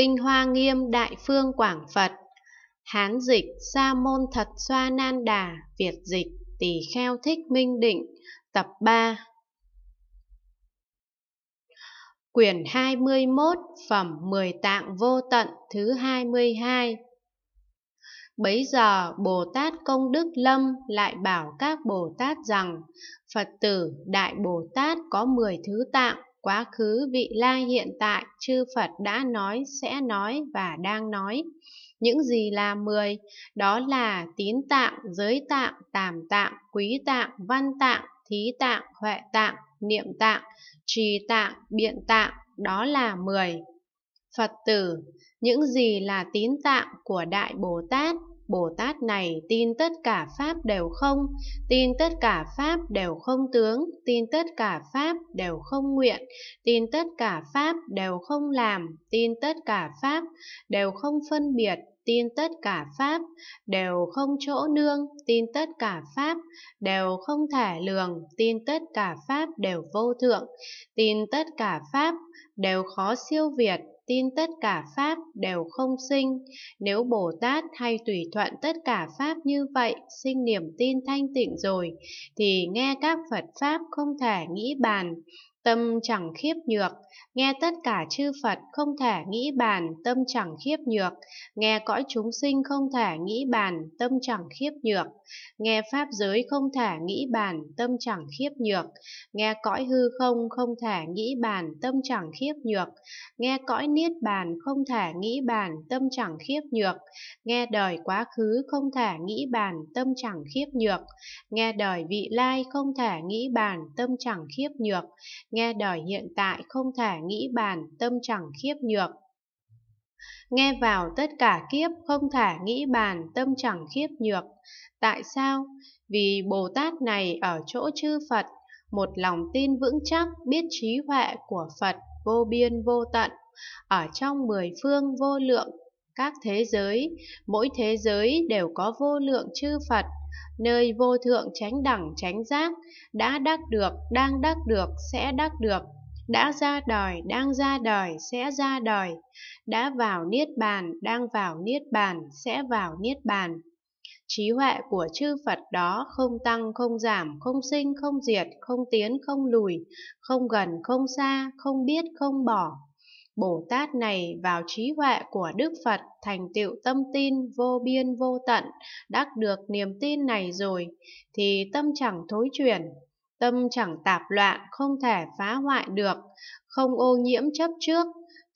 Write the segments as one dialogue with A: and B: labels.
A: Kinh Hoa Nghiêm Đại Phương Quảng Phật Hán dịch Sa môn thật xoa nan đà Việt dịch tỳ kheo thích minh định Tập 3 Quyển 21 Phẩm 10 Tạng Vô Tận thứ 22 Bấy giờ Bồ Tát Công Đức Lâm lại bảo các Bồ Tát rằng Phật tử Đại Bồ Tát có 10 thứ tạng quá khứ, vị lai, hiện tại, chư Phật đã nói, sẽ nói và đang nói. Những gì là mười? Đó là tín tạng, giới tạng, tàm tạng, quý tạng, văn tạng, thí tạng, huệ tạng, niệm tạng, trì tạng, biện tạng, đó là mười. Phật tử, những gì là tín tạng của Đại Bồ Tát? Bồ Tát này tin tất cả Pháp đều không, tin tất cả Pháp đều không tướng, tin tất cả Pháp đều không nguyện, tin tất cả Pháp đều không làm, tin tất cả Pháp đều không phân biệt, tin tất cả Pháp đều không chỗ nương, tin tất cả Pháp đều không thể lường, tin tất cả Pháp đều vô thượng, tin tất cả Pháp đều khó siêu việt, tin tất cả Pháp đều không sinh. Nếu Bồ Tát hay tùy thuận tất cả Pháp như vậy, sinh niềm tin thanh tịnh rồi, thì nghe các Phật Pháp không thể nghĩ bàn, tâm chẳng khiếp nhược, nghe tất cả chư Phật không thể nghĩ bàn, tâm chẳng khiếp nhược, nghe cõi chúng sinh không thể nghĩ bàn, tâm chẳng khiếp nhược, nghe pháp giới không thể nghĩ bàn, tâm chẳng khiếp nhược, nghe cõi hư không không thể nghĩ bàn, tâm chẳng khiếp nhược, nghe cõi niết bàn không thể nghĩ bàn, tâm chẳng khiếp nhược, nghe đời quá khứ không thể nghĩ bàn, tâm chẳng khiếp nhược, nghe đời vị lai không thể nghĩ bàn, tâm chẳng khiếp nhược, nghe đời hiện tại không thể giả nghĩ bàn tâm chẳng khiếp nhược nghe vào tất cả kiếp không thả nghĩ bàn tâm chẳng khiếp nhược tại sao vì bồ tát này ở chỗ chư phật một lòng tin vững chắc biết trí huệ của phật vô biên vô tận ở trong mười phương vô lượng các thế giới mỗi thế giới đều có vô lượng chư phật nơi vô thượng chánh đẳng chánh giác đã đắc được đang đắc được sẽ đắc được đã ra đời, đang ra đời, sẽ ra đời, đã vào niết bàn, đang vào niết bàn, sẽ vào niết bàn. Trí huệ của chư Phật đó không tăng, không giảm, không sinh, không diệt, không tiến, không lùi, không gần, không xa, không biết, không bỏ. Bồ Tát này vào trí huệ của Đức Phật thành tựu tâm tin vô biên vô tận, đắc được niềm tin này rồi, thì tâm chẳng thối chuyển, tâm chẳng tạp loạn, không thể phá hoại được, không ô nhiễm chấp trước,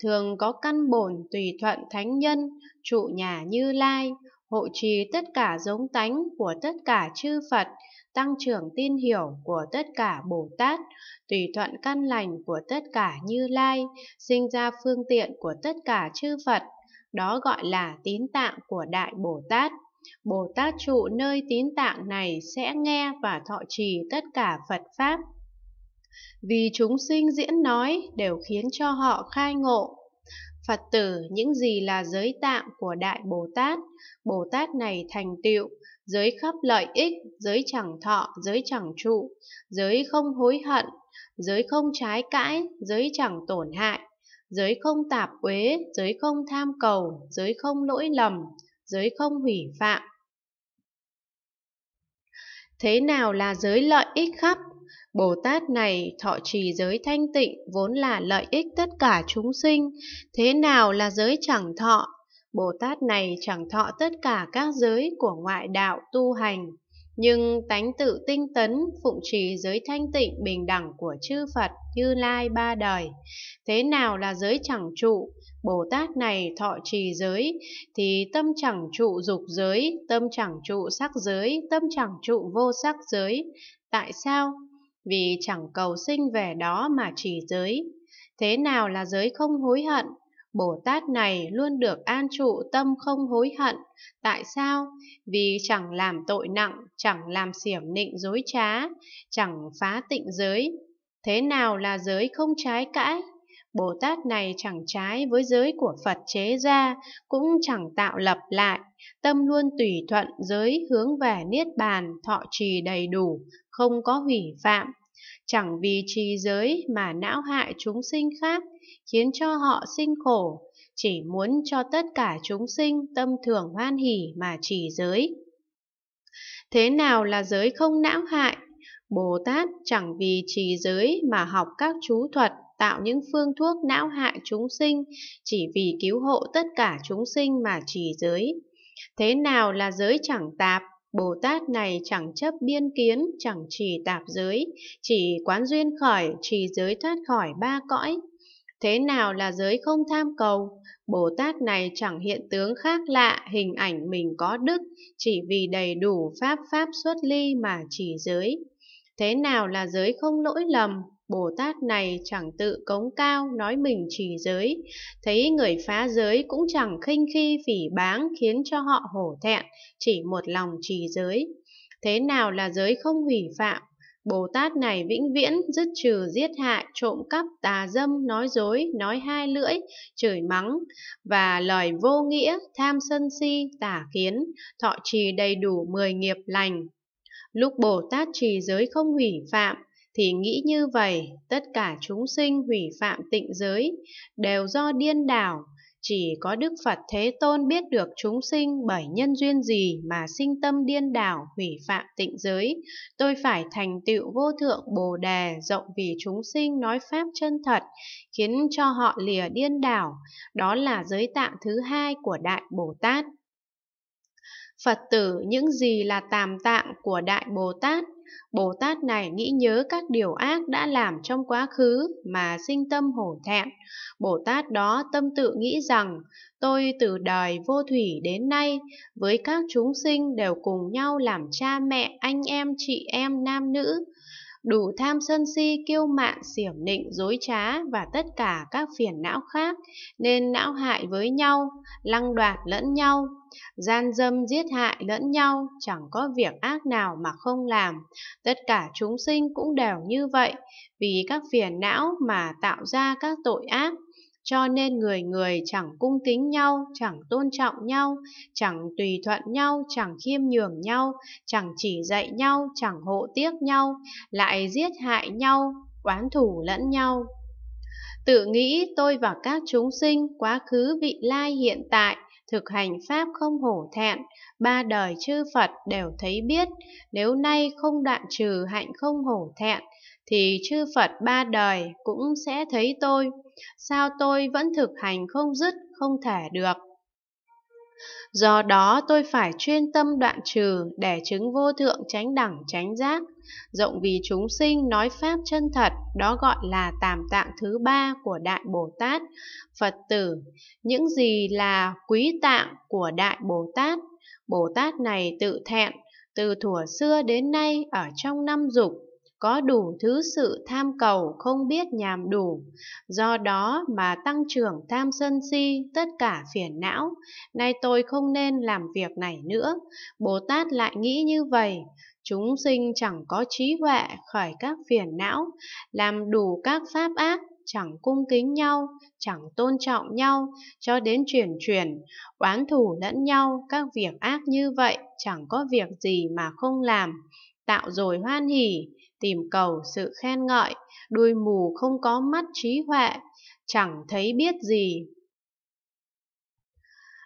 A: thường có căn bổn tùy thuận thánh nhân, trụ nhà như lai, hộ trì tất cả giống tánh của tất cả chư Phật, tăng trưởng tin hiểu của tất cả Bồ Tát, tùy thuận căn lành của tất cả Như Lai, sinh ra phương tiện của tất cả chư Phật, đó gọi là tín tạng của Đại Bồ Tát. Bồ Tát trụ nơi tín tạng này sẽ nghe và thọ trì tất cả Phật Pháp. Vì chúng sinh diễn nói đều khiến cho họ khai ngộ. Phật tử những gì là giới tạng của Đại Bồ Tát, Bồ Tát này thành tựu, giới khắp lợi ích, giới chẳng thọ, giới chẳng trụ, giới không hối hận, giới không trái cãi, giới chẳng tổn hại, giới không tạp uế, giới không tham cầu, giới không lỗi lầm, giới không hủy phạm. Thế nào là giới lợi ích khắp? Bồ Tát này thọ trì giới thanh tịnh vốn là lợi ích tất cả chúng sinh. Thế nào là giới chẳng thọ? Bồ Tát này chẳng thọ tất cả các giới của ngoại đạo tu hành. Nhưng tánh tự tinh tấn phụng trì giới thanh tịnh bình đẳng của chư Phật như lai ba đời. Thế nào là giới chẳng trụ? Bồ Tát này thọ trì giới thì tâm chẳng trụ dục giới, tâm chẳng trụ sắc giới, tâm chẳng trụ vô sắc giới. Tại sao? Vì chẳng cầu sinh về đó mà trì giới. Thế nào là giới không hối hận? Bồ Tát này luôn được an trụ tâm không hối hận. Tại sao? Vì chẳng làm tội nặng, chẳng làm xiểm nịnh dối trá, chẳng phá tịnh giới. Thế nào là giới không trái cãi? Bồ Tát này chẳng trái với giới của Phật chế ra, cũng chẳng tạo lập lại, tâm luôn tùy thuận giới hướng về Niết Bàn, thọ trì đầy đủ, không có hủy phạm. Chẳng vì trì giới mà não hại chúng sinh khác, khiến cho họ sinh khổ, chỉ muốn cho tất cả chúng sinh tâm thường hoan hỷ mà trì giới. Thế nào là giới không não hại? Bồ Tát chẳng vì trì giới mà học các chú thuật, tạo những phương thuốc não hại chúng sinh, chỉ vì cứu hộ tất cả chúng sinh mà trì giới. Thế nào là giới chẳng tạp? Bồ Tát này chẳng chấp biên kiến, chẳng trì tạp giới, chỉ quán duyên khởi, trì giới thoát khỏi ba cõi. Thế nào là giới không tham cầu? Bồ Tát này chẳng hiện tướng khác lạ, hình ảnh mình có đức, chỉ vì đầy đủ pháp pháp xuất ly mà trì giới. Thế nào là giới không lỗi lầm? Bồ Tát này chẳng tự cống cao nói mình trì giới, thấy người phá giới cũng chẳng khinh khi phỉ báng khiến cho họ hổ thẹn, chỉ một lòng trì giới. Thế nào là giới không hủy phạm? Bồ Tát này vĩnh viễn dứt trừ giết hại, trộm cắp, tà dâm, nói dối, nói hai lưỡi, chửi mắng và lời vô nghĩa, tham sân si, tả kiến, thọ trì đầy đủ mười nghiệp lành. Lúc Bồ Tát trì giới không hủy phạm, thì nghĩ như vậy tất cả chúng sinh hủy phạm tịnh giới đều do điên đảo chỉ có đức phật thế tôn biết được chúng sinh bởi nhân duyên gì mà sinh tâm điên đảo hủy phạm tịnh giới tôi phải thành tựu vô thượng bồ đề rộng vì chúng sinh nói pháp chân thật khiến cho họ lìa điên đảo đó là giới tạng thứ hai của đại bồ tát phật tử những gì là tàm tạng của đại bồ tát Bồ Tát này nghĩ nhớ các điều ác đã làm trong quá khứ mà sinh tâm hổ thẹn. Bồ Tát đó tâm tự nghĩ rằng, tôi từ đời vô thủy đến nay, với các chúng sinh đều cùng nhau làm cha mẹ, anh em, chị em, nam nữ, đủ tham sân si kiêu mạn xiểm nịnh dối trá và tất cả các phiền não khác nên não hại với nhau lăng đoạt lẫn nhau gian dâm giết hại lẫn nhau chẳng có việc ác nào mà không làm tất cả chúng sinh cũng đều như vậy vì các phiền não mà tạo ra các tội ác cho nên người người chẳng cung kính nhau, chẳng tôn trọng nhau, chẳng tùy thuận nhau, chẳng khiêm nhường nhau, chẳng chỉ dạy nhau, chẳng hộ tiếc nhau, lại giết hại nhau, oán thủ lẫn nhau. Tự nghĩ tôi và các chúng sinh, quá khứ vị lai hiện tại, thực hành pháp không hổ thẹn, ba đời chư Phật đều thấy biết, nếu nay không đoạn trừ hạnh không hổ thẹn, thì chư Phật ba đời cũng sẽ thấy tôi, sao tôi vẫn thực hành không dứt, không thể được. Do đó tôi phải chuyên tâm đoạn trừ để chứng vô thượng tránh đẳng tránh giác, rộng vì chúng sinh nói pháp chân thật, đó gọi là tam tạng thứ ba của Đại Bồ Tát, Phật tử, những gì là quý tạng của Đại Bồ Tát. Bồ Tát này tự thẹn, từ thuở xưa đến nay ở trong năm dục có đủ thứ sự tham cầu không biết nhàm đủ. Do đó mà tăng trưởng tham sân si, tất cả phiền não. Nay tôi không nên làm việc này nữa. Bồ Tát lại nghĩ như vậy. Chúng sinh chẳng có trí huệ khởi các phiền não, làm đủ các pháp ác, chẳng cung kính nhau, chẳng tôn trọng nhau, cho đến chuyển chuyển, oán thù lẫn nhau, các việc ác như vậy chẳng có việc gì mà không làm, tạo rồi hoan hỉ, tìm cầu sự khen ngợi, đuôi mù không có mắt trí huệ, chẳng thấy biết gì.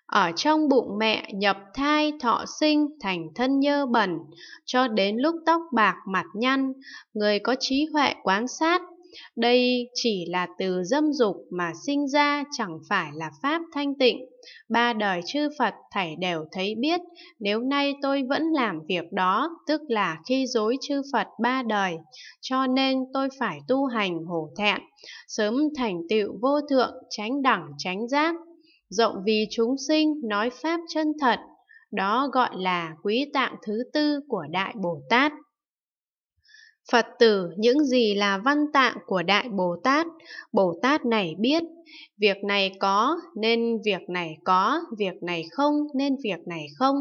A: Ở trong bụng mẹ nhập thai thọ sinh thành thân nhơ bẩn, cho đến lúc tóc bạc mặt nhăn, người có trí huệ quán sát đây chỉ là từ dâm dục mà sinh ra chẳng phải là pháp thanh tịnh. Ba đời chư Phật thảy đều thấy biết, nếu nay tôi vẫn làm việc đó, tức là khi dối chư Phật ba đời, cho nên tôi phải tu hành hổ thẹn, sớm thành tựu vô thượng, tránh đẳng, tránh giác, rộng vì chúng sinh, nói pháp chân thật, đó gọi là quý tạng thứ tư của Đại Bồ Tát. Phật tử những gì là văn tạng của Đại Bồ Tát, Bồ Tát này biết việc này có nên việc này có, việc này không nên việc này không,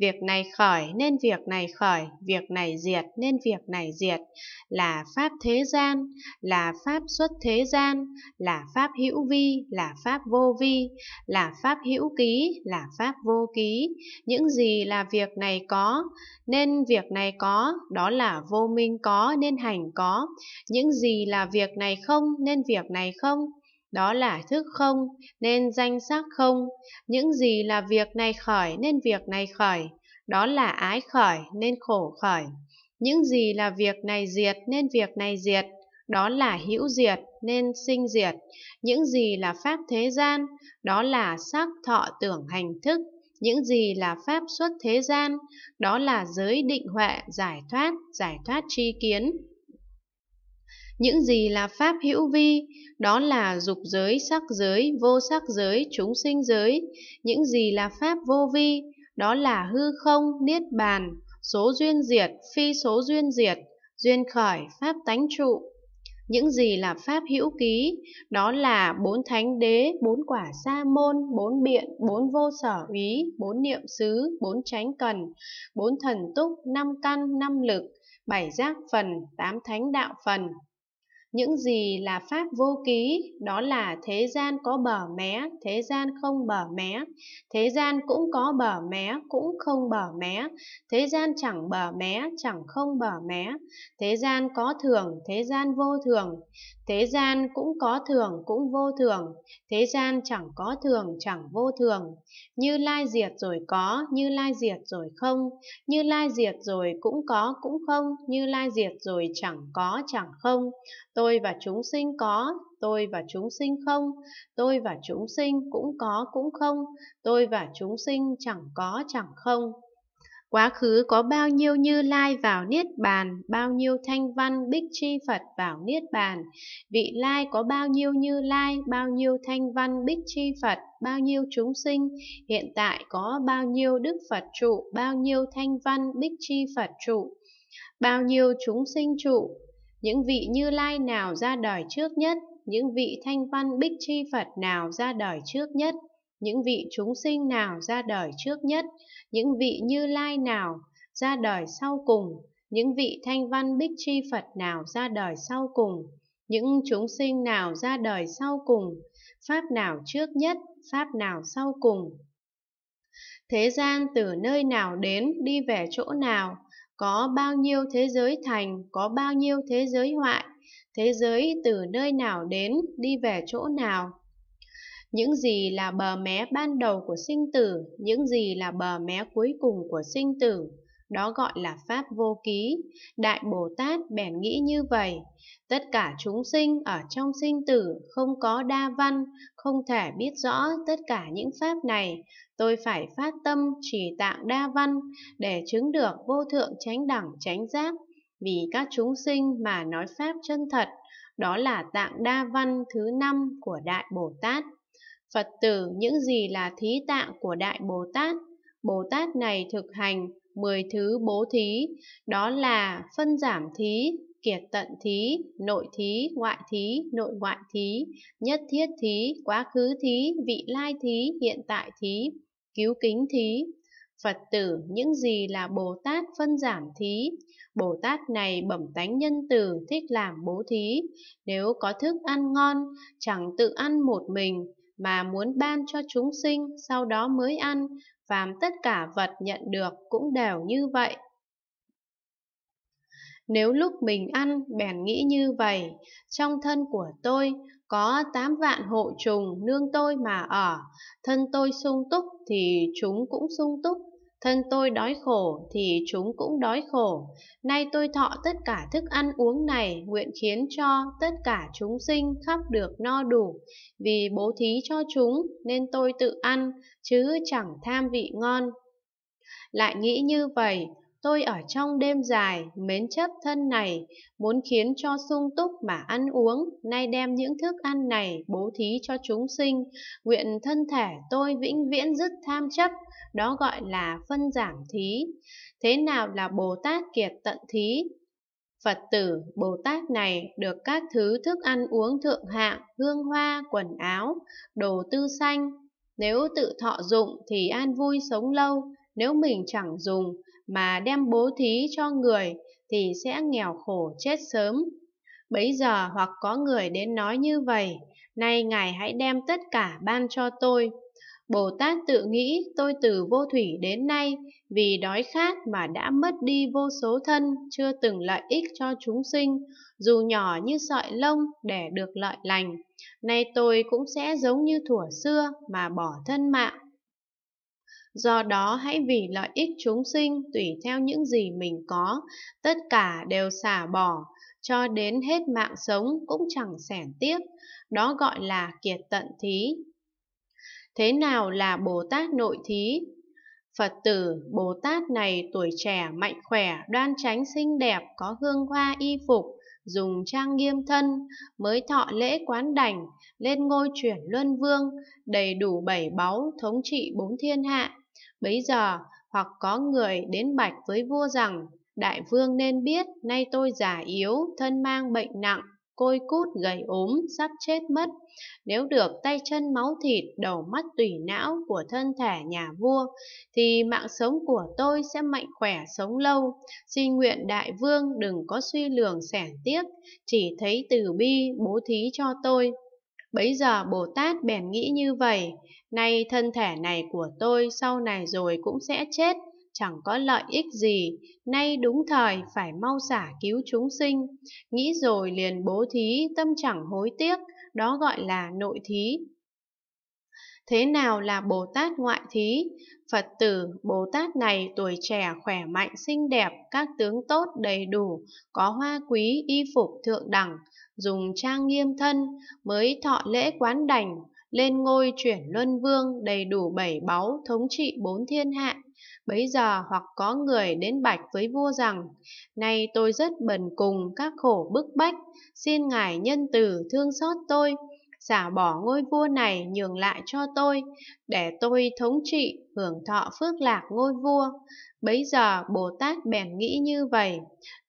A: việc này khởi nên việc này khởi, việc này diệt nên việc này diệt, là pháp thế gian, là pháp xuất thế gian, là pháp hữu vi, là pháp vô vi, là pháp hữu ký, là pháp vô ký. Những gì là việc này có, nên việc này có, đó là vô minh có nên hành có. Những gì là việc này không nên việc này không, đó là thức không nên danh sắc không những gì là việc này khởi nên việc này khởi đó là ái khởi nên khổ khởi những gì là việc này diệt nên việc này diệt đó là hữu diệt nên sinh diệt những gì là pháp thế gian đó là sắc thọ tưởng hành thức những gì là pháp xuất thế gian đó là giới định huệ giải thoát giải thoát tri kiến những gì là pháp hữu vi? Đó là dục giới, sắc giới, vô sắc giới, chúng sinh giới. Những gì là pháp vô vi? Đó là hư không, niết bàn, số duyên diệt, phi số duyên diệt, duyên khởi, pháp tánh trụ. Những gì là pháp hữu ký? Đó là bốn thánh đế, bốn quả sa môn, bốn biện, bốn vô sở ý, bốn niệm xứ, bốn tránh cần, bốn thần túc, năm căn, năm lực, bảy giác phần, tám thánh đạo phần những gì là pháp vô ký đó là thế gian có bờ mé thế gian không bờ mé thế gian cũng có bờ mé cũng không bờ mé thế gian chẳng bờ mé chẳng không bờ mé thế gian có thường thế gian vô thường thế gian cũng có thường cũng vô thường thế gian chẳng có thường chẳng vô thường như lai diệt rồi có như lai diệt rồi không như lai diệt rồi cũng có cũng không như lai diệt rồi chẳng có chẳng không tôi và chúng sinh có, tôi và chúng sinh không, tôi và chúng sinh cũng có cũng không, tôi và chúng sinh chẳng có chẳng không. Quá khứ có bao nhiêu như lai vào niết bàn, bao nhiêu thanh văn bích chi Phật vào niết bàn. Vị lai có bao nhiêu như lai, bao nhiêu thanh văn bích chi Phật, bao nhiêu chúng sinh. Hiện tại có bao nhiêu đức Phật trụ, bao nhiêu thanh văn bích chi Phật trụ. Bao nhiêu chúng sinh trụ, những vị như lai nào ra đời trước nhất, những vị thanh văn bích chi Phật nào ra đời trước nhất, những vị chúng sinh nào ra đời trước nhất, những vị như lai nào ra đời sau cùng, những vị thanh văn bích chi Phật nào ra đời sau cùng, những chúng sinh nào ra đời sau cùng, pháp nào trước nhất, pháp nào sau cùng. Thế gian từ nơi nào đến, đi về chỗ nào, có bao nhiêu thế giới thành, có bao nhiêu thế giới hoại, thế giới từ nơi nào đến, đi về chỗ nào. Những gì là bờ mé ban đầu của sinh tử, những gì là bờ mé cuối cùng của sinh tử, đó gọi là pháp vô ký. Đại Bồ Tát bèn nghĩ như vậy, tất cả chúng sinh ở trong sinh tử không có đa văn, không thể biết rõ tất cả những pháp này, tôi phải phát tâm chỉ tạng đa văn để chứng được vô thượng chánh đẳng chánh giác, vì các chúng sinh mà nói pháp chân thật, đó là tạng đa văn thứ năm của Đại Bồ Tát. Phật tử những gì là thí tạng của Đại Bồ Tát? Bồ Tát này thực hành 10 thứ bố thí, đó là phân giảm thí, kiệt tận thí, nội thí, ngoại thí, nội ngoại thí, nhất thiết thí, quá khứ thí, vị lai thí, hiện tại thí, cứu kính thí. Phật tử, những gì là Bồ Tát phân giảm thí? Bồ Tát này bẩm tánh nhân từ, thích làm bố thí. Nếu có thức ăn ngon, chẳng tự ăn một mình, mà muốn ban cho chúng sinh, sau đó mới ăn, phàm tất cả vật nhận được cũng đều như vậy. Nếu lúc mình ăn bèn nghĩ như vậy, trong thân của tôi có tám vạn hộ trùng nương tôi mà ở, thân tôi sung túc thì chúng cũng sung túc Thân tôi đói khổ thì chúng cũng đói khổ. Nay tôi thọ tất cả thức ăn uống này, nguyện khiến cho tất cả chúng sinh khắp được no đủ. Vì bố thí cho chúng nên tôi tự ăn, chứ chẳng tham vị ngon. Lại nghĩ như vậy, Tôi ở trong đêm dài, mến chấp thân này, muốn khiến cho sung túc mà ăn uống, nay đem những thức ăn này bố thí cho chúng sinh, nguyện thân thể tôi vĩnh viễn dứt tham chấp, đó gọi là phân giảm thí. Thế nào là Bồ Tát kiệt tận thí? Phật tử Bồ Tát này được các thứ thức ăn uống thượng hạng, hương hoa, quần áo, đồ tư xanh. Nếu tự thọ dụng thì an vui sống lâu, nếu mình chẳng dùng mà đem bố thí cho người thì sẽ nghèo khổ chết sớm. Bấy giờ hoặc có người đến nói như vậy, nay Ngài hãy đem tất cả ban cho tôi. Bồ Tát tự nghĩ tôi từ vô thủy đến nay vì đói khát mà đã mất đi vô số thân, chưa từng lợi ích cho chúng sinh, dù nhỏ như sợi lông để được lợi lành. Nay tôi cũng sẽ giống như thủa xưa mà bỏ thân mạng Do đó hãy vì lợi ích chúng sinh tùy theo những gì mình có, tất cả đều xả bỏ, cho đến hết mạng sống cũng chẳng sẻn tiếc, đó gọi là kiệt tận thí. Thế nào là Bồ Tát nội thí? Phật tử, Bồ Tát này tuổi trẻ, mạnh khỏe, đoan tránh xinh đẹp, có hương hoa y phục, dùng trang nghiêm thân, mới thọ lễ quán đảnh, lên ngôi chuyển luân vương, đầy đủ bảy báu, thống trị bốn thiên hạ, Bấy giờ, hoặc có người đến bạch với vua rằng, Đại vương nên biết, nay tôi già yếu, thân mang bệnh nặng, côi cút gầy ốm, sắp chết mất. Nếu được tay chân máu thịt, đầu mắt tủy não của thân thể nhà vua, thì mạng sống của tôi sẽ mạnh khỏe sống lâu. Xin nguyện đại vương đừng có suy lường sẻn tiếc, chỉ thấy từ bi bố thí cho tôi. Bấy giờ Bồ Tát bèn nghĩ như vậy, nay thân thể này của tôi sau này rồi cũng sẽ chết, chẳng có lợi ích gì, nay đúng thời phải mau xả cứu chúng sinh. Nghĩ rồi liền bố thí, tâm chẳng hối tiếc, đó gọi là nội thí. Thế nào là Bồ Tát ngoại thí? Phật tử, Bồ Tát này tuổi trẻ khỏe mạnh xinh đẹp, các tướng tốt đầy đủ, có hoa quý, y phục thượng đẳng, dùng trang nghiêm thân mới thọ lễ quán đảnh, lên ngôi chuyển luân vương đầy đủ bảy báu thống trị bốn thiên hạ. Bấy giờ hoặc có người đến bạch với vua rằng, nay tôi rất bần cùng các khổ bức bách, xin ngài nhân từ thương xót tôi, giả bỏ ngôi vua này nhường lại cho tôi, để tôi thống trị, hưởng thọ phước lạc ngôi vua. Bấy giờ Bồ Tát bèn nghĩ như vậy,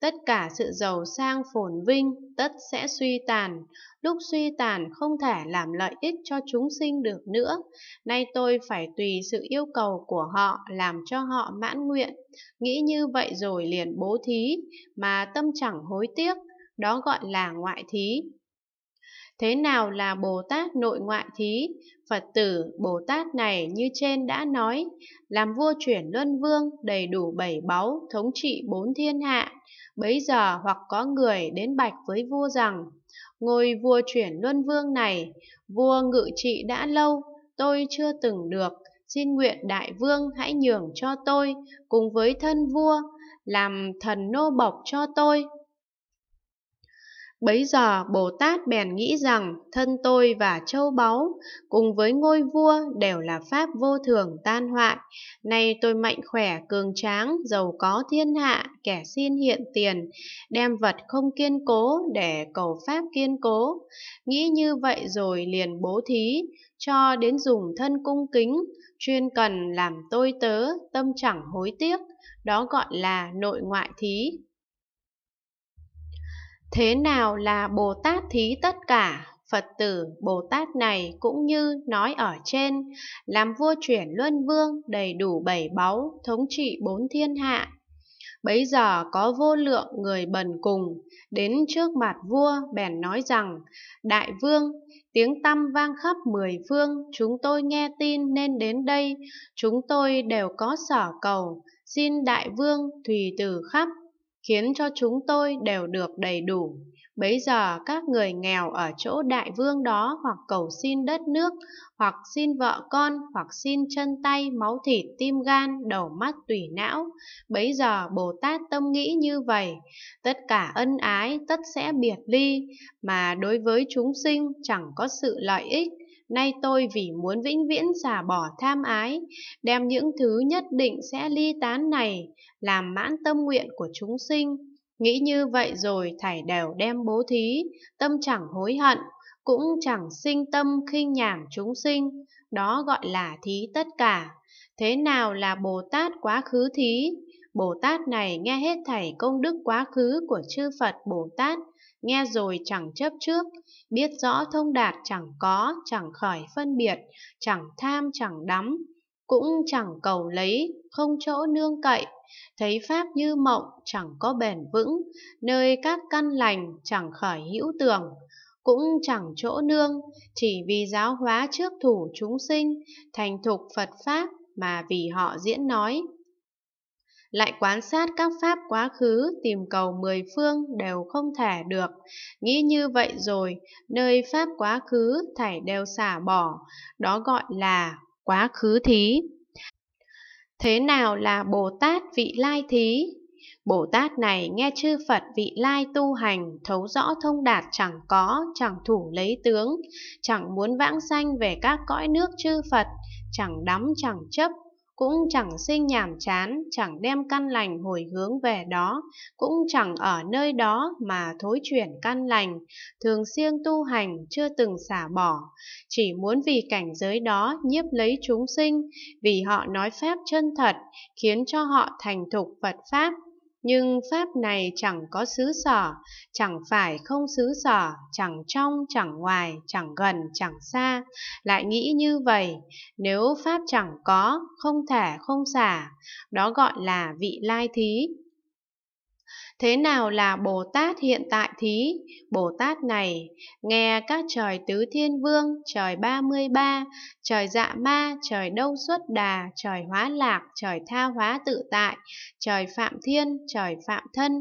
A: tất cả sự giàu sang phồn vinh, tất sẽ suy tàn, lúc suy tàn không thể làm lợi ích cho chúng sinh được nữa. Nay tôi phải tùy sự yêu cầu của họ làm cho họ mãn nguyện, nghĩ như vậy rồi liền bố thí, mà tâm chẳng hối tiếc, đó gọi là ngoại thí. Thế nào là Bồ Tát nội ngoại thí? Phật tử Bồ Tát này như trên đã nói, làm vua chuyển luân vương đầy đủ bảy báu, thống trị bốn thiên hạ. Bấy giờ hoặc có người đến bạch với vua rằng, ngôi vua chuyển luân vương này, vua ngự trị đã lâu, tôi chưa từng được, xin nguyện đại vương hãy nhường cho tôi cùng với thân vua, làm thần nô bọc cho tôi Bấy giờ Bồ Tát bèn nghĩ rằng thân tôi và châu báu cùng với ngôi vua đều là pháp vô thường tan hoại. Nay tôi mạnh khỏe, cường tráng, giàu có thiên hạ, kẻ xin hiện tiền, đem vật không kiên cố để cầu pháp kiên cố. Nghĩ như vậy rồi liền bố thí, cho đến dùng thân cung kính, chuyên cần làm tôi tớ, tâm chẳng hối tiếc, đó gọi là nội ngoại thí. Thế nào là Bồ Tát thí tất cả? Phật tử Bồ Tát này cũng như nói ở trên, làm vua chuyển luân vương đầy đủ bảy báu, thống trị bốn thiên hạ. Bấy giờ có vô lượng người bần cùng, đến trước mặt vua bèn nói rằng, Đại vương, tiếng tăm vang khắp mười phương, chúng tôi nghe tin nên đến đây, chúng tôi đều có sở cầu, xin đại vương thùy từ khắp khiến cho chúng tôi đều được đầy đủ. Bấy giờ các người nghèo ở chỗ đại vương đó hoặc cầu xin đất nước, hoặc xin vợ con, hoặc xin chân tay, máu thịt, tim gan, đầu mắt, tủy não. Bấy giờ Bồ Tát tâm nghĩ như vậy, tất cả ân ái tất sẽ biệt ly, mà đối với chúng sinh chẳng có sự lợi ích, Nay tôi vì muốn vĩnh viễn xả bỏ tham ái, đem những thứ nhất định sẽ ly tán này, làm mãn tâm nguyện của chúng sinh. Nghĩ như vậy rồi thảy đều đem bố thí, tâm chẳng hối hận, cũng chẳng sinh tâm khinh nhảm chúng sinh, đó gọi là thí tất cả. Thế nào là Bồ Tát quá khứ thí? Bồ Tát này nghe hết thảy công đức quá khứ của chư Phật Bồ Tát, nghe rồi chẳng chấp trước, biết rõ thông đạt chẳng có, chẳng khỏi phân biệt, chẳng tham chẳng đắm, cũng chẳng cầu lấy, không chỗ nương cậy, thấy pháp như mộng chẳng có bền vững, nơi các căn lành chẳng khỏi hữu tưởng, cũng chẳng chỗ nương, chỉ vì giáo hóa trước thủ chúng sinh, thành thục Phật Pháp mà vì họ diễn nói lại quan sát các pháp quá khứ tìm cầu mười phương đều không thể được. Nghĩ như vậy rồi, nơi pháp quá khứ thảy đều xả bỏ, đó gọi là quá khứ thí. Thế nào là Bồ Tát vị lai thí? Bồ Tát này nghe chư Phật vị lai tu hành, thấu rõ thông đạt chẳng có, chẳng thủ lấy tướng, chẳng muốn vãng sanh về các cõi nước chư Phật, chẳng đắm chẳng chấp, cũng chẳng sinh nhàm chán, chẳng đem căn lành hồi hướng về đó, cũng chẳng ở nơi đó mà thối chuyển căn lành, thường siêng tu hành, chưa từng xả bỏ, chỉ muốn vì cảnh giới đó nhiếp lấy chúng sinh, vì họ nói phép chân thật, khiến cho họ thành thục Phật Pháp, nhưng Pháp này chẳng có xứ sở, chẳng phải không xứ sở, chẳng trong, chẳng ngoài, chẳng gần, chẳng xa. Lại nghĩ như vậy, nếu Pháp chẳng có, không thể không xả, đó gọi là vị lai thí, Thế nào là Bồ Tát hiện tại thí? Bồ Tát này nghe các trời tứ thiên vương, trời 33, trời dạ ma, trời đâu xuất đà, trời hóa lạc, trời tha hóa tự tại, trời phạm thiên, trời phạm thân,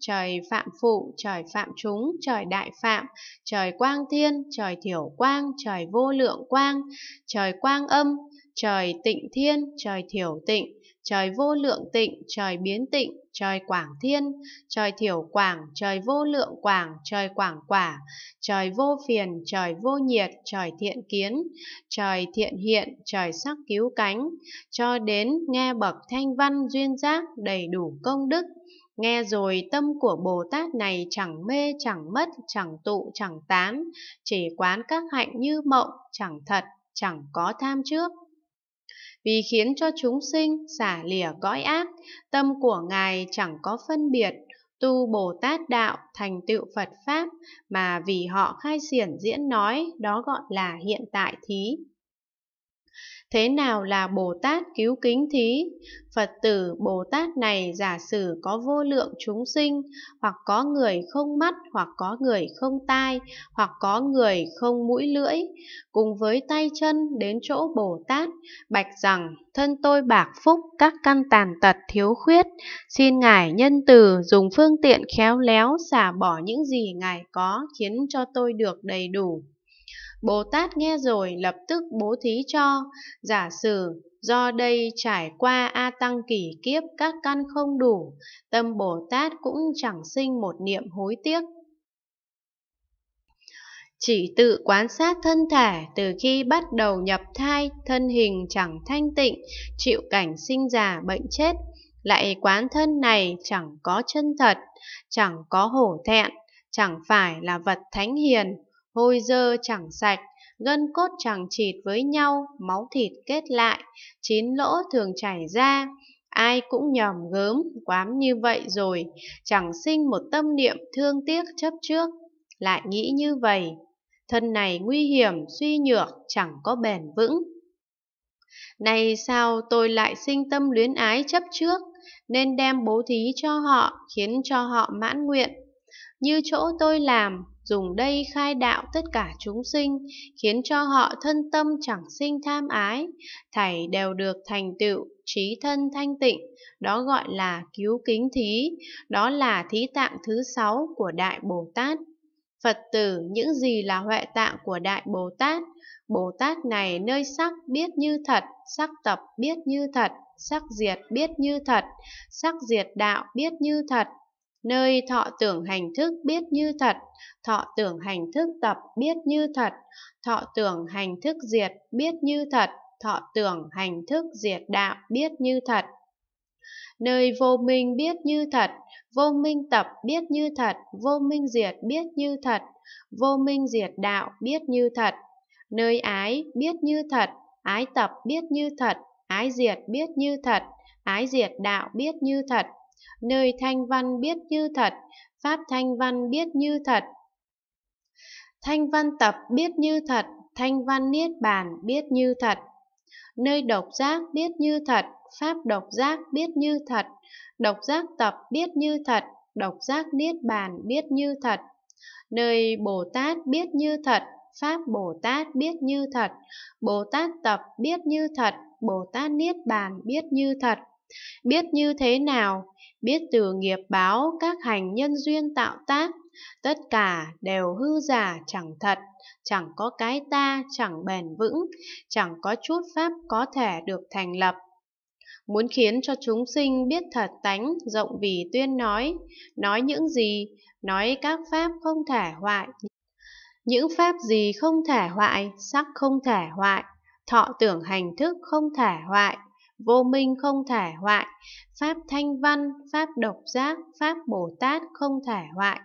A: trời phạm phụ, trời phạm chúng, trời đại phạm, trời quang thiên, trời thiểu quang, trời vô lượng quang, trời quang âm, trời tịnh thiên, trời thiểu tịnh, trời vô lượng tịnh, trời biến tịnh, trời quảng thiên, trời thiểu quảng, trời vô lượng quảng, trời quảng quả, trời vô phiền, trời vô nhiệt, trời thiện kiến, trời thiện hiện, trời sắc cứu cánh, cho đến nghe bậc thanh văn duyên giác đầy đủ công đức, Nghe rồi tâm của Bồ Tát này chẳng mê, chẳng mất, chẳng tụ, chẳng tán, chỉ quán các hạnh như mộng, chẳng thật, chẳng có tham trước vì khiến cho chúng sinh xả lìa cõi ác, tâm của Ngài chẳng có phân biệt, tu Bồ Tát Đạo thành tựu Phật Pháp mà vì họ khai triển diễn nói đó gọi là hiện tại thí. Thế nào là Bồ Tát cứu kính thí? Phật tử Bồ Tát này giả sử có vô lượng chúng sinh, hoặc có người không mắt, hoặc có người không tai, hoặc có người không mũi lưỡi, cùng với tay chân đến chỗ Bồ Tát, bạch rằng thân tôi bạc phúc các căn tàn tật thiếu khuyết, xin Ngài nhân từ dùng phương tiện khéo léo xả bỏ những gì Ngài có khiến cho tôi được đầy đủ. Bồ Tát nghe rồi lập tức bố thí cho, giả sử do đây trải qua A Tăng kỷ kiếp các căn không đủ, tâm Bồ Tát cũng chẳng sinh một niệm hối tiếc. Chỉ tự quan sát thân thể từ khi bắt đầu nhập thai, thân hình chẳng thanh tịnh, chịu cảnh sinh già bệnh chết, lại quán thân này chẳng có chân thật, chẳng có hổ thẹn, chẳng phải là vật thánh hiền, hôi dơ chẳng sạch, gân cốt chẳng chịt với nhau, máu thịt kết lại, chín lỗ thường chảy ra. Ai cũng nhòm gớm, quám như vậy rồi, chẳng sinh một tâm niệm thương tiếc chấp trước, lại nghĩ như vậy. Thân này nguy hiểm, suy nhược, chẳng có bền vững. Này sao tôi lại sinh tâm luyến ái chấp trước, nên đem bố thí cho họ, khiến cho họ mãn nguyện. Như chỗ tôi làm, dùng đây khai đạo tất cả chúng sinh, khiến cho họ thân tâm chẳng sinh tham ái, thảy đều được thành tựu trí thân thanh tịnh, đó gọi là cứu kính thí, đó là thí tạng thứ sáu của Đại Bồ Tát. Phật tử, những gì là huệ tạng của Đại Bồ Tát? Bồ Tát này nơi sắc biết như thật, sắc tập biết như thật, sắc diệt biết như thật, sắc diệt đạo biết như thật, Nơi thọ tưởng hành thức biết như thật, thọ tưởng hành thức tập biết như thật, thọ tưởng hành thức diệt biết như thật, thọ tưởng hành thức diệt đạo biết như thật. Nơi vô minh biết như thật, vô minh tập biết như thật, vô minh diệt biết như thật, vô minh diệt đạo biết như thật. Nơi ái biết như thật, ái tập biết như thật, ái diệt biết như thật, ái diệt đạo biết như thật nơi thanh văn biết như thật, pháp thanh văn biết như thật. Thanh văn tập biết như thật, thanh văn niết bàn biết như thật. Nơi độc giác biết như thật, pháp độc giác biết như thật, độc giác tập biết như thật, độc giác niết bàn biết như thật. Nơi Bồ Tát biết như thật, pháp Bồ Tát biết như thật, Bồ Tát tập biết như thật, Bồ Tát niết bàn biết như thật. Biết như thế nào, biết từ nghiệp báo các hành nhân duyên tạo tác, tất cả đều hư giả chẳng thật, chẳng có cái ta chẳng bền vững, chẳng có chút pháp có thể được thành lập. Muốn khiến cho chúng sinh biết thật tánh rộng vì tuyên nói, nói những gì, nói các pháp không thể hoại. Những pháp gì không thể hoại, sắc không thể hoại, thọ tưởng hành thức không thể hoại, vô minh không thể hoại, pháp thanh văn, pháp độc giác, pháp Bồ Tát không thể hoại.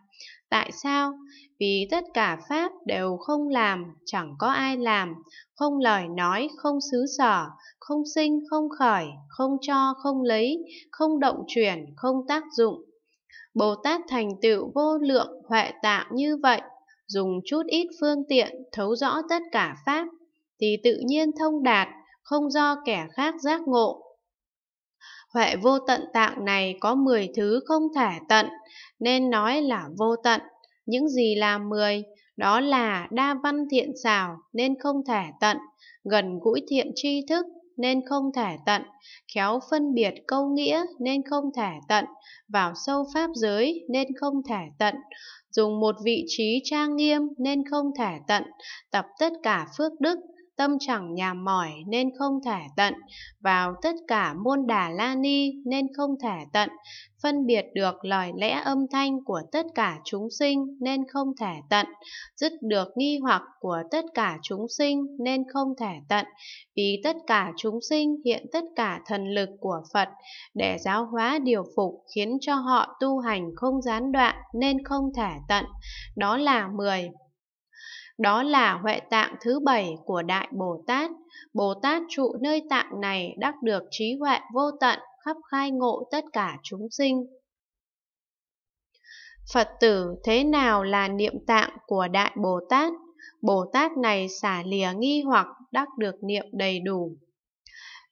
A: Tại sao? Vì tất cả pháp đều không làm, chẳng có ai làm, không lời nói, không xứ sở, không sinh, không khởi, không cho, không lấy, không động chuyển, không tác dụng. Bồ Tát thành tựu vô lượng huệ tạng như vậy, dùng chút ít phương tiện thấu rõ tất cả pháp, thì tự nhiên thông đạt không do kẻ khác giác ngộ. Huệ vô tận tạng này có 10 thứ không thể tận, nên nói là vô tận. Những gì là 10, đó là đa văn thiện xảo nên không thể tận, gần gũi thiện tri thức nên không thể tận, khéo phân biệt câu nghĩa nên không thể tận, vào sâu pháp giới nên không thể tận, dùng một vị trí trang nghiêm nên không thể tận, tập tất cả phước đức tâm chẳng nhàm mỏi nên không thể tận, vào tất cả môn đà la ni nên không thể tận, phân biệt được lời lẽ âm thanh của tất cả chúng sinh nên không thể tận, dứt được nghi hoặc của tất cả chúng sinh nên không thể tận, vì tất cả chúng sinh hiện tất cả thần lực của Phật để giáo hóa điều phục khiến cho họ tu hành không gián đoạn nên không thể tận. Đó là 10 đó là huệ tạng thứ bảy của Đại Bồ Tát. Bồ Tát trụ nơi tạng này đắc được trí huệ vô tận khắp khai ngộ tất cả chúng sinh. Phật tử thế nào là niệm tạng của Đại Bồ Tát? Bồ Tát này xả lìa nghi hoặc đắc được niệm đầy đủ,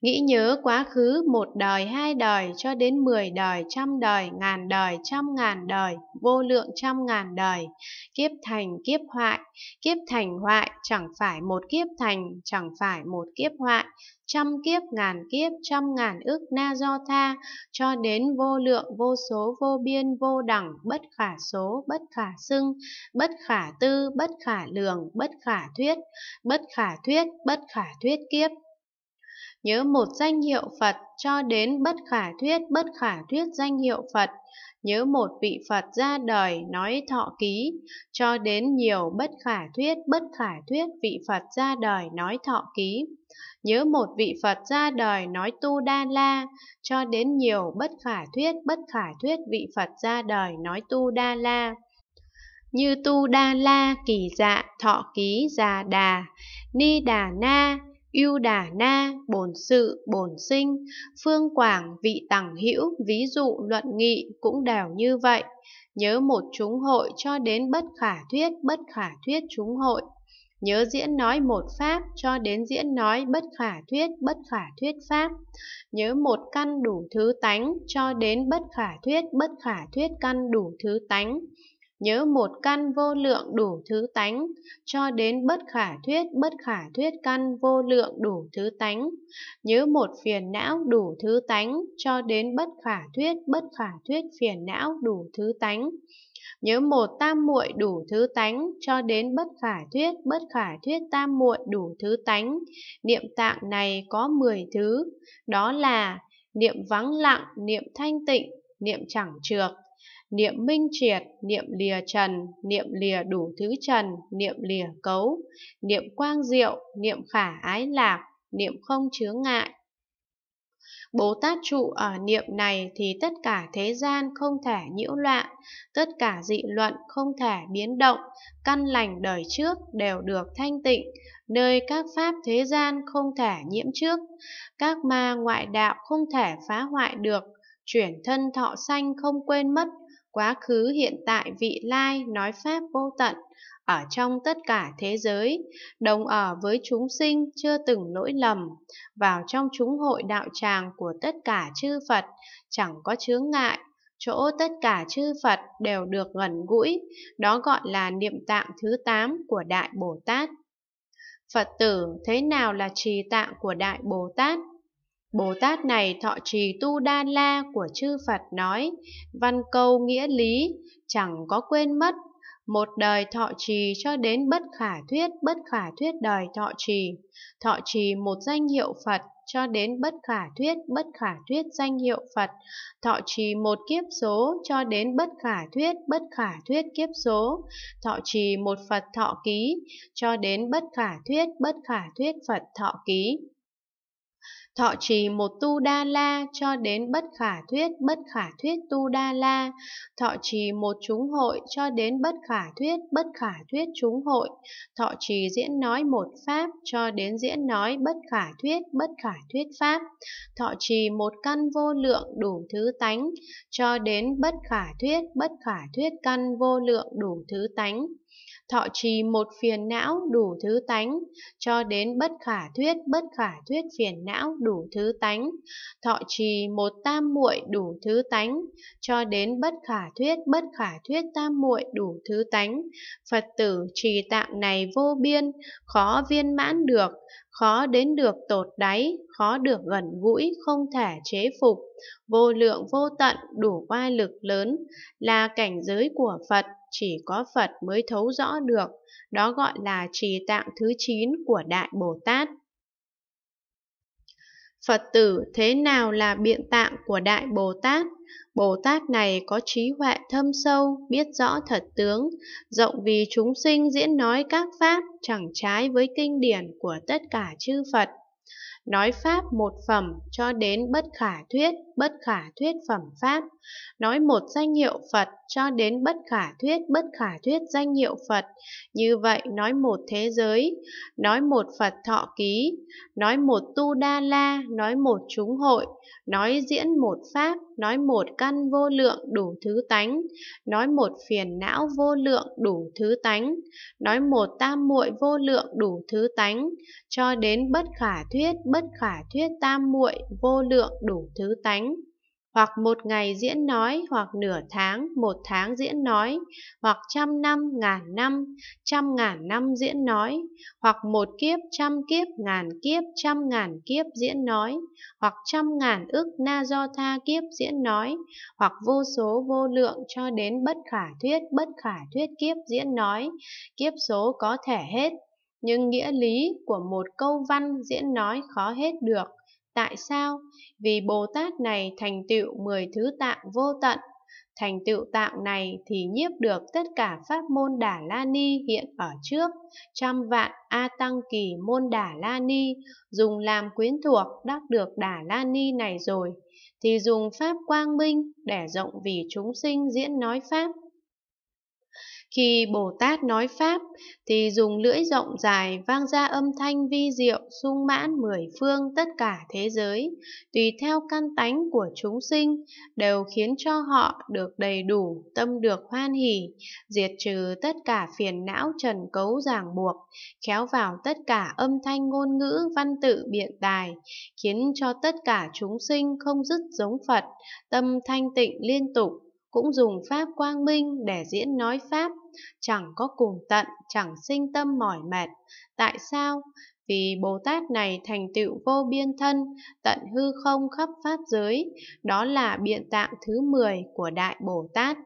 A: Nghĩ nhớ quá khứ một đời, hai đời, cho đến mười đời, trăm đời, ngàn đời, trăm ngàn đời, vô lượng trăm ngàn đời. Kiếp thành kiếp hoại, kiếp thành hoại, chẳng phải một kiếp thành, chẳng phải một kiếp hoại. Trăm kiếp ngàn kiếp, trăm ngàn ức na do tha, cho đến vô lượng vô số vô biên vô đẳng, bất khả số, bất khả xưng, bất khả tư, bất khả lường, bất khả thuyết, bất khả thuyết, bất khả thuyết kiếp. Nhớ một danh hiệu Phật cho đến bất khả thuyết bất khả thuyết danh hiệu Phật, nhớ một vị Phật ra đời nói thọ ký, cho đến nhiều bất khả thuyết bất khả thuyết vị Phật ra đời nói thọ ký. Nhớ một vị Phật ra đời nói tu đa la, cho đến nhiều bất khả thuyết bất khả thuyết vị Phật ra đời nói tu đa la như tu đa la kỳ dạ thọ ký già đà ni đà na ưu đà na bổn sự bổn sinh phương quảng vị tằng hữu ví dụ luận nghị cũng đều như vậy nhớ một chúng hội cho đến bất khả thuyết bất khả thuyết chúng hội nhớ diễn nói một pháp cho đến diễn nói bất khả thuyết bất khả thuyết pháp nhớ một căn đủ thứ tánh cho đến bất khả thuyết bất khả thuyết căn đủ thứ tánh nhớ một căn vô lượng đủ thứ tánh, cho đến bất khả thuyết bất khả thuyết căn vô lượng đủ thứ tánh, nhớ một phiền não đủ thứ tánh, cho đến bất khả thuyết bất khả thuyết phiền não đủ thứ tánh, nhớ một tam muội đủ thứ tánh cho đến bất khả thuyết bất khả thuyết tam muội đủ thứ tánh niệm tạng này có 10 thứ đó là niệm vắng lặng niệm thanh tịnh niệm chẳng trược niệm minh triệt, niệm lìa trần, niệm lìa đủ thứ trần, niệm lìa cấu, niệm quang diệu, niệm khả ái lạc, niệm không chứa ngại. Bồ Tát trụ ở niệm này thì tất cả thế gian không thể nhiễu loạn, tất cả dị luận không thể biến động, căn lành đời trước đều được thanh tịnh, nơi các pháp thế gian không thể nhiễm trước, các ma ngoại đạo không thể phá hoại được, chuyển thân thọ sanh không quên mất quá khứ, hiện tại, vị lai, nói pháp vô tận, ở trong tất cả thế giới, đồng ở với chúng sinh chưa từng lỗi lầm, vào trong chúng hội đạo tràng của tất cả chư Phật, chẳng có chướng ngại, chỗ tất cả chư Phật đều được gần gũi, đó gọi là niệm tạng thứ tám của Đại Bồ Tát. Phật tử, thế nào là trì tạng của Đại Bồ Tát? Bồ Tát này thọ trì tu đa la của chư Phật nói, văn câu nghĩa lý, chẳng có quên mất, một đời thọ trì cho đến bất khả thuyết, bất khả thuyết đời thọ trì, thọ trì một danh hiệu Phật cho đến bất khả thuyết, bất khả thuyết danh hiệu Phật, thọ trì một kiếp số cho đến bất khả thuyết, bất khả thuyết kiếp số, thọ trì một Phật thọ ký cho đến bất khả thuyết, bất khả thuyết Phật thọ ký thọ trì một tu đa la cho đến bất khả thuyết bất khả thuyết tu đa la thọ trì một chúng hội cho đến bất khả thuyết bất khả thuyết chúng hội thọ trì diễn nói một pháp cho đến diễn nói bất khả thuyết bất khả thuyết pháp thọ trì một căn vô lượng đủ thứ tánh cho đến bất khả thuyết bất khả thuyết căn vô lượng đủ thứ tánh thọ trì một phiền não đủ thứ tánh, cho đến bất khả thuyết bất khả thuyết phiền não đủ thứ tánh, thọ trì một tam muội đủ thứ tánh, cho đến bất khả thuyết bất khả thuyết tam muội đủ thứ tánh. Phật tử trì tạng này vô biên, khó viên mãn được, khó đến được tột đáy, khó được gần gũi, không thể chế phục, vô lượng vô tận đủ oai lực lớn, là cảnh giới của Phật chỉ có Phật mới thấu rõ được, đó gọi là trì tạng thứ 9 của Đại Bồ Tát. Phật tử thế nào là biện tạng của Đại Bồ Tát? Bồ Tát này có trí huệ thâm sâu, biết rõ thật tướng, rộng vì chúng sinh diễn nói các pháp chẳng trái với kinh điển của tất cả chư Phật nói pháp một phẩm cho đến bất khả thuyết, bất khả thuyết phẩm pháp, nói một danh hiệu Phật cho đến bất khả thuyết, bất khả thuyết danh hiệu Phật. Như vậy nói một thế giới, nói một Phật thọ ký, nói một tu đa la, nói một chúng hội, nói diễn một pháp, nói một căn vô lượng đủ thứ tánh, nói một phiền não vô lượng đủ thứ tánh, nói một tam muội vô lượng đủ thứ tánh, cho đến bất khả thuyết, bất khả thuyết tam muội vô lượng đủ thứ tánh hoặc một ngày diễn nói, hoặc nửa tháng, một tháng diễn nói, hoặc trăm năm, ngàn năm, trăm ngàn năm diễn nói, hoặc một kiếp, trăm kiếp, ngàn kiếp, trăm ngàn kiếp diễn nói, hoặc trăm ngàn ức na do tha kiếp diễn nói, hoặc vô số vô lượng cho đến bất khả thuyết, bất khả thuyết kiếp diễn nói, kiếp số có thể hết, nhưng nghĩa lý của một câu văn diễn nói khó hết được. Tại sao? Vì Bồ Tát này thành tựu mười thứ tạng vô tận. Thành tựu tạng này thì nhiếp được tất cả pháp môn Đà La Ni hiện ở trước, trăm vạn A Tăng Kỳ môn Đà La Ni, dùng làm quyến thuộc đắc được Đà La Ni này rồi, thì dùng pháp quang minh để rộng vì chúng sinh diễn nói pháp, khi Bồ Tát nói Pháp thì dùng lưỡi rộng dài vang ra âm thanh vi diệu sung mãn mười phương tất cả thế giới, tùy theo căn tánh của chúng sinh, đều khiến cho họ được đầy đủ, tâm được hoan hỷ, diệt trừ tất cả phiền não trần cấu ràng buộc, khéo vào tất cả âm thanh ngôn ngữ văn tự biện tài, khiến cho tất cả chúng sinh không dứt giống Phật, tâm thanh tịnh liên tục, cũng dùng pháp quang minh để diễn nói pháp chẳng có cùng tận, chẳng sinh tâm mỏi mệt. Tại sao? Vì Bồ Tát này thành tựu vô biên thân, tận hư không khắp pháp giới, đó là biện tạng thứ 10 của Đại Bồ Tát.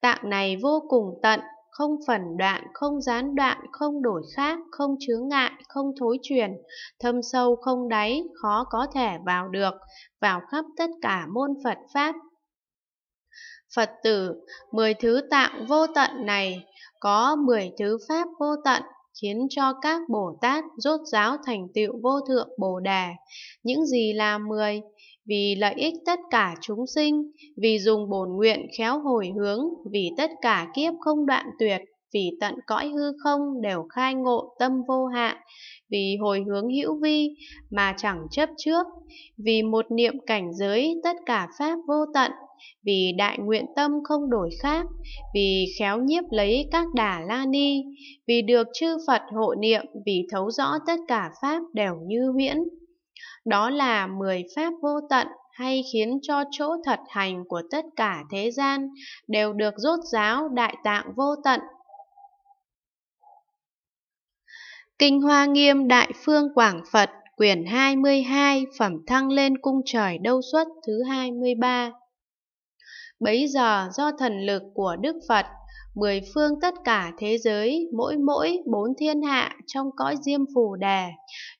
A: Tạng này vô cùng tận, không phần đoạn, không gián đoạn, không đổi khác, không chướng ngại, không thối truyền, thâm sâu không đáy, khó có thể vào được, vào khắp tất cả môn Phật Pháp, Phật tử, mười thứ tạng vô tận này có mười thứ pháp vô tận khiến cho các Bồ Tát rốt giáo thành tựu vô thượng Bồ Đề. Những gì là mười? Vì lợi ích tất cả chúng sinh, vì dùng bổn nguyện khéo hồi hướng, vì tất cả kiếp không đoạn tuyệt, vì tận cõi hư không đều khai ngộ tâm vô hạn, vì hồi hướng hữu vi mà chẳng chấp trước, vì một niệm cảnh giới tất cả pháp vô tận vì đại nguyện tâm không đổi khác, vì khéo nhiếp lấy các đà la ni, vì được chư Phật hộ niệm, vì thấu rõ tất cả pháp đều như huyễn. Đó là mười pháp vô tận hay khiến cho chỗ thật hành của tất cả thế gian đều được rốt ráo đại tạng vô tận. Kinh Hoa Nghiêm Đại Phương Quảng Phật quyển 22 phẩm thăng lên cung trời đâu xuất thứ 23. Bấy giờ do thần lực của Đức Phật, mười phương tất cả thế giới, mỗi mỗi bốn thiên hạ trong cõi diêm phù đà,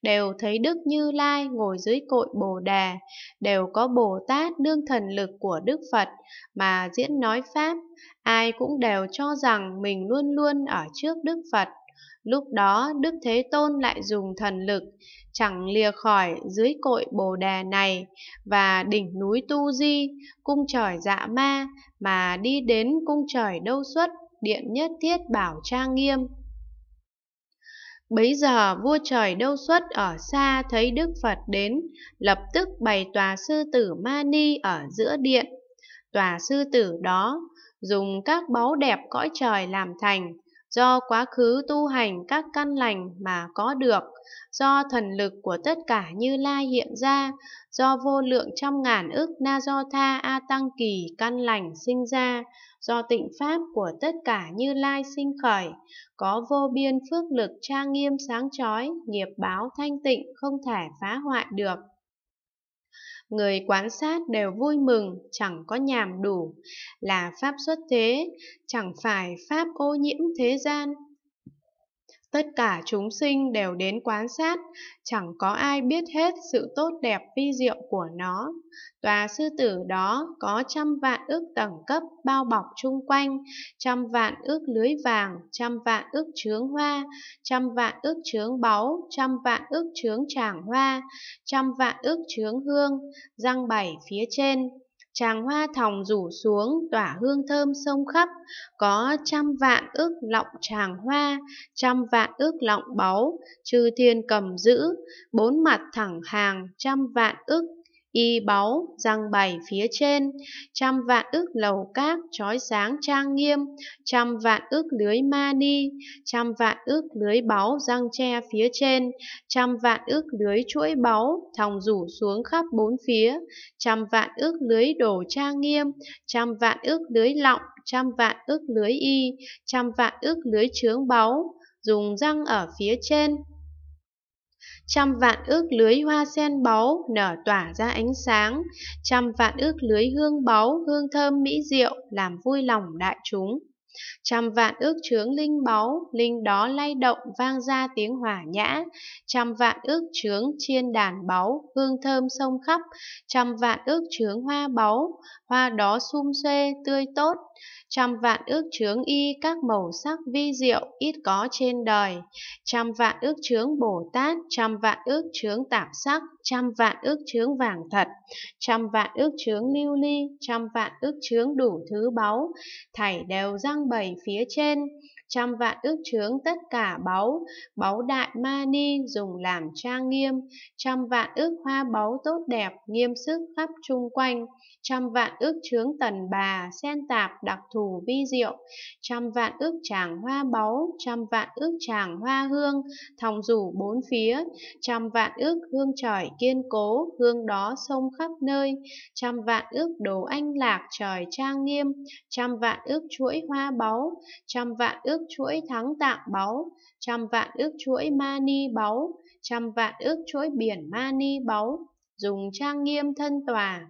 A: đều thấy Đức Như Lai ngồi dưới cội Bồ Đà, đều có Bồ Tát đương thần lực của Đức Phật mà diễn nói Pháp, ai cũng đều cho rằng mình luôn luôn ở trước Đức Phật. Lúc đó Đức Thế Tôn lại dùng thần lực chẳng lìa khỏi dưới cội bồ đề này và đỉnh núi Tu Di, cung trời dạ ma mà đi đến cung trời đâu xuất, điện nhất thiết bảo trang nghiêm. Bấy giờ vua trời đâu xuất ở xa thấy Đức Phật đến, lập tức bày tòa sư tử ma ni ở giữa điện. Tòa sư tử đó dùng các báu đẹp cõi trời làm thành, do quá khứ tu hành các căn lành mà có được, do thần lực của tất cả Như Lai hiện ra, do vô lượng trăm ngàn ức Na Do Tha A Tăng Kỳ căn lành sinh ra, do tịnh pháp của tất cả Như Lai sinh khởi, có vô biên phước lực trang nghiêm sáng chói, nghiệp báo thanh tịnh không thể phá hoại được người quan sát đều vui mừng, chẳng có nhàm đủ, là pháp xuất thế, chẳng phải pháp ô nhiễm thế gian, tất cả chúng sinh đều đến quan sát, chẳng có ai biết hết sự tốt đẹp vi diệu của nó. Tòa sư tử đó có trăm vạn ước tầng cấp bao bọc chung quanh, trăm vạn ước lưới vàng, trăm vạn ước trướng hoa, trăm vạn ước trướng báu, trăm vạn ước trướng tràng hoa, trăm vạn ước trướng hương, răng bảy phía trên, tràng hoa thòng rủ xuống tỏa hương thơm sông khắp có trăm vạn ước lọng tràng hoa trăm vạn ước lọng báu chư thiên cầm giữ bốn mặt thẳng hàng trăm vạn ước y báu răng bày phía trên trăm vạn ức lầu các trói sáng trang nghiêm trăm vạn ức lưới ma ni, trăm vạn ức lưới báu răng tre phía trên trăm vạn ức lưới chuỗi báu thòng rủ xuống khắp bốn phía trăm vạn ức lưới đổ trang nghiêm trăm vạn ức lưới lọng trăm vạn ức lưới y trăm vạn ức lưới chướng báu dùng răng ở phía trên Trăm vạn ước lưới hoa sen báu nở tỏa ra ánh sáng, trăm vạn ước lưới hương báu, hương thơm mỹ diệu làm vui lòng đại chúng. Trăm vạn ước chướng linh báu, linh đó lay động vang ra tiếng hỏa nhã. Trăm vạn ước chướng chiên đàn báu, hương thơm sông khắp. Trăm vạn ước chướng hoa báu, hoa đó sum xuê, tươi tốt, Trăm vạn ước chướng y các màu sắc vi diệu ít có trên đời. Trăm vạn ước chướng Bồ Tát, trăm vạn ước chướng tạp sắc, trăm vạn ước chướng vàng thật, trăm vạn ước chướng lưu ly, trăm vạn ước chướng đủ thứ báu, thảy đều răng bày phía trên trăm vạn ước chướng tất cả báu, báu đại ma ni dùng làm trang nghiêm, trăm vạn ước hoa báu tốt đẹp nghiêm sức khắp chung quanh, trăm vạn ước chướng tần bà sen tạp đặc thù vi diệu, trăm vạn ước tràng hoa báu, trăm vạn ước tràng hoa hương, thòng rủ bốn phía, trăm vạn ước hương trời kiên cố, hương đó sông khắp nơi, trăm vạn ước đồ anh lạc trời trang nghiêm, trăm vạn ước chuỗi hoa báu, trăm vạn ước ước chuỗi thắng tạng báu, trăm vạn ước chuỗi mani báu, trăm vạn ước chuỗi biển mani báu, dùng trang nghiêm thân tòa.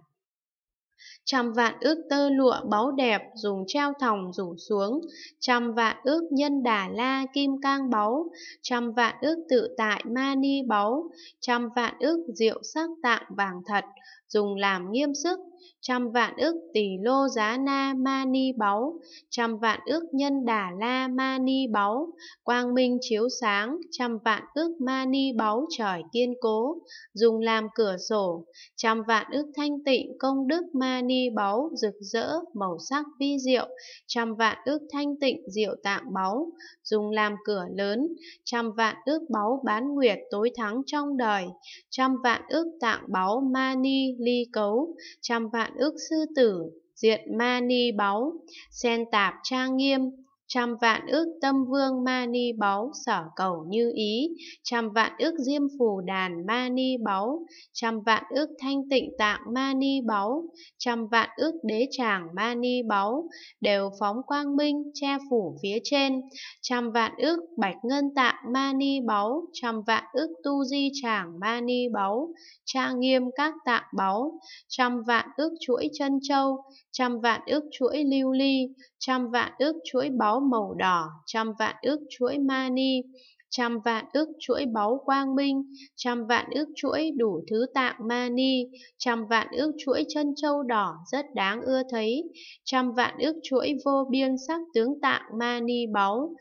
A: Trăm vạn ước tơ lụa báu đẹp dùng treo thòng rủ xuống, trăm vạn ước nhân đà la kim cang báu, trăm vạn ước tự tại mani báu, trăm vạn ước rượu sắc tạng vàng thật, dùng làm nghiêm sức trăm vạn ức tỷ lô giá na ma ni báu, trăm vạn ức nhân đà la ma ni báu, quang minh chiếu sáng, trăm vạn ức ma ni báu trời kiên cố, dùng làm cửa sổ, trăm vạn ức thanh tịnh công đức ma ni báu rực rỡ, màu sắc vi diệu, trăm vạn ức thanh tịnh diệu tạng báu, dùng làm cửa lớn, trăm vạn ức báu bán nguyệt tối thắng trong đời, trăm vạn ức tạng báu ma ni ly cấu, trăm vạn ức sư tử, diện ma ni báu, sen tạp trang nghiêm, Trăm vạn ước tâm vương ma ni báu sở cầu như ý, trăm vạn ước diêm phù đàn ma ni báu, trăm vạn ước thanh tịnh tạng ma ni báu, trăm vạn ước đế tràng ma ni báu, đều phóng quang minh che phủ phía trên, trăm vạn ước bạch ngân tạng ma ni báu, trăm vạn ước tu di tràng ma ni báu, tra nghiêm các tạng báu, trăm vạn ước chuỗi chân châu, trăm vạn ước chuỗi lưu ly, trăm vạn ước chuỗi báu màu đỏ, trăm vạn ước chuỗi mani, trăm vạn ước chuỗi báu quang minh, trăm vạn ước chuỗi đủ thứ tạng mani, trăm vạn ước chuỗi chân châu đỏ rất đáng ưa thấy, trăm vạn ước chuỗi vô biên sắc tướng tạng mani báu,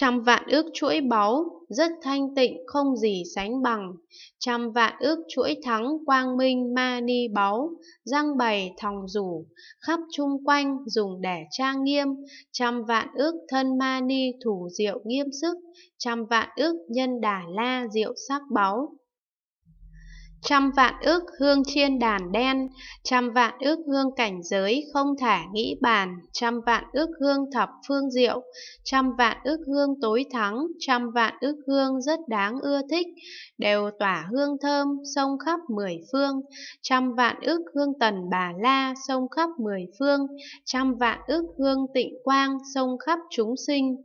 A: Trăm vạn ước chuỗi báu, rất thanh tịnh không gì sánh bằng. Trăm vạn ước chuỗi thắng quang minh ma ni báu, răng bày thòng rủ, khắp chung quanh dùng để trang nghiêm. Trăm vạn ước thân ma ni thủ diệu nghiêm sức, trăm vạn ước nhân đà la diệu sắc báu. Trăm vạn ước hương chiên đàn đen, trăm vạn ước hương cảnh giới không thả nghĩ bàn, trăm vạn ước hương thập phương diệu, trăm vạn ước hương tối thắng, trăm vạn ước hương rất đáng ưa thích, đều tỏa hương thơm, sông khắp mười phương, trăm vạn ước hương tần bà la, sông khắp mười phương, trăm vạn ước hương tịnh quang, sông khắp chúng sinh.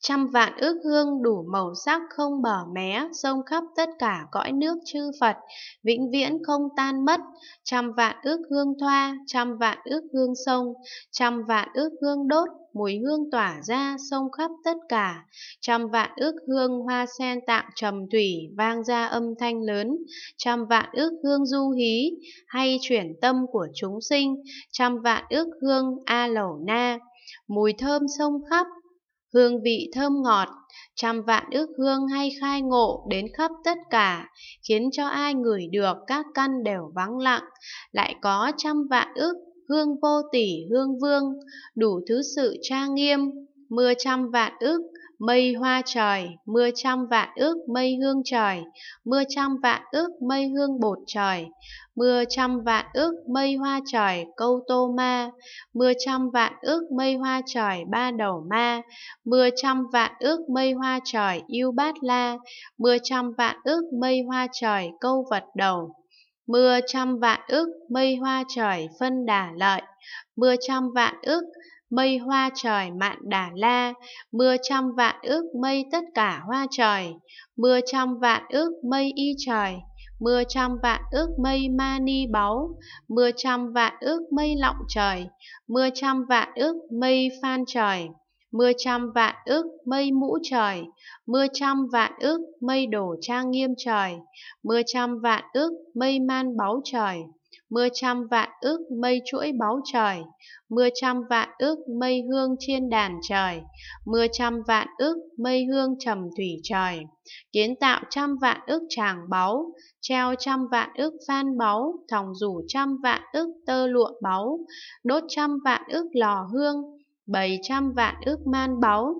A: Trăm vạn ước hương đủ màu sắc không bờ mé, sông khắp tất cả cõi nước chư Phật, vĩnh viễn không tan mất. Trăm vạn ước hương thoa, trăm vạn ước hương sông, trăm vạn ước hương đốt, mùi hương tỏa ra sông khắp tất cả. Trăm vạn ước hương hoa sen tạm trầm thủy vang ra âm thanh lớn, trăm vạn ước hương du hí hay chuyển tâm của chúng sinh, trăm vạn ước hương a lẩu na mùi thơm sông khắp hương vị thơm ngọt, trăm vạn ước hương hay khai ngộ đến khắp tất cả, khiến cho ai ngửi được các căn đều vắng lặng, lại có trăm vạn ước hương vô tỷ hương vương, đủ thứ sự trang nghiêm, mưa trăm vạn ước mây hoa trời, mưa trăm vạn ước mây hương trời, mưa trăm vạn ước mây hương bột trời, mưa trăm vạn ước mây hoa trời câu tô ma, mưa trăm vạn ước mây hoa trời ba đầu ma, mưa trăm vạn ước mây hoa trời yêu bát la, mưa trăm vạn ước mây hoa trời câu vật đầu. Mưa trăm vạn ước mây hoa trời phân đà lợi, mưa trăm vạn ước mây hoa trời mạn đà la, mưa trăm vạn ước mây tất cả hoa trời, mưa trăm vạn ước mây y trời, mưa trăm vạn ước mây ma ni báu, mưa trăm vạn ước mây lọng trời, mưa trăm vạn ước mây phan trời, mưa trăm vạn ước mây mũ trời, mưa trăm vạn ước mây đổ trang nghiêm trời, mưa trăm vạn ước mây man báu trời mưa trăm vạn ước mây chuỗi báu trời, mưa trăm vạn ước mây hương trên đàn trời, mưa trăm vạn ước mây hương trầm thủy trời, kiến tạo trăm vạn ước tràng báu, treo trăm vạn ước phan báu, thòng rủ trăm vạn ước tơ lụa báu, đốt trăm vạn ước lò hương, bày trăm vạn ước man báu,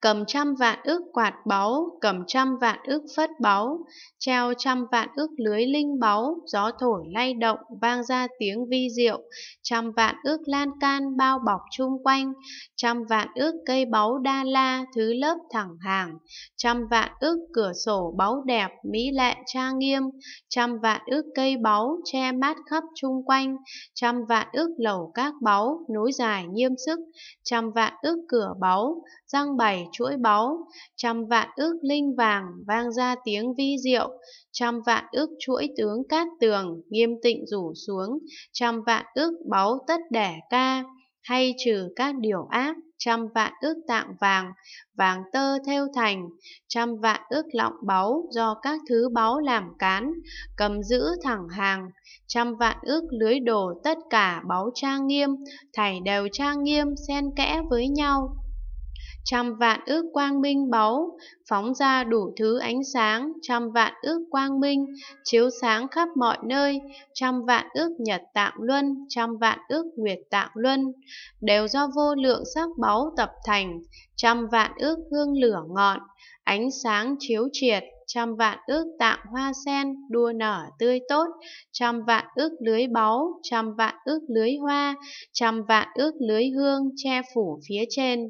A: cầm trăm vạn ước quạt báu, cầm trăm vạn ước phất báu, treo trăm vạn ước lưới linh báu, gió thổi lay động vang ra tiếng vi diệu, trăm vạn ước lan can bao bọc chung quanh, trăm vạn ước cây báu đa la thứ lớp thẳng hàng, trăm vạn ước cửa sổ báu đẹp mỹ lệ trang nghiêm, trăm vạn ước cây báu che mát khắp chung quanh, trăm vạn ước lầu các báu nối dài nghiêm sức, trăm vạn ước cửa báu răng báu bảy chuỗi báu, trăm vạn ước linh vàng vang ra tiếng vi diệu, trăm vạn ước chuỗi tướng cát tường nghiêm tịnh rủ xuống, trăm vạn ước báu tất đẻ ca, hay trừ các điều ác, trăm vạn ước tạng vàng, vàng tơ theo thành, trăm vạn ước lọng báu do các thứ báu làm cán, cầm giữ thẳng hàng, trăm vạn ước lưới đồ tất cả báu trang nghiêm, thảy đều trang nghiêm xen kẽ với nhau trăm vạn ước quang minh báu, phóng ra đủ thứ ánh sáng, trăm vạn ước quang minh, chiếu sáng khắp mọi nơi, trăm vạn ước nhật tạng luân, trăm vạn ước nguyệt tạng luân, đều do vô lượng sắc báu tập thành, trăm vạn ước hương lửa ngọn, ánh sáng chiếu triệt, trăm vạn ước tạng hoa sen đua nở tươi tốt, trăm vạn ước lưới báu, trăm vạn ước lưới hoa, trăm vạn ước lưới hương che phủ phía trên.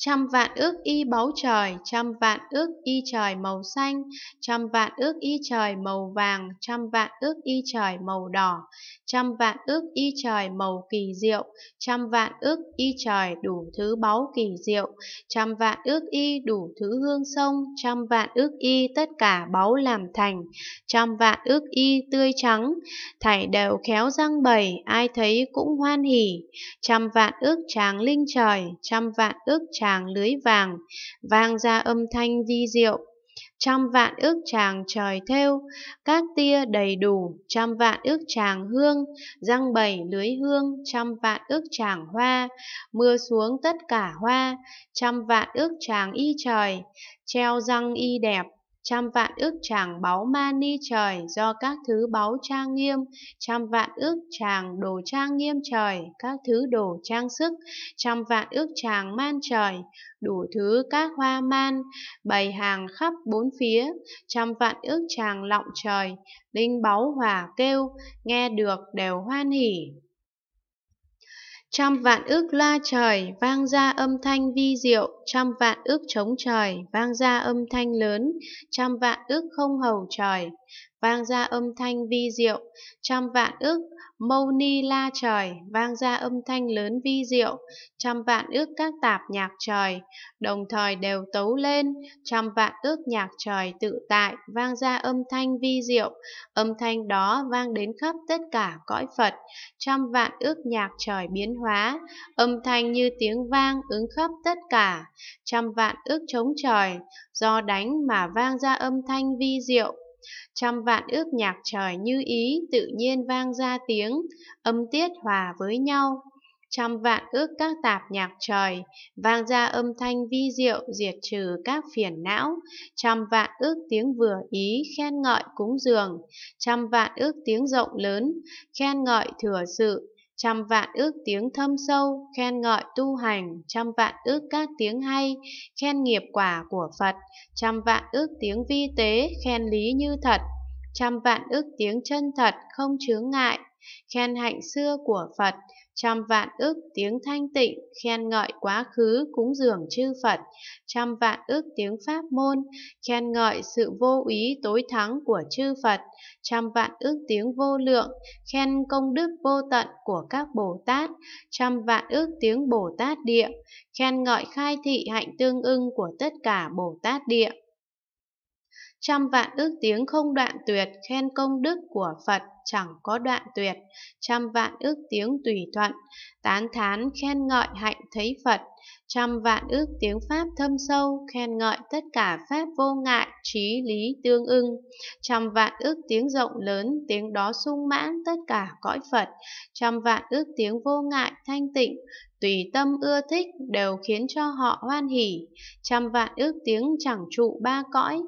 A: Trăm vạn ước y báu trời, trăm vạn ước y trời màu xanh, trăm vạn ước y trời màu vàng, trăm vạn ước y trời màu đỏ, trăm vạn ước y trời màu kỳ diệu, trăm vạn ước y trời đủ thứ báu kỳ diệu, trăm vạn ước y đủ thứ hương sông, trăm vạn ước y tất cả báu làm thành, trăm vạn ước y tươi trắng, thảy đều khéo răng bầy, ai thấy cũng hoan hỉ, trăm vạn ước tráng linh trời, trăm vạn ước tráng tràng lưới vàng, vang ra âm thanh vi diệu. Trăm vạn ước tràng trời theo, các tia đầy đủ, trăm vạn ước tràng hương, răng bảy lưới hương, trăm vạn ước tràng hoa, mưa xuống tất cả hoa, trăm vạn ước tràng y trời, treo răng y đẹp, trăm vạn ước chàng báu ma ni trời do các thứ báu trang nghiêm, trăm vạn ước chàng đồ trang nghiêm trời, các thứ đồ trang sức, trăm vạn ước chàng man trời, đủ thứ các hoa man, bày hàng khắp bốn phía, trăm vạn ước chàng lọng trời, linh báu hòa kêu, nghe được đều hoan hỉ. Trăm vạn ước la trời vang ra âm thanh vi diệu, trăm vạn ước trống trời vang ra âm thanh lớn, trăm vạn ước không hầu trời, vang ra âm thanh vi diệu, trăm vạn ức, mâu ni la trời, vang ra âm thanh lớn vi diệu, trăm vạn ức các tạp nhạc trời, đồng thời đều tấu lên, trăm vạn ức nhạc trời tự tại, vang ra âm thanh vi diệu, âm thanh đó vang đến khắp tất cả cõi Phật, trăm vạn ức nhạc trời biến hóa, âm thanh như tiếng vang ứng khắp tất cả, trăm vạn ức chống trời, do đánh mà vang ra âm thanh vi diệu, Trăm vạn ước nhạc trời như ý tự nhiên vang ra tiếng, âm tiết hòa với nhau. Trăm vạn ước các tạp nhạc trời vang ra âm thanh vi diệu diệt trừ các phiền não. Trăm vạn ước tiếng vừa ý khen ngợi cúng dường. Trăm vạn ước tiếng rộng lớn khen ngợi thừa sự Trăm vạn ước tiếng thâm sâu, khen ngợi tu hành, trăm vạn ước các tiếng hay, khen nghiệp quả của Phật, trăm vạn ước tiếng vi tế, khen lý như thật, trăm vạn ước tiếng chân thật, không chướng ngại, khen hạnh xưa của Phật, trăm vạn ức tiếng thanh tịnh, khen ngợi quá khứ cúng dường chư Phật, trăm vạn ức tiếng pháp môn, khen ngợi sự vô ý tối thắng của chư Phật, trăm vạn ức tiếng vô lượng, khen công đức vô tận của các Bồ Tát, trăm vạn ức tiếng Bồ Tát địa, khen ngợi khai thị hạnh tương ưng của tất cả Bồ Tát địa trăm vạn ước tiếng không đoạn tuyệt khen công đức của Phật, chẳng có đoạn tuyệt, trăm vạn ước tiếng tùy thuận, tán thán khen ngợi hạnh thấy Phật, trăm vạn ước tiếng Pháp thâm sâu, khen ngợi tất cả Pháp vô ngại, trí lý tương ưng, trăm vạn ước tiếng rộng lớn, tiếng đó sung mãn tất cả cõi Phật, trăm vạn ước tiếng vô ngại thanh tịnh, tùy tâm ưa thích đều khiến cho họ hoan hỉ trăm vạn ước tiếng chẳng trụ ba cõi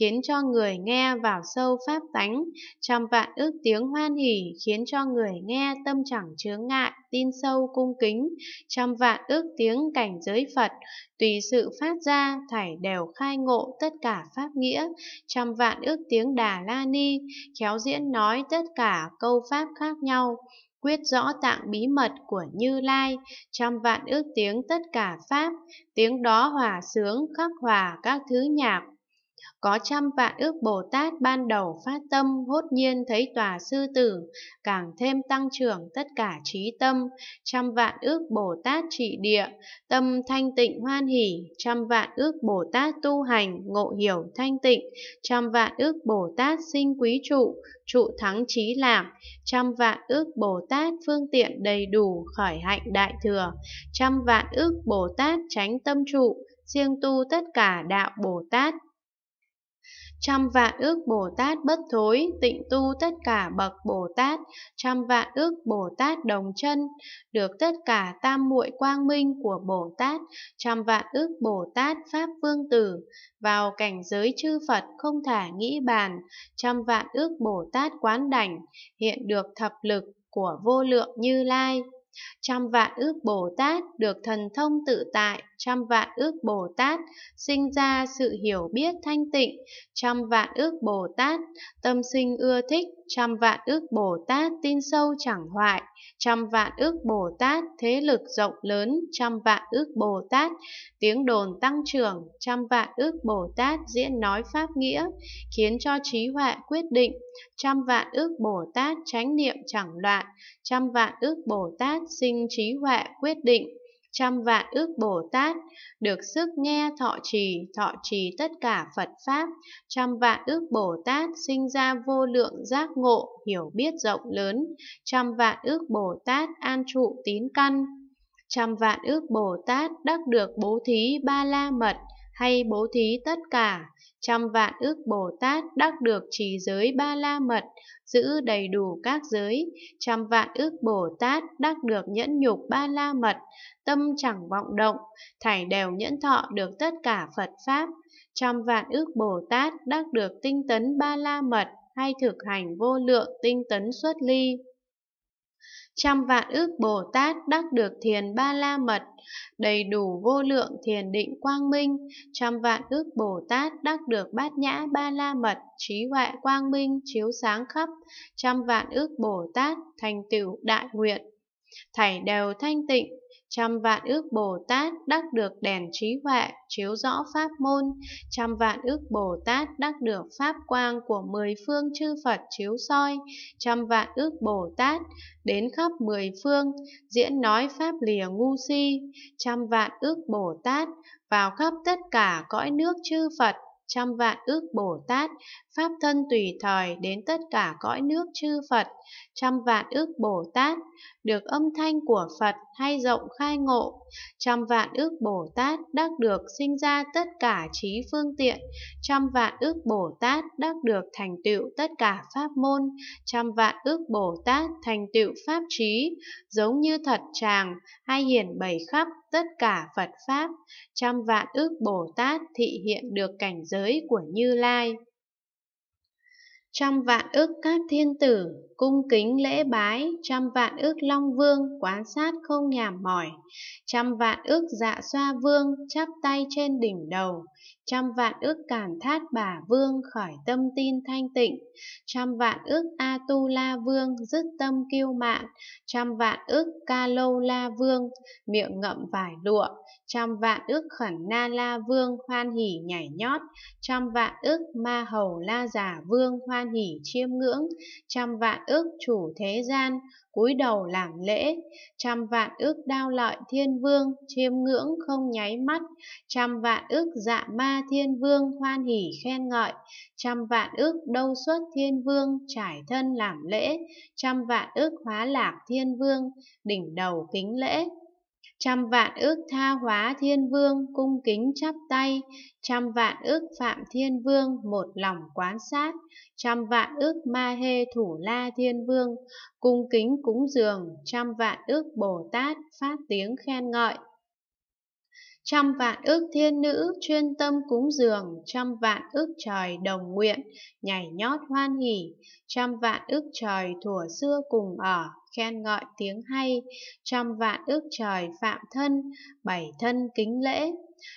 A: khiến cho người nghe vào sâu pháp tánh trăm vạn ước tiếng tiếng hoan hỉ khiến cho người nghe tâm chẳng chướng ngại, tin sâu cung kính, trăm vạn ước tiếng cảnh giới Phật, tùy sự phát ra thảy đều khai ngộ tất cả pháp nghĩa, trăm vạn ước tiếng Đà La Ni, khéo diễn nói tất cả câu pháp khác nhau, quyết rõ tạng bí mật của Như Lai, trăm vạn ước tiếng tất cả pháp, tiếng đó hòa sướng khắc hòa các thứ nhạc có trăm vạn ước Bồ Tát ban đầu phát tâm hốt nhiên thấy tòa sư tử, càng thêm tăng trưởng tất cả trí tâm, trăm vạn ước Bồ Tát trị địa, tâm thanh tịnh hoan hỷ, trăm vạn ước Bồ Tát tu hành, ngộ hiểu thanh tịnh, trăm vạn ước Bồ Tát sinh quý trụ, trụ thắng trí lạc, trăm vạn ước Bồ Tát phương tiện đầy đủ khởi hạnh đại thừa, trăm vạn ước Bồ Tát tránh tâm trụ, riêng tu tất cả đạo Bồ Tát trăm vạn ước Bồ Tát bất thối, tịnh tu tất cả bậc Bồ Tát, trăm vạn ước Bồ Tát đồng chân, được tất cả tam muội quang minh của Bồ Tát, trăm vạn ước Bồ Tát Pháp Vương Tử, vào cảnh giới chư Phật không thả nghĩ bàn, trăm vạn ước Bồ Tát quán đảnh, hiện được thập lực của vô lượng như lai. Trăm vạn ước Bồ Tát được thần thông tự tại trăm vạn ước Bồ Tát, sinh ra sự hiểu biết thanh tịnh, trăm vạn ước Bồ Tát, tâm sinh ưa thích, trăm vạn ước Bồ Tát tin sâu chẳng hoại, trăm vạn ước Bồ Tát thế lực rộng lớn, trăm vạn ước Bồ Tát tiếng đồn tăng trưởng, trăm vạn ước Bồ Tát diễn nói pháp nghĩa, khiến cho trí huệ quyết định, trăm vạn ước Bồ Tát chánh niệm chẳng loạn, trăm vạn ước Bồ Tát sinh trí huệ quyết định trăm vạn ước Bồ Tát, được sức nghe thọ trì, thọ trì tất cả Phật Pháp, trăm vạn ước Bồ Tát sinh ra vô lượng giác ngộ, hiểu biết rộng lớn, trăm vạn ước Bồ Tát an trụ tín căn, trăm vạn ước Bồ Tát đắc được bố thí ba la mật, hay bố thí tất cả, trăm vạn ước Bồ Tát đắc được trì giới ba la mật, giữ đầy đủ các giới, trăm vạn ước Bồ Tát đắc được nhẫn nhục ba la mật, tâm chẳng vọng động, thảy đều nhẫn thọ được tất cả Phật Pháp, trăm vạn ước Bồ Tát đắc được tinh tấn ba la mật hay thực hành vô lượng tinh tấn xuất ly trăm vạn ước Bồ Tát đắc được thiền ba la mật, đầy đủ vô lượng thiền định quang minh, trăm vạn ước Bồ Tát đắc được bát nhã ba la mật, trí huệ quang minh chiếu sáng khắp, trăm vạn ước Bồ Tát thành tựu đại nguyện. Thảy đều thanh tịnh, trăm vạn ước Bồ Tát đắc được đèn trí huệ chiếu rõ pháp môn, trăm vạn ước Bồ Tát đắc được pháp quang của mười phương chư Phật chiếu soi, trăm vạn ước Bồ Tát đến khắp mười phương diễn nói pháp lìa ngu si, trăm vạn ước Bồ Tát vào khắp tất cả cõi nước chư Phật trăm vạn ước Bồ Tát, Pháp thân tùy thời đến tất cả cõi nước chư Phật, trăm vạn ước Bồ Tát, được âm thanh của Phật hay rộng khai ngộ, trăm vạn ước Bồ Tát đắc được sinh ra tất cả trí phương tiện, trăm vạn ước Bồ Tát đắc được thành tựu tất cả pháp môn, trăm vạn ước Bồ Tát thành tựu pháp trí, giống như thật tràng hay hiển bày khắp tất cả Phật Pháp, trăm vạn ước Bồ Tát thị hiện được cảnh giới của Như Lai. Trăm vạn ước các thiên tử, cung kính lễ bái, trăm vạn ước long vương, quán sát không nhàm mỏi, trăm vạn ước dạ xoa vương, chắp tay trên đỉnh đầu, Trăm vạn ước cản thát bà vương khỏi tâm tin thanh tịnh, trăm vạn ước A tu la vương dứt tâm kiêu mạn, trăm vạn ước Ca Lô la vương miệng ngậm vải lụa, trăm vạn ước khẩn na la vương hoan hỉ nhảy nhót, trăm vạn ước ma hầu la giả vương hoan hỉ chiêm ngưỡng, trăm vạn ước chủ thế gian cúi đầu làm lễ trăm vạn ước đao lợi thiên vương chiêm ngưỡng không nháy mắt trăm vạn ước dạ ma thiên vương hoan hỉ khen ngợi trăm vạn ước đâu xuất thiên vương trải thân làm lễ trăm vạn ước hóa lạc thiên vương đỉnh đầu kính lễ Trăm vạn ước tha hóa thiên vương cung kính chắp tay, trăm vạn ước phạm thiên vương một lòng quán sát, trăm vạn ước ma hê thủ la thiên vương cung kính cúng dường, trăm vạn ước Bồ Tát phát tiếng khen ngợi. Trăm vạn ước thiên nữ chuyên tâm cúng dường, trăm vạn ước trời đồng nguyện, nhảy nhót hoan hỉ, trăm vạn ước trời thủa xưa cùng ở, khen ngợi tiếng hay, trăm vạn ước trời phạm thân, bảy thân kính lễ,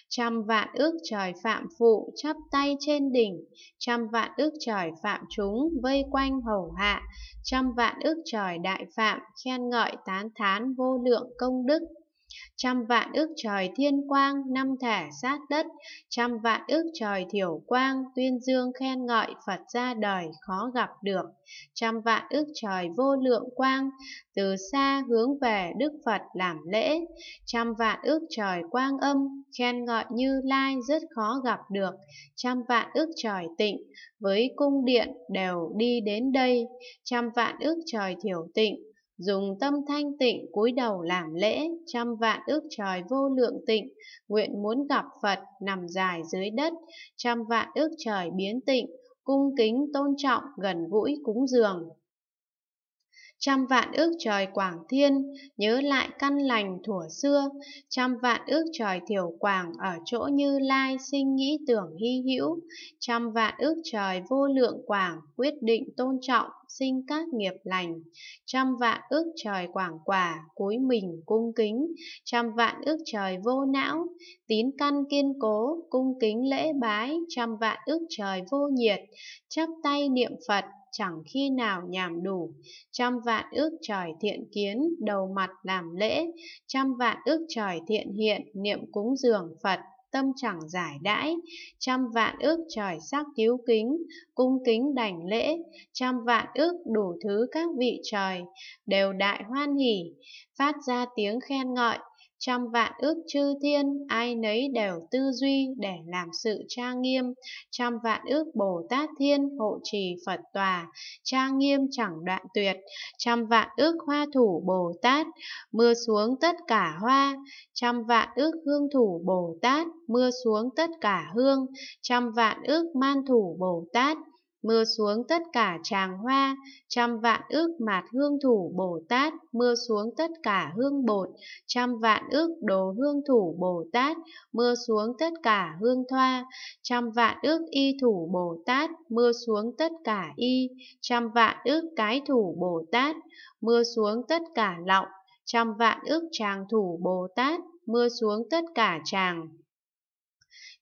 A: trăm vạn ước trời phạm phụ chắp tay trên đỉnh, trăm vạn ước trời phạm chúng vây quanh hầu hạ, trăm vạn ước trời đại phạm khen ngợi tán thán vô lượng công đức. Trăm vạn ước trời thiên quang, năm thả sát đất, trăm vạn ước trời thiểu quang, tuyên dương khen ngợi Phật ra đời khó gặp được. Trăm vạn ước trời vô lượng quang, từ xa hướng về Đức Phật làm lễ. Trăm vạn ước trời quang âm, khen ngợi Như Lai rất khó gặp được. Trăm vạn ước trời tịnh, với cung điện đều đi đến đây. Trăm vạn ước trời thiểu tịnh, dùng tâm thanh tịnh cúi đầu làm lễ, trăm vạn ước trời vô lượng tịnh, nguyện muốn gặp Phật nằm dài dưới đất, trăm vạn ước trời biến tịnh, cung kính tôn trọng gần gũi cúng dường. Trăm vạn ước trời Quảng Thiên, nhớ lại căn lành thuở xưa, trăm vạn ước trời Thiểu Quảng ở chỗ Như Lai sinh nghĩ tưởng hy hữu, trăm vạn ước trời vô lượng Quảng quyết định tôn trọng sinh các nghiệp lành trăm vạn ước trời quảng quả cúi mình cung kính trăm vạn ước trời vô não tín căn kiên cố cung kính lễ bái trăm vạn ước trời vô nhiệt chắp tay niệm phật chẳng khi nào nhảm đủ trăm vạn ước trời thiện kiến đầu mặt làm lễ trăm vạn ước trời thiện hiện niệm cúng dường phật tâm chẳng giải đãi trăm vạn ước trời sắc cứu kính cung kính đảnh lễ trăm vạn ước đủ thứ các vị trời đều đại hoan hỉ phát ra tiếng khen ngợi trong vạn ước chư thiên, ai nấy đều tư duy để làm sự trang nghiêm. Trong vạn ước Bồ Tát Thiên hộ trì Phật Tòa, trang nghiêm chẳng đoạn tuyệt. Trong vạn ước hoa thủ Bồ Tát, mưa xuống tất cả hoa. Trong vạn ước hương thủ Bồ Tát, mưa xuống tất cả hương. Trong vạn ước man thủ Bồ Tát, mưa xuống tất cả tràng hoa, trăm vạn ước mạt hương thủ Bồ Tát, mưa xuống tất cả hương bột, trăm vạn ước đồ hương thủ Bồ Tát, mưa xuống tất cả hương thoa, trăm vạn ước y thủ Bồ Tát, mưa xuống tất cả y, trăm vạn ước cái thủ Bồ Tát, mưa xuống tất cả lọng, trăm vạn ước tràng thủ Bồ Tát, mưa xuống tất cả tràng.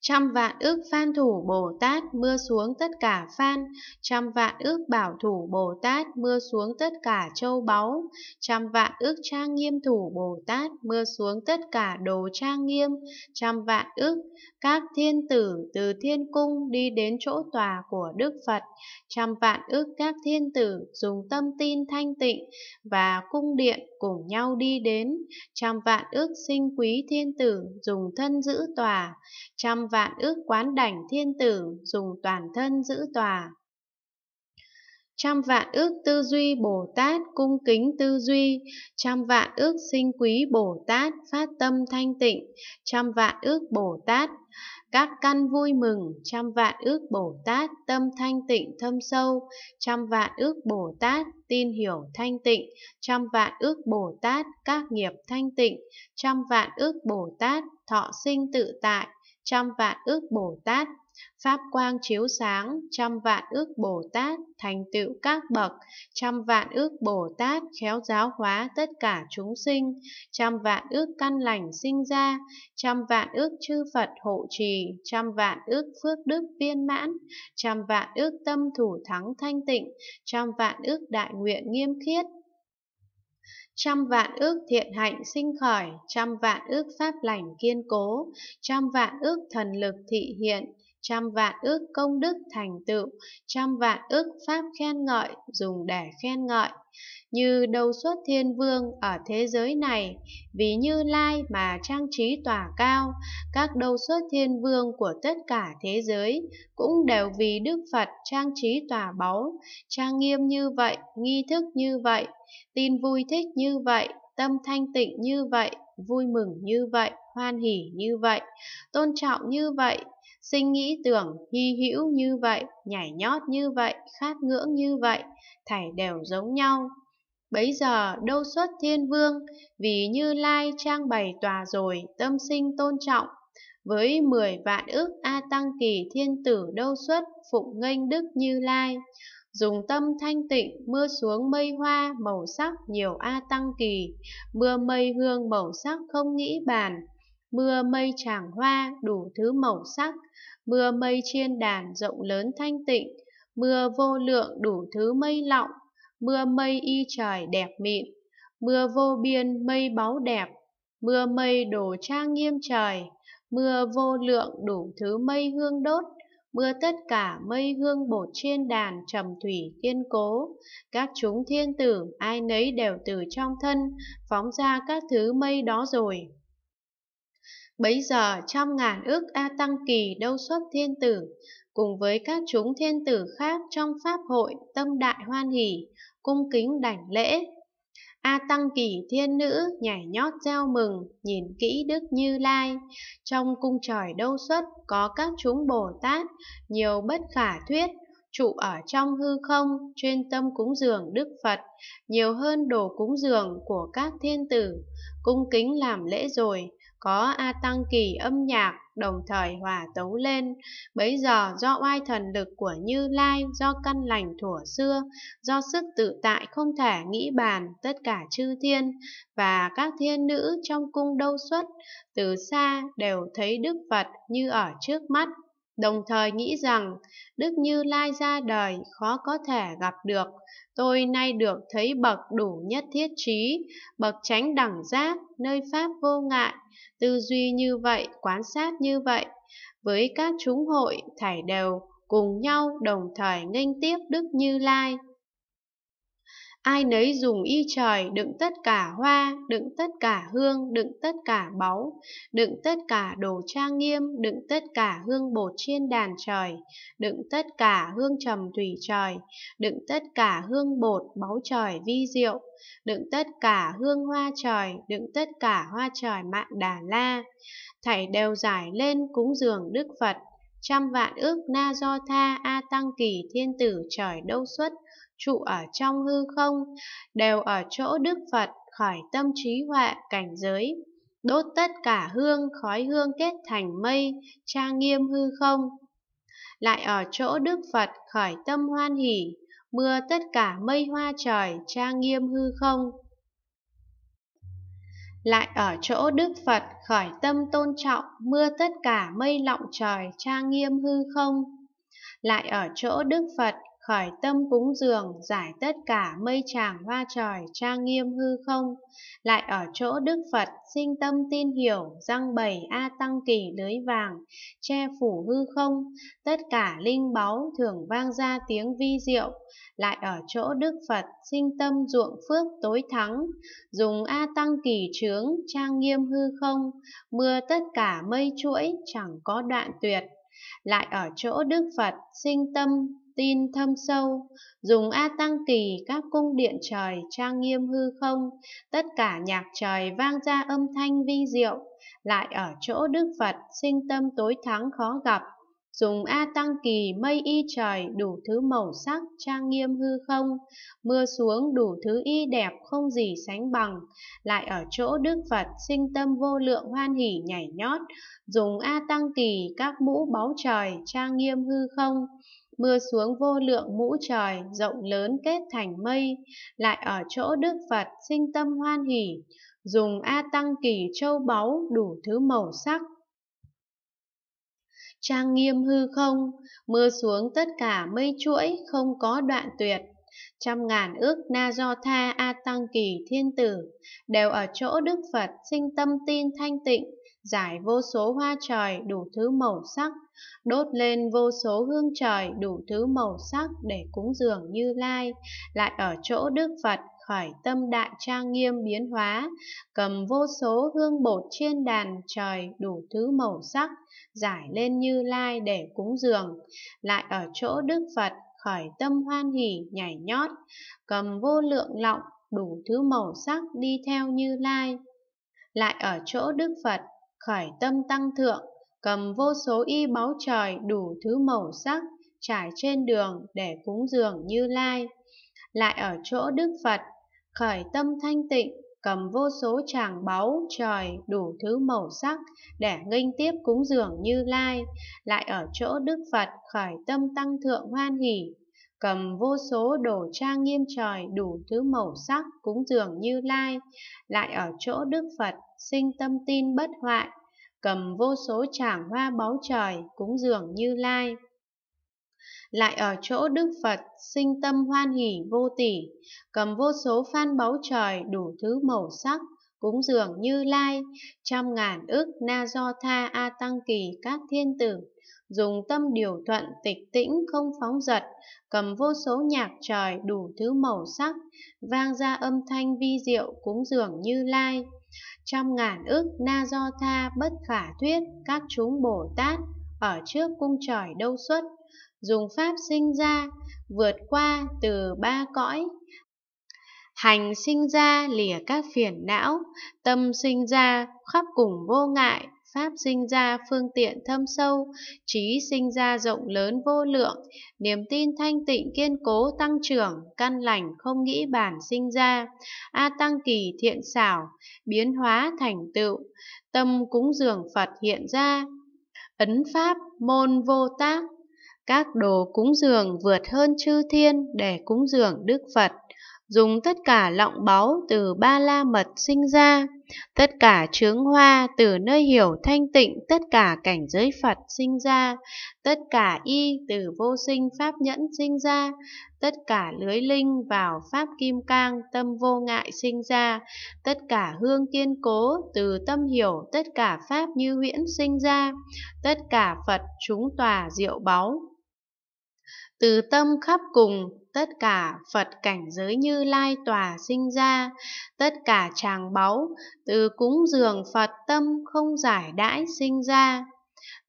A: Trăm vạn ước phan thủ Bồ Tát mưa xuống tất cả phan, trăm vạn ước bảo thủ Bồ Tát mưa xuống tất cả châu báu, trăm vạn ước trang nghiêm thủ Bồ Tát mưa xuống tất cả đồ trang nghiêm, trăm vạn ước các thiên tử từ thiên cung đi đến chỗ tòa của Đức Phật, trăm vạn ước các thiên tử dùng tâm tin thanh tịnh và cung điện cùng nhau đi đến, trăm vạn ước sinh quý thiên tử dùng thân giữ tòa, trăm vạn ước quán đảnh thiên tử dùng toàn thân giữ tòa. Trăm vạn ước tư duy Bồ Tát cung kính tư duy, trăm vạn ước sinh quý Bồ Tát phát tâm thanh tịnh, trăm vạn ước Bồ Tát các căn vui mừng, trăm vạn ước Bồ Tát tâm thanh tịnh thâm sâu, trăm vạn ước Bồ Tát tin hiểu thanh tịnh, trăm vạn ước Bồ Tát các nghiệp thanh tịnh, trăm vạn ước Bồ Tát thọ sinh tự tại, trăm vạn ước Bồ Tát, Pháp quang chiếu sáng, trăm vạn ước Bồ Tát, thành tựu các bậc, trăm vạn ước Bồ Tát, khéo giáo hóa tất cả chúng sinh, trăm vạn ước căn lành sinh ra, trăm vạn ước chư Phật hộ trì, trăm vạn ước phước đức viên mãn, trăm vạn ước tâm thủ thắng thanh tịnh, trăm vạn ước đại nguyện nghiêm khiết, Trăm vạn ước thiện hạnh sinh khởi, trăm vạn ước pháp lành kiên cố, trăm vạn ước thần lực thị hiện, trăm vạn ước công đức thành tựu, trăm vạn ước pháp khen ngợi dùng để khen ngợi. Như đầu xuất thiên vương ở thế giới này, vì Như Lai mà trang trí tỏa cao, các đầu xuất thiên vương của tất cả thế giới cũng đều vì Đức Phật trang trí tỏa báu, trang nghiêm như vậy, nghi thức như vậy, tin vui thích như vậy, tâm thanh tịnh như vậy, vui mừng như vậy, hoan hỷ như vậy, tôn trọng như vậy, sinh nghĩ tưởng hy hữu như vậy, nhảy nhót như vậy, khát ngưỡng như vậy, thảy đều giống nhau. Bấy giờ đâu xuất thiên vương, vì Như Lai trang bày tòa rồi, tâm sinh tôn trọng. Với mười vạn ước A Tăng Kỳ thiên tử đâu xuất phụng nghênh Đức Như Lai. Dùng tâm thanh tịnh mưa xuống mây hoa màu sắc nhiều A Tăng Kỳ, mưa mây hương màu sắc không nghĩ bàn mưa mây tràng hoa đủ thứ màu sắc, mưa mây chiên đàn rộng lớn thanh tịnh, mưa vô lượng đủ thứ mây lọng, mưa mây y trời đẹp mịn, mưa vô biên mây báu đẹp, mưa mây đồ trang nghiêm trời, mưa vô lượng đủ thứ mây hương đốt, mưa tất cả mây hương bột trên đàn trầm thủy kiên cố. Các chúng thiên tử ai nấy đều từ trong thân, phóng ra các thứ mây đó rồi. Bấy giờ trăm ngàn ước A Tăng Kỳ đâu xuất thiên tử, cùng với các chúng thiên tử khác trong pháp hội tâm đại hoan hỷ, cung kính đảnh lễ. A Tăng Kỳ thiên nữ nhảy nhót reo mừng, nhìn kỹ Đức Như Lai. Trong cung trời đâu xuất có các chúng Bồ Tát, nhiều bất khả thuyết, trụ ở trong hư không, chuyên tâm cúng dường Đức Phật, nhiều hơn đồ cúng dường của các thiên tử, cung kính làm lễ rồi, có A Tăng Kỳ âm nhạc đồng thời hòa tấu lên. Bấy giờ do oai thần lực của Như Lai, do căn lành thủa xưa, do sức tự tại không thể nghĩ bàn tất cả chư thiên và các thiên nữ trong cung đâu xuất, từ xa đều thấy Đức Phật như ở trước mắt đồng thời nghĩ rằng Đức Như Lai ra đời khó có thể gặp được, tôi nay được thấy bậc đủ nhất thiết trí, bậc tránh đẳng giác, nơi Pháp vô ngại, tư duy như vậy, quán sát như vậy, với các chúng hội thảy đều cùng nhau đồng thời nghênh tiếp Đức Như Lai ai nấy dùng y trời đựng tất cả hoa đựng tất cả hương đựng tất cả báu đựng tất cả đồ trang nghiêm đựng tất cả hương bột trên đàn trời đựng tất cả hương trầm thủy trời đựng tất cả hương bột báu trời vi diệu đựng tất cả hương hoa trời đựng tất cả hoa trời mạng đà la thảy đều giải lên cúng dường đức phật trăm vạn ước na do tha a tăng kỳ thiên tử trời đâu xuất trụ ở trong hư không, đều ở chỗ Đức Phật khỏi tâm trí họa cảnh giới. Đốt tất cả hương, khói hương kết thành mây, trang nghiêm hư không. Lại ở chỗ Đức Phật khỏi tâm hoan hỷ, mưa tất cả mây hoa trời, trang nghiêm hư không lại ở chỗ Đức Phật khỏi tâm tôn trọng, mưa tất cả mây lọng trời trang nghiêm hư không. Lại ở chỗ Đức Phật Khởi tâm cúng dường giải tất cả mây tràng hoa tròi trang nghiêm hư không Lại ở chỗ Đức Phật sinh tâm tin hiểu răng bầy A tăng kỳ lưới vàng Che phủ hư không Tất cả linh báu thường vang ra tiếng vi diệu Lại ở chỗ Đức Phật sinh tâm ruộng phước tối thắng Dùng A tăng kỳ trướng trang nghiêm hư không Mưa tất cả mây chuỗi chẳng có đoạn tuyệt lại ở chỗ Đức Phật sinh tâm tin thâm sâu, dùng A Tăng Kỳ các cung điện trời trang nghiêm hư không, tất cả nhạc trời vang ra âm thanh vi diệu, lại ở chỗ Đức Phật sinh tâm tối thắng khó gặp, dùng A Tăng Kỳ mây y trời đủ thứ màu sắc trang nghiêm hư không, mưa xuống đủ thứ y đẹp không gì sánh bằng, lại ở chỗ Đức Phật sinh tâm vô lượng hoan hỉ nhảy nhót, dùng A Tăng Kỳ các mũ báu trời trang nghiêm hư không, mưa xuống vô lượng mũ trời rộng lớn kết thành mây, lại ở chỗ Đức Phật sinh tâm hoan hỷ, dùng A Tăng Kỳ châu báu đủ thứ màu sắc. Trang nghiêm hư không, mưa xuống tất cả mây chuỗi không có đoạn tuyệt, trăm ngàn ước na do tha a tăng kỳ thiên tử đều ở chỗ đức phật sinh tâm tin thanh tịnh giải vô số hoa trời đủ thứ màu sắc, đốt lên vô số hương trời đủ thứ màu sắc để cúng dường Như Lai, lại ở chỗ Đức Phật khởi tâm đại trang nghiêm biến hóa, cầm vô số hương bột trên đàn trời đủ thứ màu sắc, giải lên Như Lai để cúng dường, lại ở chỗ Đức Phật khởi tâm hoan hỷ nhảy nhót, cầm vô lượng lọng đủ thứ màu sắc đi theo Như Lai. Lại ở chỗ Đức Phật khởi tâm tăng thượng, cầm vô số y báu trời đủ thứ màu sắc, trải trên đường để cúng dường Như Lai. Lại ở chỗ Đức Phật, khởi tâm thanh tịnh, cầm vô số tràng báu trời đủ thứ màu sắc để nghênh tiếp cúng dường Như Lai, lại ở chỗ Đức Phật khởi tâm tăng thượng hoan hỷ, cầm vô số đồ trang nghiêm trời đủ thứ màu sắc cúng dường Như Lai, lại ở chỗ Đức Phật sinh tâm tin bất hoại, cầm vô số trảng hoa báu trời cúng dường như lai lại ở chỗ Đức Phật sinh tâm hoan hỷ vô tỷ, cầm vô số phan báu trời đủ thứ màu sắc, cúng dường như lai, trăm ngàn ức na do tha a tăng kỳ các thiên tử, dùng tâm điều thuận tịch tĩnh không phóng dật, cầm vô số nhạc trời đủ thứ màu sắc, vang ra âm thanh vi diệu cúng dường như lai. Trăm ngàn ức na do tha bất khả thuyết các chúng Bồ Tát ở trước cung trời đâu xuất, dùng pháp sinh ra, vượt qua từ ba cõi. Hành sinh ra lìa các phiền não, tâm sinh ra khắp cùng vô ngại, Pháp sinh ra phương tiện thâm sâu, trí sinh ra rộng lớn vô lượng, niềm tin thanh tịnh kiên cố tăng trưởng, căn lành không nghĩ bản sinh ra, A tăng kỳ thiện xảo, biến hóa thành tựu, tâm cúng dường Phật hiện ra, ấn pháp môn vô tác, các đồ cúng dường vượt hơn chư thiên để cúng dường Đức Phật dùng tất cả lọng báu từ ba la mật sinh ra Tất cả chướng hoa từ nơi hiểu thanh tịnh tất cả cảnh giới Phật sinh ra, tất cả y từ vô sinh pháp nhẫn sinh ra, tất cả lưới linh vào pháp kim cang tâm vô ngại sinh ra, tất cả hương kiên cố từ tâm hiểu tất cả pháp như huyễn sinh ra, tất cả Phật chúng tòa diệu báu từ tâm khắp cùng tất cả Phật cảnh giới như lai tòa sinh ra, tất cả tràng báu, từ cúng dường Phật tâm không giải đãi sinh ra.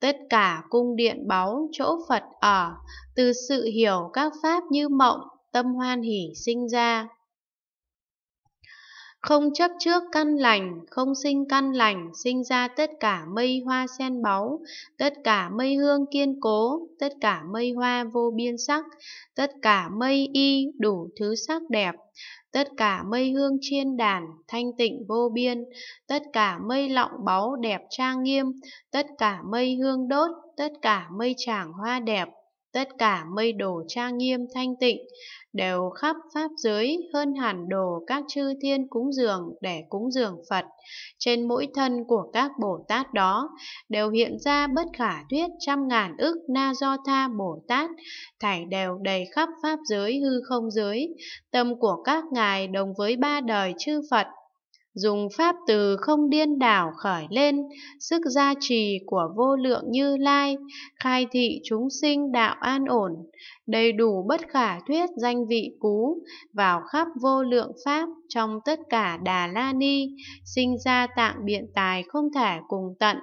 A: Tất cả cung điện báu chỗ Phật ở, từ sự hiểu các pháp như mộng, tâm hoan hỷ sinh ra không chấp trước căn lành, không sinh căn lành, sinh ra tất cả mây hoa sen báu, tất cả mây hương kiên cố, tất cả mây hoa vô biên sắc, tất cả mây y đủ thứ sắc đẹp, tất cả mây hương chiên đàn, thanh tịnh vô biên, tất cả mây lọng báu đẹp trang nghiêm, tất cả mây hương đốt, tất cả mây tràng hoa đẹp, tất cả mây đồ trang nghiêm thanh tịnh đều khắp pháp giới hơn hẳn đồ các chư thiên cúng dường để cúng dường Phật. Trên mỗi thân của các Bồ Tát đó đều hiện ra bất khả thuyết trăm ngàn ức na do tha Bồ Tát, thảy đều đầy khắp pháp giới hư không giới. Tâm của các ngài đồng với ba đời chư Phật dùng pháp từ không điên đảo khởi lên, sức gia trì của vô lượng như lai, khai thị chúng sinh đạo an ổn, đầy đủ bất khả thuyết danh vị cú, vào khắp vô lượng pháp trong tất cả Đà La Ni, sinh ra tạng biện tài không thể cùng tận.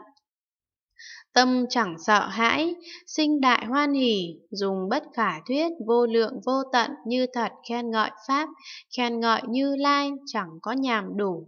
A: Tâm chẳng sợ hãi, sinh đại hoan hỷ, dùng bất khả thuyết vô lượng vô tận như thật khen ngợi Pháp, khen ngợi như lai chẳng có nhàm đủ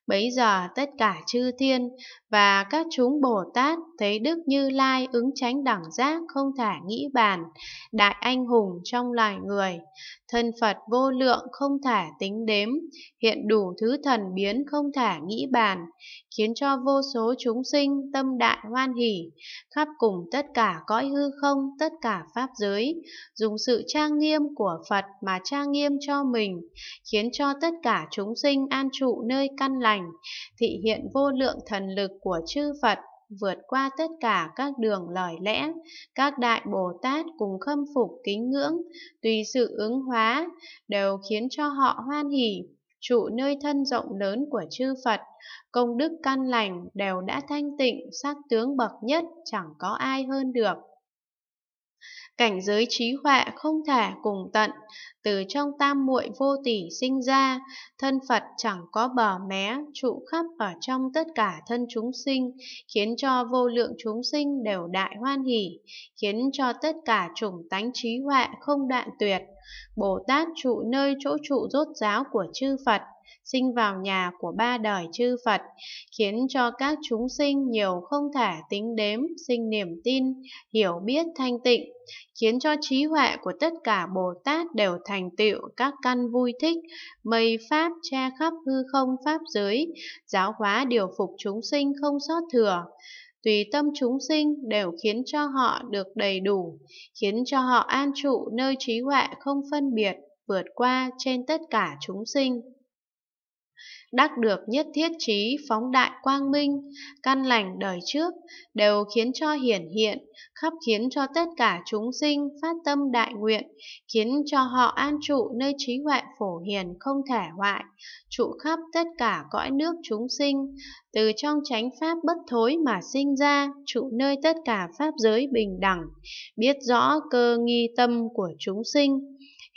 A: Bấy giờ tất cả chư thiên và các chúng Bồ Tát thấy Đức Như Lai ứng tránh đẳng giác không thể nghĩ bàn, đại anh hùng trong loài người. Thân Phật vô lượng không thể tính đếm, hiện đủ thứ thần biến không thể nghĩ bàn, khiến cho vô số chúng sinh tâm đại hoan hỷ, khắp cùng tất cả cõi hư không, tất cả pháp giới, dùng sự trang nghiêm của Phật mà trang nghiêm cho mình, khiến cho tất cả chúng sinh an trụ nơi căn lành lành, thị hiện vô lượng thần lực của chư Phật vượt qua tất cả các đường lời lẽ, các đại Bồ Tát cùng khâm phục kính ngưỡng, tùy sự ứng hóa, đều khiến cho họ hoan hỷ, trụ nơi thân rộng lớn của chư Phật, công đức căn lành đều đã thanh tịnh, sắc tướng bậc nhất chẳng có ai hơn được cảnh giới trí họa không thả cùng tận, từ trong tam muội vô tỷ sinh ra, thân Phật chẳng có bờ mé, trụ khắp ở trong tất cả thân chúng sinh, khiến cho vô lượng chúng sinh đều đại hoan hỷ, khiến cho tất cả chủng tánh trí họa không đoạn tuyệt. Bồ Tát trụ nơi chỗ trụ rốt giáo của chư Phật, sinh vào nhà của ba đời chư Phật, khiến cho các chúng sinh nhiều không thể tính đếm, sinh niềm tin, hiểu biết thanh tịnh, khiến cho trí huệ của tất cả Bồ Tát đều thành tựu các căn vui thích, mây pháp che khắp hư không pháp giới, giáo hóa điều phục chúng sinh không sót thừa tùy tâm chúng sinh đều khiến cho họ được đầy đủ, khiến cho họ an trụ nơi trí huệ không phân biệt, vượt qua trên tất cả chúng sinh đắc được nhất thiết trí phóng đại quang minh, căn lành đời trước, đều khiến cho hiển hiện, khắp khiến cho tất cả chúng sinh phát tâm đại nguyện, khiến cho họ an trụ nơi trí huệ phổ hiền không thể hoại, trụ khắp tất cả cõi nước chúng sinh, từ trong chánh pháp bất thối mà sinh ra, trụ nơi tất cả pháp giới bình đẳng, biết rõ cơ nghi tâm của chúng sinh,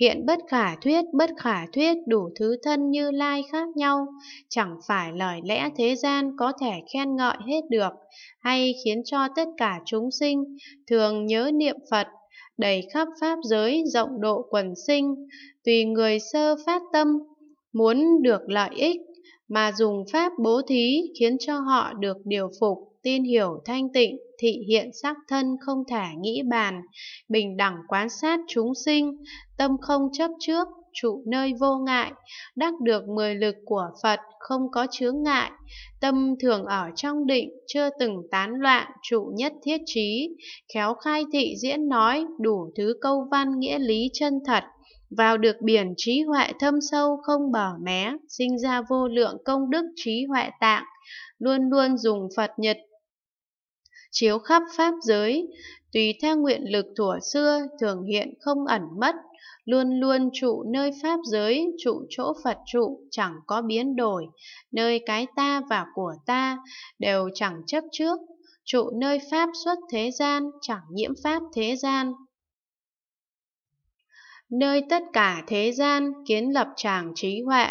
A: Hiện bất khả thuyết, bất khả thuyết đủ thứ thân như lai khác nhau, chẳng phải lời lẽ thế gian có thể khen ngợi hết được, hay khiến cho tất cả chúng sinh thường nhớ niệm Phật, đầy khắp pháp giới rộng độ quần sinh, tùy người sơ phát tâm, muốn được lợi ích, mà dùng pháp bố thí khiến cho họ được điều phục, tin hiểu thanh tịnh thị hiện sắc thân không thả nghĩ bàn, bình đẳng quán sát chúng sinh, tâm không chấp trước, trụ nơi vô ngại, đắc được mười lực của Phật không có chướng ngại, tâm thường ở trong định, chưa từng tán loạn, trụ nhất thiết trí, khéo khai thị diễn nói, đủ thứ câu văn nghĩa lý chân thật, vào được biển trí huệ thâm sâu không bờ mé, sinh ra vô lượng công đức trí huệ tạng, luôn luôn dùng Phật nhật chiếu khắp pháp giới, tùy theo nguyện lực thủa xưa thường hiện không ẩn mất, luôn luôn trụ nơi pháp giới, trụ chỗ Phật trụ chẳng có biến đổi, nơi cái ta và của ta đều chẳng chấp trước, trụ nơi pháp xuất thế gian chẳng nhiễm pháp thế gian nơi tất cả thế gian kiến lập tràng trí huệ,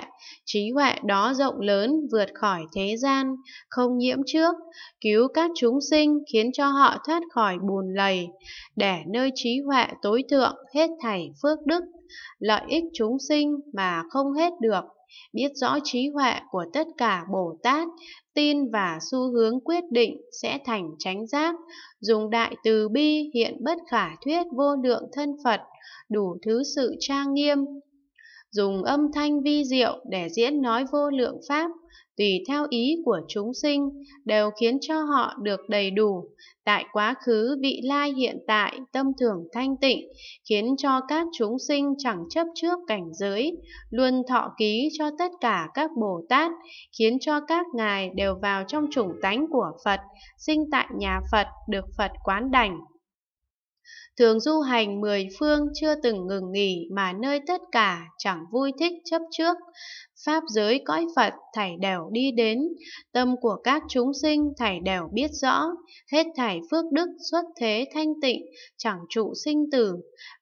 A: trí huệ đó rộng lớn vượt khỏi thế gian, không nhiễm trước, cứu các chúng sinh khiến cho họ thoát khỏi bùn lầy, để nơi trí huệ tối thượng hết thảy phước đức, lợi ích chúng sinh mà không hết được biết rõ trí huệ của tất cả Bồ Tát, tin và xu hướng quyết định sẽ thành chánh giác, dùng đại từ bi hiện bất khả thuyết vô lượng thân Phật, đủ thứ sự trang nghiêm, dùng âm thanh vi diệu để diễn nói vô lượng pháp, tùy theo ý của chúng sinh đều khiến cho họ được đầy đủ tại quá khứ vị lai hiện tại tâm thường thanh tịnh khiến cho các chúng sinh chẳng chấp trước cảnh giới luôn thọ ký cho tất cả các bồ tát khiến cho các ngài đều vào trong chủng tánh của phật sinh tại nhà phật được phật quán đảnh thường du hành mười phương chưa từng ngừng nghỉ mà nơi tất cả chẳng vui thích chấp trước pháp giới cõi Phật thảy đều đi đến, tâm của các chúng sinh thảy đều biết rõ, hết thảy phước đức xuất thế thanh tịnh, chẳng trụ sinh tử,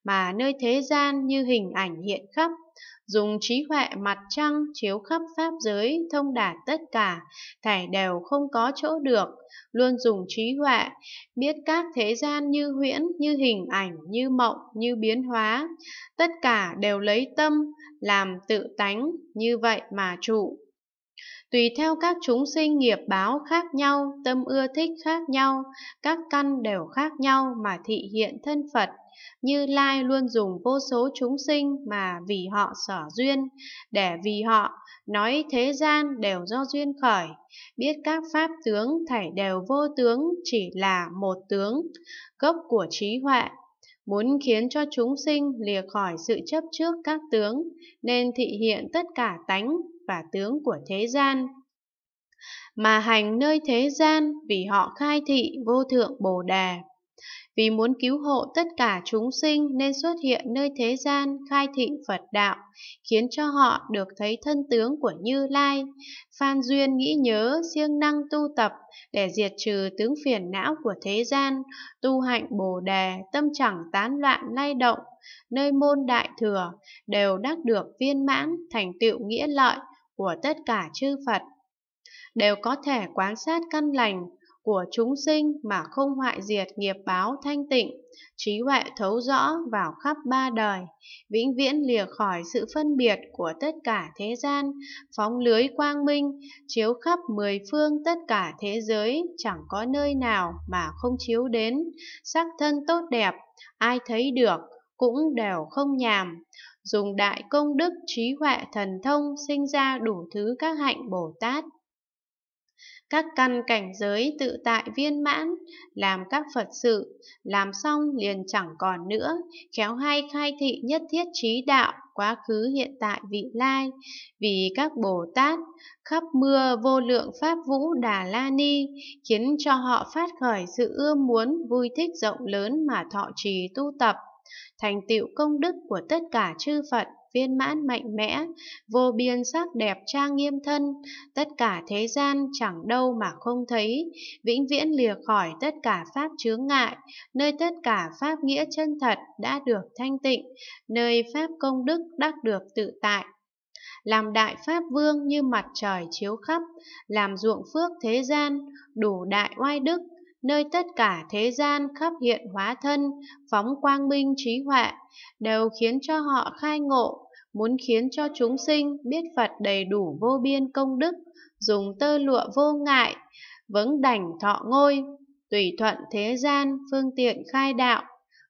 A: mà nơi thế gian như hình ảnh hiện khắp dùng trí huệ mặt trăng chiếu khắp pháp giới thông đạt tất cả thảy đều không có chỗ được luôn dùng trí huệ biết các thế gian như huyễn như hình ảnh như mộng như biến hóa tất cả đều lấy tâm làm tự tánh như vậy mà trụ Tùy theo các chúng sinh nghiệp báo khác nhau, tâm ưa thích khác nhau, các căn đều khác nhau mà thị hiện thân Phật như Lai luôn dùng vô số chúng sinh mà vì họ sở duyên, để vì họ nói thế gian đều do duyên khởi, biết các pháp tướng thảy đều vô tướng chỉ là một tướng, gốc của trí huệ. Muốn khiến cho chúng sinh lìa khỏi sự chấp trước các tướng, nên thị hiện tất cả tánh và tướng của thế gian mà hành nơi thế gian vì họ khai thị vô thượng Bồ Đề. Vì muốn cứu hộ tất cả chúng sinh nên xuất hiện nơi thế gian khai thị Phật đạo, khiến cho họ được thấy thân tướng của Như Lai. Phan Duyên nghĩ nhớ siêng năng tu tập để diệt trừ tướng phiền não của thế gian, tu hạnh bồ đề, tâm chẳng tán loạn lay động, nơi môn đại thừa đều đắc được viên mãn thành tựu nghĩa lợi của tất cả chư Phật đều có thể quan sát căn lành của chúng sinh mà không hoại diệt nghiệp báo thanh tịnh, trí huệ thấu rõ vào khắp ba đời, vĩnh viễn lìa khỏi sự phân biệt của tất cả thế gian, phóng lưới quang minh, chiếu khắp mười phương tất cả thế giới, chẳng có nơi nào mà không chiếu đến, sắc thân tốt đẹp, ai thấy được cũng đều không nhàm, dùng đại công đức trí huệ thần thông sinh ra đủ thứ các hạnh Bồ Tát các căn cảnh giới tự tại viên mãn, làm các Phật sự, làm xong liền chẳng còn nữa, khéo hay khai thị nhất thiết trí đạo, quá khứ hiện tại vị lai, vì các Bồ Tát, khắp mưa vô lượng Pháp Vũ Đà La Ni, khiến cho họ phát khởi sự ưa muốn, vui thích rộng lớn mà thọ trì tu tập, thành tựu công đức của tất cả chư Phật viên mãn mạnh mẽ, vô biên sắc đẹp trang nghiêm thân, tất cả thế gian chẳng đâu mà không thấy, vĩnh viễn lìa khỏi tất cả pháp chướng ngại, nơi tất cả pháp nghĩa chân thật đã được thanh tịnh, nơi pháp công đức đắc được tự tại làm đại pháp vương như mặt trời chiếu khắp, làm ruộng phước thế gian, đủ đại oai đức, nơi tất cả thế gian khắp hiện hóa thân, phóng quang minh trí huệ, đều khiến cho họ khai ngộ, muốn khiến cho chúng sinh biết Phật đầy đủ vô biên công đức, dùng tơ lụa vô ngại, vững đảnh thọ ngôi, tùy thuận thế gian phương tiện khai đạo,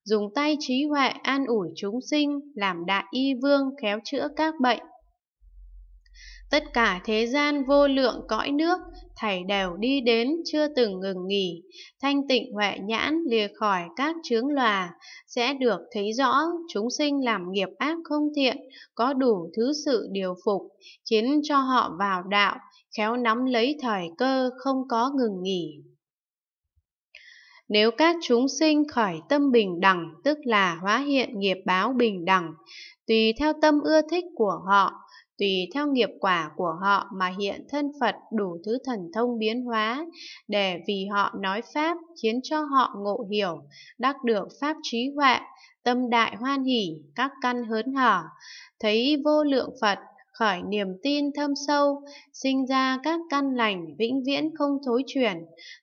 A: dùng tay trí huệ an ủi chúng sinh, làm đại y vương khéo chữa các bệnh, Tất cả thế gian vô lượng cõi nước, thảy đều đi đến chưa từng ngừng nghỉ, thanh tịnh huệ nhãn lìa khỏi các chướng lòa, sẽ được thấy rõ chúng sinh làm nghiệp ác không thiện, có đủ thứ sự điều phục, khiến cho họ vào đạo, khéo nắm lấy thời cơ không có ngừng nghỉ. Nếu các chúng sinh khởi tâm bình đẳng, tức là hóa hiện nghiệp báo bình đẳng, tùy theo tâm ưa thích của họ, tùy theo nghiệp quả của họ mà hiện thân Phật đủ thứ thần thông biến hóa, để vì họ nói Pháp khiến cho họ ngộ hiểu, đắc được Pháp trí huệ, tâm đại hoan hỷ, các căn hớn hở, thấy vô lượng Phật khởi niềm tin thâm sâu, sinh ra các căn lành vĩnh viễn không thối chuyển.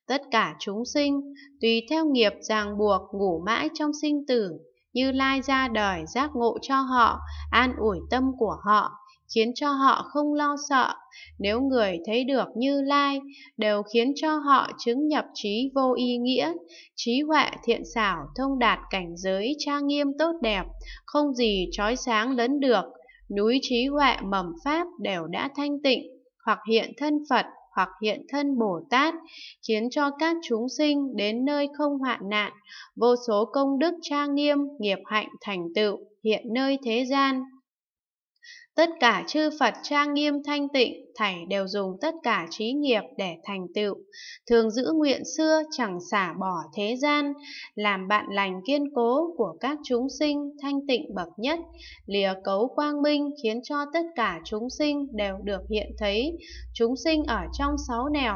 A: Tất cả chúng sinh, tùy theo nghiệp ràng buộc ngủ mãi trong sinh tử, như lai ra đời giác ngộ cho họ, an ủi tâm của họ, khiến cho họ không lo sợ. Nếu người thấy được Như Lai, đều khiến cho họ chứng nhập trí vô ý nghĩa, trí huệ thiện xảo thông đạt cảnh giới trang nghiêm tốt đẹp, không gì trói sáng lấn được. Núi trí huệ mầm pháp đều đã thanh tịnh, hoặc hiện thân Phật, hoặc hiện thân Bồ Tát, khiến cho các chúng sinh đến nơi không hoạn nạn, vô số công đức trang nghiêm, nghiệp hạnh thành tựu hiện nơi thế gian. Tất cả chư Phật trang nghiêm thanh tịnh, thảy đều dùng tất cả trí nghiệp để thành tựu, thường giữ nguyện xưa chẳng xả bỏ thế gian, làm bạn lành kiên cố của các chúng sinh thanh tịnh bậc nhất, lìa cấu quang minh khiến cho tất cả chúng sinh đều được hiện thấy, chúng sinh ở trong sáu nẻo,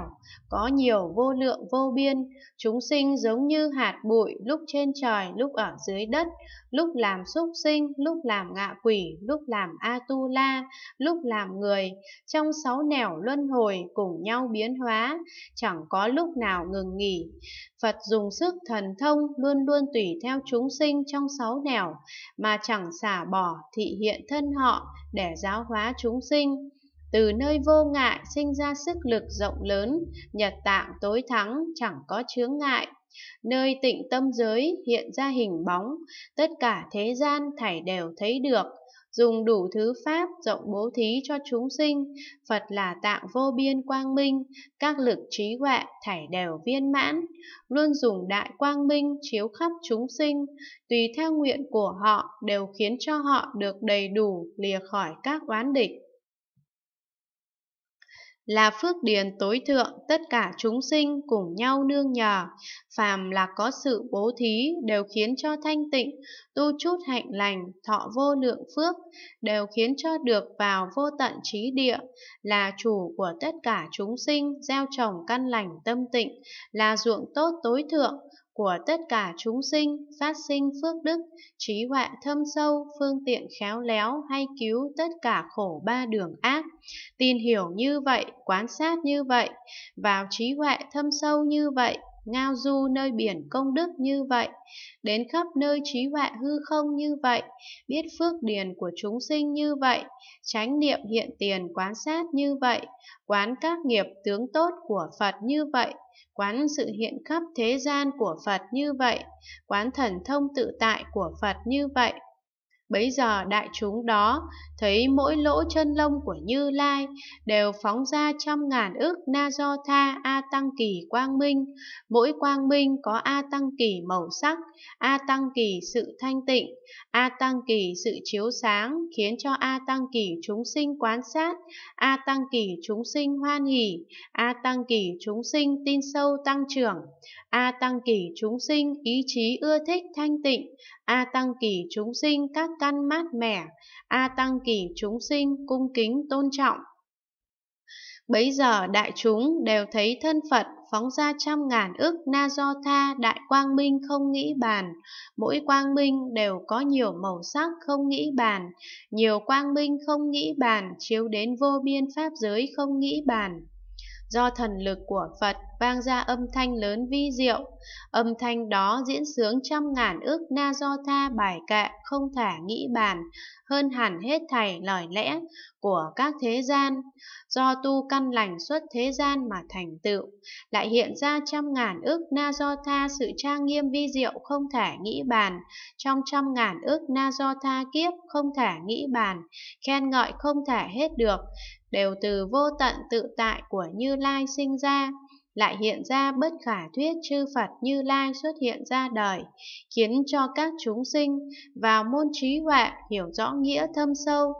A: có nhiều vô lượng vô biên, chúng sinh giống như hạt bụi lúc trên trời, lúc ở dưới đất, lúc làm súc sinh, lúc làm ngạ quỷ, lúc làm a tu la, lúc làm người, trong sáu sáu nẻo luân hồi cùng nhau biến hóa, chẳng có lúc nào ngừng nghỉ. Phật dùng sức thần thông luôn luôn tùy theo chúng sinh trong sáu nẻo, mà chẳng xả bỏ thị hiện thân họ để giáo hóa chúng sinh. Từ nơi vô ngại sinh ra sức lực rộng lớn, nhật tạng tối thắng chẳng có chướng ngại. Nơi tịnh tâm giới hiện ra hình bóng, tất cả thế gian thảy đều thấy được, dùng đủ thứ pháp rộng bố thí cho chúng sinh, Phật là tạng vô biên quang minh, các lực trí huệ thảy đều viên mãn, luôn dùng đại quang minh chiếu khắp chúng sinh, tùy theo nguyện của họ đều khiến cho họ được đầy đủ lìa khỏi các oán địch là phước điền tối thượng tất cả chúng sinh cùng nhau nương nhờ. Phàm là có sự bố thí đều khiến cho thanh tịnh, tu chút hạnh lành, thọ vô lượng phước, đều khiến cho được vào vô tận trí địa, là chủ của tất cả chúng sinh, gieo trồng căn lành tâm tịnh, là ruộng tốt tối thượng, của tất cả chúng sinh phát sinh phước đức, trí huệ thâm sâu, phương tiện khéo léo hay cứu tất cả khổ ba đường ác. Tin hiểu như vậy, quán sát như vậy, vào trí huệ thâm sâu như vậy, ngao du nơi biển công đức như vậy, đến khắp nơi trí huệ hư không như vậy, biết phước điền của chúng sinh như vậy, tránh niệm hiện tiền quán sát như vậy, quán các nghiệp tướng tốt của Phật như vậy, quán sự hiện khắp thế gian của Phật như vậy, quán thần thông tự tại của Phật như vậy, Bấy giờ đại chúng đó thấy mỗi lỗ chân lông của Như Lai đều phóng ra trăm ngàn ước na do tha A Tăng Kỳ Quang Minh. Mỗi Quang Minh có A Tăng Kỳ màu sắc, A Tăng Kỳ sự thanh tịnh, A Tăng Kỳ sự chiếu sáng khiến cho A Tăng Kỳ chúng sinh quán sát, A Tăng Kỳ chúng sinh hoan hỷ, A Tăng Kỳ chúng sinh tin sâu tăng trưởng, A tăng kỳ chúng sinh ý chí ưa thích thanh tịnh, A tăng kỳ chúng sinh các căn mát mẻ, A tăng kỳ chúng sinh cung kính tôn trọng. Bấy giờ đại chúng đều thấy thân Phật phóng ra trăm ngàn ức na do tha đại quang minh không nghĩ bàn. Mỗi quang minh đều có nhiều màu sắc không nghĩ bàn, nhiều quang minh không nghĩ bàn chiếu đến vô biên pháp giới không nghĩ bàn do thần lực của Phật vang ra âm thanh lớn vi diệu, âm thanh đó diễn sướng trăm ngàn ước na do tha bài kệ không thả nghĩ bàn, hơn hẳn hết thảy lời lẽ của các thế gian, do tu căn lành xuất thế gian mà thành tựu, lại hiện ra trăm ngàn ước na do tha sự trang nghiêm vi diệu không thể nghĩ bàn, trong trăm ngàn ước na do tha kiếp không thể nghĩ bàn, khen ngợi không thể hết được, đều từ vô tận tự tại của Như Lai sinh ra lại hiện ra bất khả thuyết chư Phật Như Lai xuất hiện ra đời, khiến cho các chúng sinh vào môn trí huệ hiểu rõ nghĩa thâm sâu.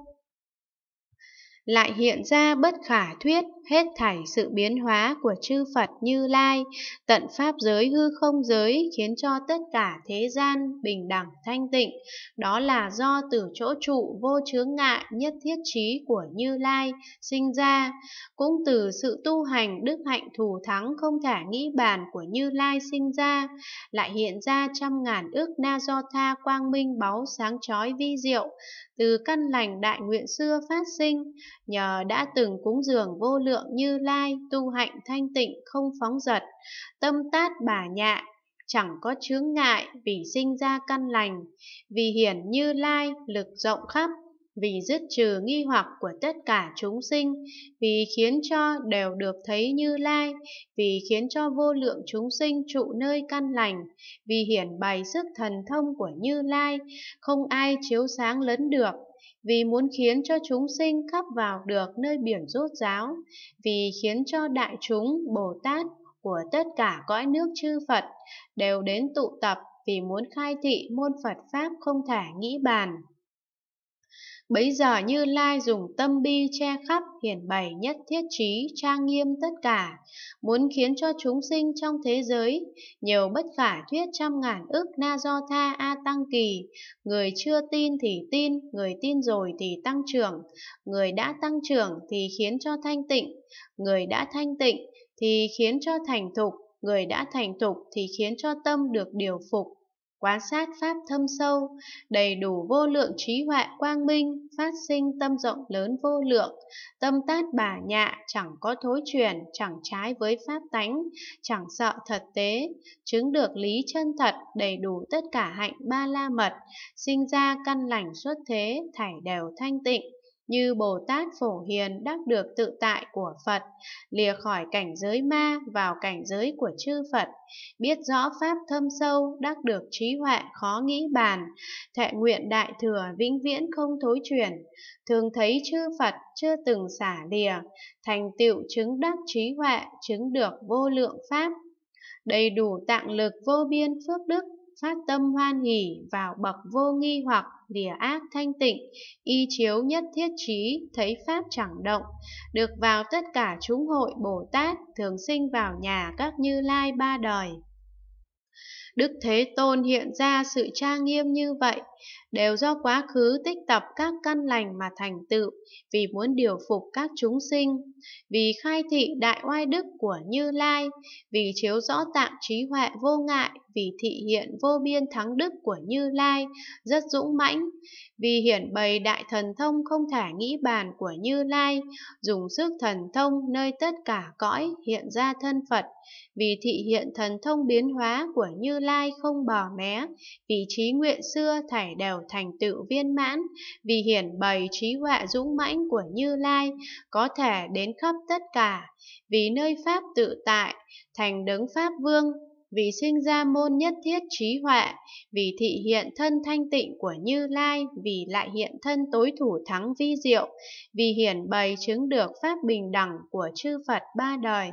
A: Lại hiện ra bất khả thuyết hết thảy sự biến hóa của chư Phật Như Lai, tận pháp giới hư không giới khiến cho tất cả thế gian bình đẳng thanh tịnh. Đó là do từ chỗ trụ vô chướng ngại nhất thiết trí của Như Lai sinh ra, cũng từ sự tu hành đức hạnh thù thắng không thể nghĩ bàn của Như Lai sinh ra, lại hiện ra trăm ngàn ước na do tha quang minh báu sáng chói vi diệu, từ căn lành đại nguyện xưa phát sinh, nhờ đã từng cúng dường vô lượng lượng như lai, tu hạnh thanh tịnh không phóng dật, tâm tát bà nhạ, chẳng có chướng ngại vì sinh ra căn lành, vì hiển như lai, lực rộng khắp, vì dứt trừ nghi hoặc của tất cả chúng sinh, vì khiến cho đều được thấy như lai, vì khiến cho vô lượng chúng sinh trụ nơi căn lành, vì hiển bày sức thần thông của như lai, không ai chiếu sáng lớn được vì muốn khiến cho chúng sinh khắp vào được nơi biển rốt giáo, vì khiến cho đại chúng Bồ Tát của tất cả cõi nước chư Phật đều đến tụ tập vì muốn khai thị môn Phật Pháp không thể nghĩ bàn. Bấy giờ Như Lai dùng tâm bi che khắp hiển bày nhất thiết trí trang nghiêm tất cả, muốn khiến cho chúng sinh trong thế giới nhiều bất khả thuyết trăm ngàn ức na do tha a tăng kỳ, người chưa tin thì tin, người tin rồi thì tăng trưởng, người đã tăng trưởng thì khiến cho thanh tịnh, người đã thanh tịnh thì khiến cho thành thục, người đã thành thục thì khiến cho tâm được điều phục quan sát pháp thâm sâu, đầy đủ vô lượng trí huệ quang minh, phát sinh tâm rộng lớn vô lượng, tâm tát bà nhạ chẳng có thối chuyển, chẳng trái với pháp tánh, chẳng sợ thật tế, chứng được lý chân thật, đầy đủ tất cả hạnh ba la mật, sinh ra căn lành xuất thế, thảy đều thanh tịnh, như Bồ Tát Phổ Hiền đắc được tự tại của Phật, lìa khỏi cảnh giới ma vào cảnh giới của chư Phật, biết rõ pháp thâm sâu đắc được trí huệ khó nghĩ bàn, thệ nguyện đại thừa vĩnh viễn không thối chuyển, thường thấy chư Phật chưa từng xả lìa, thành tựu chứng đắc trí huệ, chứng được vô lượng pháp đầy đủ tạng lực vô biên phước đức phát tâm hoan hỷ, vào bậc vô nghi hoặc, lìa ác thanh tịnh, y chiếu nhất thiết trí, thấy pháp chẳng động, được vào tất cả chúng hội Bồ Tát, thường sinh vào nhà các Như Lai ba đời. Đức Thế Tôn hiện ra sự trang nghiêm như vậy, đều do quá khứ tích tập các căn lành mà thành tựu, vì muốn điều phục các chúng sinh, vì khai thị đại oai đức của Như Lai, vì chiếu rõ tạm trí huệ vô ngại, vì thị hiện vô biên thắng đức của Như Lai, rất dũng mãnh, vì hiển bày đại thần thông không thể nghĩ bàn của Như Lai, dùng sức thần thông nơi tất cả cõi hiện ra thân Phật, vì thị hiện thần thông biến hóa của Như Lai không bỏ mé, vì trí nguyện xưa thảy thảy đều thành tựu viên mãn, vì hiển bày trí huệ dũng mãnh của Như Lai, có thể đến khắp tất cả, vì nơi Pháp tự tại, thành đấng Pháp Vương, vì sinh ra môn nhất thiết trí huệ, vì thị hiện thân thanh tịnh của Như Lai, vì lại hiện thân tối thủ thắng vi diệu, vì hiển bày chứng được pháp bình đẳng của chư Phật ba đời,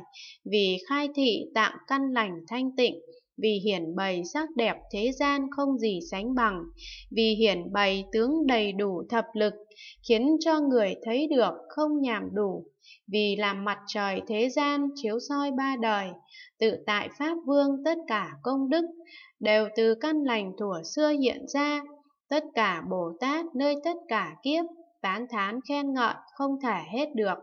A: vì khai thị tạng căn lành thanh tịnh, vì hiển bày sắc đẹp thế gian không gì sánh bằng, vì hiển bày tướng đầy đủ thập lực, khiến cho người thấy được không nhàm đủ, vì làm mặt trời thế gian chiếu soi ba đời, tự tại Pháp Vương tất cả công đức, đều từ căn lành thủa xưa hiện ra, tất cả Bồ Tát nơi tất cả kiếp, tán thán khen ngợi không thể hết được.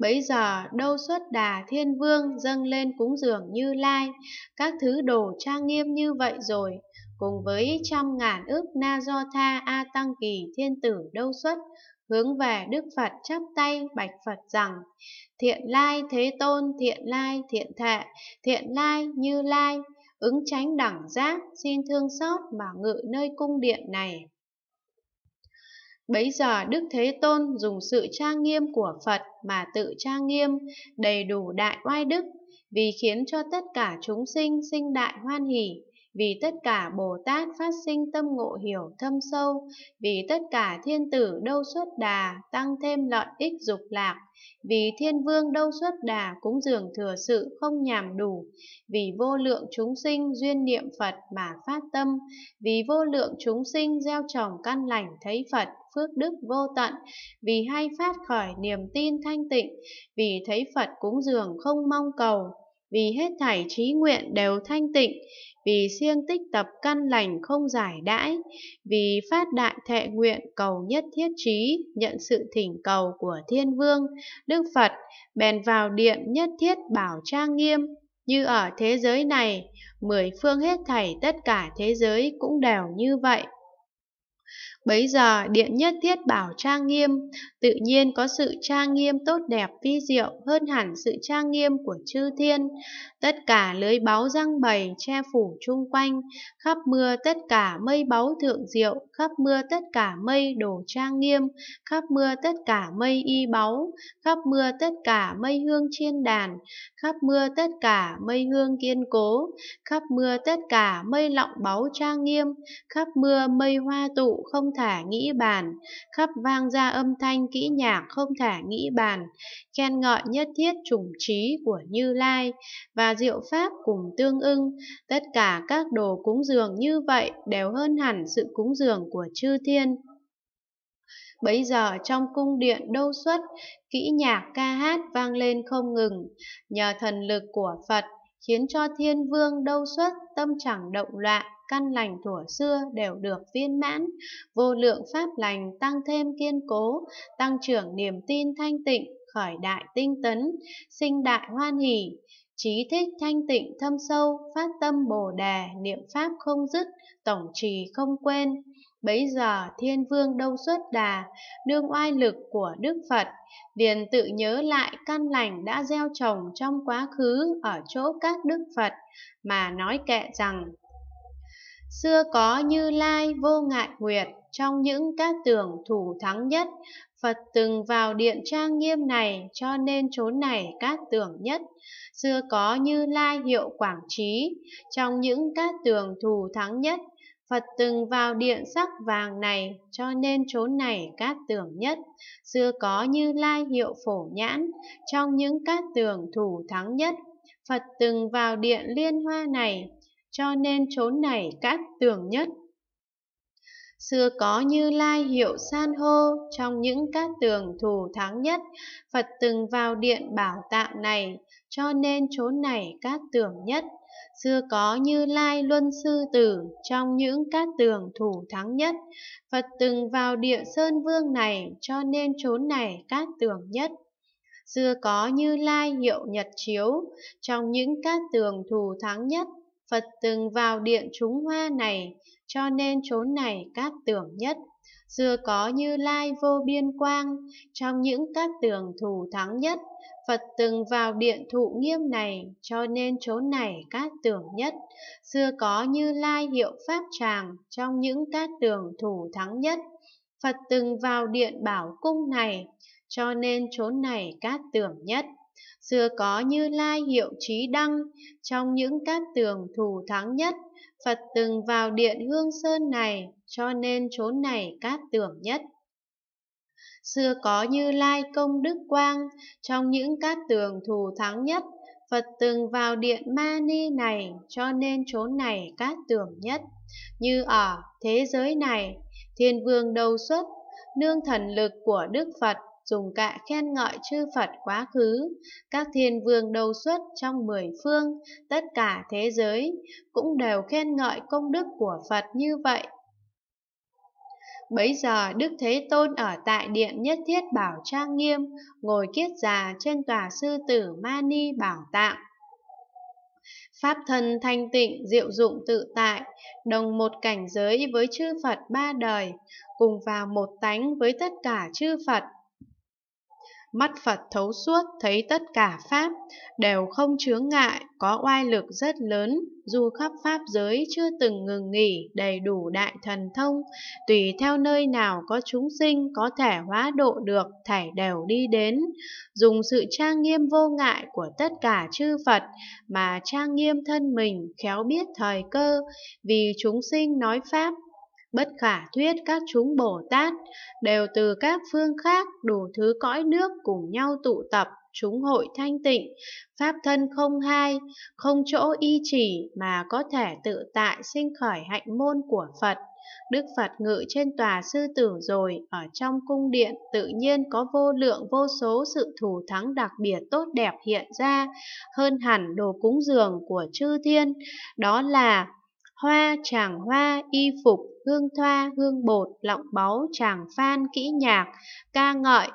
A: Bấy giờ đâu xuất đà thiên vương dâng lên cúng dường như lai, các thứ đồ trang nghiêm như vậy rồi, cùng với trăm ngàn ước na do tha a tăng kỳ thiên tử đâu xuất, hướng về Đức Phật chắp tay bạch Phật rằng, thiện lai thế tôn, thiện lai thiện thệ, thiện lai như lai, ứng tránh đẳng giác, xin thương xót mà ngự nơi cung điện này. Bấy giờ Đức Thế Tôn dùng sự trang nghiêm của Phật mà tự trang nghiêm, đầy đủ đại oai đức, vì khiến cho tất cả chúng sinh sinh đại hoan hỷ, vì tất cả Bồ Tát phát sinh tâm ngộ hiểu thâm sâu, vì tất cả thiên tử đâu xuất đà, tăng thêm lợi ích dục lạc, vì thiên vương đâu xuất đà cúng dường thừa sự không nhàm đủ, vì vô lượng chúng sinh duyên niệm Phật mà phát tâm, vì vô lượng chúng sinh gieo trồng căn lành thấy Phật phước đức vô tận, vì hay phát khởi niềm tin thanh tịnh, vì thấy Phật cúng dường không mong cầu, vì hết thảy trí nguyện đều thanh tịnh, vì siêng tích tập căn lành không giải đãi, vì phát đại thệ nguyện cầu nhất thiết trí, nhận sự thỉnh cầu của thiên vương, Đức Phật, bèn vào điện nhất thiết bảo trang nghiêm, như ở thế giới này, mười phương hết thảy tất cả thế giới cũng đều như vậy. Bấy giờ điện nhất thiết bảo trang nghiêm, tự nhiên có sự trang nghiêm tốt đẹp vi diệu hơn hẳn sự trang nghiêm của chư thiên. Tất cả lưới báu răng bầy che phủ chung quanh, khắp mưa tất cả mây báu thượng diệu, khắp mưa tất cả mây đồ trang nghiêm, khắp mưa tất cả mây y báu, khắp mưa tất cả mây hương chiên đàn, khắp mưa tất cả mây hương kiên cố, khắp mưa tất cả mây lọng báu trang nghiêm, khắp mưa mây hoa tụ không thả nghĩ bàn, khắp vang ra âm thanh kỹ nhạc không thả nghĩ bàn, khen ngợi nhất thiết trùng trí của Như Lai và diệu pháp cùng tương ưng. Tất cả các đồ cúng dường như vậy đều hơn hẳn sự cúng dường của chư thiên. Bấy giờ trong cung điện đâu xuất, kỹ nhạc ca hát vang lên không ngừng, nhờ thần lực của Phật khiến cho thiên vương đâu xuất tâm chẳng động loạn căn lành thuở xưa đều được viên mãn, vô lượng pháp lành tăng thêm kiên cố, tăng trưởng niềm tin thanh tịnh, khởi đại tinh tấn, sinh đại hoan hỷ, trí thích thanh tịnh thâm sâu, phát tâm bồ đề, niệm pháp không dứt, tổng trì không quên. Bấy giờ thiên vương đâu xuất đà, đương oai lực của Đức Phật, liền tự nhớ lại căn lành đã gieo trồng trong quá khứ ở chỗ các Đức Phật, mà nói kệ rằng Xưa có Như Lai vô ngại nguyệt, trong những các tường thủ thắng nhất, Phật từng vào điện trang nghiêm này, cho nên chốn này các tường nhất. Xưa có Như Lai hiệu quảng trí, trong những các tường thủ thắng nhất, Phật từng vào điện sắc vàng này, cho nên chốn này cát tường nhất. Xưa có như lai hiệu phổ nhãn, trong những cát tường thủ thắng nhất. Phật từng vào điện liên hoa này, cho nên chốn này cát tường nhất. Xưa có như lai hiệu san hô trong những cát tường thù thắng nhất, Phật từng vào điện bảo tạng này, cho nên chốn này cát tường nhất. Xưa có như lai luân sư tử trong những cát tường thủ thắng nhất, Phật từng vào địa sơn vương này cho nên chốn này cát tường nhất. Xưa có như lai hiệu nhật chiếu trong những cát tường thủ thắng nhất, Phật từng vào điện chúng hoa này, cho nên chốn này cát tường nhất. Xưa có như lai vô biên quang, trong những cát tường thủ thắng nhất. Phật từng vào điện thụ nghiêm này, cho nên chốn này cát tường nhất. Xưa có như lai hiệu pháp tràng, trong những cát tường thủ thắng nhất. Phật từng vào điện bảo cung này, cho nên chốn này cát tường nhất. Xưa có như lai hiệu trí đăng, trong những cát tường thủ thắng nhất, Phật từng vào điện hương sơn này, cho nên chốn này cát tường nhất. Xưa có như lai công đức quang, trong những cát tường thù thắng nhất, Phật từng vào điện ma ni này, cho nên chốn này cát tường nhất. Như ở thế giới này, thiên vương đầu xuất, nương thần lực của Đức Phật dùng cạ khen ngợi chư Phật quá khứ, các thiên vương đầu xuất trong mười phương, tất cả thế giới, cũng đều khen ngợi công đức của Phật như vậy. Bấy giờ Đức Thế Tôn ở tại điện nhất thiết bảo trang nghiêm, ngồi kiết già trên tòa sư tử Mani bảo tạng. Pháp thân thanh tịnh, diệu dụng tự tại, đồng một cảnh giới với chư Phật ba đời, cùng vào một tánh với tất cả chư Phật, mắt Phật thấu suốt thấy tất cả pháp đều không chướng ngại, có oai lực rất lớn, dù khắp pháp giới chưa từng ngừng nghỉ, đầy đủ đại thần thông, tùy theo nơi nào có chúng sinh có thể hóa độ được, thảy đều đi đến, dùng sự trang nghiêm vô ngại của tất cả chư Phật mà trang nghiêm thân mình, khéo biết thời cơ, vì chúng sinh nói pháp Bất khả thuyết các chúng Bồ Tát đều từ các phương khác đủ thứ cõi nước cùng nhau tụ tập, chúng hội thanh tịnh, pháp thân không hai, không chỗ y chỉ mà có thể tự tại sinh khởi hạnh môn của Phật. Đức Phật ngự trên tòa sư tử rồi, ở trong cung điện tự nhiên có vô lượng vô số sự thù thắng đặc biệt tốt đẹp hiện ra, hơn hẳn đồ cúng dường của chư thiên. Đó là hoa tràng hoa y phục hương thoa hương bột lọng báu tràng phan kỹ nhạc ca ngợi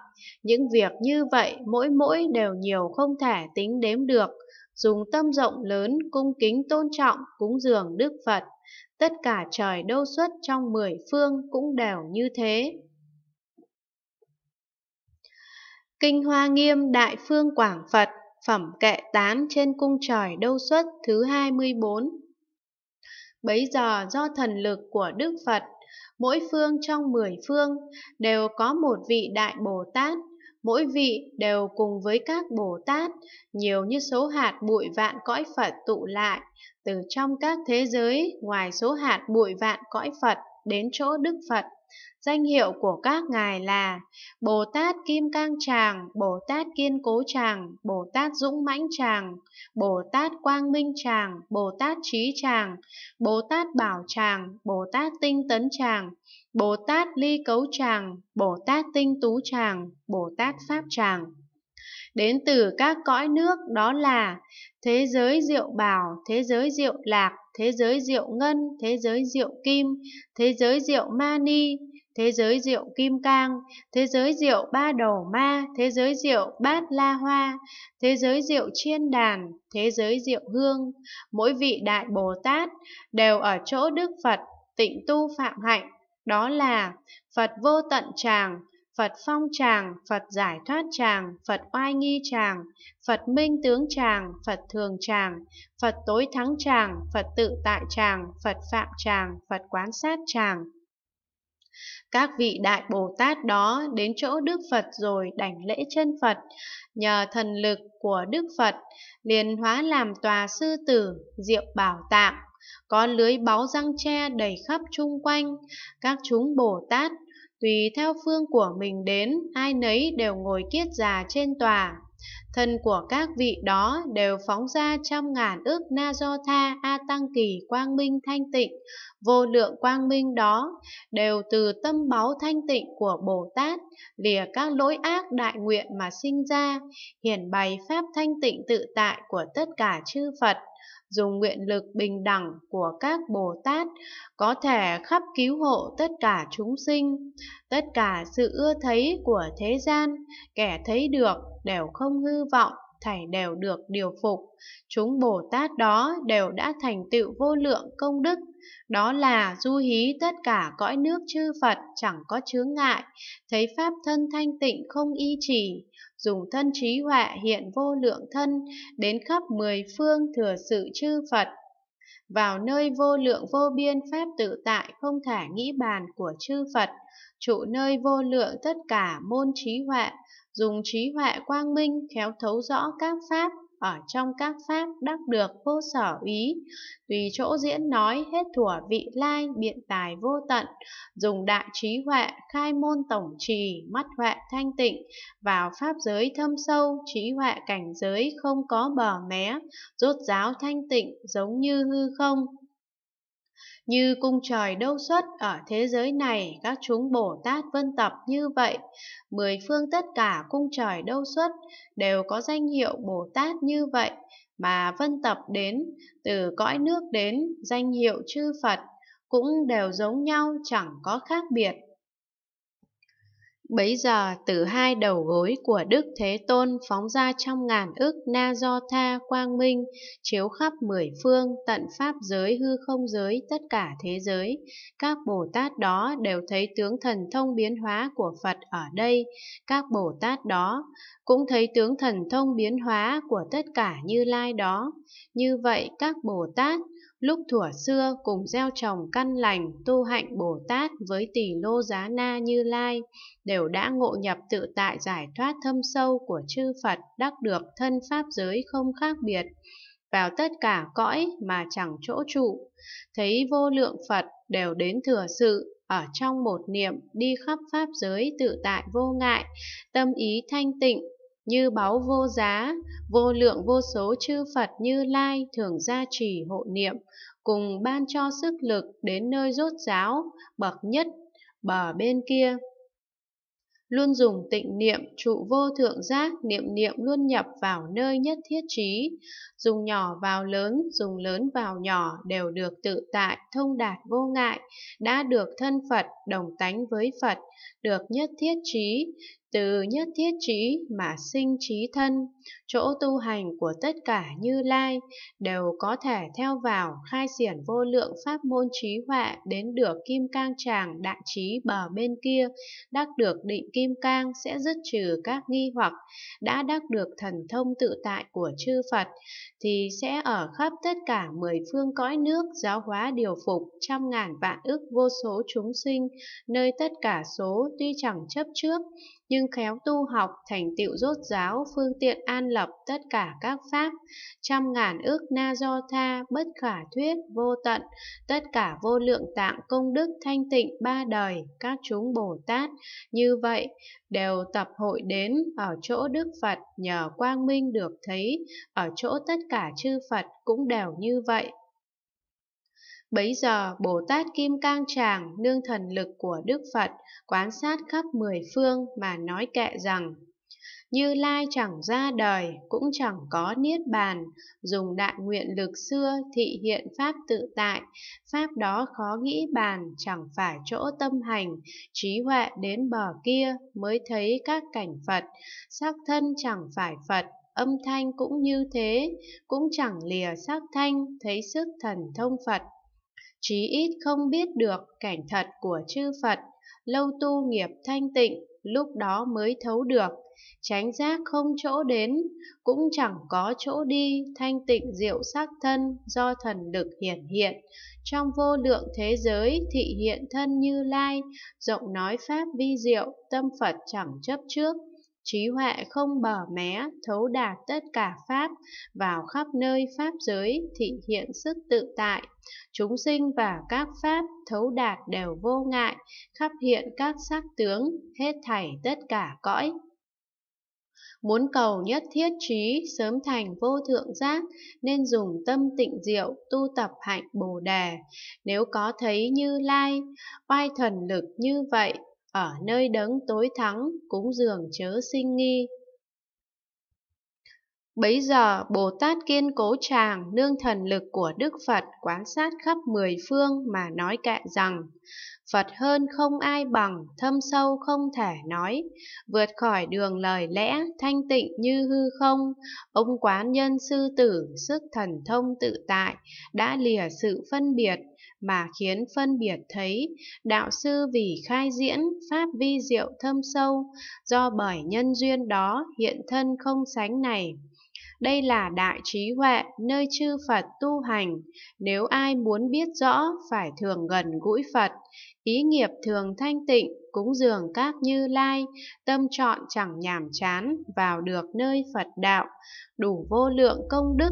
A: những việc như vậy mỗi mỗi đều nhiều không thể tính đếm được dùng tâm rộng lớn cung kính tôn trọng cúng dường đức phật tất cả trời đâu xuất trong mười phương cũng đều như thế kinh hoa nghiêm đại phương quảng phật phẩm kệ tán trên cung trời đâu xuất thứ hai mươi bốn Bấy giờ do thần lực của Đức Phật, mỗi phương trong mười phương đều có một vị Đại Bồ Tát, mỗi vị đều cùng với các Bồ Tát, nhiều như số hạt bụi vạn cõi Phật tụ lại, từ trong các thế giới ngoài số hạt bụi vạn cõi Phật đến chỗ Đức Phật Danh hiệu của các ngài là Bồ Tát Kim Cang Tràng, Bồ Tát Kiên Cố Tràng, Bồ Tát Dũng Mãnh Tràng, Bồ Tát Quang Minh Tràng, Bồ Tát Trí Tràng, Bồ Tát Bảo Tràng, Bồ Tát Tinh Tấn Tràng, Bồ Tát Ly Cấu Tràng, Bồ Tát Tinh Tú Tràng, Bồ Tát Pháp Tràng. Đến từ các cõi nước đó là thế giới diệu bảo, thế giới diệu lạc, thế giới diệu ngân, thế giới diệu kim, thế giới diệu mani, thế giới rượu kim cang, thế giới rượu ba đầu ma, thế giới rượu bát la hoa, thế giới rượu chiên đàn, thế giới rượu hương. Mỗi vị Đại Bồ Tát đều ở chỗ Đức Phật tịnh tu phạm hạnh, đó là Phật vô tận tràng, Phật phong tràng, Phật giải thoát tràng, Phật oai nghi tràng, Phật minh tướng tràng, Phật thường tràng, Phật tối thắng tràng, Phật tự tại tràng, Phật phạm tràng, Phật quán sát tràng. Các vị đại Bồ Tát đó đến chỗ Đức Phật rồi đảnh lễ chân Phật, nhờ thần lực của Đức Phật liền hóa làm tòa sư tử, diệu bảo tạng, có lưới báu răng tre đầy khắp chung quanh, các chúng Bồ Tát tùy theo phương của mình đến, ai nấy đều ngồi kiết già trên tòa. Thân của các vị đó đều phóng ra trăm ngàn ước na do tha a tăng kỳ quang minh thanh tịnh, vô lượng quang minh đó đều từ tâm báu thanh tịnh của Bồ Tát, lìa các lỗi ác đại nguyện mà sinh ra, hiển bày pháp thanh tịnh tự tại của tất cả chư Phật dùng nguyện lực bình đẳng của các Bồ Tát có thể khắp cứu hộ tất cả chúng sinh. Tất cả sự ưa thấy của thế gian, kẻ thấy được đều không hư vọng, thảy đều được điều phục. Chúng Bồ Tát đó đều đã thành tựu vô lượng công đức. Đó là du hí tất cả cõi nước chư Phật chẳng có chướng ngại, thấy Pháp thân thanh tịnh không y trì, dùng thân trí huệ hiện vô lượng thân, đến khắp mười phương thừa sự chư Phật. Vào nơi vô lượng vô biên phép tự tại không thể nghĩ bàn của chư Phật, trụ nơi vô lượng tất cả môn trí huệ dùng trí huệ quang minh khéo thấu rõ các pháp, ở trong các pháp đắc được vô sở ý tùy chỗ diễn nói hết thủa vị lai biện tài vô tận dùng đại trí huệ khai môn tổng trì mắt huệ thanh tịnh vào pháp giới thâm sâu trí huệ cảnh giới không có bờ mé rốt giáo thanh tịnh giống như hư không như cung trời đâu xuất ở thế giới này, các chúng Bồ Tát vân tập như vậy. Mười phương tất cả cung trời đâu xuất đều có danh hiệu Bồ Tát như vậy, mà vân tập đến, từ cõi nước đến, danh hiệu chư Phật cũng đều giống nhau chẳng có khác biệt. Bấy giờ từ hai đầu gối của Đức Thế Tôn phóng ra trong ngàn ức na do tha quang minh, chiếu khắp mười phương, tận pháp giới hư không giới tất cả thế giới. Các Bồ Tát đó đều thấy tướng thần thông biến hóa của Phật ở đây. Các Bồ Tát đó cũng thấy tướng thần thông biến hóa của tất cả Như Lai đó. Như vậy các Bồ Tát lúc thuở xưa cùng gieo trồng căn lành tu hạnh Bồ Tát với tỷ lô giá na như lai, đều đã ngộ nhập tự tại giải thoát thâm sâu của chư Phật đắc được thân Pháp giới không khác biệt, vào tất cả cõi mà chẳng chỗ trụ, thấy vô lượng Phật đều đến thừa sự, ở trong một niệm đi khắp Pháp giới tự tại vô ngại, tâm ý thanh tịnh, như báu vô giá, vô lượng vô số chư Phật như lai thường gia trì hộ niệm, cùng ban cho sức lực đến nơi rốt giáo, bậc nhất, bờ bên kia. Luôn dùng tịnh niệm, trụ vô thượng giác, niệm niệm luôn nhập vào nơi nhất thiết trí, dùng nhỏ vào lớn, dùng lớn vào nhỏ đều được tự tại, thông đạt vô ngại, đã được thân Phật, đồng tánh với Phật, được nhất thiết trí, từ nhất thiết trí mà sinh trí thân chỗ tu hành của tất cả Như Lai đều có thể theo vào khai triển vô lượng pháp môn trí huệ đến được Kim Cang Tràng Đại Trí bờ bên kia, đắc được định Kim Cang sẽ dứt trừ các nghi hoặc, đã đắc được thần thông tự tại của chư Phật thì sẽ ở khắp tất cả mười phương cõi nước giáo hóa điều phục trăm ngàn vạn ức vô số chúng sinh, nơi tất cả số tuy chẳng chấp trước, nhưng khéo tu học thành tựu rốt giáo phương tiện an lập lập tất cả các pháp, trăm ngàn ước na do tha, bất khả thuyết, vô tận, tất cả vô lượng tạng công đức thanh tịnh ba đời, các chúng Bồ Tát, như vậy đều tập hội đến ở chỗ Đức Phật nhờ quang minh được thấy, ở chỗ tất cả chư Phật cũng đều như vậy. Bấy giờ Bồ Tát Kim Cang Tràng nương thần lực của Đức Phật quán sát khắp mười phương mà nói kệ rằng như Lai chẳng ra đời, cũng chẳng có niết bàn, dùng đại nguyện lực xưa thị hiện pháp tự tại, pháp đó khó nghĩ bàn, chẳng phải chỗ tâm hành, trí huệ đến bờ kia mới thấy các cảnh Phật, sắc thân chẳng phải Phật, âm thanh cũng như thế, cũng chẳng lìa sắc thanh, thấy sức thần thông Phật. Chí ít không biết được cảnh thật của chư Phật, lâu tu nghiệp thanh tịnh, lúc đó mới thấu được. Tránh giác không chỗ đến, cũng chẳng có chỗ đi, thanh tịnh diệu sắc thân do thần lực hiển hiện. Trong vô lượng thế giới thị hiện thân như lai, rộng nói pháp vi diệu, tâm Phật chẳng chấp trước, trí huệ không bờ mé, thấu đạt tất cả pháp, vào khắp nơi pháp giới thị hiện sức tự tại. Chúng sinh và các pháp thấu đạt đều vô ngại, khắp hiện các sắc tướng, hết thảy tất cả cõi. Muốn cầu nhất thiết trí sớm thành vô thượng giác nên dùng tâm tịnh diệu tu tập hạnh Bồ đề. Nếu có thấy Như Lai, oai thần lực như vậy ở nơi đấng tối thắng cúng dường chớ sinh nghi bấy giờ bồ tát kiên cố tràng nương thần lực của đức phật quán sát khắp mười phương mà nói kệ rằng Phật hơn không ai bằng, thâm sâu không thể nói, vượt khỏi đường lời lẽ, thanh tịnh như hư không. Ông quán nhân sư tử, sức thần thông tự tại, đã lìa sự phân biệt, mà khiến phân biệt thấy. Đạo sư vì khai diễn, pháp vi diệu thâm sâu, do bởi nhân duyên đó hiện thân không sánh này. Đây là đại trí huệ nơi chư Phật tu hành. Nếu ai muốn biết rõ phải thường gần gũi Phật, ý nghiệp thường thanh tịnh, cúng dường các như lai, tâm trọn chẳng nhàm chán, vào được nơi Phật đạo, đủ vô lượng công đức,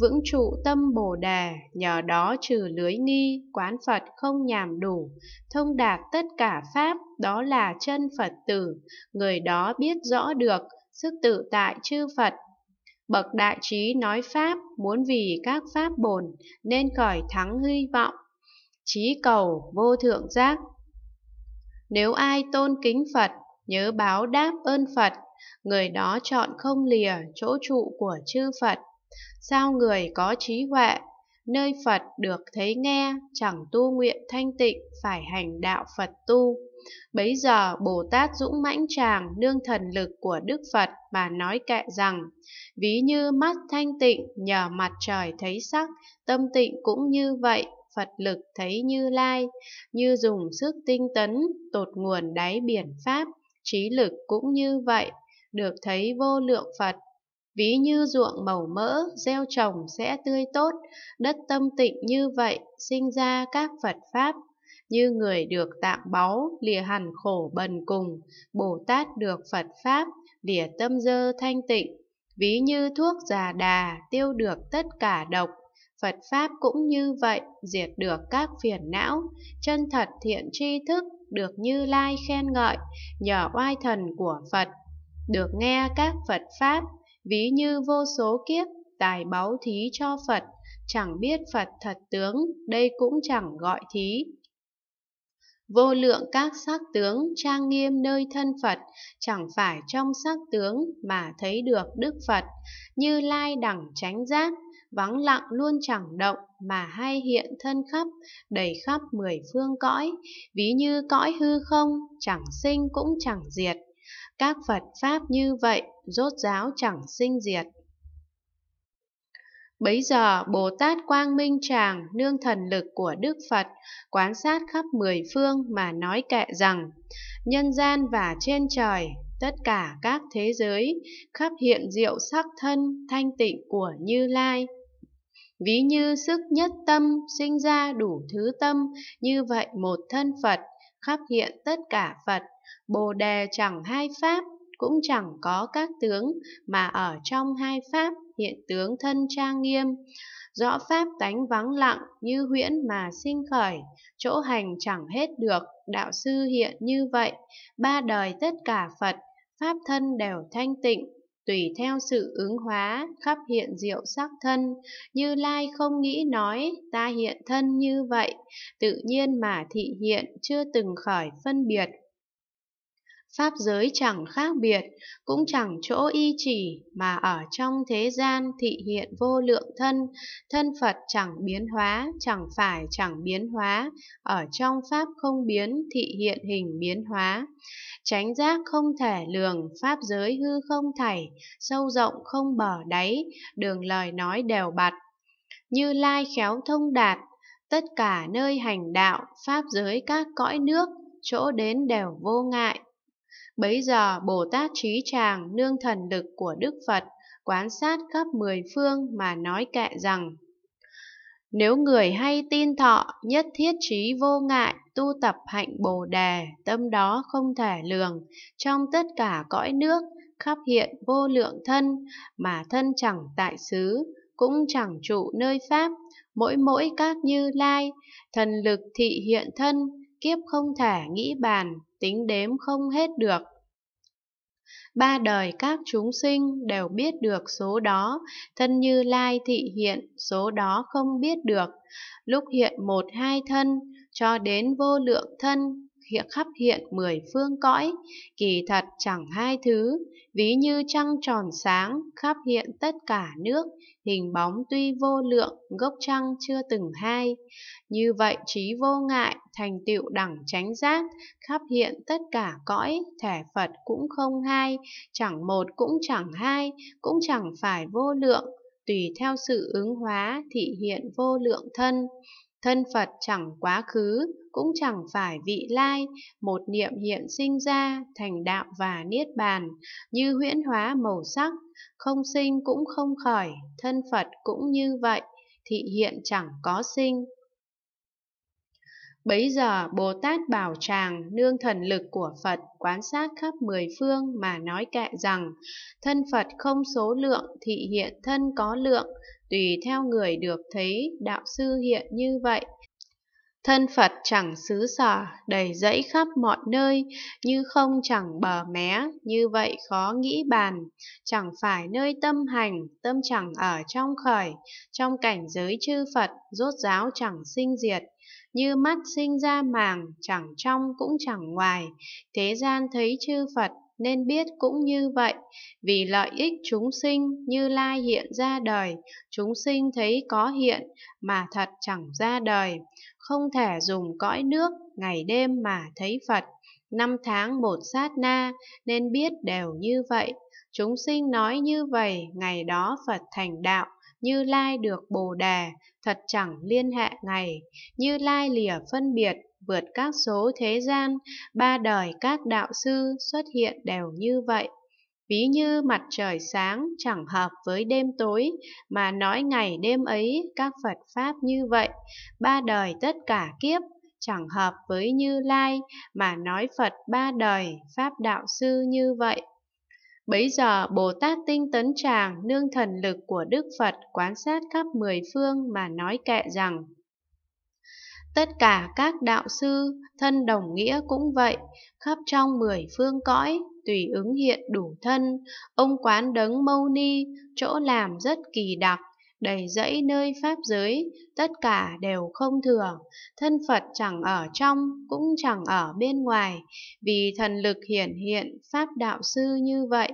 A: vững trụ tâm bồ đề nhờ đó trừ lưới nghi quán phật không nhàm đủ thông đạt tất cả pháp đó là chân phật tử người đó biết rõ được sức tự tại chư phật Bậc đại trí nói Pháp muốn vì các Pháp bồn nên cõi thắng hy vọng, trí cầu vô thượng giác. Nếu ai tôn kính Phật, nhớ báo đáp ơn Phật, người đó chọn không lìa chỗ trụ của chư Phật. Sao người có trí huệ, nơi Phật được thấy nghe, chẳng tu nguyện thanh tịnh phải hành đạo Phật tu. Bấy giờ Bồ Tát Dũng Mãnh Tràng nương thần lực của Đức Phật mà nói kệ rằng, ví như mắt thanh tịnh nhờ mặt trời thấy sắc, tâm tịnh cũng như vậy Phật lực thấy như lai, như dùng sức tinh tấn, tột nguồn đáy biển Pháp, trí lực cũng như vậy, được thấy vô lượng Phật. Ví như ruộng màu mỡ, gieo trồng sẽ tươi tốt, đất tâm tịnh như vậy, sinh ra các Phật Pháp như người được tạng báu lìa hẳn khổ bần cùng bồ tát được phật pháp lìa tâm dơ thanh tịnh ví như thuốc già đà tiêu được tất cả độc phật pháp cũng như vậy diệt được các phiền não chân thật thiện tri thức được như lai khen ngợi nhờ oai thần của phật được nghe các phật pháp ví như vô số kiếp tài báu thí cho phật chẳng biết phật thật tướng đây cũng chẳng gọi thí vô lượng các sắc tướng trang nghiêm nơi thân Phật, chẳng phải trong sắc tướng mà thấy được Đức Phật, như lai đẳng tránh giác, vắng lặng luôn chẳng động mà hay hiện thân khắp, đầy khắp mười phương cõi, ví như cõi hư không, chẳng sinh cũng chẳng diệt. Các Phật Pháp như vậy, rốt giáo chẳng sinh diệt. Bấy giờ Bồ Tát Quang Minh Tràng nương thần lực của Đức Phật quán sát khắp mười phương mà nói kệ rằng Nhân gian và trên trời, tất cả các thế giới, khắp hiện diệu sắc thân thanh tịnh của Như Lai. Ví như sức nhất tâm sinh ra đủ thứ tâm, như vậy một thân Phật, khắp hiện tất cả Phật, Bồ đề chẳng hai pháp, cũng chẳng có các tướng mà ở trong hai pháp hiện tướng thân trang nghiêm rõ pháp tánh vắng lặng như huyễn mà sinh khởi chỗ hành chẳng hết được đạo sư hiện như vậy ba đời tất cả phật pháp thân đều thanh tịnh tùy theo sự ứng hóa khắp hiện diệu sắc thân như lai không nghĩ nói ta hiện thân như vậy tự nhiên mà thị hiện chưa từng khởi phân biệt pháp giới chẳng khác biệt cũng chẳng chỗ y chỉ mà ở trong thế gian thị hiện vô lượng thân thân phật chẳng biến hóa chẳng phải chẳng biến hóa ở trong pháp không biến thị hiện hình biến hóa chánh giác không thể lường pháp giới hư không thảy sâu rộng không bờ đáy đường lời nói đều bặt như lai khéo thông đạt tất cả nơi hành đạo pháp giới các cõi nước chỗ đến đều vô ngại Bấy giờ Bồ Tát Trí Tràng nương thần lực của Đức Phật quán sát khắp mười phương mà nói kệ rằng Nếu người hay tin thọ, nhất thiết trí vô ngại, tu tập hạnh bồ đề, tâm đó không thể lường, trong tất cả cõi nước, khắp hiện vô lượng thân, mà thân chẳng tại xứ, cũng chẳng trụ nơi Pháp, mỗi mỗi các như lai, thần lực thị hiện thân, kiếp không thể nghĩ bàn, tính đếm không hết được. Ba đời các chúng sinh đều biết được số đó, thân như lai thị hiện, số đó không biết được. Lúc hiện một hai thân, cho đến vô lượng thân, hiện khắp hiện mười phương cõi, kỳ thật chẳng hai thứ, ví như trăng tròn sáng khắp hiện tất cả nước, hình bóng tuy vô lượng, gốc trăng chưa từng hai. Như vậy trí vô ngại, thành tựu đẳng chánh giác, khắp hiện tất cả cõi, thể Phật cũng không hai, chẳng một cũng chẳng hai, cũng chẳng phải vô lượng, tùy theo sự ứng hóa thị hiện vô lượng thân Thân Phật chẳng quá khứ, cũng chẳng phải vị lai, một niệm hiện sinh ra, thành đạo và niết bàn, như huyễn hóa màu sắc, không sinh cũng không khỏi, thân Phật cũng như vậy, thị hiện chẳng có sinh. Bấy giờ Bồ Tát bảo chàng nương thần lực của Phật quán sát khắp mười phương mà nói kệ rằng thân Phật không số lượng thị hiện thân có lượng tùy theo người được thấy đạo sư hiện như vậy. Thân Phật chẳng xứ sở, đầy dẫy khắp mọi nơi, như không chẳng bờ mé, như vậy khó nghĩ bàn, chẳng phải nơi tâm hành, tâm chẳng ở trong khởi, trong cảnh giới chư Phật, rốt giáo chẳng sinh diệt, như mắt sinh ra màng, chẳng trong cũng chẳng ngoài, thế gian thấy chư Phật, nên biết cũng như vậy, vì lợi ích chúng sinh như lai hiện ra đời, chúng sinh thấy có hiện mà thật chẳng ra đời, không thể dùng cõi nước ngày đêm mà thấy Phật, năm tháng một sát na nên biết đều như vậy, chúng sinh nói như vậy ngày đó Phật thành đạo, như lai được bồ đề, thật chẳng liên hệ ngày, như lai lìa phân biệt vượt các số thế gian, ba đời các đạo sư xuất hiện đều như vậy. Ví như mặt trời sáng chẳng hợp với đêm tối, mà nói ngày đêm ấy các Phật Pháp như vậy, ba đời tất cả kiếp chẳng hợp với Như Lai, mà nói Phật ba đời, Pháp Đạo Sư như vậy. Bấy giờ Bồ Tát tinh tấn tràng nương thần lực của Đức Phật quán sát khắp mười phương mà nói kệ rằng Tất cả các đạo sư, thân đồng nghĩa cũng vậy, khắp trong mười phương cõi, tùy ứng hiện đủ thân, ông quán đấng mâu ni, chỗ làm rất kỳ đặc, đầy dẫy nơi pháp giới, tất cả đều không thường, thân Phật chẳng ở trong, cũng chẳng ở bên ngoài, vì thần lực hiển hiện pháp đạo sư như vậy.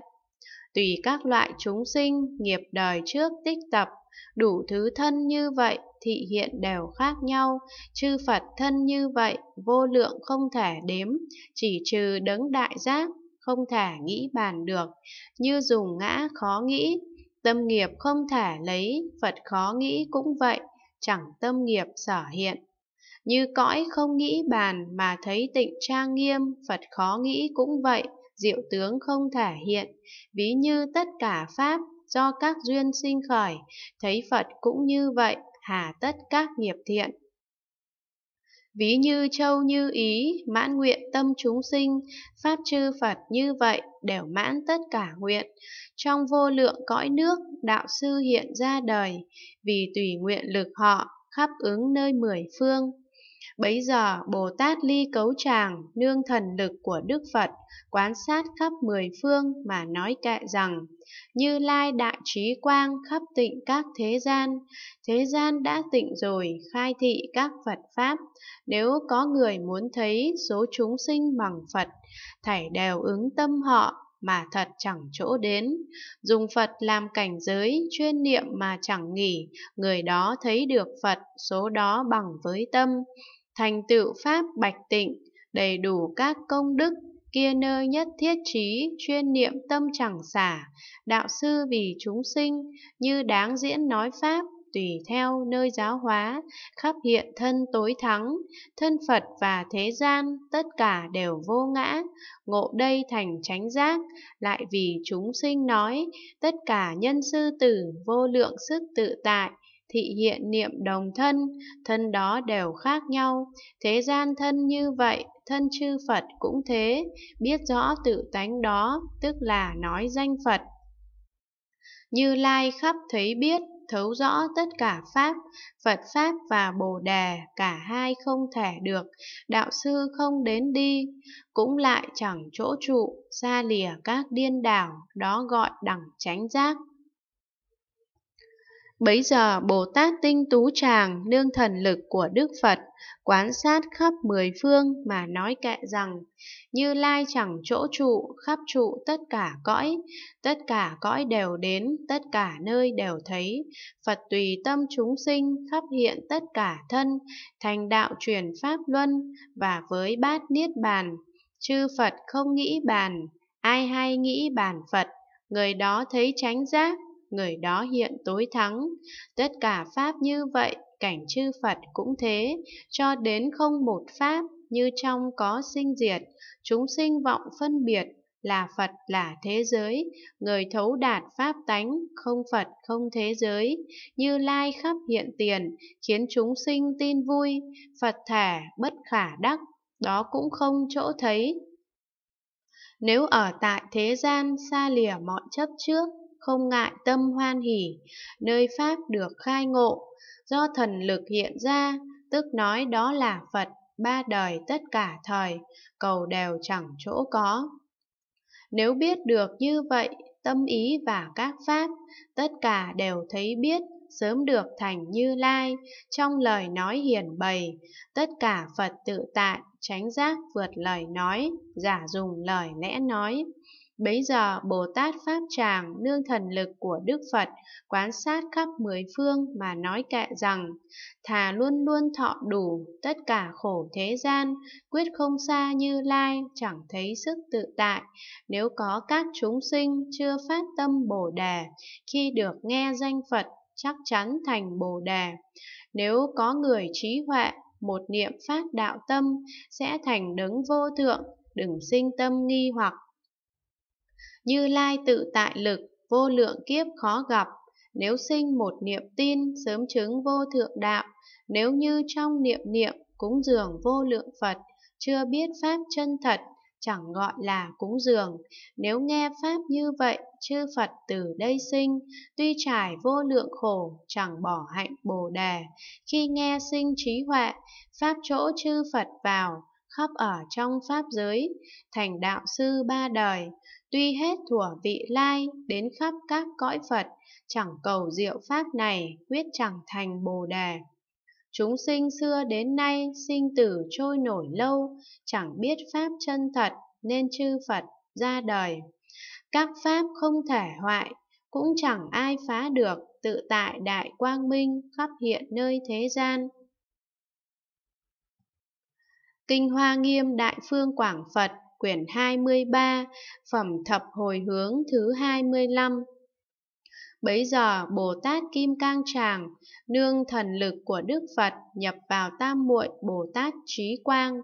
A: Tùy các loại chúng sinh, nghiệp đời trước tích tập đủ thứ thân như vậy thị hiện đều khác nhau, chư Phật thân như vậy vô lượng không thể đếm, chỉ trừ đấng đại giác không thể nghĩ bàn được, như dùng ngã khó nghĩ, tâm nghiệp không thể lấy, Phật khó nghĩ cũng vậy, chẳng tâm nghiệp sở hiện. Như cõi không nghĩ bàn mà thấy tịnh trang nghiêm, Phật khó nghĩ cũng vậy, diệu tướng không thể hiện, ví như tất cả Pháp do các duyên sinh khởi, thấy Phật cũng như vậy, hà tất các nghiệp thiện. Ví như châu như ý, mãn nguyện tâm chúng sinh, Pháp chư Phật như vậy đều mãn tất cả nguyện. Trong vô lượng cõi nước, đạo sư hiện ra đời, vì tùy nguyện lực họ, khắp ứng nơi mười phương. Bấy giờ Bồ Tát ly cấu tràng, nương thần lực của Đức Phật, quán sát khắp mười phương mà nói kệ rằng, Như Lai Đại Trí Quang khắp tịnh các thế gian, thế gian đã tịnh rồi, khai thị các Phật Pháp, nếu có người muốn thấy số chúng sinh bằng Phật, thảy đều ứng tâm họ, mà thật chẳng chỗ đến. Dùng Phật làm cảnh giới, chuyên niệm mà chẳng nghỉ, người đó thấy được Phật, số đó bằng với tâm thành tựu pháp bạch tịnh, đầy đủ các công đức, kia nơi nhất thiết trí, chuyên niệm tâm chẳng xả, đạo sư vì chúng sinh, như đáng diễn nói pháp, tùy theo nơi giáo hóa, khắp hiện thân tối thắng, thân Phật và thế gian tất cả đều vô ngã, ngộ đây thành chánh giác, lại vì chúng sinh nói, tất cả nhân sư tử vô lượng sức tự tại, thị hiện niệm đồng thân, thân đó đều khác nhau, thế gian thân như vậy, thân chư Phật cũng thế, biết rõ tự tánh đó, tức là nói danh Phật. Như Lai khắp thấy biết, thấu rõ tất cả Pháp, Phật Pháp và Bồ Đề, cả hai không thể được, đạo sư không đến đi, cũng lại chẳng chỗ trụ, xa lìa các điên đảo, đó gọi đẳng chánh giác. Bấy giờ Bồ Tát Tinh Tú Tràng nương thần lực của Đức Phật quán sát khắp mười phương mà nói kệ rằng Như Lai chẳng chỗ trụ, khắp trụ tất cả cõi, tất cả cõi đều đến, tất cả nơi đều thấy. Phật tùy tâm chúng sinh khắp hiện tất cả thân, thành đạo truyền pháp luân và với bát niết bàn. Chư Phật không nghĩ bàn, ai hay nghĩ bàn Phật, người đó thấy tránh giác người đó hiện tối thắng. Tất cả pháp như vậy, cảnh chư Phật cũng thế, cho đến không một pháp như trong có sinh diệt, chúng sinh vọng phân biệt là Phật là thế giới, người thấu đạt pháp tánh, không Phật không thế giới, như lai khắp hiện tiền, khiến chúng sinh tin vui, Phật thả bất khả đắc, đó cũng không chỗ thấy. Nếu ở tại thế gian xa lìa mọi chấp trước, không ngại tâm hoan hỷ nơi Pháp được khai ngộ, do thần lực hiện ra, tức nói đó là Phật, ba đời tất cả thời, cầu đều chẳng chỗ có. Nếu biết được như vậy, tâm ý và các Pháp, tất cả đều thấy biết, sớm được thành như lai, trong lời nói hiển bày, tất cả Phật tự tại, tránh giác vượt lời nói, giả dùng lời lẽ nói. Bấy giờ Bồ Tát Pháp Tràng nương thần lực của Đức Phật quán sát khắp mười phương mà nói kệ rằng Thà luôn luôn thọ đủ tất cả khổ thế gian, quyết không xa như lai, chẳng thấy sức tự tại. Nếu có các chúng sinh chưa phát tâm Bồ Đề, khi được nghe danh Phật chắc chắn thành Bồ Đề. Nếu có người trí huệ, một niệm phát đạo tâm sẽ thành đấng vô thượng, đừng sinh tâm nghi hoặc như Lai tự tại lực, vô lượng kiếp khó gặp, nếu sinh một niệm tin sớm chứng vô thượng đạo, nếu như trong niệm niệm cúng dường vô lượng Phật, chưa biết Pháp chân thật, chẳng gọi là cúng dường. Nếu nghe Pháp như vậy, chư Phật từ đây sinh, tuy trải vô lượng khổ, chẳng bỏ hạnh bồ đề. Khi nghe sinh trí huệ, Pháp chỗ chư Phật vào, khắp ở trong Pháp giới, thành đạo sư ba đời, tuy hết thủa vị lai đến khắp các cõi Phật, chẳng cầu diệu pháp này quyết chẳng thành Bồ đề. Chúng sinh xưa đến nay sinh tử trôi nổi lâu, chẳng biết pháp chân thật nên chư Phật ra đời. Các pháp không thể hoại, cũng chẳng ai phá được, tự tại đại quang minh khắp hiện nơi thế gian. Kinh Hoa Nghiêm Đại Phương Quảng Phật quyển 23, phẩm thập hồi hướng thứ 25. Bấy giờ Bồ Tát Kim Cang Tràng nương thần lực của Đức Phật nhập vào tam muội Bồ Tát Trí Quang,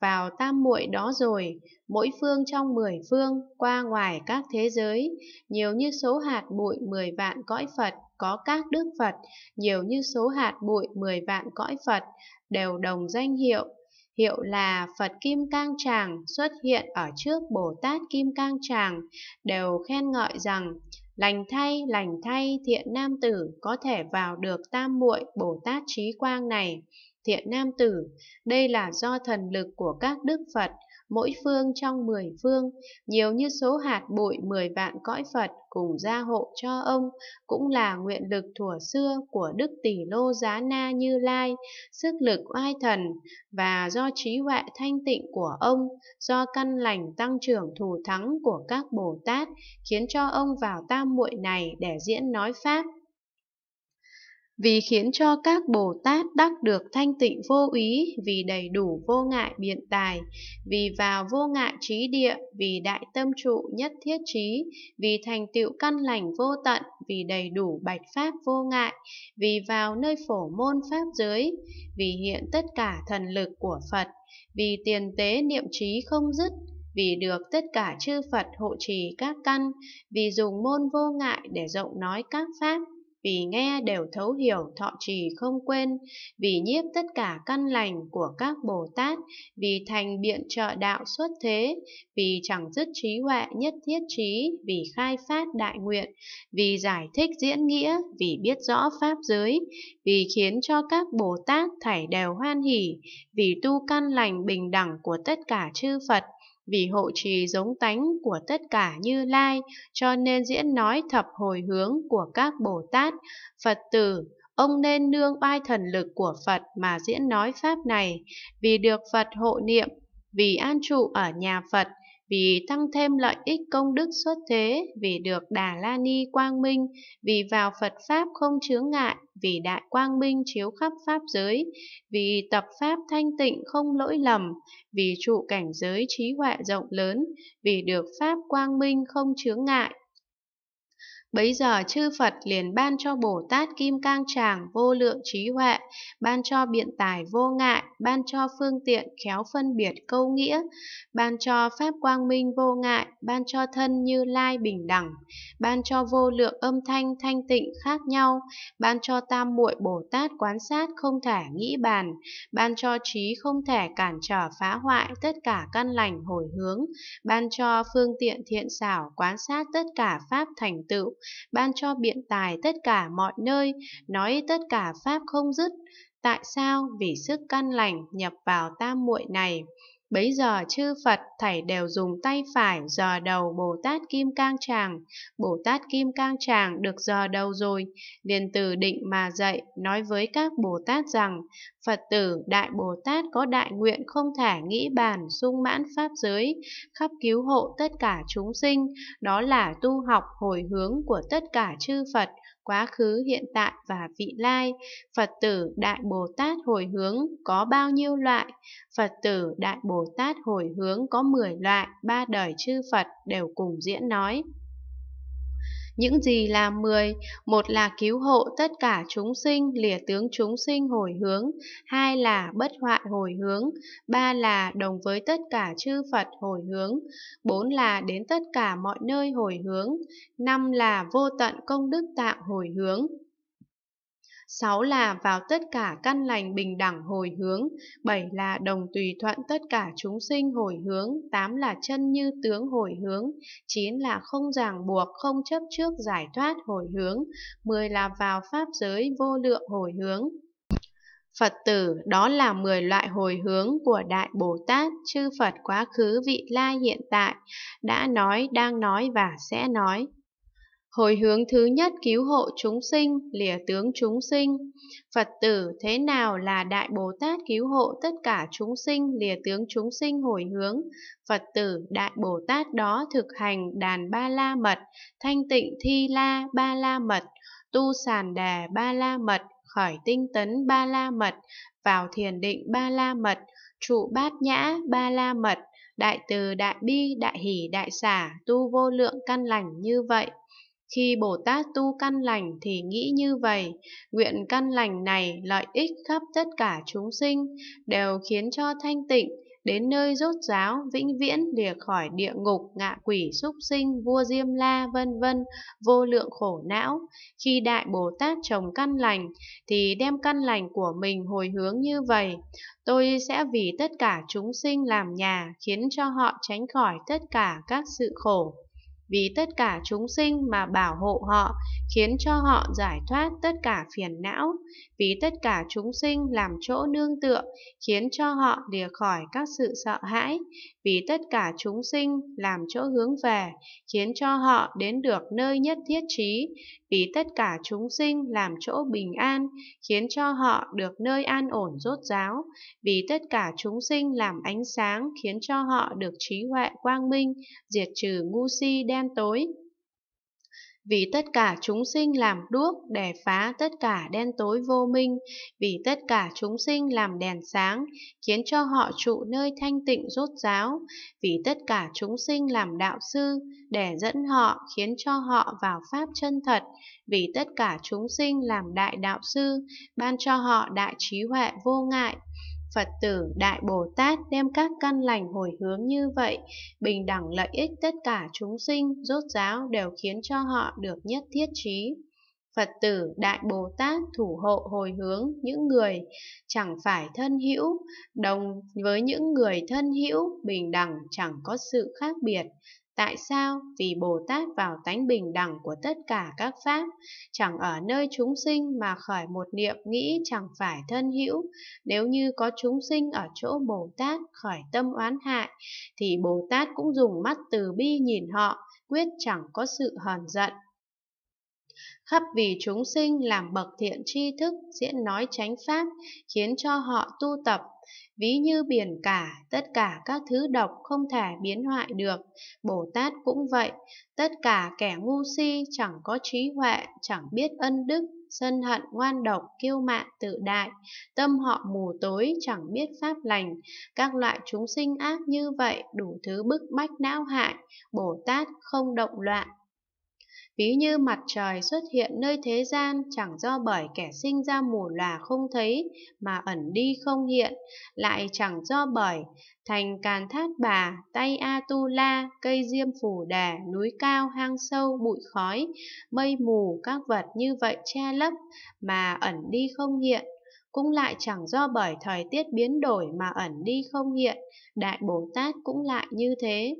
A: vào tam muội đó rồi, mỗi phương trong mười phương qua ngoài các thế giới, nhiều như số hạt bụi mười vạn cõi Phật có các đức Phật, nhiều như số hạt bụi mười vạn cõi Phật, đều đồng danh hiệu hiệu là Phật Kim Cang Tràng xuất hiện ở trước Bồ Tát Kim Cang Tràng đều khen ngợi rằng lành thay lành thay thiện nam tử có thể vào được tam muội Bồ Tát trí quang này. Thiện nam tử, đây là do thần lực của các đức Phật mỗi phương trong mười phương, nhiều như số hạt bụi mười vạn cõi Phật cùng gia hộ cho ông, cũng là nguyện lực thuở xưa của Đức Tỷ Lô Giá Na Như Lai, sức lực oai thần, và do trí huệ thanh tịnh của ông, do căn lành tăng trưởng thù thắng của các Bồ Tát, khiến cho ông vào tam muội này để diễn nói Pháp vì khiến cho các Bồ Tát đắc được thanh tịnh vô ý, vì đầy đủ vô ngại biện tài, vì vào vô ngại trí địa, vì đại tâm trụ nhất thiết trí, vì thành tựu căn lành vô tận, vì đầy đủ bạch pháp vô ngại, vì vào nơi phổ môn pháp giới, vì hiện tất cả thần lực của Phật, vì tiền tế niệm trí không dứt, vì được tất cả chư Phật hộ trì các căn, vì dùng môn vô ngại để rộng nói các pháp, vì nghe đều thấu hiểu thọ trì không quên, vì nhiếp tất cả căn lành của các Bồ Tát, vì thành biện trợ đạo xuất thế, vì chẳng dứt trí huệ nhất thiết trí, vì khai phát đại nguyện, vì giải thích diễn nghĩa, vì biết rõ pháp giới, vì khiến cho các Bồ Tát thảy đều hoan hỷ, vì tu căn lành bình đẳng của tất cả chư Phật, vì hộ trì giống tánh của tất cả Như Lai, cho nên diễn nói thập hồi hướng của các Bồ Tát, Phật tử, ông nên nương oai thần lực của Phật mà diễn nói pháp này, vì được Phật hộ niệm, vì an trụ ở nhà Phật vì tăng thêm lợi ích công đức xuất thế, vì được Đà La Ni quang minh, vì vào Phật Pháp không chướng ngại, vì đại quang minh chiếu khắp Pháp giới, vì tập Pháp thanh tịnh không lỗi lầm, vì trụ cảnh giới trí huệ rộng lớn, vì được Pháp quang minh không chướng ngại, Bấy giờ chư Phật liền ban cho Bồ Tát Kim Cang Tràng vô lượng trí huệ, ban cho biện tài vô ngại, ban cho phương tiện khéo phân biệt câu nghĩa, ban cho pháp quang minh vô ngại, ban cho thân như lai bình đẳng, ban cho vô lượng âm thanh thanh tịnh khác nhau, ban cho tam muội Bồ Tát quán sát không thể nghĩ bàn, ban cho trí không thể cản trở phá hoại tất cả căn lành hồi hướng, ban cho phương tiện thiện xảo quán sát tất cả pháp thành tựu, ban cho biện tài tất cả mọi nơi, nói tất cả pháp không dứt. Tại sao? Vì sức căn lành nhập vào tam muội này. Bấy giờ chư Phật thảy đều dùng tay phải giò đầu Bồ Tát Kim Cang Tràng. Bồ Tát Kim Cang Tràng được giò đầu rồi, liền từ định mà dậy, nói với các Bồ Tát rằng, Phật tử Đại Bồ Tát có đại nguyện không thể nghĩ bàn sung mãn Pháp giới, khắp cứu hộ tất cả chúng sinh, đó là tu học hồi hướng của tất cả chư Phật, quá khứ, hiện tại và vị lai. Phật tử Đại Bồ Tát hồi hướng có bao nhiêu loại? Phật tử Đại Bồ Tát hồi hướng có 10 loại, ba đời chư Phật đều cùng diễn nói. Những gì là mười, một là cứu hộ tất cả chúng sinh, lìa tướng chúng sinh hồi hướng, hai là bất hoại hồi hướng, ba là đồng với tất cả chư Phật hồi hướng, bốn là đến tất cả mọi nơi hồi hướng, năm là vô tận công đức tạo hồi hướng sáu là vào tất cả căn lành bình đẳng hồi hướng, bảy là đồng tùy thuận tất cả chúng sinh hồi hướng, tám là chân như tướng hồi hướng, chín là không ràng buộc, không chấp trước giải thoát hồi hướng, mười là vào pháp giới vô lượng hồi hướng. Phật tử đó là 10 loại hồi hướng của Đại Bồ Tát, chư Phật quá khứ vị lai hiện tại, đã nói, đang nói và sẽ nói. Hồi hướng thứ nhất cứu hộ chúng sinh, lìa tướng chúng sinh. Phật tử, thế nào là Đại Bồ Tát cứu hộ tất cả chúng sinh, lìa tướng chúng sinh hồi hướng? Phật tử, Đại Bồ Tát đó thực hành đàn ba la mật, thanh tịnh thi la ba la mật, tu sàn đà ba la mật, khởi tinh tấn ba la mật, vào thiền định ba la mật, trụ bát nhã ba la mật, đại từ đại bi đại hỷ đại xả tu vô lượng căn lành như vậy khi Bồ Tát tu căn lành thì nghĩ như vậy, nguyện căn lành này lợi ích khắp tất cả chúng sinh, đều khiến cho thanh tịnh, đến nơi rốt ráo vĩnh viễn lìa khỏi địa ngục ngạ quỷ súc sinh vua diêm la vân vân vô lượng khổ não khi đại bồ tát trồng căn lành thì đem căn lành của mình hồi hướng như vậy tôi sẽ vì tất cả chúng sinh làm nhà khiến cho họ tránh khỏi tất cả các sự khổ vì tất cả chúng sinh mà bảo hộ họ, khiến cho họ giải thoát tất cả phiền não vì tất cả chúng sinh làm chỗ nương tựa, khiến cho họ lìa khỏi các sự sợ hãi, vì tất cả chúng sinh làm chỗ hướng về, khiến cho họ đến được nơi nhất thiết trí, vì tất cả chúng sinh làm chỗ bình an, khiến cho họ được nơi an ổn rốt ráo, vì tất cả chúng sinh làm ánh sáng, khiến cho họ được trí huệ quang minh, diệt trừ ngu si đen tối vì tất cả chúng sinh làm đuốc để phá tất cả đen tối vô minh, vì tất cả chúng sinh làm đèn sáng, khiến cho họ trụ nơi thanh tịnh rốt ráo, vì tất cả chúng sinh làm đạo sư, để dẫn họ, khiến cho họ vào pháp chân thật, vì tất cả chúng sinh làm đại đạo sư, ban cho họ đại trí huệ vô ngại, Phật tử Đại Bồ Tát đem các căn lành hồi hướng như vậy, bình đẳng lợi ích tất cả chúng sinh, rốt ráo đều khiến cho họ được nhất thiết trí. Phật tử Đại Bồ Tát thủ hộ hồi hướng những người chẳng phải thân hữu, đồng với những người thân hữu bình đẳng chẳng có sự khác biệt, Tại sao? Vì Bồ Tát vào tánh bình đẳng của tất cả các pháp, chẳng ở nơi chúng sinh mà khởi một niệm nghĩ chẳng phải thân hữu. Nếu như có chúng sinh ở chỗ Bồ Tát khởi tâm oán hại, thì Bồ Tát cũng dùng mắt từ bi nhìn họ, quyết chẳng có sự hờn giận, khắp vì chúng sinh làm bậc thiện tri thức diễn nói chánh pháp khiến cho họ tu tập ví như biển cả tất cả các thứ độc không thể biến hoại được bồ tát cũng vậy tất cả kẻ ngu si chẳng có trí huệ chẳng biết ân đức sân hận ngoan độc kiêu mạn tự đại tâm họ mù tối chẳng biết pháp lành các loại chúng sinh ác như vậy đủ thứ bức bách não hại bồ tát không động loạn Ví như mặt trời xuất hiện nơi thế gian chẳng do bởi kẻ sinh ra mù lòa không thấy mà ẩn đi không hiện, lại chẳng do bởi thành càn thát bà, tay a tu la, cây diêm phủ đà, núi cao, hang sâu, bụi khói, mây mù các vật như vậy che lấp mà ẩn đi không hiện. Cũng lại chẳng do bởi thời tiết biến đổi mà ẩn đi không hiện, Đại Bồ Tát cũng lại như thế.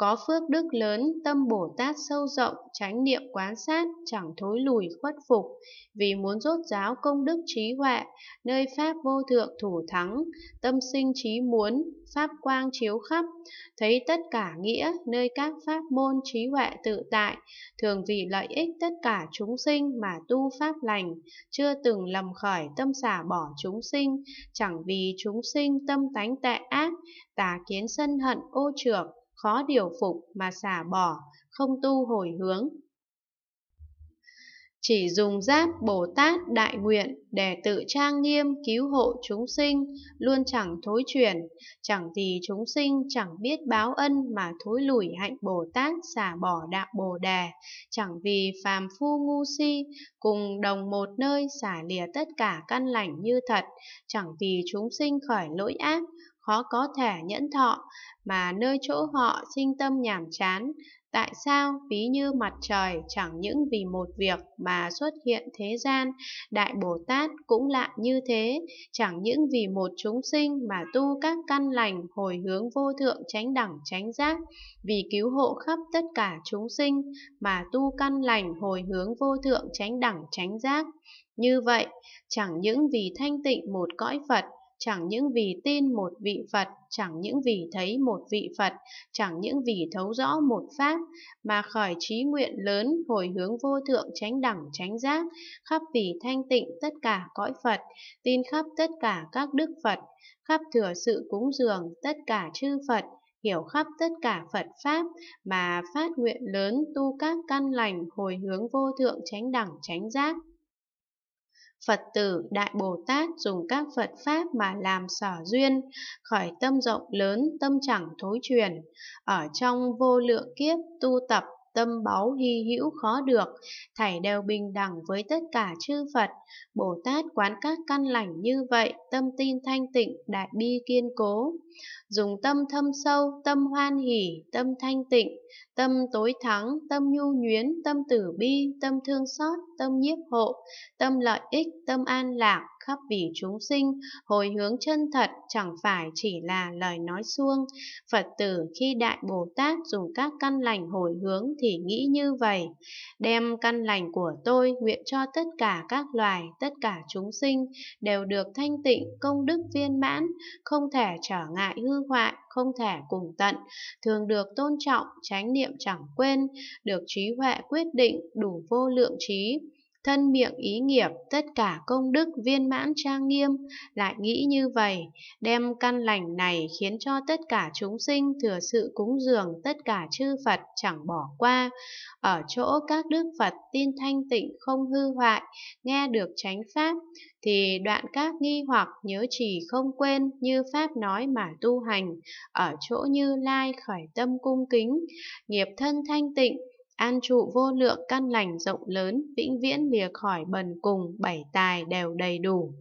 A: Có phước đức lớn, tâm Bồ Tát sâu rộng, tránh niệm quán sát, chẳng thối lùi khuất phục, vì muốn rốt giáo công đức trí huệ, nơi Pháp vô thượng thủ thắng, tâm sinh trí muốn, Pháp quang chiếu khắp, thấy tất cả nghĩa, nơi các Pháp môn trí huệ tự tại, thường vì lợi ích tất cả chúng sinh mà tu Pháp lành, chưa từng lầm khởi tâm xả bỏ chúng sinh, chẳng vì chúng sinh tâm tánh tệ ác, tà kiến sân hận ô trược, khó điều phục mà xả bỏ, không tu hồi hướng. Chỉ dùng giáp Bồ Tát đại nguyện để tự trang nghiêm cứu hộ chúng sinh, luôn chẳng thối chuyển, chẳng gì chúng sinh chẳng biết báo ân mà thối lủi hạnh Bồ Tát xả bỏ đạo Bồ Đề, chẳng vì phàm phu ngu si, cùng đồng một nơi xả lìa tất cả căn lành như thật, chẳng vì chúng sinh khỏi lỗi ác, khó có thể nhẫn thọ, mà nơi chỗ họ sinh tâm nhàm chán. Tại sao, ví như mặt trời, chẳng những vì một việc mà xuất hiện thế gian, Đại Bồ Tát cũng lạ như thế, chẳng những vì một chúng sinh mà tu các căn lành hồi hướng vô thượng chánh đẳng chánh giác, vì cứu hộ khắp tất cả chúng sinh mà tu căn lành hồi hướng vô thượng chánh đẳng chánh giác. Như vậy, chẳng những vì thanh tịnh một cõi Phật chẳng những vì tin một vị Phật, chẳng những vì thấy một vị Phật, chẳng những vì thấu rõ một Pháp, mà khởi trí nguyện lớn hồi hướng vô thượng tránh đẳng tránh giác, khắp vì thanh tịnh tất cả cõi Phật, tin khắp tất cả các đức Phật, khắp thừa sự cúng dường tất cả chư Phật, hiểu khắp tất cả Phật Pháp mà phát nguyện lớn tu các căn lành hồi hướng vô thượng tránh đẳng tránh giác. Phật tử Đại Bồ Tát dùng các Phật Pháp mà làm sở duyên, khỏi tâm rộng lớn, tâm chẳng thối truyền, ở trong vô lượng kiếp tu tập tâm báu hy hữu khó được, thảy đều bình đẳng với tất cả chư Phật. Bồ Tát quán các căn lành như vậy, tâm tin thanh tịnh, đại bi kiên cố. Dùng tâm thâm sâu, tâm hoan hỷ, tâm thanh tịnh, tâm tối thắng, tâm nhu nhuyến, tâm tử bi, tâm thương xót, tâm nhiếp hộ, tâm lợi ích, tâm an lạc, khắp vì chúng sinh, hồi hướng chân thật chẳng phải chỉ là lời nói suông. Phật tử khi Đại Bồ Tát dùng các căn lành hồi hướng thì nghĩ như vậy. Đem căn lành của tôi nguyện cho tất cả các loài, tất cả chúng sinh đều được thanh tịnh, công đức viên mãn, không thể trở ngại hư hoại, không thể cùng tận, thường được tôn trọng, tránh niệm chẳng quên, được trí huệ quyết định, đủ vô lượng trí thân miệng ý nghiệp, tất cả công đức viên mãn trang nghiêm, lại nghĩ như vậy, đem căn lành này khiến cho tất cả chúng sinh thừa sự cúng dường tất cả chư Phật chẳng bỏ qua, ở chỗ các đức Phật tin thanh tịnh không hư hoại, nghe được chánh pháp, thì đoạn các nghi hoặc nhớ trì không quên như pháp nói mà tu hành, ở chỗ như lai khởi tâm cung kính, nghiệp thân thanh tịnh an trụ vô lượng căn lành rộng lớn, vĩnh viễn lìa khỏi bần cùng, bảy tài đều đầy đủ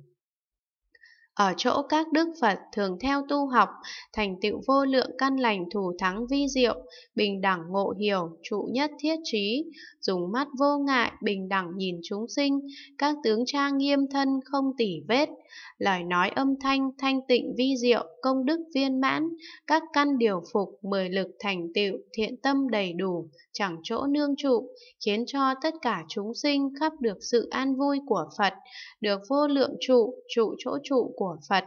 A: ở chỗ các đức Phật thường theo tu học, thành tựu vô lượng căn lành thủ thắng vi diệu, bình đẳng ngộ hiểu, trụ nhất thiết trí, dùng mắt vô ngại, bình đẳng nhìn chúng sinh, các tướng trang nghiêm thân không tỉ vết, lời nói âm thanh thanh tịnh vi diệu, công đức viên mãn, các căn điều phục, mười lực thành tựu, thiện tâm đầy đủ, chẳng chỗ nương trụ, khiến cho tất cả chúng sinh khắp được sự an vui của Phật, được vô lượng trụ, trụ chỗ trụ của của Phật.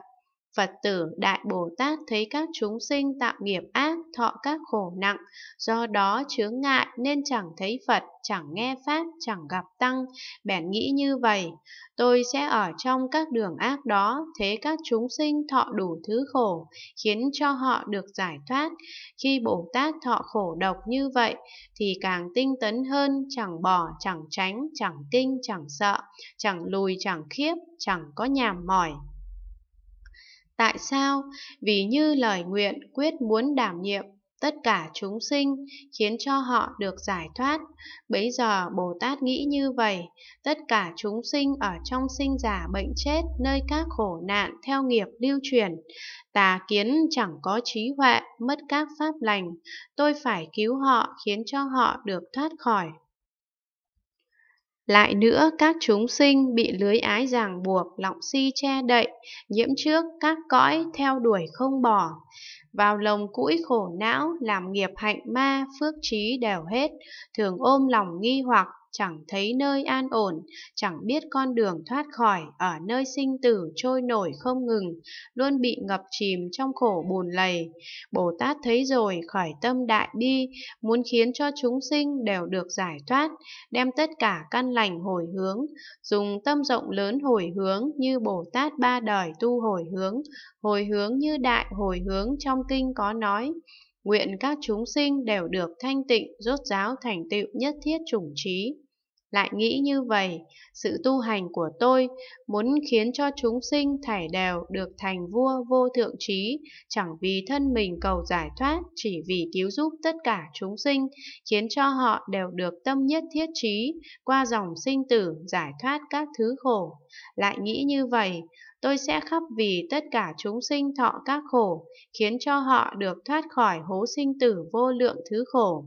A: Phật tử Đại Bồ Tát thấy các chúng sinh tạo nghiệp ác, thọ các khổ nặng, do đó chướng ngại nên chẳng thấy Phật, chẳng nghe Pháp, chẳng gặp Tăng, bèn nghĩ như vậy, tôi sẽ ở trong các đường ác đó, thế các chúng sinh thọ đủ thứ khổ, khiến cho họ được giải thoát. Khi Bồ Tát thọ khổ độc như vậy, thì càng tinh tấn hơn, chẳng bỏ, chẳng tránh, chẳng kinh, chẳng sợ, chẳng lùi, chẳng khiếp, chẳng có nhàm mỏi. Tại sao? Vì như lời nguyện quyết muốn đảm nhiệm tất cả chúng sinh, khiến cho họ được giải thoát. Bấy giờ Bồ Tát nghĩ như vậy, tất cả chúng sinh ở trong sinh giả bệnh chết nơi các khổ nạn theo nghiệp lưu truyền. Tà kiến chẳng có trí huệ, mất các pháp lành, tôi phải cứu họ khiến cho họ được thoát khỏi lại nữa, các chúng sinh bị lưới ái ràng buộc, lọng si che đậy, nhiễm trước các cõi theo đuổi không bỏ. Vào lồng cũi khổ não, làm nghiệp hạnh ma, phước trí đều hết, thường ôm lòng nghi hoặc, chẳng thấy nơi an ổn, chẳng biết con đường thoát khỏi, ở nơi sinh tử trôi nổi không ngừng, luôn bị ngập chìm trong khổ buồn lầy. Bồ Tát thấy rồi khỏi tâm đại bi, muốn khiến cho chúng sinh đều được giải thoát, đem tất cả căn lành hồi hướng, dùng tâm rộng lớn hồi hướng như Bồ Tát ba đời tu hồi hướng, hồi hướng như đại hồi hướng trong kinh có nói. Nguyện các chúng sinh đều được thanh tịnh rốt ráo thành tựu nhất thiết chủng trí. Lại nghĩ như vậy, sự tu hành của tôi muốn khiến cho chúng sinh thảy đều được thành vua vô thượng trí, chẳng vì thân mình cầu giải thoát, chỉ vì cứu giúp tất cả chúng sinh, khiến cho họ đều được tâm nhất thiết trí, qua dòng sinh tử giải thoát các thứ khổ. Lại nghĩ như vậy, tôi sẽ khắp vì tất cả chúng sinh thọ các khổ, khiến cho họ được thoát khỏi hố sinh tử vô lượng thứ khổ.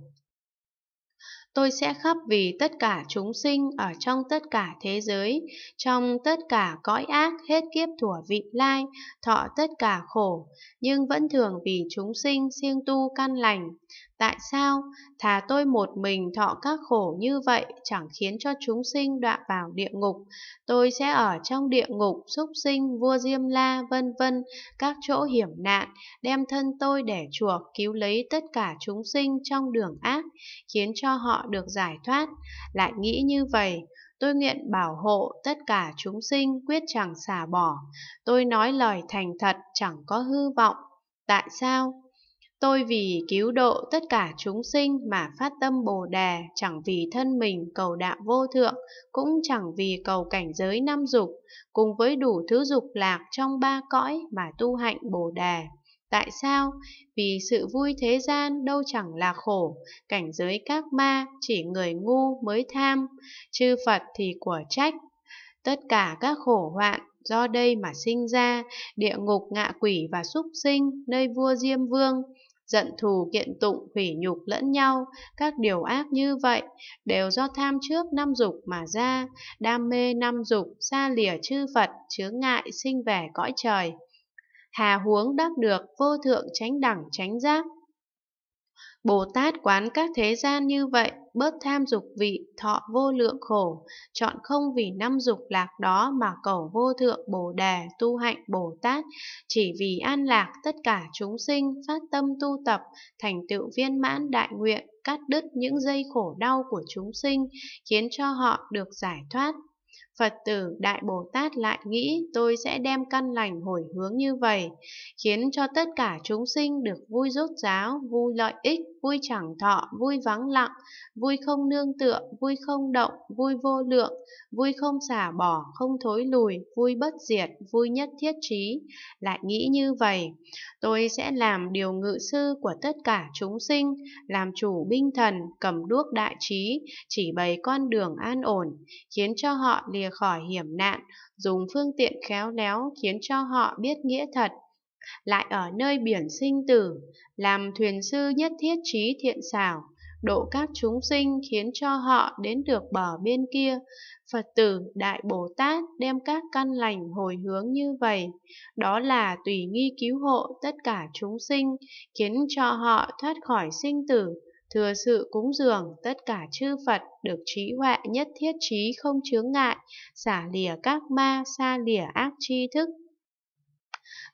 A: Tôi sẽ khắp vì tất cả chúng sinh ở trong tất cả thế giới, trong tất cả cõi ác hết kiếp thủa vị lai, thọ tất cả khổ, nhưng vẫn thường vì chúng sinh siêng tu căn lành. Tại sao thà tôi một mình thọ các khổ như vậy chẳng khiến cho chúng sinh đọa vào địa ngục, tôi sẽ ở trong địa ngục xúc sinh vua Diêm La vân vân các chỗ hiểm nạn, đem thân tôi để chuộc cứu lấy tất cả chúng sinh trong đường ác, khiến cho họ được giải thoát. Lại nghĩ như vậy, tôi nguyện bảo hộ tất cả chúng sinh quyết chẳng xả bỏ. Tôi nói lời thành thật chẳng có hư vọng. Tại sao? Tôi vì cứu độ tất cả chúng sinh mà phát tâm Bồ Đề, chẳng vì thân mình cầu đạo vô thượng, cũng chẳng vì cầu cảnh giới năm dục, cùng với đủ thứ dục lạc trong ba cõi mà tu hạnh Bồ Đề. Tại sao? Vì sự vui thế gian đâu chẳng là khổ, cảnh giới các ma chỉ người ngu mới tham, chư Phật thì của trách. Tất cả các khổ hoạn do đây mà sinh ra, địa ngục ngạ quỷ và súc sinh, nơi vua Diêm Vương, giận thù kiện tụng hủy nhục lẫn nhau các điều ác như vậy đều do tham trước năm dục mà ra đam mê năm dục xa lìa chư phật chướng ngại sinh về cõi trời hà huống đắc được vô thượng chánh đẳng chánh giác Bồ Tát quán các thế gian như vậy bớt tham dục vị, thọ vô lượng khổ, chọn không vì năm dục lạc đó mà cầu vô thượng Bồ Đề, tu hạnh Bồ Tát, chỉ vì an lạc tất cả chúng sinh, phát tâm tu tập, thành tựu viên mãn đại nguyện, cắt đứt những dây khổ đau của chúng sinh, khiến cho họ được giải thoát, Phật tử Đại Bồ Tát lại nghĩ tôi sẽ đem căn lành hồi hướng như vậy, khiến cho tất cả chúng sinh được vui rốt ráo, vui lợi ích, vui chẳng thọ, vui vắng lặng, vui không nương tựa, vui không động, vui vô lượng, vui không xả bỏ, không thối lùi, vui bất diệt, vui nhất thiết trí. Lại nghĩ như vậy, tôi sẽ làm điều ngự sư của tất cả chúng sinh, làm chủ binh thần, cầm đuốc đại trí, chỉ bày con đường an ổn, khiến cho họ liền lìa khỏi hiểm nạn, dùng phương tiện khéo léo khiến cho họ biết nghĩa thật. Lại ở nơi biển sinh tử, làm thuyền sư nhất thiết trí thiện xảo, độ các chúng sinh khiến cho họ đến được bờ bên kia. Phật tử Đại Bồ Tát đem các căn lành hồi hướng như vậy, đó là tùy nghi cứu hộ tất cả chúng sinh, khiến cho họ thoát khỏi sinh tử, thừa sự cúng dường tất cả chư Phật được trí huệ nhất thiết trí không chướng ngại, xả lìa các ma, xa lìa ác tri thức,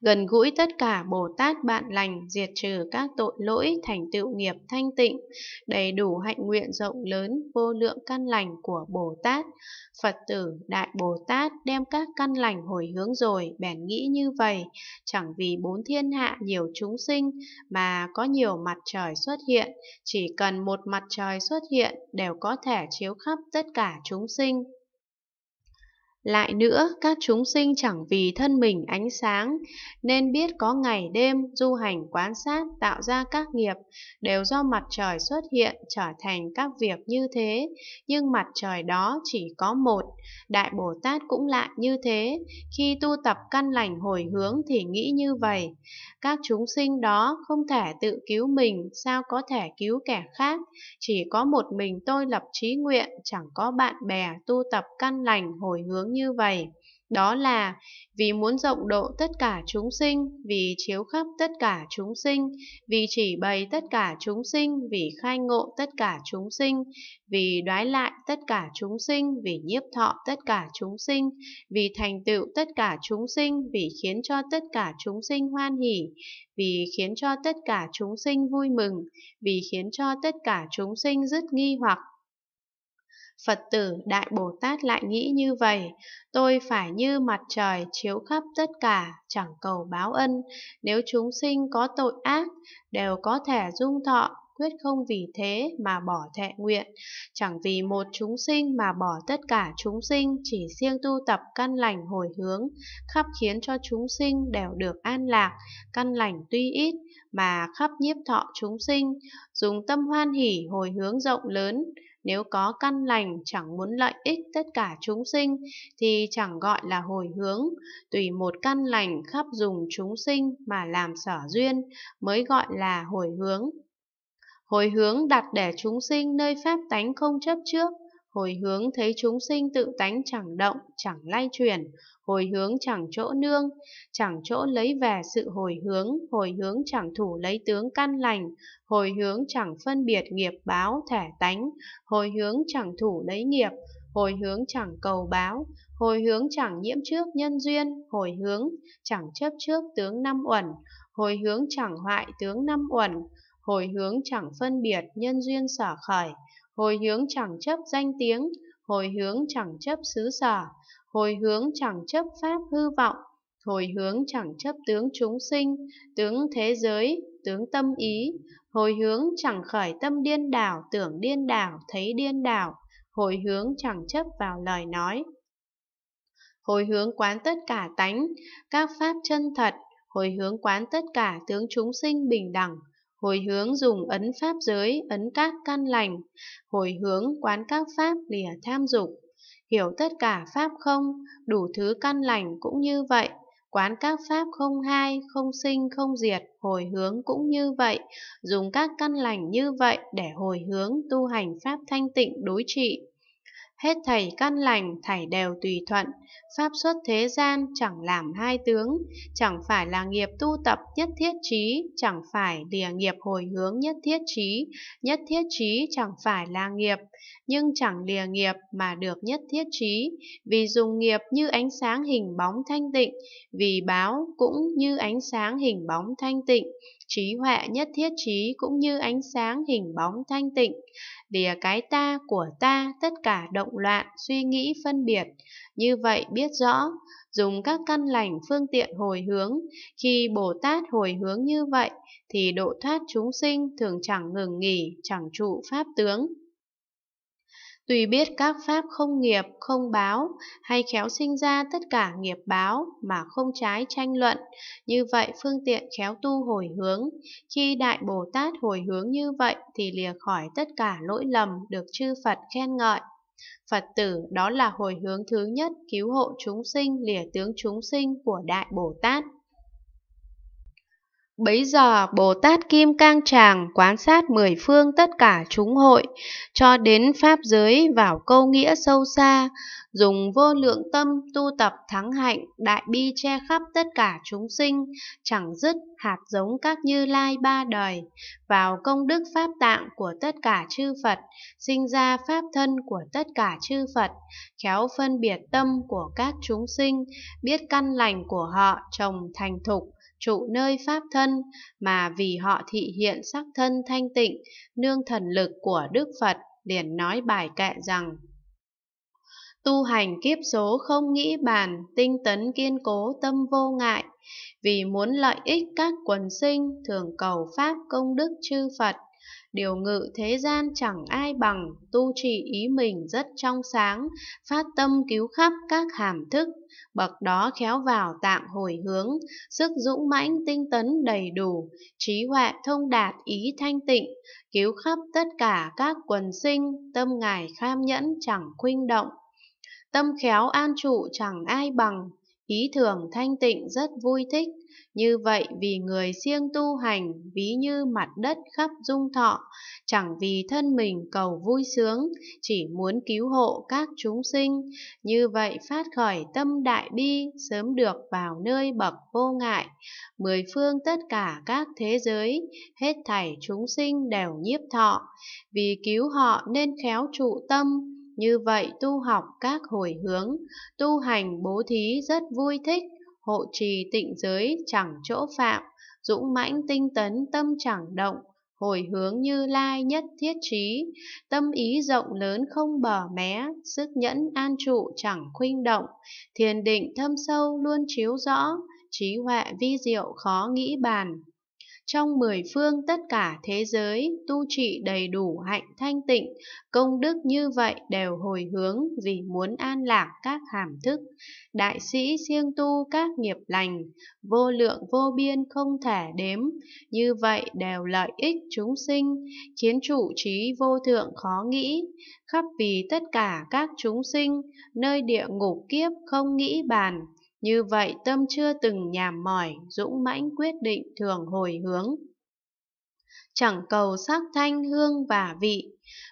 A: gần gũi tất cả Bồ Tát bạn lành, diệt trừ các tội lỗi, thành tựu nghiệp thanh tịnh, đầy đủ hạnh nguyện rộng lớn, vô lượng căn lành của Bồ Tát. Phật tử Đại Bồ Tát đem các căn lành hồi hướng rồi, bèn nghĩ như vậy, chẳng vì bốn thiên hạ nhiều chúng sinh mà có nhiều mặt trời xuất hiện, chỉ cần một mặt trời xuất hiện đều có thể chiếu khắp tất cả chúng sinh. Lại nữa, các chúng sinh chẳng vì thân mình ánh sáng, nên biết có ngày đêm du hành quán sát tạo ra các nghiệp, đều do mặt trời xuất hiện trở thành các việc như thế, nhưng mặt trời đó chỉ có một. Đại Bồ Tát cũng lại như thế, khi tu tập căn lành hồi hướng thì nghĩ như vậy. Các chúng sinh đó không thể tự cứu mình, sao có thể cứu kẻ khác, chỉ có một mình tôi lập trí nguyện, chẳng có bạn bè tu tập căn lành hồi hướng như vậy. Đó là vì muốn rộng độ tất cả chúng sinh, vì chiếu khắp tất cả chúng sinh, vì chỉ bày tất cả chúng sinh, vì khai ngộ tất cả chúng sinh, vì đoái lại tất cả chúng sinh, vì nhiếp thọ tất cả chúng sinh, vì thành tựu tất cả chúng sinh, vì khiến cho tất cả chúng sinh hoan hỉ vì khiến cho tất cả chúng sinh vui mừng, vì khiến cho tất cả chúng sinh dứt nghi hoặc, Phật tử Đại Bồ Tát lại nghĩ như vậy, tôi phải như mặt trời chiếu khắp tất cả, chẳng cầu báo ân, nếu chúng sinh có tội ác, đều có thể dung thọ, quyết không vì thế mà bỏ thệ nguyện, chẳng vì một chúng sinh mà bỏ tất cả chúng sinh, chỉ riêng tu tập căn lành hồi hướng, khắp khiến cho chúng sinh đều được an lạc, căn lành tuy ít mà khắp nhiếp thọ chúng sinh, dùng tâm hoan hỷ hồi hướng rộng lớn, nếu có căn lành chẳng muốn lợi ích tất cả chúng sinh thì chẳng gọi là hồi hướng, tùy một căn lành khắp dùng chúng sinh mà làm sở duyên mới gọi là hồi hướng. Hồi hướng đặt để chúng sinh nơi pháp tánh không chấp trước, Hồi hướng thấy chúng sinh tự tánh chẳng động, chẳng lay chuyển, hồi hướng chẳng chỗ nương, chẳng chỗ lấy về sự hồi hướng, hồi hướng chẳng thủ lấy tướng căn lành, hồi hướng chẳng phân biệt nghiệp báo thể tánh, hồi hướng chẳng thủ lấy nghiệp, hồi hướng chẳng cầu báo, hồi hướng chẳng nhiễm trước nhân duyên, hồi hướng chẳng chấp trước tướng năm uẩn, hồi hướng chẳng hoại tướng năm uẩn, hồi hướng chẳng phân biệt nhân duyên sở khởi, hồi hướng chẳng chấp danh tiếng, hồi hướng chẳng chấp xứ sở, hồi hướng chẳng chấp pháp hư vọng, hồi hướng chẳng chấp tướng chúng sinh, tướng thế giới, tướng tâm ý, hồi hướng chẳng khởi tâm điên đảo, tưởng điên đảo, thấy điên đảo, hồi hướng chẳng chấp vào lời nói. Hồi hướng quán tất cả tánh, các pháp chân thật, hồi hướng quán tất cả tướng chúng sinh bình đẳng, hồi hướng dùng ấn pháp giới, ấn các căn lành, hồi hướng quán các pháp lìa tham dục. Hiểu tất cả pháp không, đủ thứ căn lành cũng như vậy, quán các pháp không hai, không sinh, không diệt, hồi hướng cũng như vậy, dùng các căn lành như vậy để hồi hướng tu hành pháp thanh tịnh đối trị. Hết thảy căn lành, thảy đều tùy thuận, pháp xuất thế gian chẳng làm hai tướng, chẳng phải là nghiệp tu tập nhất thiết trí, chẳng phải lìa nghiệp hồi hướng nhất thiết trí, nhất thiết trí chẳng phải là nghiệp, nhưng chẳng lìa nghiệp mà được nhất thiết trí, vì dùng nghiệp như ánh sáng hình bóng thanh tịnh, vì báo cũng như ánh sáng hình bóng thanh tịnh, trí huệ nhất thiết trí cũng như ánh sáng hình bóng thanh tịnh, lìa cái ta của ta tất cả động loạn, suy nghĩ phân biệt, như vậy biết rõ, dùng các căn lành phương tiện hồi hướng, khi Bồ Tát hồi hướng như vậy thì độ thoát chúng sinh thường chẳng ngừng nghỉ, chẳng trụ pháp tướng. Tùy biết các pháp không nghiệp, không báo, hay khéo sinh ra tất cả nghiệp báo mà không trái tranh luận, như vậy phương tiện khéo tu hồi hướng. Khi Đại Bồ Tát hồi hướng như vậy thì lìa khỏi tất cả lỗi lầm được chư Phật khen ngợi. Phật tử đó là hồi hướng thứ nhất cứu hộ chúng sinh lìa tướng chúng sinh của Đại Bồ Tát. Bấy giờ Bồ Tát Kim Cang Tràng quán sát mười phương tất cả chúng hội, cho đến Pháp giới vào câu nghĩa sâu xa, dùng vô lượng tâm tu tập thắng hạnh, đại bi che khắp tất cả chúng sinh, chẳng dứt hạt giống các như lai ba đời, vào công đức Pháp tạng của tất cả chư Phật, sinh ra Pháp thân của tất cả chư Phật, khéo phân biệt tâm của các chúng sinh, biết căn lành của họ trồng thành thục, trụ nơi pháp thân mà vì họ thị hiện sắc thân thanh tịnh nương thần lực của đức phật liền nói bài kệ rằng tu hành kiếp số không nghĩ bàn tinh tấn kiên cố tâm vô ngại vì muốn lợi ích các quần sinh thường cầu pháp công đức chư phật điều ngự thế gian chẳng ai bằng, tu trì ý mình rất trong sáng, phát tâm cứu khắp các hàm thức, bậc đó khéo vào tạng hồi hướng, sức dũng mãnh tinh tấn đầy đủ, trí huệ thông đạt ý thanh tịnh, cứu khắp tất cả các quần sinh, tâm ngài kham nhẫn chẳng khuynh động. Tâm khéo an trụ chẳng ai bằng, Hí thường thanh tịnh rất vui thích, như vậy vì người siêng tu hành, ví như mặt đất khắp dung thọ, chẳng vì thân mình cầu vui sướng, chỉ muốn cứu hộ các chúng sinh, như vậy phát khởi tâm đại bi, sớm được vào nơi bậc vô ngại. Mười phương tất cả các thế giới, hết thảy chúng sinh đều nhiếp thọ, vì cứu họ nên khéo trụ tâm, như vậy tu học các hồi hướng, tu hành bố thí rất vui thích, hộ trì tịnh giới chẳng chỗ phạm, dũng mãnh tinh tấn tâm chẳng động, hồi hướng như lai nhất thiết trí, tâm ý rộng lớn không bờ mé, sức nhẫn an trụ chẳng khuynh động, thiền định thâm sâu luôn chiếu rõ, trí huệ vi diệu khó nghĩ bàn, trong mười phương tất cả thế giới tu trị đầy đủ hạnh thanh tịnh, công đức như vậy đều hồi hướng vì muốn an lạc các hàm thức. Đại sĩ siêng tu các nghiệp lành, vô lượng vô biên không thể đếm, như vậy đều lợi ích chúng sinh, khiến chủ trí vô thượng khó nghĩ, khắp vì tất cả các chúng sinh, nơi địa ngục kiếp không nghĩ bàn, như vậy tâm chưa từng nhàm mỏi, dũng mãnh quyết định thường hồi hướng. Chẳng cầu sắc thanh hương và vị,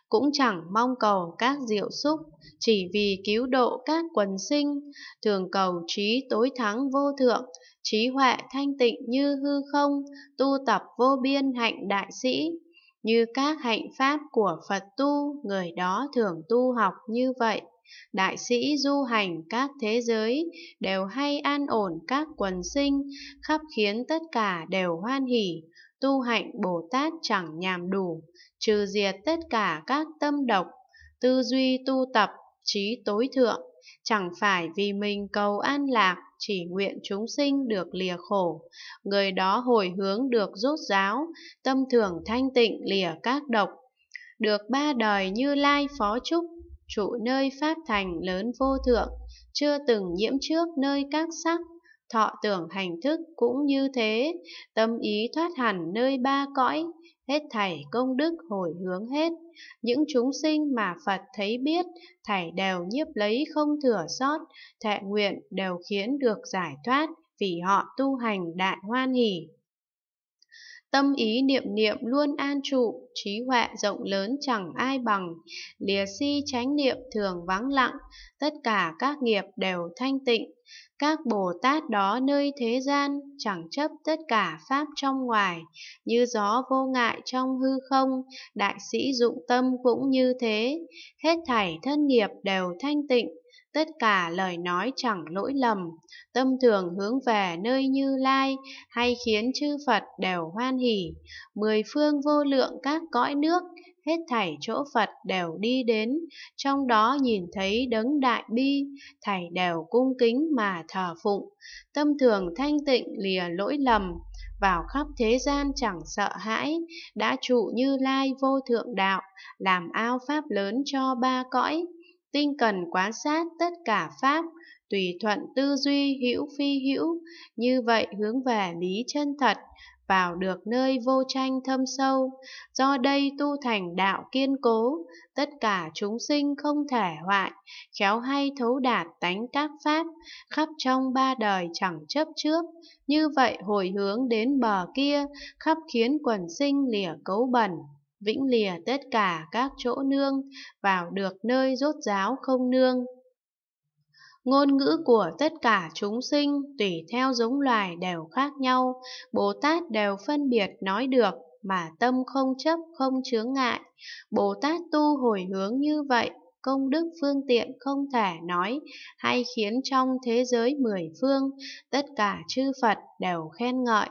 A: cũng chẳng mong cầu các diệu xúc, chỉ vì cứu độ các quần sinh, thường cầu trí tối thắng vô thượng, trí huệ thanh tịnh như hư không, tu tập vô biên hạnh đại sĩ. Như các hạnh pháp của Phật tu, người đó thường tu học như vậy đại sĩ du hành các thế giới, đều hay an ổn các quần sinh, khắp khiến tất cả đều hoan hỉ. tu hạnh Bồ Tát chẳng nhàm đủ, trừ diệt tất cả các tâm độc, tư duy tu tập, trí tối thượng, chẳng phải vì mình cầu an lạc, chỉ nguyện chúng sinh được lìa khổ, người đó hồi hướng được rốt giáo, tâm thường thanh tịnh lìa các độc, được ba đời như lai phó chúc trụ nơi pháp thành lớn vô thượng, chưa từng nhiễm trước nơi các sắc, thọ tưởng hành thức cũng như thế, tâm ý thoát hẳn nơi ba cõi, hết thảy công đức hồi hướng hết. Những chúng sinh mà Phật thấy biết, thảy đều nhiếp lấy không thừa sót, thệ nguyện đều khiến được giải thoát vì họ tu hành đại hoan hỷ. Tâm ý niệm niệm luôn an trụ, trí huệ rộng lớn chẳng ai bằng, lìa si chánh niệm thường vắng lặng, tất cả các nghiệp đều thanh tịnh. Các Bồ Tát đó nơi thế gian, chẳng chấp tất cả Pháp trong ngoài, như gió vô ngại trong hư không, đại sĩ dụng tâm cũng như thế, hết thảy thân nghiệp đều thanh tịnh, tất cả lời nói chẳng lỗi lầm, tâm thường hướng về nơi Như Lai hay khiến chư Phật đều hoan hỷ, mười phương vô lượng các cõi nước, hết thảy chỗ Phật đều đi đến, trong đó nhìn thấy đấng đại bi, thảy đều cung kính mà thờ phụng, tâm thường thanh tịnh lìa lỗi lầm, vào khắp thế gian chẳng sợ hãi, đã trụ Như Lai vô thượng đạo, làm ao pháp lớn cho ba cõi tinh cần quán sát tất cả pháp tùy thuận tư duy hữu phi hữu như vậy hướng về lý chân thật vào được nơi vô tranh thâm sâu do đây tu thành đạo kiên cố tất cả chúng sinh không thể hoại khéo hay thấu đạt tánh các pháp khắp trong ba đời chẳng chấp trước như vậy hồi hướng đến bờ kia khắp khiến quần sinh lìa cấu bẩn vĩnh lìa tất cả các chỗ nương, vào được nơi rốt giáo không nương. Ngôn ngữ của tất cả chúng sinh tùy theo giống loài đều khác nhau, Bồ Tát đều phân biệt nói được mà tâm không chấp không chướng ngại. Bồ Tát tu hồi hướng như vậy, công đức phương tiện không thể nói hay khiến trong thế giới mười phương tất cả chư Phật đều khen ngợi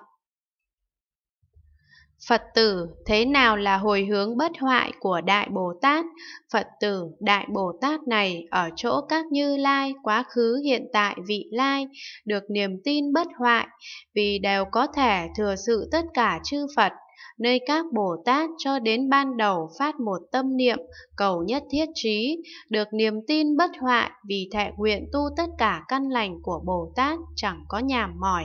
A: Phật tử, thế nào là hồi hướng bất hoại của Đại Bồ Tát? Phật tử, Đại Bồ Tát này ở chỗ các như lai, quá khứ, hiện tại, vị lai, được niềm tin bất hoại, vì đều có thể thừa sự tất cả chư Phật nơi các Bồ Tát cho đến ban đầu phát một tâm niệm cầu nhất thiết trí, được niềm tin bất hoại vì thệ nguyện tu tất cả căn lành của Bồ Tát chẳng có nhàm mỏi,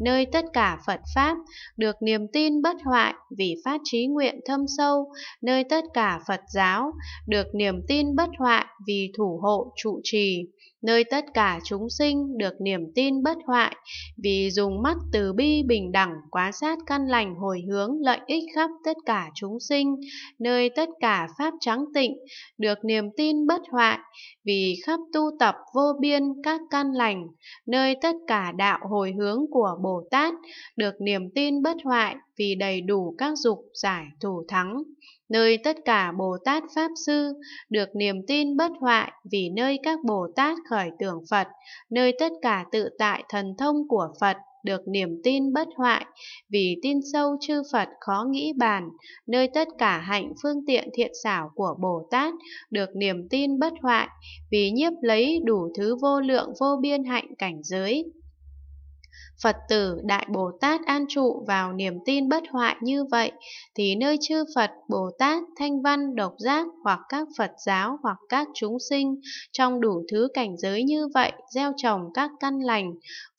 A: nơi tất cả Phật Pháp được niềm tin bất hoại vì phát trí nguyện thâm sâu, nơi tất cả Phật giáo được niềm tin bất hoại vì thủ hộ trụ trì nơi tất cả chúng sinh được niềm tin bất hoại, vì dùng mắt từ bi bình đẳng quan sát căn lành hồi hướng lợi ích khắp tất cả chúng sinh, nơi tất cả pháp trắng tịnh, được niềm tin bất hoại, vì khắp tu tập vô biên các căn lành, nơi tất cả đạo hồi hướng của Bồ Tát, được niềm tin bất hoại, vì đầy đủ các dục giải thủ thắng nơi tất cả Bồ Tát Pháp Sư được niềm tin bất hoại vì nơi các Bồ Tát khởi tưởng Phật, nơi tất cả tự tại thần thông của Phật được niềm tin bất hoại, vì tin sâu chư Phật khó nghĩ bàn, nơi tất cả hạnh phương tiện thiện xảo của Bồ Tát được niềm tin bất hoại, vì nhiếp lấy đủ thứ vô lượng vô biên hạnh cảnh giới. Phật tử Đại Bồ Tát an trụ vào niềm tin bất hoại như vậy, thì nơi chư Phật, Bồ Tát, Thanh Văn, Độc Giác hoặc các Phật giáo hoặc các chúng sinh trong đủ thứ cảnh giới như vậy gieo trồng các căn lành,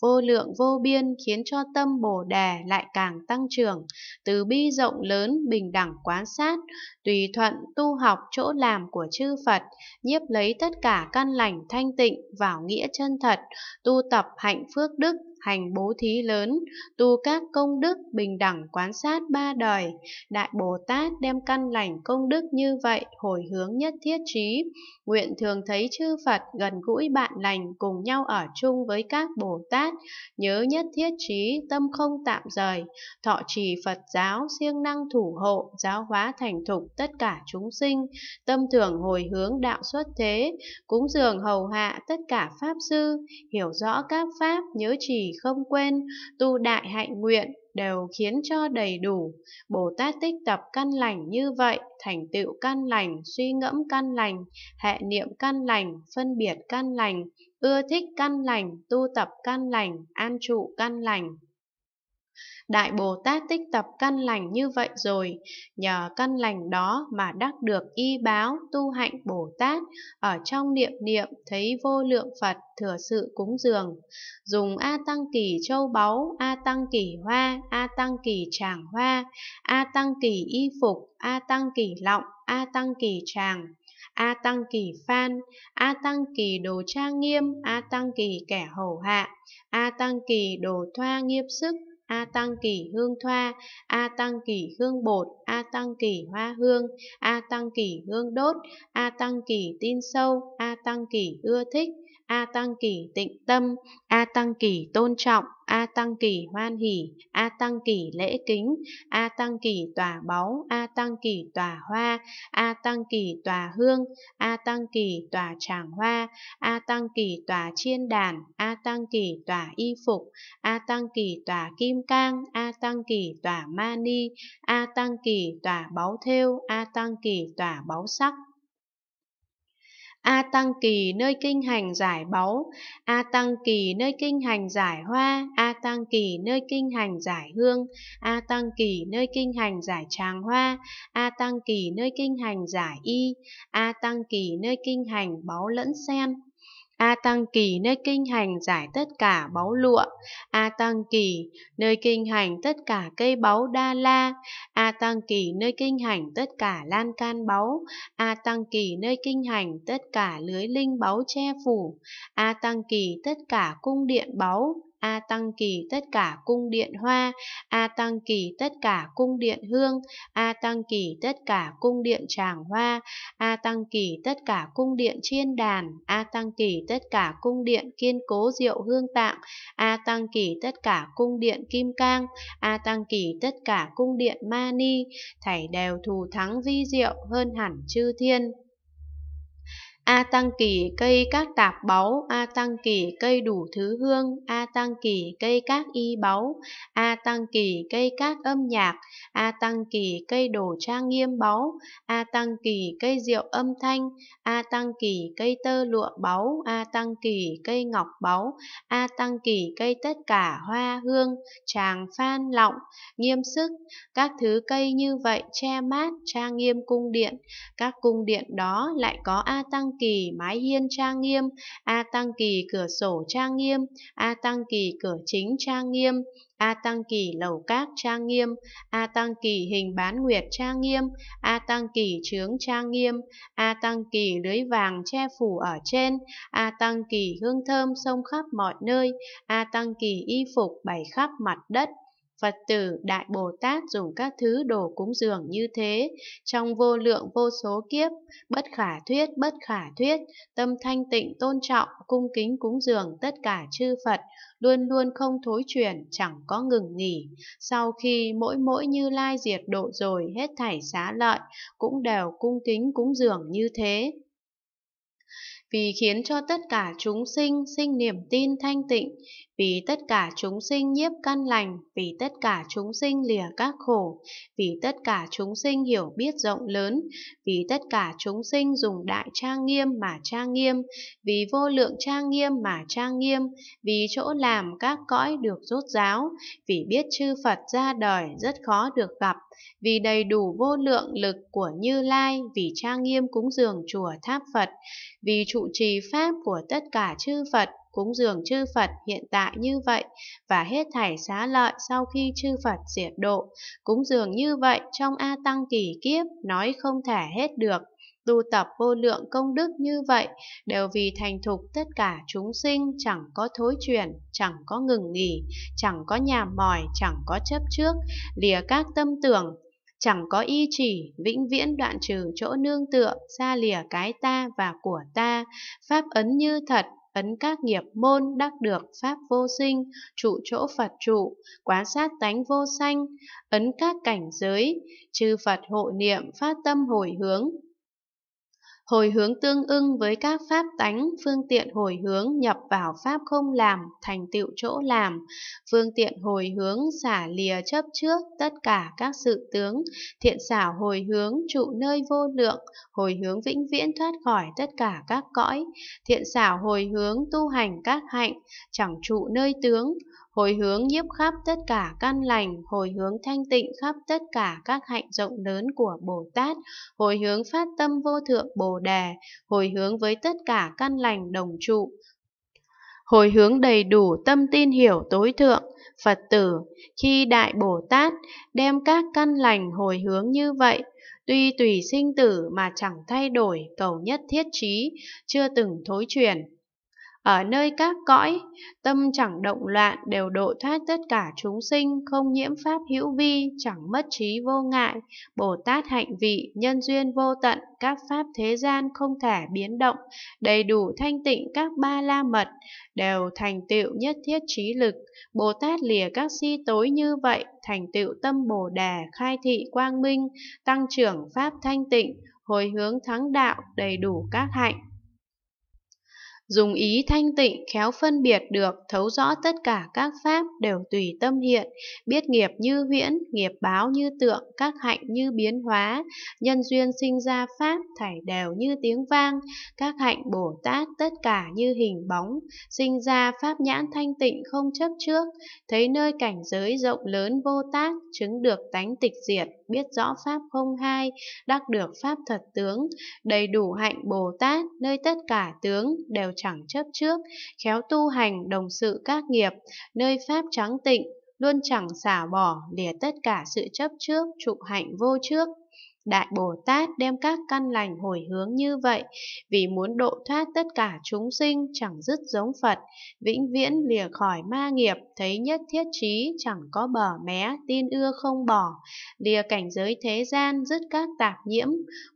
A: vô lượng vô biên khiến cho tâm Bồ Đề lại càng tăng trưởng, từ bi rộng lớn bình đẳng quán sát, tùy thuận tu học chỗ làm của chư Phật, nhiếp lấy tất cả căn lành thanh tịnh vào nghĩa chân thật, tu tập hạnh phước đức hành bố thí lớn, tu các công đức bình đẳng quán sát ba đời. Đại Bồ Tát đem căn lành công đức như vậy hồi hướng nhất thiết trí. Nguyện thường thấy chư Phật gần gũi bạn lành cùng nhau ở chung với các Bồ Tát, nhớ nhất thiết trí, tâm không tạm rời, thọ trì Phật giáo, siêng năng thủ hộ, giáo hóa thành thục tất cả chúng sinh, tâm thường hồi hướng đạo xuất thế, cúng dường hầu hạ tất cả Pháp sư, hiểu rõ các Pháp, nhớ trì không quên, tu đại hạnh nguyện, đều khiến cho đầy đủ. Bồ Tát tích tập căn lành như vậy, thành tựu căn lành, suy ngẫm căn lành, hệ niệm căn lành, phân biệt căn lành, ưa thích căn lành, tu tập căn lành, an trụ căn lành. Đại Bồ Tát tích tập căn lành như vậy rồi, nhờ căn lành đó mà đắc được y báo tu hạnh Bồ Tát, ở trong niệm niệm thấy vô lượng Phật thừa sự cúng dường, dùng A Tăng Kỳ châu báu, A Tăng Kỳ hoa, A Tăng Kỳ tràng hoa, A Tăng Kỳ y phục, A Tăng Kỳ lọng, A Tăng Kỳ tràng, A Tăng Kỳ Phan, A Tăng Kỳ Đồ trang Nghiêm, A Tăng Kỳ Kẻ Hầu Hạ, A Tăng Kỳ Đồ Thoa Nghiêm Sức, A Tăng Kỳ Hương Thoa, A Tăng Kỳ Hương Bột, A Tăng Kỳ Hoa Hương, A Tăng Kỳ Hương Đốt, A Tăng Kỳ Tin Sâu, A Tăng Kỳ Ưa Thích, A Tăng Kỳ tịnh tâm, A Tăng Kỳ tôn trọng, A Tăng Kỳ hoan hỷ, A Tăng Kỳ lễ kính, A Tăng Kỳ tòa báu, A Tăng Kỳ tòa hoa, A Tăng Kỳ tòa hương, A Tăng Kỳ tòa tràng hoa, A Tăng Kỳ tòa chiên đàn, A Tăng Kỳ tòa y phục, A Tăng Kỳ tòa kim cang, A Tăng Kỳ tỏa mani, A Tăng Kỳ tòa báu thêu, A Tăng Kỳ tòa báu sắc. A Tăng Kỳ nơi kinh hành giải báu, A Tăng Kỳ nơi kinh hành giải hoa, A Tăng Kỳ nơi kinh hành giải hương, A Tăng Kỳ nơi kinh hành giải tràng hoa, A Tăng Kỳ nơi kinh hành giải y, A Tăng Kỳ nơi kinh hành báu lẫn sen. A Tăng Kỳ nơi kinh hành giải tất cả báu lụa, A Tăng Kỳ nơi kinh hành tất cả cây báu đa la, A Tăng Kỳ nơi kinh hành tất cả lan can báu, A Tăng Kỳ nơi kinh hành tất cả lưới linh báu che phủ, A Tăng Kỳ tất cả cung điện báu, A Tăng Kỳ tất cả cung điện hoa, A Tăng Kỳ tất cả cung điện hương, A Tăng Kỳ tất cả cung điện tràng hoa, A Tăng Kỳ tất cả cung điện chiên đàn, A Tăng Kỳ tất cả cung điện kiên cố diệu hương tạng, A Tăng Kỳ tất cả cung điện kim cang, A Tăng Kỳ tất cả cung điện ma ni, thảy đều thù thắng vi diệu hơn hẳn chư thiên. A tăng kỳ cây các tạp báu, A tăng kỳ cây đủ thứ hương, A tăng kỳ cây các y báu, A tăng kỳ cây các âm nhạc, A tăng kỳ cây đồ trang nghiêm báu, A tăng kỳ cây rượu âm thanh, A tăng kỳ cây tơ lụa báu, A tăng kỳ cây ngọc báu, A tăng kỳ cây tất cả hoa hương, tràng phan lọng, nghiêm sức, các thứ cây như vậy che mát trang nghiêm cung điện, các cung điện đó lại có A tăng kỳ mái hiên trang nghiêm, A tăng kỳ cửa sổ trang nghiêm, A tăng kỳ cửa chính trang nghiêm, A Tăng Kỳ Lầu Các Trang Nghiêm, A Tăng Kỳ Hình Bán Nguyệt Trang Nghiêm, A Tăng Kỳ Trướng Trang Nghiêm, A Tăng Kỳ Lưới Vàng Che Phủ ở trên, A Tăng Kỳ Hương Thơm Sông Khắp Mọi Nơi, A Tăng Kỳ Y Phục Bày Khắp Mặt Đất. Phật tử Đại Bồ Tát dùng các thứ đồ cúng dường như thế, trong vô lượng vô số kiếp, bất khả thuyết bất khả thuyết, tâm thanh tịnh tôn trọng, cung kính cúng dường tất cả chư Phật, luôn luôn không thối chuyển, chẳng có ngừng nghỉ. Sau khi mỗi mỗi như lai diệt độ rồi hết thảy xá lợi, cũng đều cung kính cúng dường như thế vì khiến cho tất cả chúng sinh sinh niềm tin thanh tịnh, vì tất cả chúng sinh nhiếp căn lành, vì tất cả chúng sinh lìa các khổ, vì tất cả chúng sinh hiểu biết rộng lớn, vì tất cả chúng sinh dùng đại trang nghiêm mà trang nghiêm, vì vô lượng trang nghiêm mà trang nghiêm, vì chỗ làm các cõi được rốt ráo, vì biết chư Phật ra đời rất khó được gặp, vì đầy đủ vô lượng lực của Như Lai, vì trang nghiêm cúng dường chùa tháp Phật, vì trụ trì pháp của tất cả chư Phật, cúng dường chư Phật hiện tại như vậy và hết thảy xá lợi sau khi chư Phật diệt độ. Cúng dường như vậy trong A Tăng kỳ kiếp nói không thể hết được. Tu tập vô lượng công đức như vậy đều vì thành thục tất cả chúng sinh chẳng có thối chuyển, chẳng có ngừng nghỉ, chẳng có nhàm mỏi, chẳng có chấp trước, lìa các tâm tưởng, chẳng có y chỉ, vĩnh viễn đoạn trừ chỗ nương tựa, xa lìa cái ta và của ta, pháp ấn như thật, ấn các nghiệp môn đắc được pháp vô sinh, trụ chỗ Phật trụ, quá sát tánh vô sanh, ấn các cảnh giới, chư Phật hộ niệm phát tâm hồi hướng, hồi hướng tương ưng với các pháp tánh, phương tiện hồi hướng nhập vào pháp không làm, thành tựu chỗ làm, phương tiện hồi hướng xả lìa chấp trước tất cả các sự tướng, thiện xảo hồi hướng trụ nơi vô lượng, hồi hướng vĩnh viễn thoát khỏi tất cả các cõi, thiện xảo hồi hướng tu hành các hạnh, chẳng trụ nơi tướng, hồi hướng nhiếp khắp tất cả căn lành, hồi hướng thanh tịnh khắp tất cả các hạnh rộng lớn của Bồ Tát, hồi hướng phát tâm vô thượng Bồ Đề, hồi hướng với tất cả căn lành đồng trụ, hồi hướng đầy đủ tâm tin hiểu tối thượng, Phật tử, khi Đại Bồ Tát đem các căn lành hồi hướng như vậy, tuy tùy sinh tử mà chẳng thay đổi cầu nhất thiết trí, chưa từng thối chuyển, ở nơi các cõi tâm chẳng động loạn đều độ thoát tất cả chúng sinh không nhiễm pháp hữu vi chẳng mất trí vô ngại bồ tát hạnh vị nhân duyên vô tận các pháp thế gian không thể biến động đầy đủ thanh tịnh các ba la mật đều thành tựu nhất thiết trí lực bồ tát lìa các si tối như vậy thành tựu tâm bồ đề khai thị quang minh tăng trưởng pháp thanh tịnh hồi hướng thắng đạo đầy đủ các hạnh dùng ý thanh tịnh khéo phân biệt được thấu rõ tất cả các pháp đều tùy tâm hiện biết nghiệp như huyễn, nghiệp báo như tượng các hạnh như biến hóa nhân duyên sinh ra pháp thảy đều như tiếng vang các hạnh bồ tát tất cả như hình bóng sinh ra pháp nhãn thanh tịnh không chấp trước thấy nơi cảnh giới rộng lớn vô tác chứng được tánh tịch diệt biết rõ Pháp không hai, đắc được Pháp thật tướng, đầy đủ hạnh Bồ Tát, nơi tất cả tướng đều chẳng chấp trước, khéo tu hành đồng sự các nghiệp, nơi Pháp trắng tịnh, luôn chẳng xả bỏ lìa tất cả sự chấp trước, trụ hạnh vô trước, Đại Bồ Tát đem các căn lành hồi hướng như vậy, vì muốn độ thoát tất cả chúng sinh chẳng dứt giống Phật, vĩnh viễn lìa khỏi ma nghiệp, thấy nhất thiết trí chẳng có bờ mé, tin ưa không bỏ, lìa cảnh giới thế gian dứt các tạp nhiễm,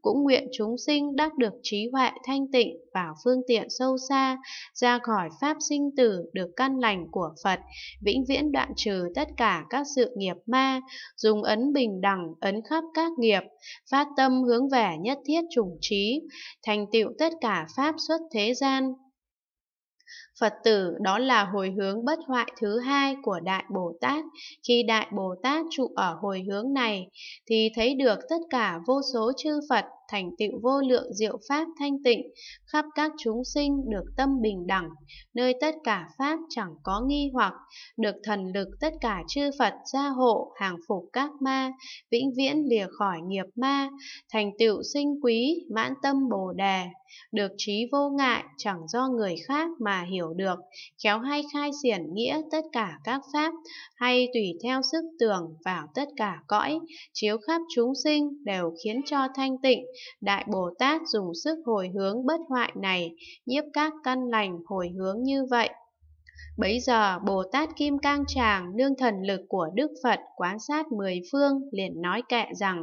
A: cũng nguyện chúng sinh đắc được trí huệ thanh tịnh vào phương tiện sâu xa, ra khỏi pháp sinh tử được căn lành của Phật, vĩnh viễn đoạn trừ tất cả các sự nghiệp ma, dùng ấn bình đẳng ấn khắp các nghiệp, phát tâm hướng về nhất thiết chủng trí, thành tựu tất cả pháp xuất thế gian. Phật tử đó là hồi hướng bất hoại thứ hai của Đại Bồ Tát. Khi Đại Bồ Tát trụ ở hồi hướng này thì thấy được tất cả vô số chư Phật thành tựu vô lượng diệu pháp thanh tịnh, khắp các chúng sinh được tâm bình đẳng, nơi tất cả pháp chẳng có nghi hoặc, được thần lực tất cả chư Phật gia hộ, hàng phục các ma, vĩnh viễn lìa khỏi nghiệp ma, thành tựu sinh quý, mãn tâm Bồ đề được trí vô ngại chẳng do người khác mà hiểu được, khéo hay khai triển nghĩa tất cả các pháp, hay tùy theo sức tưởng vào tất cả cõi, chiếu khắp chúng sinh đều khiến cho thanh tịnh, Đại Bồ Tát dùng sức hồi hướng bất hoại này, nhiếp các căn lành hồi hướng như vậy. Bấy giờ Bồ Tát Kim Cang Tràng nương thần lực của Đức Phật quán sát mười phương liền nói kệ rằng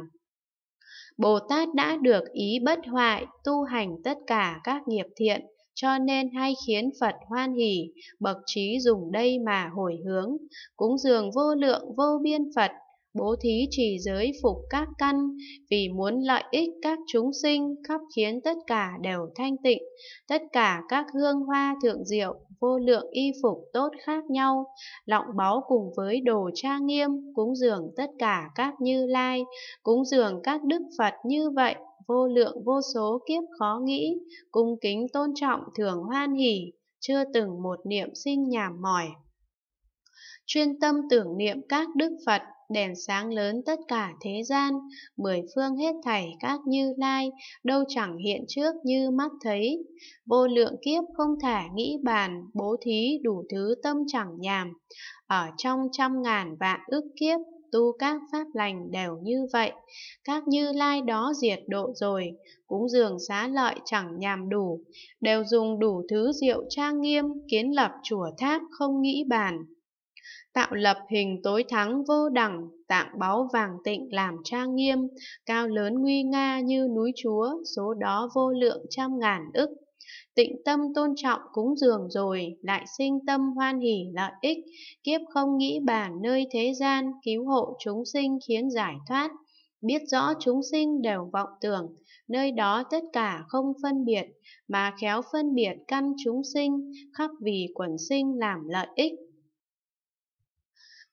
A: Bồ Tát đã được ý bất hoại, tu hành tất cả các nghiệp thiện, cho nên hay khiến Phật hoan hỷ, bậc trí dùng đây mà hồi hướng, cúng dường vô lượng vô biên Phật bố thí trì giới phục các căn, vì muốn lợi ích các chúng sinh khắp khiến tất cả đều thanh tịnh, tất cả các hương hoa thượng diệu, vô lượng y phục tốt khác nhau, lọng báu cùng với đồ trang nghiêm, cúng dường tất cả các như lai, cúng dường các đức Phật như vậy, vô lượng vô số kiếp khó nghĩ, cung kính tôn trọng thường hoan hỷ, chưa từng một niệm sinh nhàm mỏi chuyên tâm tưởng niệm các đức Phật, đèn sáng lớn tất cả thế gian, mười phương hết thảy các như lai, đâu chẳng hiện trước như mắt thấy. Vô lượng kiếp không thể nghĩ bàn, bố thí đủ thứ tâm chẳng nhàm. Ở trong trăm ngàn vạn ức kiếp, tu các pháp lành đều như vậy. Các như lai đó diệt độ rồi, cũng dường xá lợi chẳng nhàm đủ, đều dùng đủ thứ rượu trang nghiêm, kiến lập chùa tháp không nghĩ bàn tạo lập hình tối thắng vô đẳng, tạng báu vàng tịnh làm trang nghiêm, cao lớn nguy nga như núi chúa, số đó vô lượng trăm ngàn ức. Tịnh tâm tôn trọng cúng dường rồi, lại sinh tâm hoan hỷ lợi ích, kiếp không nghĩ bàn nơi thế gian, cứu hộ chúng sinh khiến giải thoát. Biết rõ chúng sinh đều vọng tưởng, nơi đó tất cả không phân biệt, mà khéo phân biệt căn chúng sinh, khắp vì quần sinh làm lợi ích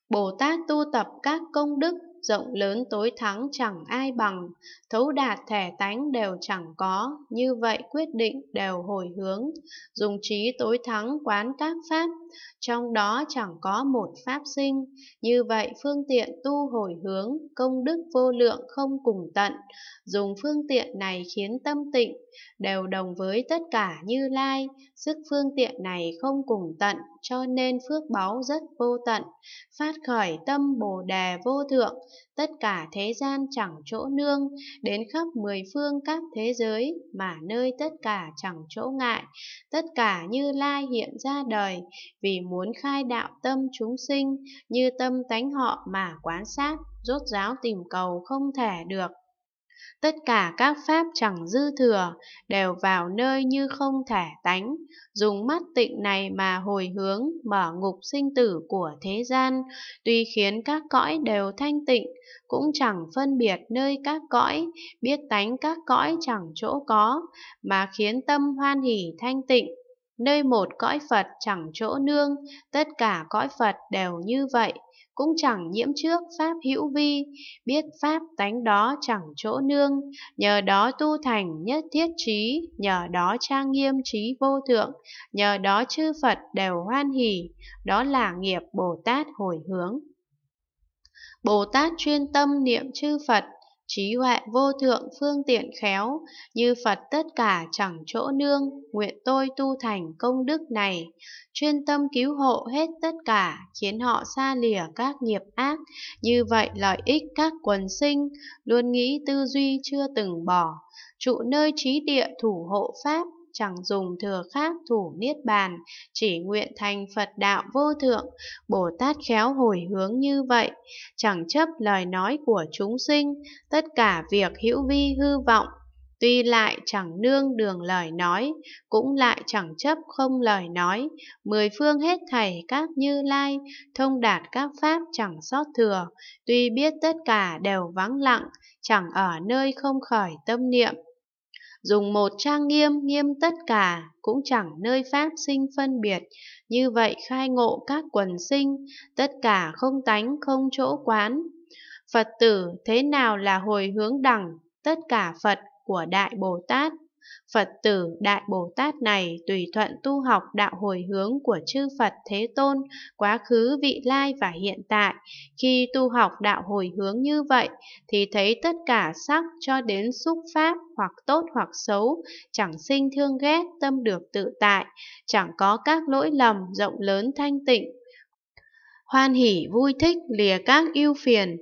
A: Bồ Tát tu tập các công đức rộng lớn tối thắng chẳng ai bằng, thấu đạt thẻ tánh đều chẳng có, như vậy quyết định đều hồi hướng, dùng trí tối thắng quán các pháp trong đó chẳng có một pháp sinh. Như vậy phương tiện tu hồi hướng, công đức vô lượng không cùng tận, dùng phương tiện này khiến tâm tịnh, đều đồng với tất cả như lai, sức phương tiện này không cùng tận, cho nên phước báu rất vô tận, phát khởi tâm bồ đề vô thượng, tất cả thế gian chẳng chỗ nương, đến khắp mười phương các thế giới, mà nơi tất cả chẳng chỗ ngại, tất cả như lai hiện ra đời, vì muốn khai đạo tâm chúng sinh, như tâm tánh họ mà quán sát, rốt ráo tìm cầu không thể được tất cả các pháp chẳng dư thừa đều vào nơi như không thể tánh dùng mắt tịnh này mà hồi hướng mở ngục sinh tử của thế gian tuy khiến các cõi đều thanh tịnh cũng chẳng phân biệt nơi các cõi biết tánh các cõi chẳng chỗ có mà khiến tâm hoan hỷ thanh tịnh nơi một cõi phật chẳng chỗ nương tất cả cõi phật đều như vậy cũng chẳng nhiễm trước pháp hữu vi, biết pháp tánh đó chẳng chỗ nương, nhờ đó tu thành nhất thiết trí, nhờ đó trang nghiêm trí vô thượng, nhờ đó chư Phật đều hoan hỷ, đó là nghiệp Bồ Tát hồi hướng. Bồ Tát chuyên tâm niệm chư Phật, trí huệ vô thượng phương tiện khéo, như Phật tất cả chẳng chỗ nương, nguyện tôi tu thành công đức này, chuyên tâm cứu hộ hết tất cả, khiến họ xa lìa các nghiệp ác, như vậy lợi ích các quần sinh, luôn nghĩ tư duy chưa từng bỏ, trụ nơi trí địa thủ hộ pháp, chẳng dùng thừa khác thủ niết bàn, chỉ nguyện thành Phật đạo vô thượng, Bồ Tát khéo hồi hướng như vậy, chẳng chấp lời nói của chúng sinh, tất cả việc hữu vi hư vọng, tuy lại chẳng nương đường lời nói, cũng lại chẳng chấp không lời nói, mười phương hết thảy các như lai, thông đạt các pháp chẳng sót thừa, tuy biết tất cả đều vắng lặng, chẳng ở nơi không khởi tâm niệm dùng một trang nghiêm nghiêm tất cả, cũng chẳng nơi pháp sinh phân biệt, như vậy khai ngộ các quần sinh, tất cả không tánh không chỗ quán. Phật tử thế nào là hồi hướng đẳng, tất cả Phật của Đại Bồ Tát Phật tử Đại Bồ Tát này tùy thuận tu học đạo hồi hướng của chư Phật Thế Tôn, quá khứ, vị lai và hiện tại. Khi tu học đạo hồi hướng như vậy, thì thấy tất cả sắc cho đến xúc pháp hoặc tốt hoặc xấu, chẳng sinh thương ghét, tâm được tự tại, chẳng có các lỗi lầm rộng lớn thanh tịnh, hoan hỷ vui thích lìa các ưu phiền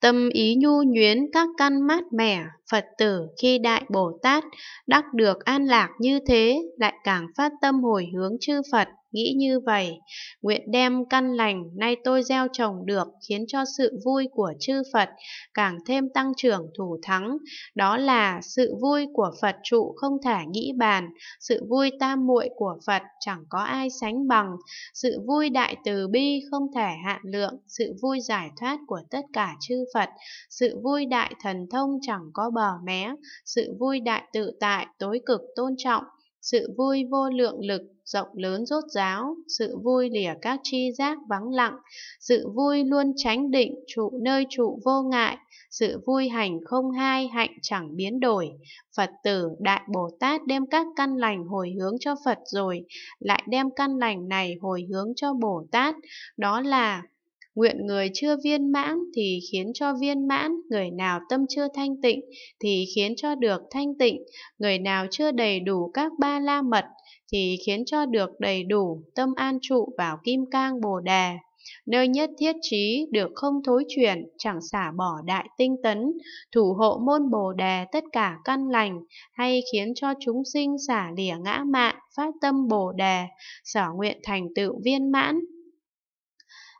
A: tâm ý nhu nhuyến các căn mát mẻ phật tử khi đại bồ tát đắc được an lạc như thế lại càng phát tâm hồi hướng chư phật nghĩ như vậy, nguyện đem căn lành nay tôi gieo trồng được khiến cho sự vui của chư Phật càng thêm tăng trưởng thủ thắng, đó là sự vui của Phật trụ không thể nghĩ bàn, sự vui tam muội của Phật chẳng có ai sánh bằng, sự vui đại từ bi không thể hạn lượng, sự vui giải thoát của tất cả chư Phật, sự vui đại thần thông chẳng có bờ mé, sự vui đại tự tại tối cực tôn trọng, sự vui vô lượng lực, rộng lớn rốt ráo, sự vui lìa các chi giác vắng lặng, sự vui luôn tránh định, trụ nơi trụ vô ngại, sự vui hành không hai, hạnh chẳng biến đổi. Phật tử Đại Bồ Tát đem các căn lành hồi hướng cho Phật rồi, lại đem căn lành này hồi hướng cho Bồ Tát, đó là Nguyện người chưa viên mãn thì khiến cho viên mãn, người nào tâm chưa thanh tịnh thì khiến cho được thanh tịnh, người nào chưa đầy đủ các ba la mật thì khiến cho được đầy đủ tâm an trụ vào kim cang bồ đề. Nơi nhất thiết trí được không thối chuyển, chẳng xả bỏ đại tinh tấn, thủ hộ môn bồ đề tất cả căn lành, hay khiến cho chúng sinh xả lìa ngã mạn, phát tâm bồ đề, sở nguyện thành tựu viên mãn,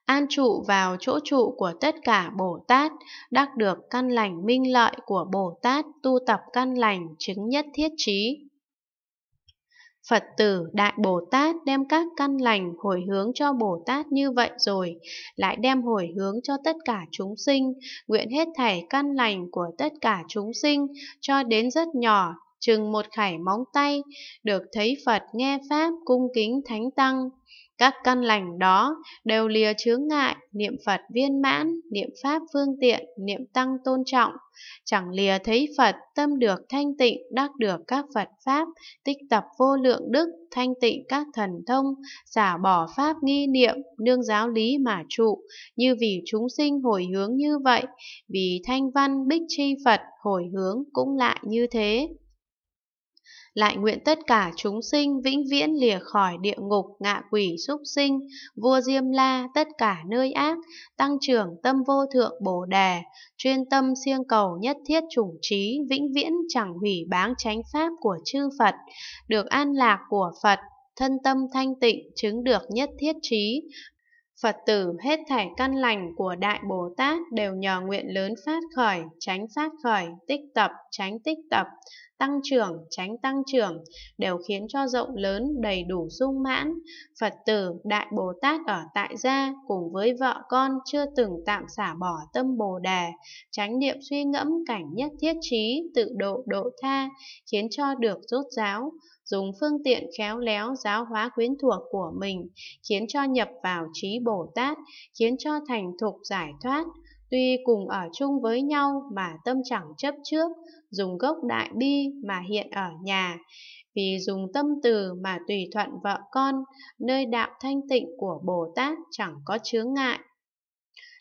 A: an trụ vào chỗ trụ của tất cả Bồ Tát, đắc được căn lành minh lợi của Bồ Tát tu tập căn lành chứng nhất thiết trí. Phật tử Đại Bồ Tát đem các căn lành hồi hướng cho Bồ Tát như vậy rồi, lại đem hồi hướng cho tất cả chúng sinh, nguyện hết thảy căn lành của tất cả chúng sinh, cho đến rất nhỏ, chừng một khải móng tay, được thấy Phật nghe Pháp cung kính Thánh Tăng. Các căn lành đó đều lìa chướng ngại, niệm Phật viên mãn, niệm Pháp phương tiện, niệm Tăng tôn trọng. Chẳng lìa thấy Phật, tâm được thanh tịnh, đắc được các Phật Pháp, tích tập vô lượng đức, thanh tịnh các thần thông, xả bỏ Pháp nghi niệm, nương giáo lý mà trụ, như vì chúng sinh hồi hướng như vậy, vì thanh văn bích chi Phật hồi hướng cũng lại như thế lại nguyện tất cả chúng sinh vĩnh viễn lìa khỏi địa ngục ngạ quỷ súc sinh, vua Diêm La tất cả nơi ác, tăng trưởng tâm vô thượng Bồ đề, chuyên tâm siêng cầu nhất thiết chủng trí, vĩnh viễn chẳng hủy báng chánh pháp của chư Phật, được an lạc của Phật, thân tâm thanh tịnh, chứng được nhất thiết trí, Phật tử hết thảy căn lành của Đại Bồ Tát đều nhờ nguyện lớn phát khởi, tránh phát khởi, tích tập, tránh tích tập, tăng trưởng, tránh tăng trưởng, đều khiến cho rộng lớn, đầy đủ sung mãn. Phật tử, Đại Bồ Tát ở tại gia cùng với vợ con chưa từng tạm xả bỏ tâm Bồ Đề, tránh niệm suy ngẫm cảnh nhất thiết trí, tự độ độ tha, khiến cho được rốt ráo dùng phương tiện khéo léo giáo hóa quyến thuộc của mình, khiến cho nhập vào trí Bồ Tát, khiến cho thành thục giải thoát, tuy cùng ở chung với nhau mà tâm chẳng chấp trước, dùng gốc đại bi mà hiện ở nhà, vì dùng tâm từ mà tùy thuận vợ con, nơi đạo thanh tịnh của Bồ Tát chẳng có chướng ngại.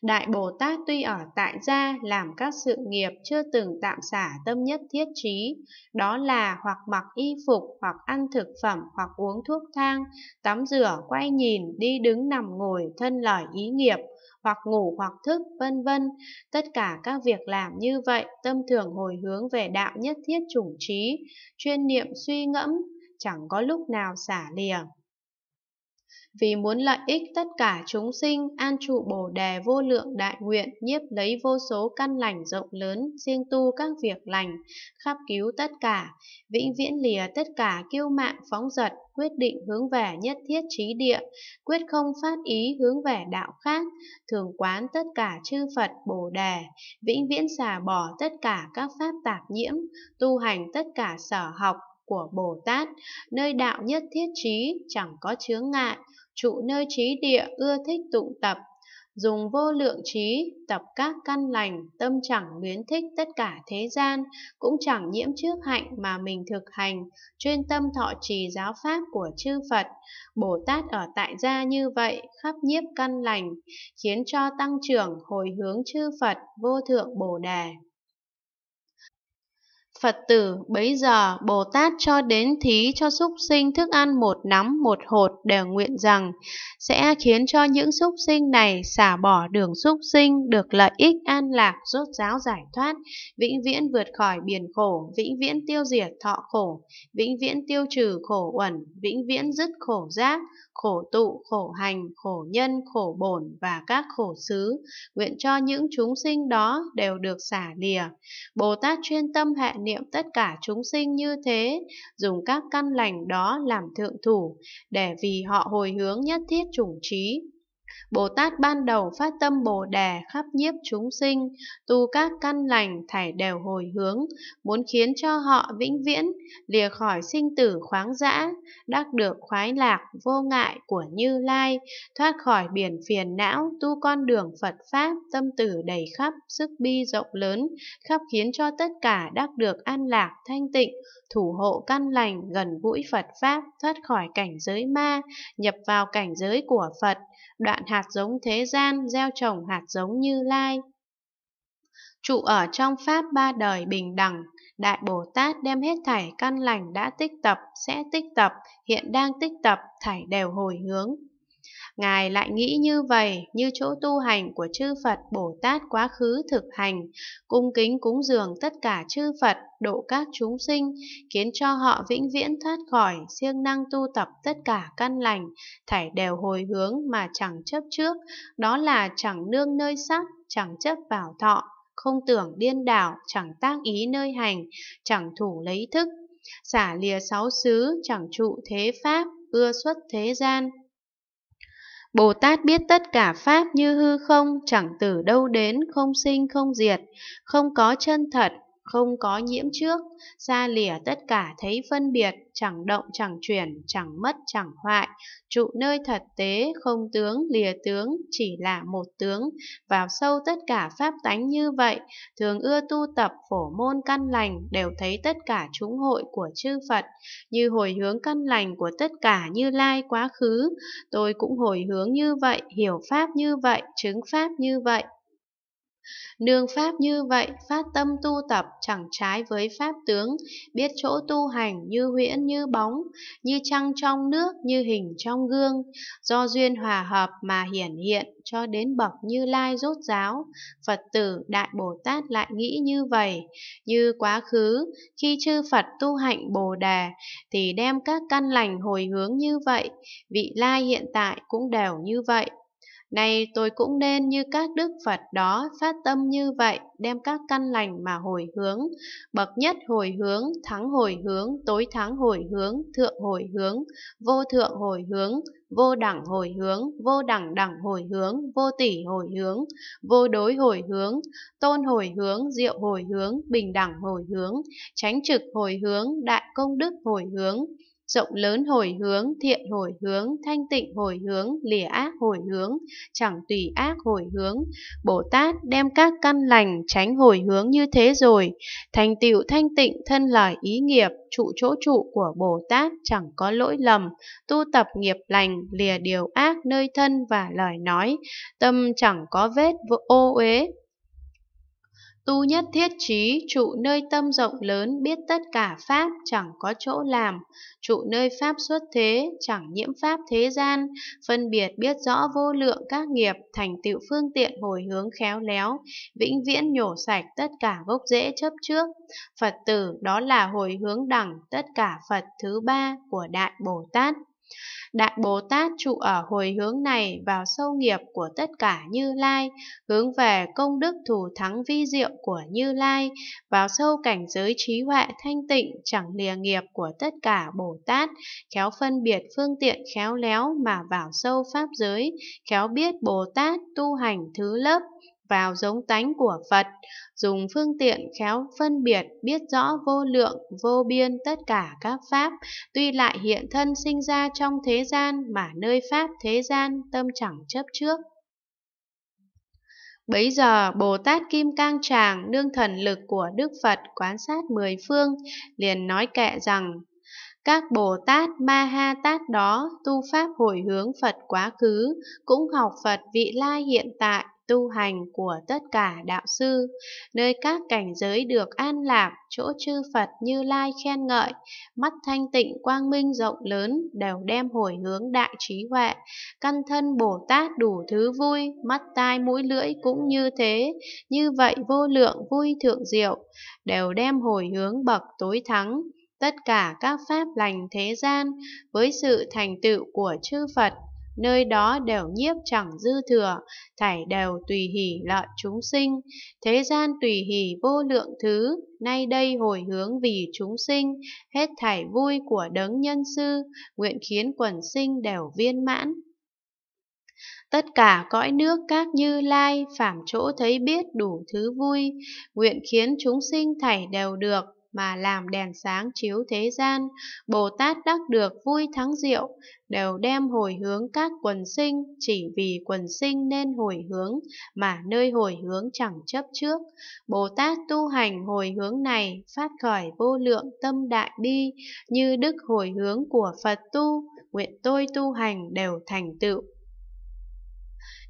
A: Đại Bồ Tát tuy ở tại gia làm các sự nghiệp chưa từng tạm xả tâm nhất thiết trí, đó là hoặc mặc y phục, hoặc ăn thực phẩm, hoặc uống thuốc thang, tắm rửa, quay nhìn, đi đứng nằm ngồi, thân lời ý nghiệp, hoặc ngủ hoặc thức, vân vân. Tất cả các việc làm như vậy, tâm thường hồi hướng về đạo nhất thiết chủng trí, chuyên niệm suy ngẫm, chẳng có lúc nào xả lìa vì muốn lợi ích tất cả chúng sinh an trụ bồ đề vô lượng đại nguyện nhiếp lấy vô số căn lành rộng lớn riêng tu các việc lành khắp cứu tất cả vĩnh viễn lìa tất cả kiêu mạng phóng dật quyết định hướng về nhất thiết trí địa quyết không phát ý hướng về đạo khác thường quán tất cả chư phật bồ đề vĩnh viễn xả bỏ tất cả các pháp tạp nhiễm tu hành tất cả sở học của Bồ Tát, nơi đạo nhất thiết trí chẳng có chướng ngại, trụ nơi trí địa ưa thích tụng tập, dùng vô lượng trí tập các căn lành, tâm chẳng luyến thích tất cả thế gian, cũng chẳng nhiễm trước hạnh mà mình thực hành, chuyên tâm thọ trì giáo pháp của chư Phật. Bồ Tát ở tại gia như vậy, khắp nhiếp căn lành, khiến cho tăng trưởng hồi hướng chư Phật vô thượng Bồ Đề. Phật tử bấy giờ Bồ Tát cho đến thí cho súc sinh thức ăn một nắm một hột đều nguyện rằng sẽ khiến cho những súc sinh này xả bỏ đường súc sinh được lợi ích an lạc rốt ráo giải thoát, vĩnh viễn vượt khỏi biển khổ, vĩnh viễn tiêu diệt thọ khổ, vĩnh viễn tiêu trừ khổ uẩn, vĩnh viễn dứt khổ giác, khổ tụ, khổ hành, khổ nhân, khổ bổn và các khổ xứ, nguyện cho những chúng sinh đó đều được xả lìa. Bồ Tát chuyên tâm hạ niệm nghiệm tất cả chúng sinh như thế, dùng các căn lành đó làm thượng thủ, để vì họ hồi hướng nhất thiết chủng trí. Bồ Tát ban đầu phát tâm Bồ Đề khắp nhiếp chúng sinh, tu các căn lành thải đều hồi hướng, muốn khiến cho họ vĩnh viễn, lìa khỏi sinh tử khoáng dã, đắc được khoái lạc vô ngại của Như Lai, thoát khỏi biển phiền não, tu con đường Phật Pháp, tâm tử đầy khắp, sức bi rộng lớn, khắp khiến cho tất cả đắc được an lạc, thanh tịnh, thủ hộ căn lành gần gũi Phật Pháp, thoát khỏi cảnh giới ma, nhập vào cảnh giới của Phật, đoạn hạt hạt giống thế gian, gieo trồng hạt giống như lai. Trụ ở trong Pháp ba đời bình đẳng, Đại Bồ Tát đem hết thảy căn lành đã tích tập, sẽ tích tập, hiện đang tích tập, thảy đều hồi hướng, Ngài lại nghĩ như vậy, như chỗ tu hành của chư Phật Bồ Tát quá khứ thực hành, cung kính cúng dường tất cả chư Phật, độ các chúng sinh, khiến cho họ vĩnh viễn thoát khỏi, siêng năng tu tập tất cả căn lành, thảy đều hồi hướng mà chẳng chấp trước, đó là chẳng nương nơi sắc, chẳng chấp vào thọ, không tưởng điên đảo, chẳng tác ý nơi hành, chẳng thủ lấy thức, xả lìa sáu xứ, chẳng trụ thế pháp, ưa xuất thế gian, Bồ Tát biết tất cả Pháp như hư không, chẳng từ đâu đến, không sinh, không diệt, không có chân thật, không có nhiễm trước, xa lìa tất cả thấy phân biệt, chẳng động chẳng chuyển, chẳng mất chẳng hoại, trụ nơi thật tế, không tướng, lìa tướng, chỉ là một tướng, vào sâu tất cả pháp tánh như vậy, thường ưa tu tập phổ môn căn lành, đều thấy tất cả chúng hội của chư Phật, như hồi hướng căn lành của tất cả như lai quá khứ, tôi cũng hồi hướng như vậy, hiểu pháp như vậy, chứng pháp như vậy, Nương pháp như vậy, phát tâm tu tập chẳng trái với pháp tướng, biết chỗ tu hành như huyễn như bóng, như trăng trong nước, như hình trong gương, do duyên hòa hợp mà hiển hiện cho đến bậc như lai rốt giáo. Phật tử Đại Bồ Tát lại nghĩ như vậy, như quá khứ, khi chư Phật tu hạnh Bồ Đà, thì đem các căn lành hồi hướng như vậy, vị lai hiện tại cũng đều như vậy. Nay tôi cũng nên như các đức Phật đó phát tâm như vậy, đem các căn lành mà hồi hướng, bậc nhất hồi hướng, thắng hồi hướng, tối thắng hồi hướng, thượng hồi hướng, vô thượng hồi hướng, vô đẳng hồi hướng, vô đẳng đẳng hồi hướng, vô tỷ hồi hướng, vô đối hồi hướng, tôn hồi hướng, diệu hồi hướng, bình đẳng hồi hướng, tránh trực hồi hướng, đại công đức hồi hướng, rộng lớn hồi hướng, thiện hồi hướng, thanh tịnh hồi hướng, lìa ác hồi hướng, chẳng tùy ác hồi hướng. Bồ Tát đem các căn lành tránh hồi hướng như thế rồi, thành tựu thanh tịnh thân lời ý nghiệp, trụ chỗ trụ của Bồ Tát chẳng có lỗi lầm, tu tập nghiệp lành, lìa điều ác nơi thân và lời nói, tâm chẳng có vết ô uế, Tu nhất thiết trí, trụ nơi tâm rộng lớn, biết tất cả Pháp, chẳng có chỗ làm. Trụ nơi Pháp xuất thế, chẳng nhiễm Pháp thế gian. Phân biệt biết rõ vô lượng các nghiệp, thành tựu phương tiện hồi hướng khéo léo. Vĩnh viễn nhổ sạch tất cả gốc rễ chấp trước. Phật tử đó là hồi hướng đẳng tất cả Phật thứ ba của Đại Bồ Tát. Đại Bồ Tát trụ ở hồi hướng này vào sâu nghiệp của tất cả Như Lai, hướng về công đức thủ thắng vi diệu của Như Lai, vào sâu cảnh giới trí huệ thanh tịnh chẳng lìa nghiệp của tất cả Bồ Tát, khéo phân biệt phương tiện khéo léo mà vào sâu pháp giới, khéo biết Bồ Tát tu hành thứ lớp vào giống tánh của Phật, dùng phương tiện khéo phân biệt, biết rõ vô lượng, vô biên tất cả các pháp, tuy lại hiện thân sinh ra trong thế gian mà nơi pháp thế gian tâm chẳng chấp trước. Bấy giờ Bồ Tát Kim Cang Tràng nương thần lực của Đức Phật quan sát mười phương, liền nói kệ rằng các Bồ Tát Ma Ha Tát đó tu pháp hồi hướng Phật quá khứ, cũng học Phật vị lai hiện tại, tu hành của tất cả đạo sư, nơi các cảnh giới được an lạc, chỗ chư Phật như lai khen ngợi, mắt thanh tịnh quang minh rộng lớn đều đem hồi hướng đại trí huệ, căn thân Bồ Tát đủ thứ vui, mắt tai mũi lưỡi cũng như thế, như vậy vô lượng vui thượng diệu, đều đem hồi hướng bậc tối thắng, tất cả các pháp lành thế gian với sự thành tựu của chư Phật nơi đó đều nhiếp chẳng dư thừa, thảy đều tùy hỷ lợi chúng sinh. Thế gian tùy hỷ vô lượng thứ, nay đây hồi hướng vì chúng sinh, hết thảy vui của đấng nhân sư, nguyện khiến quần sinh đều viên mãn. Tất cả cõi nước các như lai, phạm chỗ thấy biết đủ thứ vui, nguyện khiến chúng sinh thảy đều được, mà làm đèn sáng chiếu thế gian, Bồ Tát đắc được vui thắng diệu, đều đem hồi hướng các quần sinh, chỉ vì quần sinh nên hồi hướng, mà nơi hồi hướng chẳng chấp trước. Bồ Tát tu hành hồi hướng này phát khởi vô lượng tâm đại bi, như đức hồi hướng của Phật tu, nguyện tôi tu hành đều thành tựu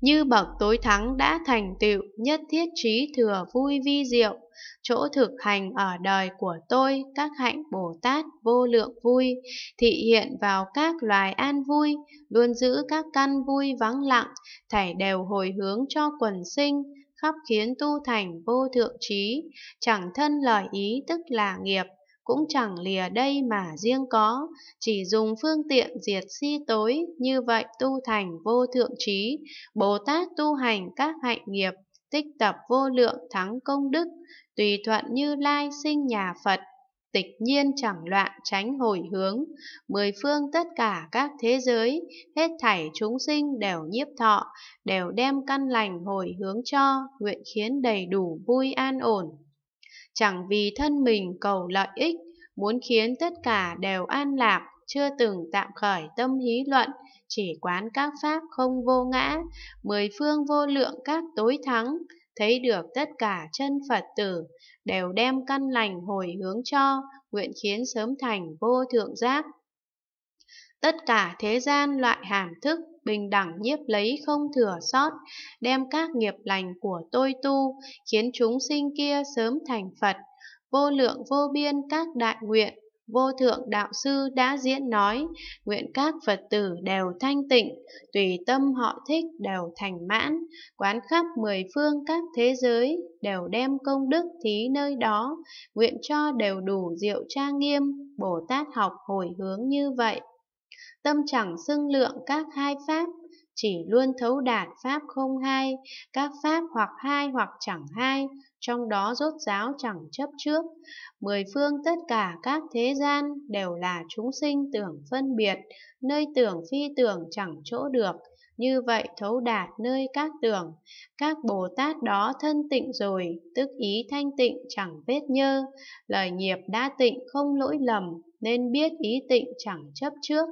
A: như bậc tối thắng đã thành tựu nhất thiết trí thừa vui vi diệu chỗ thực hành ở đời của tôi các hạnh Bồ Tát vô lượng vui, thị hiện vào các loài an vui, luôn giữ các căn vui vắng lặng, thảy đều hồi hướng cho quần sinh, khắp khiến tu thành vô thượng trí, chẳng thân lời ý tức là nghiệp, cũng chẳng lìa đây mà riêng có, chỉ dùng phương tiện diệt si tối, như vậy tu thành vô thượng trí, Bồ Tát tu hành các hạnh nghiệp tích tập vô lượng thắng công đức, tùy thuận như lai sinh nhà Phật, tịch nhiên chẳng loạn tránh hồi hướng, mười phương tất cả các thế giới, hết thảy chúng sinh đều nhiếp thọ, đều đem căn lành hồi hướng cho, nguyện khiến đầy đủ vui an ổn. Chẳng vì thân mình cầu lợi ích, muốn khiến tất cả đều an lạc, chưa từng tạm khởi tâm hí luận, chỉ quán các pháp không vô ngã, mười phương vô lượng các tối thắng, thấy được tất cả chân Phật tử, đều đem căn lành hồi hướng cho, nguyện khiến sớm thành vô thượng giác. Tất cả thế gian loại hàm thức bình đẳng nhiếp lấy không thừa sót, đem các nghiệp lành của tôi tu, khiến chúng sinh kia sớm thành Phật, vô lượng vô biên các đại nguyện, Vô thượng đạo sư đã diễn nói, nguyện các Phật tử đều thanh tịnh, tùy tâm họ thích đều thành mãn, quán khắp mười phương các thế giới, đều đem công đức thí nơi đó, nguyện cho đều đủ diệu tra nghiêm, Bồ Tát học hồi hướng như vậy. Tâm chẳng xưng lượng các hai pháp, chỉ luôn thấu đạt pháp không hai, các pháp hoặc hai hoặc chẳng hai, trong đó rốt giáo chẳng chấp trước. Mười phương tất cả các thế gian đều là chúng sinh tưởng phân biệt, nơi tưởng phi tưởng chẳng chỗ được, như vậy thấu đạt nơi các tưởng. Các Bồ Tát đó thân tịnh rồi, tức ý thanh tịnh chẳng vết nhơ, lời nghiệp đã tịnh không lỗi lầm, nên biết ý tịnh chẳng chấp trước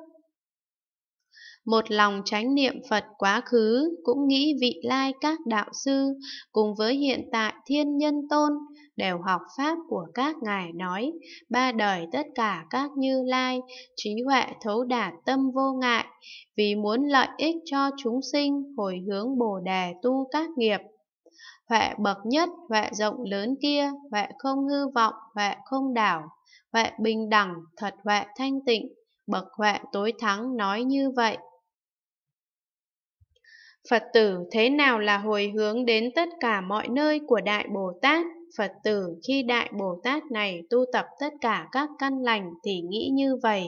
A: một lòng tránh niệm Phật quá khứ, cũng nghĩ vị lai các đạo sư cùng với hiện tại thiên nhân tôn đều học pháp của các ngài nói, ba đời tất cả các như lai, trí huệ thấu đạt tâm vô ngại, vì muốn lợi ích cho chúng sinh hồi hướng Bồ đề tu các nghiệp huệ bậc nhất, huệ rộng lớn kia, huệ không hư vọng, huệ không đảo, huệ bình đẳng, thật huệ thanh tịnh, bậc huệ tối thắng nói như vậy. Phật tử thế nào là hồi hướng đến tất cả mọi nơi của Đại Bồ Tát? Phật tử khi Đại Bồ Tát này tu tập tất cả các căn lành thì nghĩ như vậy,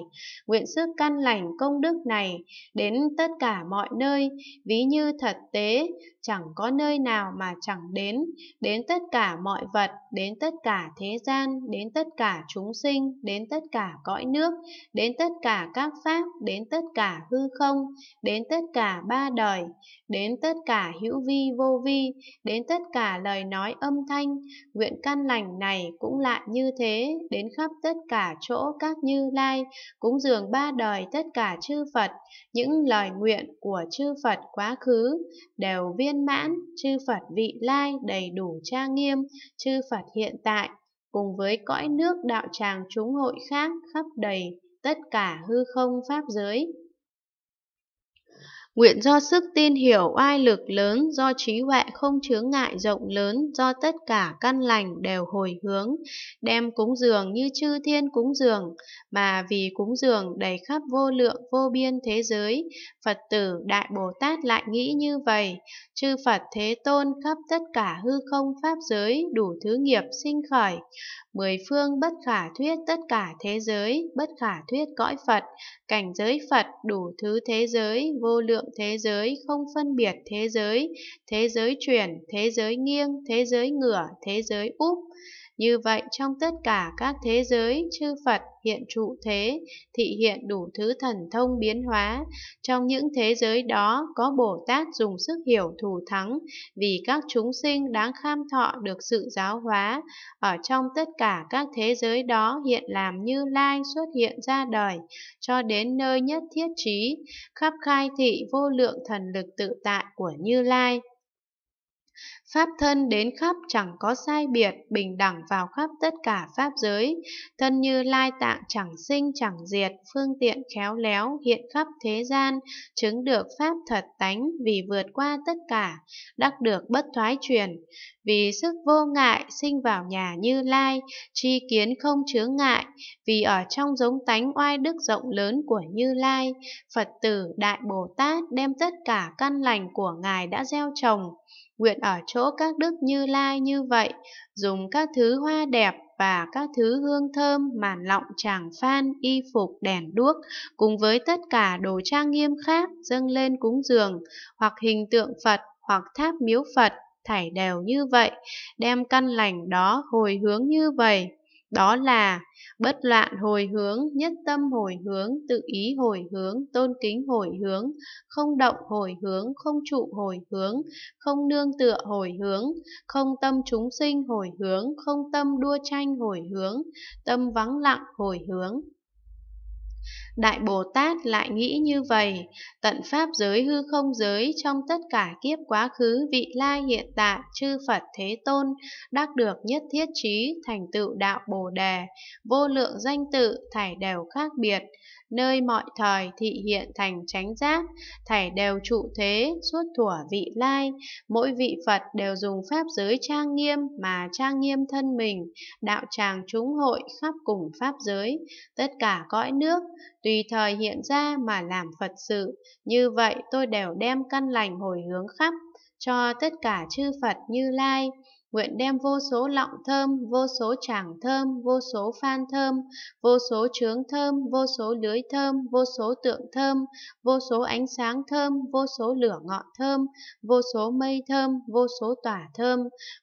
A: nguyện sức căn lành công đức này đến tất cả mọi nơi, ví như thật tế, chẳng có nơi nào mà chẳng đến, đến tất cả mọi vật, đến tất cả thế gian, đến tất cả chúng sinh, đến tất cả cõi nước, đến tất cả các pháp, đến tất cả hư không, đến tất cả ba đời, đến tất cả hữu vi vô vi, đến tất cả lời nói âm thanh, nguyện căn lành này cũng lại như thế, đến khắp tất cả chỗ các như lai, cúng dường ba đời tất cả chư Phật, những lời nguyện của chư Phật quá khứ, đều viên viên mãn, chư Phật vị lai đầy đủ trang nghiêm, chư Phật hiện tại, cùng với cõi nước đạo tràng chúng hội khác khắp đầy tất cả hư không pháp giới. Nguyện do sức tin hiểu oai lực lớn, do trí huệ không chướng ngại rộng lớn, do tất cả căn lành đều hồi hướng, đem cúng dường như chư thiên cúng dường, mà vì cúng dường đầy khắp vô lượng vô biên thế giới. Phật tử Đại Bồ Tát lại nghĩ như vậy, chư Phật Thế Tôn khắp tất cả hư không pháp giới, đủ thứ nghiệp sinh khởi. Mười phương bất khả thuyết tất cả thế giới, bất khả thuyết cõi Phật, cảnh giới Phật đủ thứ thế giới, vô lượng tượng thế giới, không phân biệt thế giới, thế giới chuyển, thế giới nghiêng, thế giới ngửa, thế giới úp. Như vậy trong tất cả các thế giới, chư Phật hiện trụ thế, thị hiện đủ thứ thần thông biến hóa. Trong những thế giới đó có Bồ Tát dùng sức hiểu thù thắng, vì các chúng sinh đáng kham thọ được sự giáo hóa. Ở trong tất cả các thế giới đó hiện làm như lai xuất hiện ra đời, cho đến nơi nhất thiết trí, khắp khai thị vô lượng thần lực tự tại của như lai. Pháp thân đến khắp chẳng có sai biệt, bình đẳng vào khắp tất cả pháp giới. Thân như lai tạng chẳng sinh chẳng diệt, phương tiện khéo léo hiện khắp thế gian, chứng được pháp thật tánh vì vượt qua tất cả, đắc được bất thoái truyền. Vì sức vô ngại sinh vào nhà như lai, tri kiến không chướng ngại, vì ở trong giống tánh oai đức rộng lớn của Như Lai, Phật tử Đại Bồ Tát đem tất cả căn lành của Ngài đã gieo trồng, Nguyện ở chỗ các đức như lai như vậy, dùng các thứ hoa đẹp và các thứ hương thơm, màn lọng tràng phan, y phục, đèn đuốc, cùng với tất cả đồ trang nghiêm khác dâng lên cúng dường, hoặc hình tượng Phật, hoặc tháp miếu Phật, thảy đều như vậy, đem căn lành đó hồi hướng như vậy. Đó là bất loạn hồi hướng, nhất tâm hồi hướng, tự ý hồi hướng, tôn kính hồi hướng, không động hồi hướng, không trụ hồi hướng, không nương tựa hồi hướng, không tâm chúng sinh hồi hướng, không tâm đua tranh hồi hướng, tâm vắng lặng hồi hướng. Đại Bồ Tát lại nghĩ như vậy, tận pháp giới hư không giới trong tất cả kiếp quá khứ vị lai hiện tại chư Phật Thế Tôn đắc được nhất thiết trí thành tựu đạo Bồ Đề, vô lượng danh tự thảy đều khác biệt, nơi mọi thời thị hiện thành chánh giác, thảy đều trụ thế suốt thủa vị lai, mỗi vị Phật đều dùng pháp giới trang nghiêm mà trang nghiêm thân mình, đạo tràng chúng hội khắp cùng pháp giới, tất cả cõi nước tùy thời hiện ra mà làm Phật sự, như vậy tôi đều đem căn lành hồi hướng khắp cho tất cả chư Phật Như Lai. Nguyện đem vô số lọng thơm, vô số tràng thơm, vô số phan thơm, vô số trướng thơm, vô số lưới thơm, vô số tượng thơm, vô số ánh sáng thơm, vô số lửa ngọn thơm, vô số mây thơm, vô số tỏa thơm,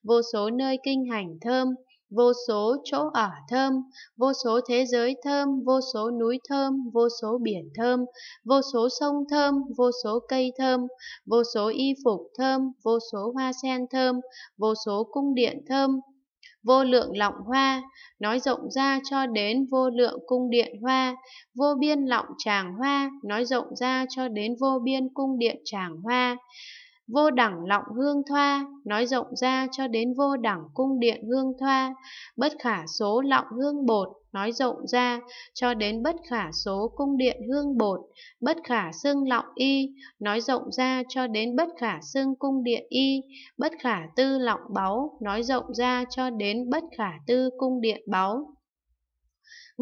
A: vô số nơi kinh hành thơm, vô số chỗ ở thơm, vô số thế giới thơm, vô số núi thơm, vô số biển thơm, vô số sông thơm, vô số cây thơm, vô số y phục thơm, vô số hoa sen thơm, vô số cung điện thơm, vô lượng lọng hoa, nói rộng ra cho đến vô lượng cung điện hoa, vô biên lọng tràng hoa, nói rộng ra cho đến vô biên cung điện tràng hoa, vô đẳng lọng hương thoa, nói rộng ra cho đến vô đẳng cung điện hương thoa, bất khả số lọng hương bột, nói rộng ra cho đến bất khả số cung điện hương bột, bất khả xương lọng y, nói rộng ra cho đến bất khả xương cung điện y, bất khả tư lọng báu, nói rộng ra cho đến bất khả tư cung điện báu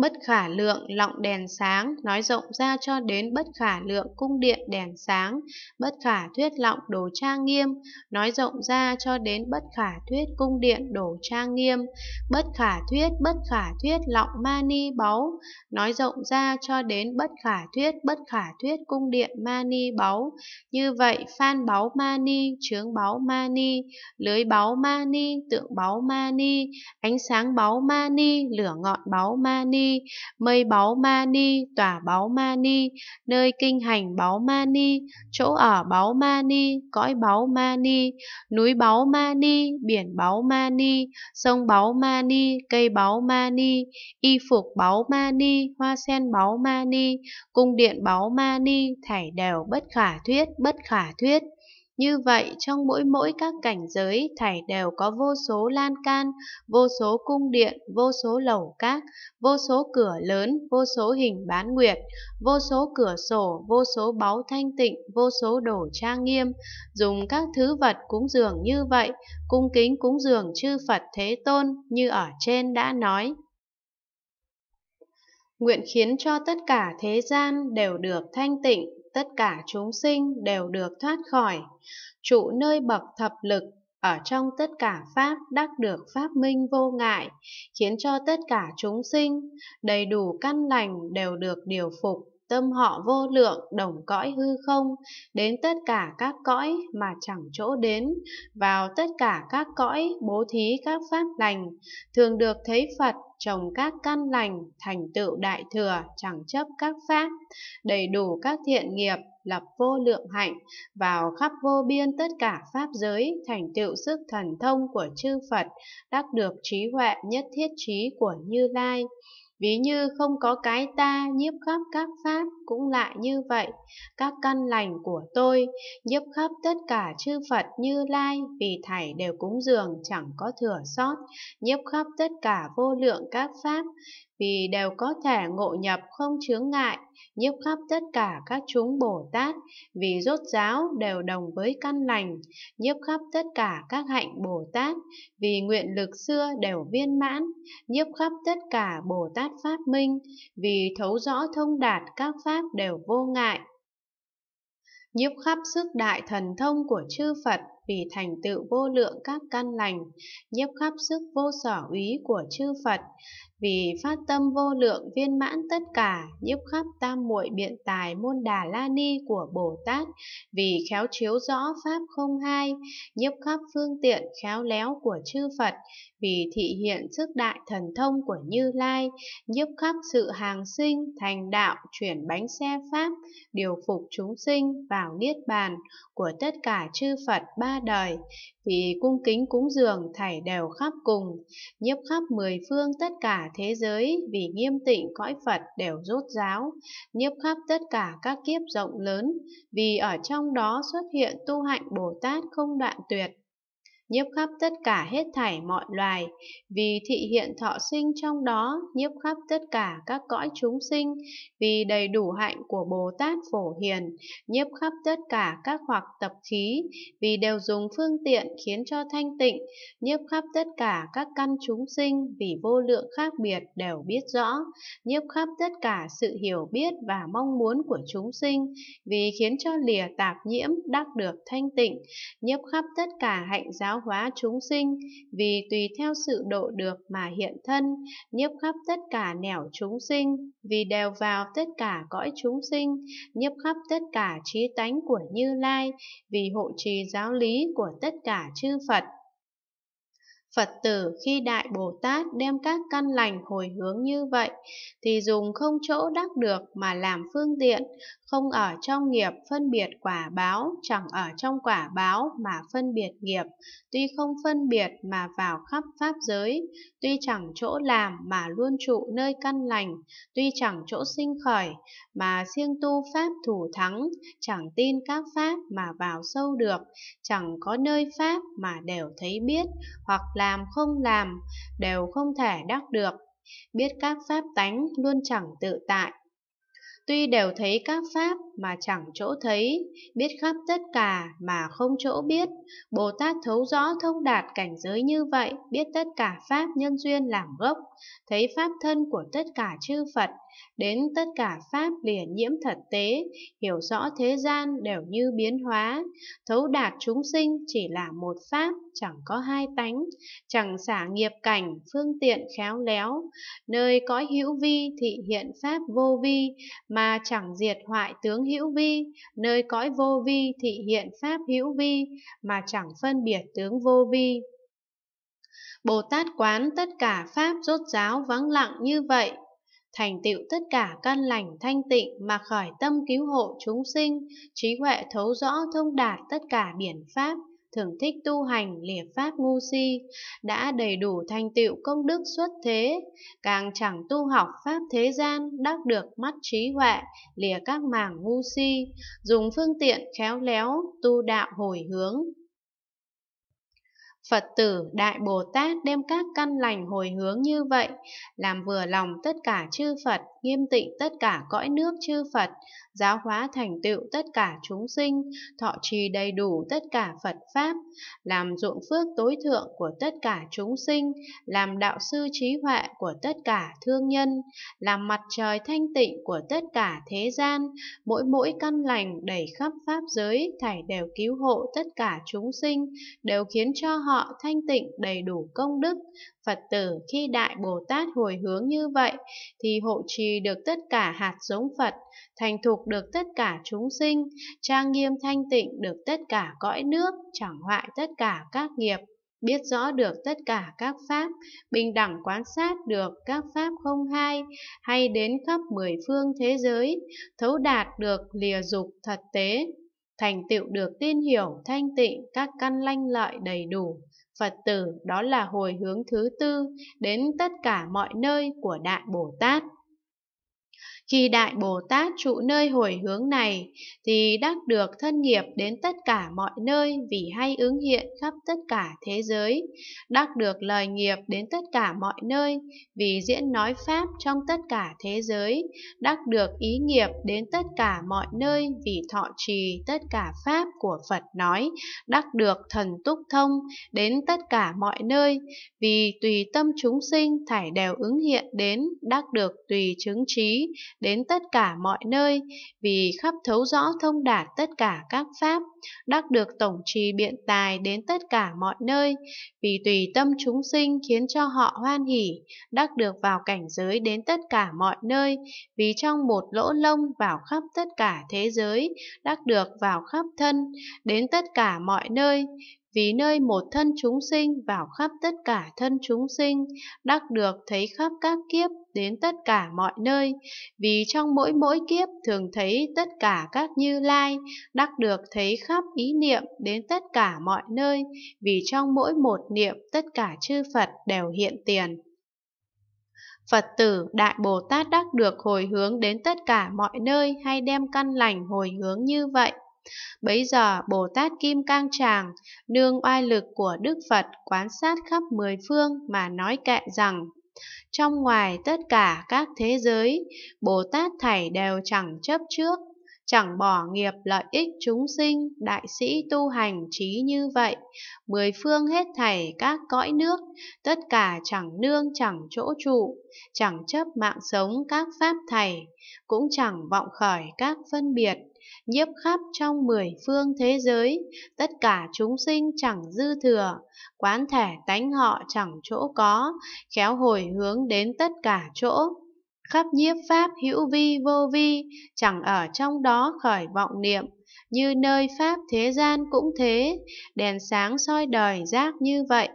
A: bất khả lượng lọng đèn sáng nói rộng ra cho đến bất khả lượng cung điện đèn sáng bất khả thuyết lọng đồ trang nghiêm nói rộng ra cho đến bất khả thuyết cung điện đồ trang nghiêm bất khả thuyết bất khả thuyết lọng mani báu nói rộng ra cho đến bất khả thuyết bất khả thuyết cung điện mani báu như vậy phan báu mani chướng báu mani lưới báu mani tượng báu mani ánh sáng báu mani lửa ngọn báu mani mây báu ma ni tỏa báu ma ni nơi kinh hành báu ma ni chỗ ở báu ma ni cõi báu ma ni núi báu ma ni biển báu ma ni sông báu ma ni cây báu ma ni y phục báu ma ni hoa sen báu ma ni cung điện báu ma ni thảy đều bất khả thuyết bất khả thuyết như vậy, trong mỗi mỗi các cảnh giới, thảy đều có vô số lan can, vô số cung điện, vô số lầu các, vô số cửa lớn, vô số hình bán nguyệt, vô số cửa sổ, vô số báu thanh tịnh, vô số đồ trang nghiêm, dùng các thứ vật cúng dường như vậy, cung kính cúng dường chư Phật Thế Tôn như ở trên đã nói nguyện khiến cho tất cả thế gian đều được thanh tịnh, tất cả chúng sinh đều được thoát khỏi. Trụ nơi bậc thập lực, ở trong tất cả Pháp đắc được Pháp minh vô ngại, khiến cho tất cả chúng sinh đầy đủ căn lành đều được điều phục tâm họ vô lượng đồng cõi hư không, đến tất cả các cõi mà chẳng chỗ đến, vào tất cả các cõi bố thí các pháp lành, thường được thấy Phật trồng các căn lành, thành tựu đại thừa, chẳng chấp các pháp, đầy đủ các thiện nghiệp, lập vô lượng hạnh, vào khắp vô biên tất cả pháp giới, thành tựu sức thần thông của chư Phật, đắc được trí huệ nhất thiết trí của Như Lai. Ví như không có cái ta nhiếp khắp các pháp cũng lại như vậy, các căn lành của tôi nhiếp khắp tất cả chư Phật như lai vì thảy đều cúng dường chẳng có thừa sót, nhiếp khắp tất cả vô lượng các pháp vì đều có thể ngộ nhập không chướng ngại nhiếp khắp tất cả các chúng Bồ Tát, vì rốt ráo đều đồng với căn lành, nhiếp khắp tất cả các hạnh Bồ Tát, vì nguyện lực xưa đều viên mãn, nhiếp khắp tất cả Bồ Tát phát minh, vì thấu rõ thông đạt các pháp đều vô ngại. Nhiếp khắp sức đại thần thông của chư Phật, vì thành tựu vô lượng các căn lành, nhiếp khắp sức vô sở úy của chư Phật, vì phát tâm vô lượng viên mãn tất cả, nhiếp khắp tam muội biện tài môn đà la ni của Bồ Tát, vì khéo chiếu rõ pháp không hai, nhiếp khắp phương tiện khéo léo của chư Phật, vì thị hiện sức đại thần thông của Như Lai, nhiếp khắp sự hàng sinh, thành đạo, chuyển bánh xe pháp, điều phục chúng sinh vào niết bàn của tất cả chư Phật ba đời, vì cung kính cúng dường thảy đều khắp cùng, nhiếp khắp mười phương tất cả thế giới vì nghiêm tịnh cõi Phật đều rốt giáo, nhiếp khắp tất cả các kiếp rộng lớn, vì ở trong đó xuất hiện tu hạnh Bồ Tát không đoạn tuyệt, nhiếp khắp tất cả hết thảy mọi loài, vì thị hiện thọ sinh trong đó, nhiếp khắp tất cả các cõi chúng sinh, vì đầy đủ hạnh của Bồ Tát Phổ Hiền, nhiếp khắp tất cả các hoặc tập khí, vì đều dùng phương tiện khiến cho thanh tịnh, nhiếp khắp tất cả các căn chúng sinh, vì vô lượng khác biệt đều biết rõ, nhiếp khắp tất cả sự hiểu biết và mong muốn của chúng sinh, vì khiến cho lìa tạp nhiễm đắc được thanh tịnh, nhiếp khắp tất cả hạnh giáo hóa chúng sinh, vì tùy theo sự độ được mà hiện thân, nhiếp khắp tất cả nẻo chúng sinh, vì đều vào tất cả cõi chúng sinh, nhiếp khắp tất cả trí tánh của Như Lai, vì hộ trì giáo lý của tất cả chư Phật. Phật tử khi Đại Bồ Tát đem các căn lành hồi hướng như vậy thì dùng không chỗ đắc được mà làm phương tiện, không ở trong nghiệp phân biệt quả báo, chẳng ở trong quả báo mà phân biệt nghiệp, tuy không phân biệt mà vào khắp pháp giới, tuy chẳng chỗ làm mà luôn trụ nơi căn lành, tuy chẳng chỗ sinh khởi mà siêng tu pháp thủ thắng, chẳng tin các pháp mà vào sâu được, chẳng có nơi pháp mà đều thấy biết, hoặc làm không làm, đều không thể đắc được. Biết các pháp tánh luôn chẳng tự tại, tuy đều thấy các pháp mà chẳng chỗ thấy, biết khắp tất cả mà không chỗ biết, Bồ Tát thấu rõ thông đạt cảnh giới như vậy, biết tất cả pháp nhân duyên làm gốc, thấy pháp thân của tất cả chư Phật, đến tất cả pháp liền nhiễm thật tế, hiểu rõ thế gian đều như biến hóa, thấu đạt chúng sinh chỉ là một pháp, chẳng có hai tánh, chẳng xả nghiệp cảnh, phương tiện khéo léo, nơi cõi hữu vi thị hiện pháp vô vi, mà chẳng diệt hoại tướng hữu vi, nơi cõi vô vi thị hiện pháp hữu vi, mà chẳng phân biệt tướng vô vi. Bồ Tát quán tất cả Pháp rốt ráo vắng lặng như vậy, thành tựu tất cả căn lành thanh tịnh mà khỏi tâm cứu hộ chúng sinh, trí huệ thấu rõ thông đạt tất cả biển pháp, thưởng thích tu hành lìa pháp ngu si, đã đầy đủ thành tựu công đức xuất thế, càng chẳng tu học pháp thế gian, đắc được mắt trí huệ, lìa các màng ngu si, dùng phương tiện khéo léo, tu đạo hồi hướng, Phật tử Đại Bồ Tát đem các căn lành hồi hướng như vậy, làm vừa lòng tất cả chư Phật, nghiêm tịnh tất cả cõi nước chư Phật, giáo hóa thành tựu tất cả chúng sinh, thọ trì đầy đủ tất cả Phật Pháp, làm ruộng phước tối thượng của tất cả chúng sinh, làm đạo sư trí huệ của tất cả thương nhân, làm mặt trời thanh tịnh của tất cả thế gian, mỗi mỗi căn lành đầy khắp Pháp giới, thảy đều cứu hộ tất cả chúng sinh, đều khiến cho họ thanh tịnh đầy đủ công đức. Phật tử khi Đại Bồ Tát hồi hướng như vậy thì hộ trì được tất cả hạt giống Phật, thành thục được tất cả chúng sinh, trang nghiêm thanh tịnh được tất cả cõi nước, chẳng hoại tất cả các nghiệp biết rõ được tất cả các pháp, bình đẳng quan sát được các pháp không hai, hay đến khắp mười phương thế giới, thấu đạt được lìa dục thật tế, thành tựu được tin hiểu thanh tịnh các căn lanh lợi đầy đủ, Phật tử đó là hồi hướng thứ tư đến tất cả mọi nơi của Đại Bồ Tát. Khi Đại Bồ Tát trụ nơi hồi hướng này, thì đắc được thân nghiệp đến tất cả mọi nơi vì hay ứng hiện khắp tất cả thế giới, đắc được lời nghiệp đến tất cả mọi nơi vì diễn nói Pháp trong tất cả thế giới, đắc được ý nghiệp đến tất cả mọi nơi vì thọ trì tất cả Pháp của Phật nói, đắc được thần túc thông đến tất cả mọi nơi vì tùy tâm chúng sinh thải đều ứng hiện đến, đắc được tùy chứng trí, đến tất cả mọi nơi, vì khắp thấu rõ thông đạt tất cả các pháp, đắc được tổng trì biện tài đến tất cả mọi nơi, vì tùy tâm chúng sinh khiến cho họ hoan hỷ, đắc được vào cảnh giới đến tất cả mọi nơi, vì trong một lỗ lông vào khắp tất cả thế giới, đắc được vào khắp thân, đến tất cả mọi nơi, vì nơi một thân chúng sinh vào khắp tất cả thân chúng sinh, đắc được thấy khắp các kiếp đến tất cả mọi nơi, vì trong mỗi mỗi kiếp thường thấy tất cả các như lai, đắc được thấy khắp ý niệm đến tất cả mọi nơi, vì trong mỗi một niệm tất cả chư Phật đều hiện tiền. Phật tử Đại Bồ Tát đắc được hồi hướng đến tất cả mọi nơi hay đem căn lành hồi hướng như vậy. Bấy giờ Bồ Tát Kim Cang Tràng nương oai lực của Đức Phật quán sát khắp mười phương mà nói kệ rằng Trong ngoài tất cả các thế giới, Bồ Tát thầy đều chẳng chấp trước, chẳng bỏ nghiệp lợi ích chúng sinh, đại sĩ tu hành trí như vậy, mười phương hết thảy các cõi nước, tất cả chẳng nương chẳng chỗ trụ, chẳng chấp mạng sống các pháp thầy, cũng chẳng vọng khởi các phân biệt, nhiếp khắp trong mười phương thế giới, tất cả chúng sinh chẳng dư thừa, quán thể tánh họ chẳng chỗ có, khéo hồi hướng đến tất cả chỗ. Khắp nhiếp pháp hữu vi vô vi, chẳng ở trong đó khởi vọng niệm, như nơi pháp thế gian cũng thế, đèn sáng soi đời giác như vậy.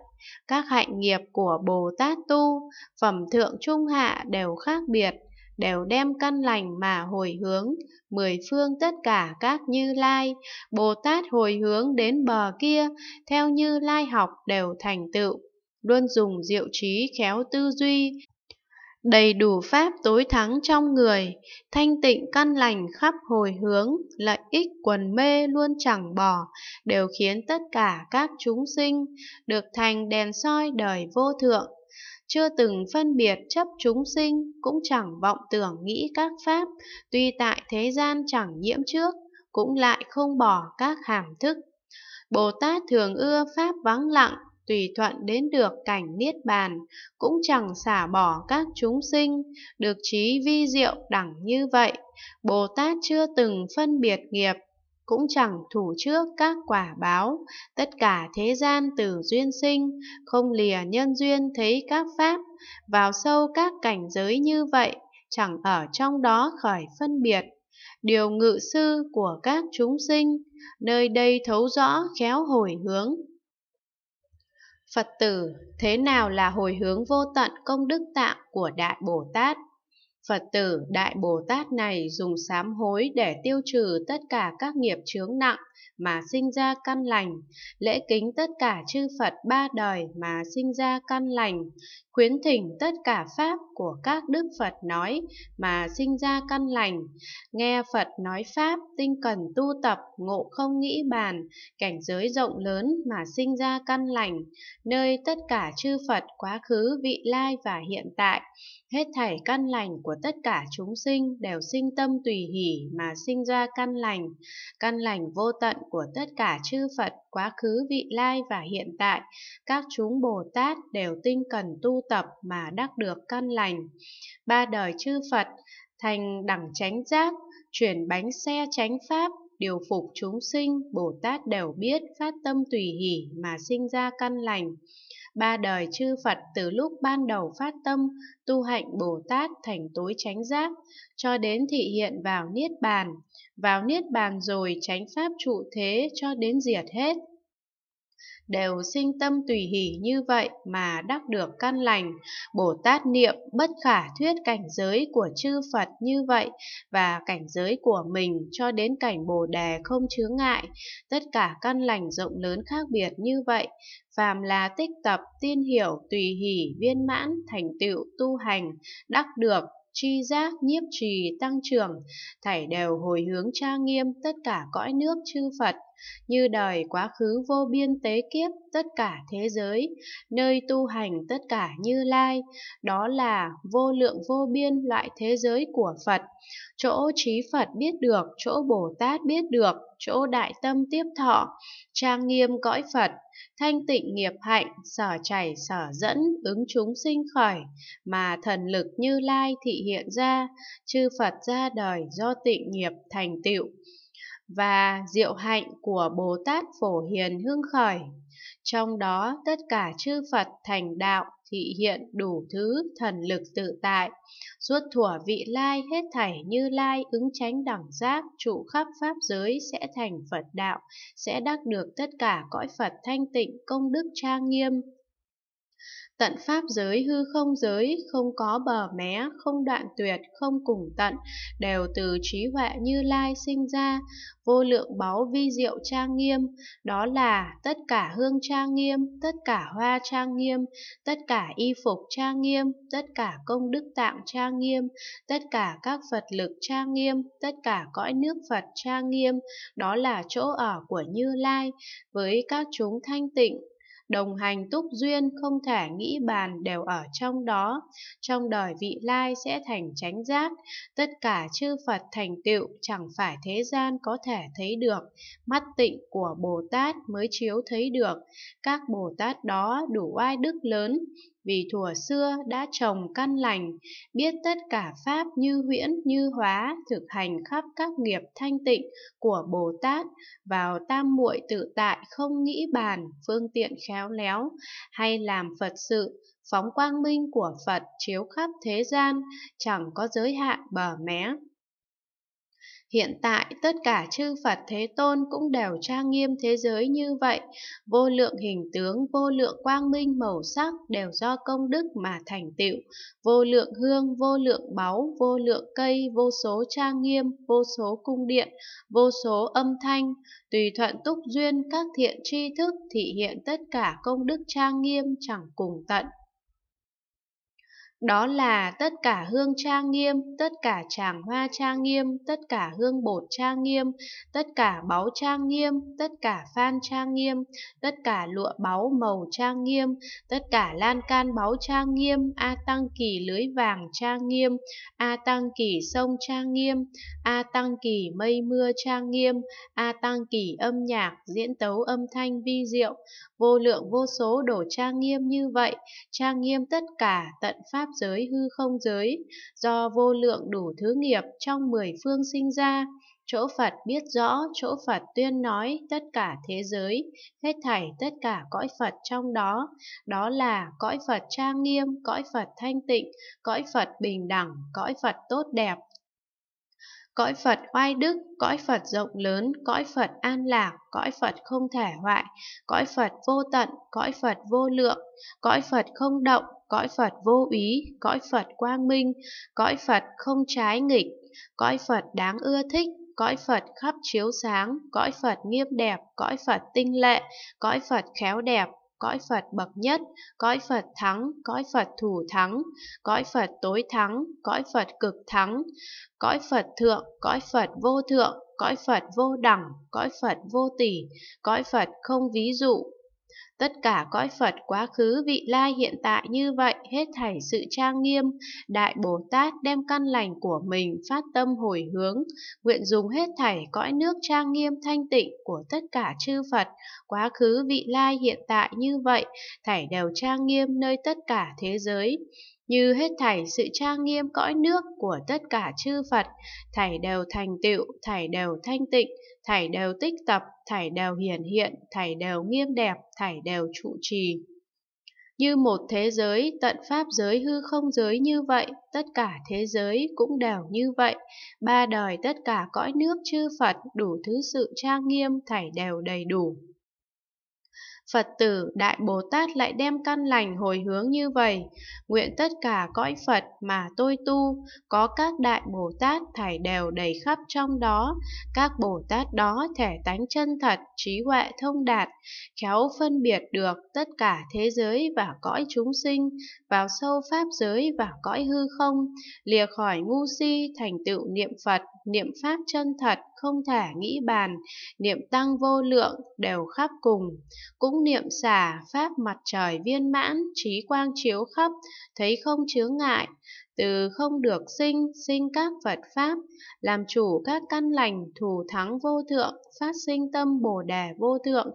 A: Các hạnh nghiệp của Bồ Tát tu, phẩm thượng trung hạ đều khác biệt, đều đem căn lành mà hồi hướng, mười phương tất cả các Như Lai, Bồ Tát hồi hướng đến bờ kia, theo Như Lai học đều thành tựu, luôn dùng diệu trí khéo tư duy, đầy đủ pháp tối thắng trong người, thanh tịnh căn lành khắp hồi hướng, lợi ích quần mê luôn chẳng bỏ, đều khiến tất cả các chúng sinh được thành đèn soi đời vô thượng chưa từng phân biệt chấp chúng sinh, cũng chẳng vọng tưởng nghĩ các pháp, tuy tại thế gian chẳng nhiễm trước, cũng lại không bỏ các hàm thức. Bồ Tát thường ưa pháp vắng lặng, tùy thuận đến được cảnh niết bàn, cũng chẳng xả bỏ các chúng sinh, được trí vi diệu đẳng như vậy. Bồ Tát chưa từng phân biệt nghiệp, cũng chẳng thủ trước các quả báo, tất cả thế gian từ duyên sinh, không lìa nhân duyên thấy các pháp, vào sâu các cảnh giới như vậy, chẳng ở trong đó khởi phân biệt. Điều ngự sư của các chúng sinh, nơi đây thấu rõ khéo hồi hướng. Phật tử, thế nào là hồi hướng vô tận công đức tạng của Đại Bồ Tát? Phật tử Đại Bồ Tát này dùng sám hối để tiêu trừ tất cả các nghiệp chướng nặng mà sinh ra căn lành, lễ kính tất cả chư Phật ba đời mà sinh ra căn lành, khuyến thỉnh tất cả Pháp của các Đức Phật nói mà sinh ra căn lành, nghe Phật nói Pháp, tinh cần tu tập, ngộ không nghĩ bàn, cảnh giới rộng lớn mà sinh ra căn lành, nơi tất cả chư Phật quá khứ, vị lai và hiện tại, Hết thảy căn lành của tất cả chúng sinh đều sinh tâm tùy hỷ mà sinh ra căn lành. Căn lành vô tận của tất cả chư Phật, quá khứ, vị lai và hiện tại, các chúng Bồ Tát đều tinh cần tu tập mà đắc được căn lành. Ba đời chư Phật thành đẳng chánh giác, chuyển bánh xe chánh pháp, điều phục chúng sinh, Bồ Tát đều biết phát tâm tùy hỷ mà sinh ra căn lành ba đời chư Phật từ lúc ban đầu phát tâm tu hạnh Bồ Tát thành tối chánh giác cho đến thị hiện vào niết bàn, vào niết bàn rồi tránh pháp trụ thế cho đến diệt hết đều sinh tâm tùy hỷ như vậy mà đắc được căn lành. Bồ Tát niệm bất khả thuyết cảnh giới của chư Phật như vậy và cảnh giới của mình cho đến cảnh Bồ Đề không chướng ngại. Tất cả căn lành rộng lớn khác biệt như vậy, phàm là tích tập, tiên hiểu, tùy hỷ, viên mãn, thành tựu, tu hành, đắc được, tri giác nhiếp trì tăng trưởng thảy đều hồi hướng tra nghiêm tất cả cõi nước chư phật như đời quá khứ vô biên tế kiếp tất cả thế giới, nơi tu hành tất cả như lai, đó là vô lượng vô biên loại thế giới của Phật, chỗ trí Phật biết được, chỗ Bồ Tát biết được, chỗ đại tâm tiếp thọ, trang nghiêm cõi Phật, thanh tịnh nghiệp hạnh, sở chảy sở dẫn, ứng chúng sinh khởi, mà thần lực như lai thị hiện ra, chư Phật ra đời do tịnh nghiệp thành tựu và diệu hạnh của Bồ Tát Phổ Hiền Hương Khởi. Trong đó tất cả chư Phật thành đạo thị hiện đủ thứ thần lực tự tại, suốt thủa vị lai hết thảy như lai ứng tránh đẳng giác trụ khắp pháp giới sẽ thành Phật đạo, sẽ đắc được tất cả cõi Phật thanh tịnh công đức trang nghiêm Tận pháp giới hư không giới, không có bờ mé, không đoạn tuyệt, không cùng tận, đều từ trí huệ như lai sinh ra, vô lượng báu vi diệu trang nghiêm, đó là tất cả hương trang nghiêm, tất cả hoa trang nghiêm, tất cả y phục trang nghiêm, tất cả công đức tạng trang nghiêm, tất cả các Phật lực trang nghiêm, tất cả cõi nước Phật trang nghiêm, đó là chỗ ở của Như Lai, với các chúng thanh tịnh, đồng hành túc duyên không thể nghĩ bàn đều ở trong đó. Trong đời vị lai sẽ thành chánh giác, tất cả chư Phật thành tựu chẳng phải thế gian có thể thấy được, mắt tịnh của Bồ Tát mới chiếu thấy được. Các Bồ Tát đó đủ oai đức lớn, vì thuở xưa đã trồng căn lành, biết tất cả pháp như huyễn như hóa, thực hành khắp các nghiệp thanh tịnh của Bồ Tát, vào tam muội tự tại không nghĩ bàn, phương tiện khéo léo, hay làm Phật sự, phóng quang minh của Phật chiếu khắp thế gian, chẳng có giới hạn bờ mé. Hiện tại tất cả chư Phật Thế Tôn cũng đều trang nghiêm thế giới như vậy, vô lượng hình tướng, vô lượng quang minh màu sắc đều do công đức mà thành tựu, vô lượng hương, vô lượng báu, vô lượng cây, vô số trang nghiêm, vô số cung điện, vô số âm thanh, tùy thuận túc duyên các thiện tri thức thị hiện tất cả công đức trang nghiêm chẳng cùng tận. Đó là tất cả hương trang nghiêm, tất cả tràng hoa trang nghiêm, tất cả hương bột trang nghiêm, tất cả báu trang nghiêm, tất cả phan trang nghiêm, tất cả lụa báu màu trang nghiêm, tất cả lan can báu trang nghiêm, a tăng kỳ lưới vàng trang nghiêm, a tăng kỳ sông trang nghiêm, a tăng kỳ mây mưa trang nghiêm, a tăng kỳ âm nhạc diễn tấu âm thanh vi diệu, vô lượng vô số đổ trang nghiêm như vậy, trang nghiêm tất cả tận pháp pháp giới hư không giới, do vô lượng đủ thứ nghiệp trong mười phương sinh ra. Chỗ Phật biết rõ, chỗ Phật tuyên nói tất cả thế giới, hết thảy tất cả cõi Phật trong đó, đó là cõi Phật trang nghiêm, cõi Phật thanh tịnh, cõi Phật bình đẳng, cõi Phật tốt đẹp, cõi Phật oai đức, cõi Phật rộng lớn, cõi Phật an lạc, cõi Phật không thể hoại, cõi Phật vô tận, cõi Phật vô lượng, cõi Phật không động, cõi Phật vô úy, cõi Phật quang minh, cõi Phật không trái nghịch, cõi Phật đáng ưa thích, cõi Phật khắp chiếu sáng, cõi Phật nghiêm đẹp, cõi Phật tinh lệ, cõi Phật khéo đẹp, cõi Phật bậc nhất, cõi Phật thắng, cõi Phật thủ thắng, cõi Phật tối thắng, cõi Phật cực thắng, cõi Phật thượng, cõi Phật vô thượng, cõi Phật vô đẳng, cõi Phật vô tỷ, cõi Phật không ví dụ, Tất cả cõi Phật quá khứ vị lai hiện tại như vậy hết thảy sự trang nghiêm, Đại Bồ Tát đem căn lành của mình phát tâm hồi hướng, nguyện dùng hết thảy cõi nước trang nghiêm thanh tịnh của tất cả chư Phật, quá khứ vị lai hiện tại như vậy, thảy đều trang nghiêm nơi tất cả thế giới như hết thảy sự trang nghiêm cõi nước của tất cả chư Phật, thảy đều thành tựu, thảy đều thanh tịnh, thảy đều tích tập, thảy đều hiển hiện, thảy đều nghiêm đẹp, thảy đều trụ trì. Như một thế giới, tận pháp giới hư không giới như vậy, tất cả thế giới cũng đều như vậy. Ba đời tất cả cõi nước chư Phật đủ thứ sự trang nghiêm thảy đều đầy đủ. Phật tử Đại Bồ Tát lại đem căn lành hồi hướng như vậy, nguyện tất cả cõi Phật mà tôi tu, có các Đại Bồ Tát thải đều đầy khắp trong đó, các Bồ Tát đó thể tánh chân thật, trí huệ thông đạt, khéo phân biệt được tất cả thế giới và cõi chúng sinh, vào sâu pháp giới và cõi hư không, lìa khỏi ngu si thành tựu niệm Phật niệm Pháp chân thật, không thể nghĩ bàn, niệm Tăng vô lượng, đều khắp cùng. Cũng niệm xả, Pháp mặt trời viên mãn, trí quang chiếu khắp, thấy không chướng ngại. Từ không được sinh, sinh các Phật Pháp, làm chủ các căn lành, thù thắng vô thượng, phát sinh tâm Bồ Đề vô thượng,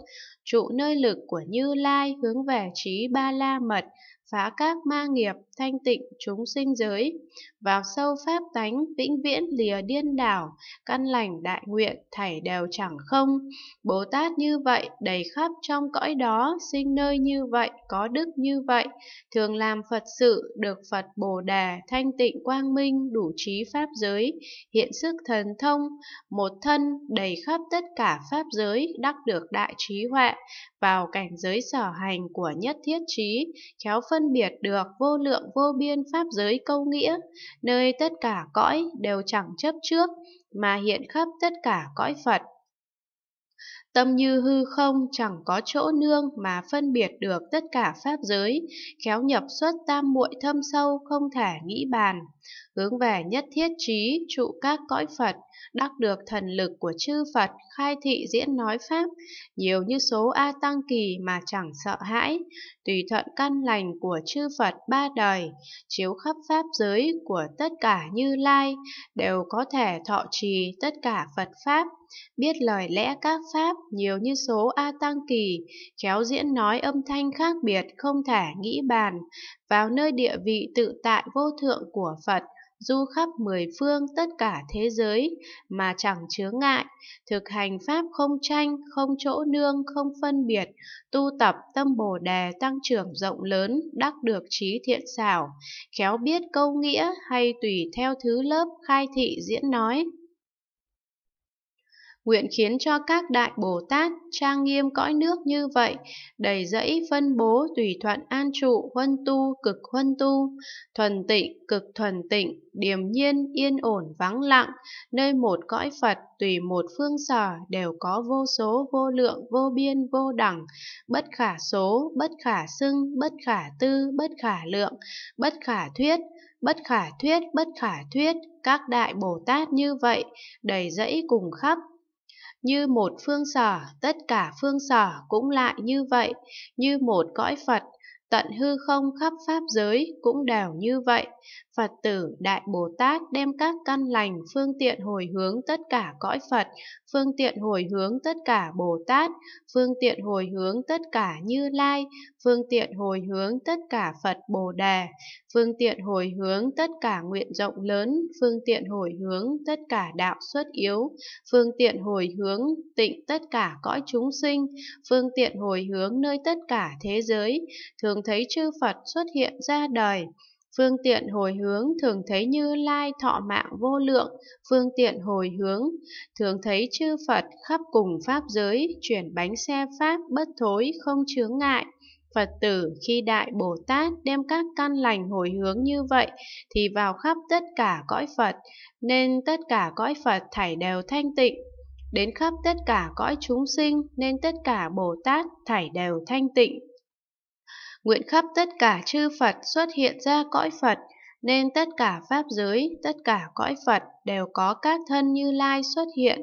A: trụ nơi lực của Như Lai hướng về trí Ba La Mật, phá các ma nghiệp, thanh tịnh chúng sinh giới vào sâu pháp tánh vĩnh viễn lìa điên đảo căn lành đại nguyện thảy đều chẳng không bồ tát như vậy đầy khắp trong cõi đó sinh nơi như vậy có đức như vậy thường làm phật sự được phật bồ đề thanh tịnh quang minh đủ trí pháp giới hiện sức thần thông một thân đầy khắp tất cả pháp giới đắc được đại trí huệ vào cảnh giới sở hành của nhất thiết trí khéo phân biệt được vô lượng vô biên pháp giới câu nghĩa nơi tất cả cõi đều chẳng chấp trước, mà hiện khắp tất cả cõi Phật. Tâm như hư không chẳng có chỗ nương mà phân biệt được tất cả pháp giới, khéo nhập xuất tam muội thâm sâu không thể nghĩ bàn hướng về nhất thiết trí trụ các cõi Phật, đắc được thần lực của chư Phật khai thị diễn nói Pháp, nhiều như số A Tăng Kỳ mà chẳng sợ hãi, tùy thuận căn lành của chư Phật ba đời, chiếu khắp Pháp giới của tất cả như lai, đều có thể thọ trì tất cả Phật Pháp biết lời lẽ các pháp nhiều như số A Tăng Kỳ, khéo diễn nói âm thanh khác biệt không thể nghĩ bàn, vào nơi địa vị tự tại vô thượng của Phật, du khắp mười phương tất cả thế giới mà chẳng chướng ngại, thực hành pháp không tranh, không chỗ nương, không phân biệt, tu tập tâm Bồ đề tăng trưởng rộng lớn, đắc được trí thiện xảo, khéo biết câu nghĩa hay tùy theo thứ lớp khai thị diễn nói. Nguyện khiến cho các đại Bồ Tát trang nghiêm cõi nước như vậy, đầy dẫy phân bố tùy thuận an trụ huân tu cực huân tu, thuần tịnh cực thuần tịnh, điềm nhiên yên ổn vắng lặng, nơi một cõi Phật tùy một phương sở đều có vô số vô lượng vô biên vô đẳng, bất khả số, bất khả xưng, bất khả tư, bất khả lượng, bất khả thuyết, bất khả thuyết bất khả thuyết các đại bồ tát như vậy đầy dẫy cùng khắp như một phương sở, tất cả phương sở cũng lại như vậy, như một cõi Phật, tận hư không khắp pháp giới cũng đều như vậy. Phật tử Đại Bồ Tát đem các căn lành phương tiện hồi hướng tất cả cõi Phật phương tiện hồi hướng tất cả Bồ Tát, phương tiện hồi hướng tất cả Như Lai, phương tiện hồi hướng tất cả Phật Bồ Đề, phương tiện hồi hướng tất cả nguyện rộng lớn, phương tiện hồi hướng tất cả đạo xuất yếu, phương tiện hồi hướng tịnh tất cả cõi chúng sinh, phương tiện hồi hướng nơi tất cả thế giới, thường thấy chư Phật xuất hiện ra đời. Phương tiện hồi hướng thường thấy Như Lai thọ mạng vô lượng, phương tiện hồi hướng thường thấy chư Phật khắp cùng pháp giới, chuyển bánh xe pháp bất thối không chướng ngại. Phật tử khi Đại Bồ Tát đem các căn lành hồi hướng như vậy thì vào khắp tất cả cõi Phật, nên tất cả cõi Phật thảy đều thanh tịnh, đến khắp tất cả cõi chúng sinh nên tất cả Bồ Tát thảy đều thanh tịnh. Nguyện khắp tất cả chư Phật xuất hiện ra cõi Phật, nên tất cả pháp giới, tất cả cõi Phật đều có các thân như lai xuất hiện.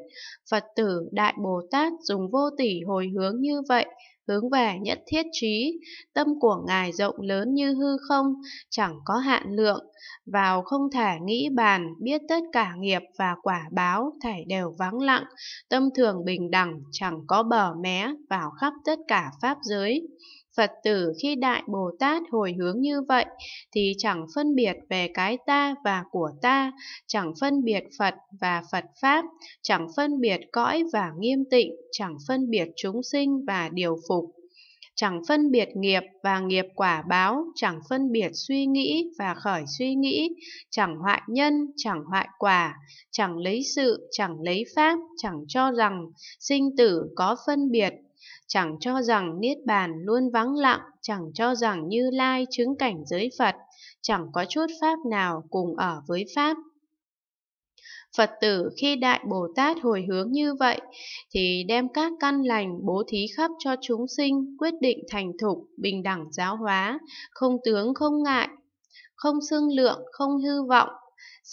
A: Phật tử Đại Bồ Tát dùng vô tỷ hồi hướng như vậy, hướng về nhất thiết trí, tâm của Ngài rộng lớn như hư không, chẳng có hạn lượng, vào không thể nghĩ bàn, biết tất cả nghiệp và quả báo, thảy đều vắng lặng, tâm thường bình đẳng, chẳng có bờ mé, vào khắp tất cả pháp giới. Phật tử khi Đại Bồ Tát hồi hướng như vậy thì chẳng phân biệt về cái ta và của ta, chẳng phân biệt Phật và Phật Pháp, chẳng phân biệt cõi và nghiêm tịnh, chẳng phân biệt chúng sinh và điều phục chẳng phân biệt nghiệp và nghiệp quả báo, chẳng phân biệt suy nghĩ và khởi suy nghĩ, chẳng hoại nhân, chẳng hoại quả, chẳng lấy sự, chẳng lấy pháp, chẳng cho rằng sinh tử có phân biệt chẳng cho rằng niết bàn luôn vắng lặng, chẳng cho rằng Như Lai chứng cảnh giới Phật, chẳng có chút pháp nào cùng ở với pháp. Phật tử khi Đại Bồ Tát hồi hướng như vậy thì đem các căn lành bố thí khắp cho chúng sinh, quyết định thành thục, bình đẳng giáo hóa, không tướng không ngại, không xương lượng, không hư vọng,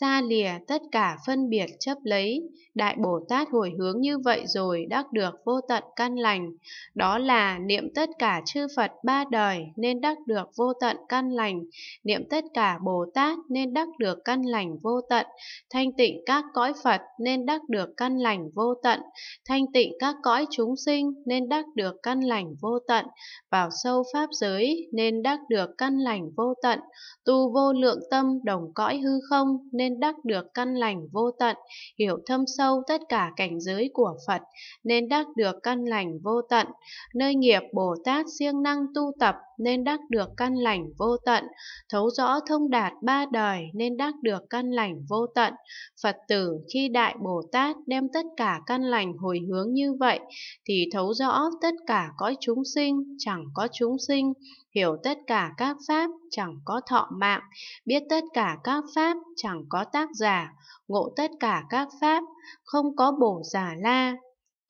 A: xa lìa tất cả phân biệt chấp lấy. Đại Bồ Tát hồi hướng như vậy rồi đắc được vô tận căn lành. Đó là niệm tất cả chư Phật ba đời nên đắc được vô tận căn lành, niệm tất cả Bồ Tát nên đắc được căn lành vô tận, thanh tịnh các cõi Phật nên đắc được căn lành vô tận, thanh tịnh các cõi chúng sinh nên đắc được căn lành vô tận, vào sâu pháp giới nên đắc được căn lành vô tận, tu vô lượng tâm đồng cõi hư không nên nên đắc được căn lành vô tận, hiểu thâm sâu tất cả cảnh giới của Phật nên đắc được căn lành vô tận, nơi nghiệp Bồ Tát siêng năng tu tập nên đắc được căn lành vô tận, thấu rõ thông đạt ba đời nên đắc được căn lành vô tận. Phật tử khi Đại Bồ Tát đem tất cả căn lành hồi hướng như vậy, thì thấu rõ tất cả cõi chúng sinh, chẳng có chúng sinh, hiểu tất cả các pháp, chẳng có thọ mạng, biết tất cả các pháp, chẳng có tác giả, ngộ tất cả các pháp, không có bổ giả la,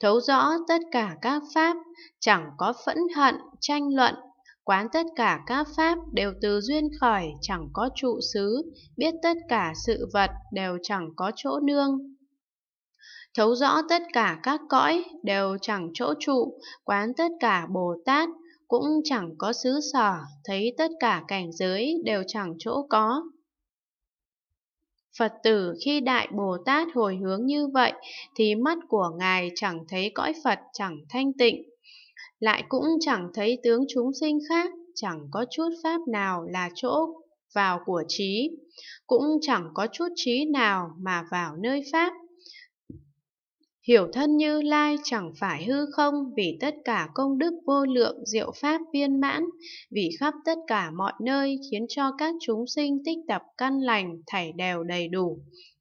A: thấu rõ tất cả các pháp, chẳng có phẫn hận, tranh luận, quán tất cả các pháp đều từ duyên khởi chẳng có trụ xứ, biết tất cả sự vật đều chẳng có chỗ nương. Thấu rõ tất cả các cõi đều chẳng chỗ trụ, quán tất cả Bồ Tát cũng chẳng có xứ sở, thấy tất cả cảnh giới đều chẳng chỗ có. Phật tử khi Đại Bồ Tát hồi hướng như vậy thì mắt của Ngài chẳng thấy cõi Phật chẳng thanh tịnh, lại cũng chẳng thấy tướng chúng sinh khác, chẳng có chút pháp nào là chỗ vào của trí, cũng chẳng có chút trí nào mà vào nơi pháp. Hiểu thân như lai chẳng phải hư không vì tất cả công đức vô lượng diệu pháp viên mãn, vì khắp tất cả mọi nơi khiến cho các chúng sinh tích tập căn lành thảy đều đầy đủ,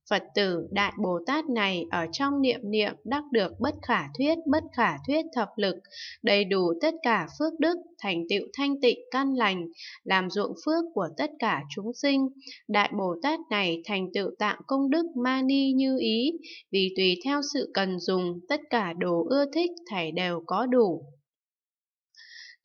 A: Phật tử Đại Bồ Tát này ở trong niệm niệm đắc được bất khả thuyết, bất khả thuyết thập lực, đầy đủ tất cả phước đức, thành tựu thanh tịnh căn lành, làm ruộng phước của tất cả chúng sinh. Đại Bồ Tát này thành tựu tạng công đức mani như ý, vì tùy theo sự cần dùng, tất cả đồ ưa thích thảy đều có đủ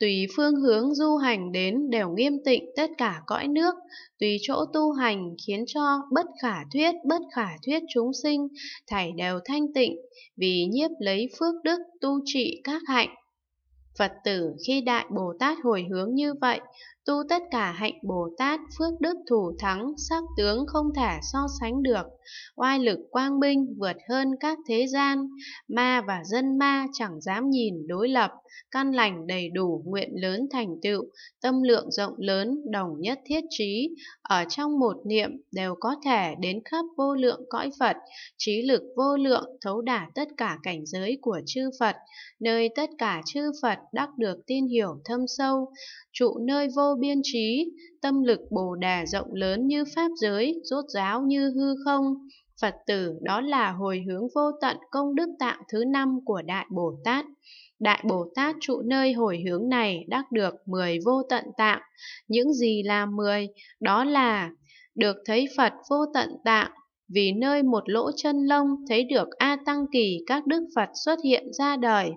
A: tùy phương hướng du hành đến đều nghiêm tịnh tất cả cõi nước, tùy chỗ tu hành khiến cho bất khả thuyết bất khả thuyết chúng sinh thảy đều thanh tịnh, vì nhiếp lấy phước đức tu trị các hạnh. Phật tử khi Đại Bồ Tát hồi hướng như vậy, tu tất cả hạnh Bồ Tát, phước đức thủ thắng, sắc tướng không thể so sánh được, oai lực quang minh vượt hơn các thế gian, ma và dân ma chẳng dám nhìn đối lập, căn lành đầy đủ, nguyện lớn thành tựu, tâm lượng rộng lớn, đồng nhất thiết trí, ở trong một niệm đều có thể đến khắp vô lượng cõi Phật, trí lực vô lượng thấu đả tất cả cảnh giới của chư Phật, nơi tất cả chư Phật đắc được tin hiểu thâm sâu, trụ nơi vô biên trí, tâm lực bồ đà rộng lớn như pháp giới, rốt ráo như hư không. Phật tử đó là hồi hướng vô tận công đức tạng thứ năm của Đại Bồ Tát. Đại Bồ Tát trụ nơi hồi hướng này đắc được 10 vô tận tạng. Những gì là 10? Đó là được thấy Phật vô tận tạng, vì nơi một lỗ chân lông thấy được A Tăng Kỳ các đức Phật xuất hiện ra đời,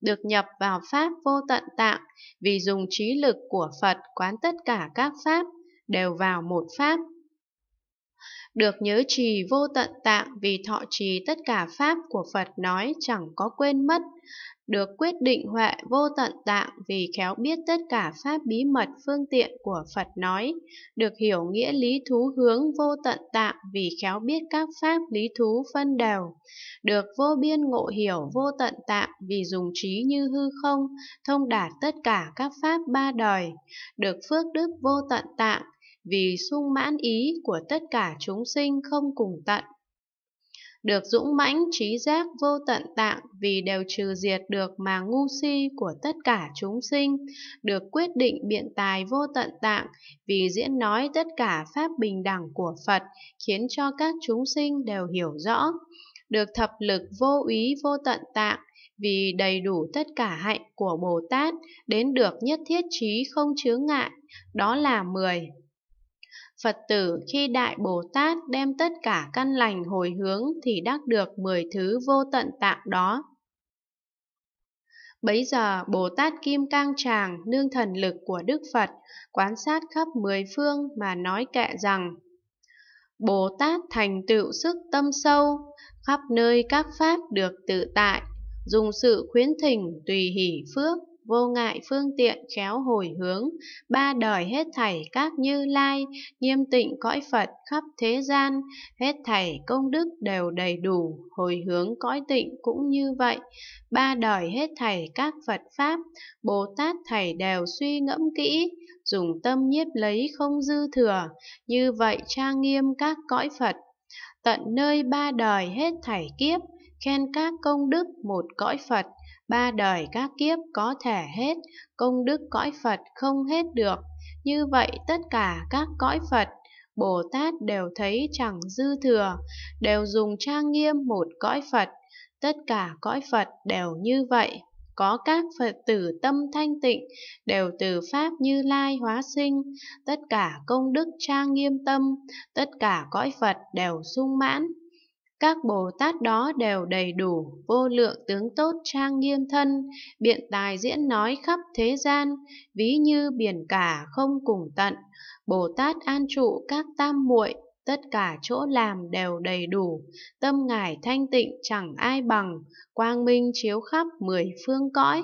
A: được nhập vào Pháp vô tận tạng, vì dùng trí lực của Phật quán tất cả các Pháp, đều vào một Pháp được nhớ trì vô tận tạng vì thọ trì tất cả pháp của Phật nói chẳng có quên mất, được quyết định huệ vô tận tạng vì khéo biết tất cả pháp bí mật phương tiện của Phật nói, được hiểu nghĩa lý thú hướng vô tận tạng vì khéo biết các pháp lý thú phân đều, được vô biên ngộ hiểu vô tận tạng vì dùng trí như hư không, thông đạt tất cả các pháp ba đời, được phước đức vô tận tạng vì sung mãn ý của tất cả chúng sinh không cùng tận. Được dũng mãnh trí giác vô tận tạng vì đều trừ diệt được mà ngu si của tất cả chúng sinh, được quyết định biện tài vô tận tạng vì diễn nói tất cả pháp bình đẳng của Phật khiến cho các chúng sinh đều hiểu rõ, được thập lực vô ý vô tận tạng vì đầy đủ tất cả hạnh của Bồ Tát đến được nhất thiết trí không chướng ngại, đó là 10. Phật tử khi Đại Bồ Tát đem tất cả căn lành hồi hướng thì đắc được 10 thứ vô tận tạng đó. Bấy giờ Bồ Tát Kim Cang Tràng nương thần lực của Đức Phật quán sát khắp mười phương mà nói kệ rằng Bồ Tát thành tựu sức tâm sâu, khắp nơi các pháp được tự tại, dùng sự khuyến thỉnh tùy hỷ phước, vô ngại phương tiện khéo hồi hướng, ba đời hết thảy các như lai, nghiêm tịnh cõi Phật khắp thế gian, hết thảy công đức đều đầy đủ, hồi hướng cõi tịnh cũng như vậy, ba đời hết thảy các Phật Pháp, Bồ Tát thảy đều suy ngẫm kỹ, dùng tâm nhiếp lấy không dư thừa, như vậy trang nghiêm các cõi Phật, tận nơi ba đời hết thảy kiếp, khen các công đức một cõi Phật, ba đời các kiếp có thể hết, công đức cõi Phật không hết được. Như vậy tất cả các cõi Phật, Bồ Tát đều thấy chẳng dư thừa, đều dùng trang nghiêm một cõi Phật, tất cả cõi Phật đều như vậy. Có các Phật tử tâm thanh tịnh, đều từ Pháp như lai hóa sinh, tất cả công đức trang nghiêm tâm, tất cả cõi Phật đều sung mãn. Các Bồ Tát đó đều đầy đủ, vô lượng tướng tốt trang nghiêm thân, biện tài diễn nói khắp thế gian, ví như biển cả không cùng tận. Bồ Tát an trụ các tam muội, tất cả chỗ làm đều đầy đủ, tâm ngài thanh tịnh chẳng ai bằng, quang minh chiếu khắp mười phương cõi.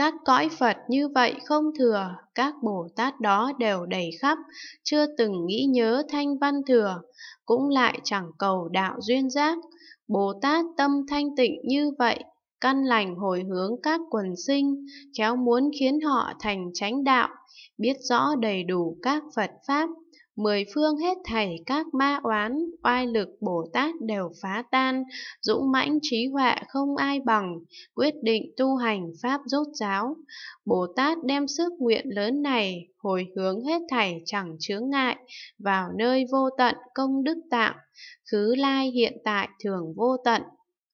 A: Các cõi Phật như vậy không thừa, các Bồ Tát đó đều đầy khắp, chưa từng nghĩ nhớ thanh văn thừa, cũng lại chẳng cầu đạo duyên giác. Bồ Tát tâm thanh tịnh như vậy, căn lành hồi hướng các quần sinh, khéo muốn khiến họ thành chánh đạo, biết rõ đầy đủ các Phật Pháp, mười phương hết thảy các ma oán, oai lực Bồ Tát đều phá tan, dũng mãnh trí huệ không ai bằng, quyết định tu hành Pháp rốt giáo. Bồ Tát đem sức nguyện lớn này, hồi hướng hết thảy chẳng chướng ngại, vào nơi vô tận công đức tạng, khứ lai hiện tại thường vô tận,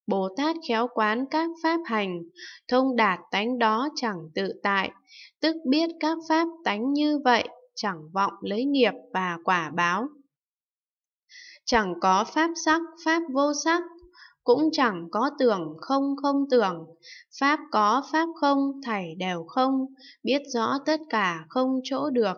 A: Bồ Tát khéo quán các pháp hành, thông đạt tánh đó chẳng tự tại, tức biết các pháp tánh như vậy chẳng vọng lấy nghiệp và quả báo. Chẳng có pháp sắc, pháp vô sắc, cũng chẳng có tưởng không không tưởng, pháp có pháp không thảy đều không, biết rõ tất cả không chỗ được,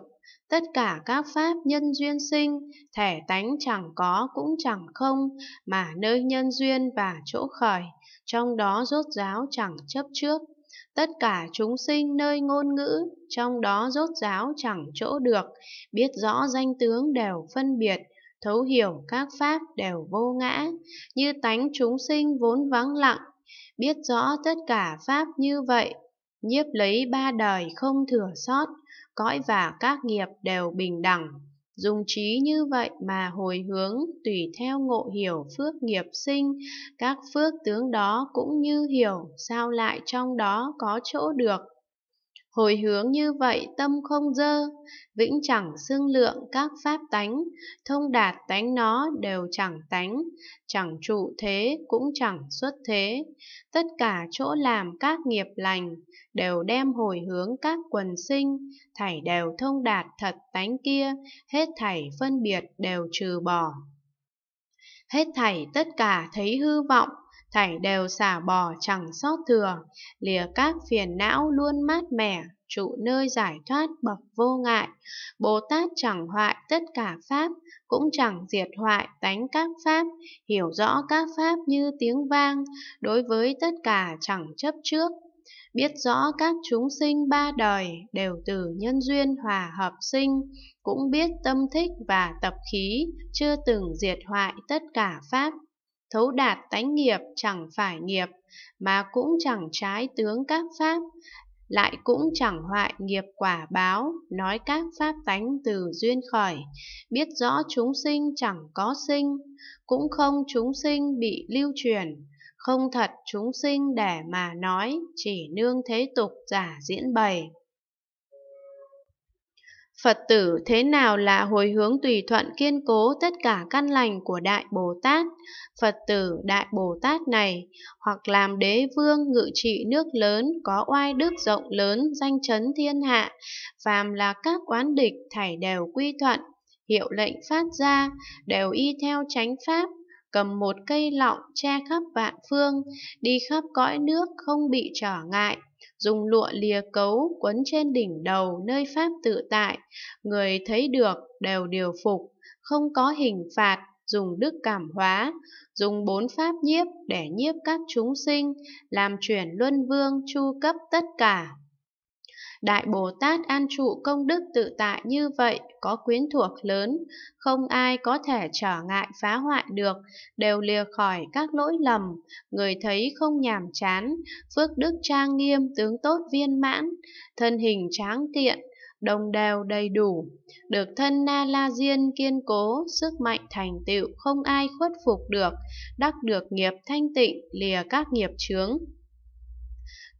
A: tất cả các pháp nhân duyên sinh, thể tánh chẳng có cũng chẳng không, mà nơi nhân duyên và chỗ khởi, trong đó rốt ráo chẳng chấp trước. Tất cả chúng sinh nơi ngôn ngữ, trong đó rốt ráo chẳng chỗ được, biết rõ danh tướng đều phân biệt, thấu hiểu các pháp đều vô ngã, như tánh chúng sinh vốn vắng lặng, biết rõ tất cả pháp như vậy, nhiếp lấy ba đời không thừa sót, cõi và các nghiệp đều bình đẳng dùng trí như vậy mà hồi hướng tùy theo ngộ hiểu phước nghiệp sinh, các phước tướng đó cũng như hiểu sao lại trong đó có chỗ được Hồi hướng như vậy tâm không dơ, vĩnh chẳng xưng lượng các pháp tánh, thông đạt tánh nó đều chẳng tánh, chẳng trụ thế cũng chẳng xuất thế. Tất cả chỗ làm các nghiệp lành, đều đem hồi hướng các quần sinh, thảy đều thông đạt thật tánh kia, hết thảy phân biệt đều trừ bỏ. Hết thảy tất cả thấy hư vọng, thảy đều xả bỏ chẳng sót thừa, lìa các phiền não luôn mát mẻ, trụ nơi giải thoát bậc vô ngại. Bồ Tát chẳng hoại tất cả pháp, cũng chẳng diệt hoại tánh các pháp, hiểu rõ các pháp như tiếng vang, đối với tất cả chẳng chấp trước. Biết rõ các chúng sinh ba đời đều từ nhân duyên hòa hợp sinh, cũng biết tâm thích và tập khí, chưa từng diệt hoại tất cả pháp thấu đạt tánh nghiệp chẳng phải nghiệp, mà cũng chẳng trái tướng các pháp, lại cũng chẳng hoại nghiệp quả báo, nói các pháp tánh từ duyên khỏi, biết rõ chúng sinh chẳng có sinh, cũng không chúng sinh bị lưu truyền, không thật chúng sinh để mà nói, chỉ nương thế tục giả diễn bày. Phật tử thế nào là hồi hướng tùy thuận kiên cố tất cả căn lành của Đại Bồ Tát, Phật tử Đại Bồ Tát này, hoặc làm đế vương ngự trị nước lớn, có oai đức rộng lớn, danh chấn thiên hạ, phàm là các quán địch thảy đều quy thuận, hiệu lệnh phát ra, đều y theo chánh pháp, cầm một cây lọng che khắp vạn phương, đi khắp cõi nước không bị trở ngại, dùng lụa lìa cấu quấn trên đỉnh đầu nơi Pháp tự tại, người thấy được đều điều phục, không có hình phạt, dùng đức cảm hóa, dùng bốn pháp nhiếp để nhiếp các chúng sinh, làm chuyển luân vương chu cấp tất cả. Đại Bồ Tát an trụ công đức tự tại như vậy có quyến thuộc lớn, không ai có thể trở ngại phá hoại được, đều lìa khỏi các lỗi lầm, người thấy không nhàm chán, phước đức trang nghiêm tướng tốt viên mãn, thân hình tráng kiện, đồng đều đầy đủ, được thân Na La Diên kiên cố, sức mạnh thành tựu không ai khuất phục được, đắc được nghiệp thanh tịnh, lìa các nghiệp chướng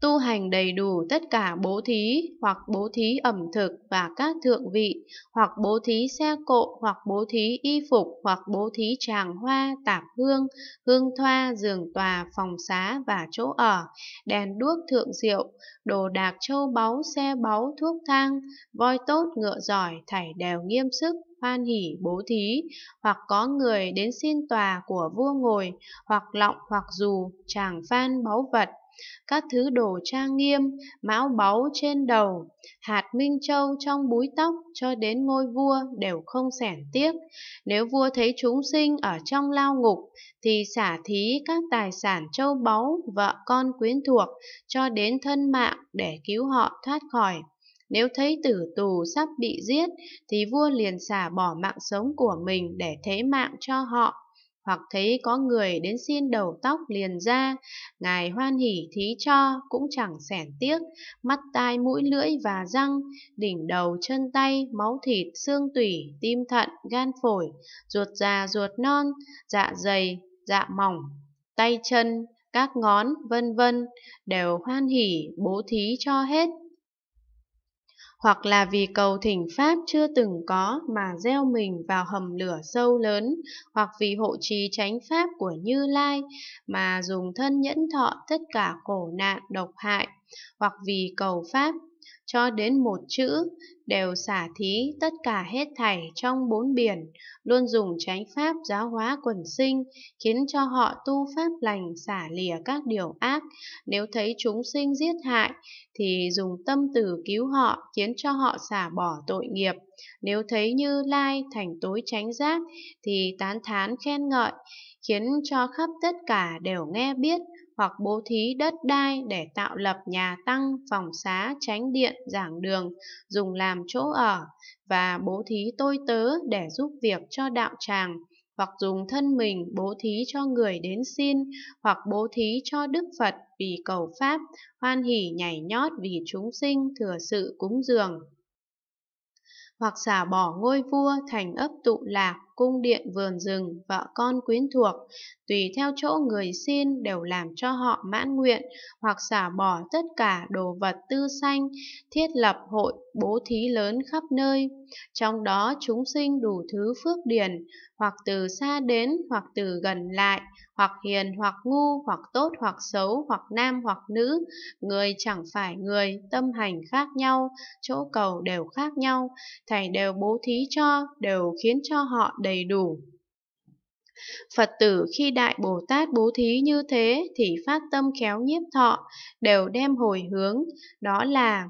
A: tu hành đầy đủ tất cả bố thí hoặc bố thí ẩm thực và các thượng vị hoặc bố thí xe cộ hoặc bố thí y phục hoặc bố thí tràng hoa tạp hương hương thoa giường tòa phòng xá và chỗ ở đèn đuốc thượng diệu đồ đạc châu báu xe báu thuốc thang voi tốt ngựa giỏi thảy đều nghiêm sức hoan hỉ bố thí, hoặc có người đến xin tòa của vua ngồi, hoặc lọng hoặc dù, chàng phan báu vật, các thứ đồ trang nghiêm, mão báu trên đầu, hạt minh châu trong búi tóc cho đến ngôi vua đều không sẻn tiếc. Nếu vua thấy chúng sinh ở trong lao ngục, thì xả thí các tài sản châu báu, vợ con quyến thuộc cho đến thân mạng để cứu họ thoát khỏi. Nếu thấy tử tù sắp bị giết, thì vua liền xả bỏ mạng sống của mình để thế mạng cho họ hoặc thấy có người đến xin đầu tóc liền ra, ngài hoan hỉ thí cho cũng chẳng sẻn tiếc, mắt tai mũi lưỡi và răng, đỉnh đầu chân tay, máu thịt, xương tủy, tim thận, gan phổi, ruột già ruột non, dạ dày, dạ mỏng, tay chân, các ngón, vân vân đều hoan hỉ bố thí cho hết hoặc là vì cầu thỉnh Pháp chưa từng có mà gieo mình vào hầm lửa sâu lớn, hoặc vì hộ trì tránh Pháp của Như Lai mà dùng thân nhẫn thọ tất cả khổ nạn độc hại, hoặc vì cầu Pháp cho đến một chữ đều xả thí tất cả hết thảy trong bốn biển, luôn dùng chánh pháp giáo hóa quần sinh, khiến cho họ tu pháp lành xả lìa các điều ác. Nếu thấy chúng sinh giết hại, thì dùng tâm tử cứu họ, khiến cho họ xả bỏ tội nghiệp. Nếu thấy như lai thành tối tránh giác, thì tán thán khen ngợi, khiến cho khắp tất cả đều nghe biết hoặc bố thí đất đai để tạo lập nhà tăng, phòng xá, tránh điện, giảng đường, dùng làm chỗ ở, và bố thí tôi tớ để giúp việc cho đạo tràng, hoặc dùng thân mình bố thí cho người đến xin, hoặc bố thí cho Đức Phật vì cầu Pháp, hoan hỷ nhảy nhót vì chúng sinh thừa sự cúng dường. Hoặc xả bỏ ngôi vua thành ấp tụ lạc, cung điện vườn rừng, vợ con quyến thuộc, tùy theo chỗ người xin đều làm cho họ mãn nguyện, hoặc xả bỏ tất cả đồ vật tư xanh thiết lập hội bố thí lớn khắp nơi. Trong đó chúng sinh đủ thứ phước điển, hoặc từ xa đến, hoặc từ gần lại, hoặc hiền, hoặc ngu, hoặc tốt, hoặc xấu, hoặc nam, hoặc nữ, người chẳng phải người, tâm hành khác nhau, chỗ cầu đều khác nhau, Thầy đều bố thí cho, đều khiến cho họ đến đầy đủ. Phật tử khi Đại Bồ Tát bố thí như thế thì phát tâm khéo nhiếp thọ, đều đem hồi hướng, đó là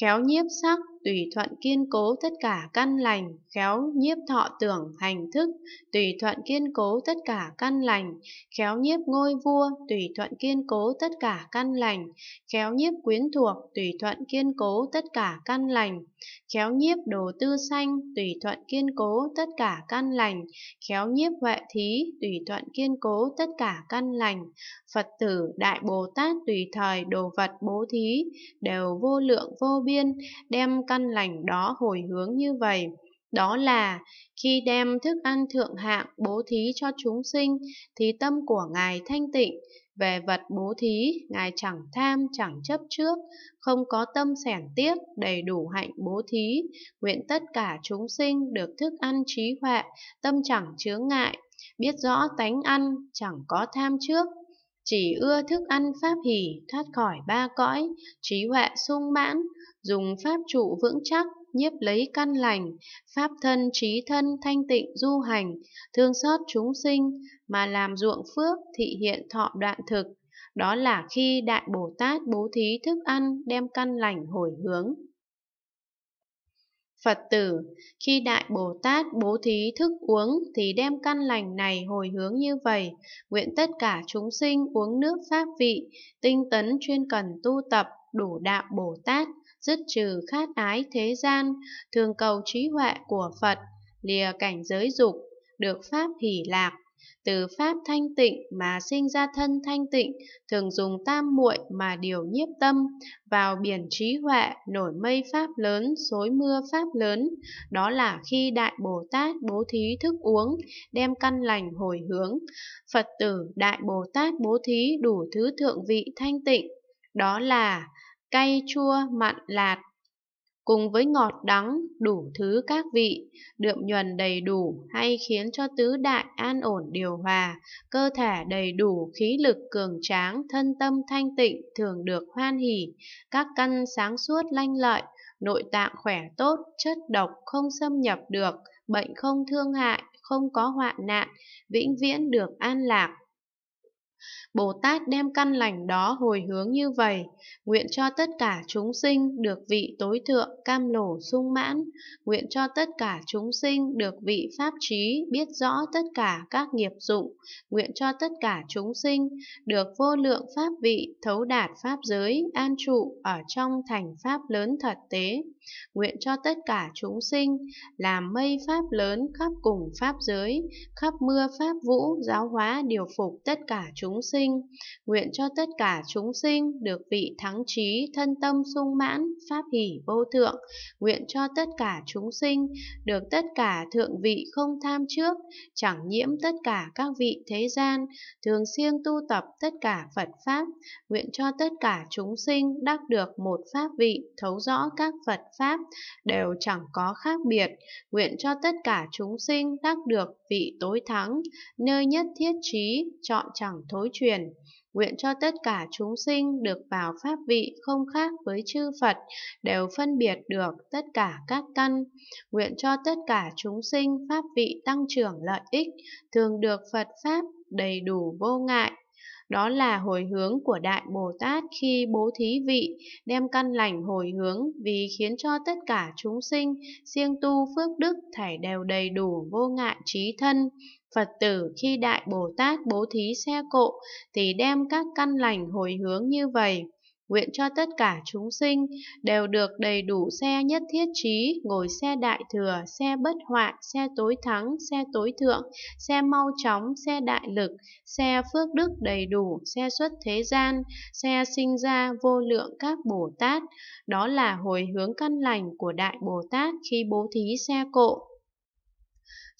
A: khéo nhiếp sắc, tùy thuận kiên cố tất cả căn lành, khéo nhiếp thọ tưởng hành thức, tùy thuận kiên cố tất cả căn lành, khéo nhiếp ngôi vua, tùy thuận kiên cố tất cả căn lành, khéo nhiếp quyến thuộc, tùy thuận kiên cố tất cả căn lành, khéo nhiếp đồ tư sanh, tùy thuận kiên cố tất cả căn lành, khéo nhiếp huệ thí, tùy thuận kiên cố tất cả căn lành, Phật tử Đại Bồ Tát tùy thời đồ vật bố thí, đều vô lượng vô biên, đem căn săn lành đó hồi hướng như vậy. Đó là khi đem thức ăn thượng hạng bố thí cho chúng sinh thì tâm của Ngài thanh tịnh, về vật bố thí, Ngài chẳng tham, chẳng chấp trước, không có tâm sẻn tiếc, đầy đủ hạnh bố thí, nguyện tất cả chúng sinh được thức ăn trí huệ, tâm chẳng chướng ngại, biết rõ tánh ăn, chẳng có tham trước, chỉ ưa thức ăn pháp hỷ thoát khỏi ba cõi, trí huệ sung mãn, dùng pháp trụ vững chắc, nhiếp lấy căn lành, pháp thân trí thân thanh tịnh du hành, thương xót chúng sinh, mà làm ruộng phước thị hiện thọ đoạn thực. Đó là khi Đại Bồ Tát bố thí thức ăn đem căn lành hồi hướng. Phật tử, khi Đại Bồ Tát bố thí thức uống thì đem căn lành này hồi hướng như vậy, nguyện tất cả chúng sinh uống nước pháp vị, tinh tấn chuyên cần tu tập, đủ đạo Bồ Tát, dứt trừ khát ái thế gian, thường cầu trí huệ của Phật, lìa cảnh giới dục, được pháp hỷ lạc, từ pháp thanh tịnh mà sinh ra thân thanh tịnh, thường dùng tam muội mà điều nhiếp tâm, vào biển trí huệ, nổi mây pháp lớn, xối mưa pháp lớn, đó là khi Đại Bồ Tát bố thí thức uống, đem căn lành hồi hướng. Phật tử Đại Bồ Tát bố thí đủ thứ thượng vị thanh tịnh, đó là cay chua mặn lạt cùng với ngọt đắng, đủ thứ các vị, đượm nhuần đầy đủ hay khiến cho tứ đại an ổn điều hòa, cơ thể đầy đủ khí lực cường tráng, thân tâm thanh tịnh thường được hoan hỉ các căn sáng suốt lanh lợi, nội tạng khỏe tốt, chất độc không xâm nhập được, bệnh không thương hại, không có hoạn nạn, vĩnh viễn được an lạc. Bồ Tát đem căn lành đó hồi hướng như vậy, nguyện cho tất cả chúng sinh được vị tối thượng cam lổ sung mãn, nguyện cho tất cả chúng sinh được vị pháp trí biết rõ tất cả các nghiệp dụng, nguyện cho tất cả chúng sinh được vô lượng pháp vị thấu đạt pháp giới an trụ ở trong thành pháp lớn thật tế, nguyện cho tất cả chúng sinh làm mây pháp lớn khắp cùng pháp giới, khắp mưa pháp vũ giáo hóa điều phục tất cả chúng sinh sinh, nguyện cho tất cả chúng sinh được vị thắng trí, thân tâm sung mãn, pháp hỷ vô thượng, nguyện cho tất cả chúng sinh được tất cả thượng vị không tham trước, chẳng nhiễm tất cả các vị thế gian, thường siêng tu tập tất cả Phật Pháp, nguyện cho tất cả chúng sinh đắc được một pháp vị, thấu rõ các Phật Pháp, đều chẳng có khác biệt, nguyện cho tất cả chúng sinh đắc được vị tối thắng, nơi nhất thiết trí, chọn chẳng thối truyền truyền, nguyện cho tất cả chúng sinh được vào pháp vị không khác với chư Phật, đều phân biệt được tất cả các căn, nguyện cho tất cả chúng sinh pháp vị tăng trưởng lợi ích, thường được Phật Pháp đầy đủ vô ngại, đó là hồi hướng của Đại Bồ Tát khi bố thí vị, đem căn lành hồi hướng vì khiến cho tất cả chúng sinh siêng tu phước đức thảy đều đầy đủ vô ngại trí thân. Phật tử khi Đại Bồ Tát bố thí xe cộ thì đem các căn lành hồi hướng như vậy Nguyện cho tất cả chúng sinh đều được đầy đủ xe nhất thiết trí, ngồi xe đại thừa, xe bất hoại, xe tối thắng, xe tối thượng, xe mau chóng, xe đại lực, xe phước đức đầy đủ, xe xuất thế gian, xe sinh ra vô lượng các Bồ Tát. Đó là hồi hướng căn lành của Đại Bồ Tát khi bố thí xe cộ.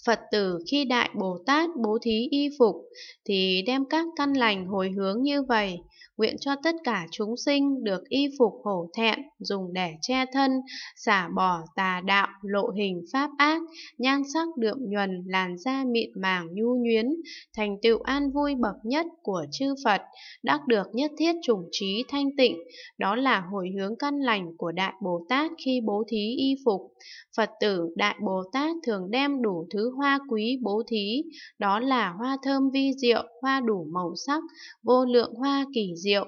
A: Phật tử khi Đại Bồ Tát bố thí y phục thì đem các căn lành hồi hướng như vậy nguyện cho tất cả chúng sinh được y phục hổ thẹn, dùng để che thân, xả bỏ tà đạo, lộ hình pháp ác, nhan sắc đượm nhuần, làn da mịn màng nhu nhuyến, thành tựu an vui bậc nhất của chư Phật, đắc được nhất thiết chủng trí thanh tịnh, đó là hồi hướng căn lành của Đại Bồ Tát khi bố thí y phục. Phật tử Đại Bồ Tát thường đem đủ thứ hoa quý bố thí, đó là hoa thơm vi diệu, hoa đủ màu sắc, vô lượng hoa kỳ diệu diệu,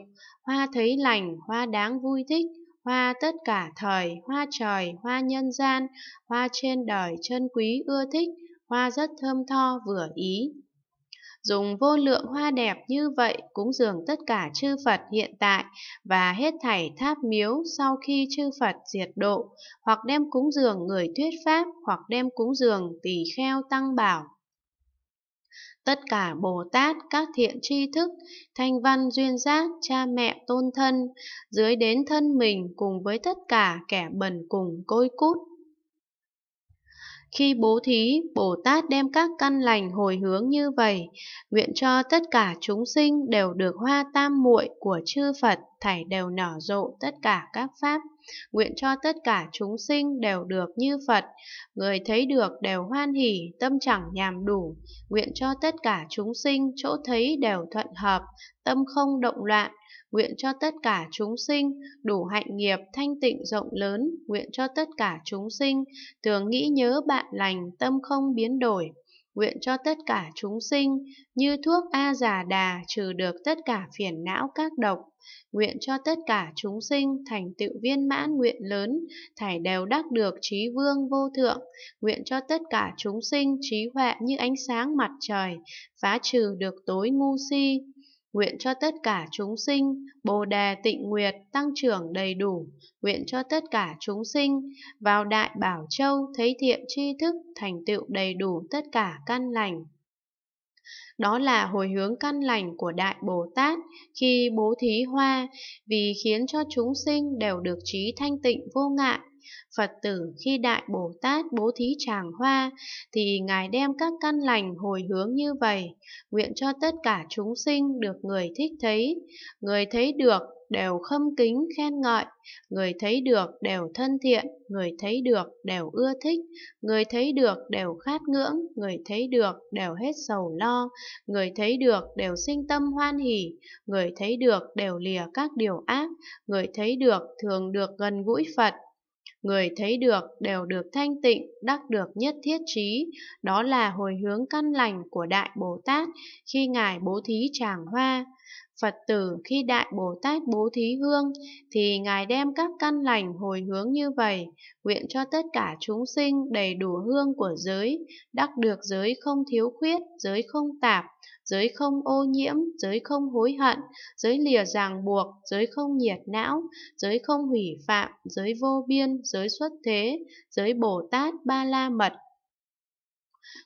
A: hoa thấy lành, hoa đáng vui thích, hoa tất cả thời, hoa trời, hoa nhân gian, hoa trên đời chân quý ưa thích, hoa rất thơm tho vừa ý. Dùng vô lượng hoa đẹp như vậy cúng dường tất cả chư Phật hiện tại và hết thảy tháp miếu sau khi chư Phật diệt độ, hoặc đem cúng dường người thuyết pháp, hoặc đem cúng dường tỳ kheo tăng bảo Tất cả Bồ Tát, các thiện tri thức, thanh văn duyên giác, cha mẹ tôn thân, dưới đến thân mình cùng với tất cả kẻ bần cùng côi cút, khi bố thí, Bồ Tát đem các căn lành hồi hướng như vậy, nguyện cho tất cả chúng sinh đều được hoa tam muội của chư Phật thảy đều nở rộ tất cả các pháp. Nguyện cho tất cả chúng sinh đều được như Phật, người thấy được đều hoan hỷ, tâm chẳng nhàm đủ. Nguyện cho tất cả chúng sinh chỗ thấy đều thuận hợp, tâm không động loạn, nguyện cho tất cả chúng sinh đủ hạnh nghiệp thanh tịnh rộng lớn, nguyện cho tất cả chúng sinh thường nghĩ nhớ bạn lành, tâm không biến đổi, nguyện cho tất cả chúng sinh như thuốc a già đà trừ được tất cả phiền não các độc nguyện cho tất cả chúng sinh thành tựu viên mãn nguyện lớn thảy đều đắc được trí vương vô thượng nguyện cho tất cả chúng sinh trí huệ như ánh sáng mặt trời phá trừ được tối ngu si Nguyện cho tất cả chúng sinh Bồ đề tịnh nguyệt tăng trưởng đầy đủ Nguyện cho tất cả chúng sinh Vào đại bảo châu thấy thiện tri thức Thành tựu đầy đủ tất cả căn lành đó là hồi hướng căn lành của Đại Bồ Tát khi bố thí hoa, vì khiến cho chúng sinh đều được trí thanh tịnh vô ngại, Phật tử khi Đại Bồ Tát bố thí tràng hoa, thì Ngài đem các căn lành hồi hướng như vậy, nguyện cho tất cả chúng sinh được người thích thấy, người thấy được đều khâm kính khen ngợi, người thấy được đều thân thiện, người thấy được đều ưa thích, người thấy được đều khát ngưỡng, người thấy được đều hết sầu lo, người thấy được đều sinh tâm hoan hỷ, người thấy được đều lìa các điều ác, người thấy được thường được gần gũi Phật, người thấy được đều được thanh tịnh, đắc được nhất thiết trí, đó là hồi hướng căn lành của Đại Bồ Tát khi Ngài bố thí tràng hoa. Phật tử khi Đại Bồ Tát bố thí hương thì Ngài đem các căn lành hồi hướng như vậy, nguyện cho tất cả chúng sinh đầy đủ hương của giới, đắc được giới không thiếu khuyết, giới không tạp, giới không ô nhiễm, giới không hối hận, giới lìa ràng buộc, giới không nhiệt não, giới không hủy phạm, giới vô biên, giới xuất thế, giới Bồ Tát Ba La Mật,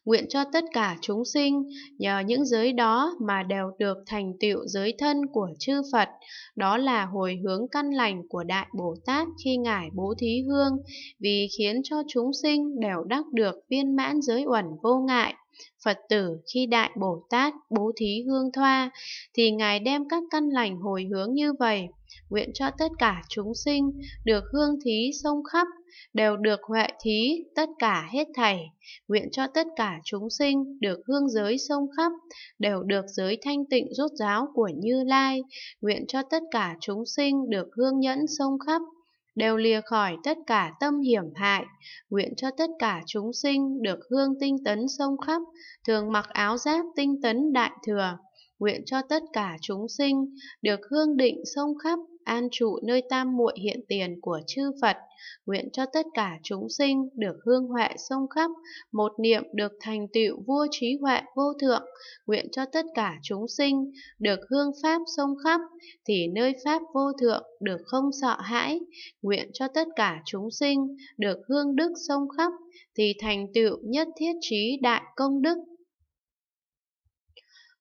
A: Nguyện cho tất cả chúng sinh nhờ những giới đó mà đều được thành tựu giới thân của chư Phật, đó là hồi hướng căn lành của Đại Bồ Tát khi Ngài bố thí hương, vì khiến cho chúng sinh đều đắc được viên mãn giới uẩn vô ngại, Phật tử khi Đại Bồ Tát bố thí hương thoa thì Ngài đem các căn lành hồi hướng như vậy, nguyện cho tất cả chúng sinh được hương thí sông khắp, đều được huệ thí tất cả hết thảy, nguyện cho tất cả chúng sinh được hương giới sông khắp, đều được giới thanh tịnh rốt ráo của Như Lai, nguyện cho tất cả chúng sinh được hương nhẫn sông khắp, đều lìa khỏi tất cả tâm hiểm hại, nguyện cho tất cả chúng sinh được hương tinh tấn sông khắp, thường mặc áo giáp tinh tấn đại thừa nguyện cho tất cả chúng sinh được hương định sông khắp an trụ nơi tam muội hiện tiền của chư Phật, nguyện cho tất cả chúng sinh được hương huệ sông khắp, một niệm được thành tựu vua trí huệ vô thượng, nguyện cho tất cả chúng sinh được hương pháp sông khắp, thì nơi pháp vô thượng được không sợ hãi, nguyện cho tất cả chúng sinh được hương đức sông khắp, thì thành tựu nhất thiết trí đại công đức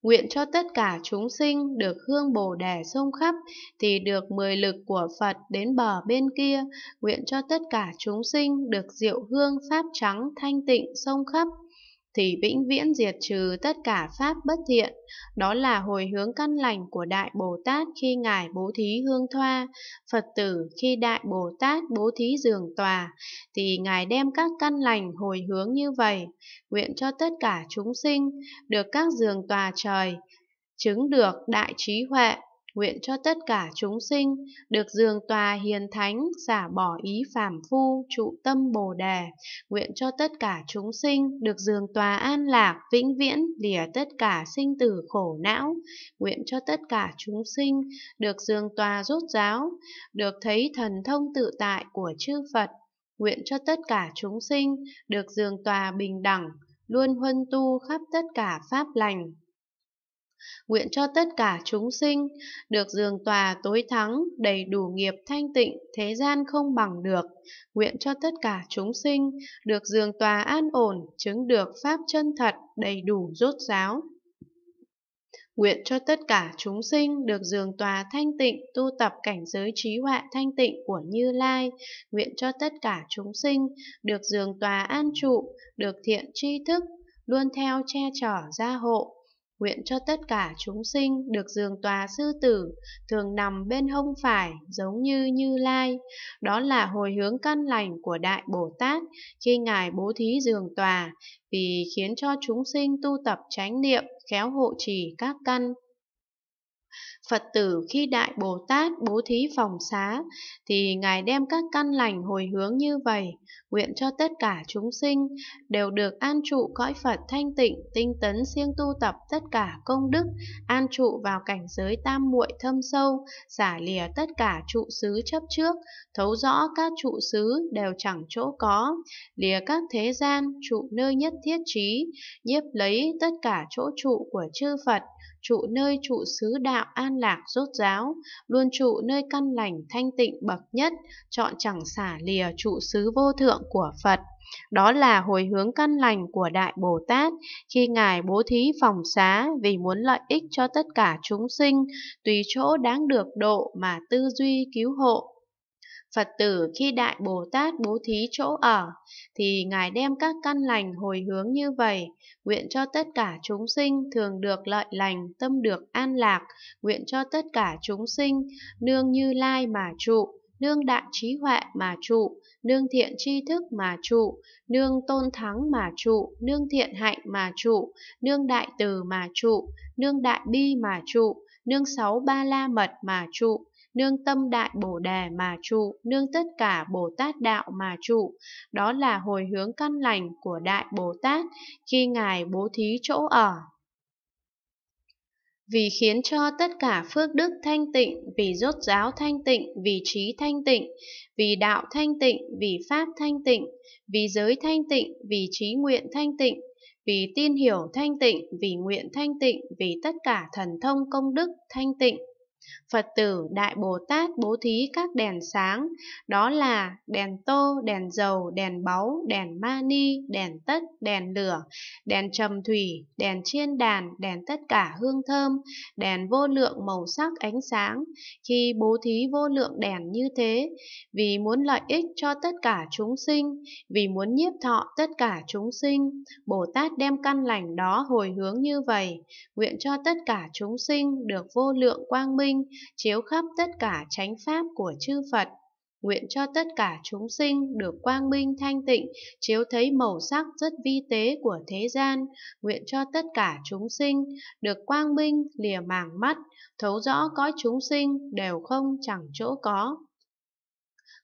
A: Nguyện cho tất cả chúng sinh được hương bồ đề sông khắp thì được mười lực của Phật đến bờ bên kia. Nguyện cho tất cả chúng sinh được diệu hương pháp trắng thanh tịnh sông khắp thì vĩnh viễn diệt trừ tất cả pháp bất thiện. Đó là hồi hướng căn lành của Đại Bồ Tát khi Ngài bố thí hương thoa, Phật tử khi Đại Bồ Tát bố thí giường tòa, thì Ngài đem các căn lành hồi hướng như vậy, nguyện cho tất cả chúng sinh được các giường tòa trời, chứng được đại trí huệ nguyện cho tất cả chúng sinh được dường tòa hiền thánh xả bỏ ý phàm phu trụ tâm bồ đề nguyện cho tất cả chúng sinh được dường tòa an lạc vĩnh viễn lìa tất cả sinh tử khổ não nguyện cho tất cả chúng sinh được dường tòa rốt giáo được thấy thần thông tự tại của chư phật nguyện cho tất cả chúng sinh được dường tòa bình đẳng luôn huân tu khắp tất cả pháp lành nguyện cho tất cả chúng sinh được dường tòa tối thắng, đầy đủ nghiệp thanh tịnh, thế gian không bằng được. Nguyện cho tất cả chúng sinh được dường tòa an ổn, chứng được pháp chân thật, đầy đủ rốt giáo. Nguyện cho tất cả chúng sinh được dường tòa thanh tịnh, tu tập cảnh giới trí huệ thanh tịnh của Như Lai. Nguyện cho tất cả chúng sinh được dường tòa an trụ, được thiện tri thức, luôn theo che chở gia hộ nguyện cho tất cả chúng sinh được giường tòa sư tử, thường nằm bên hông phải, giống như Như Lai. Đó là hồi hướng căn lành của Đại Bồ Tát khi Ngài bố thí giường tòa, vì khiến cho chúng sinh tu tập chánh niệm, khéo hộ trì các căn Phật tử khi Đại Bồ Tát bố thí phòng xá thì Ngài đem các căn lành hồi hướng như vậy, nguyện cho tất cả chúng sinh đều được an trụ cõi Phật thanh tịnh, tinh tấn siêng tu tập tất cả công đức, an trụ vào cảnh giới tam muội thâm sâu, xả lìa tất cả trụ xứ chấp trước, thấu rõ các trụ xứ đều chẳng chỗ có, lìa các thế gian trụ nơi nhất thiết trí, nhiếp lấy tất cả chỗ trụ của chư Phật, trụ nơi trụ xứ đạo an lạc rốt ráo, luôn trụ nơi căn lành thanh tịnh bậc nhất, chọn chẳng xả lìa trụ xứ vô thượng của Phật. Đó là hồi hướng căn lành của Đại Bồ Tát khi Ngài bố thí phòng xá vì muốn lợi ích cho tất cả chúng sinh, tùy chỗ đáng được độ mà tư duy cứu hộ. Phật tử khi Đại Bồ Tát bố thí chỗ ở, thì Ngài đem các căn lành hồi hướng như vậy, nguyện cho tất cả chúng sinh thường được lợi lành, tâm được an lạc, nguyện cho tất cả chúng sinh nương như lai mà trụ, nương đại trí huệ mà trụ, nương thiện tri thức mà trụ, nương tôn thắng mà trụ, nương thiện hạnh mà trụ, nương đại từ mà trụ, nương đại bi mà trụ, nương sáu ba la mật mà trụ, nương tâm đại bồ đề mà trụ, nương tất cả Bồ Tát đạo mà trụ. Đó là hồi hướng căn lành của Đại Bồ Tát khi Ngài bố thí chỗ ở vì khiến cho tất cả phước đức thanh tịnh, vì rốt giáo thanh tịnh, vì trí thanh tịnh, vì đạo thanh tịnh, vì pháp thanh tịnh, vì giới thanh tịnh, vì trí nguyện thanh tịnh, vì tin hiểu thanh tịnh, vì nguyện thanh tịnh, vì tất cả thần thông công đức thanh tịnh. Phật tử Đại Bồ Tát bố thí các đèn sáng, đó là đèn tô, đèn dầu, đèn báu, đèn mani, đèn tất, đèn lửa, đèn trầm thủy, đèn chiên đàn, đèn tất cả hương thơm, đèn vô lượng màu sắc ánh sáng. Khi bố thí vô lượng đèn như thế, vì muốn lợi ích cho tất cả chúng sinh, vì muốn nhiếp thọ tất cả chúng sinh, Bồ Tát đem căn lành đó hồi hướng như vậy, nguyện cho tất cả chúng sinh được vô lượng quang minh minh, chiếu khắp tất cả chánh pháp của chư Phật. Nguyện cho tất cả chúng sinh được quang minh thanh tịnh, chiếu thấy màu sắc rất vi tế của thế gian. Nguyện cho tất cả chúng sinh được quang minh lìa màng mắt, thấu rõ có chúng sinh đều không chẳng chỗ có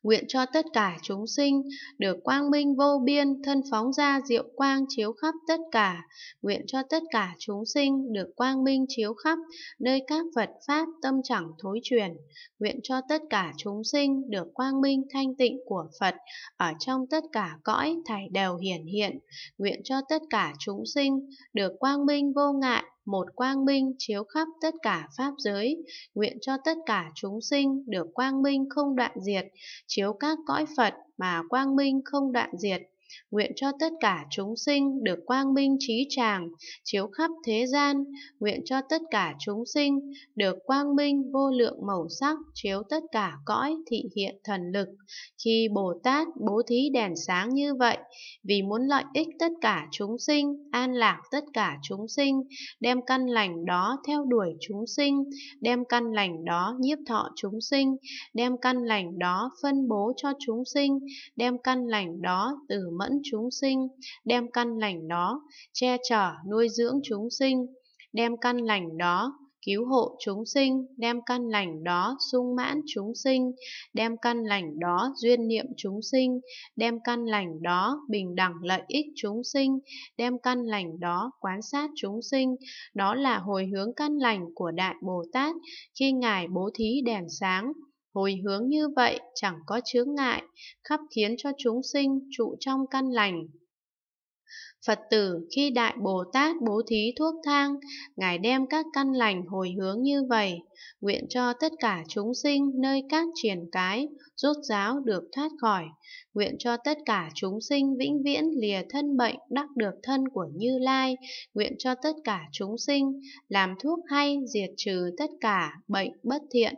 A: nguyện cho tất cả chúng sinh được quang minh vô biên thân phóng ra diệu quang chiếu khắp tất cả, nguyện cho tất cả chúng sinh được quang minh chiếu khắp nơi các Phật pháp tâm chẳng thối chuyển, nguyện cho tất cả chúng sinh được quang minh thanh tịnh của Phật ở trong tất cả cõi thảy đều hiển hiện, nguyện cho tất cả chúng sinh được quang minh vô ngại một quang minh chiếu khắp tất cả pháp giới, nguyện cho tất cả chúng sinh được quang minh không đoạn diệt, chiếu các cõi Phật mà quang minh không đoạn diệt Nguyện cho tất cả chúng sinh được quang minh trí tràng, chiếu khắp thế gian. Nguyện cho tất cả chúng sinh được quang minh vô lượng màu sắc, chiếu tất cả cõi thị hiện thần lực. Khi Bồ Tát bố thí đèn sáng như vậy, vì muốn lợi ích tất cả chúng sinh, an lạc tất cả chúng sinh, đem căn lành đó theo đuổi chúng sinh, đem căn lành đó nhiếp thọ chúng sinh, đem căn lành đó phân bố cho chúng sinh, đem căn lành đó từ mẫn mẫn chúng sinh, đem căn lành đó, che chở nuôi dưỡng chúng sinh, đem căn lành đó, cứu hộ chúng sinh, đem căn lành đó sung mãn chúng sinh, đem căn lành đó duyên niệm chúng sinh, đem căn lành đó bình đẳng lợi ích chúng sinh, đem căn lành đó quán sát chúng sinh. Đó là hồi hướng căn lành của Đại Bồ Tát khi Ngài bố thí đèn sáng Hồi hướng như vậy chẳng có chướng ngại, khắp khiến cho chúng sinh trụ trong căn lành. Phật tử khi Đại Bồ Tát bố thí thuốc thang, Ngài đem các căn lành hồi hướng như vậy nguyện cho tất cả chúng sinh nơi các triển cái, rốt ráo được thoát khỏi, nguyện cho tất cả chúng sinh vĩnh viễn lìa thân bệnh đắc được thân của Như Lai, nguyện cho tất cả chúng sinh làm thuốc hay diệt trừ tất cả bệnh bất thiện,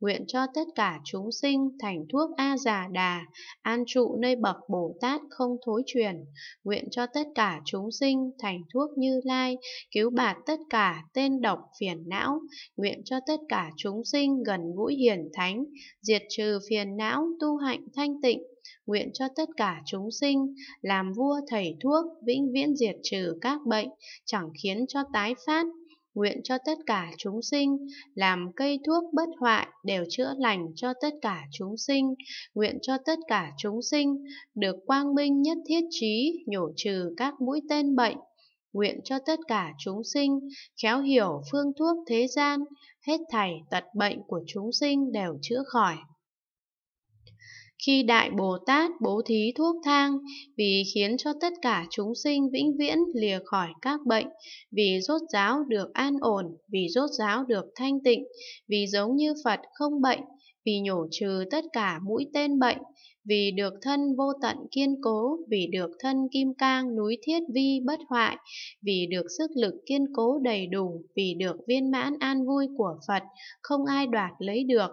A: nguyện cho tất cả chúng sinh thành thuốc A Già Đà, an trụ nơi bậc Bồ Tát không thối truyền, nguyện cho tất cả chúng sinh thành thuốc Như Lai, cứu bạt tất cả tên độc phiền não, nguyện cho tất cả chúng sinh gần gũi hiền thánh, diệt trừ phiền não, tu hạnh thanh tịnh, nguyện cho tất cả chúng sinh làm vua thầy thuốc, vĩnh viễn diệt trừ các bệnh, chẳng khiến cho tái phát. Nguyện cho tất cả chúng sinh làm cây thuốc bất hoại đều chữa lành cho tất cả chúng sinh. Nguyện cho tất cả chúng sinh được quang minh nhất thiết trí nhổ trừ các mũi tên bệnh nguyện cho tất cả chúng sinh khéo hiểu phương thuốc thế gian, hết thảy tật bệnh của chúng sinh đều chữa khỏi. Khi Đại Bồ Tát bố thí thuốc thang vì khiến cho tất cả chúng sinh vĩnh viễn lìa khỏi các bệnh, vì rốt giáo được an ổn, vì rốt giáo được thanh tịnh, vì giống như Phật không bệnh, vì nhổ trừ tất cả mũi tên bệnh, vì được thân vô tận kiên cố, vì được thân kim cang núi thiết vi bất hoại, vì được sức lực kiên cố đầy đủ, vì được viên mãn an vui của Phật, không ai đoạt lấy được,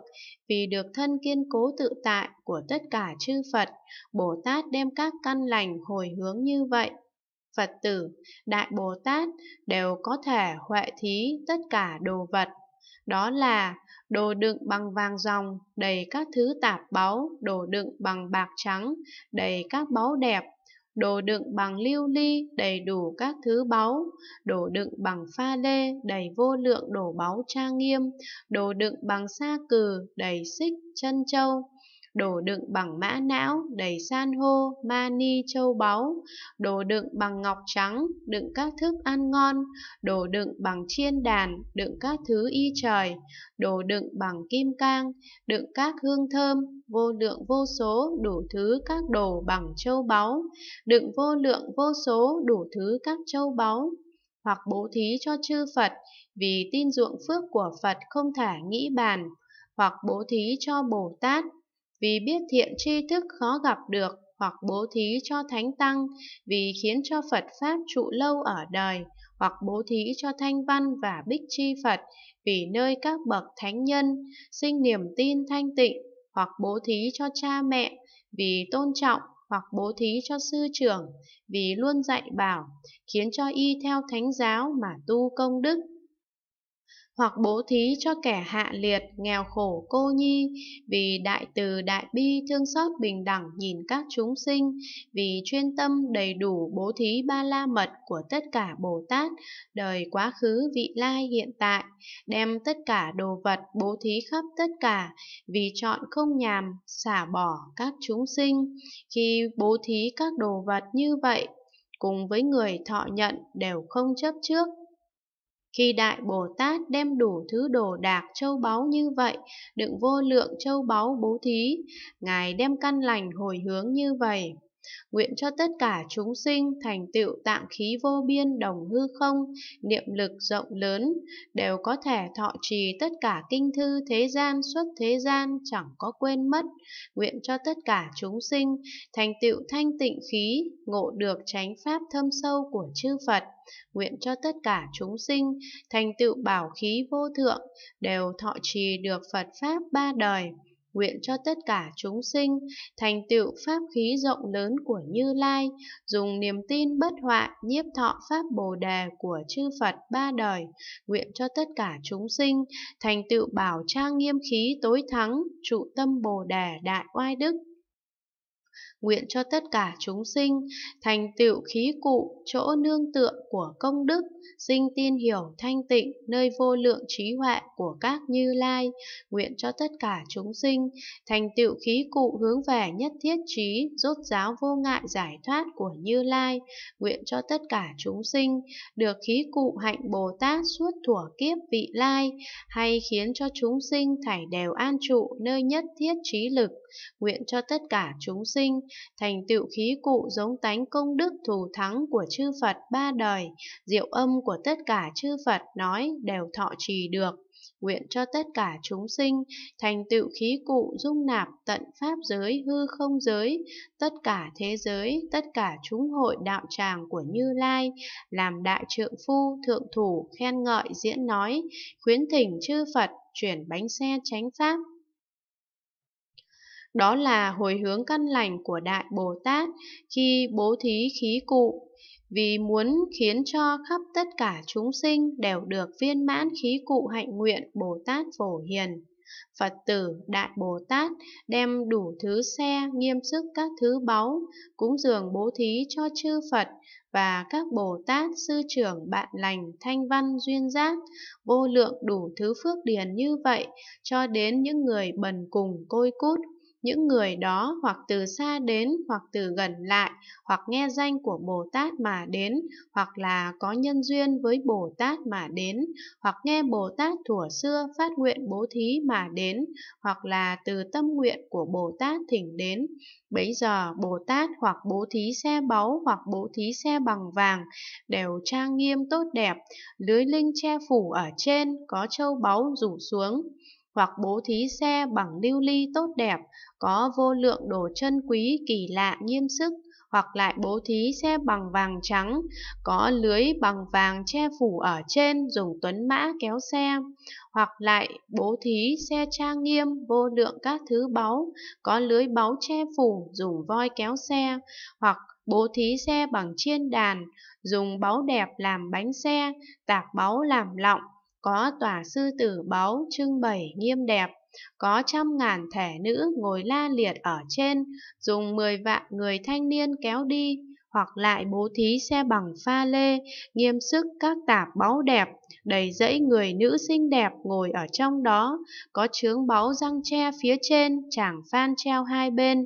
A: vì được thân kiên cố tự tại của tất cả chư Phật, Bồ Tát đem các căn lành hồi hướng như vậy. Phật tử, Đại Bồ Tát đều có thể huệ thí tất cả đồ vật đó là đồ đựng bằng vàng ròng đầy các thứ tạp báu, đồ đựng bằng bạc trắng đầy các báu đẹp, đồ đựng bằng lưu ly đầy đủ các thứ báu, đồ đựng bằng pha lê đầy vô lượng đồ báu trang nghiêm, đồ đựng bằng sa cừ đầy xích chân châu, đồ đựng bằng mã não, đầy san hô, mani, châu báu, đồ đựng bằng ngọc trắng, đựng các thức ăn ngon, đồ đựng bằng chiên đàn, đựng các thứ y trời, đồ đựng bằng kim cang, đựng các hương thơm, vô lượng vô số đủ thứ các đồ bằng châu báu, đựng vô lượng vô số đủ thứ các châu báu, hoặc bố thí cho chư Phật vì tin ruộng phước của Phật không thả nghĩ bàn, hoặc bố thí cho Bồ Tát vì biết thiện tri thức khó gặp được hoặc bố thí cho thánh tăng vì khiến cho Phật Pháp trụ lâu ở đời, hoặc bố thí cho thanh văn và bích chi Phật vì nơi các bậc thánh nhân, sinh niềm tin thanh tịnh, hoặc bố thí cho cha mẹ vì tôn trọng, hoặc bố thí cho sư trưởng vì luôn dạy bảo, khiến cho y theo thánh giáo mà tu công đức, hoặc bố thí cho kẻ hạ liệt, nghèo khổ, cô nhi, vì đại từ đại bi thương xót bình đẳng nhìn các chúng sinh, vì chuyên tâm đầy đủ bố thí ba la mật của tất cả Bồ Tát, đời quá khứ, vị lai, hiện tại, đem tất cả đồ vật bố thí khắp tất cả, vì chọn không nhàm, xả bỏ các chúng sinh. Khi bố thí các đồ vật như vậy, cùng với người thọ nhận đều không chấp trước khi Đại Bồ Tát đem đủ thứ đồ đạc châu báu như vậy, đựng vô lượng châu báu bố thí, Ngài đem căn lành hồi hướng như vậy. Nguyện cho tất cả chúng sinh thành tựu tạng khí vô biên đồng hư không, niệm lực rộng lớn, đều có thể thọ trì tất cả kinh thư thế gian xuất thế gian chẳng có quên mất. Nguyện cho tất cả chúng sinh thành tựu thanh tịnh khí, ngộ được chánh pháp thâm sâu của chư Phật. Nguyện cho tất cả chúng sinh thành tựu bảo khí vô thượng, đều thọ trì được Phật Pháp ba đời nguyện cho tất cả chúng sinh thành tựu pháp khí rộng lớn của Như Lai, dùng niềm tin bất hoại nhiếp thọ pháp Bồ đề của chư Phật ba đời, nguyện cho tất cả chúng sinh thành tựu bảo trang nghiêm khí tối thắng, trụ tâm Bồ đề đại oai đức nguyện cho tất cả chúng sinh thành tựu khí cụ chỗ nương tựa của công đức sinh tin hiểu thanh tịnh nơi vô lượng trí huệ của các như lai nguyện cho tất cả chúng sinh thành tựu khí cụ hướng về nhất thiết trí rốt giáo vô ngại giải thoát của như lai nguyện cho tất cả chúng sinh được khí cụ hạnh bồ tát suốt thủa kiếp vị lai hay khiến cho chúng sinh thảy đều an trụ nơi nhất thiết trí lực nguyện cho tất cả chúng sinh thành tựu khí cụ giống tánh công đức thù thắng của chư Phật ba đời, diệu âm của tất cả chư Phật nói đều thọ trì được. Nguyện cho tất cả chúng sinh thành tựu khí cụ dung nạp tận pháp giới hư không giới, tất cả thế giới, tất cả chúng hội đạo tràng của Như Lai, làm đại trượng phu, thượng thủ, khen ngợi diễn nói, khuyến thỉnh chư Phật chuyển bánh xe tránh pháp đó là hồi hướng căn lành của Đại Bồ Tát khi bố thí khí cụ, vì muốn khiến cho khắp tất cả chúng sinh đều được viên mãn khí cụ hạnh nguyện Bồ Tát Phổ Hiền. Phật tử Đại Bồ Tát đem đủ thứ xe nghiêm sức các thứ báu, cúng dường bố thí cho chư Phật và các Bồ Tát sư trưởng bạn lành thanh văn duyên giác, vô lượng đủ thứ phước điền như vậy cho đến những người bần cùng côi cút những người đó hoặc từ xa đến hoặc từ gần lại hoặc nghe danh của Bồ Tát mà đến hoặc là có nhân duyên với Bồ Tát mà đến hoặc nghe Bồ Tát thuở xưa phát nguyện bố thí mà đến hoặc là từ tâm nguyện của Bồ Tát thỉnh đến bấy giờ Bồ Tát hoặc bố thí xe báu hoặc bố thí xe bằng vàng đều trang nghiêm tốt đẹp lưới linh che phủ ở trên có châu báu rủ xuống hoặc bố thí xe bằng lưu ly tốt đẹp, có vô lượng đồ chân quý kỳ lạ nghiêm sức, hoặc lại bố thí xe bằng vàng trắng, có lưới bằng vàng che phủ ở trên dùng tuấn mã kéo xe, hoặc lại bố thí xe trang nghiêm vô lượng các thứ báu, có lưới báu che phủ dùng voi kéo xe, hoặc bố thí xe bằng chiên đàn, dùng báu đẹp làm bánh xe, tạc báu làm lọng, có tòa sư tử báu trưng bày nghiêm đẹp, có trăm ngàn thẻ nữ ngồi la liệt ở trên, dùng mười vạn người thanh niên kéo đi, hoặc lại bố thí xe bằng pha lê, nghiêm sức các tạp báu đẹp, đầy dẫy người nữ xinh đẹp ngồi ở trong đó, có chướng báu răng tre phía trên, chàng phan treo hai bên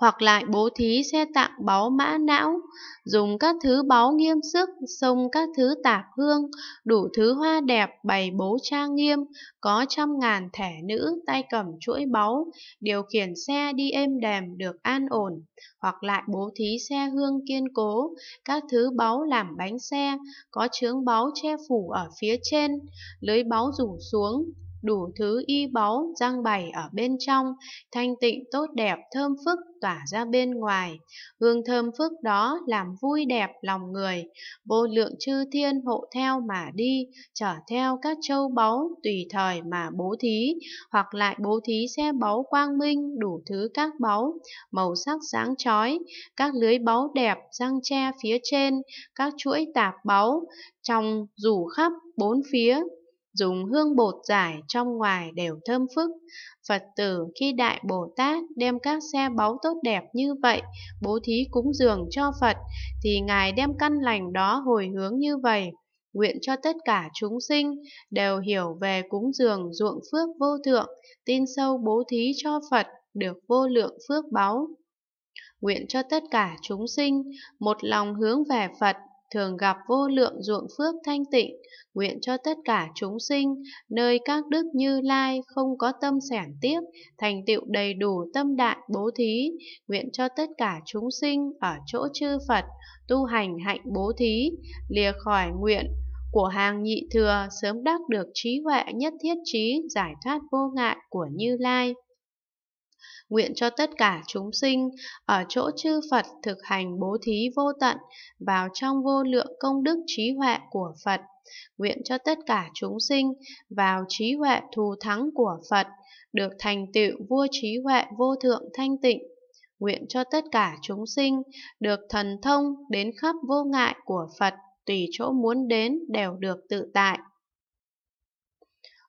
A: hoặc lại bố thí xe tặng báu mã não, dùng các thứ báu nghiêm sức, xông các thứ tạp hương, đủ thứ hoa đẹp bày bố trang nghiêm, có trăm ngàn thẻ nữ tay cầm chuỗi báu, điều khiển xe đi êm đềm được an ổn, hoặc lại bố thí xe hương kiên cố, các thứ báu làm bánh xe, có chướng báu che phủ ở phía trên, lưới báu rủ xuống, đủ thứ y báu giang bày ở bên trong, thanh tịnh tốt đẹp thơm phức tỏa ra bên ngoài. Hương thơm phức đó làm vui đẹp lòng người, vô lượng chư thiên hộ theo mà đi, trở theo các châu báu tùy thời mà bố thí, hoặc lại bố thí xe báu quang minh đủ thứ các báu, màu sắc sáng chói, các lưới báu đẹp răng tre phía trên, các chuỗi tạp báu, trong rủ khắp bốn phía dùng hương bột giải trong ngoài đều thơm phức. Phật tử khi Đại Bồ Tát đem các xe báu tốt đẹp như vậy, bố thí cúng dường cho Phật, thì Ngài đem căn lành đó hồi hướng như vậy. Nguyện cho tất cả chúng sinh đều hiểu về cúng dường ruộng phước vô thượng, tin sâu bố thí cho Phật được vô lượng phước báu. Nguyện cho tất cả chúng sinh một lòng hướng về Phật thường gặp vô lượng ruộng phước thanh tịnh, nguyện cho tất cả chúng sinh, nơi các đức như lai không có tâm sẻn tiếc, thành tựu đầy đủ tâm đại bố thí, nguyện cho tất cả chúng sinh ở chỗ chư Phật, tu hành hạnh bố thí, lìa khỏi nguyện, của hàng nhị thừa sớm đắc được trí huệ nhất thiết trí giải thoát vô ngại của Như Lai nguyện cho tất cả chúng sinh ở chỗ chư Phật thực hành bố thí vô tận vào trong vô lượng công đức trí huệ của Phật, nguyện cho tất cả chúng sinh vào trí huệ thù thắng của Phật, được thành tựu vua trí huệ vô thượng thanh tịnh. Nguyện cho tất cả chúng sinh được thần thông đến khắp vô ngại của Phật, tùy chỗ muốn đến đều được tự tại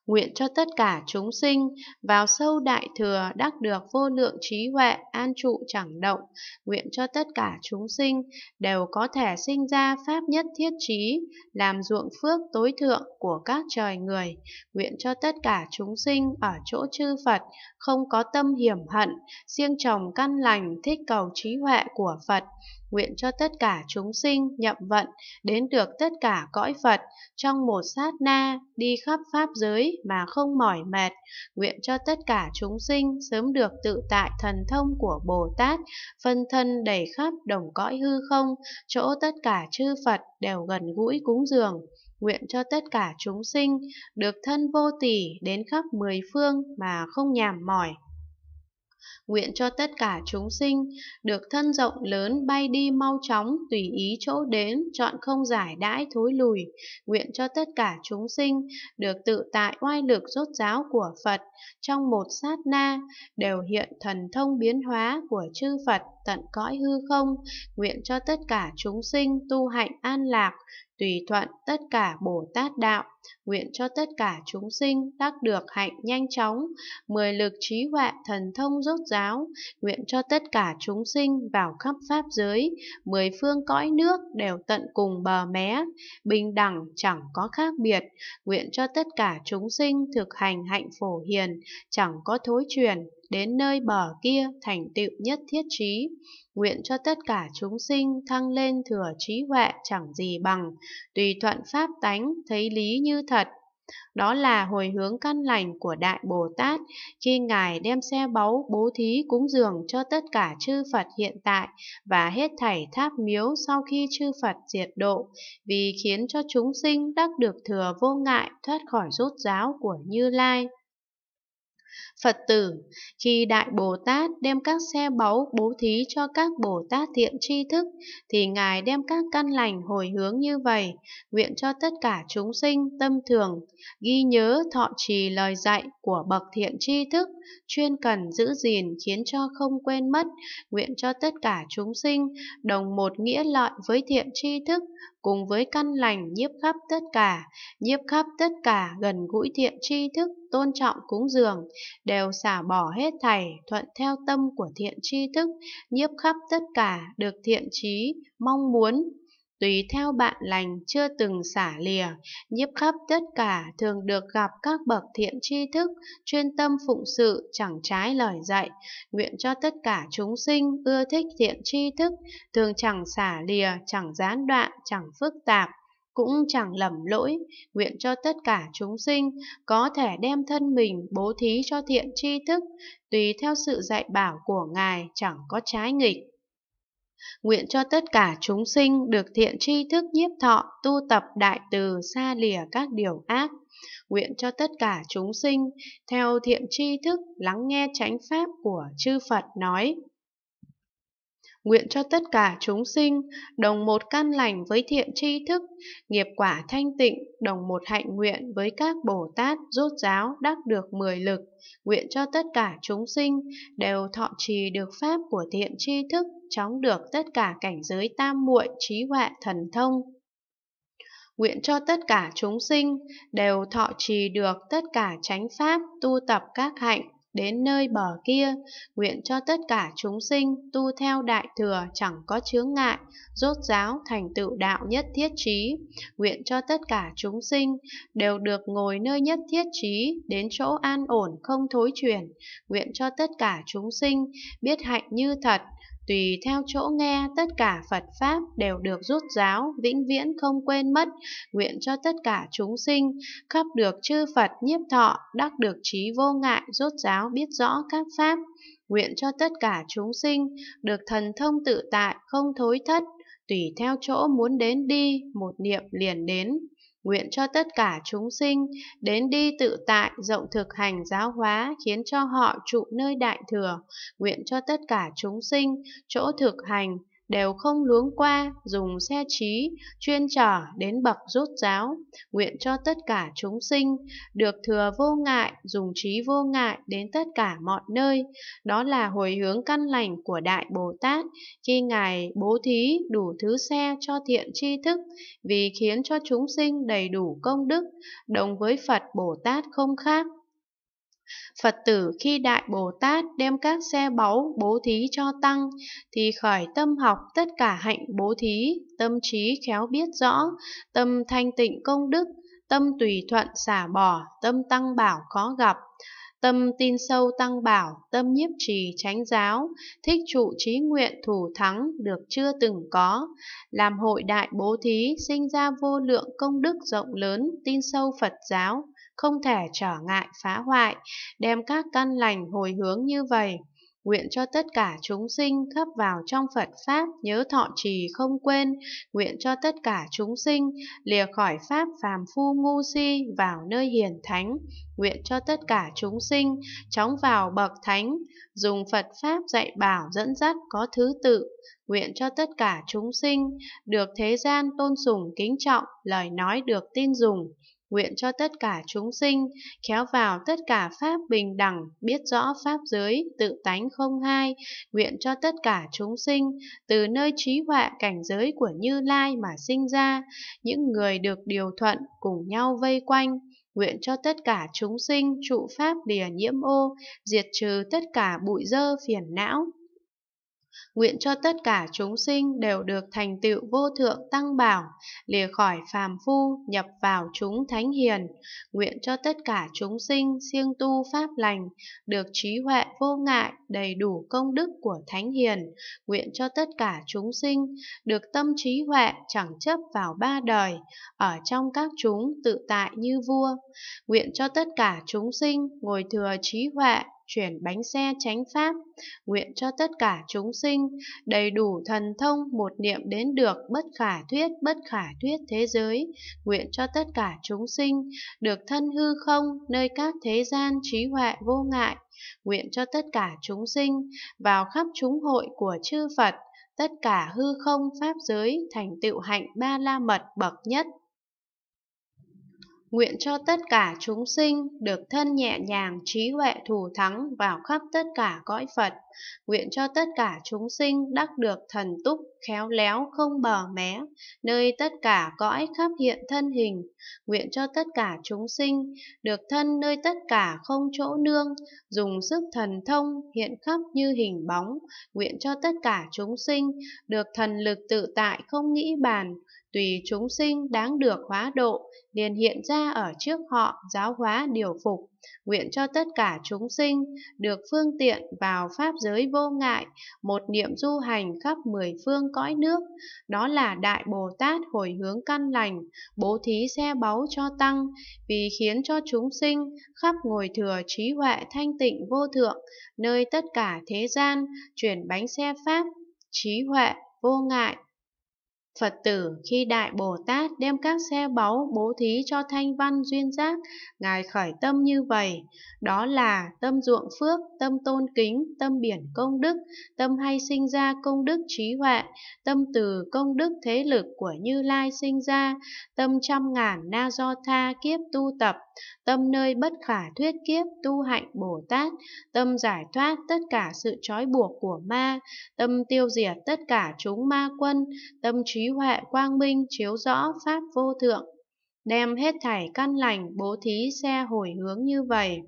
A: nguyện cho tất cả chúng sinh vào sâu đại thừa đắc được vô lượng trí huệ an trụ chẳng động, nguyện cho tất cả chúng sinh đều có thể sinh ra pháp nhất thiết trí, làm ruộng phước tối thượng của các trời người, nguyện cho tất cả chúng sinh ở chỗ chư Phật không có tâm hiểm hận, siêng trồng căn lành thích cầu trí huệ của Phật, nguyện cho tất cả chúng sinh nhậm vận đến được tất cả cõi Phật trong một sát na đi khắp pháp giới mà không mỏi mệt, nguyện cho tất cả chúng sinh sớm được tự tại thần thông của Bồ Tát, phân thân đầy khắp đồng cõi hư không, chỗ tất cả chư Phật đều gần gũi cúng dường nguyện cho tất cả chúng sinh được thân vô tỷ đến khắp mười phương mà không nhàm mỏi nguyện cho tất cả chúng sinh được thân rộng lớn bay đi mau chóng tùy ý chỗ đến chọn không giải đãi thối lùi nguyện cho tất cả chúng sinh được tự tại oai lực rốt giáo của phật trong một sát na đều hiện thần thông biến hóa của chư phật tận cõi hư không nguyện cho tất cả chúng sinh tu hạnh an lạc tùy thuận tất cả Bồ Tát đạo, nguyện cho tất cả chúng sinh đắc được hạnh nhanh chóng, mười lực trí huệ thần thông rốt giáo, nguyện cho tất cả chúng sinh vào khắp pháp giới, mười phương cõi nước đều tận cùng bờ mé, bình đẳng chẳng có khác biệt, nguyện cho tất cả chúng sinh thực hành hạnh phổ hiền, chẳng có thối truyền, đến nơi bờ kia thành tựu nhất thiết trí. Nguyện cho tất cả chúng sinh thăng lên thừa trí huệ chẳng gì bằng, tùy thuận pháp tánh, thấy lý như thật. Đó là hồi hướng căn lành của Đại Bồ Tát khi Ngài đem xe báu bố thí cúng dường cho tất cả chư Phật hiện tại và hết thảy tháp miếu sau khi chư Phật diệt độ, vì khiến cho chúng sinh đắc được thừa vô ngại thoát khỏi rốt giáo của Như Lai. Phật tử, khi Đại Bồ Tát đem các xe báu bố thí cho các Bồ Tát thiện tri thức, thì Ngài đem các căn lành hồi hướng như vậy, nguyện cho tất cả chúng sinh tâm thường, ghi nhớ thọ trì lời dạy của bậc thiện tri thức, chuyên cần giữ gìn khiến cho không quên mất, nguyện cho tất cả chúng sinh đồng một nghĩa lợi với thiện tri thức, cùng với căn lành nhiếp khắp tất cả, nhiếp khắp tất cả gần gũi thiện tri thức, tôn trọng cúng dường, đều xả bỏ hết thảy, thuận theo tâm của thiện tri thức, nhiếp khắp tất cả được thiện trí, mong muốn, tùy theo bạn lành chưa từng xả lìa, nhiếp khắp tất cả thường được gặp các bậc thiện tri thức, chuyên tâm phụng sự chẳng trái lời dạy, nguyện cho tất cả chúng sinh ưa thích thiện tri thức, thường chẳng xả lìa, chẳng gián đoạn, chẳng phức tạp cũng chẳng lầm lỗi, nguyện cho tất cả chúng sinh có thể đem thân mình bố thí cho thiện tri thức, tùy theo sự dạy bảo của Ngài chẳng có trái nghịch. Nguyện cho tất cả chúng sinh được thiện tri thức nhiếp thọ, tu tập đại từ, xa lìa các điều ác. Nguyện cho tất cả chúng sinh theo thiện tri thức lắng nghe chánh pháp của chư Phật nói nguyện cho tất cả chúng sinh đồng một căn lành với thiện tri thức, nghiệp quả thanh tịnh, đồng một hạnh nguyện với các Bồ Tát rốt giáo đắc được mười lực, nguyện cho tất cả chúng sinh đều thọ trì được pháp của thiện tri thức, chóng được tất cả cảnh giới tam muội trí huệ thần thông nguyện cho tất cả chúng sinh đều thọ trì được tất cả chánh pháp tu tập các hạnh đến nơi bờ kia, nguyện cho tất cả chúng sinh tu theo đại thừa chẳng có chướng ngại, rốt giáo thành tựu đạo nhất thiết trí, nguyện cho tất cả chúng sinh đều được ngồi nơi nhất thiết trí đến chỗ an ổn không thối chuyển, nguyện cho tất cả chúng sinh biết hạnh như thật, tùy theo chỗ nghe tất cả Phật Pháp đều được rút giáo, vĩnh viễn không quên mất, nguyện cho tất cả chúng sinh, khắp được chư Phật nhiếp thọ, đắc được trí vô ngại, rút giáo biết rõ các Pháp, nguyện cho tất cả chúng sinh, được thần thông tự tại, không thối thất, tùy theo chỗ muốn đến đi, một niệm liền đến. Nguyện cho tất cả chúng sinh đến đi tự tại rộng thực hành giáo hóa khiến cho họ trụ nơi đại thừa. Nguyện cho tất cả chúng sinh chỗ thực hành đều không luống qua dùng xe trí chuyên trở đến bậc rốt giáo nguyện cho tất cả chúng sinh được thừa vô ngại dùng trí vô ngại đến tất cả mọi nơi đó là hồi hướng căn lành của đại bồ tát khi ngài bố thí đủ thứ xe cho thiện tri thức vì khiến cho chúng sinh đầy đủ công đức đồng với phật bồ tát không khác Phật tử khi Đại Bồ Tát đem các xe báu bố thí cho Tăng, thì khởi tâm học tất cả hạnh bố thí, tâm trí khéo biết rõ, tâm thanh tịnh công đức, tâm tùy thuận xả bỏ, tâm tăng bảo khó gặp, tâm tin sâu tăng bảo, tâm nhiếp trì tránh giáo, thích trụ trí nguyện thủ thắng được chưa từng có, làm hội đại bố thí sinh ra vô lượng công đức rộng lớn, tin sâu Phật giáo, không thể trở ngại phá hoại, đem các căn lành hồi hướng như vậy. Nguyện cho tất cả chúng sinh khắp vào trong Phật Pháp nhớ thọ trì không quên. Nguyện cho tất cả chúng sinh lìa khỏi Pháp phàm phu ngu si vào nơi hiền thánh. Nguyện cho tất cả chúng sinh chóng vào bậc thánh, dùng Phật Pháp dạy bảo dẫn dắt có thứ tự. Nguyện cho tất cả chúng sinh được thế gian tôn sùng kính trọng, lời nói được tin dùng. Nguyện cho tất cả chúng sinh khéo vào tất cả pháp bình đẳng, biết rõ pháp giới, tự tánh không hai. Nguyện cho tất cả chúng sinh từ nơi trí huệ cảnh giới của Như Lai mà sinh ra, những người được điều thuận cùng nhau vây quanh. Nguyện cho tất cả chúng sinh trụ pháp lìa nhiễm ô, diệt trừ tất cả bụi dơ phiền não, nguyện cho tất cả chúng sinh đều được thành tựu vô thượng tăng bảo, lìa khỏi phàm phu, nhập vào chúng thánh hiền, nguyện cho tất cả chúng sinh siêng tu pháp lành, được trí huệ vô ngại, đầy đủ công đức của thánh hiền, nguyện cho tất cả chúng sinh được tâm trí huệ chẳng chấp vào ba đời, ở trong các chúng tự tại như vua, nguyện cho tất cả chúng sinh ngồi thừa trí huệ chuyển bánh xe chánh pháp, nguyện cho tất cả chúng sinh đầy đủ thần thông một niệm đến được bất khả thuyết bất khả thuyết thế giới, nguyện cho tất cả chúng sinh được thân hư không nơi các thế gian trí huệ vô ngại, nguyện cho tất cả chúng sinh vào khắp chúng hội của chư Phật tất cả hư không pháp giới thành tựu hạnh ba la mật bậc nhất Nguyện cho tất cả chúng sinh được thân nhẹ nhàng trí huệ thù thắng vào khắp tất cả cõi Phật. Nguyện cho tất cả chúng sinh đắc được thần túc, khéo léo không bờ mé, nơi tất cả cõi khắp hiện thân hình. Nguyện cho tất cả chúng sinh được thân nơi tất cả không chỗ nương, dùng sức thần thông hiện khắp như hình bóng. Nguyện cho tất cả chúng sinh được thần lực tự tại không nghĩ bàn, tùy chúng sinh đáng được hóa độ, liền hiện ra ở trước họ giáo hóa điều phục, nguyện cho tất cả chúng sinh được phương tiện vào pháp giới vô ngại, một niệm du hành khắp mười phương cõi nước, đó là Đại Bồ Tát hồi hướng căn lành, bố thí xe báu cho tăng, vì khiến cho chúng sinh khắp ngồi thừa trí huệ thanh tịnh vô thượng, nơi tất cả thế gian chuyển bánh xe pháp, trí huệ vô ngại Phật tử khi Đại Bồ Tát đem các xe báu bố thí cho thanh văn duyên giác, Ngài khởi tâm như vậy, đó là tâm ruộng phước, tâm tôn kính, tâm biển công đức, tâm hay sinh ra công đức trí huệ, tâm từ công đức thế lực của Như Lai sinh ra, tâm trăm ngàn na do tha kiếp tu tập, Tâm nơi bất khả thuyết kiếp tu hạnh Bồ Tát, tâm giải thoát tất cả sự trói buộc của ma, tâm tiêu diệt tất cả chúng ma quân, tâm trí huệ quang minh chiếu rõ pháp vô thượng. Đem hết thảy căn lành bố thí xe hồi hướng như vậy.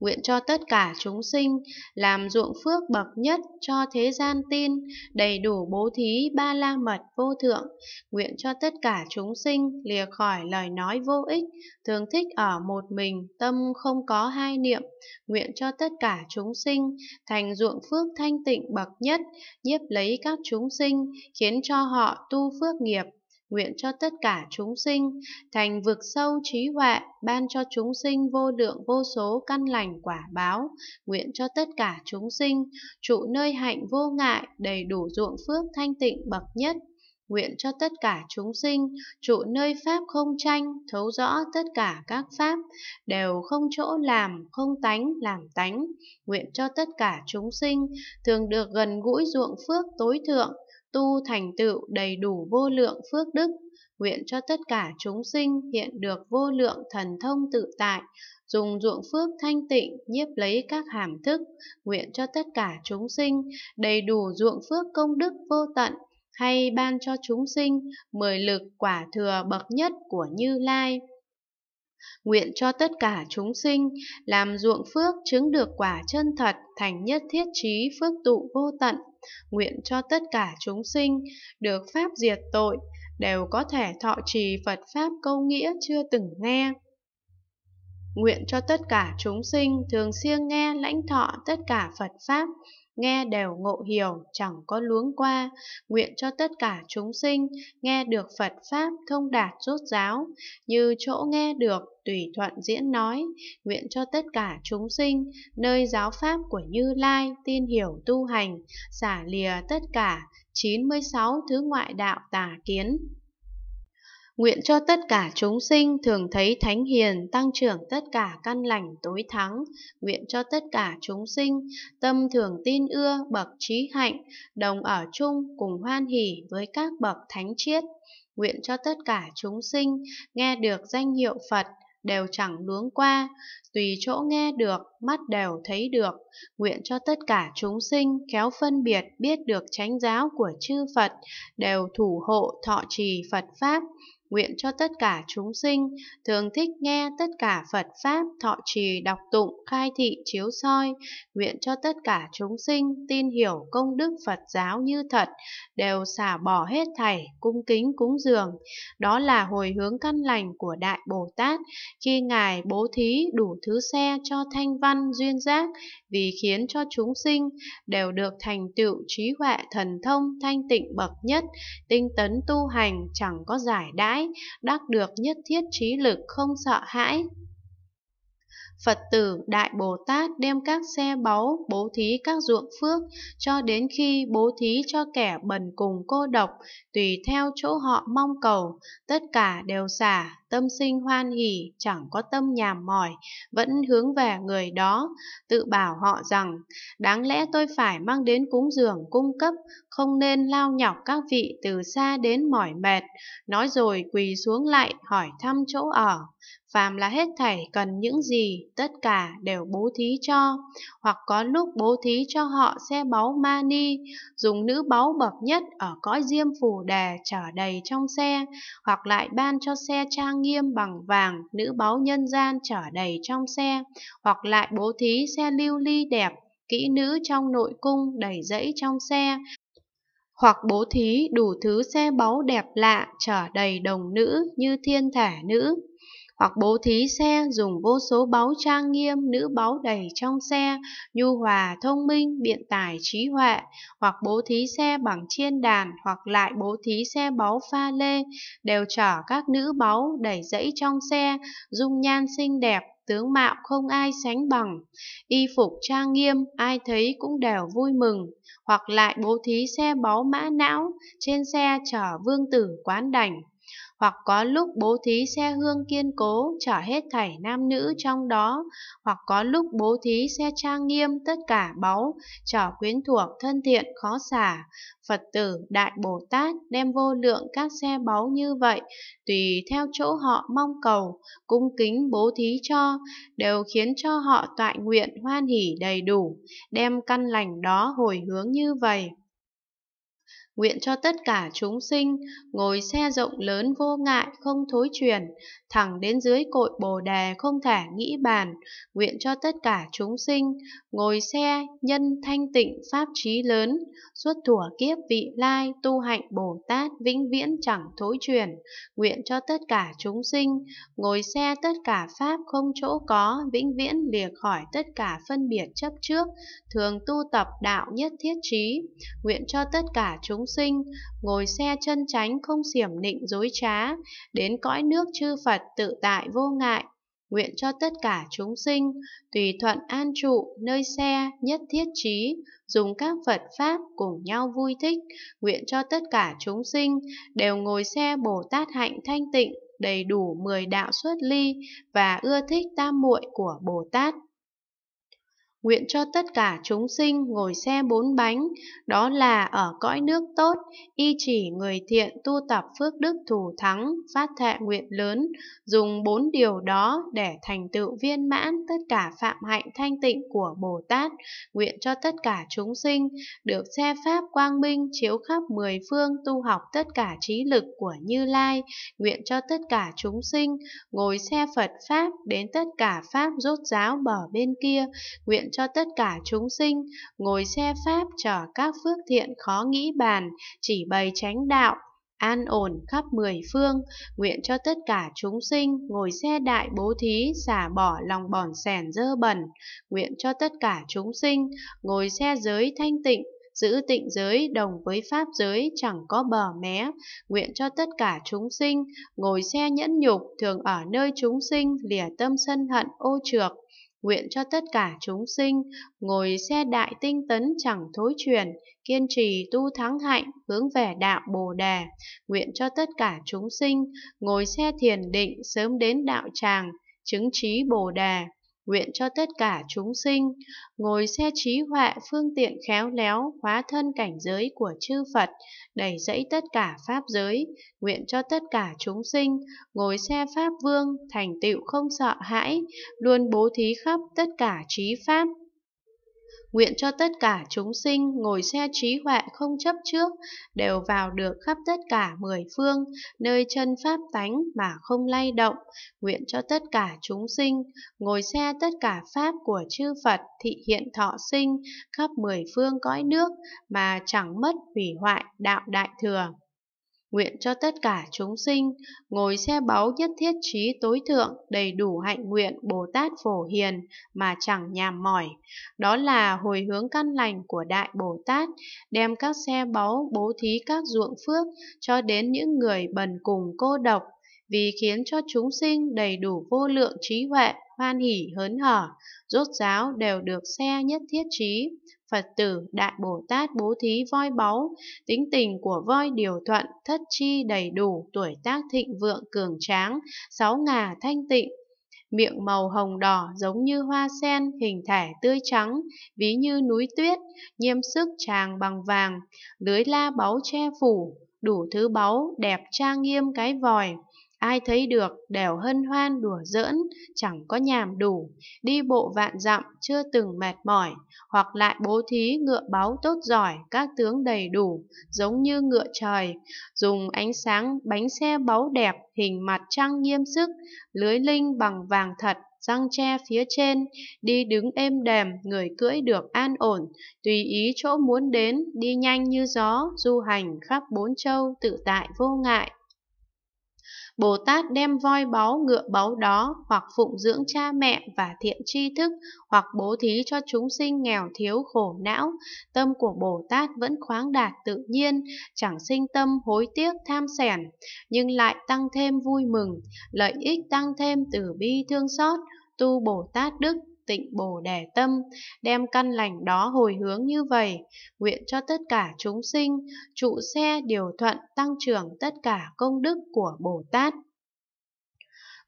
A: Nguyện cho tất cả chúng sinh làm ruộng phước bậc nhất cho thế gian tin, đầy đủ bố thí ba la mật vô thượng. Nguyện cho tất cả chúng sinh lìa khỏi lời nói vô ích, thường thích ở một mình, tâm không có hai niệm. Nguyện cho tất cả chúng sinh thành ruộng phước thanh tịnh bậc nhất, nhiếp lấy các chúng sinh, khiến cho họ tu phước nghiệp nguyện cho tất cả chúng sinh thành vực sâu trí huệ, ban cho chúng sinh vô lượng vô số căn lành quả báo, nguyện cho tất cả chúng sinh trụ nơi hạnh vô ngại, đầy đủ ruộng phước thanh tịnh bậc nhất. Nguyện cho tất cả chúng sinh trụ nơi pháp không tranh, thấu rõ tất cả các pháp, đều không chỗ làm, không tánh, làm tánh. Nguyện cho tất cả chúng sinh thường được gần gũi ruộng phước tối thượng, tu thành tựu đầy đủ vô lượng phước đức, nguyện cho tất cả chúng sinh hiện được vô lượng thần thông tự tại, dùng ruộng phước thanh tịnh nhiếp lấy các hàm thức, nguyện cho tất cả chúng sinh đầy đủ ruộng phước công đức vô tận, hay ban cho chúng sinh mười lực quả thừa bậc nhất của Như Lai. Nguyện cho tất cả chúng sinh làm ruộng phước chứng được quả chân thật thành nhất thiết trí phước tụ vô tận. Nguyện cho tất cả chúng sinh được pháp diệt tội đều có thể thọ trì Phật pháp câu nghĩa chưa từng nghe. Nguyện cho tất cả chúng sinh thường xuyên nghe lãnh thọ tất cả Phật pháp nghe đều ngộ hiểu chẳng có luống qua, nguyện cho tất cả chúng sinh nghe được Phật Pháp thông đạt rốt giáo, như chỗ nghe được tùy thuận diễn nói, nguyện cho tất cả chúng sinh nơi giáo Pháp của Như Lai tin hiểu tu hành, xả lìa tất cả 96 thứ ngoại đạo tà kiến. Nguyện cho tất cả chúng sinh thường thấy thánh hiền tăng trưởng tất cả căn lành tối thắng. Nguyện cho tất cả chúng sinh tâm thường tin ưa bậc trí hạnh, đồng ở chung cùng hoan hỷ với các bậc thánh triết. Nguyện cho tất cả chúng sinh nghe được danh hiệu Phật đều chẳng luống qua, tùy chỗ nghe được, mắt đều thấy được, nguyện cho tất cả chúng sinh khéo phân biệt biết được chánh giáo của chư Phật, đều thủ hộ thọ trì Phật Pháp, nguyện cho tất cả chúng sinh thường thích nghe tất cả Phật Pháp, thọ trì, đọc tụng, khai thị, chiếu soi, nguyện cho tất cả chúng sinh tin hiểu công đức Phật giáo như thật, đều xả bỏ hết thảy, cung kính cúng dường. Đó là hồi hướng căn lành của Đại Bồ Tát khi Ngài bố thí đủ thứ xe cho thanh văn duyên giác vì khiến cho chúng sinh đều được thành tựu trí huệ thần thông thanh tịnh bậc nhất, tinh tấn tu hành chẳng có giải đãi hãi, đắc được nhất thiết trí lực không sợ hãi. Phật tử Đại Bồ Tát đem các xe báu bố thí các ruộng phước cho đến khi bố thí cho kẻ bần cùng cô độc, tùy theo chỗ họ mong cầu, tất cả đều xả, tâm sinh hoan hỷ, chẳng có tâm nhàm mỏi, vẫn hướng về người đó, tự bảo họ rằng, đáng lẽ tôi phải mang đến cúng dường cung cấp, không nên lao nhọc các vị từ xa đến mỏi mệt, nói rồi quỳ xuống lại hỏi thăm chỗ ở. Phàm là hết thảy cần những gì, tất cả đều bố thí cho, hoặc có lúc bố thí cho họ xe báu mani, dùng nữ báu bậc nhất ở cõi diêm phủ đề chở đầy trong xe, hoặc lại ban cho xe trang trang nghiêm bằng vàng, nữ báu nhân gian chở đầy trong xe, hoặc lại bố thí xe lưu ly đẹp, kỹ nữ trong nội cung đầy dẫy trong xe, hoặc bố thí đủ thứ xe báu đẹp lạ chở đầy đồng nữ như thiên thả nữ hoặc bố thí xe dùng vô số báu trang nghiêm, nữ báu đầy trong xe, nhu hòa thông minh, biện tài trí huệ, hoặc bố thí xe bằng chiên đàn, hoặc lại bố thí xe báu pha lê, đều chở các nữ báu đầy dẫy trong xe, dung nhan xinh đẹp, tướng mạo không ai sánh bằng, y phục trang nghiêm, ai thấy cũng đều vui mừng, hoặc lại bố thí xe báu mã não, trên xe chở vương tử quán đảnh hoặc có lúc bố thí xe hương kiên cố chở hết thảy nam nữ trong đó, hoặc có lúc bố thí xe trang nghiêm tất cả báu, chở quyến thuộc thân thiện khó xả. Phật tử Đại Bồ Tát đem vô lượng các xe báu như vậy, tùy theo chỗ họ mong cầu, cung kính bố thí cho, đều khiến cho họ tọa nguyện hoan hỷ đầy đủ, đem căn lành đó hồi hướng như vậy. Nguyện cho tất cả chúng sinh ngồi xe rộng lớn vô ngại không thối chuyển, thẳng đến dưới cội bồ đề không thể nghĩ bàn. Nguyện cho tất cả chúng sinh ngồi xe nhân thanh tịnh pháp trí lớn, suốt thủa kiếp vị lai tu hạnh Bồ Tát vĩnh viễn chẳng thối chuyển. Nguyện cho tất cả chúng sinh ngồi xe tất cả pháp không chỗ có, vĩnh viễn lìa khỏi tất cả phân biệt chấp trước, thường tu tập đạo nhất thiết trí. Nguyện cho tất cả chúng sinh, ngồi xe chân tránh không xiểm nịnh dối trá, đến cõi nước chư Phật tự tại vô ngại. Nguyện cho tất cả chúng sinh, tùy thuận an trụ, nơi xe, nhất thiết trí, dùng các Phật Pháp cùng nhau vui thích. Nguyện cho tất cả chúng sinh, đều ngồi xe Bồ Tát hạnh thanh tịnh, đầy đủ mười đạo xuất ly và ưa thích tam muội của Bồ Tát nguyện cho tất cả chúng sinh ngồi xe bốn bánh, đó là ở cõi nước tốt, y chỉ người thiện tu tập phước đức thủ thắng, phát thệ nguyện lớn, dùng bốn điều đó để thành tựu viên mãn tất cả phạm hạnh thanh tịnh của Bồ Tát, nguyện cho tất cả chúng sinh được xe pháp quang minh chiếu khắp mười phương tu học tất cả trí lực của Như Lai, nguyện cho tất cả chúng sinh ngồi xe Phật pháp đến tất cả pháp rốt ráo bờ bên kia, nguyện nguyện cho tất cả chúng sinh, ngồi xe pháp trở các phước thiện khó nghĩ bàn, chỉ bày chánh đạo, an ổn khắp mười phương, nguyện cho tất cả chúng sinh ngồi xe đại bố thí, xả bỏ lòng bòn sẻn dơ bẩn, nguyện cho tất cả chúng sinh ngồi xe giới thanh tịnh, giữ tịnh giới đồng với pháp giới chẳng có bờ mé, nguyện cho tất cả chúng sinh ngồi xe nhẫn nhục thường ở nơi chúng sinh lìa tâm sân hận ô trược, Nguyện cho tất cả chúng sinh ngồi xe đại tinh tấn chẳng thối chuyển, kiên trì tu thắng hạnh, hướng về đạo Bồ Đề. Nguyện cho tất cả chúng sinh ngồi xe thiền định sớm đến đạo tràng, chứng trí Bồ Đề nguyện cho tất cả chúng sinh ngồi xe trí huệ phương tiện khéo léo hóa thân cảnh giới của chư Phật đầy dẫy tất cả pháp giới nguyện cho tất cả chúng sinh ngồi xe pháp vương thành tựu không sợ hãi luôn bố thí khắp tất cả trí pháp Nguyện cho tất cả chúng sinh ngồi xe trí huệ không chấp trước, đều vào được khắp tất cả mười phương, nơi chân pháp tánh mà không lay động. Nguyện cho tất cả chúng sinh ngồi xe tất cả pháp của chư Phật thị hiện thọ sinh khắp mười phương cõi nước mà chẳng mất hủy hoại đạo đại thừa. Nguyện cho tất cả chúng sinh ngồi xe báu nhất thiết trí tối thượng đầy đủ hạnh nguyện Bồ Tát Phổ Hiền mà chẳng nhàm mỏi. Đó là hồi hướng căn lành của Đại Bồ Tát đem các xe báu bố thí các ruộng phước cho đến những người bần cùng cô độc vì khiến cho chúng sinh đầy đủ vô lượng trí huệ, hoan hỷ hớn hở, rốt ráo đều được xe nhất thiết trí, Phật tử Đại Bồ Tát bố thí voi báu, tính tình của voi điều thuận, thất chi đầy đủ, tuổi tác thịnh vượng cường tráng, sáu ngà thanh tịnh, miệng màu hồng đỏ giống như hoa sen, hình thể tươi trắng, ví như núi tuyết, nhiêm sức tràng bằng vàng, lưới la báu che phủ, đủ thứ báu, đẹp trang nghiêm cái vòi ai thấy được đều hân hoan đùa giỡn, chẳng có nhàm đủ, đi bộ vạn dặm chưa từng mệt mỏi, hoặc lại bố thí ngựa báu tốt giỏi, các tướng đầy đủ, giống như ngựa trời, dùng ánh sáng bánh xe báu đẹp, hình mặt trăng nghiêm sức, lưới linh bằng vàng thật, răng tre phía trên, đi đứng êm đềm, người cưỡi được an ổn, tùy ý chỗ muốn đến, đi nhanh như gió, du hành khắp bốn châu tự tại vô ngại. Bồ Tát đem voi báu ngựa báu đó hoặc phụng dưỡng cha mẹ và thiện tri thức hoặc bố thí cho chúng sinh nghèo thiếu khổ não, tâm của Bồ Tát vẫn khoáng đạt tự nhiên, chẳng sinh tâm hối tiếc tham sẻn, nhưng lại tăng thêm vui mừng, lợi ích tăng thêm từ bi thương xót, tu Bồ Tát Đức tịnh bồ đề tâm, đem căn lành đó hồi hướng như vậy, nguyện cho tất cả chúng sinh, trụ xe điều thuận tăng trưởng tất cả công đức của Bồ Tát.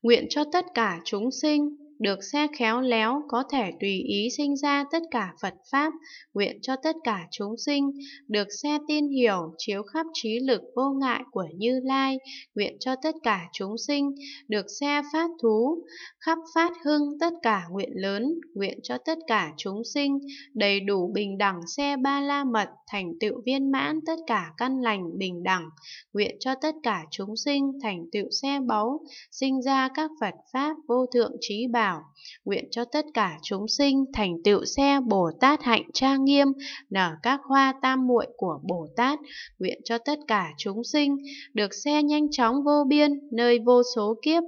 A: Nguyện cho tất cả chúng sinh, được xe khéo léo có thể tùy ý sinh ra tất cả Phật Pháp, nguyện cho tất cả chúng sinh, được xe tin hiểu chiếu khắp trí lực vô ngại của Như Lai, nguyện cho tất cả chúng sinh, được xe phát thú, khắp phát hưng tất cả nguyện lớn, nguyện cho tất cả chúng sinh, đầy đủ bình đẳng xe ba la mật, thành tựu viên mãn tất cả căn lành bình đẳng, nguyện cho tất cả chúng sinh thành tựu xe báu, sinh ra các Phật Pháp vô thượng trí bảo, bảo, nguyện cho tất cả chúng sinh thành tựu xe Bồ Tát hạnh trang nghiêm, nở các hoa tam muội của Bồ Tát, nguyện cho tất cả chúng sinh được xe nhanh chóng vô biên, nơi vô số kiếp,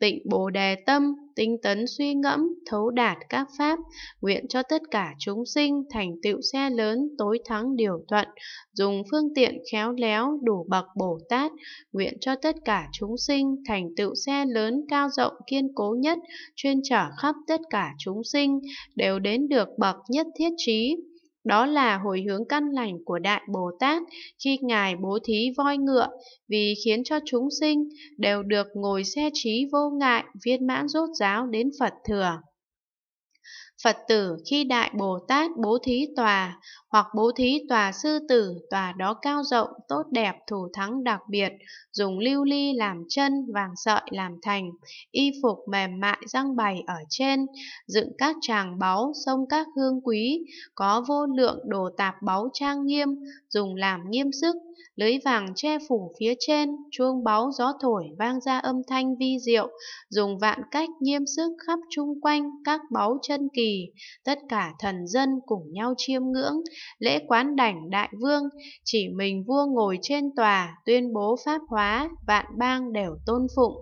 A: tịnh bồ đề tâm, tinh tấn suy ngẫm, thấu đạt các pháp, nguyện cho tất cả chúng sinh thành tựu xe lớn, tối thắng điều thuận, dùng phương tiện khéo léo, đủ bậc Bồ Tát, nguyện cho tất cả chúng sinh thành tựu xe lớn, cao rộng, kiên cố nhất, chuyên trở khắp tất cả chúng sinh, đều đến được bậc nhất thiết trí đó là hồi hướng căn lành của Đại Bồ Tát khi Ngài bố thí voi ngựa vì khiến cho chúng sinh đều được ngồi xe trí vô ngại viên mãn rốt ráo đến Phật thừa. Phật tử khi Đại Bồ Tát bố thí tòa hoặc bố thí tòa sư tử, tòa đó cao rộng, tốt đẹp, thủ thắng đặc biệt, dùng lưu ly làm chân, vàng sợi làm thành, y phục mềm mại răng bày ở trên, dựng các tràng báu, sông các hương quý, có vô lượng đồ tạp báu trang nghiêm, dùng làm nghiêm sức lưới vàng che phủ phía trên, chuông báu gió thổi vang ra âm thanh vi diệu, dùng vạn cách nghiêm sức khắp chung quanh các báu chân kỳ, tất cả thần dân cùng nhau chiêm ngưỡng, lễ quán đảnh đại vương, chỉ mình vua ngồi trên tòa tuyên bố pháp hóa, vạn bang đều tôn phụng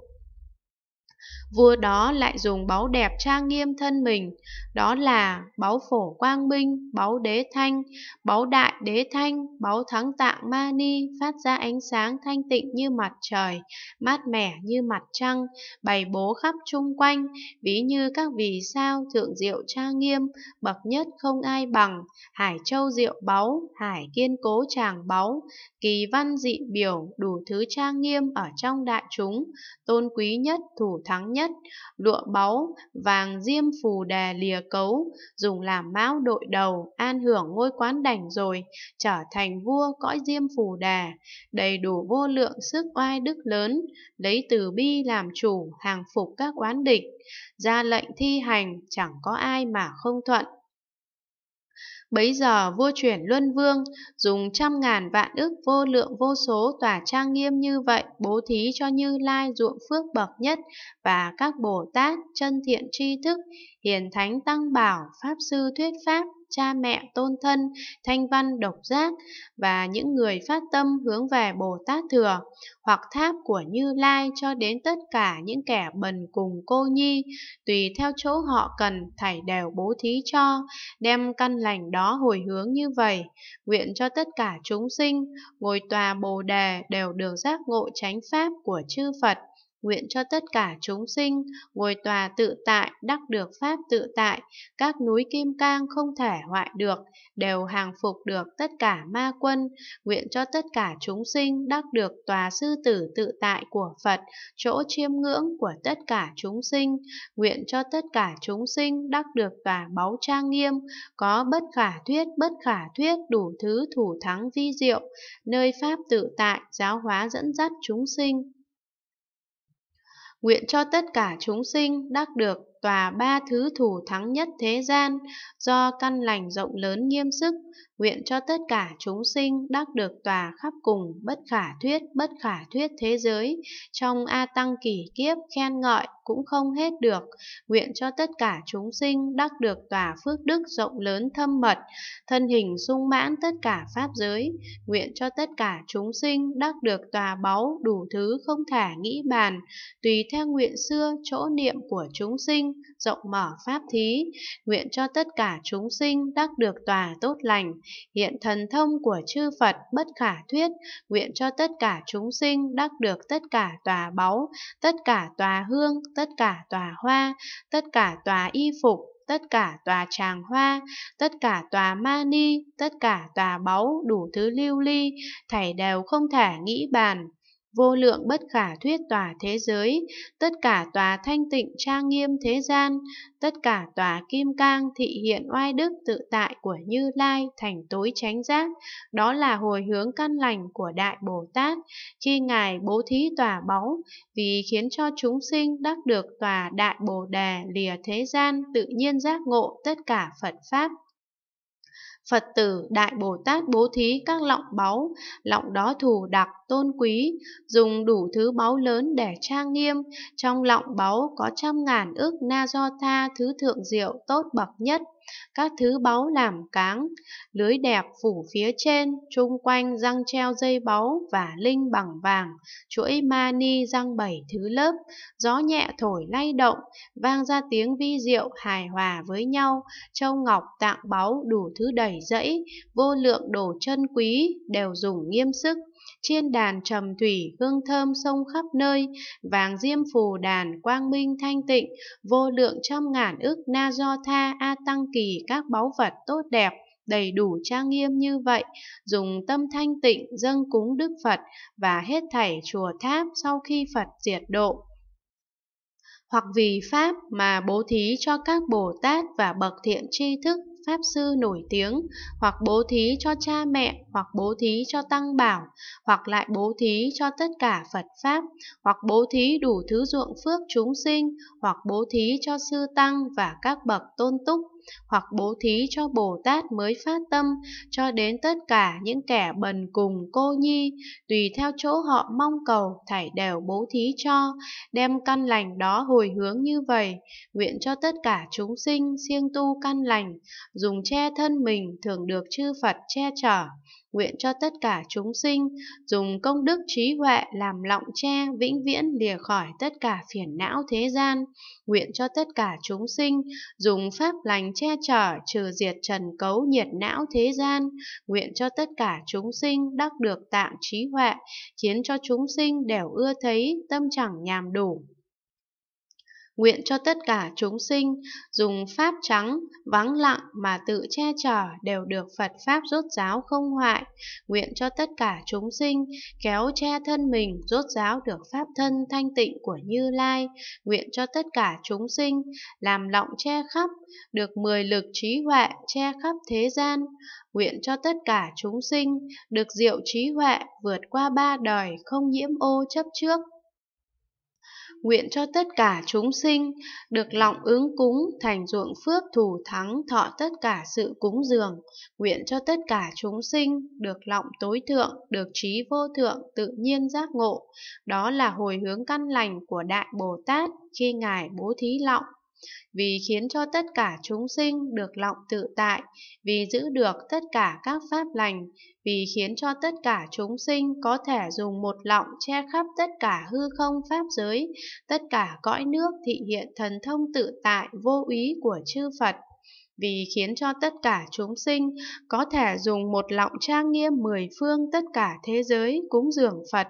A: vua đó lại dùng báu đẹp trang nghiêm thân mình, đó là báu phổ quang minh, báu đế thanh, báu đại đế thanh, báu thắng tạng ma ni, phát ra ánh sáng thanh tịnh như mặt trời, mát mẻ như mặt trăng, bày bố khắp chung quanh, ví như các vì sao thượng diệu trang nghiêm, bậc nhất không ai bằng, hải châu diệu báu, hải kiên cố tràng báu, kỳ văn dị biểu đủ thứ trang nghiêm ở trong đại chúng, tôn quý nhất thủ thắng nhất, chất, lụa báu, vàng diêm phù đà lìa cấu, dùng làm mão đội đầu, an hưởng ngôi quán đảnh rồi, trở thành vua cõi diêm phù đà, đầy đủ vô lượng sức oai đức lớn, lấy từ bi làm chủ, hàng phục các oán địch, ra lệnh thi hành, chẳng có ai mà không thuận. Bấy giờ vua chuyển luân vương dùng trăm ngàn vạn ức vô lượng vô số tòa trang nghiêm như vậy bố thí cho Như Lai ruộng phước bậc nhất và các Bồ Tát, chân thiện tri thức, hiền thánh tăng bảo, pháp sư thuyết pháp, cha mẹ tôn thân, thanh văn độc giác và những người phát tâm hướng về Bồ Tát Thừa hoặc tháp của Như Lai cho đến tất cả những kẻ bần cùng cô nhi, tùy theo chỗ họ cần thảy đều bố thí cho, đem căn lành đó hồi hướng như vậy, nguyện cho tất cả chúng sinh ngồi tòa Bồ đề đều được giác ngộ chánh pháp của chư Phật Nguyện cho tất cả chúng sinh ngồi tòa tự tại, đắc được pháp tự tại, các núi kim cang không thể hoại được, đều hàng phục được tất cả ma quân. Nguyện cho tất cả chúng sinh đắc được tòa sư tử tự tại của Phật, chỗ chiêm ngưỡng của tất cả chúng sinh. Nguyện cho tất cả chúng sinh đắc được tòa báu trang nghiêm, có bất khả thuyết, bất khả thuyết đủ thứ thủ thắng vi diệu, nơi pháp tự tại giáo hóa dẫn dắt chúng sinh nguyện cho tất cả chúng sinh đắc được tòa ba thứ thủ thắng nhất thế gian do căn lành rộng lớn nghiêm sức Nguyện cho tất cả chúng sinh đắc được tòa khắp cùng bất khả thuyết bất khả thuyết thế giới, trong A Tăng kỳ kiếp khen ngợi cũng không hết được. Nguyện cho tất cả chúng sinh đắc được tòa phước đức rộng lớn thâm mật, thân hình sung mãn tất cả pháp giới. Nguyện cho tất cả chúng sinh đắc được tòa báu đủ thứ không thể nghĩ bàn, tùy theo nguyện xưa chỗ niệm của chúng sinh, rộng mở pháp thí, nguyện cho tất cả chúng sinh đắc được tòa tốt lành, hiện thần thông của chư Phật bất khả thuyết, nguyện cho tất cả chúng sinh đắc được tất cả tòa báu, tất cả tòa hương, tất cả tòa hoa, tất cả tòa y phục, tất cả tòa tràng hoa, tất cả tòa ma ni tất cả tòa báu đủ thứ lưu ly, thảy đều không thể nghĩ bàn vô lượng bất khả thuyết tòa thế giới, tất cả tòa thanh tịnh trang nghiêm thế gian, tất cả tòa kim cang thị hiện oai đức tự tại của Như Lai thành tối chánh giác, đó là hồi hướng căn lành của Đại Bồ Tát khi Ngài bố thí tòa báu, vì khiến cho chúng sinh đắc được tòa Đại Bồ Đề lìa thế gian tự nhiên giác ngộ tất cả Phật Pháp. Phật tử Đại Bồ Tát bố thí các lọng báu, lọng đó thù đặc, tôn quý, dùng đủ thứ báu lớn để trang nghiêm, trong lọng báu có trăm ngàn ước na do tha thứ thượng diệu tốt bậc nhất các thứ báu làm cáng, lưới đẹp phủ phía trên, chung quanh răng treo dây báu và linh bằng vàng, chuỗi mani răng bảy thứ lớp, gió nhẹ thổi lay động, vang ra tiếng vi diệu hài hòa với nhau, châu ngọc tạng báu đủ thứ đầy dẫy, vô lượng đồ chân quý, đều dùng nghiêm sức, trên đàn trầm thủy hương thơm sông khắp nơi, vàng diêm phù đàn quang minh thanh tịnh, vô lượng trăm ngàn ức na do tha a tăng kỳ các báu vật tốt đẹp đầy đủ trang nghiêm như vậy, dùng tâm thanh tịnh dâng cúng Đức Phật và hết thảy chùa tháp sau khi Phật diệt độ. Hoặc vì Pháp mà bố thí cho các Bồ Tát và bậc thiện tri thức pháp sư nổi tiếng, hoặc bố thí cho cha mẹ, hoặc bố thí cho tăng bảo, hoặc lại bố thí cho tất cả Phật Pháp, hoặc bố thí đủ thứ ruộng phước chúng sinh, hoặc bố thí cho sư tăng và các bậc tôn túc hoặc bố thí cho Bồ Tát mới phát tâm cho đến tất cả những kẻ bần cùng cô nhi, tùy theo chỗ họ mong cầu thảy đều bố thí cho, đem căn lành đó hồi hướng như vậy, nguyện cho tất cả chúng sinh siêng tu căn lành, dùng che thân mình thường được chư Phật che chở nguyện cho tất cả chúng sinh dùng công đức trí huệ làm lọng tre vĩnh viễn lìa khỏi tất cả phiền não thế gian, nguyện cho tất cả chúng sinh dùng pháp lành che chở trừ diệt trần cấu nhiệt não thế gian, nguyện cho tất cả chúng sinh đắc được tạng trí huệ, khiến cho chúng sinh đều ưa thấy tâm chẳng nhàm đủ nguyện cho tất cả chúng sinh dùng pháp trắng, vắng lặng mà tự che chở đều được Phật Pháp rốt giáo không hoại, nguyện cho tất cả chúng sinh kéo che thân mình rốt giáo được Pháp thân thanh tịnh của Như Lai, nguyện cho tất cả chúng sinh làm lọng che khắp, được mười lực trí huệ che khắp thế gian, nguyện cho tất cả chúng sinh được diệu trí huệ vượt qua ba đời không nhiễm ô chấp trước nguyện cho tất cả chúng sinh được lọng ứng cúng thành ruộng phước thù thắng thọ tất cả sự cúng dường, nguyện cho tất cả chúng sinh được lọng tối thượng, được trí vô thượng tự nhiên giác ngộ. Đó là hồi hướng căn lành của Đại Bồ Tát khi Ngài bố thí lọng vì khiến cho tất cả chúng sinh được lọng tự tại, vì giữ được tất cả các pháp lành, vì khiến cho tất cả chúng sinh có thể dùng một lọng che khắp tất cả hư không pháp giới, tất cả cõi nước thị hiện thần thông tự tại vô úy của chư Phật vì khiến cho tất cả chúng sinh có thể dùng một lọng trang nghiêm mười phương tất cả thế giới cúng dường Phật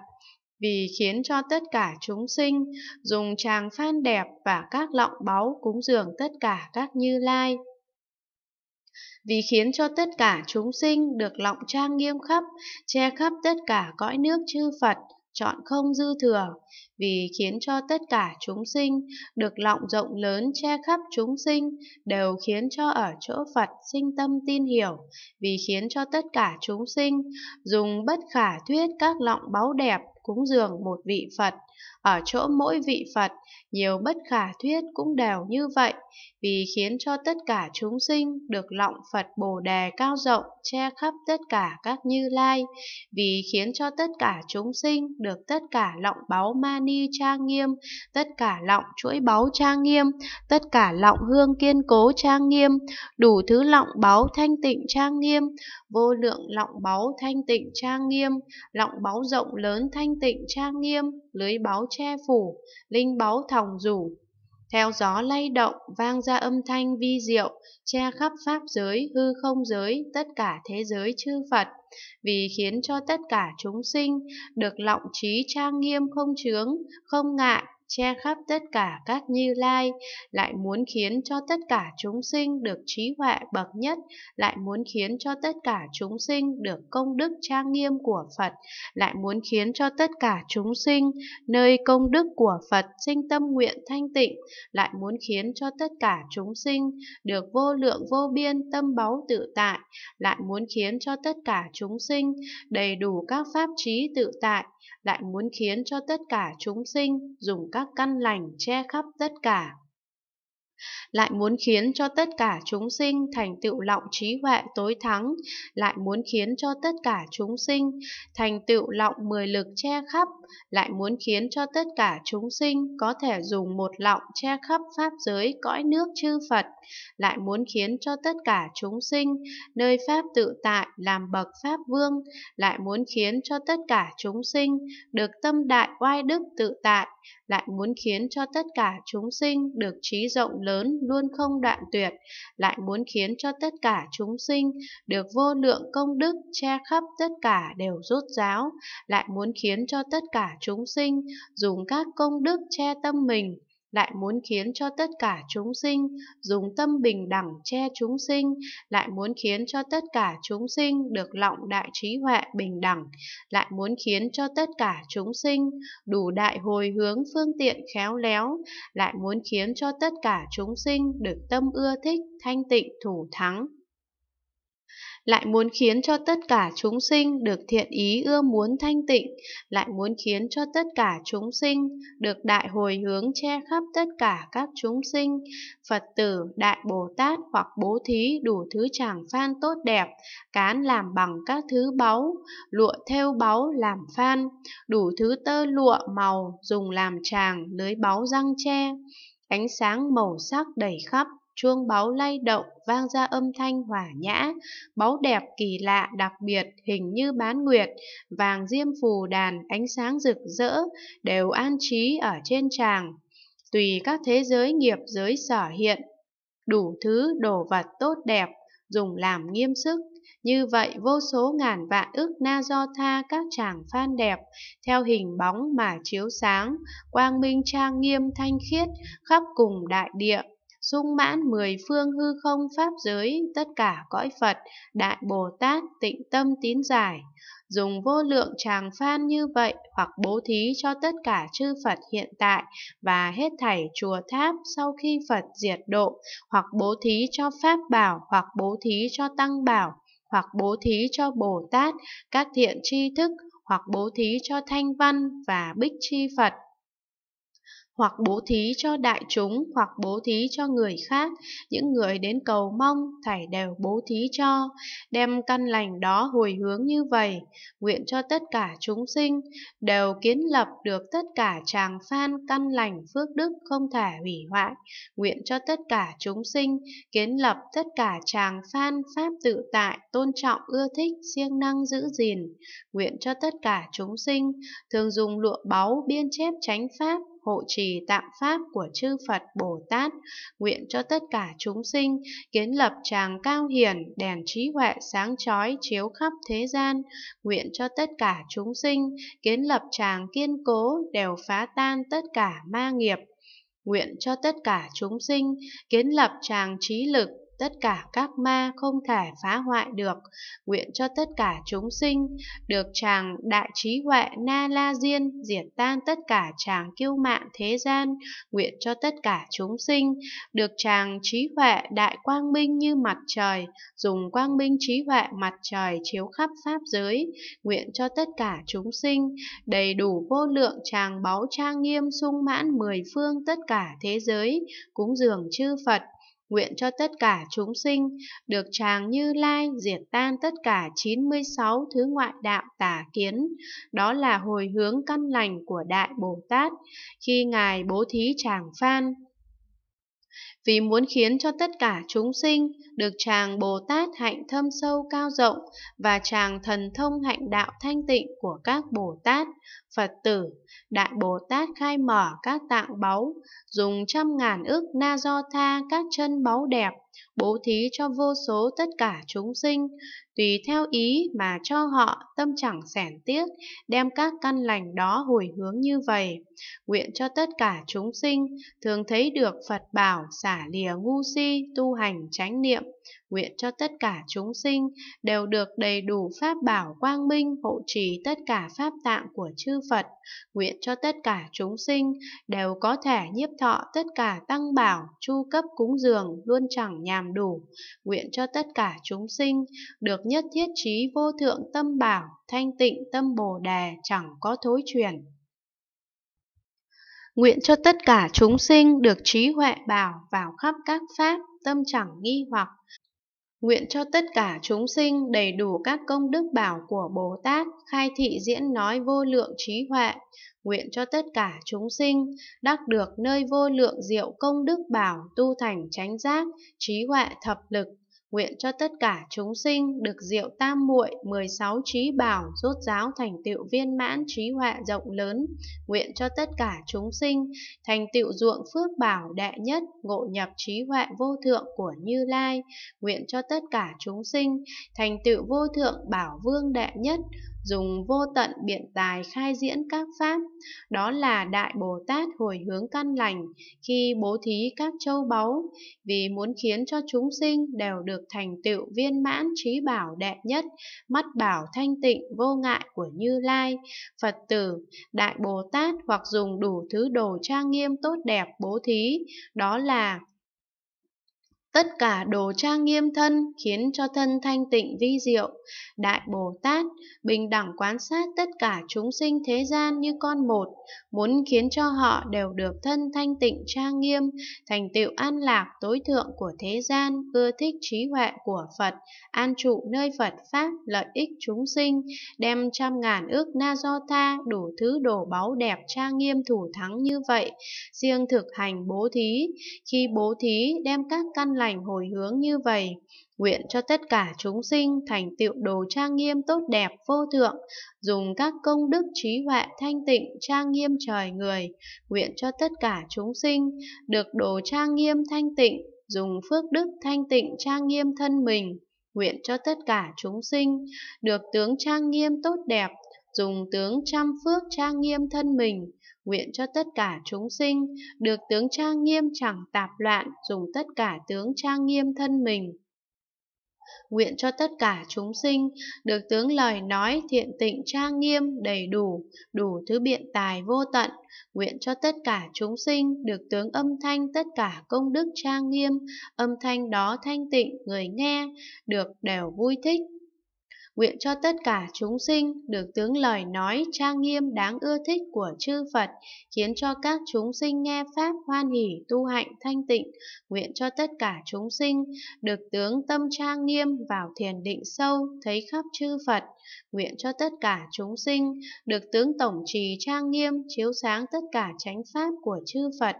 A: vì khiến cho tất cả chúng sinh dùng tràng phan đẹp và các lọng báu cúng dường tất cả các như lai. Vì khiến cho tất cả chúng sinh được lọng trang nghiêm khắp, che khắp tất cả cõi nước chư Phật, chọn không dư thừa, vì khiến cho tất cả chúng sinh được lọng rộng lớn che khắp chúng sinh, đều khiến cho ở chỗ Phật sinh tâm tin hiểu, vì khiến cho tất cả chúng sinh dùng bất khả thuyết các lọng báu đẹp cúng dường một vị Phật. Ở chỗ mỗi vị Phật, nhiều bất khả thuyết cũng đều như vậy, vì khiến cho tất cả chúng sinh được lọng Phật Bồ Đề cao rộng che khắp tất cả các như lai, vì khiến cho tất cả chúng sinh được tất cả lọng báu ma ni trang nghiêm, tất cả lọng chuỗi báu trang nghiêm, tất cả lọng hương kiên cố trang nghiêm, đủ thứ lọng báu thanh tịnh trang nghiêm, vô lượng lọng báu thanh tịnh trang nghiêm, lọng báu rộng lớn thanh tịnh trang nghiêm, lưới báu che phủ, linh báu thòng rủ, theo gió lay động, vang ra âm thanh vi diệu, che khắp pháp giới, hư không giới, tất cả thế giới chư Phật, vì khiến cho tất cả chúng sinh được lọng trí trang nghiêm không chướng, không ngại, che khắp tất cả các như lai, lại muốn khiến cho tất cả chúng sinh được trí huệ bậc nhất, lại muốn khiến cho tất cả chúng sinh được công đức trang nghiêm của Phật, lại muốn khiến cho tất cả chúng sinh nơi công đức của Phật sinh tâm nguyện thanh tịnh, lại muốn khiến cho tất cả chúng sinh được vô lượng vô biên tâm báu tự tại, lại muốn khiến cho tất cả chúng sinh đầy đủ các pháp trí tự tại, lại muốn khiến cho tất cả chúng sinh dùng các các căn lành che khắp tất cả. Lại muốn khiến cho tất cả chúng sinh thành tựu lọng trí huệ tối thắng, lại muốn khiến cho tất cả chúng sinh thành tựu lọng mười lực che khắp, lại muốn khiến cho tất cả chúng sinh có thể dùng một lọng che khắp pháp giới cõi nước chư Phật, lại muốn khiến cho tất cả chúng sinh nơi pháp tự tại làm bậc pháp vương, lại muốn khiến cho tất cả chúng sinh được tâm đại oai đức tự tại lại muốn khiến cho tất cả chúng sinh được trí rộng lớn luôn không đoạn tuyệt, lại muốn khiến cho tất cả chúng sinh được vô lượng công đức che khắp tất cả đều rốt ráo, lại muốn khiến cho tất cả chúng sinh dùng các công đức che tâm mình lại muốn khiến cho tất cả chúng sinh dùng tâm bình đẳng che chúng sinh, lại muốn khiến cho tất cả chúng sinh được lọng đại trí huệ bình đẳng, lại muốn khiến cho tất cả chúng sinh đủ đại hồi hướng phương tiện khéo léo, lại muốn khiến cho tất cả chúng sinh được tâm ưa thích, thanh tịnh thủ thắng lại muốn khiến cho tất cả chúng sinh được thiện ý ưa muốn thanh tịnh, lại muốn khiến cho tất cả chúng sinh được đại hồi hướng che khắp tất cả các chúng sinh, Phật tử, đại Bồ Tát hoặc bố thí đủ thứ chẳng phan tốt đẹp, cán làm bằng các thứ báu, lụa theo báu làm phan, đủ thứ tơ lụa màu dùng làm tràng lưới báu răng tre, ánh sáng màu sắc đầy khắp chuông báu lay động vang ra âm thanh hỏa nhã, báu đẹp kỳ lạ đặc biệt hình như bán nguyệt, vàng diêm phù đàn ánh sáng rực rỡ, đều an trí ở trên tràng. Tùy các thế giới nghiệp giới sở hiện, đủ thứ đồ vật tốt đẹp, dùng làm nghiêm sức, như vậy vô số ngàn vạn ức na do tha các chàng phan đẹp, theo hình bóng mà chiếu sáng, quang minh trang nghiêm thanh khiết, khắp cùng đại địa, dung mãn mười phương hư không pháp giới, tất cả cõi Phật, Đại Bồ Tát, tịnh tâm tín giải. Dùng vô lượng tràng phan như vậy hoặc bố thí cho tất cả chư Phật hiện tại và hết thảy chùa tháp sau khi Phật diệt độ, hoặc bố thí cho Pháp bảo, hoặc bố thí cho Tăng bảo, hoặc bố thí cho Bồ Tát, các thiện tri thức, hoặc bố thí cho Thanh Văn và Bích Chi Phật hoặc bố thí cho đại chúng hoặc bố thí cho người khác, những người đến cầu mong thảy đều bố thí cho, đem căn lành đó hồi hướng như vậy, nguyện cho tất cả chúng sinh đều kiến lập được tất cả tràng phan căn lành phước đức không thể hủy hoại, nguyện cho tất cả chúng sinh kiến lập tất cả tràng phan pháp tự tại tôn trọng ưa thích siêng năng giữ gìn, nguyện cho tất cả chúng sinh thường dùng lụa báu biên chép chánh pháp hộ trì tạng pháp của chư Phật Bồ Tát, nguyện cho tất cả chúng sinh kiến lập tràng cao hiển, đèn trí huệ sáng chói chiếu khắp thế gian, nguyện cho tất cả chúng sinh kiến lập tràng kiên cố đều phá tan tất cả ma nghiệp. Nguyện cho tất cả chúng sinh kiến lập tràng trí lực tất cả các ma không thể phá hoại được, nguyện cho tất cả chúng sinh được chàng đại trí huệ Na La Diên diệt tan tất cả chàng kiêu mạn thế gian, nguyện cho tất cả chúng sinh được chàng trí huệ đại quang minh như mặt trời, dùng quang minh trí huệ mặt trời chiếu khắp pháp giới, nguyện cho tất cả chúng sinh đầy đủ vô lượng chàng báu trang nghiêm sung mãn mười phương tất cả thế giới, cúng dường chư Phật Nguyện cho tất cả chúng sinh được tràng như lai diệt tan tất cả 96 thứ ngoại đạo tà kiến. Đó là hồi hướng căn lành của Đại Bồ Tát khi Ngài bố thí tràng phan vì muốn khiến cho tất cả chúng sinh được chàng Bồ Tát hạnh thâm sâu cao rộng và chàng thần thông hạnh đạo thanh tịnh của các Bồ Tát, Phật tử, Đại Bồ Tát khai mở các tạng báu, dùng trăm ngàn ước na do tha các chân báu đẹp, bố thí cho vô số tất cả chúng sinh, tùy theo ý mà cho họ tâm chẳng sẻn tiếc, đem các căn lành đó hồi hướng như vậy. Nguyện cho tất cả chúng sinh thường thấy được Phật bảo xả lìa ngu si tu hành chánh niệm, nguyện cho tất cả chúng sinh đều được đầy đủ pháp bảo quang minh hộ trì tất cả pháp tạng của chư Phật, nguyện cho tất cả chúng sinh đều có thể nhiếp thọ tất cả tăng bảo, chu cấp cúng dường luôn chẳng nhằm làm đủ, nguyện cho tất cả chúng sinh được nhất thiết trí vô thượng tâm bảo, thanh tịnh tâm Bồ đề chẳng có thối chuyển. Nguyện cho tất cả chúng sinh được trí huệ bảo vào khắp các pháp, tâm chẳng nghi hoặc. Nguyện cho tất cả chúng sinh đầy đủ các công đức bảo của Bồ Tát, khai thị diễn nói vô lượng trí huệ, nguyện cho tất cả chúng sinh đắc được nơi vô lượng diệu công đức bảo tu thành chánh giác, trí huệ thập lực. Nguyện cho tất cả chúng sinh được diệu tam muội 16 trí bảo rốt giáo thành tựu viên mãn trí huệ rộng lớn. Nguyện cho tất cả chúng sinh thành tựu ruộng phước bảo đệ nhất ngộ nhập trí huệ vô thượng của Như Lai. Nguyện cho tất cả chúng sinh thành tựu vô thượng bảo vương đệ nhất dùng vô tận biện tài khai diễn các pháp, đó là Đại Bồ Tát hồi hướng căn lành khi bố thí các châu báu, vì muốn khiến cho chúng sinh đều được thành tựu viên mãn trí bảo đệ nhất, mắt bảo thanh tịnh vô ngại của Như Lai, Phật tử, Đại Bồ Tát hoặc dùng đủ thứ đồ trang nghiêm tốt đẹp bố thí, đó là Tất cả đồ trang nghiêm thân khiến cho thân thanh tịnh vi diệu. Đại Bồ Tát bình đẳng quan sát tất cả chúng sinh thế gian như con một, muốn khiến cho họ đều được thân thanh tịnh trang nghiêm, thành tựu an lạc tối thượng của thế gian, ưa thích trí huệ của Phật, an trụ nơi Phật Pháp lợi ích chúng sinh, đem trăm ngàn ước na do tha đủ thứ đồ báu đẹp trang nghiêm thủ thắng như vậy. Riêng thực hành bố thí, khi bố thí đem các căn lành thành hồi hướng như vậy, nguyện cho tất cả chúng sinh thành tựu đồ trang nghiêm tốt đẹp vô thượng, dùng các công đức trí huệ thanh tịnh trang nghiêm trời người, nguyện cho tất cả chúng sinh được đồ trang nghiêm thanh tịnh, dùng phước đức thanh tịnh trang nghiêm thân mình, nguyện cho tất cả chúng sinh được tướng trang nghiêm tốt đẹp, dùng tướng trăm phước trang nghiêm thân mình, nguyện cho tất cả chúng sinh được tướng trang nghiêm chẳng tạp loạn, dùng tất cả tướng trang nghiêm thân mình. Nguyện cho tất cả chúng sinh được tướng lời nói thiện tịnh trang nghiêm đầy đủ, đủ thứ biện tài vô tận. Nguyện cho tất cả chúng sinh được tướng âm thanh tất cả công đức trang nghiêm, âm thanh đó thanh tịnh, người nghe được đều vui thích, nguyện cho tất cả chúng sinh được tướng lời nói trang nghiêm đáng ưa thích của chư Phật, khiến cho các chúng sinh nghe Pháp hoan hỷ tu hạnh thanh tịnh, nguyện cho tất cả chúng sinh được tướng tâm trang nghiêm vào thiền định sâu, thấy khắp chư Phật, nguyện cho tất cả chúng sinh được tướng tổng trì trang nghiêm chiếu sáng tất cả chánh Pháp của chư Phật,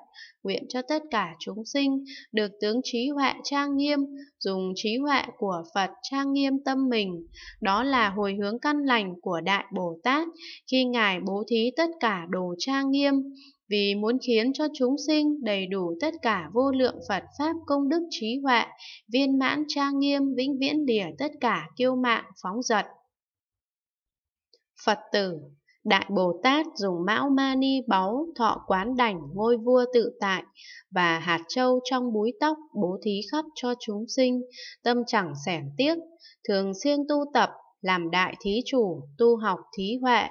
A: nguyện cho tất cả chúng sinh được tướng trí huệ trang nghiêm, dùng trí huệ của Phật trang nghiêm tâm mình. Đó là hồi hướng căn lành của Đại Bồ Tát khi Ngài bố thí tất cả đồ trang nghiêm, vì muốn khiến cho chúng sinh đầy đủ tất cả vô lượng Phật Pháp công đức trí huệ, viên mãn trang nghiêm, vĩnh viễn lìa tất cả kiêu mạng phóng dật. Phật tử Đại Bồ Tát dùng mão mani báu thọ quán đảnh ngôi vua tự tại và hạt châu trong búi tóc bố thí khắp cho chúng sinh, tâm chẳng sẻn tiếc, thường xuyên tu tập, làm đại thí chủ, tu học thí huệ,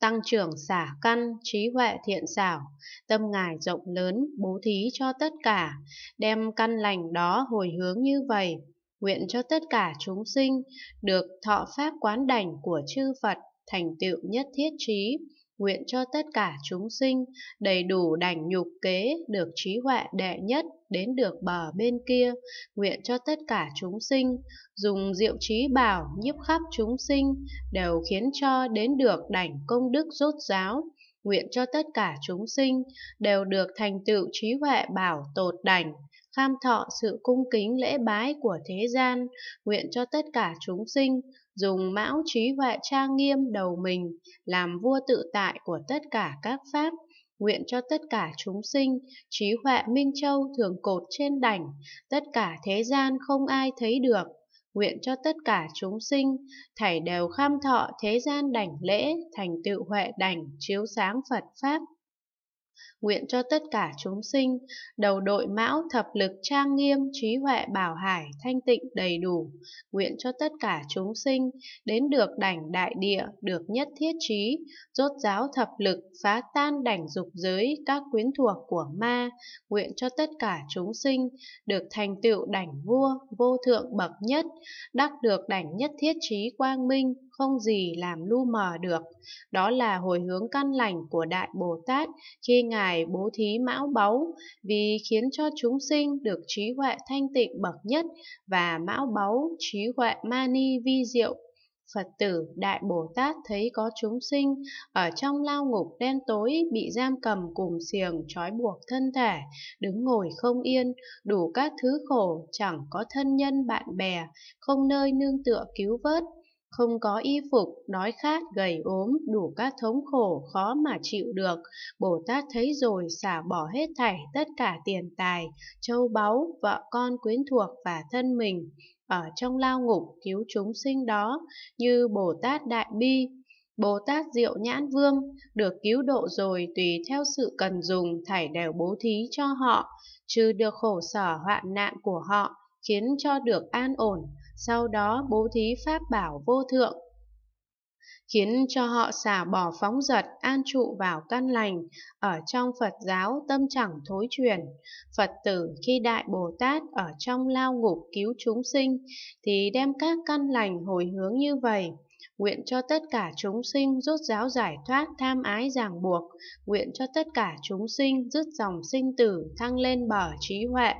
A: tăng trưởng xả căn, trí huệ thiện xảo, tâm ngài rộng lớn, bố thí cho tất cả, đem căn lành đó hồi hướng như vậy, nguyện cho tất cả chúng sinh được thọ pháp quán đảnh của chư Phật thành tựu nhất thiết trí, nguyện cho tất cả chúng sinh đầy đủ đảnh nhục kế được trí huệ đệ nhất đến được bờ bên kia, nguyện cho tất cả chúng sinh dùng diệu trí bảo nhiếp khắp chúng sinh đều khiến cho đến được đảnh công đức rốt giáo. Nguyện cho tất cả chúng sinh đều được thành tựu trí huệ bảo tột đảnh, kham thọ sự cung kính lễ bái của thế gian, nguyện cho tất cả chúng sinh dùng mão trí huệ trang nghiêm đầu mình, làm vua tự tại của tất cả các pháp, nguyện cho tất cả chúng sinh, trí huệ minh châu thường cột trên đảnh, tất cả thế gian không ai thấy được, nguyện cho tất cả chúng sinh, thảy đều kham thọ thế gian đảnh lễ, thành tựu huệ đảnh, chiếu sáng Phật Pháp nguyện cho tất cả chúng sinh, đầu đội mão thập lực trang nghiêm, trí huệ bảo hải, thanh tịnh đầy đủ, nguyện cho tất cả chúng sinh, đến được đảnh đại địa, được nhất thiết trí, rốt giáo thập lực, phá tan đảnh dục giới, các quyến thuộc của ma, nguyện cho tất cả chúng sinh, được thành tựu đảnh vua, vô thượng bậc nhất, đắc được đảnh nhất thiết trí quang minh, không gì làm lu mờ được. Đó là hồi hướng căn lành của Đại Bồ Tát khi Ngài phải bố thí mão báu vì khiến cho chúng sinh được trí huệ thanh tịnh bậc nhất và mão báu trí huệ mani vi diệu Phật tử Đại Bồ Tát thấy có chúng sinh ở trong lao ngục đen tối bị giam cầm cùng xiềng trói buộc thân thể, đứng ngồi không yên, đủ các thứ khổ, chẳng có thân nhân bạn bè, không nơi nương tựa cứu vớt, không có y phục, đói khát, gầy ốm, đủ các thống khổ khó mà chịu được. Bồ Tát thấy rồi xả bỏ hết thảy tất cả tiền tài, châu báu, vợ con quyến thuộc và thân mình ở trong lao ngục cứu chúng sinh đó như Bồ Tát Đại Bi. Bồ Tát Diệu Nhãn Vương được cứu độ rồi tùy theo sự cần dùng thảy đều bố thí cho họ, trừ được khổ sở hoạn nạn của họ, khiến cho được an ổn, sau đó bố thí pháp bảo vô thượng. Khiến cho họ xả bỏ phóng dật, an trụ vào căn lành, ở trong Phật giáo tâm chẳng thối truyền. Phật tử khi Đại Bồ Tát ở trong lao ngục cứu chúng sinh, thì đem các căn lành hồi hướng như vậy. Nguyện cho tất cả chúng sinh rút giáo giải thoát tham ái ràng buộc, nguyện cho tất cả chúng sinh rút dòng sinh tử thăng lên bờ trí huệ.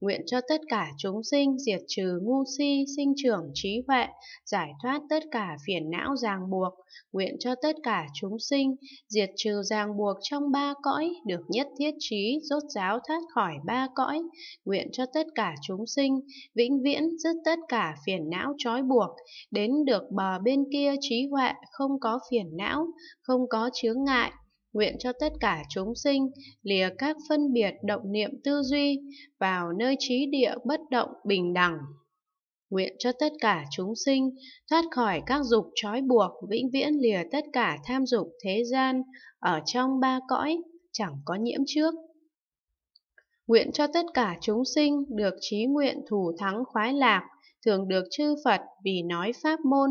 A: Nguyện cho tất cả chúng sinh diệt trừ ngu si, sinh trưởng trí huệ, giải thoát tất cả phiền não ràng buộc. Nguyện cho tất cả chúng sinh diệt trừ ràng buộc trong ba cõi, được nhất thiết trí, rốt ráo thoát khỏi ba cõi. Nguyện cho tất cả chúng sinh vĩnh viễn dứt tất cả phiền não trói buộc, đến được bờ bên kia trí huệ không có phiền não, không có chướng ngại, nguyện cho tất cả chúng sinh lìa các phân biệt động niệm tư duy vào nơi trí địa bất động bình đẳng. Nguyện cho tất cả chúng sinh thoát khỏi các dục trói buộc vĩnh viễn lìa tất cả tham dục thế gian ở trong ba cõi chẳng có nhiễm trước. Nguyện cho tất cả chúng sinh được trí nguyện thủ thắng khoái lạc, thường được chư Phật vì nói pháp môn,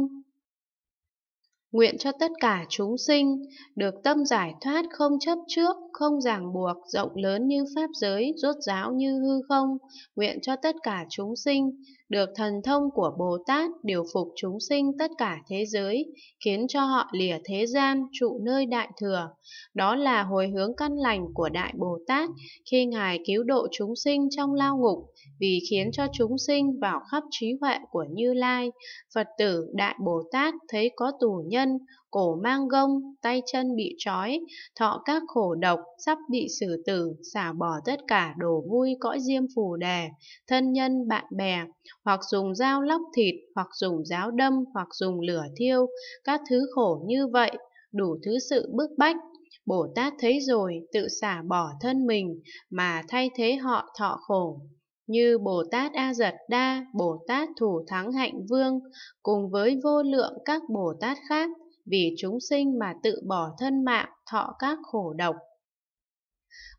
A: Nguyện cho tất cả chúng sinh được tâm giải thoát không chấp trước, không ràng buộc, rộng lớn như pháp giới, rốt ráo như hư không. Nguyện cho tất cả chúng sinh được thần thông của Bồ Tát điều phục chúng sinh tất cả thế giới, khiến cho họ lìa thế gian trụ nơi Đại Thừa. Đó là hồi hướng căn lành của Đại Bồ Tát khi Ngài cứu độ chúng sinh trong lao ngục, vì khiến cho chúng sinh vào khắp trí huệ của Như Lai. Phật tử Đại Bồ Tát thấy có tù nhân, cổ mang gông, tay chân bị trói, thọ các khổ độc, sắp bị xử tử, xả bỏ tất cả đồ vui cõi diêm phù đề, thân nhân bạn bè, hoặc dùng dao lóc thịt, hoặc dùng giáo đâm, hoặc dùng lửa thiêu, các thứ khổ như vậy, đủ thứ sự bức bách. Bồ Tát thấy rồi tự xả bỏ thân mình mà thay thế họ thọ khổ như Bồ Tát A Giật Đa, Bồ Tát Thủ Thắng Hạnh Vương, cùng với vô lượng các Bồ Tát khác vì chúng sinh mà tự bỏ thân mạng, thọ các khổ độc.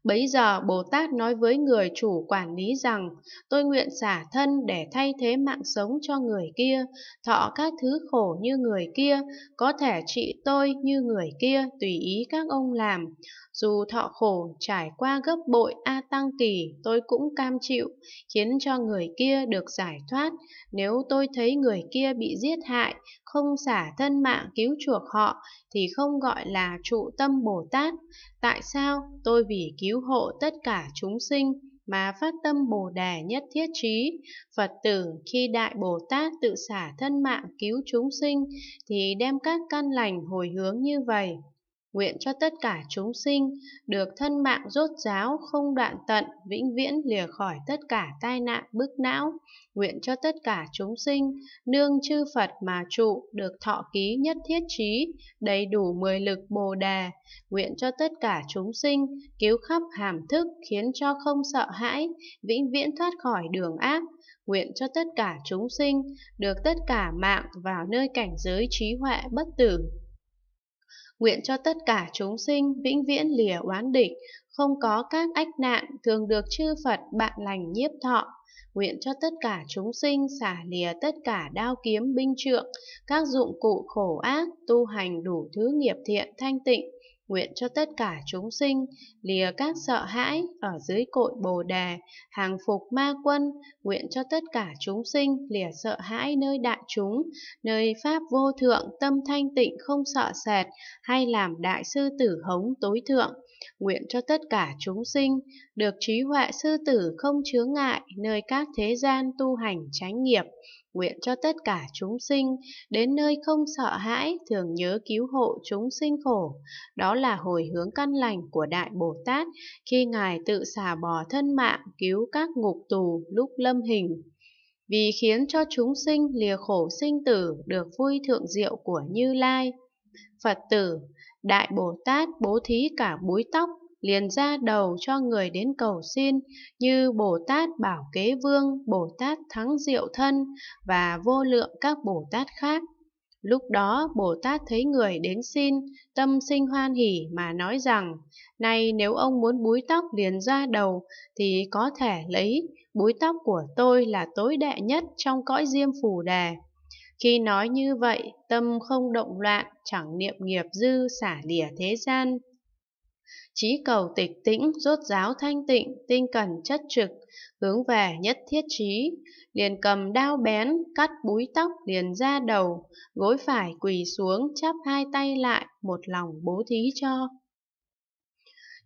A: Bấy giờ Bồ Tát nói với người chủ quản lý rằng, tôi nguyện xả thân để thay thế mạng sống cho người kia, thọ các thứ khổ như người kia, có thể trị tôi như người kia, tùy ý các ông làm. Dù thọ khổ trải qua gấp bội A Tăng Kỳ, tôi cũng cam chịu, khiến cho người kia được giải thoát. Nếu tôi thấy người kia bị giết hại, không xả thân mạng cứu chuộc họ thì không gọi là trụ tâm Bồ Tát. Tại sao tôi vì cứu hộ tất cả chúng sinh mà phát tâm Bồ Đề nhất thiết trí? Phật tử khi Đại Bồ Tát tự xả thân mạng cứu chúng sinh thì đem các căn lành hồi hướng như vậy nguyện cho tất cả chúng sinh được thân mạng rốt ráo không đoạn tận, vĩnh viễn lìa khỏi tất cả tai nạn bức não, nguyện cho tất cả chúng sinh nương chư Phật mà trụ được thọ ký nhất thiết trí, đầy đủ mười lực Bồ đề, nguyện cho tất cả chúng sinh cứu khắp hàm thức khiến cho không sợ hãi, vĩnh viễn thoát khỏi đường ác, nguyện cho tất cả chúng sinh được tất cả mạng vào nơi cảnh giới trí huệ bất tử nguyện cho tất cả chúng sinh vĩnh viễn lìa oán địch, không có các ách nạn, thường được chư Phật bạn lành nhiếp thọ. Nguyện cho tất cả chúng sinh xả lìa tất cả đao kiếm binh trượng, các dụng cụ khổ ác, tu hành đủ thứ nghiệp thiện thanh tịnh, nguyện cho tất cả chúng sinh lìa các sợ hãi ở dưới cội bồ đề hàng phục ma quân nguyện cho tất cả chúng sinh lìa sợ hãi nơi đại chúng nơi pháp vô thượng tâm thanh tịnh không sợ sệt hay làm đại sư tử hống tối thượng nguyện cho tất cả chúng sinh được trí huệ sư tử không chướng ngại nơi các thế gian tu hành chánh nghiệp nguyện cho tất cả chúng sinh đến nơi không sợ hãi thường nhớ cứu hộ chúng sinh khổ đó là hồi hướng căn lành của đại bồ tát khi ngài tự xả bỏ thân mạng cứu các ngục tù lúc lâm hình vì khiến cho chúng sinh lìa khổ sinh tử được vui thượng diệu của như lai phật tử đại bồ tát bố thí cả búi tóc liền ra đầu cho người đến cầu xin như Bồ Tát Bảo Kế Vương, Bồ Tát Thắng Diệu Thân và vô lượng các Bồ Tát khác. Lúc đó Bồ Tát thấy người đến xin, tâm sinh hoan hỷ mà nói rằng, nay nếu ông muốn búi tóc liền ra đầu thì có thể lấy, búi tóc của tôi là tối đệ nhất trong cõi diêm phù đề. Khi nói như vậy, tâm không động loạn, chẳng niệm nghiệp dư xả lìa thế gian trí cầu tịch tĩnh, rốt giáo thanh tịnh, tinh cần chất trực, hướng về nhất thiết trí, liền cầm đao bén, cắt búi tóc liền ra đầu, gối phải quỳ xuống, chắp hai tay lại, một lòng bố thí cho.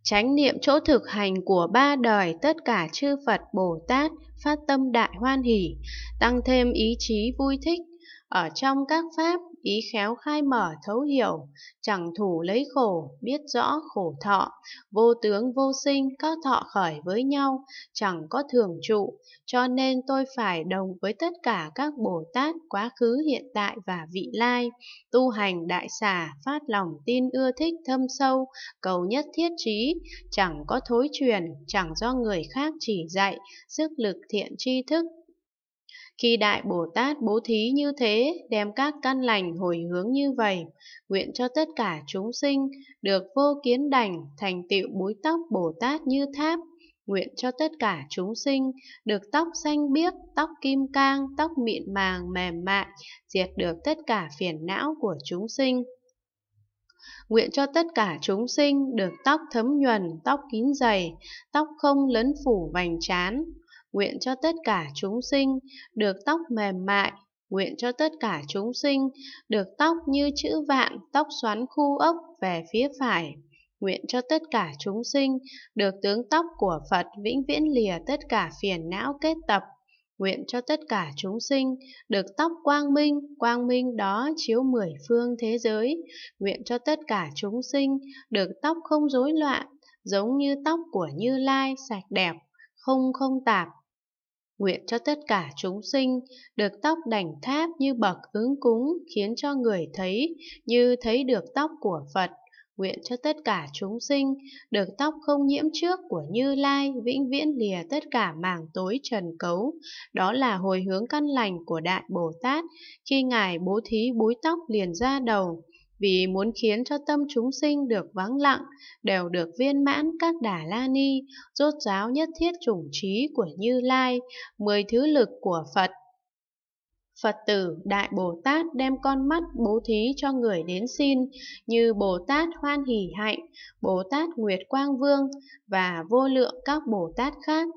A: Chánh niệm chỗ thực hành của ba đời tất cả chư Phật Bồ Tát phát tâm đại hoan hỷ, tăng thêm ý chí vui thích ở trong các pháp ý khéo khai mở thấu hiểu, chẳng thủ lấy khổ, biết rõ khổ thọ, vô tướng vô sinh các thọ khởi với nhau, chẳng có thường trụ, cho nên tôi phải đồng với tất cả các Bồ Tát quá khứ hiện tại và vị lai, tu hành đại xả, phát lòng tin ưa thích thâm sâu, cầu nhất thiết trí, chẳng có thối truyền, chẳng do người khác chỉ dạy, sức lực thiện tri thức khi Đại Bồ Tát bố thí như thế, đem các căn lành hồi hướng như vậy, nguyện cho tất cả chúng sinh được vô kiến đảnh, thành tựu búi tóc Bồ Tát như tháp, nguyện cho tất cả chúng sinh được tóc xanh biếc, tóc kim cang, tóc mịn màng mềm mại, diệt được tất cả phiền não của chúng sinh. Nguyện cho tất cả chúng sinh được tóc thấm nhuần, tóc kín dày, tóc không lấn phủ vành trán, nguyện cho tất cả chúng sinh được tóc mềm mại, nguyện cho tất cả chúng sinh được tóc như chữ vạn, tóc xoắn khu ốc về phía phải. Nguyện cho tất cả chúng sinh được tướng tóc của Phật vĩnh viễn lìa tất cả phiền não kết tập. Nguyện cho tất cả chúng sinh được tóc quang minh, quang minh đó chiếu mười phương thế giới. Nguyện cho tất cả chúng sinh được tóc không rối loạn, giống như tóc của Như Lai sạch đẹp, không không tạp, Nguyện cho tất cả chúng sinh được tóc đảnh tháp như bậc ứng cúng khiến cho người thấy như thấy được tóc của Phật. Nguyện cho tất cả chúng sinh được tóc không nhiễm trước của Như Lai vĩnh viễn lìa tất cả màng tối trần cấu. Đó là hồi hướng căn lành của Đại Bồ Tát khi Ngài bố thí búi tóc liền ra đầu vì muốn khiến cho tâm chúng sinh được vắng lặng, đều được viên mãn các đà la ni, rốt ráo nhất thiết chủng trí của Như Lai, mười thứ lực của Phật. Phật tử Đại Bồ Tát đem con mắt bố thí cho người đến xin như Bồ Tát Hoan Hỷ Hạnh, Bồ Tát Nguyệt Quang Vương và vô lượng các Bồ Tát khác.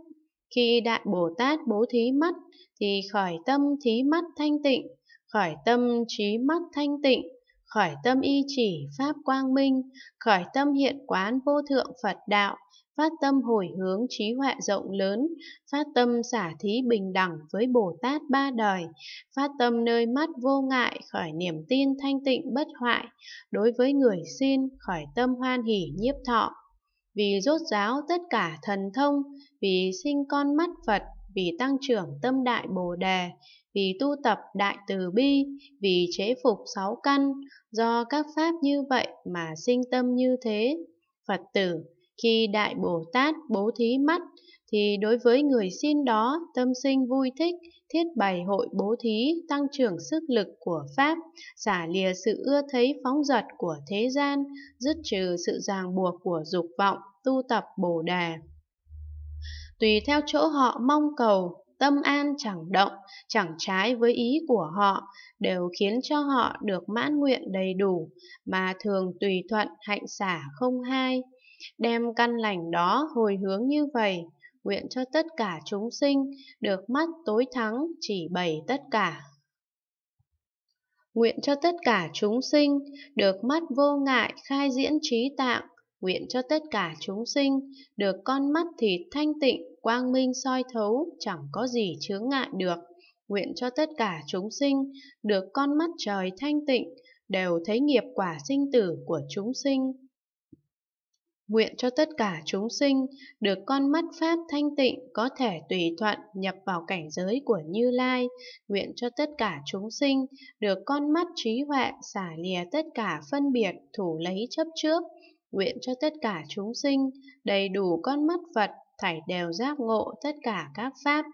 A: Khi Đại Bồ Tát bố thí mắt thì khởi tâm thí mắt thanh tịnh, khởi tâm trí mắt thanh tịnh, khởi tâm y chỉ pháp quang minh, khởi tâm hiện quán vô thượng Phật đạo, phát tâm hồi hướng trí huệ rộng lớn, phát tâm xả thí bình đẳng với Bồ Tát ba đời, phát tâm nơi mắt vô ngại khỏi niềm tin thanh tịnh bất hoại, đối với người xin khởi tâm hoan hỷ nhiếp thọ. Vì rốt giáo tất cả thần thông, vì sinh con mắt Phật, vì tăng trưởng tâm đại Bồ Đề, vì tu tập đại từ bi, vì chế phục sáu căn, do các pháp như vậy mà sinh tâm như thế. Phật tử, khi Đại Bồ Tát bố thí mắt, thì đối với người xin đó tâm sinh vui thích, thiết bày hội bố thí, tăng trưởng sức lực của Pháp, xả lìa sự ưa thấy phóng dật của thế gian, dứt trừ sự ràng buộc của dục vọng, tu tập Bồ Đà. Tùy theo chỗ họ mong cầu, tâm an chẳng động, chẳng trái với ý của họ, đều khiến cho họ được mãn nguyện đầy đủ, mà thường tùy thuận hạnh xả không hai. Đem căn lành đó hồi hướng như vậy, nguyện cho tất cả chúng sinh được mắt tối thắng chỉ bày tất cả. Nguyện cho tất cả chúng sinh được mắt vô ngại khai diễn trí tạng, nguyện cho tất cả chúng sinh được con mắt thịt thanh tịnh, quang minh soi thấu, chẳng có gì chướng ngại được. Nguyện cho tất cả chúng sinh được con mắt trời thanh tịnh, đều thấy nghiệp quả sinh tử của chúng sinh. Nguyện cho tất cả chúng sinh được con mắt Pháp thanh tịnh có thể tùy thuận nhập vào cảnh giới của Như Lai. Nguyện cho tất cả chúng sinh được con mắt trí huệ xả lìa tất cả phân biệt thủ lấy chấp trước nguyện cho tất cả chúng sinh đầy đủ con mắt Phật thảy đều giác ngộ tất cả các pháp.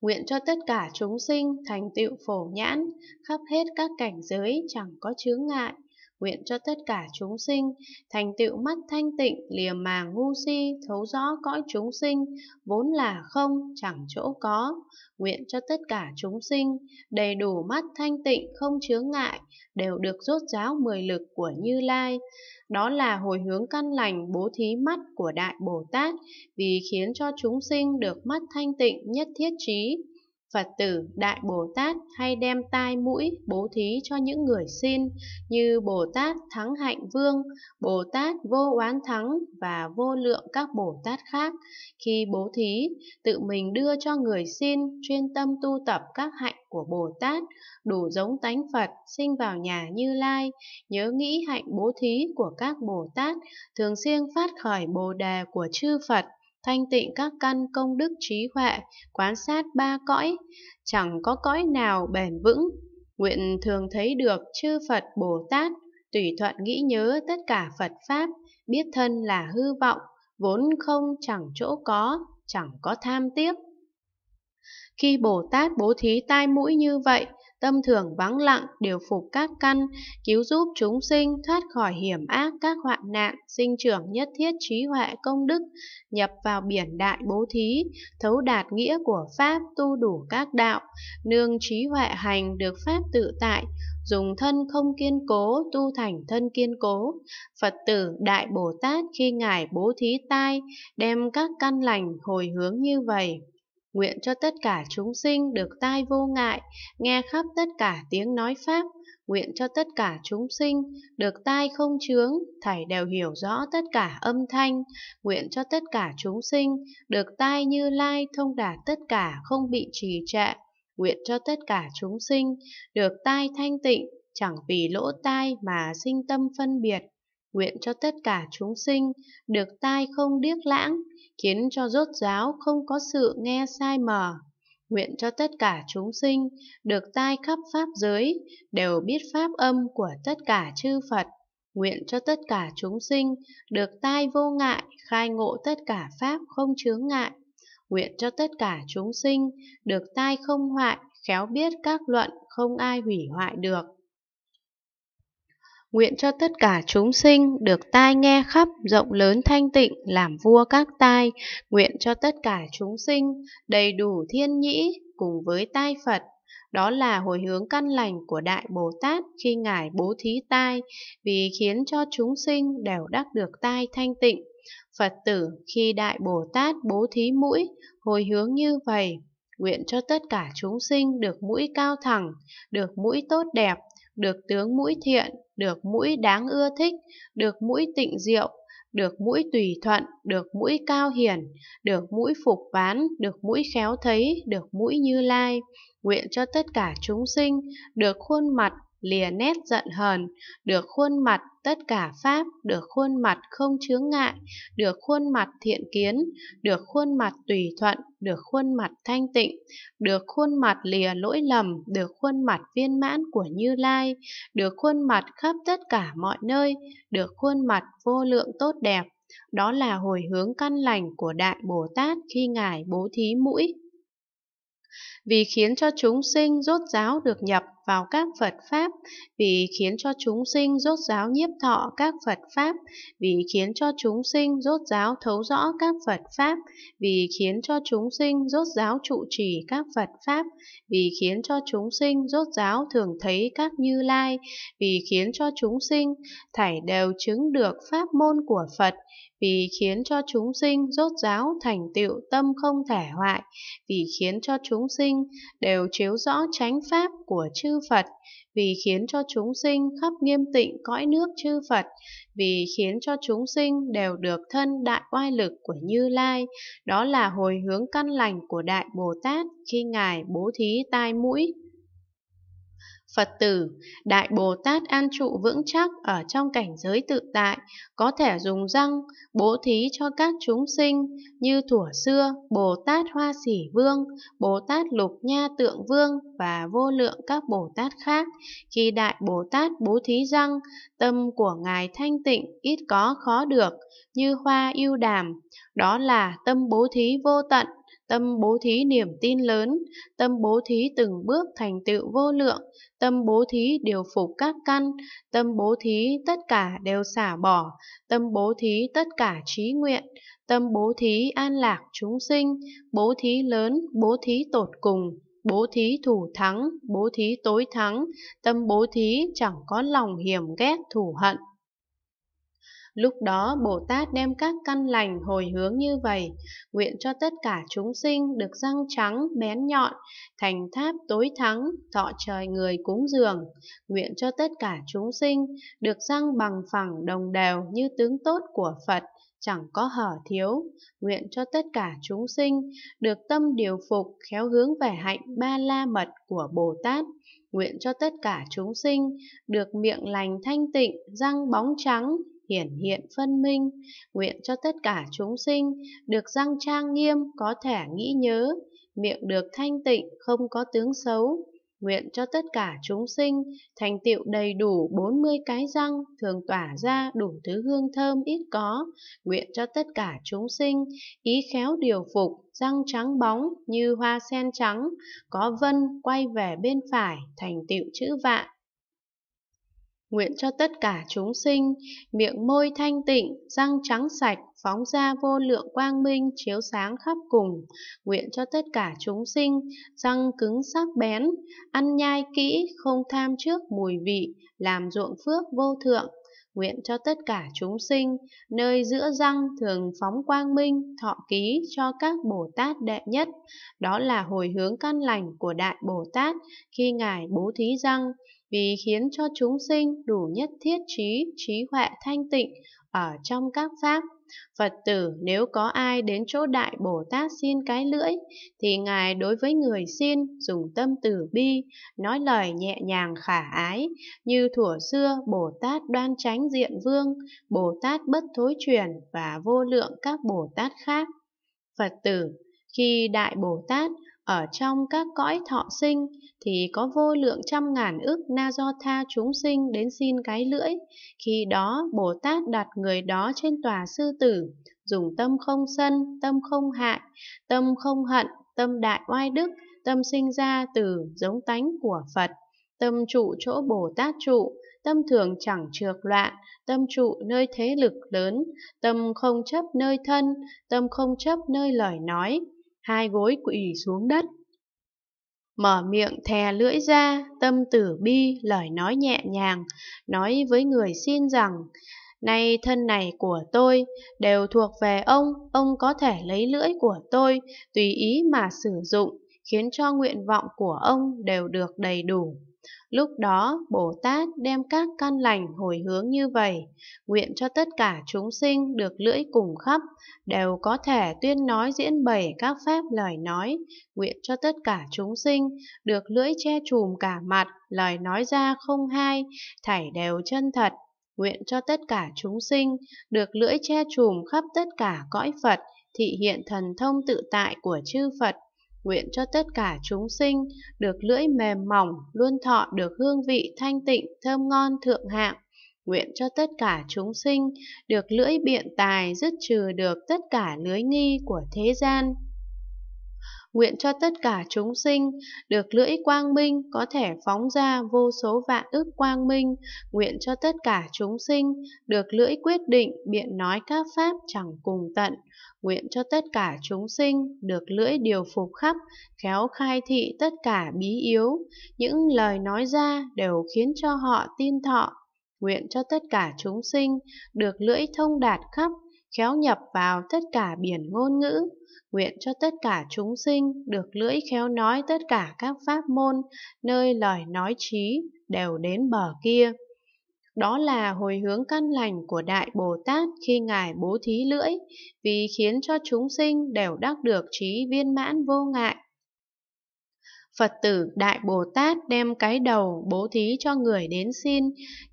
A: Nguyện cho tất cả chúng sinh thành tựu phổ nhãn, khắp hết các cảnh giới chẳng có chướng ngại. Nguyện cho tất cả chúng sinh thành tựu mắt thanh tịnh, lìa màng ngu si, thấu rõ cõi chúng sinh, vốn là không, chẳng chỗ có. Nguyện cho tất cả chúng sinh đầy đủ mắt thanh tịnh, không chướng ngại, đều được rốt ráo mười lực của Như Lai đó là hồi hướng căn lành bố thí mắt của Đại Bồ Tát vì khiến cho chúng sinh được mắt thanh tịnh nhất thiết trí. Phật tử Đại Bồ Tát hay đem tai mũi bố thí cho những người xin như Bồ Tát Thắng Hạnh Vương, Bồ Tát Vô Oán Thắng và vô lượng các Bồ Tát khác. Khi bố thí, tự mình đưa cho người xin chuyên tâm tu tập các hạnh của Bồ Tát, đủ giống tánh Phật, sinh vào nhà Như Lai, nhớ nghĩ hạnh bố thí của các Bồ Tát, thường xuyên phát khởi Bồ đề của chư Phật thanh tịnh các căn công đức trí huệ, quán sát ba cõi, chẳng có cõi nào bền vững. Nguyện thường thấy được chư Phật Bồ Tát, tùy thuận nghĩ nhớ tất cả Phật Pháp, biết thân là hư vọng, vốn không chẳng chỗ có, chẳng có tham tiếc. Khi Bồ Tát bố thí tai mũi như vậy, tâm thường vắng lặng điều phục các căn, cứu giúp chúng sinh thoát khỏi hiểm ác các hoạn nạn, sinh trưởng nhất thiết trí huệ công đức, nhập vào biển đại bố thí, thấu đạt nghĩa của Pháp tu đủ các đạo, nương trí huệ hành được Pháp tự tại, dùng thân không kiên cố tu thành thân kiên cố. Phật tử Đại Bồ Tát khi Ngài bố thí tai, đem các căn lành hồi hướng như vậy. Nguyện cho tất cả chúng sinh được tai vô ngại, nghe khắp tất cả tiếng nói Pháp. Nguyện cho tất cả chúng sinh được tai không chướng, thảy đều hiểu rõ tất cả âm thanh. Nguyện cho tất cả chúng sinh được tai như lai thông đạt tất cả không bị trì trệ. Nguyện cho tất cả chúng sinh được tai thanh tịnh, chẳng vì lỗ tai mà sinh tâm phân biệt nguyện cho tất cả chúng sinh được tai không điếc lãng, khiến cho rốt giáo không có sự nghe sai mờ. Nguyện cho tất cả chúng sinh được tai khắp pháp giới, đều biết pháp âm của tất cả chư Phật. Nguyện cho tất cả chúng sinh được tai vô ngại, khai ngộ tất cả pháp không chướng ngại. Nguyện cho tất cả chúng sinh được tai không hoại, khéo biết các luận không ai hủy hoại được nguyện cho tất cả chúng sinh được tai nghe khắp rộng lớn thanh tịnh làm vua các tai, nguyện cho tất cả chúng sinh đầy đủ thiên nhĩ cùng với tai Phật. Đó là hồi hướng căn lành của Đại Bồ Tát khi Ngài bố thí tai, vì khiến cho chúng sinh đều đắc được tai thanh tịnh. Phật tử khi Đại Bồ Tát bố thí mũi, hồi hướng như vậy, nguyện cho tất cả chúng sinh được mũi cao thẳng, được mũi tốt đẹp, được tướng mũi thiện, được mũi đáng ưa thích, được mũi tịnh diệu, được mũi tùy thuận, được mũi cao hiển, được mũi phục ván, được mũi khéo thấy, được mũi như lai. Nguyện cho tất cả chúng sinh được khuôn mặt lìa nét giận hờn, được khuôn mặt tất cả pháp, được khuôn mặt không chướng ngại, được khuôn mặt thiện kiến, được khuôn mặt tùy thuận, được khuôn mặt thanh tịnh, được khuôn mặt lìa lỗi lầm, được khuôn mặt viên mãn của Như Lai, được khuôn mặt khắp tất cả mọi nơi, được khuôn mặt vô lượng tốt đẹp. Đó là hồi hướng căn lành của Đại Bồ Tát khi Ngài bố thí mũi vì khiến cho chúng sinh rốt ráo được nhập vào các Phật Pháp vì khiến cho chúng sinh rốt giáo nhiếp thọ các Phật Pháp, vì khiến cho chúng sinh rốt giáo thấu rõ các Phật Pháp, vì khiến cho chúng sinh rốt giáo trụ trì các Phật Pháp, vì khiến cho chúng sinh rốt giáo thường thấy các Như Lai, vì khiến cho chúng sinh thảy đều chứng được pháp môn của Phật, vì khiến cho chúng sinh rốt giáo thành tựu tâm không thể hoại, vì khiến cho chúng sinh đều chiếu rõ chánh pháp của chư chư Phật, vì khiến cho chúng sinh khắp nghiêm tịnh cõi nước chư Phật, vì khiến cho chúng sinh đều được thân đại oai lực của Như Lai, đó là hồi hướng căn lành của Đại Bồ Tát khi Ngài bố thí tai mũi. Phật tử, Đại Bồ Tát an trụ vững chắc ở trong cảnh giới tự tại, có thể dùng răng, bố thí cho các chúng sinh như thủa xưa Bồ Tát Hoa Sỉ Vương, Bồ Tát Lục Nha Tượng Vương và vô lượng các Bồ Tát khác. Khi Đại Bồ Tát bố thí răng, tâm của Ngài thanh tịnh ít có khó được, như hoa yêu đàm, đó là tâm bố thí vô tận tâm bố thí niềm tin lớn, tâm bố thí từng bước thành tựu vô lượng, tâm bố thí điều phục các căn, tâm bố thí tất cả đều xả bỏ, tâm bố thí tất cả trí nguyện, tâm bố thí an lạc chúng sinh, bố thí lớn, bố thí tột cùng, bố thí thủ thắng, bố thí tối thắng, tâm bố thí chẳng có lòng hiểm ghét thù hận. Lúc đó Bồ Tát đem các căn lành hồi hướng như vậy, nguyện cho tất cả chúng sinh được răng trắng, bén nhọn, thành tháp tối thắng, thọ trời người cúng dường. Nguyện cho tất cả chúng sinh được răng bằng phẳng đồng đều như tướng tốt của Phật, chẳng có hở thiếu. Nguyện cho tất cả chúng sinh được tâm điều phục, khéo hướng vẻ hạnh ba la mật của Bồ Tát nguyện cho tất cả chúng sinh được miệng lành thanh tịnh, răng bóng trắng, hiển hiện phân minh, nguyện cho tất cả chúng sinh được răng trang nghiêm có thể nghĩ nhớ, miệng được thanh tịnh không có tướng xấu, nguyện cho tất cả chúng sinh thành tựu đầy đủ 40 cái răng thường tỏa ra đủ thứ hương thơm ít có, nguyện cho tất cả chúng sinh ý khéo điều phục, răng trắng bóng như hoa sen trắng, có vân quay về bên phải thành tựu chữ vạn nguyện cho tất cả chúng sinh, miệng môi thanh tịnh, răng trắng sạch, phóng ra vô lượng quang minh chiếu sáng khắp cùng, nguyện cho tất cả chúng sinh, răng cứng sắc bén, ăn nhai kỹ, không tham trước mùi vị, làm ruộng phước vô thượng, nguyện cho tất cả chúng sinh, nơi giữa răng thường phóng quang minh, thọ ký cho các Bồ Tát đệ nhất. Đó là hồi hướng căn lành của Đại Bồ Tát khi Ngài bố thí răng, vì khiến cho chúng sinh đủ nhất thiết trí, trí huệ thanh tịnh ở trong các pháp. Phật tử nếu có ai đến chỗ Đại Bồ Tát xin cái lưỡi, thì Ngài đối với người xin dùng tâm từ bi, nói lời nhẹ nhàng khả ái, như thủa xưa Bồ Tát đoan tránh diện vương, Bồ Tát bất thối truyền và vô lượng các Bồ Tát khác. Phật tử khi Đại Bồ Tát ở trong các cõi thọ sinh thì có vô lượng trăm ngàn ức na do tha chúng sinh đến xin cái lưỡi. Khi đó Bồ Tát đặt người đó trên tòa sư tử, dùng tâm không sân, tâm không hại, tâm không hận, tâm đại oai đức, tâm sinh ra từ giống tánh của Phật, tâm trụ chỗ Bồ Tát trụ, tâm thường chẳng trược loạn, tâm trụ nơi thế lực lớn, tâm không chấp nơi thân, tâm không chấp nơi lời nói, hai gối quỳ xuống đất. Mở miệng thè lưỡi ra, tâm tử bi, lời nói nhẹ nhàng, nói với người xin rằng, Nay thân này của tôi đều thuộc về ông, ông có thể lấy lưỡi của tôi, tùy ý mà sử dụng, khiến cho nguyện vọng của ông đều được đầy đủ. Lúc đó, Bồ Tát đem các căn lành hồi hướng như vậy, nguyện cho tất cả chúng sinh được lưỡi cùng khắp, đều có thể tuyên nói diễn bày các pháp lời nói, nguyện cho tất cả chúng sinh được lưỡi che chùm cả mặt, lời nói ra không hai, thảy đều chân thật, nguyện cho tất cả chúng sinh được lưỡi che chùm khắp tất cả cõi Phật, thị hiện thần thông tự tại của chư Phật, nguyện cho tất cả chúng sinh được lưỡi mềm mỏng, luôn thọ được hương vị thanh tịnh, thơm ngon thượng hạng. Nguyện cho tất cả chúng sinh được lưỡi biện tài dứt trừ được tất cả lưới nghi của thế gian nguyện cho tất cả chúng sinh được lưỡi quang minh có thể phóng ra vô số vạn ức quang minh, nguyện cho tất cả chúng sinh được lưỡi quyết định biện nói các pháp chẳng cùng tận, nguyện cho tất cả chúng sinh được lưỡi điều phục khắp, khéo khai thị tất cả bí yếu, những lời nói ra đều khiến cho họ tin thọ, nguyện cho tất cả chúng sinh được lưỡi thông đạt khắp khéo nhập vào tất cả biển ngôn ngữ, nguyện cho tất cả chúng sinh được lưỡi khéo nói tất cả các pháp môn, nơi lời nói trí đều đến bờ kia. Đó là hồi hướng căn lành của Đại Bồ Tát khi Ngài bố thí lưỡi, vì khiến cho chúng sinh đều đắc được trí viên mãn vô ngại. Phật tử Đại Bồ Tát đem cái đầu bố thí cho người đến xin,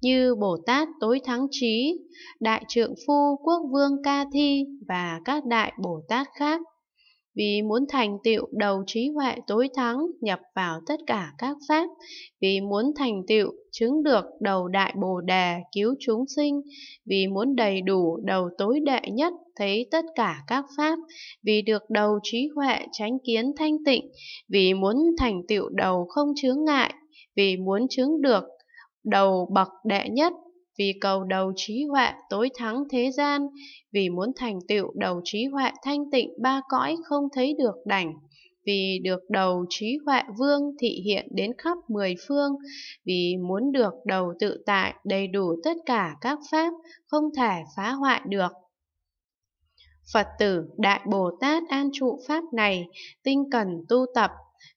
A: như Bồ Tát Tối Thắng Trí, Đại Trượng Phu Quốc Vương Ca Thi và các Đại Bồ Tát khác. Vì muốn thành tựu đầu trí huệ tối thắng nhập vào tất cả các pháp, vì muốn thành tựu chứng được đầu đại bồ đề cứu chúng sinh, vì muốn đầy đủ đầu tối đệ nhất thấy tất cả các pháp, vì được đầu trí huệ tránh kiến thanh tịnh, vì muốn thành tựu đầu không chướng ngại, vì muốn chứng được đầu bậc đệ nhất, vì cầu đầu trí huệ tối thắng thế gian, vì muốn thành tựu đầu trí huệ thanh tịnh ba cõi không thấy được đảnh vì được đầu trí huệ vương thị hiện đến khắp mười phương, vì muốn được đầu tự tại đầy đủ tất cả các pháp, không thể phá hoại được, Phật tử Đại Bồ Tát an trụ Pháp này tinh cần tu tập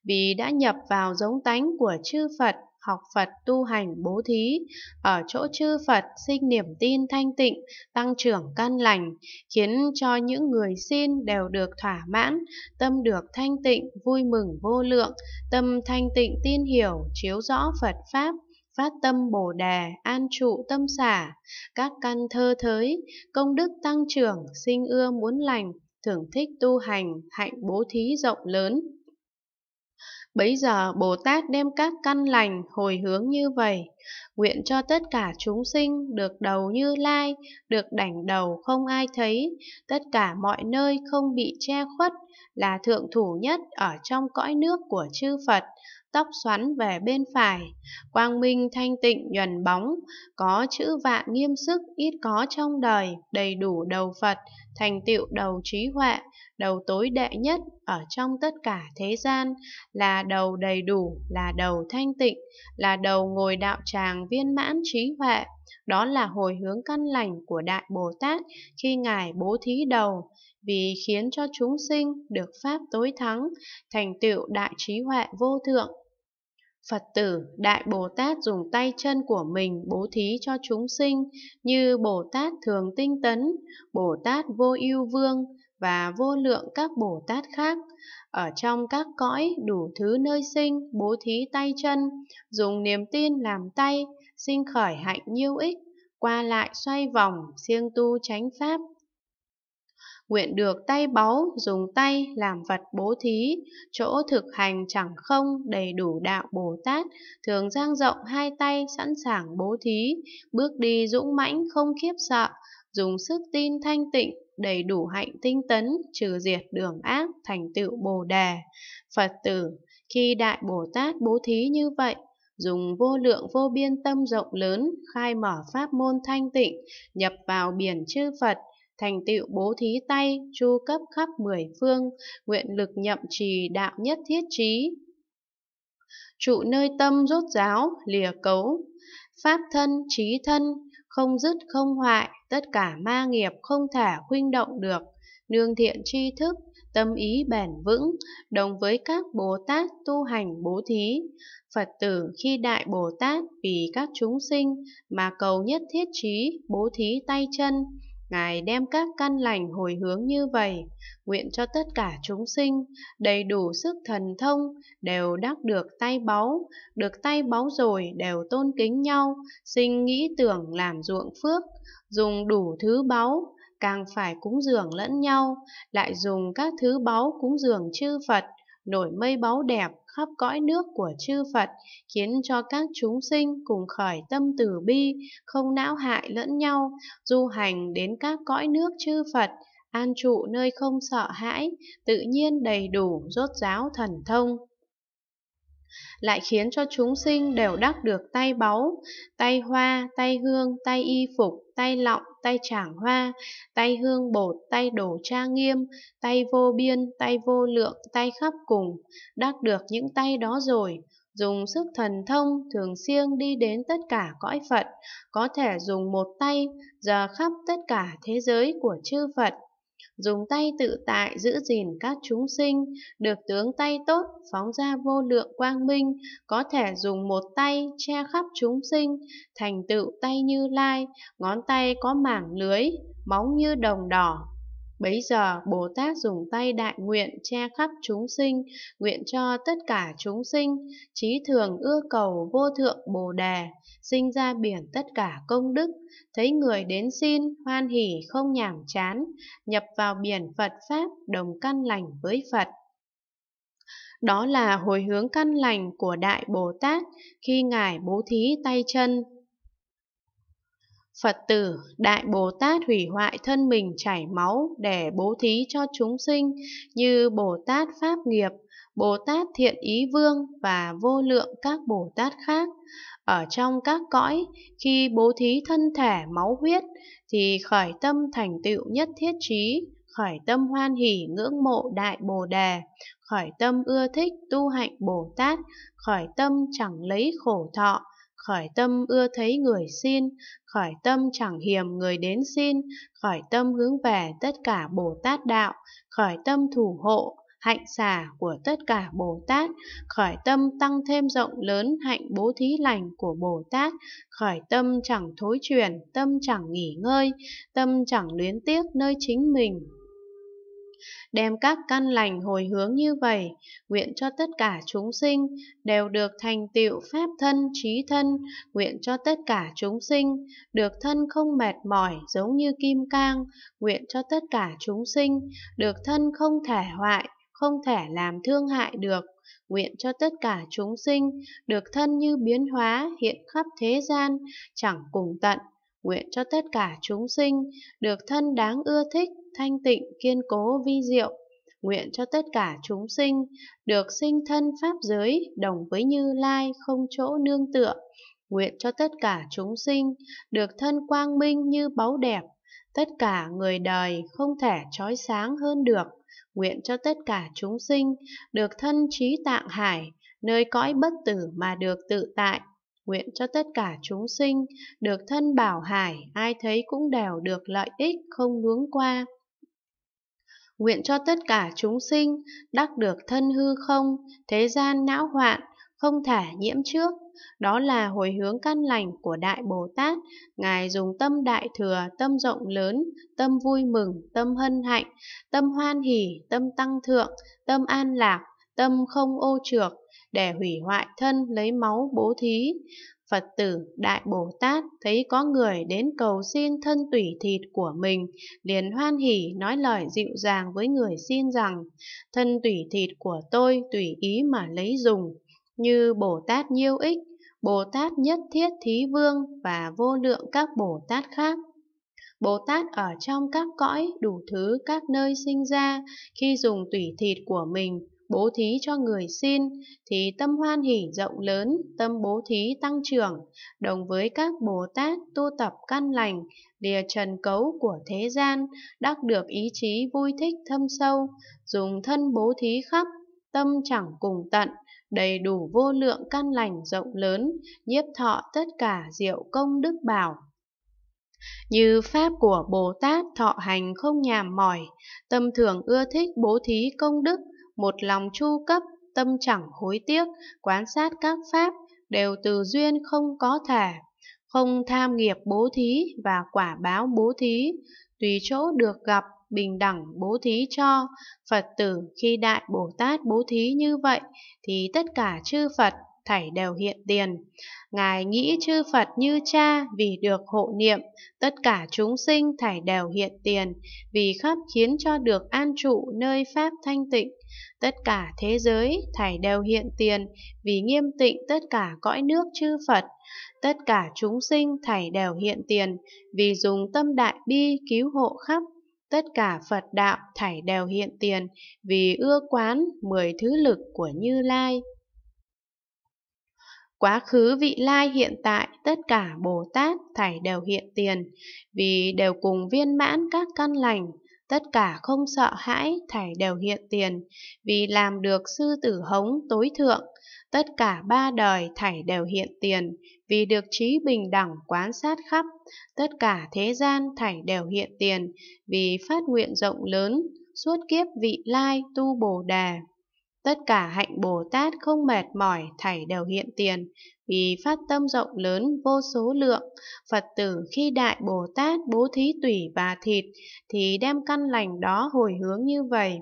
A: vì đã nhập vào giống tánh của chư Phật học Phật tu hành bố thí, ở chỗ chư Phật sinh niềm tin thanh tịnh, tăng trưởng căn lành, khiến cho những người xin đều được thỏa mãn, tâm được thanh tịnh, vui mừng vô lượng, tâm thanh tịnh tin hiểu, chiếu rõ Phật Pháp, phát tâm bồ đề, an trụ tâm xả, các căn thơ thới, công đức tăng trưởng, sinh ưa muốn lành, thưởng thích tu hành, hạnh bố thí rộng lớn. Bấy giờ Bồ Tát đem các căn lành hồi hướng như vậy, nguyện cho tất cả chúng sinh được đầu như lai, được đảnh đầu không ai thấy, tất cả mọi nơi không bị che khuất, là thượng thủ nhất ở trong cõi nước của chư Phật, tóc xoắn về bên phải, quang minh thanh tịnh nhuần bóng, có chữ vạn nghiêm sức ít có trong đời, đầy đủ đầu Phật, thành tựu đầu trí huệ, đầu tối đệ nhất ở trong tất cả thế gian, là đầu đầy đủ, là đầu thanh tịnh, là đầu ngồi đạo tràng viên mãn trí huệ. Đó là hồi hướng căn lành của Đại Bồ Tát khi Ngài bố thí đầu, vì khiến cho chúng sinh được Pháp tối thắng, thành tựu đại trí huệ vô thượng Phật tử, Đại Bồ Tát dùng tay chân của mình bố thí cho chúng sinh như Bồ Tát Thường Tinh Tấn, Bồ Tát Vô ưu Vương và vô lượng các Bồ Tát khác. Ở trong các cõi đủ thứ nơi sinh, bố thí tay chân, dùng niềm tin làm tay, sinh khởi hạnh nhiêu ích, qua lại xoay vòng, siêng tu tránh pháp, nguyện được tay báu dùng tay làm vật bố thí, chỗ thực hành chẳng không đầy đủ đạo Bồ Tát, thường giang rộng hai tay sẵn sàng bố thí, bước đi dũng mãnh không khiếp sợ, dùng sức tin thanh tịnh đầy đủ hạnh tinh tấn, trừ diệt đường ác, thành tựu Bồ Đề. Phật tử, khi Đại Bồ Tát bố thí như vậy, dùng vô lượng vô biên tâm rộng lớn, khai mở pháp môn thanh tịnh, nhập vào biển chư Phật, thành tựu bố thí tay, chu cấp khắp mười phương, nguyện lực nhậm trì đạo nhất thiết trí. Trụ nơi tâm rốt giáo, lìa cấu, pháp thân, trí thân, không dứt không hoại, tất cả ma nghiệp không thả khuynh động được, nương thiện tri thức, tâm ý bền vững, đồng với các Bồ Tát tu hành bố thí. Phật tử khi đại Bồ Tát vì các chúng sinh mà cầu nhất thiết trí bố thí tay chân, Ngài đem các căn lành hồi hướng như vậy, nguyện cho tất cả chúng sinh đầy đủ sức thần thông, đều đắc được tay báu, được tay báu rồi đều tôn kính nhau, sinh nghĩ tưởng làm ruộng phước, dùng đủ thứ báu, càng phải cúng dường lẫn nhau, lại dùng các thứ báu cúng dường chư Phật, nổi mây báu đẹp khắp cõi nước của chư Phật, khiến cho các chúng sinh cùng khởi tâm từ bi, không não hại lẫn nhau, du hành đến các cõi nước chư Phật, an trụ nơi không sợ hãi, tự nhiên đầy đủ rốt giáo thần thông lại khiến cho chúng sinh đều đắc được tay báu, tay hoa, tay hương, tay y phục, tay lọng, tay trảng hoa, tay hương bột, tay đổ tra nghiêm, tay vô biên, tay vô lượng, tay khắp cùng. Đắc được những tay đó rồi, dùng sức thần thông thường siêng đi đến tất cả cõi Phật, có thể dùng một tay giờ khắp tất cả thế giới của chư Phật, dùng tay tự tại giữ gìn các chúng sinh, được tướng tay tốt phóng ra vô lượng quang minh, có thể dùng một tay che khắp chúng sinh, thành tựu tay như lai, ngón tay có mảng lưới, móng như đồng đỏ, Bấy giờ Bồ Tát dùng tay đại nguyện che khắp chúng sinh, nguyện cho tất cả chúng sinh, trí thường ưa cầu vô thượng Bồ Đề, sinh ra biển tất cả công đức, thấy người đến xin, hoan hỷ không nhàm chán, nhập vào biển Phật Pháp đồng căn lành với Phật. Đó là hồi hướng căn lành của Đại Bồ Tát khi Ngài bố thí tay chân Phật tử, Đại Bồ Tát hủy hoại thân mình chảy máu để bố thí cho chúng sinh như Bồ Tát Pháp Nghiệp, Bồ Tát Thiện Ý Vương và vô lượng các Bồ Tát khác. Ở trong các cõi, khi bố thí thân thể máu huyết, thì khởi tâm thành tựu nhất thiết trí, khởi tâm hoan hỷ ngưỡng mộ Đại Bồ Đề, khởi tâm ưa thích tu hạnh Bồ Tát, khởi tâm chẳng lấy khổ thọ, khỏi tâm ưa thấy người xin, khỏi tâm chẳng hiềm người đến xin, khỏi tâm hướng về tất cả Bồ Tát đạo, khỏi tâm thủ hộ, hạnh xả của tất cả Bồ Tát, khỏi tâm tăng thêm rộng lớn hạnh bố thí lành của Bồ Tát, khỏi tâm chẳng thối chuyển, tâm chẳng nghỉ ngơi, tâm chẳng luyến tiếc nơi chính mình, đem các căn lành hồi hướng như vậy, nguyện cho tất cả chúng sinh đều được thành tựu pháp thân trí thân, nguyện cho tất cả chúng sinh được thân không mệt mỏi giống như kim cang, nguyện cho tất cả chúng sinh được thân không thể hoại, không thể làm thương hại được nguyện cho tất cả chúng sinh được thân như biến hóa hiện khắp thế gian, chẳng cùng tận nguyện cho tất cả chúng sinh được thân đáng ưa thích, thanh tịnh, kiên cố, vi diệu. Nguyện cho tất cả chúng sinh được sinh thân pháp giới đồng với Như Lai không chỗ nương tựa. Nguyện cho tất cả chúng sinh được thân quang minh như báu đẹp, tất cả người đời không thể trói sáng hơn được. Nguyện cho tất cả chúng sinh được thân trí tạng hải, nơi cõi bất tử mà được tự tại Nguyện cho tất cả chúng sinh được thân bảo hải, ai thấy cũng đều được lợi ích không hướng qua. Nguyện cho tất cả chúng sinh đắc được thân hư không, thế gian não hoạn, không thể nhiễm trước. Đó là hồi hướng căn lành của Đại Bồ Tát. Ngài dùng tâm đại thừa, tâm rộng lớn, tâm vui mừng, tâm hân hạnh, tâm hoan hỷ, tâm tăng thượng, tâm an lạc, tâm không ô trược, để hủy hoại thân lấy máu bố thí. Phật tử Đại Bồ Tát thấy có người đến cầu xin thân tủy thịt của mình, liền hoan hỉ nói lời dịu dàng với người xin rằng, thân tủy thịt của tôi tùy ý mà lấy dùng, như Bồ Tát Nhiêu Ích, Bồ Tát Nhất Thiết Thí Vương và vô lượng các Bồ Tát khác. Bồ Tát ở trong các cõi đủ thứ các nơi sinh ra, khi dùng tủy thịt của mình, bố thí cho người xin, thì tâm hoan hỷ rộng lớn, tâm bố thí tăng trưởng, đồng với các Bồ Tát tu tập căn lành, lìa trần cấu của thế gian, đắc được ý chí vui thích thâm sâu, dùng thân bố thí khắp, tâm chẳng cùng tận, đầy đủ vô lượng căn lành rộng lớn, nhiếp thọ tất cả diệu công đức bảo. Như pháp của Bồ Tát thọ hành không nhàm mỏi, tâm thường ưa thích bố thí công đức, một lòng chu cấp, tâm chẳng hối tiếc, quán sát các pháp, đều từ duyên không có thể, không tham nghiệp bố thí và quả báo bố thí, tùy chỗ được gặp bình đẳng bố thí cho. Phật tử khi Đại Bồ Tát bố thí như vậy thì tất cả chư Phật thảy đều hiện tiền. Ngài nghĩ chư Phật như cha vì được hộ niệm, tất cả chúng sinh thảy đều hiện tiền vì khắp khiến cho được an trụ nơi Pháp thanh tịnh, Tất cả thế giới thảy đều hiện tiền vì nghiêm tịnh tất cả cõi nước chư Phật. Tất cả chúng sinh thảy đều hiện tiền vì dùng tâm đại bi cứu hộ khắp. Tất cả Phật đạo thảy đều hiện tiền vì ưa quán mười thứ lực của Như Lai. Quá khứ vị lai hiện tại tất cả Bồ Tát thảy đều hiện tiền, vì đều cùng viên mãn các căn lành tất cả không sợ hãi thảy đều hiện tiền vì làm được sư tử hống tối thượng tất cả ba đời thảy đều hiện tiền vì được trí bình đẳng quán sát khắp tất cả thế gian thảy đều hiện tiền vì phát nguyện rộng lớn suốt kiếp vị lai tu bồ đề Tất cả hạnh Bồ Tát không mệt mỏi thảy đều hiện tiền, vì phát tâm rộng lớn vô số lượng. Phật tử khi Đại Bồ Tát bố thí tủy và thịt, thì đem căn lành đó hồi hướng như vậy.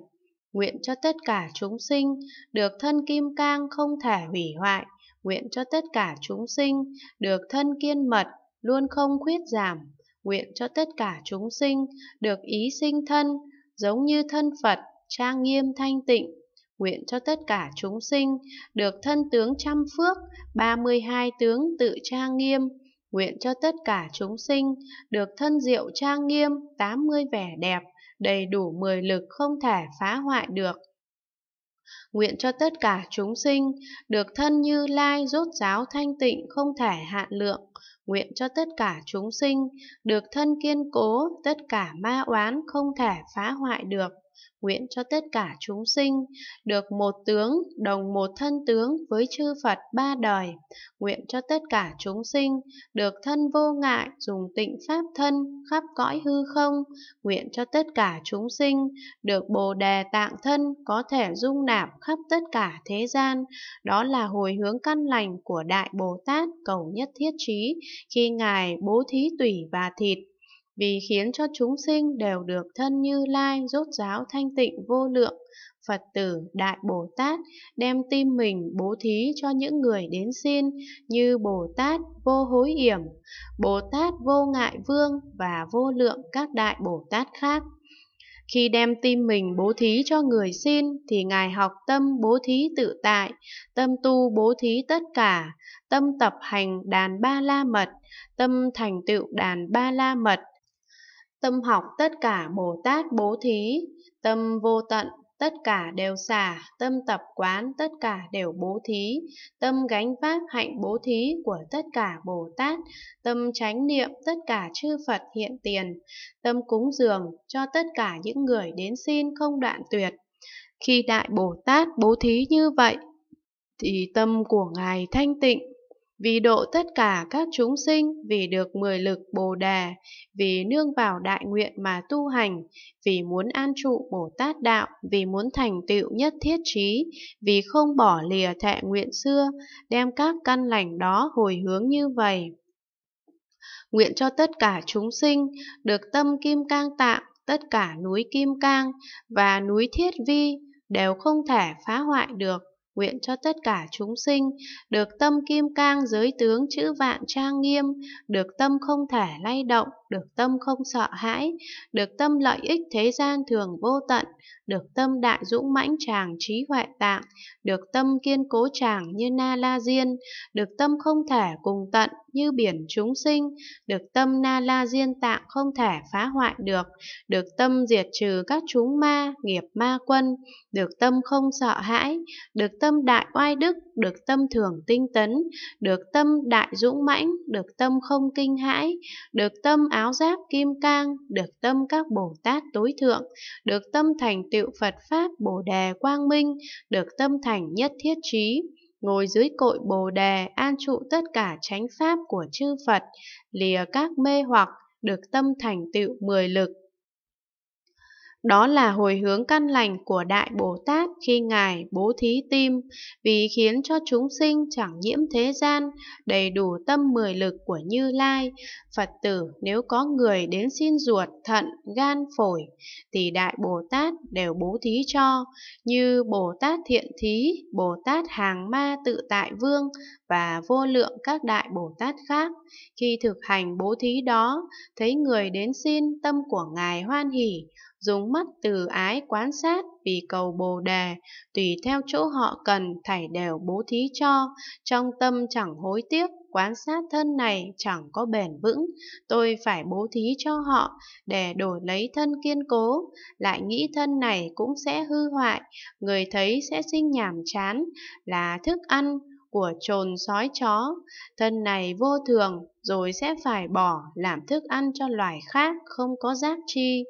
A: Nguyện cho tất cả chúng sinh được thân kim cang không thể hủy hoại, nguyện cho tất cả chúng sinh được thân kiên mật, luôn không khuyết giảm, nguyện cho tất cả chúng sinh được ý sinh thân, giống như thân Phật, trang nghiêm thanh tịnh, nguyện cho tất cả chúng sinh được thân tướng trăm phước, 32 tướng tự trang nghiêm, nguyện cho tất cả chúng sinh được thân diệu trang nghiêm, 80 vẻ đẹp, đầy đủ 10 lực không thể phá hoại được. Nguyện cho tất cả chúng sinh được thân như lai rốt giáo thanh tịnh không thể hạn lượng, nguyện cho tất cả chúng sinh được thân kiên cố, tất cả ma oán không thể phá hoại được nguyện cho tất cả chúng sinh được một tướng đồng một thân tướng với chư Phật ba đời nguyện cho tất cả chúng sinh được thân vô ngại dùng tịnh pháp thân khắp cõi hư không nguyện cho tất cả chúng sinh được bồ đề tạng thân có thể dung nạp khắp tất cả thế gian đó là hồi hướng căn lành của đại bồ tát cầu nhất thiết trí khi ngài bố thí tủy và thịt vì khiến cho chúng sinh đều được thân như lai rốt ráo thanh tịnh vô lượng. Phật tử Đại Bồ Tát đem tim mình bố thí cho những người đến xin như Bồ Tát Vô Hối Yểm, Bồ Tát Vô Ngại Vương và vô lượng các Đại Bồ Tát khác. Khi đem tim mình bố thí cho người xin thì Ngài học tâm bố thí tự tại, tâm tu bố thí tất cả, tâm tập hành đàn ba la mật, tâm thành tựu đàn ba la mật, Tâm học tất cả Bồ Tát bố thí, tâm vô tận tất cả đều xả, tâm tập quán tất cả đều bố thí, tâm gánh pháp hạnh bố thí của tất cả Bồ Tát, tâm chánh niệm tất cả chư Phật hiện tiền, tâm cúng dường cho tất cả những người đến xin không đoạn tuyệt. Khi Đại Bồ Tát bố thí như vậy, thì tâm của Ngài thanh tịnh, vì độ tất cả các chúng sinh, vì được mười lực Bồ Đà, vì nương vào đại nguyện mà tu hành, vì muốn an trụ Bồ Tát Đạo, vì muốn thành tựu nhất thiết trí, vì không bỏ lìa thệ nguyện xưa, đem các căn lành đó hồi hướng như vậy. Nguyện cho tất cả chúng sinh được tâm kim cang tạng, tất cả núi kim cang và núi thiết vi đều không thể phá hoại được Nguyện cho tất cả chúng sinh được tâm kim cang giới tướng chữ vạn trang nghiêm, được tâm không thể lay động, được tâm không sợ hãi, được tâm lợi ích thế gian thường vô tận, được tâm đại dũng mãnh tràng trí huệ tạng, được tâm kiên cố tràng như na la diên, được tâm không thể cùng tận như biển chúng sinh, được tâm na la diên tạng không thể phá hoại được, được tâm diệt trừ các chúng ma, nghiệp ma quân, được tâm không sợ hãi, được tâm đại oai đức, được tâm thường tinh tấn, được tâm đại dũng mãnh, được tâm không kinh hãi, được tâm áo áo giáp kim cang, được tâm các Bồ Tát tối thượng, được tâm thành tựu Phật Pháp Bồ Đề Quang Minh, được tâm thành nhất thiết trí, ngồi dưới cội Bồ Đề an trụ tất cả chánh pháp của chư Phật, lìa các mê hoặc, được tâm thành tựu mười lực, đó là hồi hướng căn lành của Đại Bồ Tát khi Ngài bố thí tim, vì khiến cho chúng sinh chẳng nhiễm thế gian, đầy đủ tâm mười lực của Như Lai. Phật tử nếu có người đến xin ruột, thận, gan, phổi, thì Đại Bồ Tát đều bố thí cho, như Bồ Tát Thiện Thí, Bồ Tát Hàng Ma Tự Tại Vương và vô lượng các Đại Bồ Tát khác. Khi thực hành bố thí đó, thấy người đến xin tâm của Ngài hoan hỷ, dùng mắt từ ái quan sát vì cầu bồ đề, tùy theo chỗ họ cần thảy đều bố thí cho, trong tâm chẳng hối tiếc, quan sát thân này chẳng có bền vững, tôi phải bố thí cho họ để đổi lấy thân kiên cố, lại nghĩ thân này cũng sẽ hư hoại, người thấy sẽ sinh nhàm chán, là thức ăn, của trồn sói chó, thân này vô thường rồi sẽ phải bỏ làm thức ăn cho loài khác không có giác chi.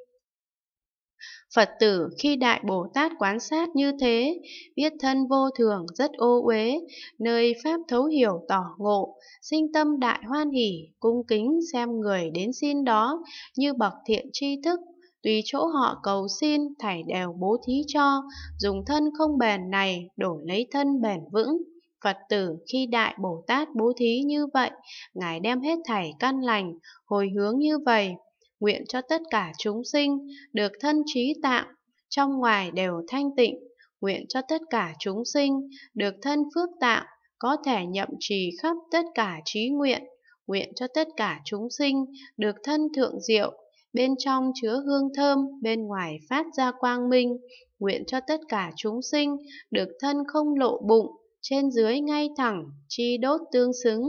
A: Phật tử khi Đại Bồ Tát quán sát như thế, biết thân vô thường rất ô uế, nơi Pháp thấu hiểu tỏ ngộ, sinh tâm đại hoan hỷ, cung kính xem người đến xin đó như bậc thiện tri thức, tùy chỗ họ cầu xin thảy đều bố thí cho, dùng thân không bền này đổi lấy thân bền vững. Phật tử khi Đại Bồ Tát bố thí như vậy, Ngài đem hết thảy căn lành, hồi hướng như vậy, nguyện cho tất cả chúng sinh được thân trí tạng, trong ngoài đều thanh tịnh, nguyện cho tất cả chúng sinh được thân phước tạng, có thể nhậm trì khắp tất cả trí nguyện, nguyện cho tất cả chúng sinh được thân thượng diệu, bên trong chứa hương thơm, bên ngoài phát ra quang minh, nguyện cho tất cả chúng sinh được thân không lộ bụng, trên dưới ngay thẳng, chi đốt tương xứng,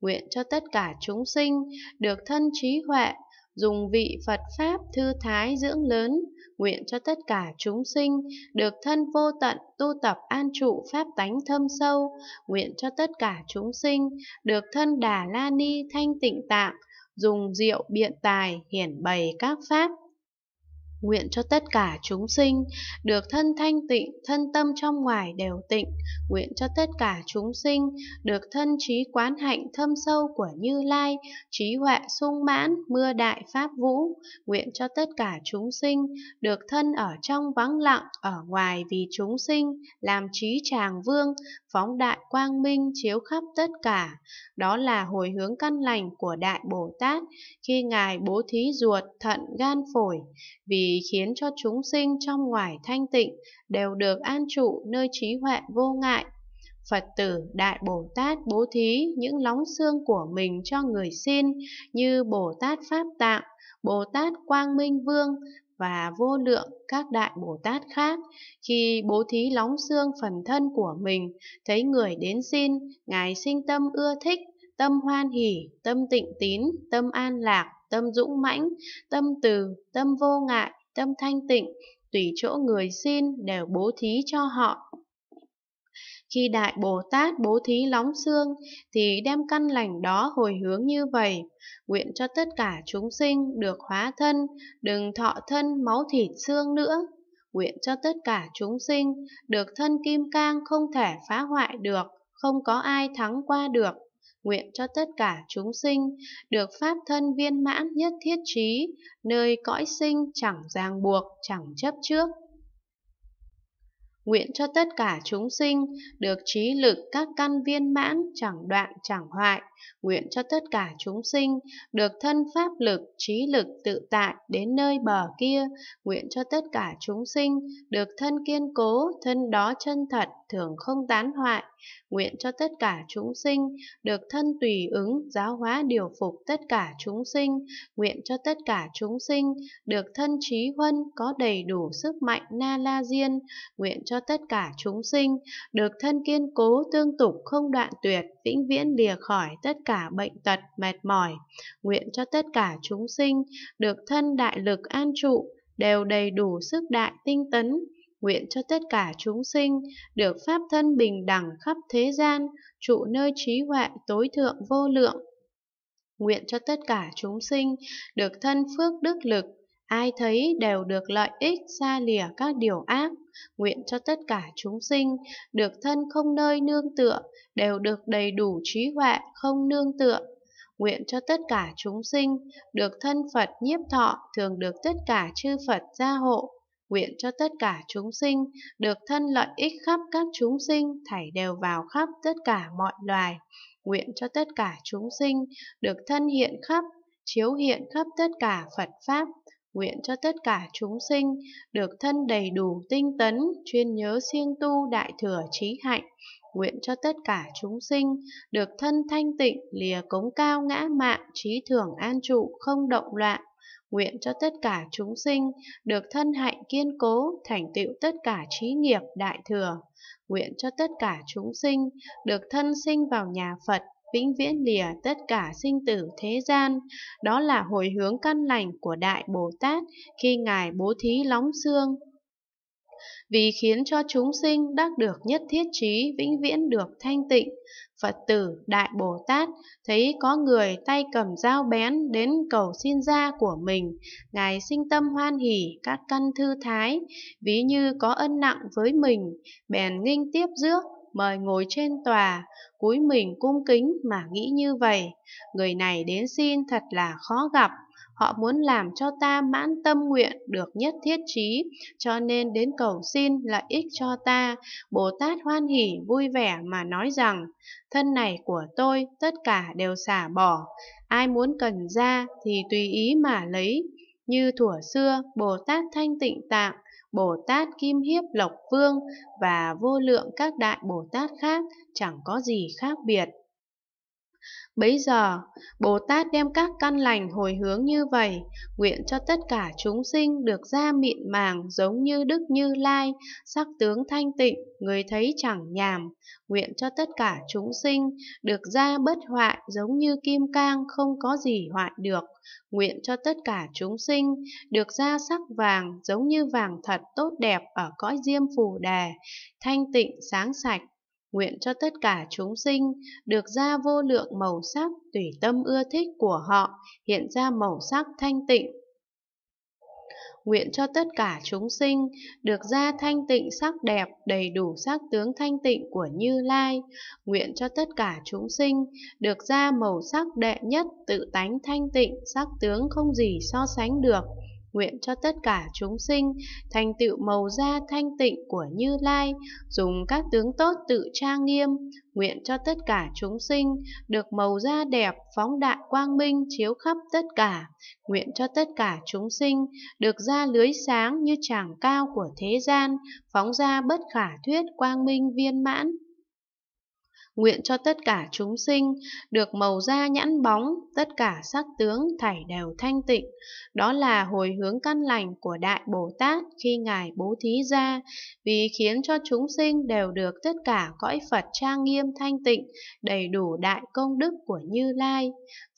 A: nguyện cho tất cả chúng sinh được thân trí huệ, dùng vị Phật Pháp thư thái dưỡng lớn, nguyện cho tất cả chúng sinh được thân vô tận tu tập an trụ Pháp tánh thâm sâu, nguyện cho tất cả chúng sinh được thân Đà La Ni thanh tịnh tạng, dùng rượu biện tài hiển bày các Pháp. Nguyện cho tất cả chúng sinh được thân thanh tịnh, thân tâm trong ngoài đều tịnh. Nguyện cho tất cả chúng sinh được thân trí quán hạnh thâm sâu của Như Lai, trí huệ sung mãn, mưa đại pháp vũ. Nguyện cho tất cả chúng sinh được thân ở trong vắng lặng, ở ngoài vì chúng sinh, làm trí tràng vương, phóng đại quang minh chiếu khắp tất cả. Đó là hồi hướng căn lành của Đại Bồ Tát khi Ngài bố thí ruột, thận, gan, phổi, vì khiến cho chúng sinh trong ngoài thanh tịnh đều được an trụ nơi trí huệ vô ngại. Phật tử Đại Bồ Tát bố thí những lóng xương của mình cho người xin như Bồ Tát Pháp Tạng, Bồ Tát Quang Minh Vương, và vô lượng các đại Bồ Tát khác, khi bố thí lóng xương phần thân của mình, thấy người đến xin, Ngài sinh tâm ưa thích, tâm hoan hỷ, tâm tịnh tín, tâm an lạc, tâm dũng mãnh, tâm từ, tâm vô ngại, tâm thanh tịnh, tùy chỗ người xin đều bố thí cho họ khi Đại Bồ Tát bố thí lóng xương thì đem căn lành đó hồi hướng như vậy, nguyện cho tất cả chúng sinh được hóa thân, đừng thọ thân máu thịt xương nữa. Nguyện cho tất cả chúng sinh được thân kim cang không thể phá hoại được, không có ai thắng qua được nguyện cho tất cả chúng sinh được pháp thân viên mãn nhất thiết trí, nơi cõi sinh chẳng ràng buộc, chẳng chấp trước nguyện cho tất cả chúng sinh được trí lực các căn viên mãn chẳng đoạn chẳng hoại, nguyện cho tất cả chúng sinh được thân pháp lực, trí lực tự tại đến nơi bờ kia, nguyện cho tất cả chúng sinh được thân kiên cố, thân đó chân thật, thường không tán hoại, nguyện cho tất cả chúng sinh được thân tùy ứng, giáo hóa điều phục tất cả chúng sinh, nguyện cho tất cả chúng sinh được thân trí huân có đầy đủ sức mạnh na la diên, nguyện cho tất cả chúng sinh được thân kiên cố tương tục không đoạn tuyệt, vĩnh viễn lìa khỏi tất tất cả bệnh tật mệt mỏi, nguyện cho tất cả chúng sinh được thân đại lực an trụ, đều đầy đủ sức đại tinh tấn, nguyện cho tất cả chúng sinh được pháp thân bình đẳng khắp thế gian, trụ nơi trí huệ tối thượng vô lượng. Nguyện cho tất cả chúng sinh được thân phước đức lực ai thấy đều được lợi ích xa lìa các điều ác, nguyện cho tất cả chúng sinh được thân không nơi nương tựa, đều được đầy đủ trí huệ không nương tựa. Nguyện cho tất cả chúng sinh được thân Phật nhiếp thọ thường được tất cả chư Phật gia hộ. Nguyện cho tất cả chúng sinh được thân lợi ích khắp các chúng sinh thảy đều vào khắp tất cả mọi loài. Nguyện cho tất cả chúng sinh được thân hiện khắp chiếu hiện khắp tất cả Phật Pháp nguyện cho tất cả chúng sinh được thân đầy đủ tinh tấn, chuyên nhớ siêng tu đại thừa trí hạnh. Nguyện cho tất cả chúng sinh được thân thanh tịnh, lìa cống cao ngã mạn, trí thường an trụ, không động loạn. Nguyện cho tất cả chúng sinh được thân hạnh kiên cố, thành tựu tất cả trí nghiệp đại thừa. Nguyện cho tất cả chúng sinh được thân sinh vào nhà Phật, vĩnh viễn lìa tất cả sinh tử thế gian. Đó là hồi hướng căn lành của Đại Bồ Tát khi Ngài bố thí lóng xương. Vì khiến cho chúng sinh đắc được nhất thiết trí vĩnh viễn được thanh tịnh, Phật tử Đại Bồ Tát thấy có người tay cầm dao bén đến cầu xin gia của mình, Ngài sinh tâm hoan hỷ các căn thư thái, ví như có ân nặng với mình, bèn nghinh tiếp rước mời ngồi trên tòa, cúi mình cung kính mà nghĩ như vậy. Người này đến xin thật là khó gặp, họ muốn làm cho ta mãn tâm nguyện được nhất thiết trí, cho nên đến cầu xin lợi ích cho ta. Bồ Tát hoan hỉ vui vẻ mà nói rằng, thân này của tôi tất cả đều xả bỏ, ai muốn cần ra thì tùy ý mà lấy. Như thủa xưa, Bồ Tát thanh tịnh tạng, Bồ Tát Kim Hiếp Lộc Vương và vô lượng các đại Bồ Tát khác chẳng có gì khác biệt. Bấy giờ, Bồ Tát đem các căn lành hồi hướng như vậy, nguyện cho tất cả chúng sinh được ra mịn màng giống như Đức Như Lai, sắc tướng thanh tịnh, người thấy chẳng nhàm, nguyện cho tất cả chúng sinh được ra bất hoại giống như Kim Cang không có gì hoại được, nguyện cho tất cả chúng sinh được ra sắc vàng giống như vàng thật tốt đẹp ở cõi diêm phù đề, thanh tịnh sáng sạch nguyện cho tất cả chúng sinh được ra vô lượng màu sắc tùy tâm ưa thích của họ hiện ra màu sắc thanh tịnh. Nguyện cho tất cả chúng sinh được ra thanh tịnh sắc đẹp đầy đủ sắc tướng thanh tịnh của Như Lai. Nguyện cho tất cả chúng sinh được ra màu sắc đệ nhất tự tánh thanh tịnh sắc tướng không gì so sánh được nguyện cho tất cả chúng sinh thành tựu màu da thanh tịnh của Như Lai, dùng các tướng tốt tự trang nghiêm, nguyện cho tất cả chúng sinh được màu da đẹp phóng đại quang minh chiếu khắp tất cả, nguyện cho tất cả chúng sinh được da lưới sáng như chàng cao của thế gian, phóng ra bất khả thuyết quang minh viên mãn. Nguyện cho tất cả chúng sinh được màu da nhãn bóng, tất cả sắc tướng thảy đều thanh tịnh. Đó là hồi hướng căn lành của Đại Bồ Tát khi Ngài bố thí ra, vì khiến cho chúng sinh đều được tất cả cõi Phật trang nghiêm thanh tịnh, đầy đủ đại công đức của Như Lai.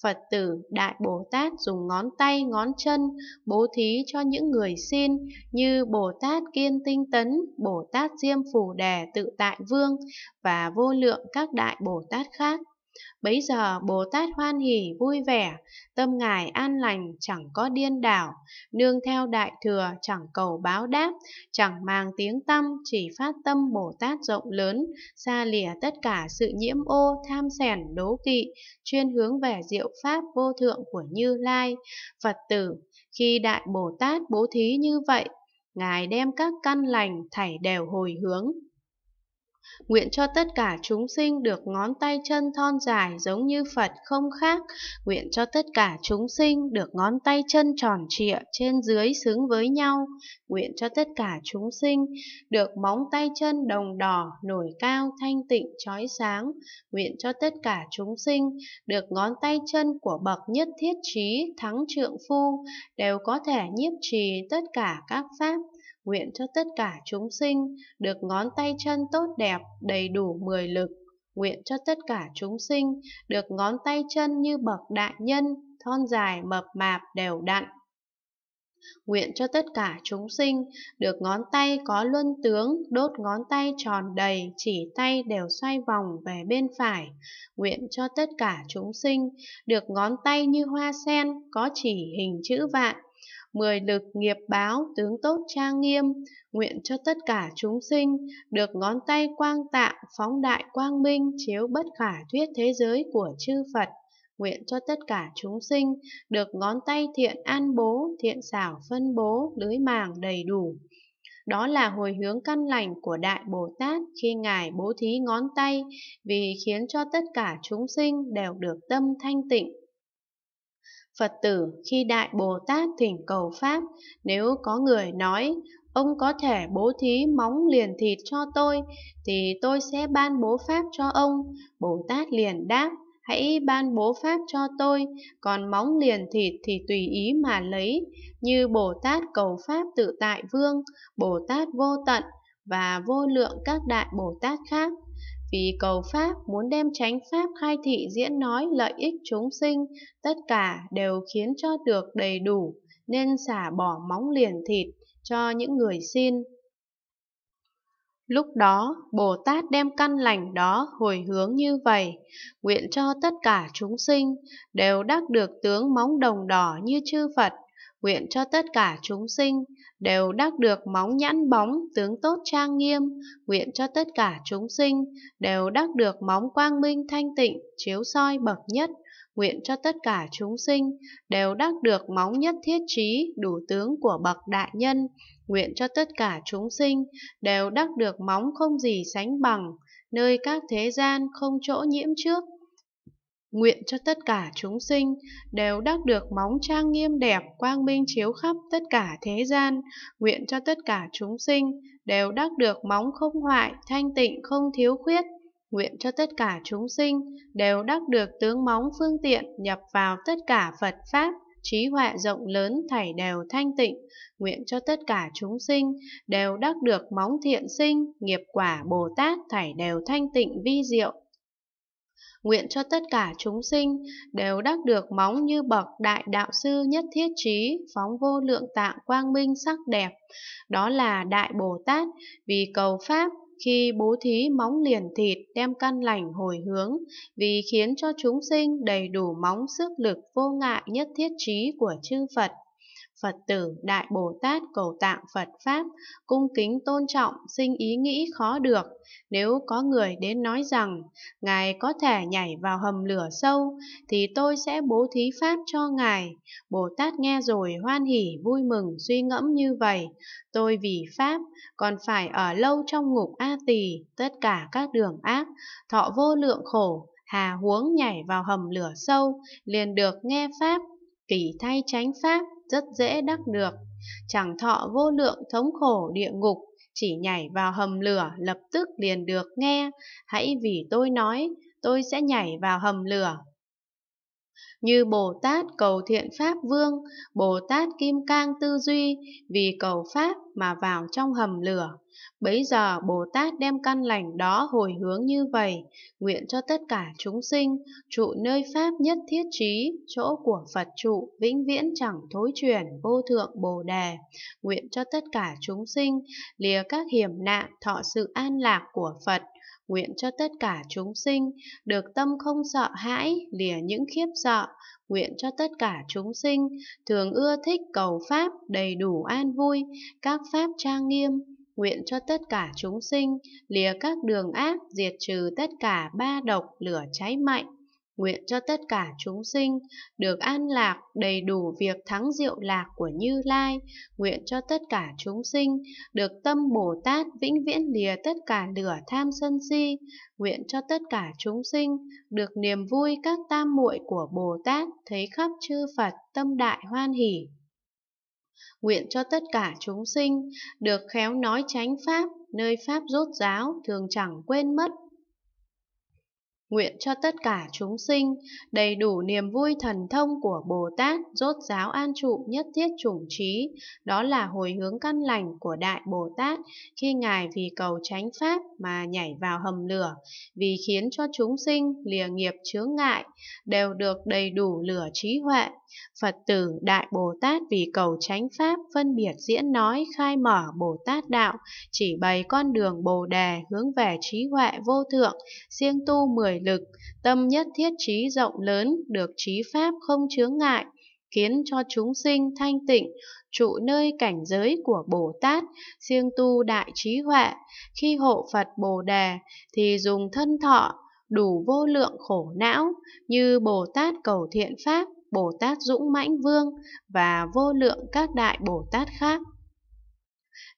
A: Phật tử Đại Bồ Tát dùng ngón tay, ngón chân bố thí cho những người xin như Bồ Tát Kiên Tinh Tấn, Bồ Tát Diêm Phủ Đề Tự Tại Vương và vô lượng các các đại Bồ Tát khác. Bấy giờ Bồ Tát hoan hỉ vui vẻ, tâm ngài an lành chẳng có điên đảo, nương theo đại thừa chẳng cầu báo đáp, chẳng mang tiếng tâm, chỉ phát tâm Bồ Tát rộng lớn, xa lìa tất cả sự nhiễm ô, tham sẻn, đố kỵ, chuyên hướng về diệu pháp vô thượng của Như Lai. Phật tử, khi đại Bồ Tát bố thí như vậy, ngài đem các căn lành thảy đều hồi hướng Nguyện cho tất cả chúng sinh được ngón tay chân thon dài giống như Phật không khác. Nguyện cho tất cả chúng sinh được ngón tay chân tròn trịa trên dưới xứng với nhau. Nguyện cho tất cả chúng sinh được móng tay chân đồng đỏ, nổi cao, thanh tịnh, chói sáng. Nguyện cho tất cả chúng sinh được ngón tay chân của bậc nhất thiết trí, thắng trượng phu, đều có thể nhiếp trì tất cả các pháp nguyện cho tất cả chúng sinh được ngón tay chân tốt đẹp, đầy đủ mười lực, nguyện cho tất cả chúng sinh được ngón tay chân như bậc đại nhân, thon dài mập mạp đều đặn. Nguyện cho tất cả chúng sinh được ngón tay có luân tướng, đốt ngón tay tròn đầy, chỉ tay đều xoay vòng về bên phải. Nguyện cho tất cả chúng sinh được ngón tay như hoa sen, có chỉ hình chữ vạn, mười lực nghiệp báo tướng tốt trang nghiêm, nguyện cho tất cả chúng sinh được ngón tay quang tạng phóng đại quang minh chiếu bất khả thuyết thế giới của chư Phật, nguyện cho tất cả chúng sinh được ngón tay thiện an bố, thiện xảo phân bố, lưới màng đầy đủ. Đó là hồi hướng căn lành của Đại Bồ Tát khi Ngài bố thí ngón tay vì khiến cho tất cả chúng sinh đều được tâm thanh tịnh, Phật tử khi Đại Bồ Tát thỉnh cầu Pháp, nếu có người nói, ông có thể bố thí móng liền thịt cho tôi, thì tôi sẽ ban bố Pháp cho ông. Bồ Tát liền đáp, hãy ban bố Pháp cho tôi, còn móng liền thịt thì tùy ý mà lấy. Như Bồ Tát cầu Pháp tự tại vương, Bồ Tát vô tận và vô lượng các Đại Bồ Tát khác. Vì cầu Pháp muốn đem chánh Pháp khai thị diễn nói lợi ích chúng sinh, tất cả đều khiến cho được đầy đủ, nên xả bỏ móng liền thịt cho những người xin. Lúc đó, Bồ Tát đem căn lành đó hồi hướng như vậy, nguyện cho tất cả chúng sinh đều đắc được tướng móng đồng đỏ như chư Phật nguyện cho tất cả chúng sinh đều đắc được móng nhãn bóng tướng tốt trang nghiêm, nguyện cho tất cả chúng sinh đều đắc được móng quang minh thanh tịnh chiếu soi bậc nhất, nguyện cho tất cả chúng sinh đều đắc được móng nhất thiết trí đủ tướng của bậc đại nhân, nguyện cho tất cả chúng sinh đều đắc được móng không gì sánh bằng, nơi các thế gian không chỗ nhiễm trước Nguyện cho tất cả chúng sinh đều đắc được móng trang nghiêm đẹp quang minh chiếu khắp tất cả thế gian. Nguyện cho tất cả chúng sinh đều đắc được móng không hoại, thanh tịnh không thiếu khuyết. Nguyện cho tất cả chúng sinh đều đắc được tướng móng phương tiện nhập vào tất cả Phật Pháp, trí huệ rộng lớn thảy đều thanh tịnh, nguyện cho tất cả chúng sinh đều đắc được móng thiện sinh, nghiệp quả Bồ Tát thảy đều thanh tịnh vi diệu nguyện cho tất cả chúng sinh đều đắc được móng như bậc đại đạo sư nhất thiết trí, phóng vô lượng tạng quang minh sắc đẹp. Đó là Đại Bồ Tát, vì cầu Pháp, khi bố thí móng liền thịt đem căn lành hồi hướng, vì khiến cho chúng sinh đầy đủ móng sức lực vô ngại nhất thiết trí của chư Phật. Phật tử Đại Bồ Tát cầu tạng Phật Pháp, cung kính tôn trọng, sinh ý nghĩ khó được. Nếu có người đến nói rằng, Ngài có thể nhảy vào hầm lửa sâu, thì tôi sẽ bố thí Pháp cho Ngài. Bồ Tát nghe rồi hoan hỉ vui mừng suy ngẫm như vậy. Tôi vì Pháp, còn phải ở lâu trong ngục A Tỳ, tất cả các đường ác, thọ vô lượng khổ, hà huống nhảy vào hầm lửa sâu, liền được nghe Pháp kỳ thay chánh pháp rất dễ đắc được. Chẳng thọ vô lượng thống khổ địa ngục, chỉ nhảy vào hầm lửa lập tức liền được nghe. Hãy vì tôi nói, tôi sẽ nhảy vào hầm lửa như Bồ Tát cầu thiện Pháp Vương, Bồ Tát Kim Cang Tư Duy, vì cầu Pháp mà vào trong hầm lửa. Bấy giờ Bồ Tát đem căn lành đó hồi hướng như vậy, nguyện cho tất cả chúng sinh, trụ nơi Pháp nhất thiết trí, chỗ của Phật trụ, vĩnh viễn chẳng thối chuyển vô thượng Bồ Đề. Nguyện cho tất cả chúng sinh, lìa các hiểm nạn, thọ sự an lạc của Phật, nguyện cho tất cả chúng sinh được tâm không sợ hãi, lìa những khiếp sợ, nguyện cho tất cả chúng sinh thường ưa thích cầu pháp đầy đủ an vui, các pháp trang nghiêm, nguyện cho tất cả chúng sinh lìa các đường ác, diệt trừ tất cả ba độc lửa cháy mạnh. Nguyện cho tất cả chúng sinh được an lạc đầy đủ việc thắng diệu lạc của Như Lai. Nguyện cho tất cả chúng sinh được tâm Bồ Tát vĩnh viễn lìa tất cả lửa tham sân si. Nguyện cho tất cả chúng sinh được niềm vui các tam muội của Bồ Tát thấy khắp chư Phật tâm đại hoan hỷ. Nguyện cho tất cả chúng sinh được khéo nói tránh Pháp, nơi Pháp rốt ráo thường chẳng quên mất nguyện cho tất cả chúng sinh đầy đủ niềm vui thần thông của Bồ Tát rốt giáo an trụ nhất thiết chủng trí, đó là hồi hướng căn lành của Đại Bồ Tát khi Ngài vì cầu tránh Pháp mà nhảy vào hầm lửa, vì khiến cho chúng sinh lìa nghiệp chướng ngại, đều được đầy đủ lửa trí huệ. Phật tử Đại Bồ Tát vì cầu tránh Pháp phân biệt diễn nói khai mở Bồ Tát Đạo, chỉ bày con đường Bồ Đề hướng về trí huệ vô thượng, siêng tu mười lực, tâm nhất thiết trí rộng lớn, được trí pháp không chướng ngại, khiến cho chúng sinh thanh tịnh, trụ nơi cảnh giới của Bồ Tát, siêng tu đại trí huệ. Khi hộ Phật Bồ Đề thì dùng thân thọ, đủ vô lượng khổ não, như Bồ Tát cầu thiện pháp, Bồ Tát dũng mãnh vương và vô lượng các đại Bồ Tát khác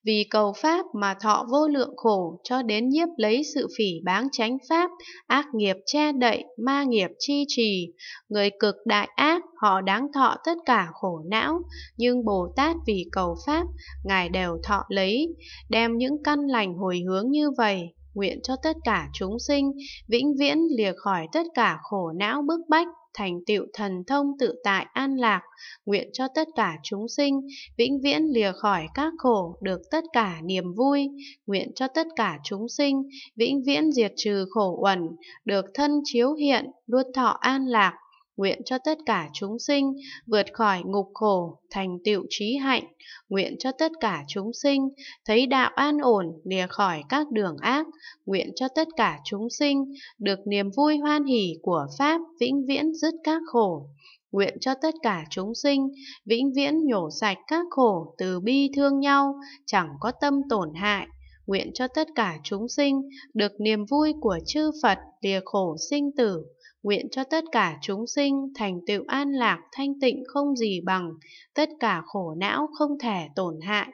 A: vì cầu pháp mà thọ vô lượng khổ cho đến nhiếp lấy sự phỉ báng chánh pháp ác nghiệp che đậy ma nghiệp chi trì người cực đại ác họ đáng thọ tất cả khổ não nhưng bồ tát vì cầu pháp ngài đều thọ lấy đem những căn lành hồi hướng như vậy nguyện cho tất cả chúng sinh vĩnh viễn lìa khỏi tất cả khổ não bức bách thành tựu thần thông tự tại an lạc, nguyện cho tất cả chúng sinh vĩnh viễn lìa khỏi các khổ được tất cả niềm vui, nguyện cho tất cả chúng sinh vĩnh viễn diệt trừ khổ uẩn, được thân chiếu hiện, luôn thọ an lạc, Nguyện cho tất cả chúng sinh vượt khỏi ngục khổ, thành tựu trí hạnh. Nguyện cho tất cả chúng sinh thấy đạo an ổn, lìa khỏi các đường ác. Nguyện cho tất cả chúng sinh được niềm vui hoan hỷ của Pháp vĩnh viễn dứt các khổ. Nguyện cho tất cả chúng sinh vĩnh viễn nhổ sạch các khổ từ bi thương nhau, chẳng có tâm tổn hại. Nguyện cho tất cả chúng sinh được niềm vui của chư Phật lìa khổ sinh tử nguyện cho tất cả chúng sinh thành tựu an lạc thanh tịnh không gì bằng, tất cả khổ não không thể tổn hại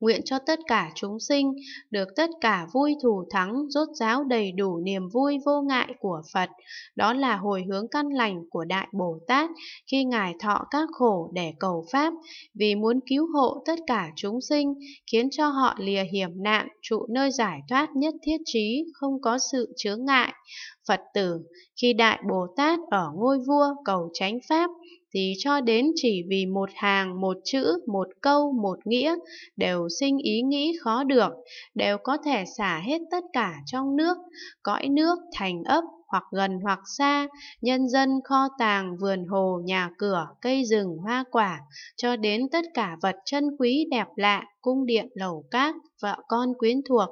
A: nguyện cho tất cả chúng sinh được tất cả vui thù thắng, rốt ráo đầy đủ niềm vui vô ngại của Phật. Đó là hồi hướng căn lành của Đại Bồ Tát khi Ngài thọ các khổ để cầu Pháp, vì muốn cứu hộ tất cả chúng sinh, khiến cho họ lìa hiểm nạn, trụ nơi giải thoát nhất thiết trí, không có sự chướng ngại. Phật tử, khi Đại Bồ Tát ở ngôi vua cầu chánh Pháp, thì cho đến chỉ vì một hàng, một chữ, một câu, một nghĩa đều sinh ý nghĩ khó được, đều có thể xả hết tất cả trong nước, cõi nước, thành ấp hoặc gần hoặc xa, nhân dân, kho tàng, vườn hồ, nhà cửa, cây rừng, hoa quả, cho đến tất cả vật chân quý đẹp lạ, cung điện lầu cát, vợ con quyến thuộc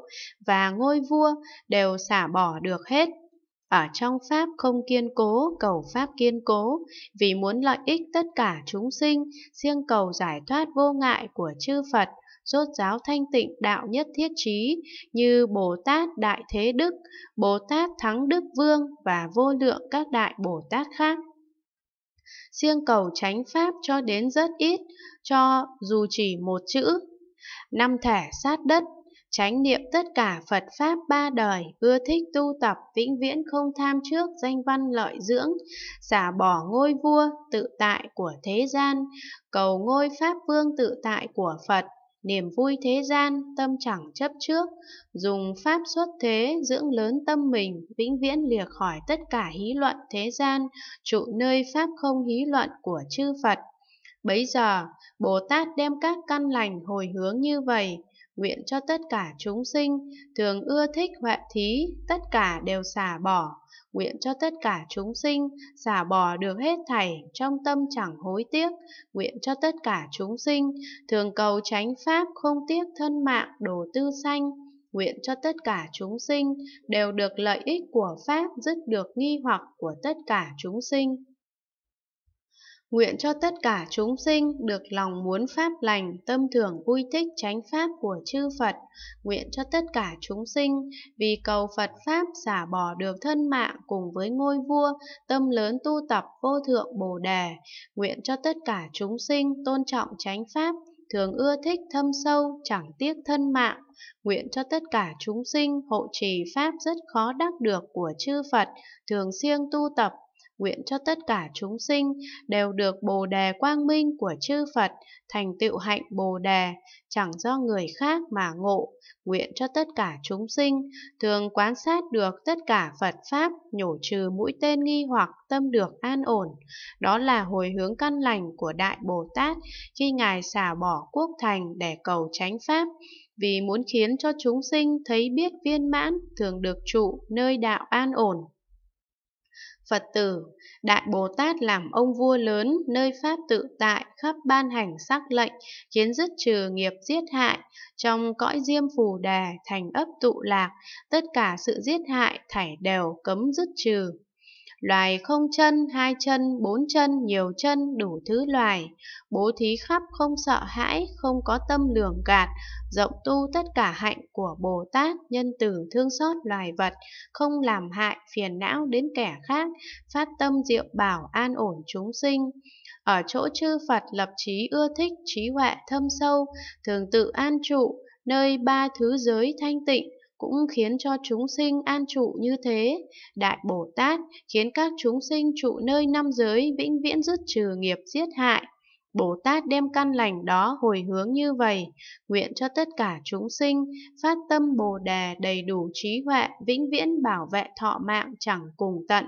A: và ngôi vua đều xả bỏ được hết ở trong Pháp không kiên cố, cầu Pháp kiên cố, vì muốn lợi ích tất cả chúng sinh, riêng cầu giải thoát vô ngại của chư Phật, rốt giáo thanh tịnh đạo nhất thiết trí, như Bồ Tát Đại Thế Đức, Bồ Tát Thắng Đức Vương và vô lượng các Đại Bồ Tát khác riêng cầu tránh pháp cho đến rất ít, cho dù chỉ một chữ. Năm thẻ sát đất Chánh niệm tất cả Phật Pháp ba đời, ưa thích tu tập, vĩnh viễn không tham trước, danh văn lợi dưỡng, xả bỏ ngôi vua, tự tại của thế gian, cầu ngôi Pháp Vương tự tại của Phật, niềm vui thế gian, tâm chẳng chấp trước, dùng Pháp xuất thế, dưỡng lớn tâm mình, vĩnh viễn lìa khỏi tất cả hí luận thế gian, trụ nơi Pháp không hí luận của chư Phật. Bấy giờ, Bồ Tát đem các căn lành hồi hướng như vậy, nguyện cho tất cả chúng sinh thường ưa thích huệ thí, tất cả đều xả bỏ, nguyện cho tất cả chúng sinh xả bỏ được hết thảy trong tâm chẳng hối tiếc, nguyện cho tất cả chúng sinh thường cầu tránh pháp không tiếc thân mạng đồ tư sanh, nguyện cho tất cả chúng sinh đều được lợi ích của pháp dứt được nghi hoặc của tất cả chúng sinh. Nguyện cho tất cả chúng sinh được lòng muốn pháp lành, tâm thường vui thích chánh pháp của chư Phật. Nguyện cho tất cả chúng sinh vì cầu Phật Pháp xả bỏ được thân mạng cùng với ngôi vua, tâm lớn tu tập vô thượng Bồ Đề. Nguyện cho tất cả chúng sinh tôn trọng chánh pháp, thường ưa thích thâm sâu, chẳng tiếc thân mạng. Nguyện cho tất cả chúng sinh hộ trì Pháp rất khó đắc được của chư Phật, thường siêng tu tập nguyện cho tất cả chúng sinh đều được Bồ đề quang minh của chư Phật thành tựu hạnh Bồ đề, chẳng do người khác mà ngộ, nguyện cho tất cả chúng sinh thường quan sát được tất cả Phật pháp, nhổ trừ mũi tên nghi hoặc tâm được an ổn. Đó là hồi hướng căn lành của Đại Bồ Tát khi ngài xả bỏ quốc thành để cầu tránh pháp vì muốn khiến cho chúng sinh thấy biết viên mãn thường được trụ nơi đạo an ổn Phật tử, Đại Bồ Tát làm ông vua lớn nơi Pháp tự tại khắp ban hành sắc lệnh, khiến dứt trừ nghiệp giết hại, trong cõi diêm phù đà thành ấp tụ lạc, tất cả sự giết hại thảy đều cấm dứt trừ. Loài không chân, hai chân, bốn chân, nhiều chân, đủ thứ loài. Bố thí khắp không sợ hãi, không có tâm lường gạt, rộng tu tất cả hạnh của Bồ Tát, nhân từ thương xót loài vật, không làm hại, phiền não đến kẻ khác, phát tâm diệu bảo an ổn chúng sinh. Ở chỗ chư Phật lập trí ưa thích, trí huệ thâm sâu, thường tự an trụ, nơi ba thứ giới thanh tịnh, cũng khiến cho chúng sinh an trụ như thế. Đại Bồ Tát khiến các chúng sinh trụ nơi năm giới vĩnh viễn dứt trừ nghiệp giết hại. Bồ Tát đem căn lành đó hồi hướng như vậy, nguyện cho tất cả chúng sinh phát tâm Bồ đề đầy đủ trí huệ, vĩnh viễn bảo vệ thọ mạng chẳng cùng tận.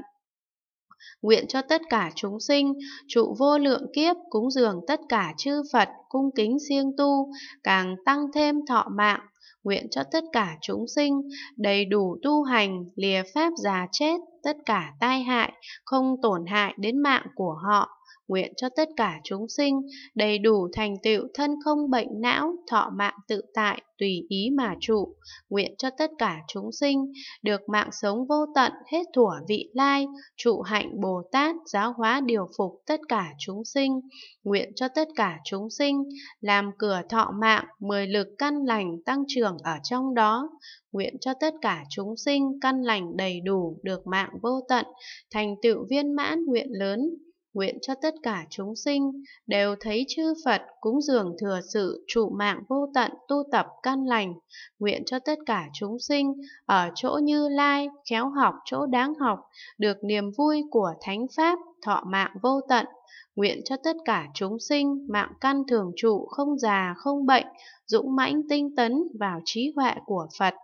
A: Nguyện cho tất cả chúng sinh trụ vô lượng kiếp cúng dường tất cả chư Phật cung kính siêng tu, càng tăng thêm thọ mạng, nguyện cho tất cả chúng sinh đầy đủ tu hành, lìa pháp già chết, tất cả tai hại, không tổn hại đến mạng của họ nguyện cho tất cả chúng sinh đầy đủ thành tựu thân không bệnh não, thọ mạng tự tại, tùy ý mà trụ, nguyện cho tất cả chúng sinh được mạng sống vô tận, hết thủa vị lai, trụ hạnh Bồ Tát giáo hóa điều phục tất cả chúng sinh, nguyện cho tất cả chúng sinh làm cửa thọ mạng, mười lực căn lành tăng trưởng ở trong đó, nguyện cho tất cả chúng sinh căn lành đầy đủ được mạng vô tận, thành tựu viên mãn nguyện lớn nguyện cho tất cả chúng sinh đều thấy chư Phật cúng dường thừa sự trụ mạng vô tận tu tập căn lành, nguyện cho tất cả chúng sinh ở chỗ Như Lai, khéo học chỗ đáng học, được niềm vui của thánh pháp, thọ mạng vô tận, nguyện cho tất cả chúng sinh mạng căn thường trụ không già không bệnh, dũng mãnh tinh tấn vào trí huệ của Phật.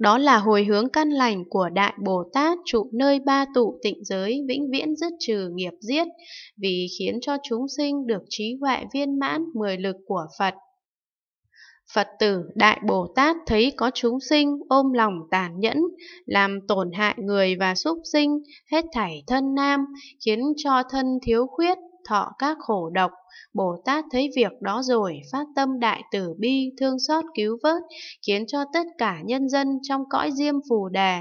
A: Đó là hồi hướng căn lành của Đại Bồ Tát trụ nơi ba tụ tịnh giới vĩnh viễn dứt trừ nghiệp giết, vì khiến cho chúng sinh được trí huệ viên mãn mười lực của Phật. Phật tử Đại Bồ Tát thấy có chúng sinh ôm lòng tàn nhẫn, làm tổn hại người và súc sinh, hết thảy thân nam, khiến cho thân thiếu khuyết, thọ các khổ độc, Bồ Tát thấy việc đó rồi, phát tâm đại từ bi, thương xót cứu vớt, khiến cho tất cả nhân dân trong cõi diêm phù đề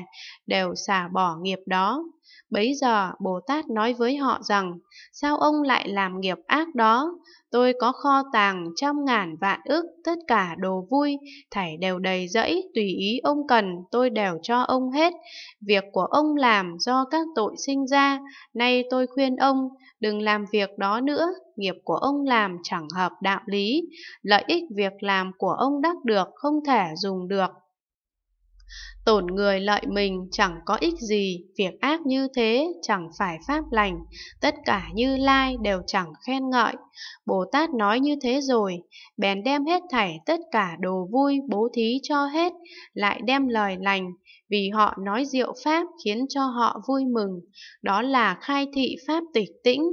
A: đều xả bỏ nghiệp đó. Bấy giờ Bồ Tát nói với họ rằng, sao ông lại làm nghiệp ác đó? Tôi có kho tàng trăm ngàn vạn ức, tất cả đồ vui, thảy đều đầy rẫy, tùy ý ông cần, tôi đều cho ông hết. Việc của ông làm do các tội sinh ra, nay tôi khuyên ông, đừng làm việc đó nữa, nghiệp của ông làm chẳng hợp đạo lý, lợi ích việc làm của ông đắc được không thể dùng được, Tổn người lợi mình chẳng có ích gì, việc ác như thế chẳng phải pháp lành, tất cả như lai đều chẳng khen ngợi. Bồ Tát nói như thế rồi, bèn đem hết thảy tất cả đồ vui bố thí cho hết, lại đem lời lành, vì họ nói diệu pháp khiến cho họ vui mừng, đó là khai thị pháp tịch tĩnh,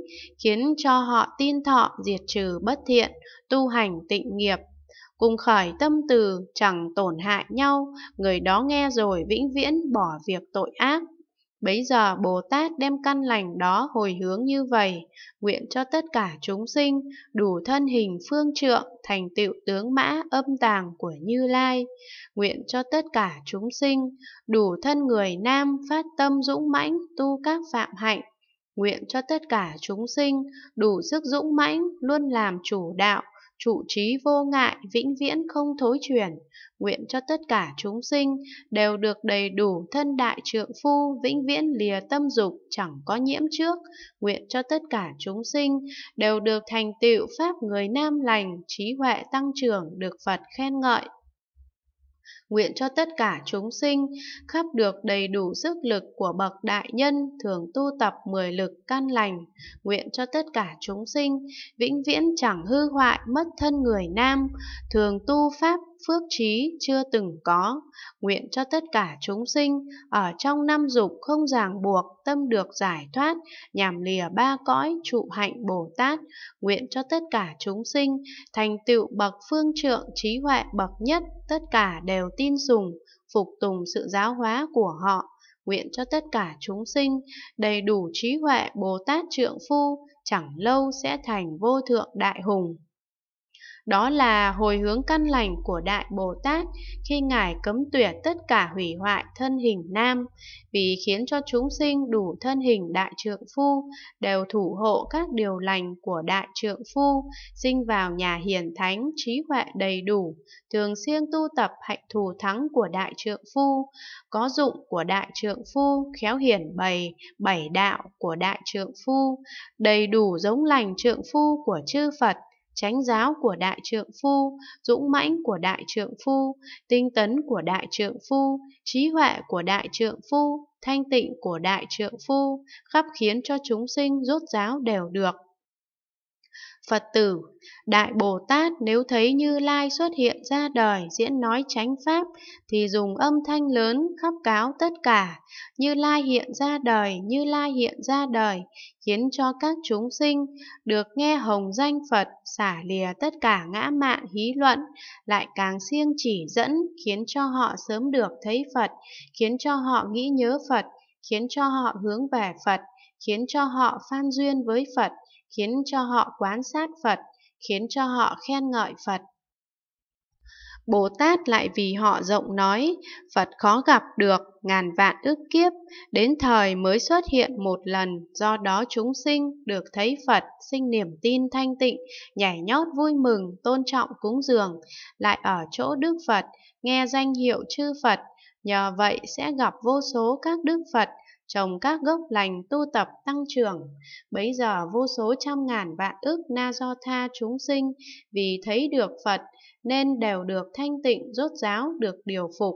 A: khiến cho họ tin thọ diệt trừ bất thiện, tu hành tịnh nghiệp cùng khởi tâm từ chẳng tổn hại nhau, người đó nghe rồi vĩnh viễn bỏ việc tội ác. Bấy giờ Bồ Tát đem căn lành đó hồi hướng như vậy, nguyện cho tất cả chúng sinh đủ thân hình phương trượng, thành tựu tướng mã âm tàng của Như Lai, nguyện cho tất cả chúng sinh đủ thân người nam phát tâm dũng mãnh tu các phạm hạnh, nguyện cho tất cả chúng sinh đủ sức dũng mãnh luôn làm chủ đạo, trụ trí vô ngại vĩnh viễn không thối chuyển, nguyện cho tất cả chúng sinh đều được đầy đủ thân đại trượng phu vĩnh viễn lìa tâm dục chẳng có nhiễm trước, nguyện cho tất cả chúng sinh đều được thành tựu pháp người nam lành, trí huệ tăng trưởng được Phật khen ngợi nguyện cho tất cả chúng sinh khắp được đầy đủ sức lực của bậc đại nhân thường tu tập mười lực căn lành, nguyện cho tất cả chúng sinh vĩnh viễn chẳng hư hoại mất thân người nam, thường tu pháp phước trí chưa từng có, nguyện cho tất cả chúng sinh ở trong năm dục không ràng buộc, tâm được giải thoát, nhằm lìa ba cõi trụ hạnh Bồ Tát, nguyện cho tất cả chúng sinh thành tựu bậc phương trượng trí huệ bậc nhất, tất cả đều tin dùng, phục tùng sự giáo hóa của họ. Nguyện cho tất cả chúng sinh đầy đủ trí huệ Bồ Tát trượng phu, chẳng lâu sẽ thành vô thượng đại hùng. Đó là hồi hướng căn lành của Đại Bồ Tát khi Ngài cấm tuyệt tất cả hủy hoại thân hình nam, vì khiến cho chúng sinh đủ thân hình Đại Trượng Phu đều thủ hộ các điều lành của Đại Trượng Phu, sinh vào nhà hiền thánh trí huệ đầy đủ, thường xuyên tu tập hạnh thù thắng của Đại Trượng Phu, có dụng của Đại Trượng Phu, khéo hiển bày, bảy đạo của Đại Trượng Phu, đầy đủ giống lành Trượng Phu của chư Phật, chánh giáo của đại trượng phu, dũng mãnh của đại trượng phu, tinh tấn của đại trượng phu, trí huệ của đại trượng phu, thanh tịnh của đại trượng phu, khắp khiến cho chúng sinh rốt giáo đều được. Phật tử, Đại Bồ Tát nếu thấy Như Lai xuất hiện ra đời diễn nói chánh pháp thì dùng âm thanh lớn khắp cáo tất cả. Như Lai hiện ra đời, Như Lai hiện ra đời, khiến cho các chúng sinh được nghe hồng danh Phật xả lìa tất cả ngã mạn hí luận, lại càng siêng chỉ dẫn khiến cho họ sớm được thấy Phật, khiến cho họ nghĩ nhớ Phật, khiến cho họ hướng về Phật khiến cho họ phan duyên với Phật, khiến cho họ quán sát Phật, khiến cho họ khen ngợi Phật. Bồ Tát lại vì họ rộng nói, Phật khó gặp được, ngàn vạn ức kiếp, đến thời mới xuất hiện một lần, do đó chúng sinh được thấy Phật, sinh niềm tin thanh tịnh, nhảy nhót vui mừng, tôn trọng cúng dường, lại ở chỗ Đức Phật, nghe danh hiệu chư Phật, nhờ vậy sẽ gặp vô số các Đức Phật, trồng các gốc lành tu tập tăng trưởng. Bấy giờ vô số trăm ngàn vạn ức na do tha chúng sinh vì thấy được Phật nên đều được thanh tịnh rốt ráo được điều phục.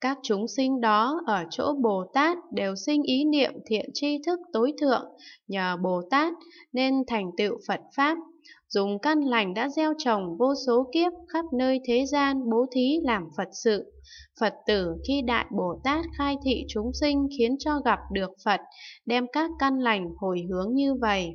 A: Các chúng sinh đó ở chỗ Bồ Tát đều sinh ý niệm thiện tri thức tối thượng, nhờ Bồ Tát nên thành tựu Phật Pháp dùng căn lành đã gieo trồng vô số kiếp khắp nơi thế gian bố thí làm Phật sự. Phật tử khi Đại Bồ Tát khai thị chúng sinh khiến cho gặp được Phật, đem các căn lành hồi hướng như vậy.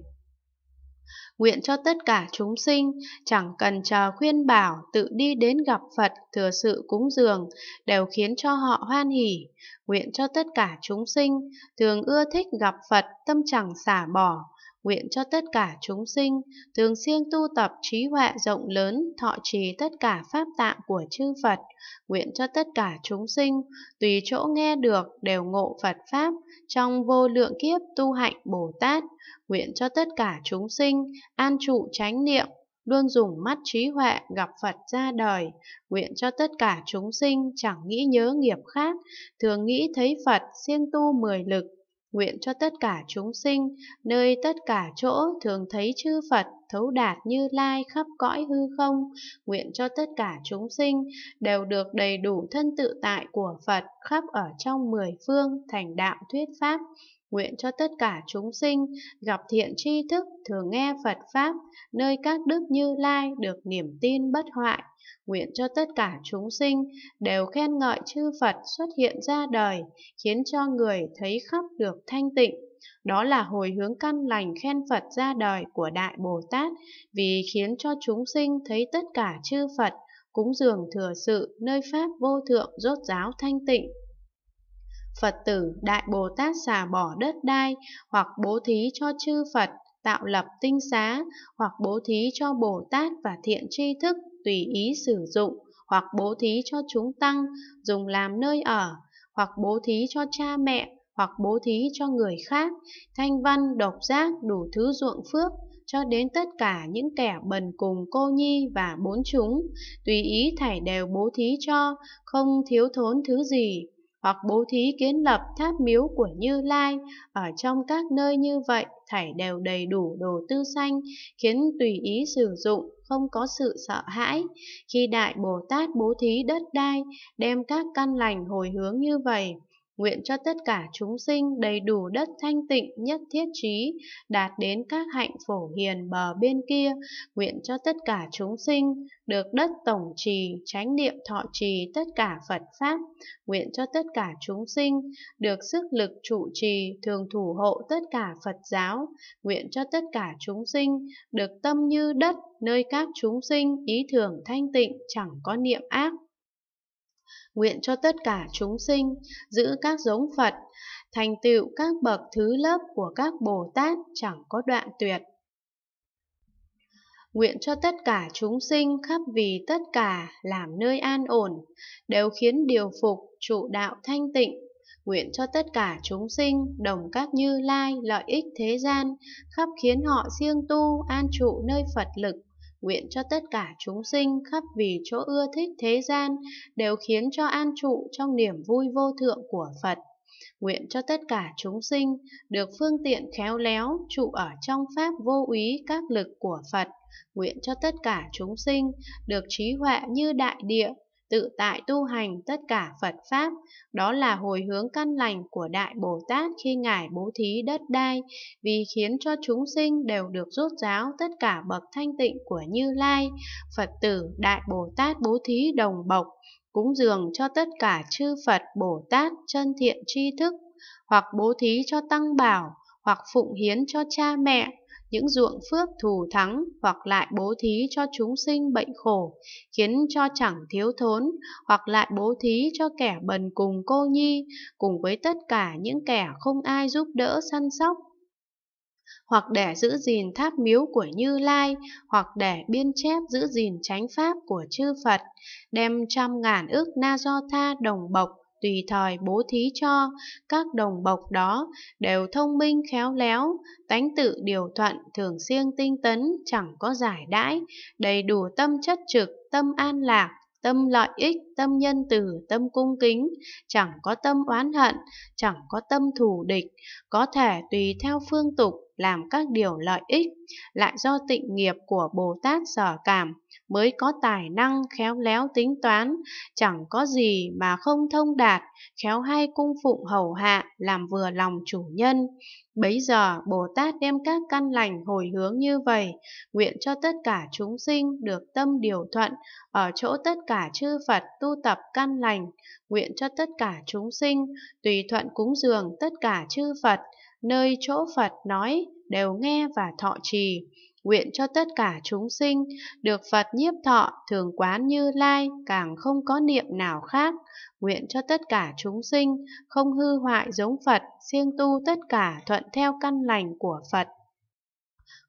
A: Nguyện cho tất cả chúng sinh, chẳng cần chờ khuyên bảo, tự đi đến gặp Phật, thừa sự cúng dường, đều khiến cho họ hoan hỷ. Nguyện cho tất cả chúng sinh, thường ưa thích gặp Phật, tâm chẳng xả bỏ, nguyện cho tất cả chúng sinh thường siêng tu tập trí huệ rộng lớn, thọ trì tất cả pháp tạng của chư Phật, nguyện cho tất cả chúng sinh tùy chỗ nghe được đều ngộ Phật pháp trong vô lượng kiếp tu hạnh Bồ Tát, nguyện cho tất cả chúng sinh an trụ chánh niệm luôn dùng mắt trí huệ gặp Phật ra đời, nguyện cho tất cả chúng sinh chẳng nghĩ nhớ nghiệp khác, thường nghĩ thấy Phật siêng tu mười lực Nguyện cho tất cả chúng sinh, nơi tất cả chỗ thường thấy chư Phật thấu đạt như lai khắp cõi hư không, nguyện cho tất cả chúng sinh đều được đầy đủ thân tự tại của Phật khắp ở trong mười phương thành đạo thuyết pháp, Nguyện cho tất cả chúng sinh gặp thiện tri thức, thường nghe Phật Pháp, nơi các đức như lai được niềm tin bất hoại, nguyện cho tất cả chúng sinh đều khen ngợi chư Phật xuất hiện ra đời, khiến cho người thấy khắp được thanh tịnh. Đó là hồi hướng căn lành khen Phật ra đời của Đại Bồ Tát vì khiến cho chúng sinh thấy tất cả chư Phật, cúng dường thừa sự nơi Pháp vô thượng rốt giáo thanh tịnh. Phật tử Đại Bồ Tát xả bỏ đất đai hoặc bố thí cho chư Phật tạo lập tinh xá hoặc bố thí cho Bồ Tát và thiện tri thức tùy ý sử dụng hoặc bố thí cho chúng tăng dùng làm nơi ở hoặc bố thí cho cha mẹ hoặc bố thí cho người khác thanh văn độc giác đủ thứ ruộng phước cho đến tất cả những kẻ bần cùng cô nhi và bốn chúng tùy ý thảy đều bố thí cho không thiếu thốn thứ gì hoặc bố thí kiến lập tháp miếu của Như Lai, ở trong các nơi như vậy thảy đều đầy đủ đồ tư xanh khiến tùy ý sử dụng, không có sự sợ hãi. Khi Đại Bồ Tát bố thí đất đai, đem các căn lành hồi hướng như vậy, nguyện cho tất cả chúng sinh đầy đủ đất thanh tịnh nhất thiết trí, đạt đến các hạnh phổ hiền bờ bên kia, nguyện cho tất cả chúng sinh được đất tổng trì, chánh niệm thọ trì tất cả Phật Pháp, nguyện cho tất cả chúng sinh được sức lực trụ trì, thường thủ hộ tất cả Phật giáo, nguyện cho tất cả chúng sinh được tâm như đất, nơi các chúng sinh ý thường thanh tịnh chẳng có niệm ác nguyện cho tất cả chúng sinh giữ các giống Phật, thành tựu các bậc thứ lớp của các Bồ Tát chẳng có đoạn tuyệt. Nguyện cho tất cả chúng sinh khắp vì tất cả làm nơi an ổn, đều khiến điều phục trụ đạo thanh tịnh. Nguyện cho tất cả chúng sinh đồng các như lai lợi ích thế gian, khắp khiến họ siêng tu an trụ nơi Phật lực nguyện cho tất cả chúng sinh khắp vì chỗ ưa thích thế gian đều khiến cho an trụ trong niềm vui vô thượng của Phật. Nguyện cho tất cả chúng sinh được phương tiện khéo léo trụ ở trong pháp vô úy các lực của Phật. Nguyện cho tất cả chúng sinh được trí huệ như đại địa, tự tại tu hành tất cả Phật Pháp. Đó là hồi hướng căn lành của Đại Bồ Tát khi Ngài bố thí đất đai, vì khiến cho chúng sinh đều được rốt ráo tất cả bậc thanh tịnh của Như Lai. Phật tử Đại Bồ Tát bố thí đồng bộc, cúng dường cho tất cả chư Phật Bồ Tát chân thiện tri thức, hoặc bố thí cho tăng bảo, hoặc phụng hiến cho cha mẹ, những ruộng phước thù thắng hoặc lại bố thí cho chúng sinh bệnh khổ, khiến cho chẳng thiếu thốn, hoặc lại bố thí cho kẻ bần cùng cô nhi, cùng với tất cả những kẻ không ai giúp đỡ săn sóc hoặc để giữ gìn tháp miếu của Như Lai, hoặc để biên chép giữ gìn chánh pháp của chư Phật, đem trăm ngàn ước na do tha đồng bộc tùy thời bố thí cho, các đồng bộc đó đều thông minh khéo léo, tánh tự điều thuận, thường siêng tinh tấn, chẳng có giải đãi, đầy đủ tâm chất trực, tâm an lạc, tâm lợi ích, tâm nhân từ, tâm cung kính, chẳng có tâm oán hận, chẳng có tâm thù địch, có thể tùy theo phương tục làm các điều lợi ích, lại do tịnh nghiệp của Bồ Tát sở cảm, mới có tài năng khéo léo tính toán, chẳng có gì mà không thông đạt, khéo hay cung phụng hầu hạ, làm vừa lòng chủ nhân. Bấy giờ Bồ Tát đem các căn lành hồi hướng như vậy, nguyện cho tất cả chúng sinh được tâm điều thuận, ở chỗ tất cả chư Phật tu tu tập căn lành, nguyện cho tất cả chúng sinh, tùy thuận cúng dường tất cả chư Phật, nơi chỗ Phật nói, đều nghe và thọ trì. Nguyện cho tất cả chúng sinh, được Phật nhiếp thọ, thường quán như lai, càng không có niệm nào khác. Nguyện cho tất cả chúng sinh, không hư hoại giống Phật, siêng tu tất cả thuận theo căn lành của Phật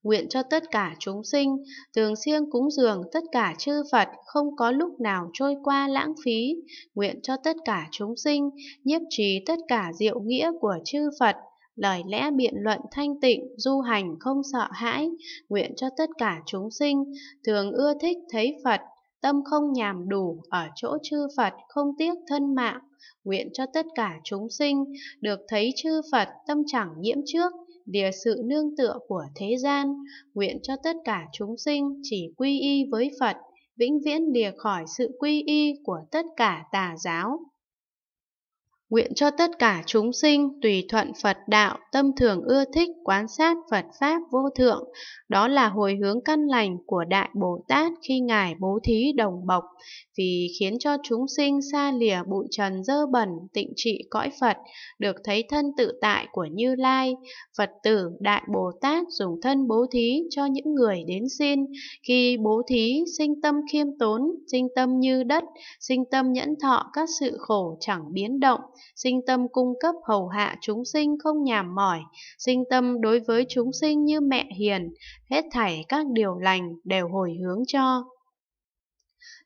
A: nguyện cho tất cả chúng sinh, thường siêng cúng dường tất cả chư Phật không có lúc nào trôi qua lãng phí, nguyện cho tất cả chúng sinh, nhiếp trì tất cả diệu nghĩa của chư Phật, lời lẽ biện luận thanh tịnh, du hành không sợ hãi, nguyện cho tất cả chúng sinh, thường ưa thích thấy Phật, tâm không nhàm đủ ở chỗ chư Phật không tiếc thân mạng, nguyện cho tất cả chúng sinh được thấy chư Phật tâm chẳng nhiễm trước, lìa sự nương tựa của thế gian, nguyện cho tất cả chúng sinh chỉ quy y với Phật, vĩnh viễn lìa khỏi sự quy y của tất cả tà giáo. Nguyện cho tất cả chúng sinh tùy thuận Phật đạo, tâm thường ưa thích quán sát Phật Pháp vô thượng. Đó là hồi hướng căn lành của Đại Bồ Tát khi Ngài bố thí đồng bộc, vì khiến cho chúng sinh xa lìa bụi trần dơ bẩn, tịnh trị cõi Phật, được thấy thân tự tại của Như Lai. Phật tử Đại Bồ Tát dùng thân bố thí cho những người đến xin. Khi bố thí, sinh tâm khiêm tốn, sinh tâm như đất, sinh tâm nhẫn thọ các sự khổ chẳng biến động, sinh tâm cung cấp hầu hạ chúng sinh không nhàm mỏi, sinh tâm đối với chúng sinh như mẹ hiền, hết thảy các điều lành đều hồi hướng cho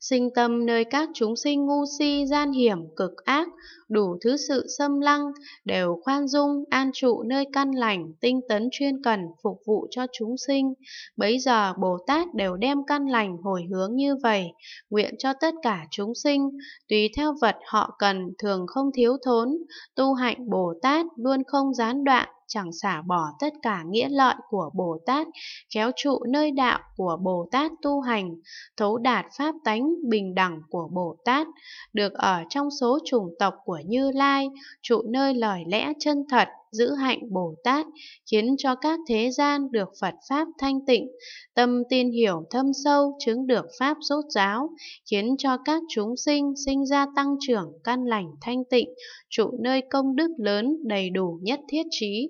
A: sinh tâm nơi các chúng sinh ngu si gian hiểm cực ác, đủ thứ sự xâm lăng, đều khoan dung, an trụ nơi căn lành, tinh tấn chuyên cần phục vụ cho chúng sinh. Bấy giờ Bồ Tát đều đem căn lành hồi hướng như vậy, nguyện cho tất cả chúng sinh, tùy theo vật họ cần thường không thiếu thốn, tu hạnh Bồ Tát luôn không gián đoạn, chẳng xả bỏ tất cả nghĩa lợi của Bồ Tát, khéo trụ nơi đạo của Bồ Tát tu hành, thấu đạt pháp tánh tánh bình đẳng của Bồ Tát, được ở trong số chủng tộc của Như Lai, trụ nơi lời lẽ chân thật, giữ hạnh Bồ Tát, khiến cho các thế gian được Phật Pháp thanh tịnh, tâm tin hiểu thâm sâu, chứng được Pháp rốt giáo, khiến cho các chúng sinh sinh ra tăng trưởng căn lành thanh tịnh, trụ nơi công đức lớn đầy đủ nhất thiết trí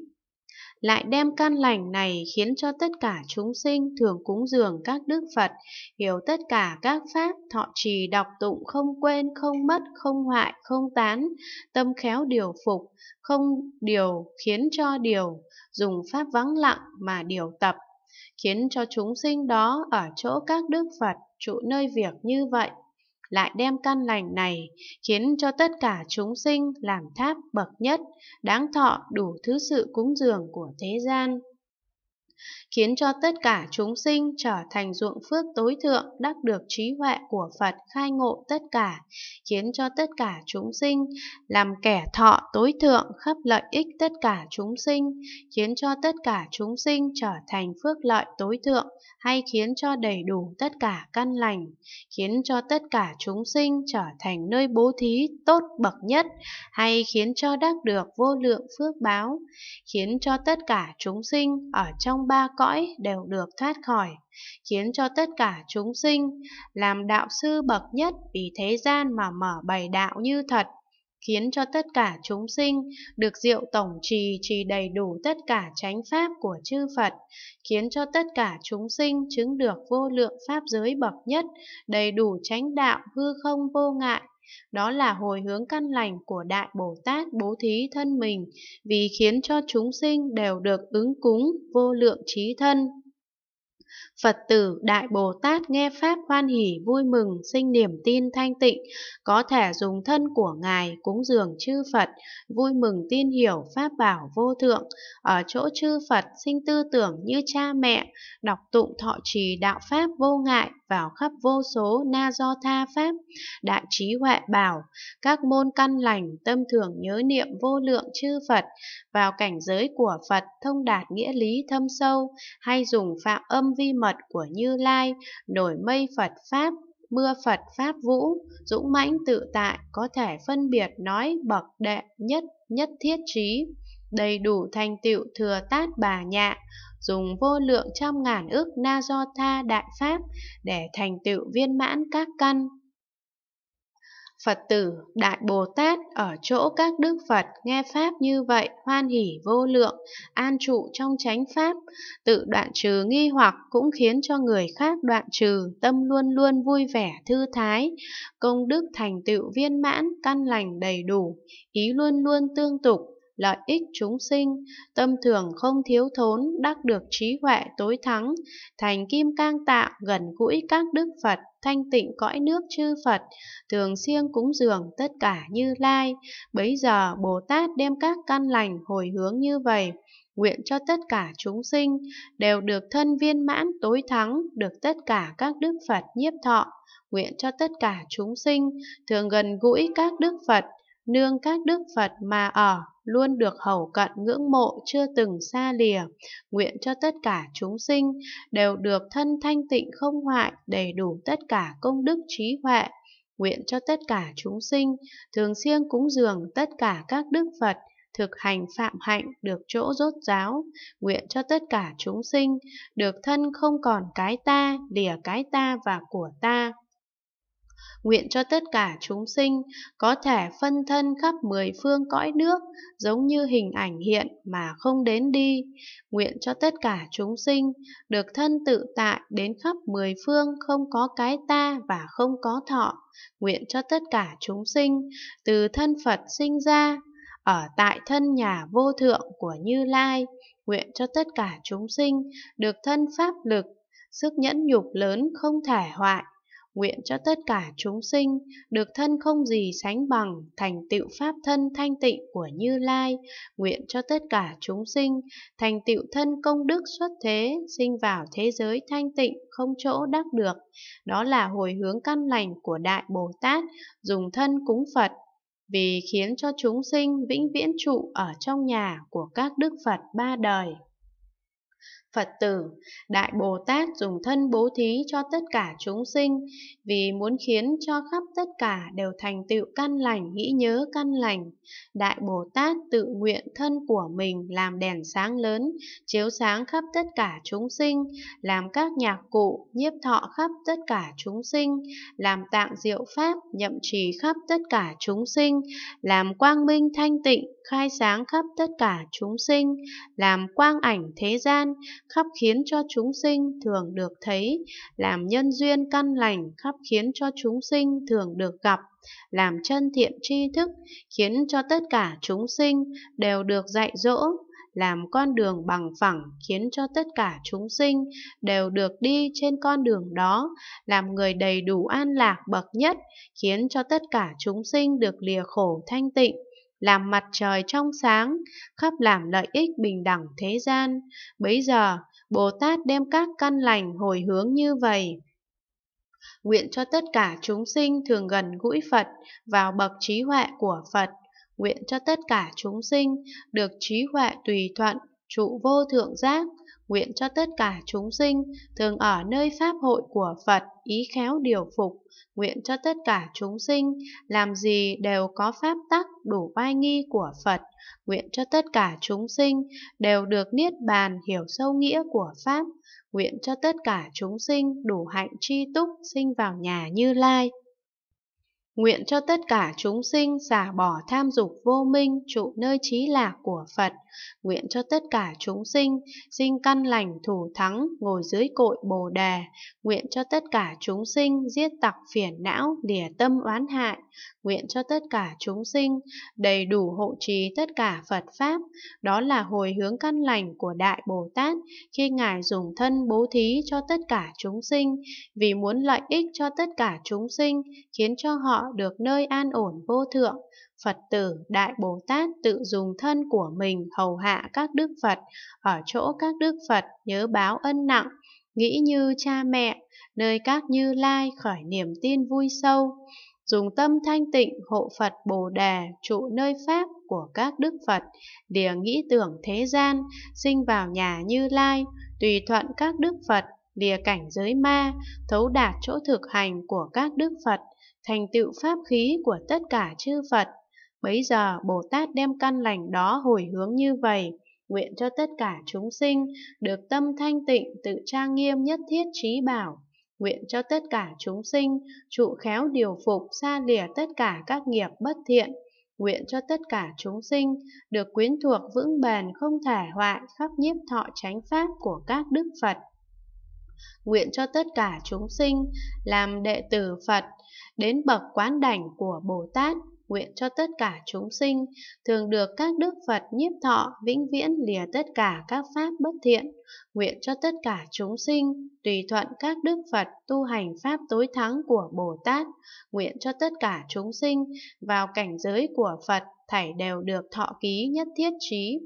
A: lại đem căn lành này khiến cho tất cả chúng sinh thường cúng dường các đức Phật, hiểu tất cả các pháp, thọ trì đọc tụng không quên, không mất, không hoại, không tán, tâm khéo điều phục, không điều khiến cho điều, dùng pháp vắng lặng mà điều tập, khiến cho chúng sinh đó ở chỗ các đức Phật trụ nơi việc như vậy lại đem căn lành này khiến cho tất cả chúng sinh làm tháp bậc nhất, đáng thọ đủ thứ sự cúng dường của thế gian khiến cho tất cả chúng sinh trở thành ruộng phước tối thượng đắc được trí huệ của Phật khai ngộ tất cả, khiến cho tất cả chúng sinh làm kẻ thọ tối thượng khắp lợi ích tất cả chúng sinh, khiến cho tất cả chúng sinh trở thành phước lợi tối thượng hay khiến cho đầy đủ tất cả căn lành, khiến cho tất cả chúng sinh trở thành nơi bố thí tốt bậc nhất hay khiến cho đắc được vô lượng phước báo, khiến cho tất cả chúng sinh ở trong ba cõi đều được thoát khỏi, khiến cho tất cả chúng sinh làm đạo sư bậc nhất vì thế gian mà mở bày đạo như thật, khiến cho tất cả chúng sinh được diệu tổng trì trì đầy đủ tất cả chánh pháp của chư Phật, khiến cho tất cả chúng sinh chứng được vô lượng pháp giới bậc nhất, đầy đủ chánh đạo hư không vô ngại, đó là hồi hướng căn lành của Đại Bồ Tát bố thí thân mình, vì khiến cho chúng sinh đều được ứng cúng vô lượng trí thân Phật tử Đại Bồ Tát nghe Pháp hoan hỷ vui mừng sinh niềm tin thanh tịnh, có thể dùng thân của Ngài cúng dường chư Phật, vui mừng tin hiểu Pháp bảo vô thượng, ở chỗ chư Phật sinh tư tưởng như cha mẹ, đọc tụng thọ trì đạo Pháp vô ngại vào khắp vô số na do tha Pháp, đại trí huệ bảo, các môn căn lành tâm thường nhớ niệm vô lượng chư Phật, vào cảnh giới của Phật thông đạt nghĩa lý thâm sâu, hay dùng phạm âm vi mật mật của Như Lai, nổi mây Phật Pháp, mưa Phật Pháp Vũ, dũng mãnh tự tại, có thể phân biệt nói bậc đệ nhất, nhất thiết trí, đầy đủ thành tựu thừa tát bà nhạ, dùng vô lượng trăm ngàn ức na do tha đại Pháp để thành tựu viên mãn các căn. Phật tử, Đại Bồ Tát ở chỗ các Đức Phật nghe Pháp như vậy hoan hỷ vô lượng, an trụ trong chánh Pháp, tự đoạn trừ nghi hoặc cũng khiến cho người khác đoạn trừ, tâm luôn luôn vui vẻ thư thái, công đức thành tựu viên mãn, căn lành đầy đủ, ý luôn luôn tương tục, lợi ích chúng sinh, tâm thường không thiếu thốn, đắc được trí huệ tối thắng, thành kim cang tạng gần gũi các đức Phật, thanh tịnh cõi nước chư Phật, thường siêng cúng dường tất cả như lai. Bấy giờ Bồ Tát đem các căn lành hồi hướng như vậy, nguyện cho tất cả chúng sinh đều được thân viên mãn tối thắng, được tất cả các đức Phật nhiếp thọ, nguyện cho tất cả chúng sinh thường gần gũi các đức Phật, nương các đức Phật mà ở, luôn được hầu cận ngưỡng mộ chưa từng xa lìa, nguyện cho tất cả chúng sinh đều được thân thanh tịnh không hoại, đầy đủ tất cả công đức trí huệ. Nguyện cho tất cả chúng sinh thường xuyên cúng dường tất cả các đức Phật, thực hành phạm hạnh được chỗ rốt giáo, nguyện cho tất cả chúng sinh được thân không còn cái ta, lìa cái ta và của ta. Nguyện cho tất cả chúng sinh có thể phân thân khắp mười phương cõi nước giống như hình ảnh hiện mà không đến đi. Nguyện cho tất cả chúng sinh được thân tự tại đến khắp mười phương không có cái ta và không có thọ. Nguyện cho tất cả chúng sinh từ thân Phật sinh ra ở tại thân nhà vô thượng của Như Lai, nguyện cho tất cả chúng sinh được thân pháp lực, sức nhẫn nhục lớn không thể hoại, nguyện cho tất cả chúng sinh được thân không gì sánh bằng, thành tựu pháp thân thanh tịnh của Như Lai, nguyện cho tất cả chúng sinh thành tựu thân công đức xuất thế, sinh vào thế giới thanh tịnh không chỗ đắc được. Đó là hồi hướng căn lành của Đại Bồ Tát, dùng thân cúng Phật vì khiến cho chúng sinh vĩnh viễn trụ ở trong nhà của các đức Phật ba đời. Phật tử, Đại Bồ Tát dùng thân bố thí cho tất cả chúng sinh vì muốn khiến cho khắp tất cả đều thành tựu căn lành, nghĩ nhớ căn lành. Đại Bồ Tát tự nguyện thân của mình làm đèn sáng lớn, chiếu sáng khắp tất cả chúng sinh, làm các nhạc cụ, nhiếp thọ khắp tất cả chúng sinh, làm tạng diệu pháp, nhậm trì khắp tất cả chúng sinh, làm quang minh thanh tịnh, khai sáng khắp tất cả chúng sinh, làm quang ảnh thế gian, khắp khiến cho chúng sinh thường được thấy, làm nhân duyên căn lành, khắp khiến cho chúng sinh thường được gặp, làm chân thiện tri thức, khiến cho tất cả chúng sinh đều được dạy dỗ, làm con đường bằng phẳng khiến cho tất cả chúng sinh đều được đi trên con đường đó, làm người đầy đủ an lạc bậc nhất khiến cho tất cả chúng sinh được lìa khổ thanh tịnh, làm mặt trời trong sáng, khắp làm lợi ích bình đẳng thế gian. Bấy giờ, Bồ Tát đem các căn lành hồi hướng như vậy. Nguyện cho tất cả chúng sinh thường gần gũi Phật vào bậc trí huệ của Phật. Nguyện cho tất cả chúng sinh được trí huệ tùy thuận, trụ vô thượng giác, nguyện cho tất cả chúng sinh thường ở nơi pháp hội của Phật ý khéo điều phục, nguyện cho tất cả chúng sinh làm gì đều có pháp tắc đủ vai nghi của Phật, nguyện cho tất cả chúng sinh đều được niết bàn hiểu sâu nghĩa của pháp, nguyện cho tất cả chúng sinh đủ hạnh tri túc sinh vào nhà Như Lai. Nguyện cho tất cả chúng sinh xả bỏ tham dục vô minh trụ nơi trí lạc của Phật, nguyện cho tất cả chúng sinh sinh căn lành thủ thắng ngồi dưới cội bồ đề nguyện cho tất cả chúng sinh giết tặc phiền não lìa tâm oán hại nguyện cho tất cả chúng sinh đầy đủ hộ trì tất cả Phật pháp đó là hồi hướng căn lành của đại Bồ Tát khi ngài dùng thân bố thí cho tất cả chúng sinh vì muốn lợi ích cho tất cả chúng sinh khiến cho họ được nơi an ổn vô thượng Phật tử Đại Bồ Tát tự dùng thân của mình hầu hạ các đức Phật, ở chỗ các đức Phật nhớ báo ân nặng, nghĩ như cha mẹ, nơi các như lai khởi niềm tin vui sâu. Dùng tâm thanh tịnh hộ Phật Bồ Đà trụ nơi Pháp của các Đức Phật, đìa nghĩ tưởng thế gian, sinh vào nhà như lai, tùy thuận các Đức Phật, lìa cảnh giới ma, thấu đạt chỗ thực hành của các Đức Phật, thành tựu pháp khí của tất cả chư Phật Bấy giờ Bồ Tát đem căn lành đó hồi hướng như vậy, nguyện cho tất cả chúng sinh được tâm thanh tịnh tự trang nghiêm nhất thiết trí bảo, nguyện cho tất cả chúng sinh trụ khéo điều phục xa lìa tất cả các nghiệp bất thiện, nguyện cho tất cả chúng sinh được quyến thuộc vững bền không thể hoại khắp nhiếp thọ chánh pháp của các đức Phật. Nguyện cho tất cả chúng sinh làm đệ tử Phật đến bậc quán đảnh của Bồ Tát nguyện cho tất cả chúng sinh thường được các đức Phật nhiếp thọ vĩnh viễn lìa tất cả các pháp bất thiện, nguyện cho tất cả chúng sinh tùy thuận các đức Phật tu hành pháp tối thắng của Bồ Tát, nguyện cho tất cả chúng sinh vào cảnh giới của Phật thảy đều được thọ ký nhất thiết trí.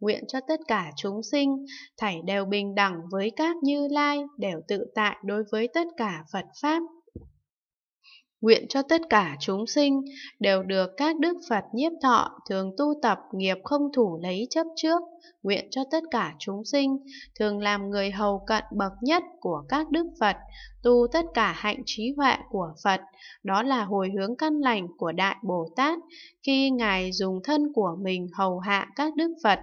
A: Nguyện cho tất cả chúng sinh, thảy đều bình đẳng với các như lai, đều tự tại đối với tất cả Phật Pháp, Nguyện cho tất cả chúng sinh đều được các đức Phật nhiếp thọ thường tu tập nghiệp không thủ lấy chấp trước. Nguyện cho tất cả chúng sinh thường làm người hầu cận bậc nhất của các đức Phật, tu tất cả hạnh trí huệ của Phật. Đó là hồi hướng căn lành của Đại Bồ Tát khi Ngài dùng thân của mình hầu hạ các đức Phật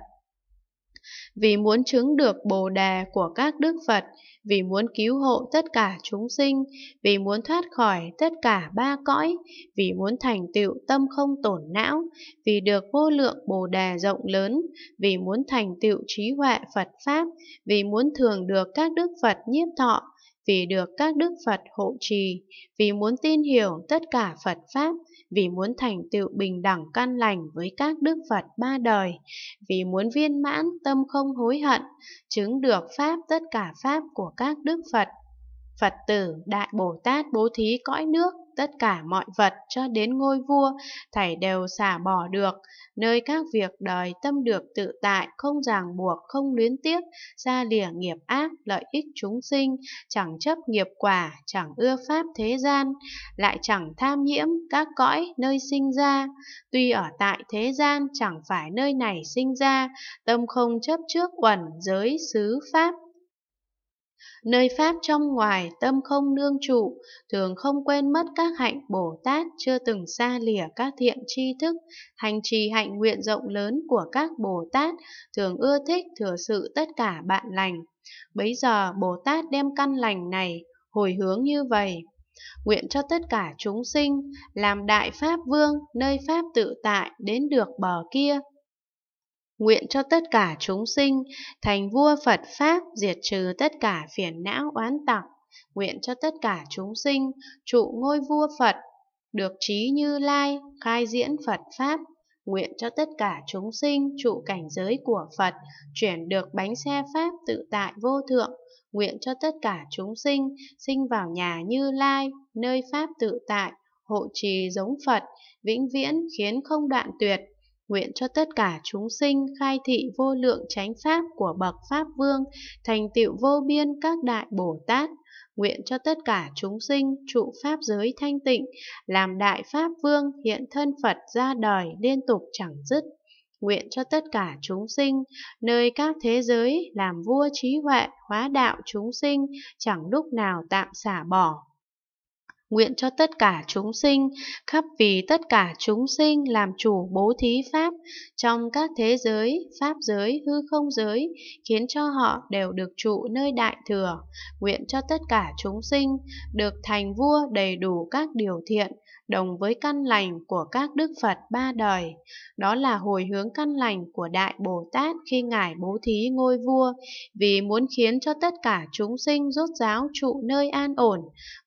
A: vì muốn chứng được bồ đề của các đức Phật, vì muốn cứu hộ tất cả chúng sinh, vì muốn thoát khỏi tất cả ba cõi, vì muốn thành tựu tâm không tổn não, vì được vô lượng bồ đề rộng lớn, vì muốn thành tựu trí huệ Phật Pháp, vì muốn thường được các đức Phật nhiếp thọ, vì được các đức Phật hộ trì, vì muốn tin hiểu tất cả Phật Pháp, vì muốn thành tựu bình đẳng căn lành với các đức Phật ba đời, vì muốn viên mãn tâm không hối hận, chứng được pháp tất cả pháp của các đức Phật Phật tử, Đại Bồ Tát bố thí cõi nước, tất cả mọi vật cho đến ngôi vua, thảy đều xả bỏ được, nơi các việc đời tâm được tự tại, không ràng buộc, không luyến tiếc, ra lìa nghiệp ác, lợi ích chúng sinh, chẳng chấp nghiệp quả, chẳng ưa pháp thế gian, lại chẳng tham nhiễm các cõi nơi sinh ra. Tuy ở tại thế gian chẳng phải nơi này sinh ra, tâm không chấp trước quẩn giới xứ pháp nơi Pháp trong ngoài tâm không nương trụ, thường không quên mất các hạnh Bồ Tát chưa từng xa lìa các thiện tri thức, hành trì hạnh nguyện rộng lớn của các Bồ Tát, thường ưa thích thừa sự tất cả bạn lành. Bấy giờ Bồ Tát đem căn lành này hồi hướng như vậy. Nguyện cho tất cả chúng sinh làm đại Pháp Vương nơi Pháp tự tại đến được bờ kia Nguyện cho tất cả chúng sinh thành vua Phật Pháp diệt trừ tất cả phiền não oán tặc. Nguyện cho tất cả chúng sinh trụ ngôi vua Phật, được trí như lai, khai diễn Phật Pháp. Nguyện cho tất cả chúng sinh trụ cảnh giới của Phật, chuyển được bánh xe Pháp tự tại vô thượng. Nguyện cho tất cả chúng sinh sinh vào nhà như lai, nơi Pháp tự tại, hộ trì giống Phật, vĩnh viễn khiến không đoạn tuyệt. Nguyện cho tất cả chúng sinh khai thị vô lượng chánh pháp của bậc Pháp Vương, thành tựu vô biên các đại Bồ Tát. Nguyện cho tất cả chúng sinh trụ Pháp giới thanh tịnh, làm Đại Pháp Vương hiện thân Phật ra đời liên tục chẳng dứt. Nguyện cho tất cả chúng sinh, nơi các thế giới làm vua trí huệ, hóa đạo chúng sinh, chẳng lúc nào tạm xả bỏ, nguyện cho tất cả chúng sinh, khắp vì tất cả chúng sinh làm chủ bố thí Pháp trong các thế giới, Pháp giới, hư không giới, khiến cho họ đều được trụ nơi đại thừa, nguyện cho tất cả chúng sinh được thành vua đầy đủ các điều thiện, đồng với căn lành của các đức Phật ba đời. Đó là hồi hướng căn lành của Đại Bồ Tát khi Ngài bố thí ngôi vua, vì muốn khiến cho tất cả chúng sinh rốt giáo trụ nơi an ổn.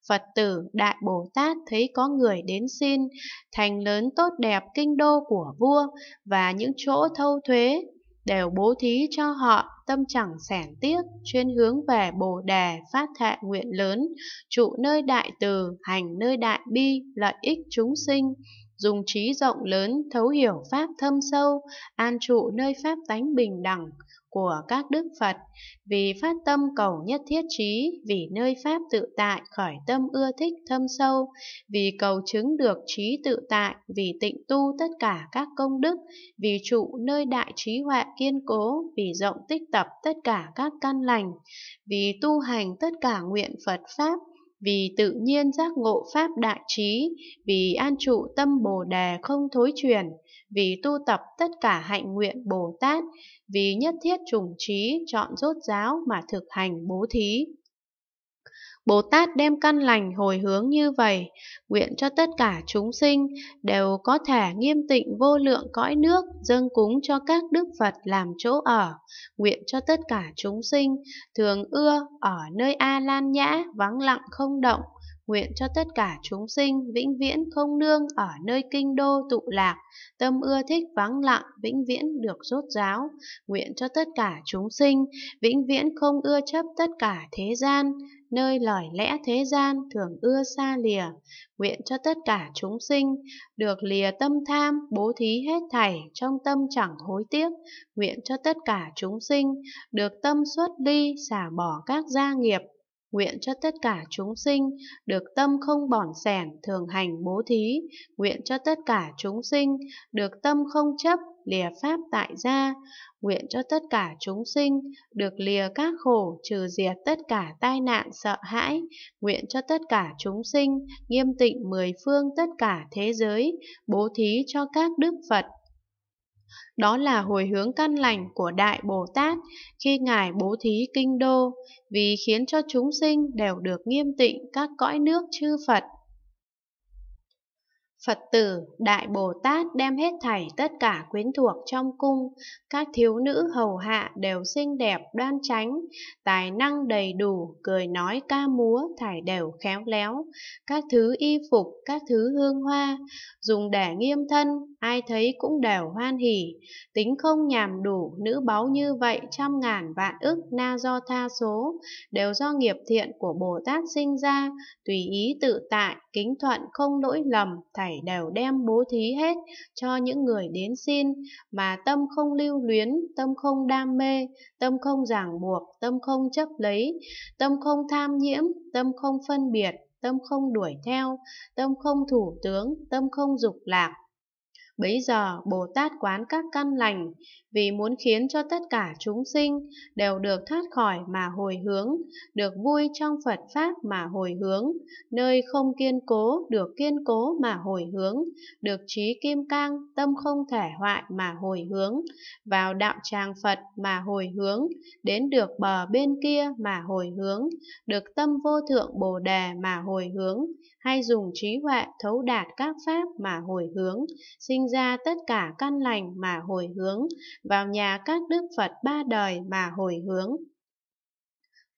A: Phật tử Đại Bồ Tát thấy có người đến xin, thành lớn tốt đẹp kinh đô của vua và những chỗ thâu thuế đều bố thí cho họ tâm chẳng sẻn tiếc, chuyên hướng về Bồ Đề, phát thệ nguyện lớn, trụ nơi đại từ, hành nơi đại bi, lợi ích chúng sinh, dùng trí rộng lớn thấu hiểu pháp thâm sâu, an trụ nơi pháp tánh bình đẳng của các đức Phật, vì phát tâm cầu nhất thiết trí, vì nơi pháp tự tại khỏi tâm ưa thích thâm sâu, vì cầu chứng được trí tự tại, vì tịnh tu tất cả các công đức, vì trụ nơi đại trí huệ kiên cố, vì rộng tích tập tất cả các căn lành, vì tu hành tất cả nguyện Phật pháp, vì tự nhiên giác ngộ pháp đại trí, vì an trụ tâm Bồ đề không thối chuyển, vì tu tập tất cả hạnh nguyện Bồ Tát, vì nhất thiết trùng trí chọn rốt giáo mà thực hành bố thí. Bồ Tát đem căn lành hồi hướng như vậy, nguyện cho tất cả chúng sinh đều có thể nghiêm tịnh vô lượng cõi nước dâng cúng cho các đức Phật làm chỗ ở, nguyện cho tất cả chúng sinh thường ưa ở nơi A Lan Nhã vắng lặng không động, nguyện cho tất cả chúng sinh vĩnh viễn không nương ở nơi kinh đô tụ lạc, tâm ưa thích vắng lặng vĩnh viễn được rốt ráo, nguyện cho tất cả chúng sinh vĩnh viễn không ưa chấp tất cả thế gian, nơi lời lẽ thế gian thường ưa xa lìa, nguyện cho tất cả chúng sinh được lìa tâm tham, bố thí hết thảy trong tâm chẳng hối tiếc, nguyện cho tất cả chúng sinh được tâm xuất ly, xả bỏ các gia nghiệp, Nguyện cho tất cả chúng sinh được tâm không bỏn sẻn thường hành bố thí. Nguyện cho tất cả chúng sinh được tâm không chấp lìa pháp tại gia. Nguyện cho tất cả chúng sinh được lìa các khổ trừ diệt tất cả tai nạn sợ hãi. Nguyện cho tất cả chúng sinh nghiêm tịnh mười phương tất cả thế giới bố thí cho các đức Phật. Đó là hồi hướng căn lành của Đại Bồ Tát khi Ngài bố thí kinh đô, vì khiến cho chúng sinh đều được nghiêm tịnh các cõi nước chư Phật. Phật tử, Đại Bồ Tát đem hết thảy tất cả quyến thuộc trong cung, các thiếu nữ hầu hạ đều xinh đẹp đoan chánh, tài năng đầy đủ, cười nói ca múa, thải đều khéo léo, các thứ y phục, các thứ hương hoa, dùng để nghiêm thân, ai thấy cũng đều hoan hỉ, tính không nhàm đủ, nữ báu như vậy trăm ngàn vạn ức na do tha số, đều do nghiệp thiện của Bồ Tát sinh ra, tùy ý tự tại, kính thuận không lỗi lầm, thảy ngày đều đem bố thí hết cho những người đến xin, mà tâm không lưu luyến, tâm không đam mê, tâm không ràng buộc, tâm không chấp lấy, tâm không tham nhiễm, tâm không phân biệt, tâm không đuổi theo, tâm không thủ tướng, tâm không dục lạc, Bấy giờ Bồ Tát quán các căn lành vì muốn khiến cho tất cả chúng sinh đều được thoát khỏi mà hồi hướng, được vui trong Phật Pháp mà hồi hướng, nơi không kiên cố được kiên cố mà hồi hướng, được trí kim cang tâm không thể hoại mà hồi hướng, vào đạo tràng Phật mà hồi hướng, đến được bờ bên kia mà hồi hướng, được tâm vô thượng Bồ Đề mà hồi hướng, hay dùng trí huệ thấu đạt các pháp mà hồi hướng, sinh ra tất cả căn lành mà hồi hướng, vào nhà các đức Phật ba đời mà hồi hướng.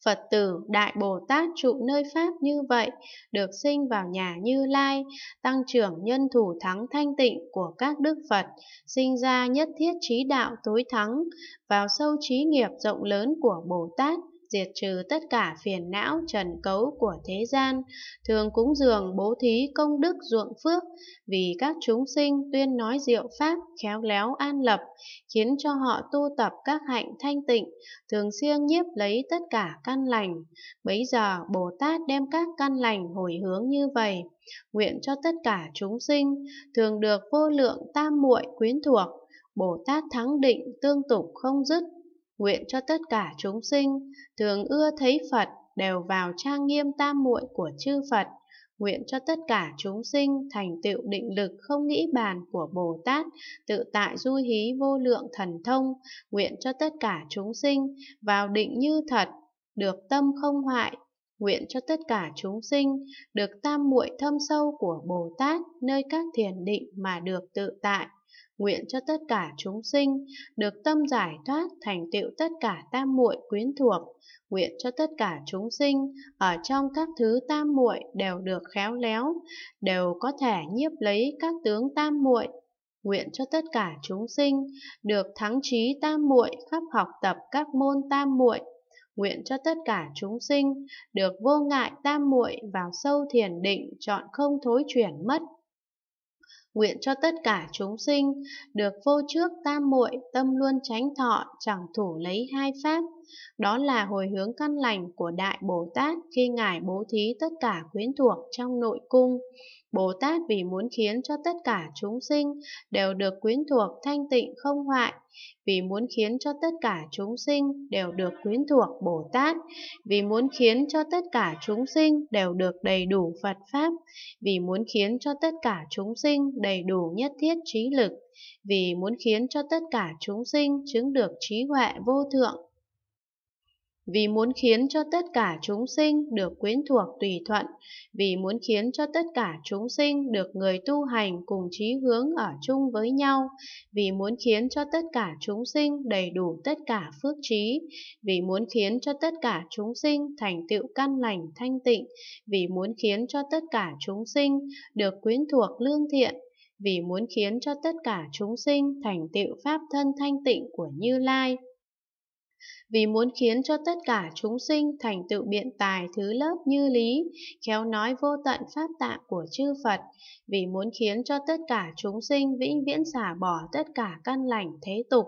A: Phật tử Đại Bồ Tát trụ nơi Pháp như vậy, được sinh vào nhà Như Lai, tăng trưởng nhân thủ thắng thanh tịnh của các Đức Phật, sinh ra nhất thiết trí đạo tối thắng, vào sâu trí nghiệp rộng lớn của Bồ Tát, diệt trừ tất cả phiền não trần cấu của thế gian, thường cúng dường bố thí công đức ruộng phước, vì các chúng sinh tuyên nói diệu pháp, khéo léo an lập, khiến cho họ tu tập các hạnh thanh tịnh, thường siêng nhiếp lấy tất cả căn lành. Bấy giờ Bồ Tát đem các căn lành hồi hướng như vậy, nguyện cho tất cả chúng sinh thường được vô lượng tam muội quyến thuộc Bồ Tát thắng định tương tục không dứt nguyện cho tất cả chúng sinh thường ưa thấy Phật đều vào trang nghiêm tam muội của chư Phật, nguyện cho tất cả chúng sinh thành tựu định lực không nghĩ bàn của Bồ Tát, tự tại du hí vô lượng thần thông, nguyện cho tất cả chúng sinh vào định như thật, được tâm không hoại, nguyện cho tất cả chúng sinh được tam muội thâm sâu của Bồ Tát nơi các thiền định mà được tự tại nguyện cho tất cả chúng sinh được tâm giải thoát thành tựu tất cả tam muội quyến thuộc, nguyện cho tất cả chúng sinh ở trong các thứ tam muội đều được khéo léo, đều có thể nhiếp lấy các tướng tam muội. Nguyện cho tất cả chúng sinh được thắng trí tam muội khắp học tập các môn tam muội. Nguyện cho tất cả chúng sinh được vô ngại tam muội vào sâu thiền định chọn không thối chuyển mất Nguyện cho tất cả chúng sinh được vô trước tam muội tâm luôn tránh thọ, chẳng thủ lấy hai pháp, đó là hồi hướng căn lành của Đại Bồ Tát khi Ngài bố thí tất cả quyến thuộc trong nội cung. Bồ Tát vì muốn khiến cho tất cả chúng sinh đều được quyến thuộc thanh tịnh không hoại, vì muốn khiến cho tất cả chúng sinh đều được quyến thuộc Bồ Tát, vì muốn khiến cho tất cả chúng sinh đều được đầy đủ Phật Pháp, vì muốn khiến cho tất cả chúng sinh đầy đủ nhất thiết trí lực, vì muốn khiến cho tất cả chúng sinh chứng được trí huệ vô thượng vì muốn khiến cho tất cả chúng sinh được quyến thuộc tùy thuận, vì muốn khiến cho tất cả chúng sinh được người tu hành cùng chí hướng ở chung với nhau, vì muốn khiến cho tất cả chúng sinh đầy đủ tất cả phước trí, vì muốn khiến cho tất cả chúng sinh thành tựu căn lành thanh tịnh, vì muốn khiến cho tất cả chúng sinh được quyến thuộc lương thiện, vì muốn khiến cho tất cả chúng sinh thành tựu pháp thân thanh tịnh của Như Lai vì muốn khiến cho tất cả chúng sinh thành tựu biện tài thứ lớp như lý, khéo nói vô tận pháp tạng của chư Phật, vì muốn khiến cho tất cả chúng sinh vĩnh viễn xả bỏ tất cả căn lành thế tục,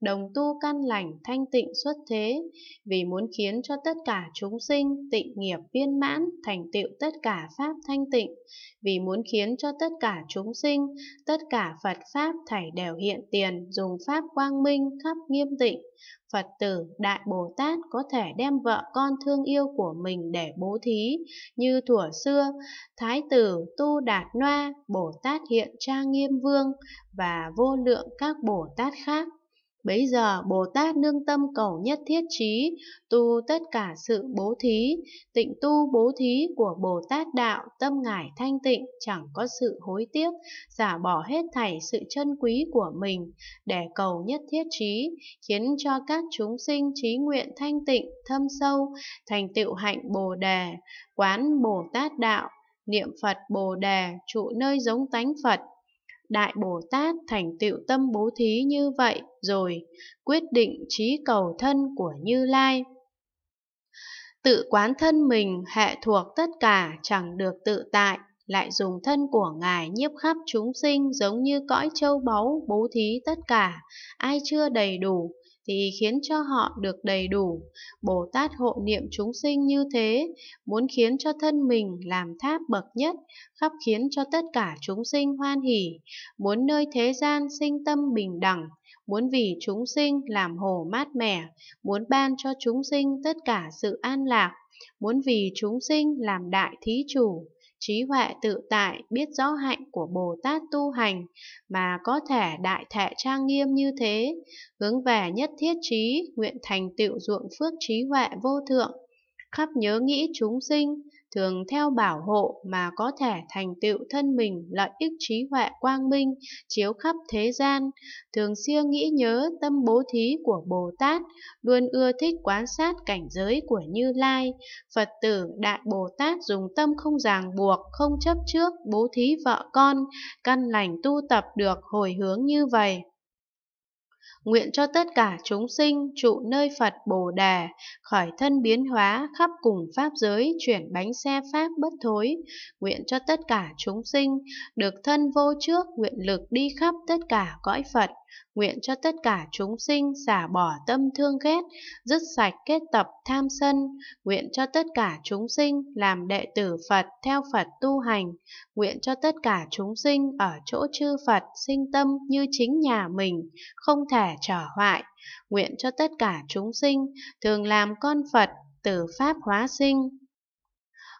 A: đồng tu căn lành thanh tịnh xuất thế, vì muốn khiến cho tất cả chúng sinh tịnh nghiệp viên mãn thành tựu tất cả pháp thanh tịnh, vì muốn khiến cho tất cả chúng sinh, tất cả Phật pháp thảy đều hiện tiền dùng pháp quang minh khắp nghiêm tịnh, Phật tử Đại Bồ Tát có thể đem vợ con thương yêu của mình để bố thí, như thuở xưa, Thái tử Tu Đạt Noa, Bồ Tát hiện Tra nghiêm vương và vô lượng các Bồ Tát khác. Bấy giờ Bồ Tát nương tâm cầu nhất thiết trí, tu tất cả sự bố thí, tịnh tu bố thí của Bồ Tát đạo, tâm ngải thanh tịnh, chẳng có sự hối tiếc, giả bỏ hết thảy sự chân quý của mình để cầu nhất thiết trí, khiến cho các chúng sinh trí nguyện thanh tịnh, thâm sâu, thành tựu hạnh Bồ đề, quán Bồ Tát đạo, niệm Phật Bồ đề, trụ nơi giống tánh Phật Đại Bồ Tát thành tựu tâm bố thí như vậy rồi, quyết định trí cầu thân của Như Lai. Tự quán thân mình hệ thuộc tất cả chẳng được tự tại, lại dùng thân của Ngài nhiếp khắp chúng sinh giống như cõi châu báu bố thí tất cả, ai chưa đầy đủ, thì khiến cho họ được đầy đủ. Bồ Tát hộ niệm chúng sinh như thế, muốn khiến cho thân mình làm tháp bậc nhất, khắp khiến cho tất cả chúng sinh hoan hỷ, muốn nơi thế gian sinh tâm bình đẳng, muốn vì chúng sinh làm hồ mát mẻ, muốn ban cho chúng sinh tất cả sự an lạc, muốn vì chúng sinh làm đại thí chủ, trí huệ tự tại biết rõ hạnh của Bồ Tát tu hành mà có thể đại thể trang nghiêm như thế, hướng về nhất thiết trí, nguyện thành tựu ruộng phước trí huệ vô thượng, khắp nhớ nghĩ chúng sinh, thường theo bảo hộ mà có thể thành tựu thân mình lợi ích trí huệ quang minh chiếu khắp thế gian, thường siêng nghĩ nhớ tâm bố thí của Bồ Tát, luôn ưa thích quan sát cảnh giới của Như Lai, Phật tử Đại Bồ Tát dùng tâm không ràng buộc, không chấp trước bố thí vợ con, căn lành tu tập được hồi hướng như vậy nguyện cho tất cả chúng sinh trụ nơi Phật Bồ Đà, khỏi thân biến hóa khắp cùng Pháp giới chuyển bánh xe Pháp bất thối, nguyện cho tất cả chúng sinh được thân vô trước nguyện lực đi khắp tất cả cõi Phật nguyện cho tất cả chúng sinh xả bỏ tâm thương ghét, dứt sạch kết tập tham sân, nguyện cho tất cả chúng sinh làm đệ tử Phật theo Phật tu hành, nguyện cho tất cả chúng sinh ở chỗ chư Phật sinh tâm như chính nhà mình, không thể trở hoại, nguyện cho tất cả chúng sinh thường làm con Phật từ Pháp hóa sinh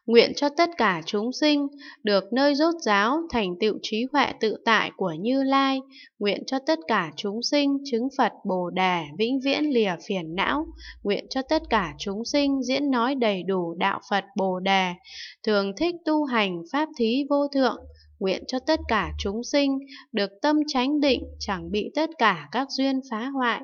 A: nguyện cho tất cả chúng sinh được nơi rốt giáo thành tựu trí huệ tự tại của Như Lai, nguyện cho tất cả chúng sinh chứng Phật Bồ Đề vĩnh viễn lìa phiền não, nguyện cho tất cả chúng sinh diễn nói đầy đủ đạo Phật Bồ Đề, thường thích tu hành pháp thí vô thượng, nguyện cho tất cả chúng sinh được tâm chánh định chẳng bị tất cả các duyên phá hoại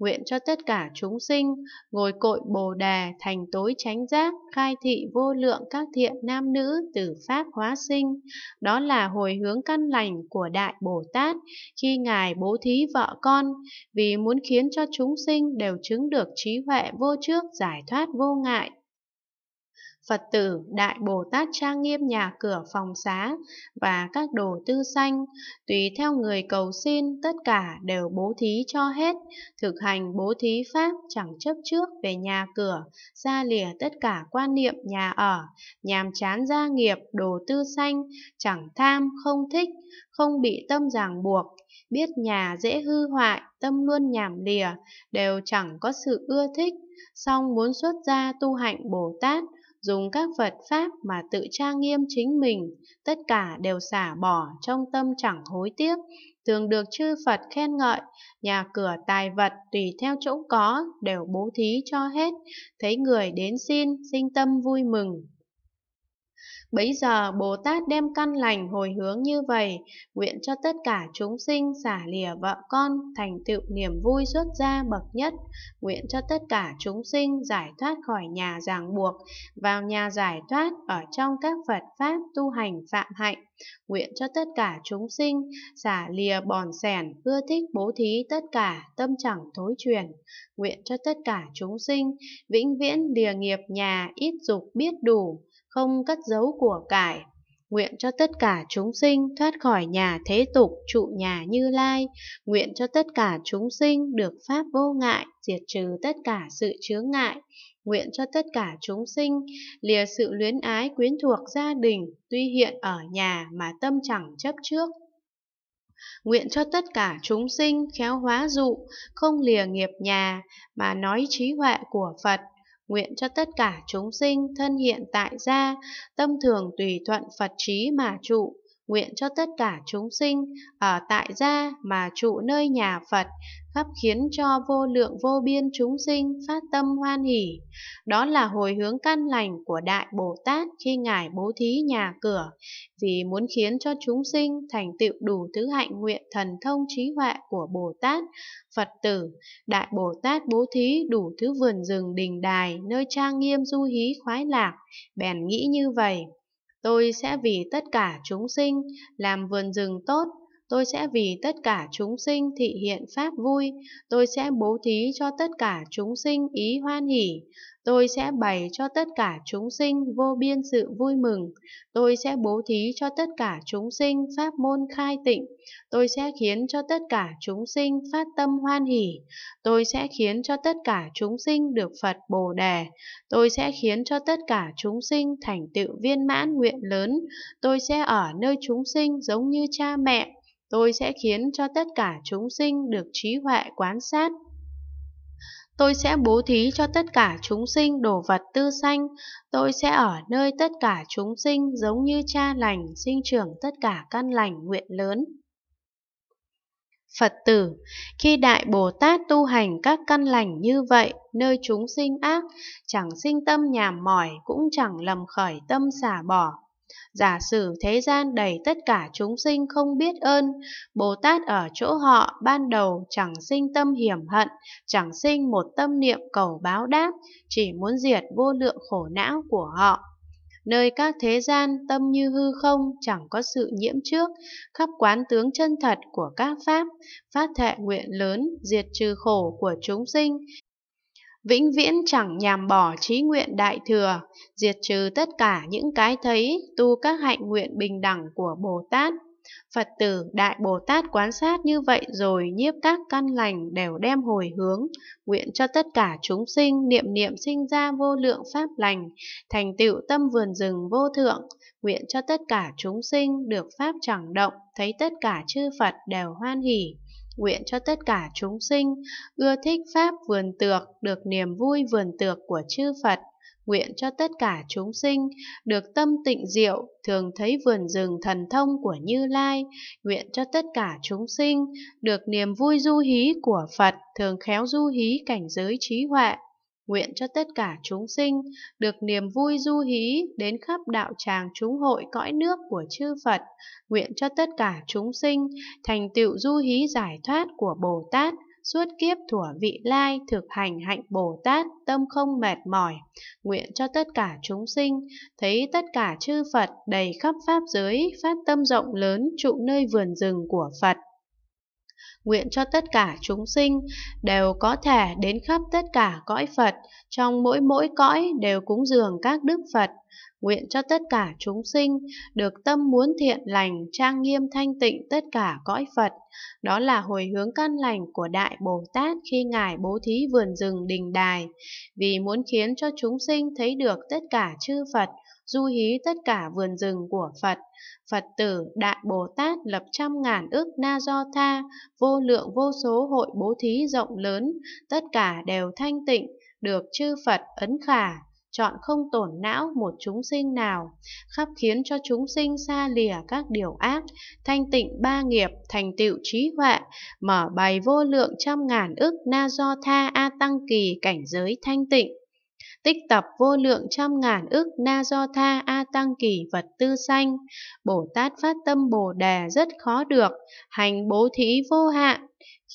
A: nguyện cho tất cả chúng sinh ngồi cội bồ đề thành tối chánh giác khai thị vô lượng các thiện nam nữ từ pháp hóa sinh đó là hồi hướng căn lành của đại bồ tát khi ngài bố thí vợ con vì muốn khiến cho chúng sinh đều chứng được trí huệ vô trước giải thoát vô ngại Phật tử Đại Bồ Tát Trang Nghiêm nhà cửa phòng xá và các đồ tư sanh, tùy theo người cầu xin tất cả đều bố thí cho hết, thực hành bố thí pháp chẳng chấp trước về nhà cửa, ra lìa tất cả quan niệm nhà ở, nhàm chán gia nghiệp, đồ tư sanh, chẳng tham, không thích, không bị tâm ràng buộc, biết nhà dễ hư hoại, tâm luôn nhảm lìa, đều chẳng có sự ưa thích, song muốn xuất gia tu hạnh Bồ Tát, dùng các Phật Pháp mà tự trang nghiêm chính mình, tất cả đều xả bỏ trong tâm chẳng hối tiếc, thường được chư Phật khen ngợi, nhà cửa tài vật tùy theo chỗ có đều bố thí cho hết, thấy người đến xin, sinh tâm vui mừng, Bấy giờ Bồ Tát đem căn lành hồi hướng như vậy, nguyện cho tất cả chúng sinh xả lìa vợ con thành tựu niềm vui xuất gia bậc nhất, nguyện cho tất cả chúng sinh giải thoát khỏi nhà ràng buộc, vào nhà giải thoát ở trong các Phật Pháp tu hành phạm hạnh, nguyện cho tất cả chúng sinh xả lìa bòn sẻn, ưa thích bố thí tất cả, tâm chẳng thối truyền, nguyện cho tất cả chúng sinh vĩnh viễn lìa nghiệp nhà ít dục biết đủ, không cất giấu của cải. Nguyện cho tất cả chúng sinh thoát khỏi nhà thế tục trụ nhà như lai. Nguyện cho tất cả chúng sinh được pháp vô ngại, diệt trừ tất cả sự chướng ngại. Nguyện cho tất cả chúng sinh lìa sự luyến ái quyến thuộc gia đình, tuy hiện ở nhà mà tâm chẳng chấp trước. Nguyện cho tất cả chúng sinh khéo hóa dụ, không lìa nghiệp nhà, mà nói trí huệ của Phật, nguyện cho tất cả chúng sinh thân hiện tại gia, tâm thường tùy thuận Phật trí mà trụ, nguyện cho tất cả chúng sinh ở tại gia mà trụ nơi nhà Phật, khắp khiến cho vô lượng vô biên chúng sinh phát tâm hoan hỷ. Đó là hồi hướng căn lành của Đại Bồ Tát khi Ngài bố thí nhà cửa, vì muốn khiến cho chúng sinh thành tựu đủ thứ hạnh nguyện thần thông trí huệ của Bồ Tát, Phật tử. Đại Bồ Tát bố thí đủ thứ vườn rừng đình đài, nơi trang nghiêm du hí khoái lạc, bèn nghĩ như vậy. Tôi sẽ vì tất cả chúng sinh làm vườn rừng tốt tôi sẽ vì tất cả chúng sinh thị hiện pháp vui, tôi sẽ bố thí cho tất cả chúng sinh ý hoan hỷ, tôi sẽ bày cho tất cả chúng sinh vô biên sự vui mừng, tôi sẽ bố thí cho tất cả chúng sinh pháp môn khai tịnh, tôi sẽ khiến cho tất cả chúng sinh phát tâm hoan hỷ, tôi sẽ khiến cho tất cả chúng sinh được Phật Bồ Đề, tôi sẽ khiến cho tất cả chúng sinh thành tựu viên mãn nguyện lớn, tôi sẽ ở nơi chúng sinh giống như cha mẹ, Tôi sẽ khiến cho tất cả chúng sinh được trí huệ quán sát. Tôi sẽ bố thí cho tất cả chúng sinh đồ vật tư xanh, Tôi sẽ ở nơi tất cả chúng sinh giống như cha lành, sinh trưởng tất cả căn lành nguyện lớn. Phật tử, khi Đại Bồ Tát tu hành các căn lành như vậy, nơi chúng sinh ác, chẳng sinh tâm nhàm mỏi cũng chẳng lầm khởi tâm xả bỏ, Giả sử thế gian đầy tất cả chúng sinh không biết ơn, Bồ Tát ở chỗ họ ban đầu chẳng sinh tâm hiểm hận, chẳng sinh một tâm niệm cầu báo đáp, chỉ muốn diệt vô lượng khổ não của họ. Nơi các thế gian tâm như hư không chẳng có sự nhiễm trước, khắp quán tướng chân thật của các pháp, phát thệ nguyện lớn diệt trừ khổ của chúng sinh, vĩnh viễn chẳng nhàm bỏ trí nguyện đại thừa, diệt trừ tất cả những cái thấy, tu các hạnh nguyện bình đẳng của Bồ Tát. Phật tử Đại Bồ Tát quan sát như vậy rồi nhiếp các căn lành đều đem hồi hướng, nguyện cho tất cả chúng sinh niệm niệm sinh ra vô lượng pháp lành, thành tựu tâm vườn rừng vô thượng, nguyện cho tất cả chúng sinh được pháp chẳng động, thấy tất cả chư Phật đều hoan hỷ nguyện cho tất cả chúng sinh ưa thích pháp vườn tược, được niềm vui vườn tược của chư Phật, nguyện cho tất cả chúng sinh được tâm tịnh diệu, thường thấy vườn rừng thần thông của Như Lai, nguyện cho tất cả chúng sinh được niềm vui du hí của Phật, thường khéo du hí cảnh giới trí huệ Nguyện cho tất cả chúng sinh được niềm vui du hí đến khắp đạo tràng chúng hội cõi nước của chư Phật. Nguyện cho tất cả chúng sinh thành tựu du hí giải thoát của Bồ Tát suốt kiếp thủa vị lai thực hành hạnh Bồ Tát, tâm không mệt mỏi, nguyện cho tất cả chúng sinh, thấy tất cả chư Phật đầy khắp Pháp giới, phát tâm rộng lớn trụ nơi vườn rừng của Phật nguyện cho tất cả chúng sinh đều có thể đến khắp tất cả cõi Phật, trong mỗi mỗi cõi đều cúng dường các đức Phật, nguyện cho tất cả chúng sinh được tâm muốn thiện lành, trang nghiêm thanh tịnh tất cả cõi Phật. Đó là hồi hướng căn lành của Đại Bồ Tát khi Ngài bố thí vườn rừng đình đài, vì muốn khiến cho chúng sinh thấy được tất cả chư Phật, du hí tất cả vườn rừng của Phật. Phật tử Đại Bồ Tát lập trăm ngàn ước na do tha, vô lượng vô số hội bố thí rộng lớn, tất cả đều thanh tịnh, được chư Phật ấn khả, chọn không tổn não một chúng sinh nào, khắp khiến cho chúng sinh xa lìa các điều ác, thanh tịnh ba nghiệp, thành tựu trí huệ, mở bày vô lượng trăm ngàn ức na do tha a tăng kỳ cảnh giới thanh tịnh tích tập vô lượng trăm ngàn ức na do tha a tăng kỳ vật tư sanh. Bồ Tát phát tâm Bồ đề rất khó được, hành bố thí vô hạn,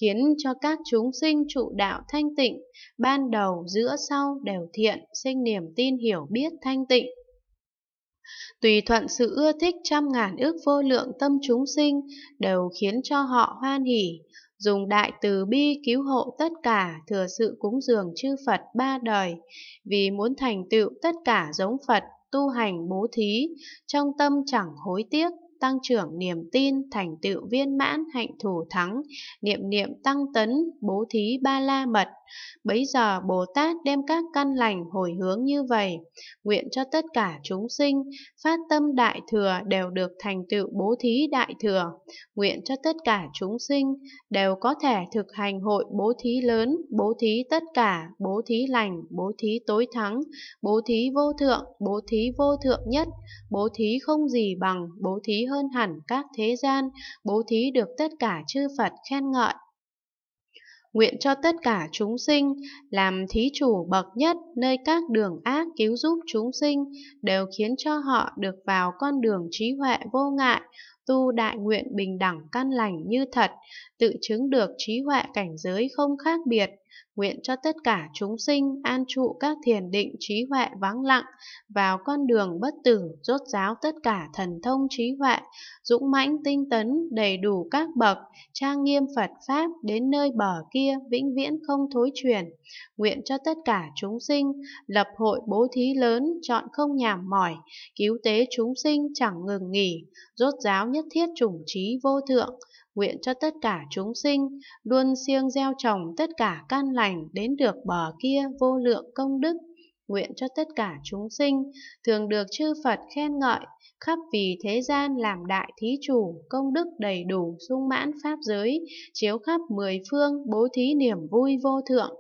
A: khiến cho các chúng sinh trụ đạo thanh tịnh, ban đầu giữa sau đều thiện, sinh niềm tin hiểu biết thanh tịnh. Tùy thuận sự ưa thích trăm ngàn ước vô lượng tâm chúng sinh đều khiến cho họ hoan hỷ, dùng đại từ bi cứu hộ tất cả thừa sự cúng dường chư Phật ba đời, vì muốn thành tựu tất cả giống Phật, tu hành bố thí, trong tâm chẳng hối tiếc, tăng trưởng niềm tin, thành tựu viên mãn, hạnh thủ thắng, niệm niệm tăng tấn, bố thí ba la mật. Bấy giờ Bồ Tát đem các căn lành hồi hướng như vậy, nguyện cho tất cả chúng sinh, phát tâm đại thừa đều được thành tựu bố thí đại thừa, nguyện cho tất cả chúng sinh đều có thể thực hành hội bố thí lớn, bố thí tất cả, bố thí lành, bố thí tối thắng, bố thí vô thượng, bố thí vô thượng nhất, bố thí không gì bằng, bố thí hơn hẳn các thế gian, bố thí được tất cả chư Phật khen ngợi. Nguyện cho tất cả chúng sinh, làm thí chủ bậc nhất nơi các đường ác cứu giúp chúng sinh, đều khiến cho họ được vào con đường trí huệ vô ngại, tu đại nguyện bình đẳng căn lành như thật, tự chứng được trí huệ cảnh giới không khác biệt, nguyện cho tất cả chúng sinh an trụ các thiền định trí huệ vắng lặng, vào con đường bất tử, rốt giáo tất cả thần thông trí huệ, dũng mãnh tinh tấn, đầy đủ các bậc, trang nghiêm Phật Pháp đến nơi bờ kia vĩnh viễn không thối chuyển. Nguyện cho tất cả chúng sinh lập hội bố thí lớn, chọn không nhàm mỏi, cứu tế chúng sinh chẳng ngừng nghỉ, rốt giáo nhất thiết chủng trí vô thượng, nguyện cho tất cả chúng sinh luôn siêng gieo trồng tất cả can lành đến được bờ kia vô lượng công đức nguyện cho tất cả chúng sinh thường được chư Phật khen ngợi khắp vì thế gian làm đại thí chủ công đức đầy đủ sung mãn pháp giới chiếu khắp mười phương bố thí niềm vui vô thượng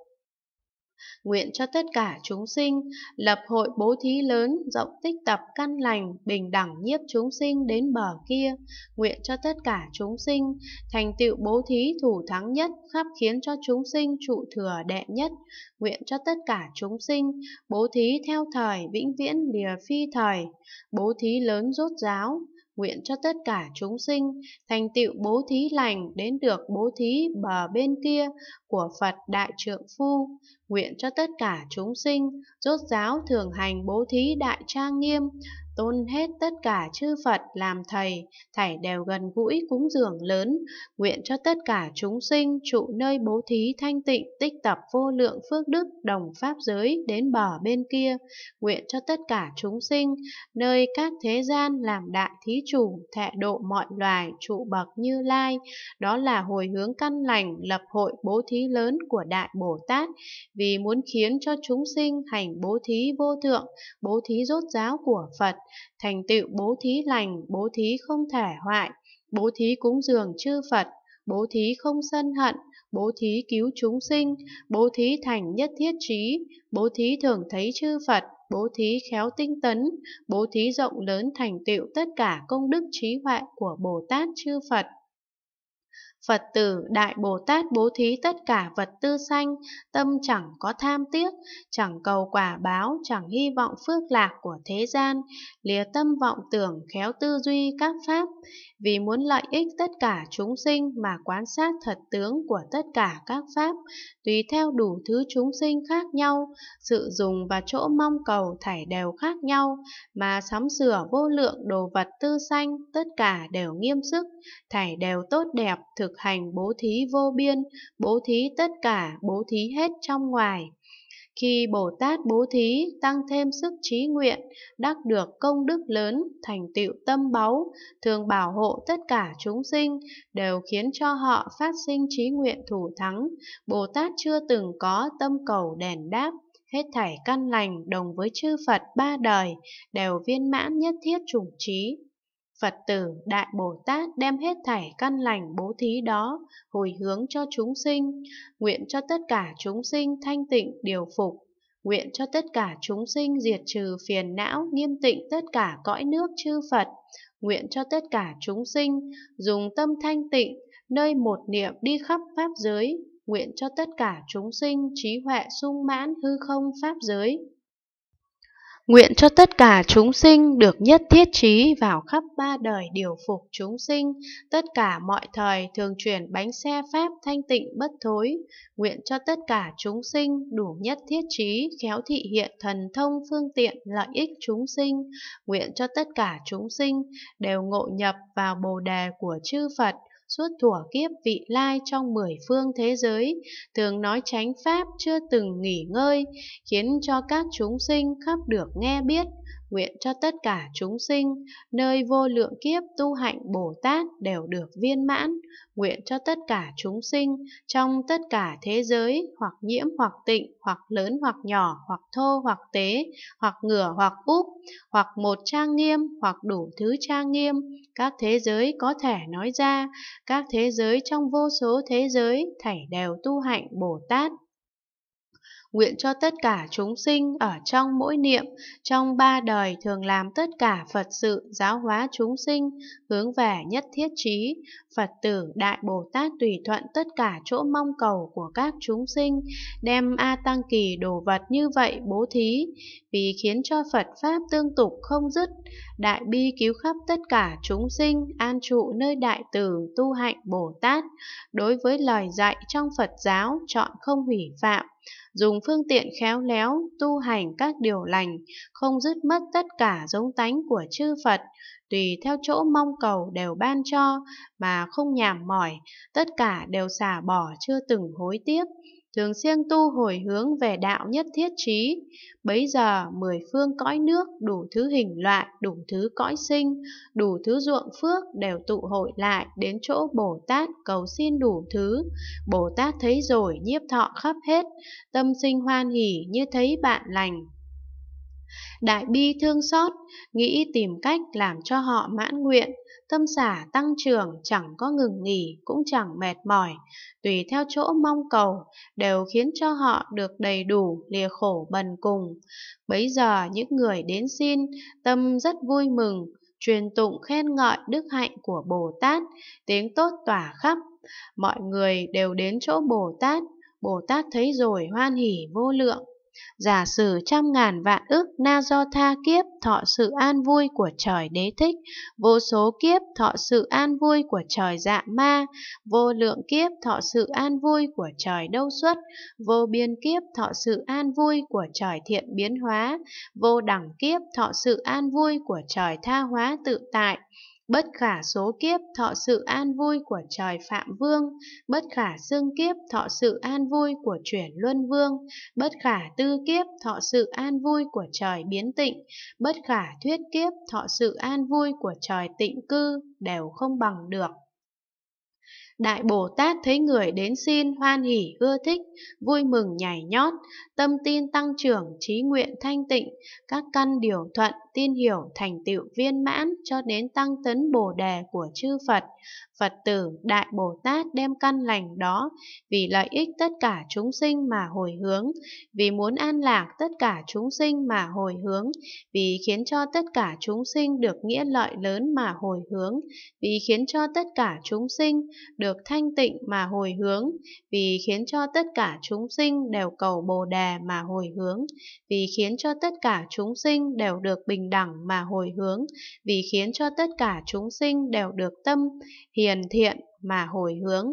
A: Nguyện cho tất cả chúng sinh lập hội bố thí lớn, rộng tích tập căn lành, bình đẳng nhiếp chúng sinh đến bờ kia. Nguyện cho tất cả chúng sinh thành tựu bố thí thủ thắng nhất, khắp khiến cho chúng sinh trụ thừa đệ nhất. Nguyện cho tất cả chúng sinh bố thí theo thời vĩnh viễn lìa phi thời, bố thí lớn rốt giáo, nguyện cho tất cả chúng sinh thành tựu bố thí lành đến được bố thí bờ bên kia của Phật Đại Trượng Phu, nguyện cho tất cả chúng sinh rốt giáo thường hành bố thí đại trang nghiêm, tôn hết tất cả chư Phật làm thầy, thảy đều gần gũi cúng dường lớn, nguyện cho tất cả chúng sinh trụ nơi bố thí thanh tịnh tích tập vô lượng phước đức đồng pháp giới đến bờ bên kia, nguyện cho tất cả chúng sinh nơi các thế gian làm đại thí chủ, thệ độ mọi loài trụ bậc Như Lai, đó là hồi hướng căn lành lập hội bố thí lớn của Đại Bồ Tát, vì muốn khiến cho chúng sinh hành bố thí vô thượng, bố thí rốt ráo của Phật thành tựu bố thí lành, bố thí không thả hoại, bố thí cúng dường chư Phật, bố thí không sân hận, bố thí cứu chúng sinh, bố thí thành nhất thiết trí, bố thí thường thấy chư Phật, bố thí khéo tinh tấn, bố thí rộng lớn thành tựu tất cả công đức trí huệ của Bồ Tát chư Phật. Phật tử Đại Bồ Tát bố thí tất cả vật tư sanh, tâm chẳng có tham tiếc, chẳng cầu quả báo, chẳng hy vọng phước lạc của thế gian, lìa tâm vọng tưởng khéo tư duy các pháp, vì muốn lợi ích tất cả chúng sinh mà quan sát thật tướng của tất cả các pháp, tùy theo đủ thứ chúng sinh khác nhau, sự dùng và chỗ mong cầu thảy đều khác nhau, mà sắm sửa vô lượng đồ vật tư sanh tất cả đều nghiêm sức, thảy đều tốt đẹp, thực thực hành bố thí vô biên, bố thí tất cả, bố thí hết trong ngoài. Khi Bồ Tát bố thí tăng thêm sức trí nguyện, đắc được công đức lớn, thành tựu tâm báu, thường bảo hộ tất cả chúng sinh, đều khiến cho họ phát sinh trí nguyện thủ thắng. Bồ Tát chưa từng có tâm cầu đèn đáp, hết thảy căn lành đồng với chư Phật ba đời, đều viên mãn nhất thiết chủng trí. Phật tử Đại Bồ Tát đem hết thảy căn lành bố thí đó hồi hướng cho chúng sinh, nguyện cho tất cả chúng sinh thanh tịnh điều phục, nguyện cho tất cả chúng sinh diệt trừ phiền não nghiêm tịnh tất cả cõi nước chư Phật, nguyện cho tất cả chúng sinh dùng tâm thanh tịnh nơi một niệm đi khắp pháp giới, nguyện cho tất cả chúng sinh trí huệ sung mãn hư không pháp giới. Nguyện cho tất cả chúng sinh được nhất thiết trí vào khắp ba đời điều phục chúng sinh, tất cả mọi thời thường chuyển bánh xe pháp thanh tịnh bất thối. Nguyện cho tất cả chúng sinh đủ nhất thiết trí, khéo thị hiện thần thông phương tiện lợi ích chúng sinh. Nguyện cho tất cả chúng sinh đều ngộ nhập vào bồ đề của chư Phật, suốt thủa kiếp vị lai trong mười phương thế giới, thường nói chánh pháp chưa từng nghỉ ngơi, khiến cho các chúng sinh khắp được nghe biết, nguyện cho tất cả chúng sinh, nơi vô lượng kiếp tu hạnh Bồ Tát đều được viên mãn, nguyện cho tất cả chúng sinh, trong tất cả thế giới, hoặc nhiễm hoặc tịnh, hoặc lớn hoặc nhỏ, hoặc thô hoặc tế, hoặc ngửa hoặc úp, hoặc một trang nghiêm, hoặc đủ thứ trang nghiêm, các thế giới có thể nói ra, các thế giới trong vô số thế giới, thảy đều tu hạnh Bồ Tát nguyện cho tất cả chúng sinh ở trong mỗi niệm, trong ba đời thường làm tất cả Phật sự giáo hóa chúng sinh, hướng về nhất thiết trí, Phật tử Đại Bồ Tát tùy thuận tất cả chỗ mong cầu của các chúng sinh, đem A Tăng Kỳ đồ vật như vậy bố thí, vì khiến cho Phật Pháp tương tục không dứt, đại bi cứu khắp tất cả chúng sinh, an trụ nơi đại tử tu hạnh Bồ Tát, đối với lời dạy trong Phật giáo chọn không hủy phạm, dùng phương tiện khéo léo, tu hành các điều lành, không dứt mất tất cả giống tánh của chư Phật, tùy theo chỗ mong cầu đều ban cho, mà không nhàm mỏi, tất cả đều xả bỏ chưa từng hối tiếc, thường xuyên tu hồi hướng về đạo nhất thiết trí. Bấy giờ mười phương cõi nước, đủ thứ hình loại, đủ thứ cõi sinh, đủ thứ ruộng phước đều tụ hội lại đến chỗ Bồ Tát cầu xin đủ thứ. Bồ Tát thấy rồi nhiếp thọ khắp hết, tâm sinh hoan hỉ như thấy bạn lành đại bi thương xót, nghĩ tìm cách làm cho họ mãn nguyện, tâm xả tăng trưởng chẳng có ngừng nghỉ cũng chẳng mệt mỏi, tùy theo chỗ mong cầu, đều khiến cho họ được đầy đủ lìa khổ bần cùng. Bấy giờ những người đến xin, tâm rất vui mừng, truyền tụng khen ngợi đức hạnh của Bồ Tát, tiếng tốt tỏa khắp, mọi người đều đến chỗ Bồ Tát, Bồ Tát thấy rồi hoan hỉ vô lượng. Giả sử trăm ngàn vạn ức na do tha kiếp thọ sự an vui của trời đế thích, vô số kiếp thọ sự an vui của trời dạ ma, vô lượng kiếp thọ sự an vui của trời đâu xuất, vô biên kiếp thọ sự an vui của trời thiện biến hóa, vô đẳng kiếp thọ sự an vui của trời tha hóa tự tại. Bất khả số kiếp thọ sự an vui của trời Phạm Vương, bất khả xương kiếp thọ sự an vui của chuyển Luân Vương, bất khả tư kiếp thọ sự an vui của trời Biến Tịnh, bất khả thuyết kiếp thọ sự an vui của trời Tịnh Cư đều không bằng được. Đại Bồ Tát thấy người đến xin hoan hỉ ưa thích, vui mừng nhảy nhót, tâm tin tăng trưởng trí nguyện thanh tịnh, các căn điều thuận tin hiểu thành tựu viên mãn cho đến tăng tấn bồ đề của chư Phật, Phật tử Đại Bồ Tát đem căn lành đó vì lợi ích tất cả chúng sinh mà hồi hướng, vì muốn an lạc tất cả chúng sinh mà hồi hướng, vì khiến cho tất cả chúng sinh được nghĩa lợi lớn mà hồi hướng, vì khiến cho tất cả chúng sinh được thanh tịnh mà hồi hướng, vì khiến cho tất cả chúng sinh đều cầu Bồ đề mà hồi hướng, vì khiến cho tất cả chúng sinh đều được bình bình đẳng mà hồi hướng, vì khiến cho tất cả chúng sinh đều được tâm hiền thiện mà hồi hướng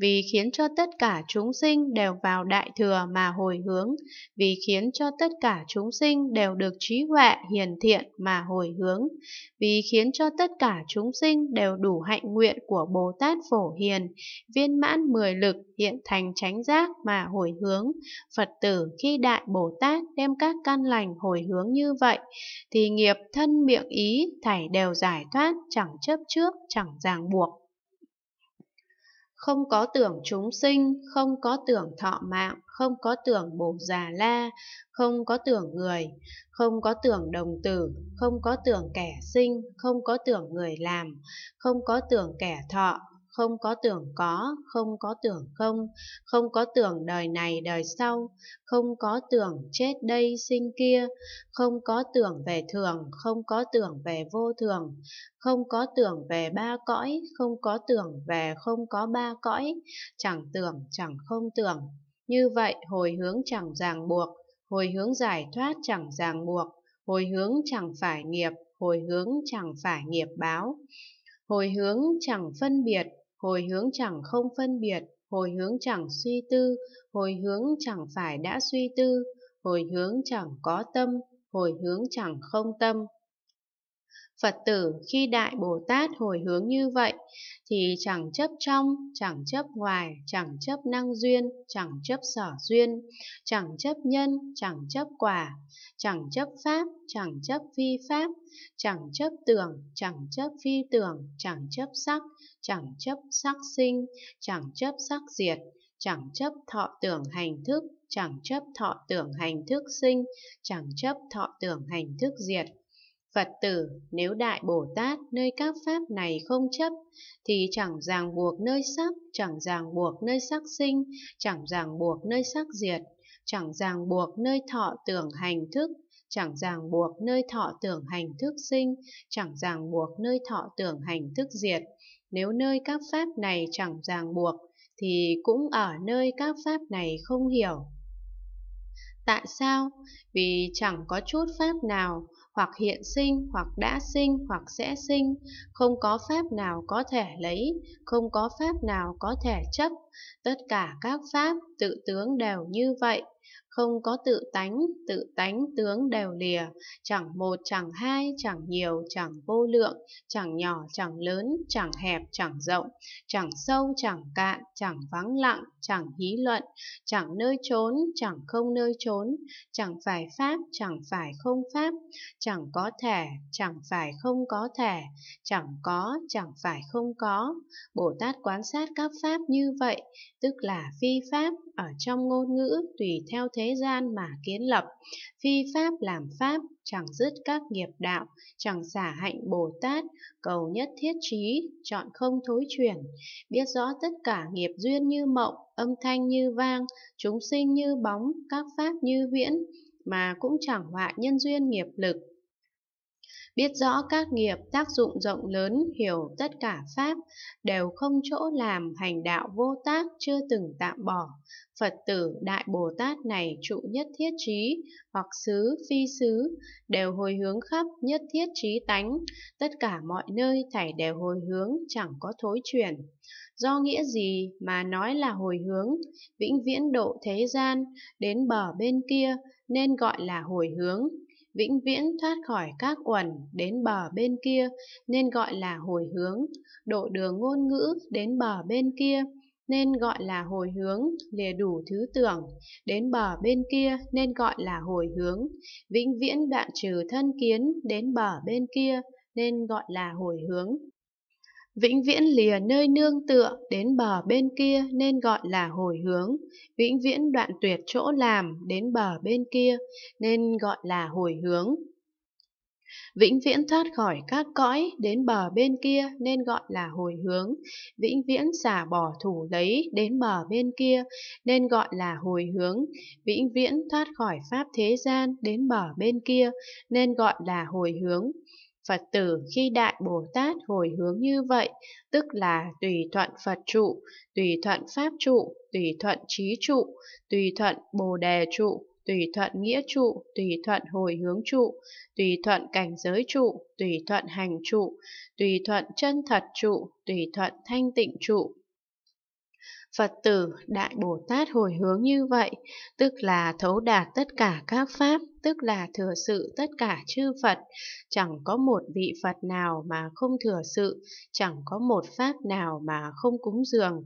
A: vì khiến cho tất cả chúng sinh đều vào đại thừa mà hồi hướng, vì khiến cho tất cả chúng sinh đều được trí huệ hiền thiện mà hồi hướng, vì khiến cho tất cả chúng sinh đều đủ hạnh nguyện của Bồ Tát Phổ Hiền, viên mãn mười lực hiện thành chánh giác mà hồi hướng. Phật tử khi Đại Bồ Tát đem các căn lành hồi hướng như vậy, thì nghiệp thân miệng ý thảy đều giải thoát chẳng chấp trước, chẳng ràng buộc không có tưởng chúng sinh, không có tưởng thọ mạng, không có tưởng bồ già la, không có tưởng người, không có tưởng đồng tử, không có tưởng kẻ sinh, không có tưởng người làm, không có tưởng kẻ thọ, không có tưởng có, không có tưởng không, không có tưởng đời này đời sau, không có tưởng chết đây sinh kia, không có tưởng về thường, không có tưởng về vô thường, không có tưởng về ba cõi, không có tưởng về không có ba cõi, chẳng tưởng chẳng không tưởng. Như vậy hồi hướng chẳng ràng buộc, hồi hướng giải thoát chẳng ràng buộc, hồi hướng chẳng phải nghiệp, hồi hướng chẳng phải nghiệp báo hồi hướng chẳng phân biệt, hồi hướng chẳng không phân biệt, hồi hướng chẳng suy tư, hồi hướng chẳng phải đã suy tư, hồi hướng chẳng có tâm, hồi hướng chẳng không tâm. Phật tử khi Đại Bồ Tát hồi hướng như vậy thì chẳng chấp trong, chẳng chấp ngoài, chẳng chấp năng duyên, chẳng chấp sở duyên, chẳng chấp nhân, chẳng chấp quả, chẳng chấp pháp, chẳng chấp phi pháp, chẳng chấp tưởng, chẳng chấp phi tưởng, chẳng chấp sắc, chẳng chấp sắc sinh, chẳng chấp sắc diệt, chẳng chấp thọ tưởng hành thức, chẳng chấp thọ tưởng hành thức sinh, chẳng chấp thọ tưởng hành thức diệt Phật tử nếu Đại Bồ Tát nơi các pháp này không chấp thì chẳng ràng buộc nơi sắc, chẳng ràng buộc nơi sắc sinh, chẳng ràng buộc nơi sắc diệt, chẳng ràng buộc nơi thọ tưởng hành thức, chẳng ràng buộc nơi thọ tưởng hành thức sinh, chẳng ràng buộc nơi thọ tưởng hành thức diệt. Nếu nơi các pháp này chẳng ràng buộc thì cũng ở nơi các pháp này không hiểu. Tại sao? Vì chẳng có chút pháp nào hoặc hiện sinh, hoặc đã sinh, hoặc sẽ sinh, không có pháp nào có thể lấy, không có pháp nào có thể chấp, tất cả các pháp tự tướng đều như vậy, không có tự tánh, tự tánh tướng đều lìa, chẳng một, chẳng hai, chẳng nhiều, chẳng vô lượng, chẳng nhỏ, chẳng lớn, chẳng hẹp, chẳng rộng, chẳng sâu, chẳng cạn, chẳng vắng lặng, chẳng hí luận, chẳng nơi trốn, chẳng không nơi trốn, chẳng phải pháp, chẳng phải không pháp, chẳng có thể, chẳng phải không có thể, chẳng có, chẳng phải không có. Bồ Tát quan sát các pháp như vậy, tức là phi pháp, ở trong ngôn ngữ tùy theo thế thế gian mà kiến lập, phi pháp làm pháp, chẳng dứt các nghiệp đạo, chẳng xả hạnh Bồ Tát, cầu nhất thiết trí, chọn không thối chuyển, biết rõ tất cả nghiệp duyên như mộng, âm thanh như vang, chúng sinh như bóng, các pháp như viễn, mà cũng chẳng hoại nhân duyên nghiệp lực, biết rõ các nghiệp tác dụng rộng lớn hiểu tất cả pháp đều không chỗ làm hành đạo vô tác chưa từng tạm bỏ Phật tử Đại Bồ Tát này trụ nhất thiết trí, hoặc xứ, phi xứ, đều hồi hướng khắp nhất thiết trí tánh, tất cả mọi nơi thảy đều hồi hướng, chẳng có thối chuyển. Do nghĩa gì mà nói là hồi hướng, vĩnh viễn độ thế gian, đến bờ bên kia nên gọi là hồi hướng, vĩnh viễn thoát khỏi các uẩn đến bờ bên kia nên gọi là hồi hướng, độ đường ngôn ngữ đến bờ bên kia nên gọi là hồi hướng, lìa đủ thứ tưởng, đến bờ bên kia nên gọi là hồi hướng, vĩnh viễn đoạn trừ thân kiến đến bờ bên kia nên gọi là hồi hướng. Vĩnh viễn lìa nơi nương tựa đến bờ bên kia nên gọi là hồi hướng, vĩnh viễn đoạn tuyệt chỗ làm đến bờ bên kia nên gọi là hồi hướng vĩnh viễn thoát khỏi các cõi đến bờ bên kia nên gọi là hồi hướng, vĩnh viễn xả bỏ thủ lấy đến bờ bên kia nên gọi là hồi hướng, vĩnh viễn thoát khỏi pháp thế gian đến bờ bên kia nên gọi là hồi hướng. Phật tử khi Đại Bồ Tát hồi hướng như vậy, tức là tùy thuận Phật trụ, tùy thuận Pháp trụ, tùy thuận trí trụ, tùy thuận Bồ Đề trụ, tùy thuận nghĩa trụ, tùy thuận hồi hướng trụ, tùy thuận cảnh giới trụ, tùy thuận hành trụ, tùy thuận chân thật trụ, tùy thuận thanh tịnh trụ, Phật tử Đại Bồ Tát hồi hướng như vậy, tức là thấu đạt tất cả các pháp, tức là thừa sự tất cả chư Phật. Chẳng có một vị Phật nào mà không thừa sự, chẳng có một pháp nào mà không cúng dường,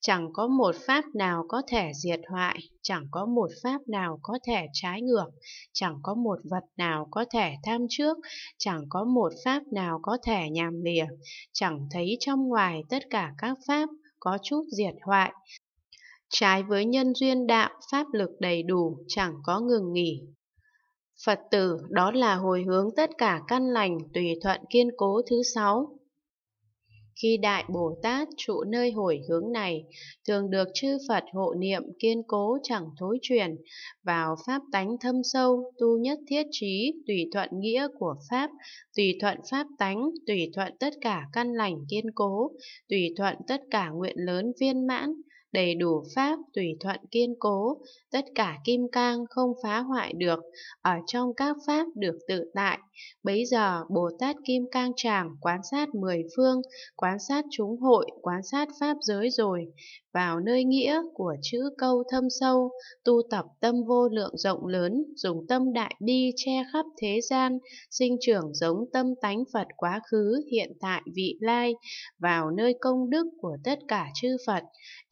A: chẳng có một pháp nào có thể diệt hoại, chẳng có một pháp nào có thể trái ngược, chẳng có một vật nào có thể tham trước, chẳng có một pháp nào có thể nhàm lìa, chẳng thấy trong ngoài tất cả các pháp có chút diệt hoại. Trái với nhân duyên đạo, pháp lực đầy đủ, chẳng có ngừng nghỉ. Phật tử đó là hồi hướng tất cả căn lành tùy thuận kiên cố thứ sáu, khi Đại Bồ Tát trụ nơi hồi hướng này, thường được chư Phật hộ niệm kiên cố chẳng thối chuyển, vào Pháp tánh thâm sâu, tu nhất thiết trí, tùy thuận nghĩa của Pháp, tùy thuận Pháp tánh, tùy thuận tất cả căn lành kiên cố, tùy thuận tất cả nguyện lớn viên mãn, đầy đủ pháp tùy thuận kiên cố, tất cả kim cang không phá hoại được, ở trong các pháp được tự tại. Bấy giờ Bồ Tát Kim Cang Tràng quan sát mười phương, quan sát chúng hội, quan sát pháp giới rồi, vào nơi nghĩa của chữ câu thâm sâu, tu tập tâm vô lượng rộng lớn, dùng tâm đại bi che khắp thế gian, sinh trưởng giống tâm tánh Phật quá khứ, hiện tại, vị lai, vào nơi công đức của tất cả chư Phật,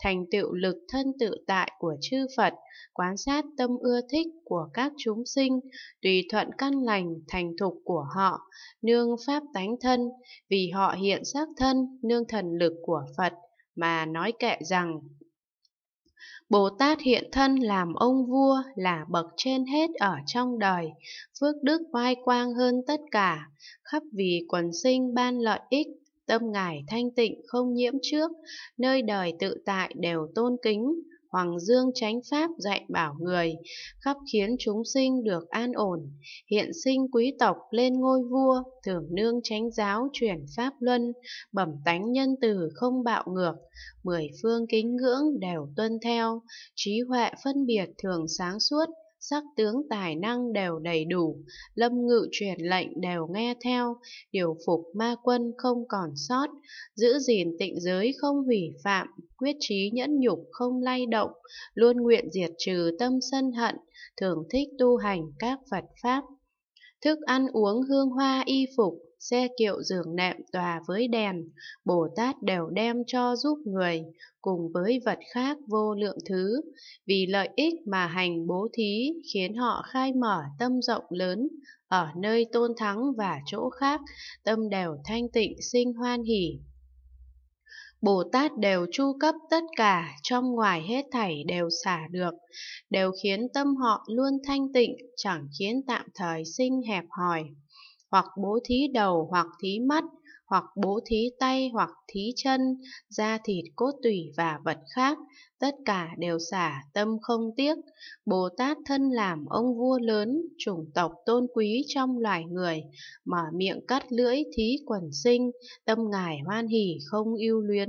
A: thành tựu lực thân tự tại của chư Phật, quán sát tâm ưa thích của các chúng sinh, tùy thuận căn lành thành thục của họ, nương pháp tánh thân, vì họ hiện sắc thân, nương thần lực của Phật, mà nói kệ rằng Bồ Tát hiện thân làm ông vua là bậc trên hết ở trong đời, phước đức oai quang hơn tất cả, khắp vì quần sinh ban lợi ích tâm ngài thanh tịnh không nhiễm trước, nơi đời tự tại đều tôn kính, Hoàng Dương chánh pháp dạy bảo người, khắp khiến chúng sinh được an ổn, hiện sinh quý tộc lên ngôi vua, thưởng nương chánh giáo truyền pháp luân, bẩm tánh nhân từ không bạo ngược, mười phương kính ngưỡng đều tuân theo, trí huệ phân biệt thường sáng suốt, sắc tướng tài năng đều đầy đủ, lâm ngự truyền lệnh đều nghe theo, điều phục ma quân không còn sót, giữ gìn tịnh giới không hủy phạm, quyết trí nhẫn nhục không lay động, luôn nguyện diệt trừ tâm sân hận, thường thích tu hành các Phật Pháp. Thức ăn uống hương hoa y phục xe kiệu giường nệm tòa với đèn, Bồ Tát đều đem cho giúp người, cùng với vật khác vô lượng thứ, vì lợi ích mà hành bố thí khiến họ khai mở tâm rộng lớn, ở nơi tôn thắng và chỗ khác, tâm đều thanh tịnh sinh hoan hỷ. Bồ Tát đều chu cấp tất cả, trong ngoài hết thảy đều xả được, đều khiến tâm họ luôn thanh tịnh, chẳng khiến tạm thời sinh hẹp hòi hoặc bố thí đầu hoặc thí mắt hoặc bố thí tay hoặc thí chân, da thịt cốt tủy và vật khác, tất cả đều xả tâm không tiếc. Bồ Tát thân làm ông vua lớn, chủng tộc tôn quý trong loài người, mở miệng cắt lưỡi thí quần sinh, tâm ngài hoan hỷ không yêu luyến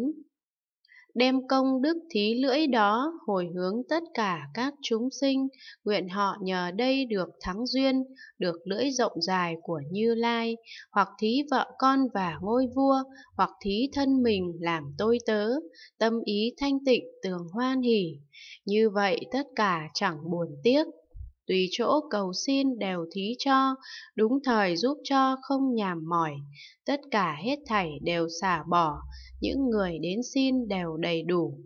A: đem công đức thí lưỡi đó hồi hướng tất cả các chúng sinh, nguyện họ nhờ đây được thắng duyên, được lưỡi rộng dài của Như Lai, hoặc thí vợ con và ngôi vua, hoặc thí thân mình làm tôi tớ, tâm ý thanh tịnh tường hoan hỉ. Như vậy tất cả chẳng buồn tiếc, tùy chỗ cầu xin đều thí cho, đúng thời giúp cho không nhàm mỏi, tất cả hết thảy đều xả bỏ, những người đến xin đều đầy đủ.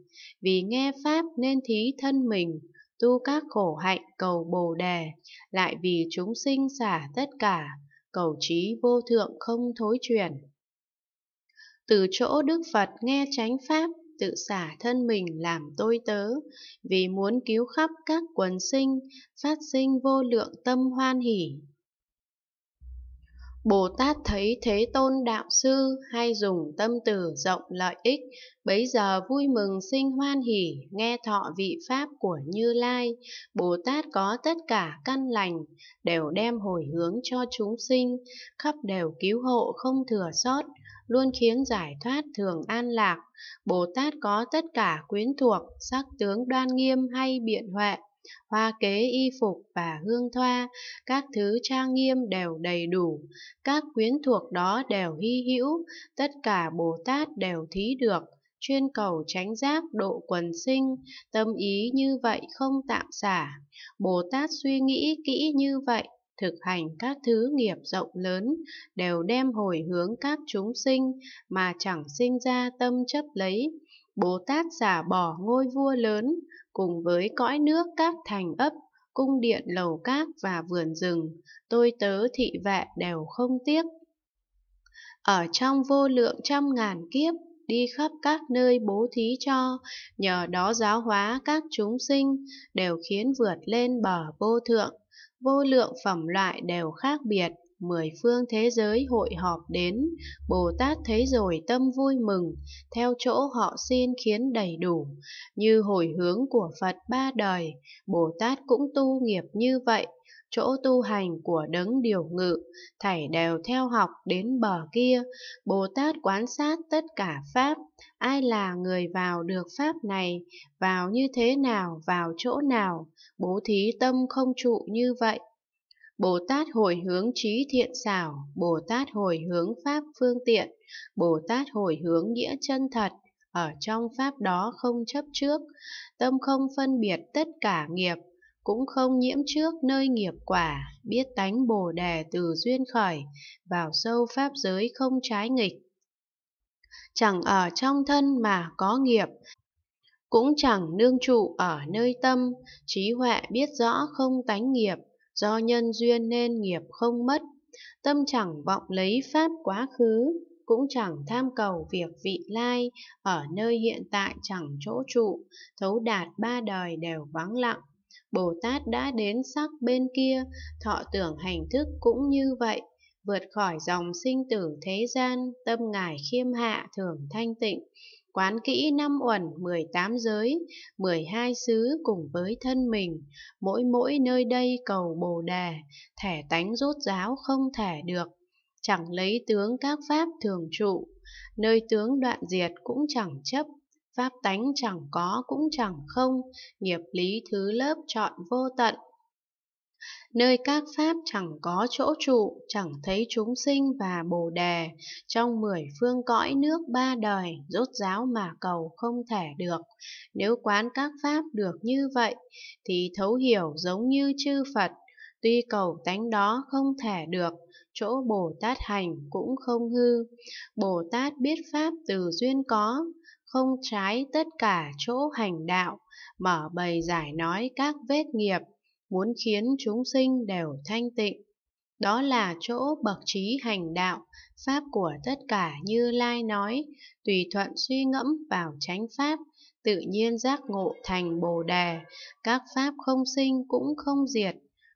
A: Vì nghe Pháp nên thí thân mình, tu các khổ hạnh cầu bồ đề, lại vì chúng sinh xả tất cả, cầu trí vô thượng không thối chuyển. Từ chỗ Đức Phật nghe chánh Pháp tự xả thân mình làm tôi tớ, vì muốn cứu khắp các quần sinh, phát sinh vô lượng tâm hoan hỷ. Bồ Tát thấy Thế Tôn Đạo Sư hay dùng tâm từ rộng lợi ích, bấy giờ vui mừng sinh hoan hỷ, nghe thọ vị Pháp của Như Lai, Bồ Tát có tất cả căn lành, đều đem hồi hướng cho chúng sinh, khắp đều cứu hộ không thừa sót, luôn khiến giải thoát thường an lạc. Bồ Tát có tất cả quyến thuộc, sắc tướng đoan nghiêm hay biện huệ, hoa kế y phục và hương thoa, các thứ trang nghiêm đều đầy đủ, các quyến thuộc đó đều hy hữu, tất cả Bồ Tát đều thí được, chuyên cầu tránh giác độ quần sinh, tâm ý như vậy không tạm xả. Bồ Tát suy nghĩ kỹ như vậy, thực hành các thứ nghiệp rộng lớn đều đem hồi hướng các chúng sinh mà chẳng sinh ra tâm chấp lấy. Bồ Tát xả bỏ ngôi vua lớn cùng với cõi nước các thành ấp, cung điện lầu các và vườn rừng, tôi tớ thị vệ đều không tiếc. Ở trong vô lượng trăm ngàn kiếp, đi khắp các nơi bố thí cho, nhờ đó giáo hóa các chúng sinh, đều khiến vượt lên bờ vô thượng vô lượng phẩm loại đều khác biệt, mười phương thế giới hội họp đến, Bồ Tát thấy rồi tâm vui mừng, theo chỗ họ xin khiến đầy đủ, như hồi hướng của Phật ba đời, Bồ Tát cũng tu nghiệp như vậy, chỗ tu hành của đấng điều ngự, thảy đều theo học đến bờ kia, Bồ Tát quán sát tất cả Pháp, ai là người vào được Pháp này, vào như thế nào, vào chỗ nào, bố thí tâm không trụ như vậy. Bồ Tát hồi hướng trí thiện xảo, Bồ Tát hồi hướng Pháp phương tiện, Bồ Tát hồi hướng nghĩa chân thật, ở trong Pháp đó không chấp trước, tâm không phân biệt tất cả nghiệp, cũng không nhiễm trước nơi nghiệp quả, biết tánh bồ đề từ duyên khởi, vào sâu pháp giới không trái nghịch. Chẳng ở trong thân mà có nghiệp, cũng chẳng nương trụ ở nơi tâm, trí huệ biết rõ không tánh nghiệp, do nhân duyên nên nghiệp không mất, tâm chẳng vọng lấy pháp quá khứ, cũng chẳng tham cầu việc vị lai, ở nơi hiện tại chẳng chỗ trụ, thấu đạt ba đời đều vắng lặng, Bồ Tát đã đến sắc bên kia, thọ tưởng hành thức cũng như vậy, vượt khỏi dòng sinh tử thế gian, tâm ngài khiêm hạ thường thanh tịnh, quán kỹ năm uẩn 18 giới, 12 xứ cùng với thân mình, mỗi mỗi nơi đây cầu Bồ Đề, thẻ tánh rốt giáo không thể được, chẳng lấy tướng các pháp thường trụ, nơi tướng đoạn diệt cũng chẳng chấp Pháp tánh chẳng có cũng chẳng không, nghiệp lý thứ lớp chọn vô tận. Nơi các Pháp chẳng có chỗ trụ, chẳng thấy chúng sinh và bồ đề, trong mười phương cõi nước ba đời, rốt ráo mà cầu không thể được. Nếu quán các Pháp được như vậy, thì thấu hiểu giống như chư Phật, tuy cầu tánh đó không thể được, chỗ Bồ Tát hành cũng không hư. Bồ Tát biết Pháp từ duyên có, không trái tất cả chỗ hành đạo, mở bày giải nói các vết nghiệp, muốn khiến chúng sinh đều thanh tịnh. Đó là chỗ bậc trí hành đạo, pháp của tất cả như Lai nói, tùy thuận suy ngẫm vào chánh pháp, tự nhiên giác ngộ thành bồ đề, các pháp không sinh cũng không diệt,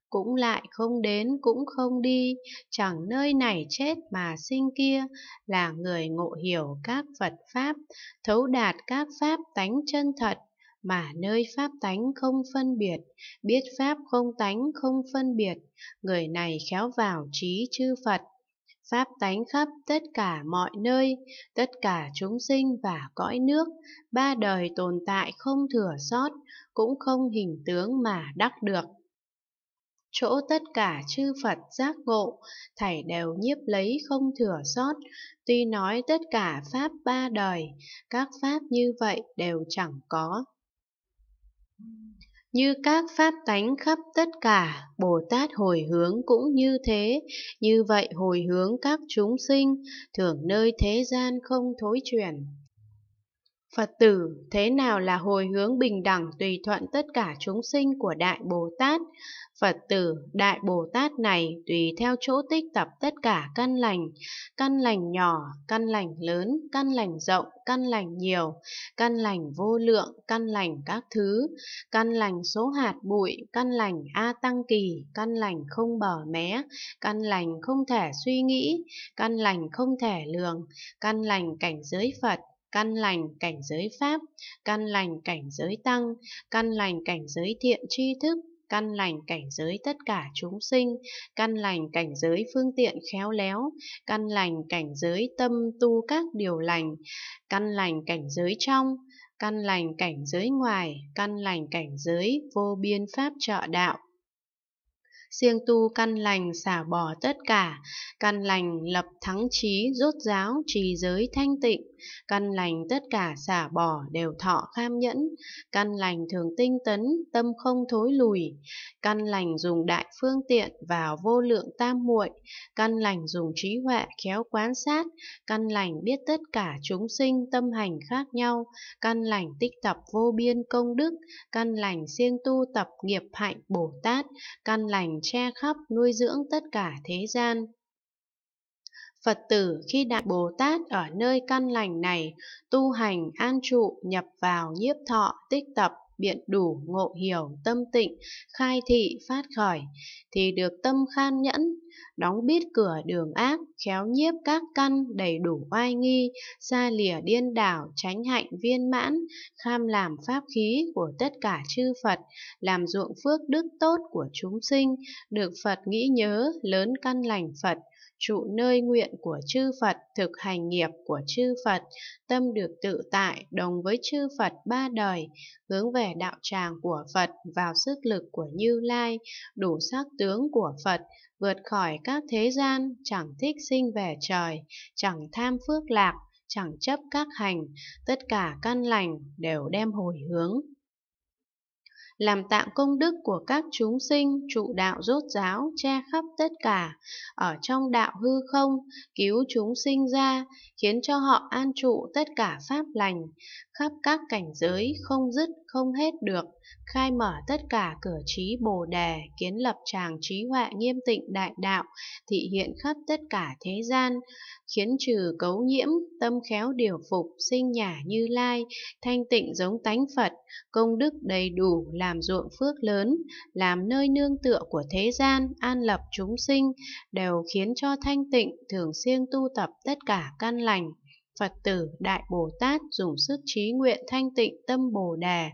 A: cũng lại không đến cũng không đi, chẳng nơi này chết mà sinh kia, là người ngộ hiểu các Phật Pháp, thấu đạt các Pháp tánh chân thật, mà nơi Pháp tánh không phân biệt, biết Pháp không tánh không phân biệt, người này khéo vào trí chư Phật. Pháp tánh khắp tất cả mọi nơi, tất cả chúng sinh và cõi nước, ba đời tồn tại không thừa sót, cũng không hình tướng mà đắc được chỗ tất cả chư Phật giác ngộ, thảy đều nhiếp lấy không thừa sót, tuy nói tất cả Pháp ba đời, các Pháp như vậy đều chẳng có. Như các Pháp tánh khắp tất cả, Bồ Tát hồi hướng cũng như thế, như vậy hồi hướng các chúng sinh, thường nơi thế gian không thối chuyển. Phật tử, thế nào là hồi hướng bình đẳng tùy thuận tất cả chúng sinh của Đại Bồ Tát? Phật tử, Đại Bồ Tát này tùy theo chỗ tích tập tất cả căn lành, căn lành nhỏ, căn lành lớn, căn lành rộng, căn lành nhiều, căn lành vô lượng, căn lành các thứ, căn lành số hạt bụi, căn lành A Tăng Kỳ, căn lành không bờ mé, căn lành không thể suy nghĩ, căn lành không thể lường, căn lành cảnh giới Phật, căn lành cảnh giới pháp, căn lành cảnh giới tăng, căn lành cảnh giới thiện tri thức, căn lành cảnh giới tất cả chúng sinh, căn lành cảnh giới phương tiện khéo léo, căn lành cảnh giới tâm tu các điều lành, căn lành cảnh giới trong, căn lành cảnh giới ngoài, căn lành cảnh giới vô biên pháp trợ đạo siêng tu căn lành xả bỏ tất cả, căn lành lập thắng trí, rốt giáo, trì giới thanh tịnh, căn lành tất cả xả bỏ đều thọ kham nhẫn, căn lành thường tinh tấn, tâm không thối lùi, căn lành dùng đại phương tiện vào vô lượng tam muội, căn lành dùng trí huệ khéo quán sát, căn lành biết tất cả chúng sinh tâm hành khác nhau, căn lành tích tập vô biên công đức, căn lành siêng tu tập nghiệp hạnh Bồ Tát, căn lành mình che khắp nuôi dưỡng tất cả thế gian. Phật tử khi Đại Bồ Tát ở nơi căn lành này, tu hành an trụ nhập vào nhiếp thọ tích tập biện đủ ngộ hiểu tâm tịnh khai thị phát khởi thì được tâm khan nhẫn đóng biết cửa đường ác khéo nhiếp các căn đầy đủ oai nghi xa lìa điên đảo tránh hạnh viên mãn kham làm pháp khí của tất cả chư Phật làm ruộng phước đức tốt của chúng sinh được Phật nghĩ nhớ lớn căn lành Phật trụ nơi nguyện của chư Phật, thực hành nghiệp của chư Phật, tâm được tự tại đồng với chư Phật ba đời, hướng về đạo tràng của Phật vào sức lực của Như Lai, đủ sắc tướng của Phật, vượt khỏi các thế gian, chẳng thích sinh về trời, chẳng tham phước lạc, chẳng chấp các hành, tất cả căn lành đều đem hồi hướng làm tạm công đức của các chúng sinh trụ đạo rốt giáo che khắp tất cả ở trong đạo hư không cứu chúng sinh ra khiến cho họ an trụ tất cả pháp lành khắp các cảnh giới không dứt không hết được, khai mở tất cả cửa trí bồ đề, kiến lập tràng trí huệ nghiêm tịnh đại đạo, thị hiện khắp tất cả thế gian, khiến trừ cấu nhiễm, tâm khéo điều phục, sinh nhà như lai, thanh tịnh giống tánh Phật, công đức đầy đủ làm ruộng phước lớn, làm nơi nương tựa của thế gian, an lập chúng sinh, đều khiến cho thanh tịnh thường xuyên tu tập tất cả căn lành, Phật tử Đại Bồ Tát dùng sức trí nguyện thanh tịnh tâm Bồ Đà,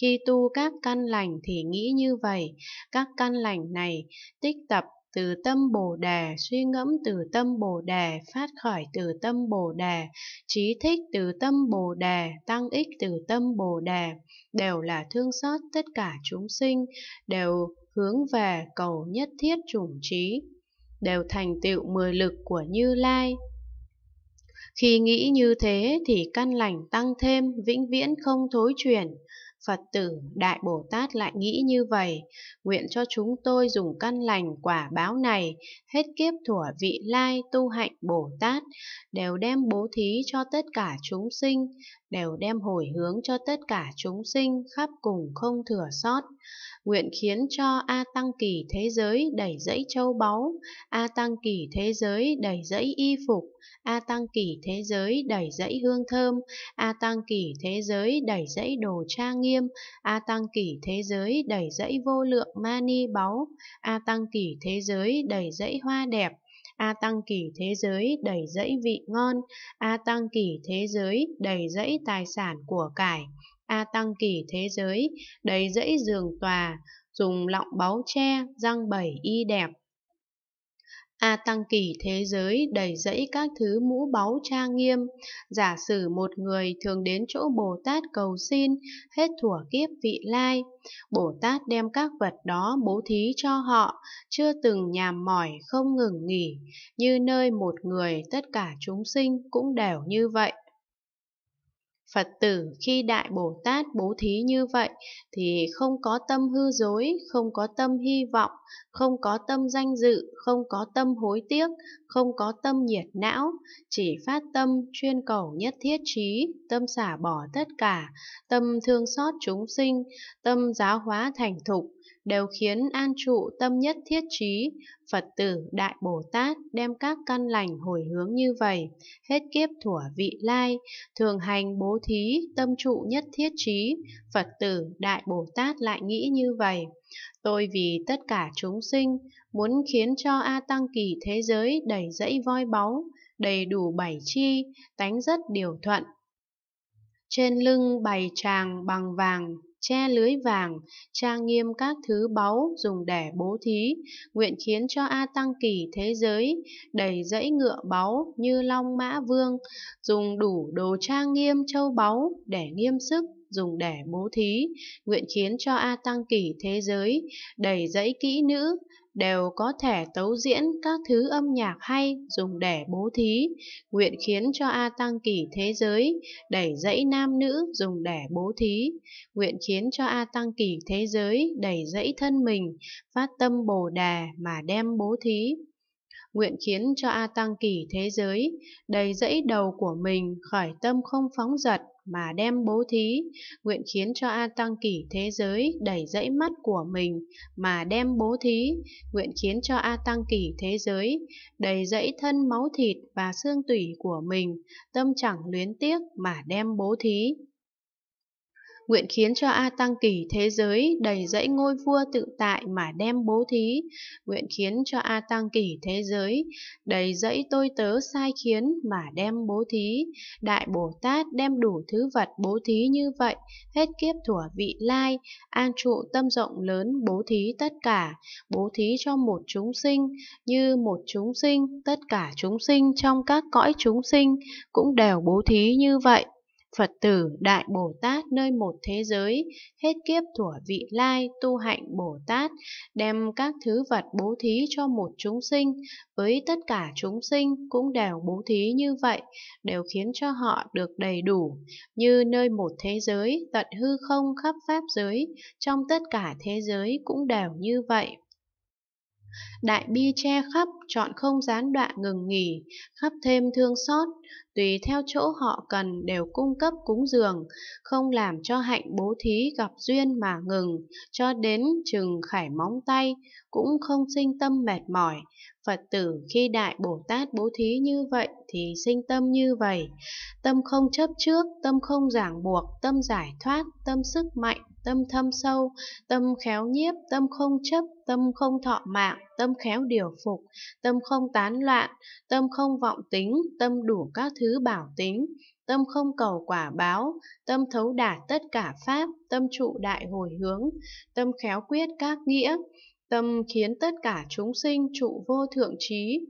A: khi tu các căn lành thì nghĩ như vậy, các căn lành này tích tập từ tâm Bồ Đà, suy ngẫm từ tâm Bồ Đà, phát khởi từ tâm Bồ Đà, trí thích từ tâm Bồ Đà, tăng ích từ tâm Bồ Đà, đều là thương xót tất cả chúng sinh, đều hướng về cầu nhất thiết chủng trí, đều thành tựu mười lực của Như Lai. Khi nghĩ như thế thì căn lành tăng thêm vĩnh viễn không thối chuyển. Phật tử Đại Bồ Tát lại nghĩ như vậy, nguyện cho chúng tôi dùng căn lành quả báo này, hết kiếp thủa vị lai tu hạnh Bồ Tát, đều đem bố thí cho tất cả chúng sinh, đều đem hồi hướng cho tất cả chúng sinh khắp cùng không thừa sót nguyện khiến cho A Tăng Kỳ thế giới đầy dẫy châu báu, A Tăng Kỳ thế giới đầy dẫy y phục, A Tăng Kỳ thế giới đầy dẫy hương thơm, A Tăng Kỳ thế giới đầy dẫy đồ trang nghiêm, A Tăng Kỳ thế giới đầy dẫy vô lượng mani báu, A Tăng Kỳ thế giới đầy dẫy hoa đẹp, A Tăng Kỳ thế giới đầy dẫy vị ngon, A Tăng Kỳ thế giới đầy dẫy tài sản của cải. A Tăng Kỳ thế giới, đầy dãy giường tòa, dùng lọng báu tre, răng bảy y đẹp. A Tăng Kỳ thế giới đầy dãy các thứ mũ báu trang nghiêm, giả sử một người thường đến chỗ Bồ Tát cầu xin, hết thủa kiếp vị lai. Bồ Tát đem các vật đó bố thí cho họ, chưa từng nhàm mỏi không ngừng nghỉ, như nơi một người tất cả chúng sinh cũng đều như vậy. Phật tử khi Đại Bồ Tát bố thí như vậy thì không có tâm hư dối, không có tâm hy vọng, không có tâm danh dự, không có tâm hối tiếc, không có tâm nhiệt não, chỉ phát tâm chuyên cầu nhất thiết trí, tâm xả bỏ tất cả, tâm thương xót chúng sinh, tâm giáo hóa thành thục, đều khiến an trụ tâm nhất thiết trí, Phật tử Đại Bồ Tát đem các căn lành hồi hướng như vậy, hết kiếp thủa vị lai, thường hành bố thí, tâm trụ nhất thiết trí, Phật tử Đại Bồ Tát lại nghĩ như vậy. Tôi vì tất cả chúng sinh, muốn khiến cho A Tăng Kỳ thế giới đầy dẫy voi báu, đầy đủ bảy chi, tánh rất điều thuận. Trên lưng bày tràng bằng vàng, che lưới vàng, trang nghiêm các thứ báu dùng để bố thí, nguyện khiến cho A Tăng Kỳ thế giới đầy dãy ngựa báu như Long Mã Vương, dùng đủ đồ trang nghiêm châu báu để nghiêm sức dùng để bố thí, nguyện khiến cho A Tăng Kỳ thế giới đầy dãy kỹ nữ, đều có thể tấu diễn các thứ âm nhạc hay dùng để bố thí, nguyện khiến cho A Tăng Kỳ thế giới đẩy dẫy nam nữ dùng để bố thí, nguyện khiến cho A Tăng Kỳ thế giới đẩy dẫy thân mình, phát tâm Bồ đề mà đem bố thí nguyện khiến cho A Tăng Kỳ thế giới, đầy dẫy đầu của mình, khởi tâm không phóng dật mà đem bố thí, nguyện khiến cho A Tăng Kỳ thế giới đầy dẫy mắt của mình mà đem bố thí, nguyện khiến cho A Tăng Kỳ thế giới đầy dẫy thân máu thịt và xương tủy của mình, tâm chẳng luyến tiếc mà đem bố thí. Nguyện khiến cho A Tăng Kỳ thế giới đầy dẫy ngôi vua tự tại mà đem bố thí. Nguyện khiến cho A Tăng Kỳ thế giới đầy dẫy tôi tớ sai khiến mà đem bố thí. Đại Bồ Tát đem đủ thứ vật bố thí như vậy, hết kiếp thủa vị lai, an trụ tâm rộng lớn bố thí tất cả, bố thí cho một chúng sinh, như một chúng sinh, tất cả chúng sinh trong các cõi chúng sinh cũng đều bố thí như vậy. Phật tử Đại Bồ Tát nơi một thế giới, hết kiếp thủa vị lai tu hạnh Bồ Tát, đem các thứ vật bố thí cho một chúng sinh, với tất cả chúng sinh cũng đều bố thí như vậy, đều khiến cho họ được đầy đủ, như nơi một thế giới, tận hư không khắp pháp giới, trong tất cả thế giới cũng đều như vậy. Đại bi che khắp, chọn không gián đoạn ngừng nghỉ, khắp thêm thương xót, tùy theo chỗ họ cần đều cung cấp cúng dường, không làm cho hạnh bố thí gặp duyên mà ngừng, cho đến chừng khải móng tay, cũng không sinh tâm mệt mỏi. Phật tử khi Đại Bồ Tát bố thí như vậy thì sinh tâm như vậy, tâm không chấp trước, tâm không giảng buộc, tâm giải thoát, tâm sức mạnh, tâm thâm sâu, tâm khéo nhiếp, tâm không chấp, tâm không thọ mạng, tâm khéo điều phục, tâm không tán loạn, tâm không vọng tính, tâm đủ các thứ bảo tính, tâm không cầu quả báo, tâm thấu đạt tất cả pháp, tâm trụ đại hồi hướng, tâm khéo quyết các nghĩa, tâm khiến tất cả chúng sinh trụ vô thượng trí.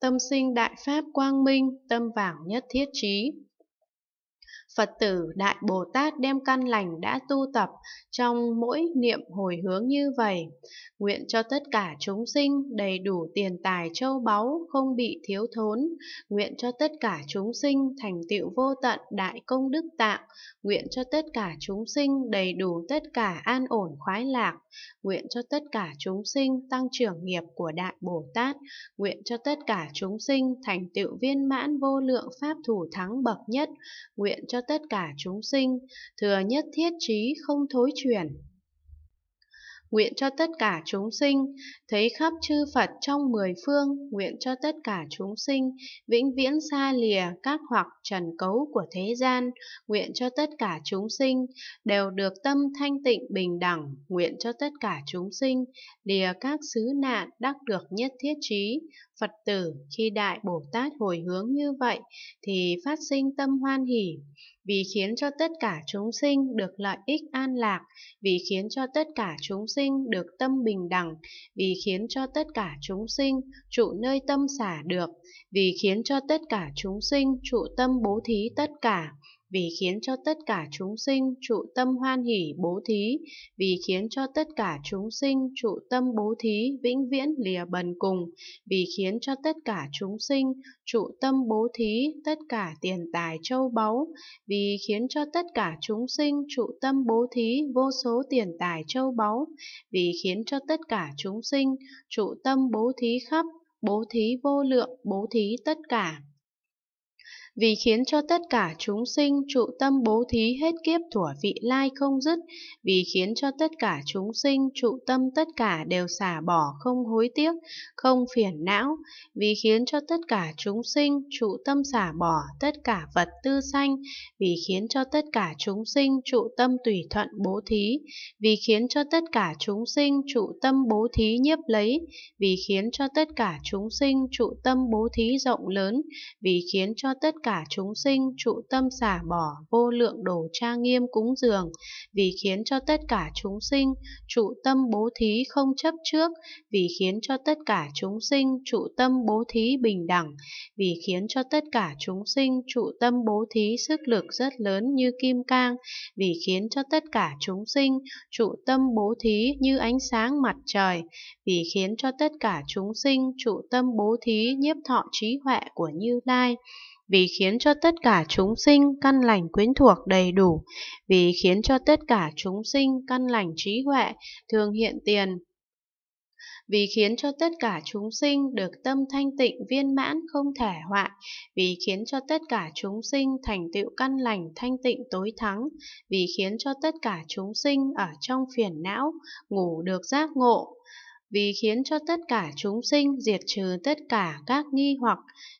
A: Tâm sinh đại pháp quang minh, tâm vàng nhất thiết trí. Phật tử Đại Bồ Tát đem căn lành đã tu tập trong mỗi niệm hồi hướng như vậy, nguyện cho tất cả chúng sinh đầy đủ tiền tài châu báu không bị thiếu thốn, nguyện cho tất cả chúng sinh thành tựu vô tận đại công đức tạng, nguyện cho tất cả chúng sinh đầy đủ tất cả an ổn khoái lạc, nguyện cho tất cả chúng sinh tăng trưởng nghiệp của Đại Bồ Tát, nguyện cho tất cả chúng sinh thành tựu viên mãn vô lượng pháp thủ thắng bậc nhất, nguyện cho tất cả chúng sinh, thừa nhất thiết trí không thối chuyển. Nguyện cho tất cả chúng sinh, thấy khắp chư Phật trong mười phương, nguyện cho tất cả chúng sinh, vĩnh viễn xa lìa các hoặc trần cấu của thế gian, nguyện cho tất cả chúng sinh, đều được tâm thanh tịnh bình đẳng, nguyện cho tất cả chúng sinh, lìa các xứ nạn đắc được nhất thiết trí. Phật tử khi Đại Bồ Tát hồi hướng như vậy, thì phát sinh tâm hoan hỷ, vì khiến cho tất cả chúng sinh được lợi ích an lạc, vì khiến cho tất cả chúng sinh được tâm bình đẳng, vì khiến cho tất cả chúng sinh trụ nơi tâm xả được, vì khiến cho tất cả chúng sinh trụ tâm bố thí tất cả, vì khiến cho tất cả chúng sinh trụ tâm hoan hỷ bố thí, vì khiến cho tất cả chúng sinh trụ tâm bố thí vĩnh viễn lìa bần cùng, vì khiến cho tất cả chúng sinh trụ tâm bố thí tất cả tiền tài châu báu, vì khiến cho tất cả chúng sinh trụ tâm bố thí vô số tiền tài châu báu, vì khiến cho tất cả chúng sinh trụ tâm bố thí khắp, bố thí vô lượng, bố thí tất cả vì khiến cho tất cả chúng sinh trụ tâm bố thí hết kiếp thủa vị lai không dứt, vì khiến cho tất cả chúng sinh trụ tâm tất cả đều xả bỏ không hối tiếc, không phiền não, vì khiến cho tất cả chúng sinh trụ tâm xả bỏ tất cả vật tư sanh, vì khiến cho tất cả chúng sinh trụ tâm tùy thuận bố thí, vì khiến cho tất cả chúng sinh trụ tâm bố thí nhiếp lấy, vì khiến cho tất cả chúng sinh trụ tâm bố thí rộng lớn, vì khiến cho tất cả chúng sinh trụ tâm xả bỏ vô lượng đồ trang nghiêm cúng dường, vì khiến cho tất cả chúng sinh trụ tâm bố thí không chấp trước, vì khiến cho tất cả chúng sinh trụ tâm bố thí bình đẳng, vì khiến cho tất cả chúng sinh trụ tâm bố thí sức lực rất lớn như kim cang, vì khiến cho tất cả chúng sinh trụ tâm bố thí như ánh sáng mặt trời, vì khiến cho tất cả chúng sinh trụ tâm bố thí nhiếp thọ trí huệ của Như Lai vì khiến cho tất cả chúng sinh căn lành quyến thuộc đầy đủ, vì khiến cho tất cả chúng sinh căn lành trí huệ thường hiện tiền. Vì khiến cho tất cả chúng sinh được tâm thanh tịnh viên mãn không thể hoại, vì khiến cho tất cả chúng sinh thành tựu căn lành thanh tịnh tối thắng, vì khiến cho tất cả chúng sinh ở trong phiền não, ngủ được giác ngộ, vì khiến cho tất cả chúng sinh diệt trừ tất cả các nghi hoặc,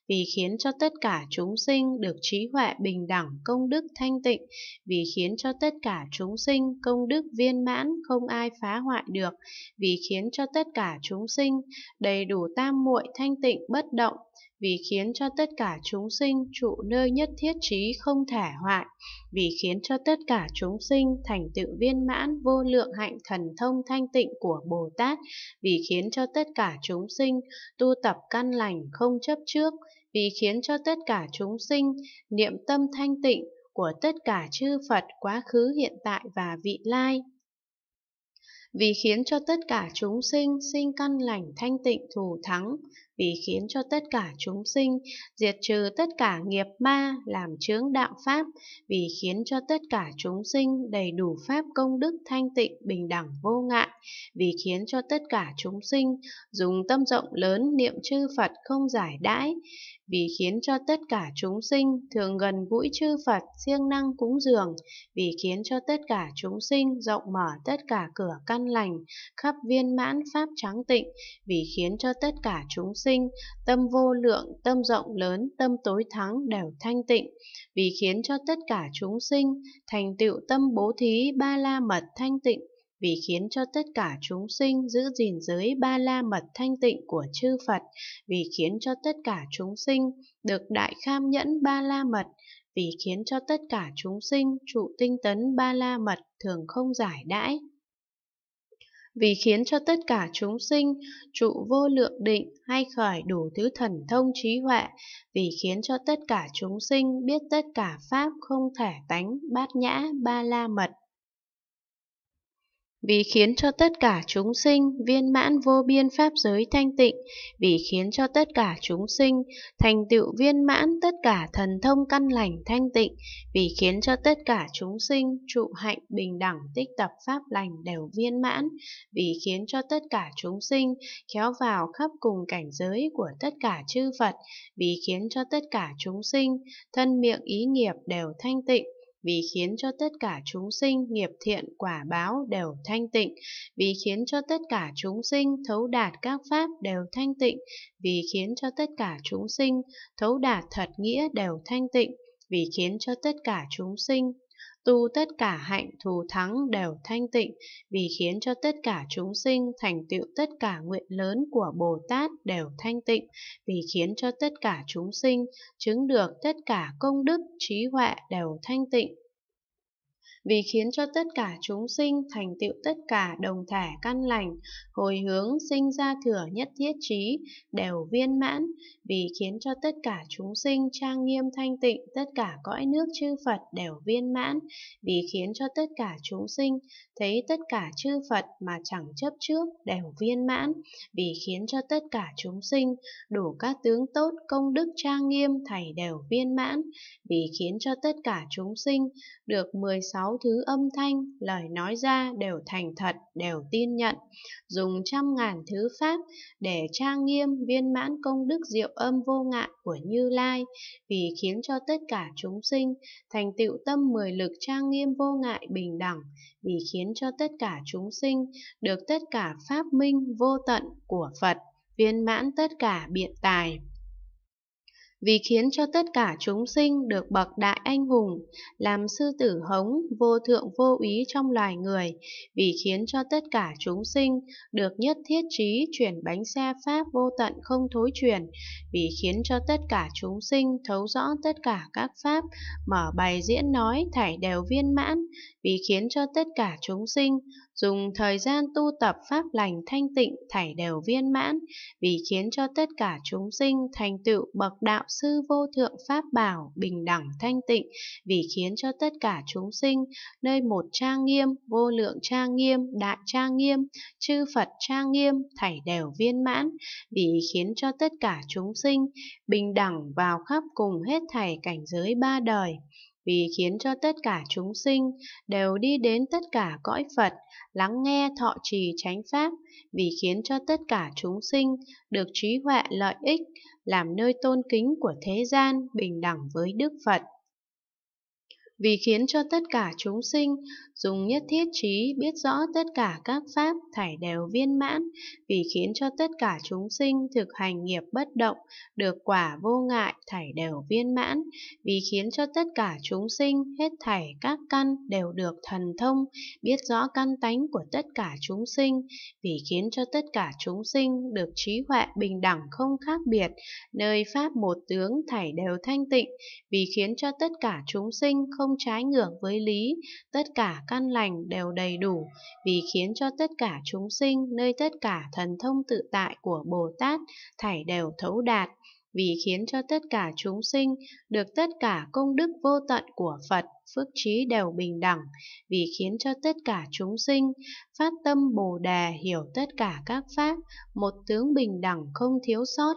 A: vì khiến cho tất cả chúng sinh được trí huệ bình đẳng công đức thanh tịnh, vì khiến cho tất cả chúng sinh công đức viên mãn không ai phá hoại được, vì khiến cho tất cả chúng sinh đầy đủ tam muội thanh tịnh bất động, vì khiến cho tất cả chúng sinh trụ nơi nhất thiết trí không thả hoại, vì khiến cho tất cả chúng sinh thành tựu viên mãn vô lượng hạnh thần thông thanh tịnh của Bồ Tát, vì khiến cho tất cả chúng sinh tu tập căn lành không chấp trước, vì khiến cho tất cả chúng sinh niệm tâm thanh tịnh của tất cả chư Phật quá khứ hiện tại và vị lai vì khiến cho tất cả chúng sinh sinh căn lành thanh tịnh thù thắng, vì khiến cho tất cả chúng sinh, diệt trừ tất cả nghiệp ma, làm chướng đạo Pháp, vì khiến cho tất cả chúng sinh đầy đủ Pháp công đức thanh tịnh bình đẳng vô ngại, vì khiến cho tất cả chúng sinh dùng tâm rộng lớn niệm chư Phật không giải đãi, vì khiến cho tất cả chúng sinh thường gần gũi chư Phật siêng năng cúng dường, vì khiến cho tất cả chúng sinh rộng mở tất cả cửa căn lành, khắp viên mãn Pháp trắng tịnh, vì khiến cho tất cả chúng sinh, tâm vô lượng, tâm rộng lớn, tâm tối thắng đều thanh tịnh, vì khiến cho tất cả chúng sinh thành tựu tâm bố thí ba la mật thanh tịnh, vì khiến cho tất cả chúng sinh giữ gìn giới ba la mật thanh tịnh của chư Phật, vì khiến cho tất cả chúng sinh được đại kham nhẫn ba la mật, vì khiến cho tất cả chúng sinh trụ tinh tấn ba la mật thường không giải đãi vì khiến cho tất cả chúng sinh trụ vô lượng định hay khởi đủ thứ thần thông trí huệ, vì khiến cho tất cả chúng sinh biết tất cả pháp không thể tánh bát nhã ba la mật vì khiến cho tất cả chúng sinh viên mãn vô biên pháp giới thanh tịnh, vì khiến cho tất cả chúng sinh thành tựu viên mãn tất cả thần thông căn lành thanh tịnh, vì khiến cho tất cả chúng sinh trụ hạnh bình đẳng tích tập pháp lành đều viên mãn, vì khiến cho tất cả chúng sinh khéo vào khắp cùng cảnh giới của tất cả chư Phật, vì khiến cho tất cả chúng sinh thân miệng ý nghiệp đều thanh tịnh, vì khiến cho tất cả chúng sinh nghiệp thiện quả báo đều thanh tịnh, vì khiến cho tất cả chúng sinh thấu đạt các pháp đều thanh tịnh, vì khiến cho tất cả chúng sinh thấu đạt thật nghĩa đều thanh tịnh, vì khiến cho tất cả chúng sinh tu tất cả hạnh thù thắng đều thanh tịnh, vì khiến cho tất cả chúng sinh thành tựu tất cả nguyện lớn của Bồ Tát đều thanh tịnh, vì khiến cho tất cả chúng sinh chứng được tất cả công đức trí huệ đều thanh tịnh, vì khiến cho tất cả chúng sinh thành tựu tất cả đồng thể căn lành, hồi hướng sinh ra thừa nhất thiết trí, đều viên mãn, vì khiến cho tất cả chúng sinh trang nghiêm thanh tịnh, tất cả cõi nước chư Phật đều viên mãn, vì khiến cho tất cả chúng sinh thấy tất cả chư Phật mà chẳng chấp trước đều viên mãn, vì khiến cho tất cả chúng sinh đủ các tướng tốt công đức trang nghiêm thầy đều viên mãn, vì khiến cho tất cả chúng sinh được 16 sáu thứ âm thanh, lời nói ra đều thành thật, đều tin nhận, dùng trăm ngàn thứ pháp để trang nghiêm viên mãn công đức diệu âm vô ngạn của Như Lai, vì khiến cho tất cả chúng sinh thành tựu tâm mười lực trang nghiêm vô ngại bình đẳng, vì khiến cho tất cả chúng sinh được tất cả pháp minh vô tận của Phật, viên mãn tất cả biện tài vì khiến cho tất cả chúng sinh được bậc đại anh hùng, làm sư tử hống vô thượng vô úy trong loài người, vì khiến cho tất cả chúng sinh được nhất thiết trí chuyển bánh xe pháp vô tận không thối chuyển, vì khiến cho tất cả chúng sinh thấu rõ tất cả các pháp, mở bài diễn nói thảy đều viên mãn, vì khiến cho tất cả chúng sinh dùng thời gian tu tập pháp lành thanh tịnh thảy đều viên mãn, vì khiến cho tất cả chúng sinh thành tựu bậc đạo sư vô thượng pháp bảo, bình đẳng thanh tịnh, vì khiến cho tất cả chúng sinh nơi một trang nghiêm, vô lượng trang nghiêm, đại trang nghiêm, chư Phật trang nghiêm, thảy đều viên mãn, vì khiến cho tất cả chúng sinh bình đẳng vào khắp cùng hết thảy cảnh giới ba đời vì khiến cho tất cả chúng sinh đều đi đến tất cả cõi Phật, lắng nghe thọ trì chánh pháp, vì khiến cho tất cả chúng sinh được trí huệ lợi ích, làm nơi tôn kính của thế gian bình đẳng với Đức Phật vì khiến cho tất cả chúng sinh dùng nhất thiết trí biết rõ tất cả các pháp thảy đều viên mãn, vì khiến cho tất cả chúng sinh thực hành nghiệp bất động, được quả vô ngại thảy đều viên mãn, vì khiến cho tất cả chúng sinh hết thảy các căn đều được thần thông, biết rõ căn tánh của tất cả chúng sinh, vì khiến cho tất cả chúng sinh được trí huệ bình đẳng không khác biệt, nơi pháp một tướng thảy đều thanh tịnh, vì khiến cho tất cả chúng sinh không không trái ngược với lý, tất cả căn lành đều đầy đủ, vì khiến cho tất cả chúng sinh nơi tất cả thần thông tự tại của Bồ Tát thảy đều thấu đạt, vì khiến cho tất cả chúng sinh được tất cả công đức vô tận của Phật, phước trí đều bình đẳng, vì khiến cho tất cả chúng sinh phát tâm Bồ đề hiểu tất cả các pháp, một tướng bình đẳng không thiếu sót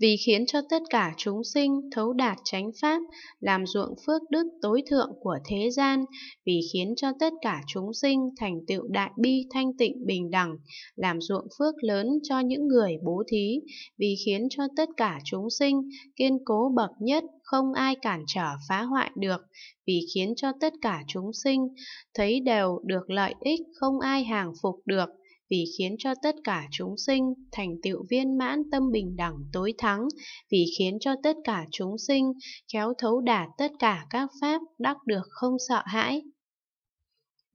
A: vì khiến cho tất cả chúng sinh thấu đạt chánh pháp, làm ruộng phước đức tối thượng của thế gian, vì khiến cho tất cả chúng sinh thành tựu đại bi thanh tịnh bình đẳng, làm ruộng phước lớn cho những người bố thí, vì khiến cho tất cả chúng sinh kiên cố bậc nhất không ai cản trở phá hoại được, vì khiến cho tất cả chúng sinh thấy đều được lợi ích không ai hàng phục được, vì khiến cho tất cả chúng sinh thành tựu viên mãn tâm bình đẳng tối thắng, vì khiến cho tất cả chúng sinh khéo thấu đạt tất cả các pháp đắc được không sợ hãi,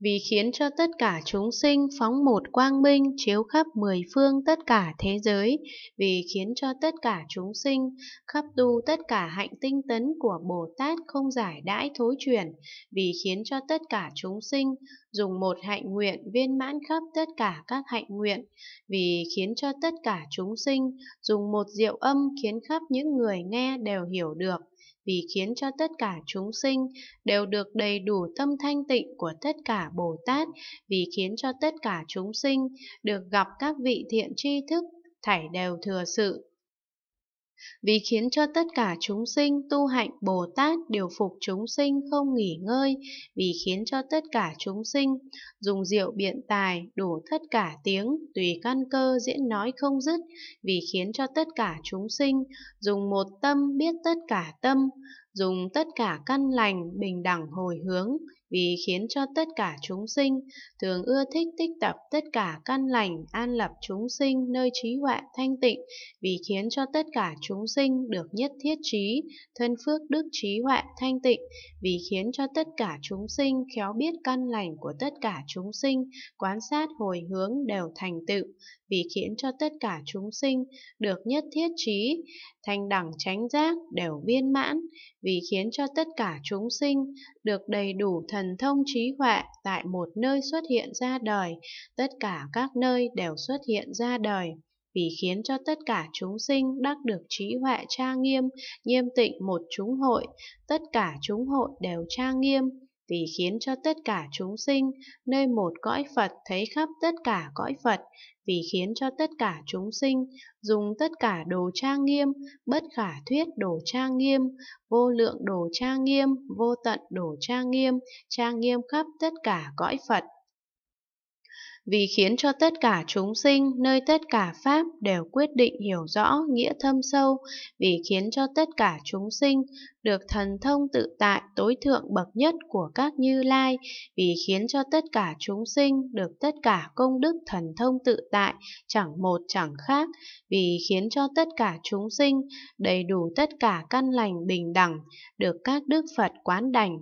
A: vì khiến cho tất cả chúng sinh phóng một quang minh chiếu khắp mười phương tất cả thế giới, vì khiến cho tất cả chúng sinh khắp tu tất cả hạnh tinh tấn của Bồ Tát không giải đãi thối chuyển, vì khiến cho tất cả chúng sinh dùng một hạnh nguyện viên mãn khắp tất cả các hạnh nguyện, vì khiến cho tất cả chúng sinh dùng một diệu âm khiến khắp những người nghe đều hiểu được vì khiến cho tất cả chúng sinh đều được đầy đủ tâm thanh tịnh của tất cả Bồ Tát, vì khiến cho tất cả chúng sinh được gặp các vị thiện tri thức, thảy đều thừa sự, vì khiến cho tất cả chúng sinh tu hạnh Bồ Tát điều phục chúng sinh không nghỉ ngơi, vì khiến cho tất cả chúng sinh dùng diệu biện tài đủ tất cả tiếng, tùy căn cơ diễn nói không dứt, vì khiến cho tất cả chúng sinh dùng một tâm biết tất cả tâm, dùng tất cả căn lành bình đẳng hồi hướng vì khiến cho tất cả chúng sinh thường ưa thích tích tập tất cả căn lành an lập chúng sinh nơi trí huệ thanh tịnh vì khiến cho tất cả chúng sinh được nhất thiết trí thân phước đức trí huệ thanh tịnh vì khiến cho tất cả chúng sinh khéo biết căn lành của tất cả chúng sinh quán sát hồi hướng đều thành tựu vì khiến cho tất cả chúng sinh được nhất thiết trí thành đẳng chánh giác đều viên mãn vì khiến cho tất cả chúng sinh được đầy đủ thần thông trí huệ tại một nơi xuất hiện ra đời, tất cả các nơi đều xuất hiện ra đời vì khiến cho tất cả chúng sinh đắc được trí huệ tra nghiêm, nghiêm tịnh một chúng hội, tất cả chúng hội đều tra nghiêm, vì khiến cho tất cả chúng sinh nơi một cõi Phật thấy khắp tất cả cõi Phật, vì khiến cho tất cả chúng sinh dùng tất cả đồ trang nghiêm, bất khả thuyết đồ trang nghiêm, vô lượng đồ trang nghiêm, vô tận đồ trang nghiêm, trang nghiêm khắp tất cả cõi Phật, vì khiến cho tất cả chúng sinh nơi tất cả pháp đều quyết định hiểu rõ nghĩa thâm sâu, vì khiến cho tất cả chúng sinh được thần thông tự tại tối thượng bậc nhất của các Như Lai, vì khiến cho tất cả chúng sinh được tất cả công đức thần thông tự tại chẳng một chẳng khác, vì khiến cho tất cả chúng sinh đầy đủ tất cả căn lành bình đẳng, được các đức Phật quán đảnh,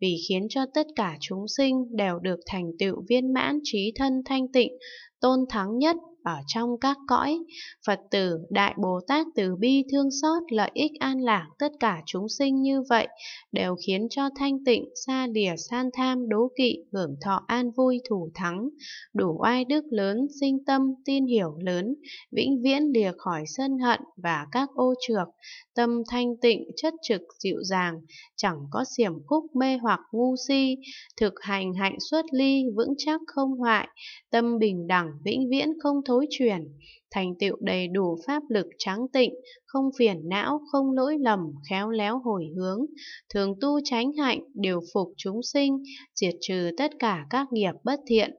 A: vì khiến cho tất cả chúng sinh đều được thành tựu viên mãn trí thân thanh tịnh, tôn thắng nhất ở trong các cõi. Phật tử, Đại Bồ Tát từ bi thương xót lợi ích an lạc tất cả chúng sinh như vậy đều khiến cho thanh tịnh, xa lìa san tham, đố kỵ, hưởng thọ an vui thủ thắng, đủ oai đức lớn, sinh tâm, tin hiểu lớn, vĩnh viễn lìa khỏi sân hận và các ô trược, tâm thanh tịnh, chất trực, dịu dàng, chẳng có xiểm khúc mê hoặc ngu si, thực hành hạnh xuất ly, vững chắc không hoại, tâm bình đẳng, vĩnh viễn không thối tối chuyển, thành tựu đầy đủ pháp lực tráng tịnh, không phiền não, không lỗi lầm, khéo léo hồi hướng, thường tu tránh hạnh, điều phục chúng sinh, diệt trừ tất cả các nghiệp bất thiện.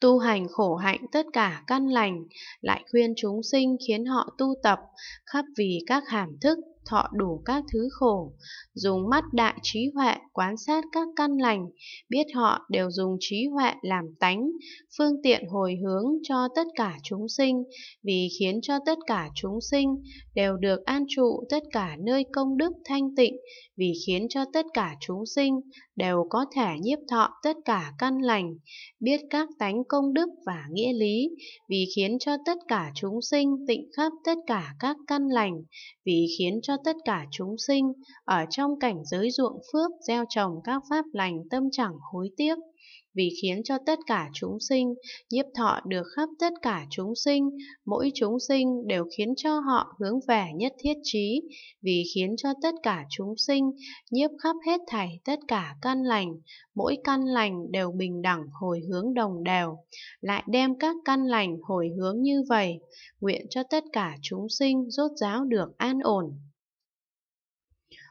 A: Tu hành khổ hạnh tất cả căn lành, lại khuyên chúng sinh khiến họ tu tập, khắp vì các hàm thức thọ đủ các thứ khổ, dùng mắt đại trí huệ quan sát các căn lành, biết họ đều dùng trí huệ làm tánh, phương tiện hồi hướng cho tất cả chúng sinh, vì khiến cho tất cả chúng sinh đều được an trụ tất cả nơi công đức thanh tịnh, vì khiến cho tất cả chúng sinh đều có thể nhiếp thọ tất cả căn lành, biết các tánh công đức và nghĩa lý, vì khiến cho tất cả chúng sinh tịnh khắp tất cả các căn lành, vì khiến cho tất cả chúng sinh ở trong cảnh giới ruộng phước gieo trồng các pháp lành tâm chẳng hối tiếc vì khiến cho tất cả chúng sinh nhiếp thọ được khắp tất cả chúng sinh mỗi chúng sinh đều khiến cho họ hướng về nhất thiết trí vì khiến cho tất cả chúng sinh nhiếp khắp hết thảy tất cả căn lành mỗi căn lành đều bình đẳng hồi hướng đồng đều lại đem các căn lành hồi hướng như vậy nguyện cho tất cả chúng sinh rốt ráo được an ổn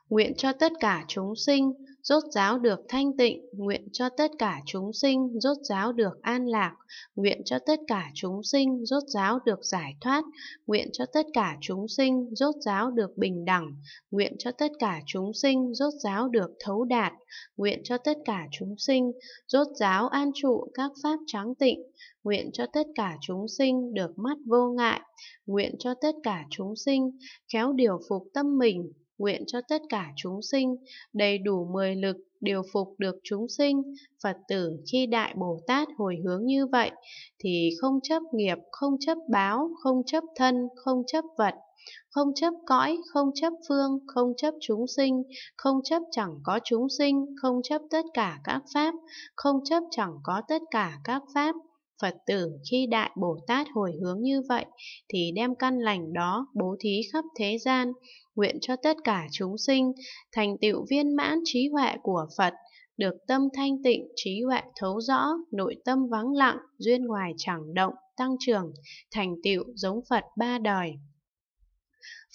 A: Nguyện cho tất cả chúng sinh rốt ráo được thanh tịnh, nguyện cho tất cả chúng sinh rốt ráo được an lạc, nguyện cho tất cả chúng sinh rốt ráo được giải thoát, nguyện cho tất cả chúng sinh rốt ráo được bình đẳng, nguyện cho tất cả chúng sinh rốt ráo được thấu đạt, nguyện cho tất cả chúng sinh rốt ráo an trụ các pháp tráng tịnh, nguyện cho tất cả chúng sinh được mắt vô ngại, nguyện cho tất cả chúng sinh khéo điều phục tâm mình, nguyện cho tất cả chúng sinh đầy đủ mười lực điều phục được chúng sinh. Phật tử khi Đại Bồ Tát hồi hướng như vậy thì không chấp nghiệp, không chấp báo, không chấp thân, không chấp vật, không chấp cõi, không chấp phương, không chấp chúng sinh, không chấp chẳng có chúng sinh, không chấp tất cả các pháp, không chấp chẳng có tất cả các pháp Phật tử khi Đại Bồ Tát hồi hướng như vậy thì đem căn lành đó bố thí khắp thế gian, nguyện cho tất cả chúng sinh thành tựu viên mãn trí huệ của Phật, được tâm thanh tịnh, trí huệ thấu rõ, nội tâm vắng lặng, duyên ngoài chẳng động, tăng trưởng, thành tựu giống Phật ba đời.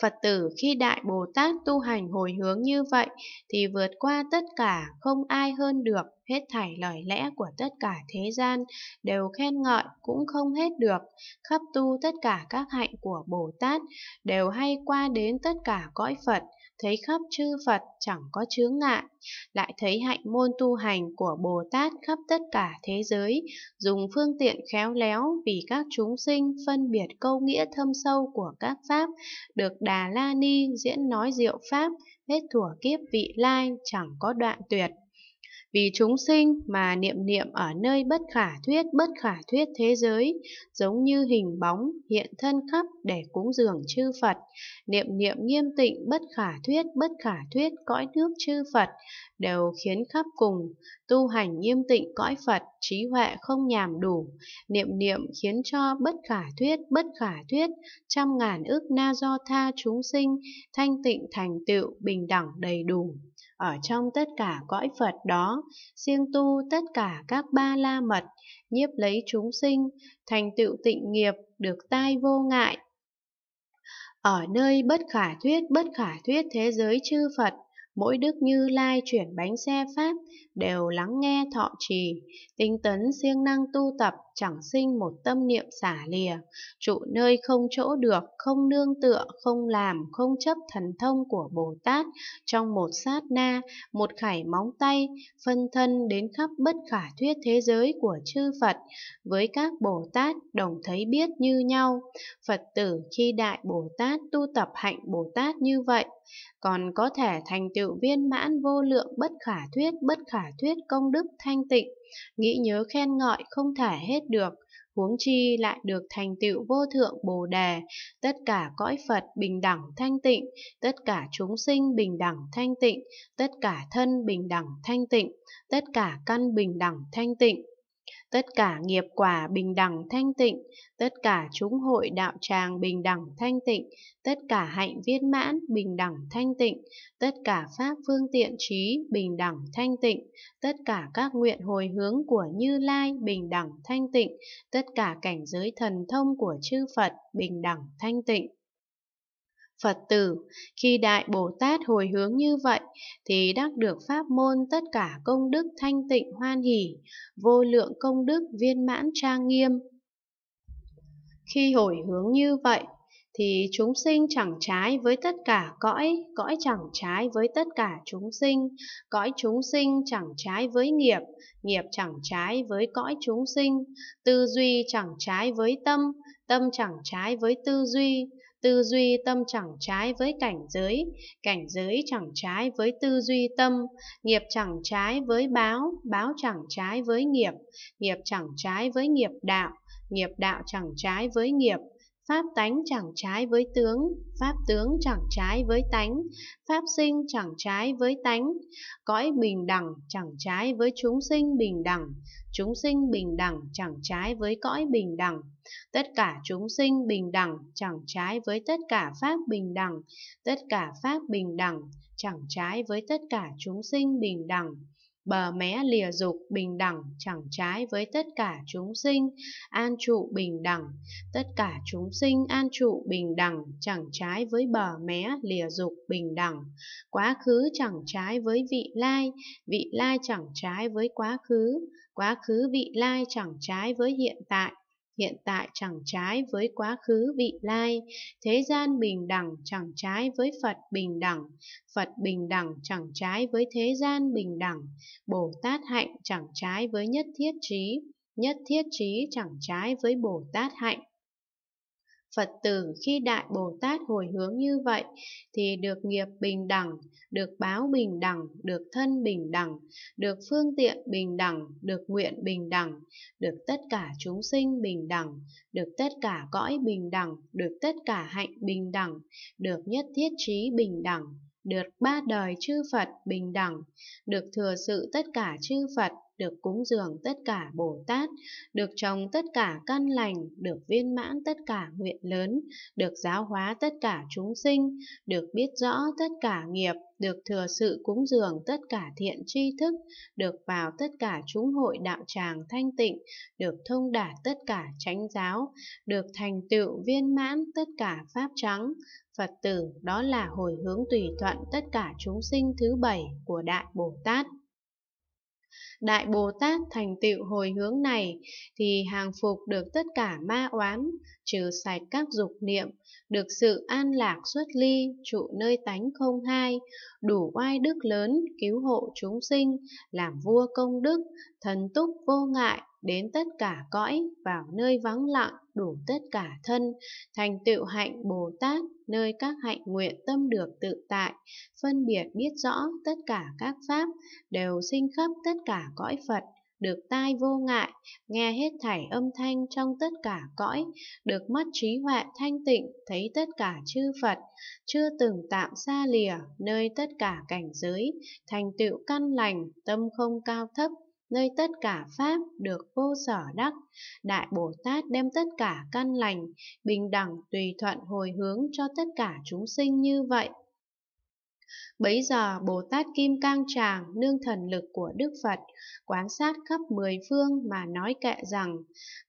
A: Phật tử khi Đại Bồ Tát tu hành hồi hướng như vậy thì vượt qua tất cả, không ai hơn được, hết thảy lời lẽ của tất cả thế gian, đều khen ngợi cũng không hết được, khắp tu tất cả các hạnh của Bồ Tát, đều hay qua đến tất cả cõi Phật, thấy khắp chư Phật chẳng có chướng ngại, lại thấy hạnh môn tu hành của Bồ Tát khắp tất cả thế giới, dùng phương tiện khéo léo vì các chúng sinh phân biệt câu nghĩa thâm sâu của các pháp, được Đà La Ni diễn nói diệu pháp, hết thủa kiếp vị lai chẳng có đoạn tuyệt vì chúng sinh mà niệm niệm ở nơi bất khả thuyết bất khả thuyết thế giới, giống như hình bóng hiện thân khắp để cúng dường chư Phật, niệm niệm nghiêm tịnh bất khả thuyết bất khả thuyết cõi nước chư Phật, đều khiến khắp cùng, tu hành nghiêm tịnh cõi Phật, trí huệ không nhàm đủ, niệm niệm khiến cho bất khả thuyết bất khả thuyết, trăm ngàn ước na do tha chúng sinh, thanh tịnh thành tựu, bình đẳng đầy đủ ở trong tất cả cõi Phật đó, siêng tu tất cả các ba la mật, nhiếp lấy chúng sinh, thành tựu tịnh nghiệp, được tai vô ngại. Ở nơi bất khả thuyết bất khả thuyết thế giới chư Phật mỗi đức như lai chuyển bánh xe pháp đều lắng nghe thọ trì tinh tấn siêng năng tu tập chẳng sinh một tâm niệm xả lìa trụ nơi không chỗ được không nương tựa không làm không chấp thần thông của bồ tát trong một sát na một khải móng tay phân thân đến khắp bất khả thuyết thế giới của chư phật với các bồ tát đồng thấy biết như nhau phật tử khi đại bồ tát tu tập hạnh bồ tát như vậy còn có thể thành tựu Chữ viên mãn vô lượng bất khả thuyết, bất khả thuyết công đức thanh tịnh, nghĩ nhớ khen ngợi không thể hết được, huống chi lại được thành tựu vô thượng Bồ Đề, tất cả cõi Phật bình đẳng thanh tịnh, tất cả chúng sinh bình đẳng thanh tịnh, tất cả thân bình đẳng thanh tịnh, tất cả căn bình đẳng thanh tịnh tất cả nghiệp quả bình đẳng thanh tịnh, tất cả chúng hội đạo tràng bình đẳng thanh tịnh, tất cả hạnh viên mãn bình đẳng thanh tịnh, tất cả pháp phương tiện trí bình đẳng thanh tịnh, tất cả các nguyện hồi hướng của Như Lai bình đẳng thanh tịnh, tất cả cảnh giới thần thông của chư Phật bình đẳng thanh tịnh. Phật tử, khi Đại Bồ Tát hồi hướng như vậy, thì đắc được pháp môn tất cả công đức thanh tịnh hoan hỷ, vô lượng công đức viên mãn trang nghiêm. Khi hồi hướng như vậy, thì chúng sinh chẳng trái với tất cả cõi, cõi chẳng trái với tất cả chúng sinh, cõi chúng sinh chẳng trái với nghiệp, nghiệp chẳng trái với cõi chúng sinh, tư duy chẳng trái với tâm, tâm chẳng trái với tư duy, Tư duy tâm chẳng trái với cảnh giới, cảnh giới chẳng trái với tư duy tâm, nghiệp chẳng trái với báo, báo chẳng trái với nghiệp, nghiệp chẳng trái với nghiệp đạo, nghiệp đạo chẳng trái với nghiệp, Pháp tánh chẳng trái với tướng, pháp tướng chẳng trái với tánh, pháp sinh chẳng trái với tánh, cõi bình đẳng chẳng trái với chúng sinh bình đẳng, chúng sinh bình đẳng chẳng trái với cõi bình đẳng, tất cả chúng sinh bình đẳng chẳng trái với tất cả pháp bình đẳng, tất cả pháp bình đẳng chẳng trái với tất cả chúng sinh bình đẳng bờ mé lìa dục bình đẳng chẳng trái với tất cả chúng sinh an trụ bình đẳng tất cả chúng sinh an trụ bình đẳng chẳng trái với bờ mé lìa dục bình đẳng quá khứ chẳng trái với vị lai vị lai chẳng trái với quá khứ quá khứ vị lai chẳng trái với hiện tại hiện tại chẳng trái với quá khứ vị lai, thế gian bình đẳng chẳng trái với Phật bình đẳng, Phật bình đẳng chẳng trái với thế gian bình đẳng, Bồ Tát hạnh chẳng trái với nhất thiết trí, nhất thiết trí chẳng trái với Bồ Tát hạnh. Phật tử khi Đại Bồ Tát hồi hướng như vậy thì được nghiệp bình đẳng, được báo bình đẳng, được thân bình đẳng, được phương tiện bình đẳng, được nguyện bình đẳng, được tất cả chúng sinh bình đẳng, được tất cả cõi bình đẳng, được tất cả hạnh bình đẳng, được nhất thiết trí bình đẳng, được ba đời chư Phật bình đẳng, được thừa sự tất cả chư Phật được cúng dường tất cả Bồ Tát, được trồng tất cả căn lành, được viên mãn tất cả nguyện lớn, được giáo hóa tất cả chúng sinh, được biết rõ tất cả nghiệp, được thừa sự cúng dường tất cả thiện tri thức, được vào tất cả chúng hội đạo tràng thanh tịnh, được thông đạt tất cả chánh giáo, được thành tựu viên mãn tất cả pháp trắng, Phật tử đó là hồi hướng tùy thuận tất cả chúng sinh thứ bảy của Đại Bồ Tát. Đại Bồ Tát thành tựu hồi hướng này thì hàng phục được tất cả ma oán, trừ sạch các dục niệm, được sự an lạc xuất ly, trụ nơi tánh không hai, đủ oai đức lớn, cứu hộ chúng sinh, làm vua công đức, thần túc vô ngại, đến tất cả cõi, vào nơi vắng lặng, đủ tất cả thân, thành tựu hạnh Bồ Tát, nơi các hạnh nguyện tâm được tự tại, phân biệt biết rõ tất cả các pháp, đều sinh khắp tất cả cõi Phật, được tai vô ngại, nghe hết thảy âm thanh trong tất cả cõi, được mắt trí huệ thanh tịnh, thấy tất cả chư Phật, chưa từng tạm xa lìa, nơi tất cả cảnh giới, thành tựu căn lành, tâm không cao thấp, nơi tất cả pháp được vô sở đắc, Đại Bồ Tát đem tất cả căn lành, bình đẳng tùy thuận hồi hướng cho tất cả chúng sinh như vậy. Bấy giờ Bồ Tát Kim Cang Tràng nương thần lực của Đức Phật quán sát khắp mười phương mà nói kệ rằng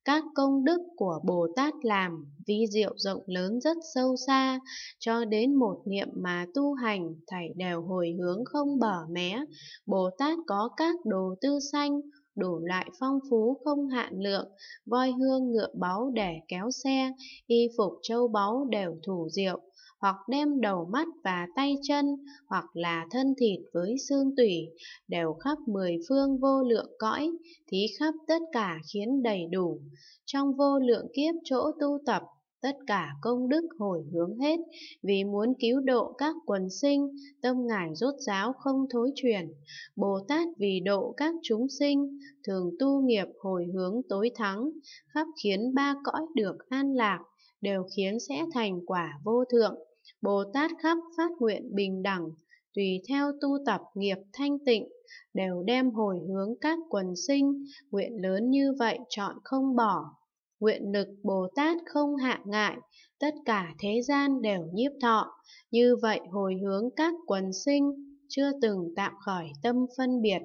A: các công đức của Bồ Tát làm vi diệu rộng lớn rất sâu xa cho đến một niệm mà tu hành thảy đều hồi hướng không bở mé. Bồ Tát có các đồ tư sanh đủ loại phong phú không hạn lượng, voi hương ngựa báu để kéo xe, y phục châu báu đều thủ diệu, hoặc đem đầu mắt và tay chân, hoặc là thân thịt với xương tủy, đều khắp mười phương vô lượng cõi, thí khắp tất cả khiến đầy đủ. Trong vô lượng kiếp chỗ tu tập, tất cả công đức hồi hướng hết, vì muốn cứu độ các quần sinh, tâm ngài rốt giáo không thối chuyển. Bồ Tát vì độ các chúng sinh, thường tu nghiệp hồi hướng tối thắng, khắp khiến ba cõi được an lạc, đều khiến sẽ thành quả vô thượng. Bồ Tát khắp phát nguyện bình đẳng, tùy theo tu tập nghiệp thanh tịnh, đều đem hồi hướng các quần sinh, nguyện lớn như vậy chọn không bỏ. Nguyện lực Bồ Tát không hạ ngại, tất cả thế gian đều nhiếp thọ, như vậy hồi hướng các quần sinh, chưa từng tạm khỏi tâm phân biệt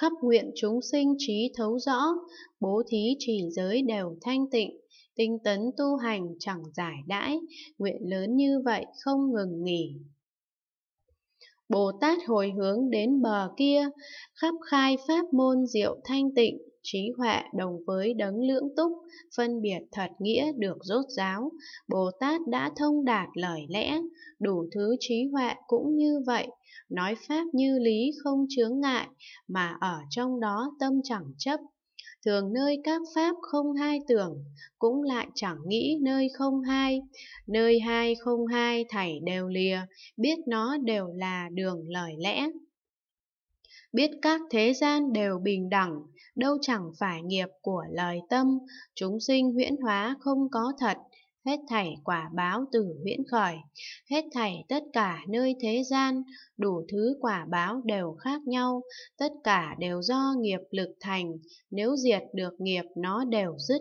A: khắp nguyện chúng sinh trí thấu rõ, bố thí chỉ giới đều thanh tịnh, tinh tấn tu hành chẳng giải đãi, nguyện lớn như vậy không ngừng nghỉ. Bồ Tát hồi hướng đến bờ kia, khắp khai pháp môn diệu thanh tịnh, trí huệ đồng với đấng lưỡng túc, phân biệt thật nghĩa được rốt ráo, Bồ Tát đã thông đạt lời lẽ, đủ thứ trí huệ cũng như vậy, nói pháp như lý không chướng ngại, mà ở trong đó tâm chẳng chấp, thường nơi các pháp không hai tưởng, cũng lại chẳng nghĩ nơi không hai, nơi hai không hai thảy đều lìa, biết nó đều là đường lời lẽ. Biết các thế gian đều bình đẳng, đâu chẳng phải nghiệp của lời tâm, chúng sinh huyễn hóa không có thật, hết thảy quả báo từ huyễn khởi, hết thảy tất cả nơi thế gian, đủ thứ quả báo đều khác nhau, tất cả đều do nghiệp lực thành, nếu diệt được nghiệp nó đều dứt.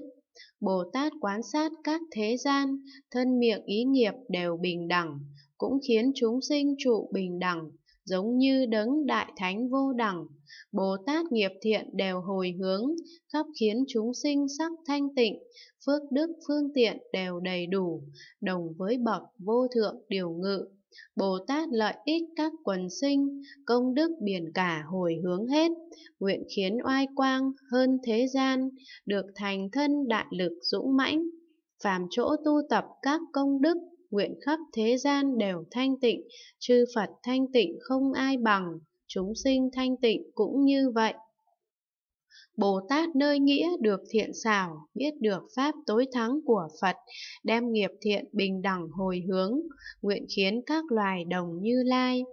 A: Bồ Tát quan sát các thế gian, thân miệng ý nghiệp đều bình đẳng, cũng khiến chúng sinh trụ bình đẳng, giống như đấng đại thánh vô đẳng. Bồ Tát nghiệp thiện đều hồi hướng, khắp khiến chúng sinh sắc thanh tịnh, phước đức phương tiện đều đầy đủ, đồng với bậc vô thượng điều ngự. Bồ Tát lợi ích các quần sinh, công đức biển cả hồi hướng hết, nguyện khiến oai quang hơn thế gian, được thành thân đại lực dũng mãnh, phàm chỗ tu tập các công đức nguyện khắp thế gian đều thanh tịnh, chư Phật thanh tịnh không ai bằng, chúng sinh thanh tịnh cũng như vậy. Bồ Tát nơi nghĩa được thiện xảo, biết được pháp tối thắng của Phật, đem nghiệp thiện bình đẳng hồi hướng, nguyện khiến các loài đồng như lai.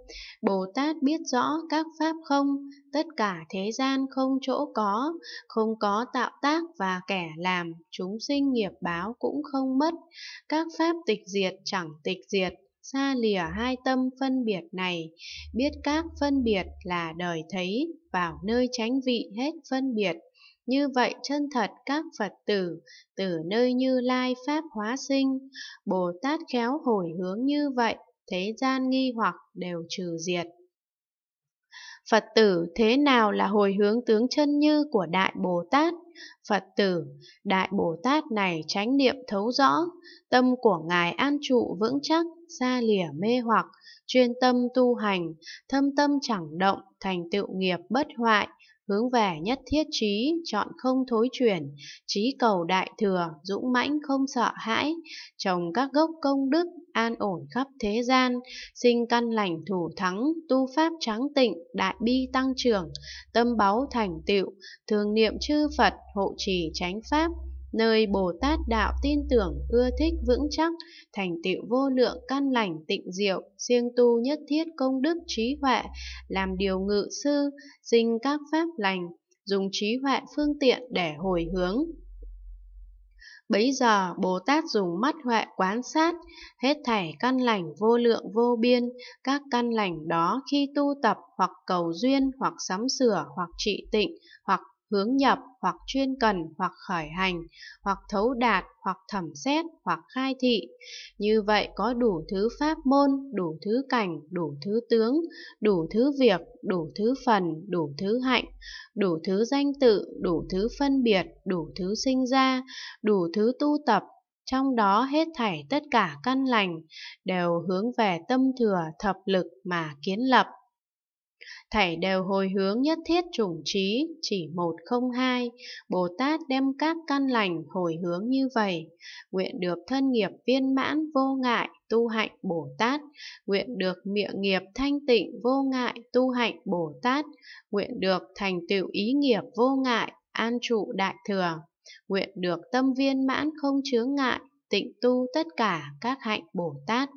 A: Bồ Tát biết rõ các pháp không, tất cả thế gian không chỗ có, không có tạo tác và kẻ làm, chúng sinh nghiệp báo cũng không mất, các pháp tịch diệt chẳng tịch diệt, xa lìa hai tâm phân biệt này, biết các phân biệt là đời thấy, vào nơi tránh vị hết phân biệt. Như vậy chân thật các Phật tử, từ nơi như lai Pháp hóa sinh, Bồ Tát khéo hồi hướng như vậy, thế gian nghi hoặc đều trừ diệt. Phật tử thế nào là hồi hướng tướng chân như của Đại Bồ Tát? Phật tử, Đại Bồ Tát này tránh niệm thấu rõ, tâm của Ngài an trụ vững chắc, xa lìa mê hoặc, chuyên tâm tu hành, thâm tâm chẳng động, thành tựu nghiệp bất hoại, hướng về nhất thiết trí, chọn không thối chuyển, trí cầu đại thừa, dũng mãnh không sợ hãi, trồng các gốc công đức, an ổn khắp thế gian, sinh căn lành thủ thắng, tu pháp trắng tịnh, đại bi tăng trưởng, tâm báu thành tựu, thường niệm chư Phật, hộ trì chánh pháp, nơi Bồ Tát Đạo tin tưởng ưa thích vững chắc, thành tựu vô lượng căn lành tịnh diệu, siêng tu nhất thiết công đức trí huệ, làm điều ngự sư, sinh các pháp lành, dùng trí huệ phương tiện để hồi hướng. Bấy giờ Bồ Tát dùng mắt huệ quán sát hết thảy căn lành vô lượng vô biên, các căn lành đó khi tu tập hoặc cầu duyên hoặc sắm sửa hoặc trị tịnh hoặc hướng nhập hoặc chuyên cần hoặc khởi hành hoặc thấu đạt hoặc thẩm xét hoặc khai thị như vậy có đủ thứ pháp môn đủ thứ cảnh đủ thứ tướng đủ thứ việc đủ thứ phần đủ thứ hạnh đủ thứ danh tự đủ thứ phân biệt đủ thứ sinh ra đủ thứ tu tập trong đó hết thảy tất cả căn lành đều hướng về tâm thừa thập lực mà kiến lập thảy đều hồi hướng nhất thiết chủng trí, chỉ một không hai. Bồ Tát đem các căn lành hồi hướng như vậy, nguyện được thân nghiệp viên mãn vô ngại tu hạnh Bồ Tát, nguyện được miệng nghiệp thanh tịnh vô ngại tu hạnh Bồ Tát, nguyện được thành tựu ý nghiệp vô ngại an trụ đại thừa, nguyện được tâm viên mãn không chướng ngại tịnh tu tất cả các hạnh Bồ Tát.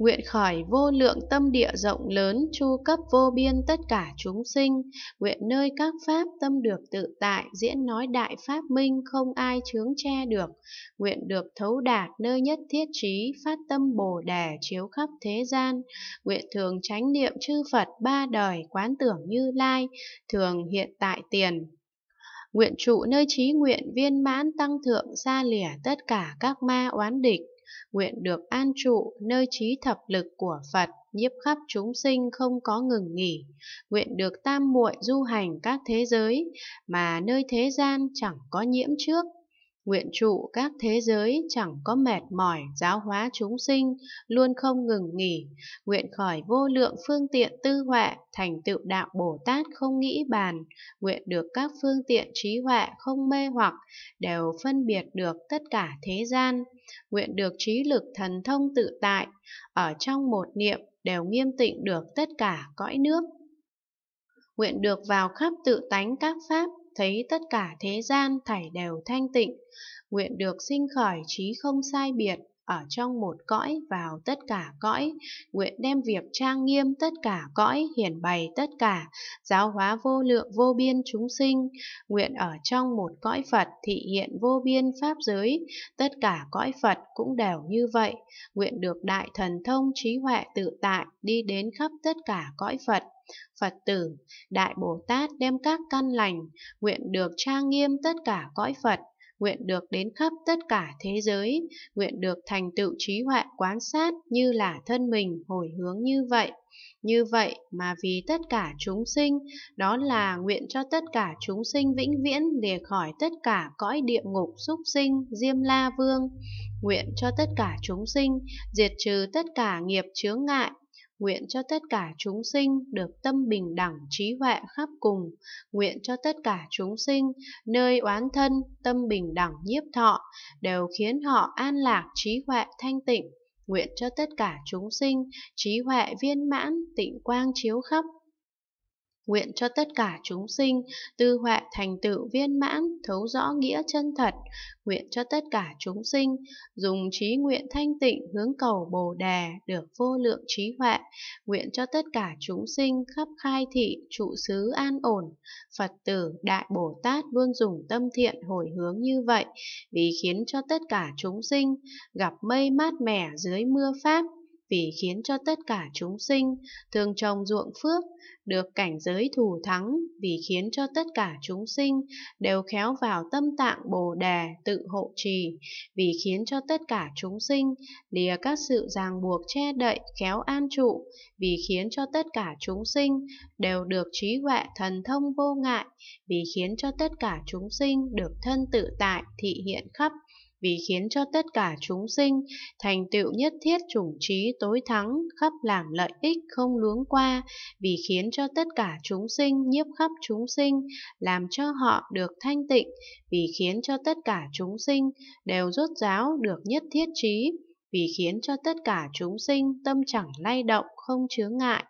A: Nguyện khỏi vô lượng tâm địa rộng lớn chu cấp vô biên tất cả chúng sinh, nguyện nơi các pháp tâm được tự tại, diễn nói đại pháp minh không ai chướng che được, nguyện được thấu đạt nơi nhất thiết trí, phát tâm Bồ đề chiếu khắp thế gian, nguyện thường tránh niệm chư Phật ba đời quán tưởng Như Lai, thường hiện tại tiền, nguyện trụ nơi trí nguyện viên mãn tăng thượng xa lìa tất cả các ma oán địch nguyện được an trụ nơi trí thập lực của Phật, nhiếp khắp chúng sinh không có ngừng nghỉ, nguyện được tam muội du hành các thế giới, mà nơi thế gian chẳng có nhiễm trước, nguyện trụ các thế giới chẳng có mệt mỏi giáo hóa chúng sinh luôn không ngừng nghỉ nguyện khỏi vô lượng phương tiện tư huệ thành tựu đạo bồ tát không nghĩ bàn nguyện được các phương tiện trí huệ không mê hoặc đều phân biệt được tất cả thế gian nguyện được trí lực thần thông tự tại, ở trong một niệm đều nghiêm tịnh được tất cả cõi nước. Nguyện được vào khắp tự tánh các pháp, thấy tất cả thế gian thảy đều thanh tịnh, nguyện được sinh khỏi trí không sai biệt, ở trong một cõi vào tất cả cõi, nguyện đem việc trang nghiêm tất cả cõi, hiển bày tất cả, giáo hóa vô lượng vô biên chúng sinh, nguyện ở trong một cõi Phật thị hiện vô biên pháp giới, tất cả cõi Phật cũng đều như vậy, nguyện được đại thần thông trí huệ tự tại đi đến khắp tất cả cõi Phật. Phật tử, Đại Bồ Tát đem các căn lành, nguyện được trang nghiêm tất cả cõi Phật, nguyện được đến khắp tất cả thế giới, nguyện được thành tựu trí huệ quán sát như là thân mình hồi hướng như vậy. Như vậy mà vì tất cả chúng sinh, đó là nguyện cho tất cả chúng sinh vĩnh viễn lìa khỏi tất cả cõi địa ngục súc sinh, diêm la vương. Nguyện cho tất cả chúng sinh diệt trừ tất cả nghiệp chướng ngại, Nguyện cho tất cả chúng sinh được tâm bình đẳng trí huệ khắp cùng. Nguyện cho tất cả chúng sinh nơi oán thân tâm bình đẳng nhiếp thọ đều khiến họ an lạc trí huệ thanh tịnh. Nguyện cho tất cả chúng sinh trí huệ viên mãn tịnh quang chiếu khắp Nguyện cho tất cả chúng sinh tư huệ thành tựu viên mãn, thấu rõ nghĩa chân thật. Nguyện cho tất cả chúng sinh dùng trí nguyện thanh tịnh hướng cầu Bồ đề được vô lượng trí huệ. Nguyện cho tất cả chúng sinh khắp khai thị trụ xứ an ổn. Phật tử Đại Bồ Tát luôn dùng tâm thiện hồi hướng như vậy vì khiến cho tất cả chúng sinh gặp mây mát mẻ dưới mưa pháp vì khiến cho tất cả chúng sinh thường trồng ruộng phước, được cảnh giới thù thắng vì khiến cho tất cả chúng sinh đều khéo vào tâm tạng bồ đề tự hộ trì, vì khiến cho tất cả chúng sinh lìa các sự ràng buộc che đậy khéo an trụ, vì khiến cho tất cả chúng sinh đều được trí huệ thần thông vô ngại, vì khiến cho tất cả chúng sinh được thân tự tại thị hiện khắp vì khiến cho tất cả chúng sinh thành tựu nhất thiết chủng trí tối thắng khắp làm lợi ích không luống qua, vì khiến cho tất cả chúng sinh nhiếp khắp chúng sinh, làm cho họ được thanh tịnh, vì khiến cho tất cả chúng sinh đều rốt ráo được nhất thiết trí, vì khiến cho tất cả chúng sinh tâm chẳng lay động không chướng ngại.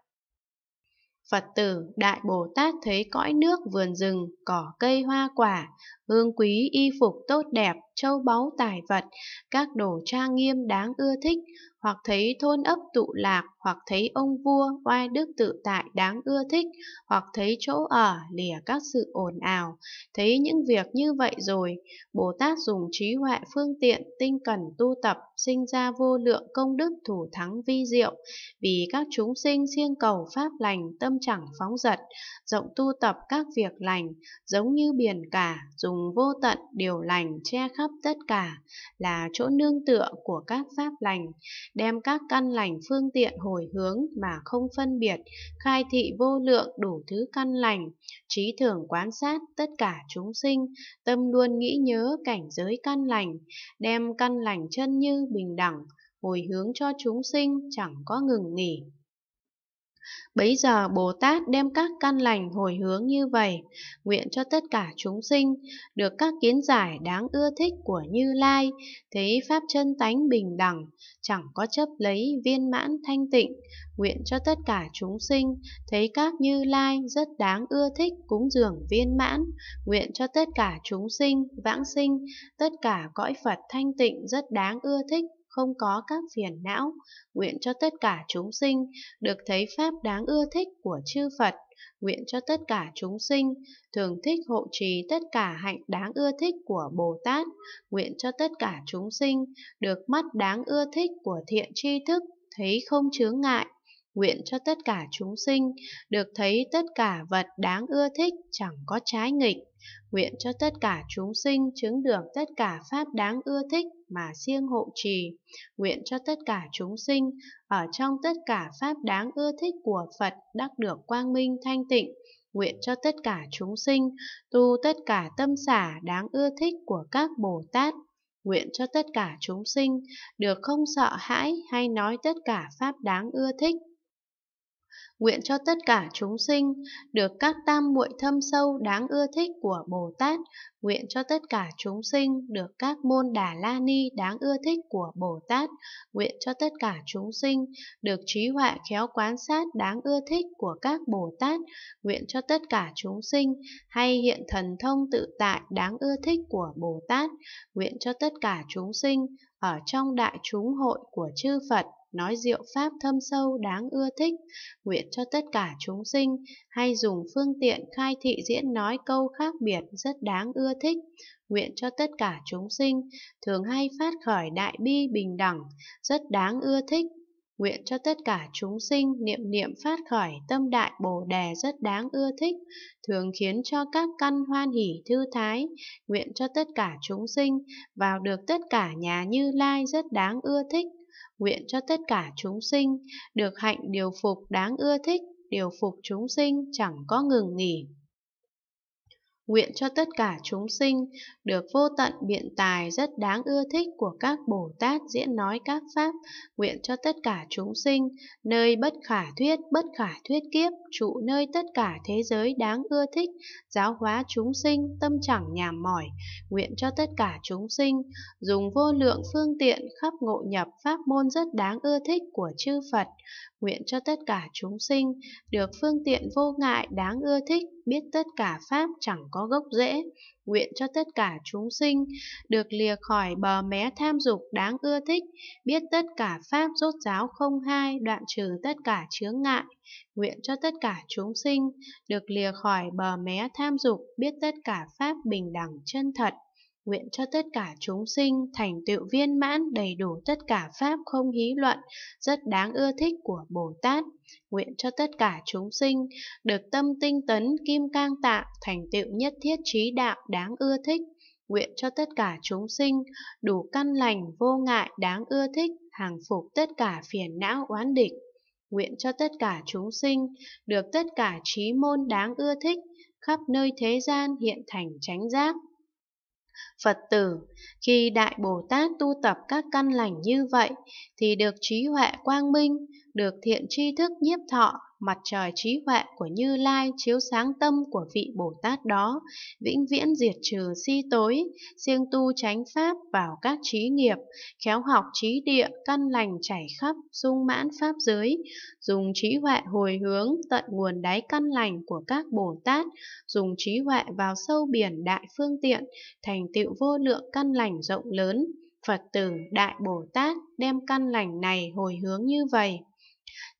A: Phật tử Đại Bồ Tát thấy cõi nước vườn rừng, cỏ cây hoa quả, hương quý y phục tốt đẹp, châu báu tài vật, các đồ trang nghiêm đáng ưa thích, hoặc thấy thôn ấp tụ lạc, hoặc thấy ông vua oai đức tự tại đáng ưa thích, hoặc thấy chỗ ở lìa các sự ồn ào. Thấy những việc như vậy rồi, Bồ Tát dùng trí huệ phương tiện tinh cần tu tập, sinh ra vô lượng công đức thủ thắng vi diệu, vì các chúng sinh siêng cầu pháp lành, tâm chẳng phóng dật, rộng tu tập các việc lành, giống như biển cả, dùng đường vô tận điều lành che khắp tất cả, là chỗ nương tựa của các pháp lành, đem các căn lành phương tiện hồi hướng mà không phân biệt, khai thị vô lượng đủ thứ căn lành, trí thường quán sát tất cả chúng sinh, tâm luôn nghĩ nhớ cảnh giới căn lành, đem căn lành chân như bình đẳng, hồi hướng cho chúng sinh chẳng có ngừng nghỉ. Bấy giờ Bồ Tát đem các căn lành hồi hướng như vậy, nguyện cho tất cả chúng sinh được các kiến giải đáng ưa thích của Như Lai, thấy pháp chân tánh bình đẳng, chẳng có chấp lấy viên mãn thanh tịnh, nguyện cho tất cả chúng sinh thấy các Như Lai rất đáng ưa thích cúng dường viên mãn, nguyện cho tất cả chúng sinh vãng sinh, tất cả cõi Phật thanh tịnh rất đáng ưa thích không có các phiền não, nguyện cho tất cả chúng sinh được thấy pháp đáng ưa thích của chư Phật, nguyện cho tất cả chúng sinh thường thích hộ trì tất cả hạnh đáng ưa thích của Bồ Tát, nguyện cho tất cả chúng sinh được mắt đáng ưa thích của thiện tri thức, thấy không chướng ngại, nguyện cho tất cả chúng sinh được thấy tất cả vật đáng ưa thích chẳng có trái nghịch Nguyện cho tất cả chúng sinh chứng được tất cả pháp đáng ưa thích mà siêng hộ trì. Nguyện cho tất cả chúng sinh ở trong tất cả pháp đáng ưa thích của Phật đắc được quang minh thanh tịnh. Nguyện cho tất cả chúng sinh tu tất cả tâm xả đáng ưa thích của các Bồ Tát. Nguyện cho tất cả chúng sinh được không sợ hãi hay nói tất cả pháp đáng ưa thích nguyện cho tất cả chúng sinh được các tam muội thâm sâu đáng ưa thích của Bồ Tát, nguyện cho tất cả chúng sinh được các môn đà la ni đáng ưa thích của Bồ Tát, nguyện cho tất cả chúng sinh được trí huệ khéo quán sát đáng ưa thích của các Bồ Tát, nguyện cho tất cả chúng sinh hay hiện thần thông tự tại đáng ưa thích của Bồ Tát, nguyện cho tất cả chúng sinh ở trong đại chúng hội của chư Phật nói diệu pháp thâm sâu đáng ưa thích, nguyện cho tất cả chúng sinh hay dùng phương tiện khai thị diễn nói câu khác biệt rất đáng ưa thích, nguyện cho tất cả chúng sinh thường hay phát khởi đại bi bình đẳng rất đáng ưa thích, Nguyện cho tất cả chúng sinh niệm niệm phát khởi tâm đại bồ đề rất đáng ưa thích, thường khiến cho các căn hoan hỷ thư thái. Nguyện cho tất cả chúng sinh vào được tất cả nhà như lai rất đáng ưa thích nguyện cho tất cả chúng sinh được hạnh điều phục đáng ưa thích, điều phục chúng sinh chẳng có ngừng nghỉ nguyện cho tất cả chúng sinh được vô tận biện tài rất đáng ưa thích của các Bồ Tát diễn nói các pháp, nguyện cho tất cả chúng sinh nơi bất khả thuyết, bất khả thuyết kiếp, trụ nơi tất cả thế giới đáng ưa thích, giáo hóa chúng sinh tâm chẳng nhàm mỏi, nguyện cho tất cả chúng sinh dùng vô lượng phương tiện khắp ngộ nhập pháp môn rất đáng ưa thích của chư Phật, nguyện cho tất cả chúng sinh được phương tiện vô ngại đáng ưa thích biết tất cả pháp chẳng có gốc rễ, nguyện cho tất cả chúng sinh được lìa khỏi bờ mé tham dục đáng ưa thích, biết tất cả pháp rốt giáo không hai, đoạn trừ tất cả chướng ngại, nguyện cho tất cả chúng sinh được lìa khỏi bờ mé tham dục, biết tất cả pháp bình đẳng chân thật nguyện cho tất cả chúng sinh thành tựu viên mãn đầy đủ tất cả pháp không hí luận, rất đáng ưa thích của Bồ Tát. Nguyện cho tất cả chúng sinh được tâm tinh tấn kim cang tạng thành tựu nhất thiết trí đạo đáng ưa thích. Nguyện cho tất cả chúng sinh đủ căn lành vô ngại đáng ưa thích, hàng phục tất cả phiền não oán địch. Nguyện cho tất cả chúng sinh được tất cả trí môn đáng ưa thích, khắp nơi thế gian hiện thành chánh giác. Phật tử, khi Đại Bồ Tát tu tập các căn lành như vậy, thì được trí huệ quang minh, được thiện tri thức nhiếp thọ, mặt trời trí huệ của Như Lai chiếu sáng tâm của vị Bồ Tát đó, vĩnh viễn diệt trừ si tối, siêng tu chánh pháp vào các trí nghiệp, khéo học trí địa, căn lành chảy khắp, dung mãn pháp giới, dùng trí huệ hồi hướng tận nguồn đáy căn lành của các Bồ Tát, dùng trí huệ vào sâu biển đại phương tiện, thành tựu vô lượng căn lành rộng lớn. Phật tử Đại Bồ Tát đem căn lành này hồi hướng như vậy.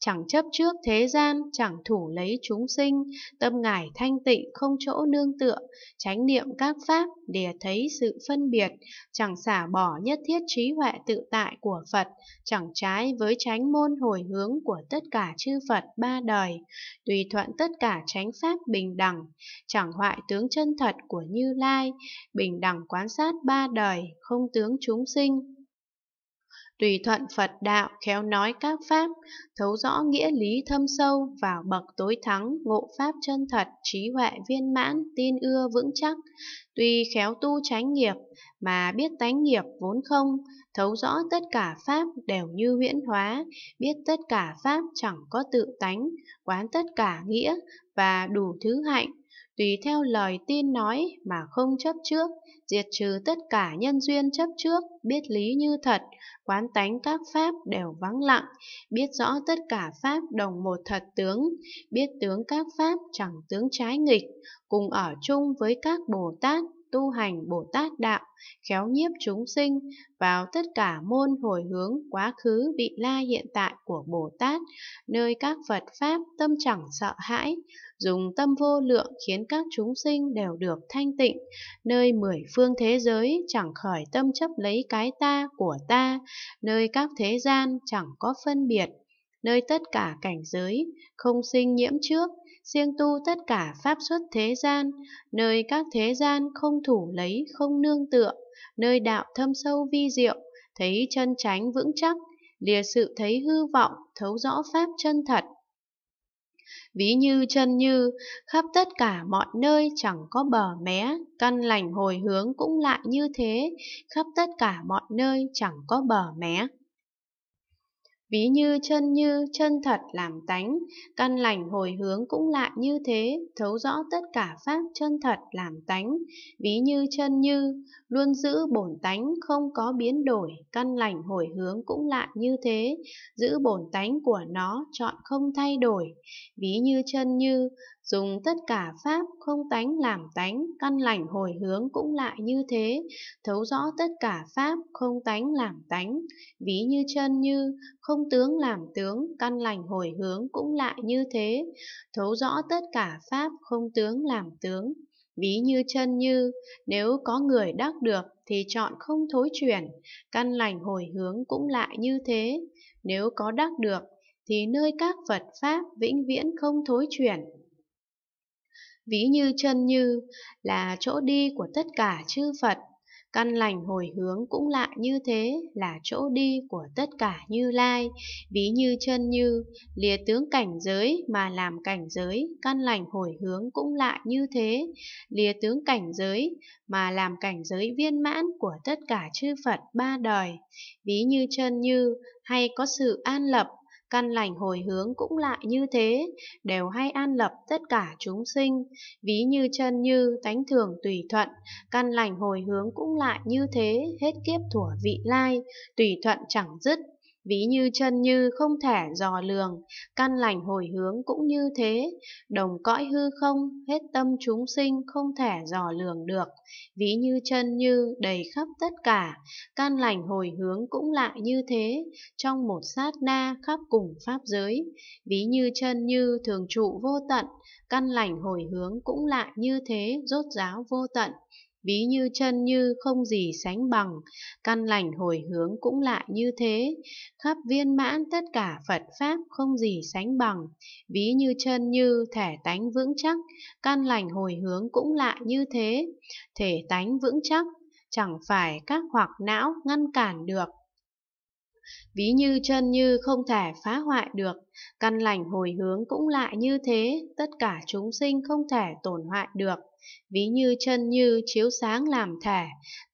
A: Chẳng chấp trước thế gian, chẳng thủ lấy chúng sinh, tâm ngài thanh tịnh không chỗ nương tựa, tránh niệm các pháp, để thấy sự phân biệt, chẳng xả bỏ nhất thiết trí huệ tự tại của Phật, chẳng trái với chánh môn hồi hướng của tất cả chư Phật ba đời, tùy thuận tất cả chánh pháp bình đẳng, chẳng hoại tướng chân thật của Như Lai, bình đẳng quan sát ba đời, không tướng chúng sinh, tùy thuận Phật đạo, khéo nói các pháp, thấu rõ nghĩa lý thâm sâu, vào bậc tối thắng, ngộ pháp chân thật, trí huệ viên mãn, tin ưa vững chắc. Tuy khéo tu tránh nghiệp, mà biết tánh nghiệp vốn không, thấu rõ tất cả pháp đều như huyễn hóa, biết tất cả pháp chẳng có tự tánh, quán tất cả nghĩa và đủ thứ hạnh, tùy theo lời tin nói mà không chấp trước, diệt trừ tất cả nhân duyên chấp trước, biết lý như thật, quán tánh các pháp đều vắng lặng, biết rõ tất cả pháp đồng một thật tướng, biết tướng các pháp chẳng tướng trái nghịch, cùng ở chung với các Bồ Tát tu hành Bồ Tát Đạo, khéo nhiếp chúng sinh vào tất cả môn hồi hướng quá khứ vị la hiện tại của Bồ Tát, nơi các Phật Pháp tâm chẳng sợ hãi, dùng tâm vô lượng khiến các chúng sinh đều được thanh tịnh, nơi mười phương thế giới chẳng khởi tâm chấp lấy cái ta của ta, nơi các thế gian chẳng có phân biệt, nơi tất cả cảnh giới không sinh nhiễm trước, riêng tu tất cả pháp xuất thế gian, nơi các thế gian không thủ lấy, không nương tựa, nơi đạo thâm sâu vi diệu, thấy chân chánh vững chắc, lìa sự thấy hư vọng, thấu rõ pháp chân thật. Ví như chân như, khắp tất cả mọi nơi chẳng có bờ mé, căn lành hồi hướng cũng lại như thế, khắp tất cả mọi nơi chẳng có bờ mé. Ví như chân như, chân thật làm tánh, căn lành hồi hướng cũng lại như thế, thấu rõ tất cả pháp chân thật làm tánh. Ví như chân như, luôn giữ bổn tánh không có biến đổi, căn lành hồi hướng cũng lại như thế, giữ bổn tánh của nó chọn không thay đổi. Ví như chân như, dùng tất cả pháp không tánh làm tánh, căn lành hồi hướng cũng lại như thế, thấu rõ tất cả pháp không tánh làm tánh, ví như chân như, không tướng làm tướng, căn lành hồi hướng cũng lại như thế, thấu rõ tất cả pháp không tướng làm tướng, ví như chân như, nếu có người đắc được thì chọn không thối chuyển, căn lành hồi hướng cũng lại như thế, nếu có đắc được thì nơi các Phật Pháp vĩnh viễn không thối chuyển ví như chân như là chỗ đi của tất cả chư Phật, căn lành hồi hướng cũng lại như thế là chỗ đi của tất cả như lai, ví như chân như, lìa tướng cảnh giới mà làm cảnh giới, căn lành hồi hướng cũng lại như thế, lìa tướng cảnh giới mà làm cảnh giới viên mãn của tất cả chư Phật ba đời, ví như chân như hay có sự an lập căn lành hồi hướng cũng lại như thế, đều hay an lập tất cả chúng sinh, ví như chân như tánh thường tùy thuận, căn lành hồi hướng cũng lại như thế, hết kiếp thủa vị lai, tùy thuận chẳng dứt, Ví như chân như không thể dò lường, căn lành hồi hướng cũng như thế, đồng cõi hư không, hết tâm chúng sinh không thể dò lường được. Ví như chân như đầy khắp tất cả, căn lành hồi hướng cũng lại như thế, trong một sát na khắp cùng pháp giới. Ví như chân như thường trụ vô tận, căn lành hồi hướng cũng lại như thế, rốt ráo vô tận ví như chân như không gì sánh bằng, căn lành hồi hướng cũng lại như thế, khắp viên mãn tất cả Phật Pháp không gì sánh bằng, ví như chân như thể tánh vững chắc, căn lành hồi hướng cũng lại như thế, thể tánh vững chắc, chẳng phải các hoặc não ngăn cản được. Ví như chân như không thể phá hoại được, căn lành hồi hướng cũng lại như thế, tất cả chúng sinh không thể tổn hoại được ví như chân như chiếu sáng làm thể,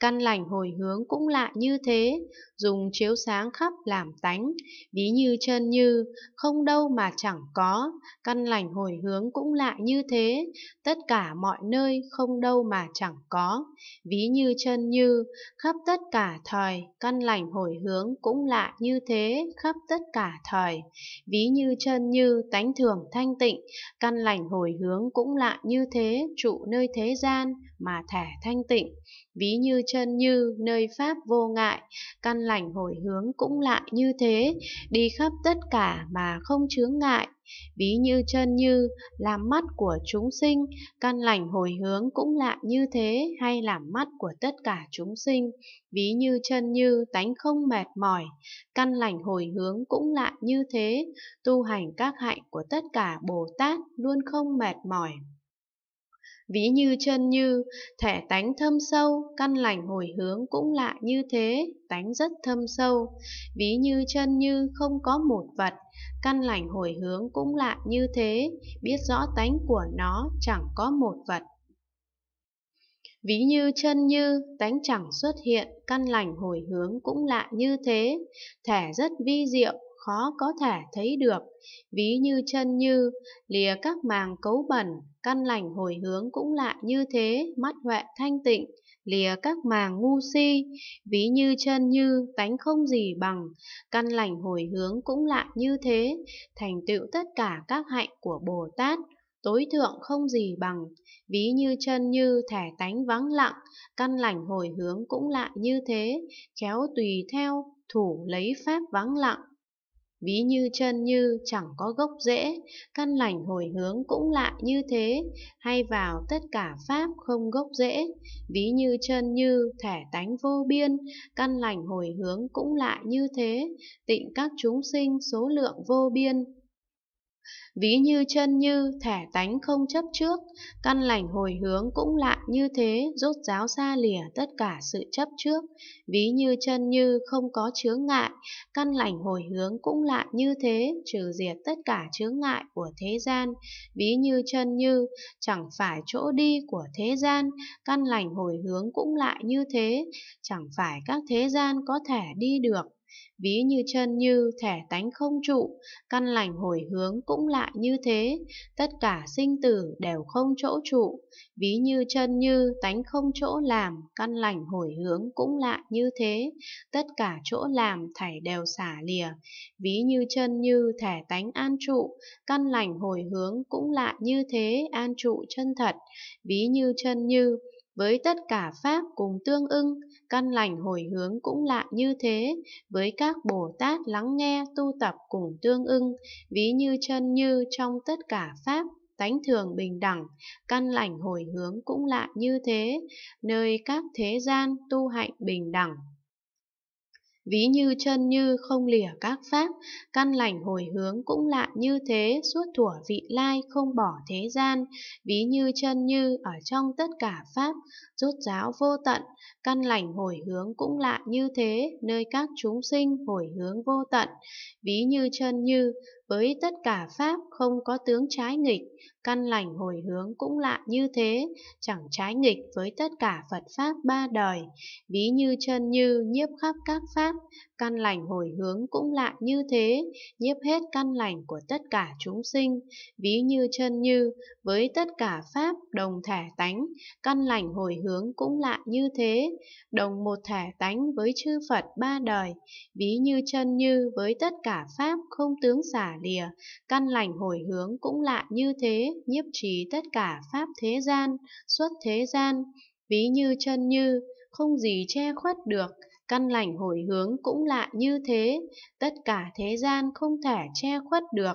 A: căn lành hồi hướng cũng lại như thế, dùng chiếu sáng khắp làm tánh, ví như chân như, không đâu mà chẳng có, căn lành hồi hướng cũng lại như thế, tất cả mọi nơi không đâu mà chẳng có, ví như chân như, khắp tất cả thời, căn lành hồi hướng cũng lại như thế, khắp tất cả thời, ví như chân như, tánh thường thanh tịnh, căn lành hồi hướng cũng lại như thế, trụ nơi nơi thế gian mà thả thanh tịnh, ví như chân như nơi pháp vô ngại, căn lành hồi hướng cũng lại như thế, đi khắp tất cả mà không chướng ngại. Ví như chân như làm mắt của chúng sinh, căn lành hồi hướng cũng lại như thế hay làm mắt của tất cả chúng sinh. Ví như chân như tánh không mệt mỏi, căn lành hồi hướng cũng lại như thế, tu hành các hạnh của tất cả Bồ Tát luôn không mệt mỏi. Ví như chân như, thể tánh thâm sâu, căn lành hồi hướng cũng lạ như thế, tánh rất thâm sâu. Ví như chân như không có một vật, căn lành hồi hướng cũng lạ như thế, biết rõ tánh của nó chẳng có một vật. Ví như chân như, tánh chẳng xuất hiện, căn lành hồi hướng cũng lạ như thế, thể rất vi diệu, khó có thể thấy được, ví như chân như, lìa các màng cấu bẩn, căn lành hồi hướng cũng lại như thế, mắt huệ thanh tịnh, lìa các màng ngu si, ví như chân như, tánh không gì bằng, căn lành hồi hướng cũng lại như thế, thành tựu tất cả các hạnh của Bồ Tát, tối thượng không gì bằng, ví như chân như thẻ tánh vắng lặng, căn lành hồi hướng cũng lại như thế, khéo tùy theo, thủ lấy pháp vắng lặng. Ví như chân như chẳng có gốc rễ, căn lành hồi hướng cũng lại như thế, hay vào tất cả pháp không gốc rễ. Ví như chân như thể tánh vô biên, căn lành hồi hướng cũng lại như thế, tịnh các chúng sinh số lượng vô biên, Ví như chân như, thẻ tánh không chấp trước, căn lành hồi hướng cũng lại như thế, rốt giáo xa lìa tất cả sự chấp trước. Ví như chân như không có chướng ngại, căn lành hồi hướng cũng lại như thế, trừ diệt tất cả chướng ngại của thế gian. Ví như chân như chẳng phải chỗ đi của thế gian, căn lành hồi hướng cũng lại như thế, chẳng phải các thế gian có thể đi được ví như chân như thẻ tánh không trụ căn lành hồi hướng cũng lại như thế tất cả sinh tử đều không chỗ trụ ví như chân như tánh không chỗ làm căn lành hồi hướng cũng lại như thế tất cả chỗ làm thảy đều xả lìa ví như chân như thẻ tánh an trụ căn lành hồi hướng cũng lại như thế an trụ chân thật ví như chân như với tất cả pháp cùng tương ưng, căn lành hồi hướng cũng lạ như thế, với các Bồ Tát lắng nghe tu tập cùng tương ưng, ví như chân như trong tất cả pháp tánh thường bình đẳng, căn lành hồi hướng cũng lạ như thế, nơi các thế gian tu hạnh bình đẳng, Ví như chân như không lìa các pháp, căn lành hồi hướng cũng lạ như thế, suốt thủa vị lai không bỏ thế gian. Ví như chân như ở trong tất cả pháp, rốt giáo vô tận, căn lành hồi hướng cũng lạ như thế, nơi các chúng sinh hồi hướng vô tận. Ví như chân như, với tất cả pháp không có tướng trái nghịch, căn lành hồi hướng cũng lạ như thế, chẳng trái nghịch với tất cả Phật pháp ba đời, ví như chân như nhiếp khắp các pháp, căn lành hồi hướng cũng lạ như thế, nhiếp hết căn lành của tất cả chúng sinh, ví như chân như, với tất cả pháp đồng thể tánh, căn lành hồi hướng cũng lạ như thế, đồng một thể tánh với chư Phật ba đời, ví như chân như với tất cả pháp không tướng xả lìa, căn lành hồi hướng cũng lạ như thế, nhiếp trí tất cả pháp thế gian, xuất thế gian, ví như chân như, không gì che khuất được, căn lành hồi hướng cũng lạ như thế, tất cả thế gian không thể che khuất được.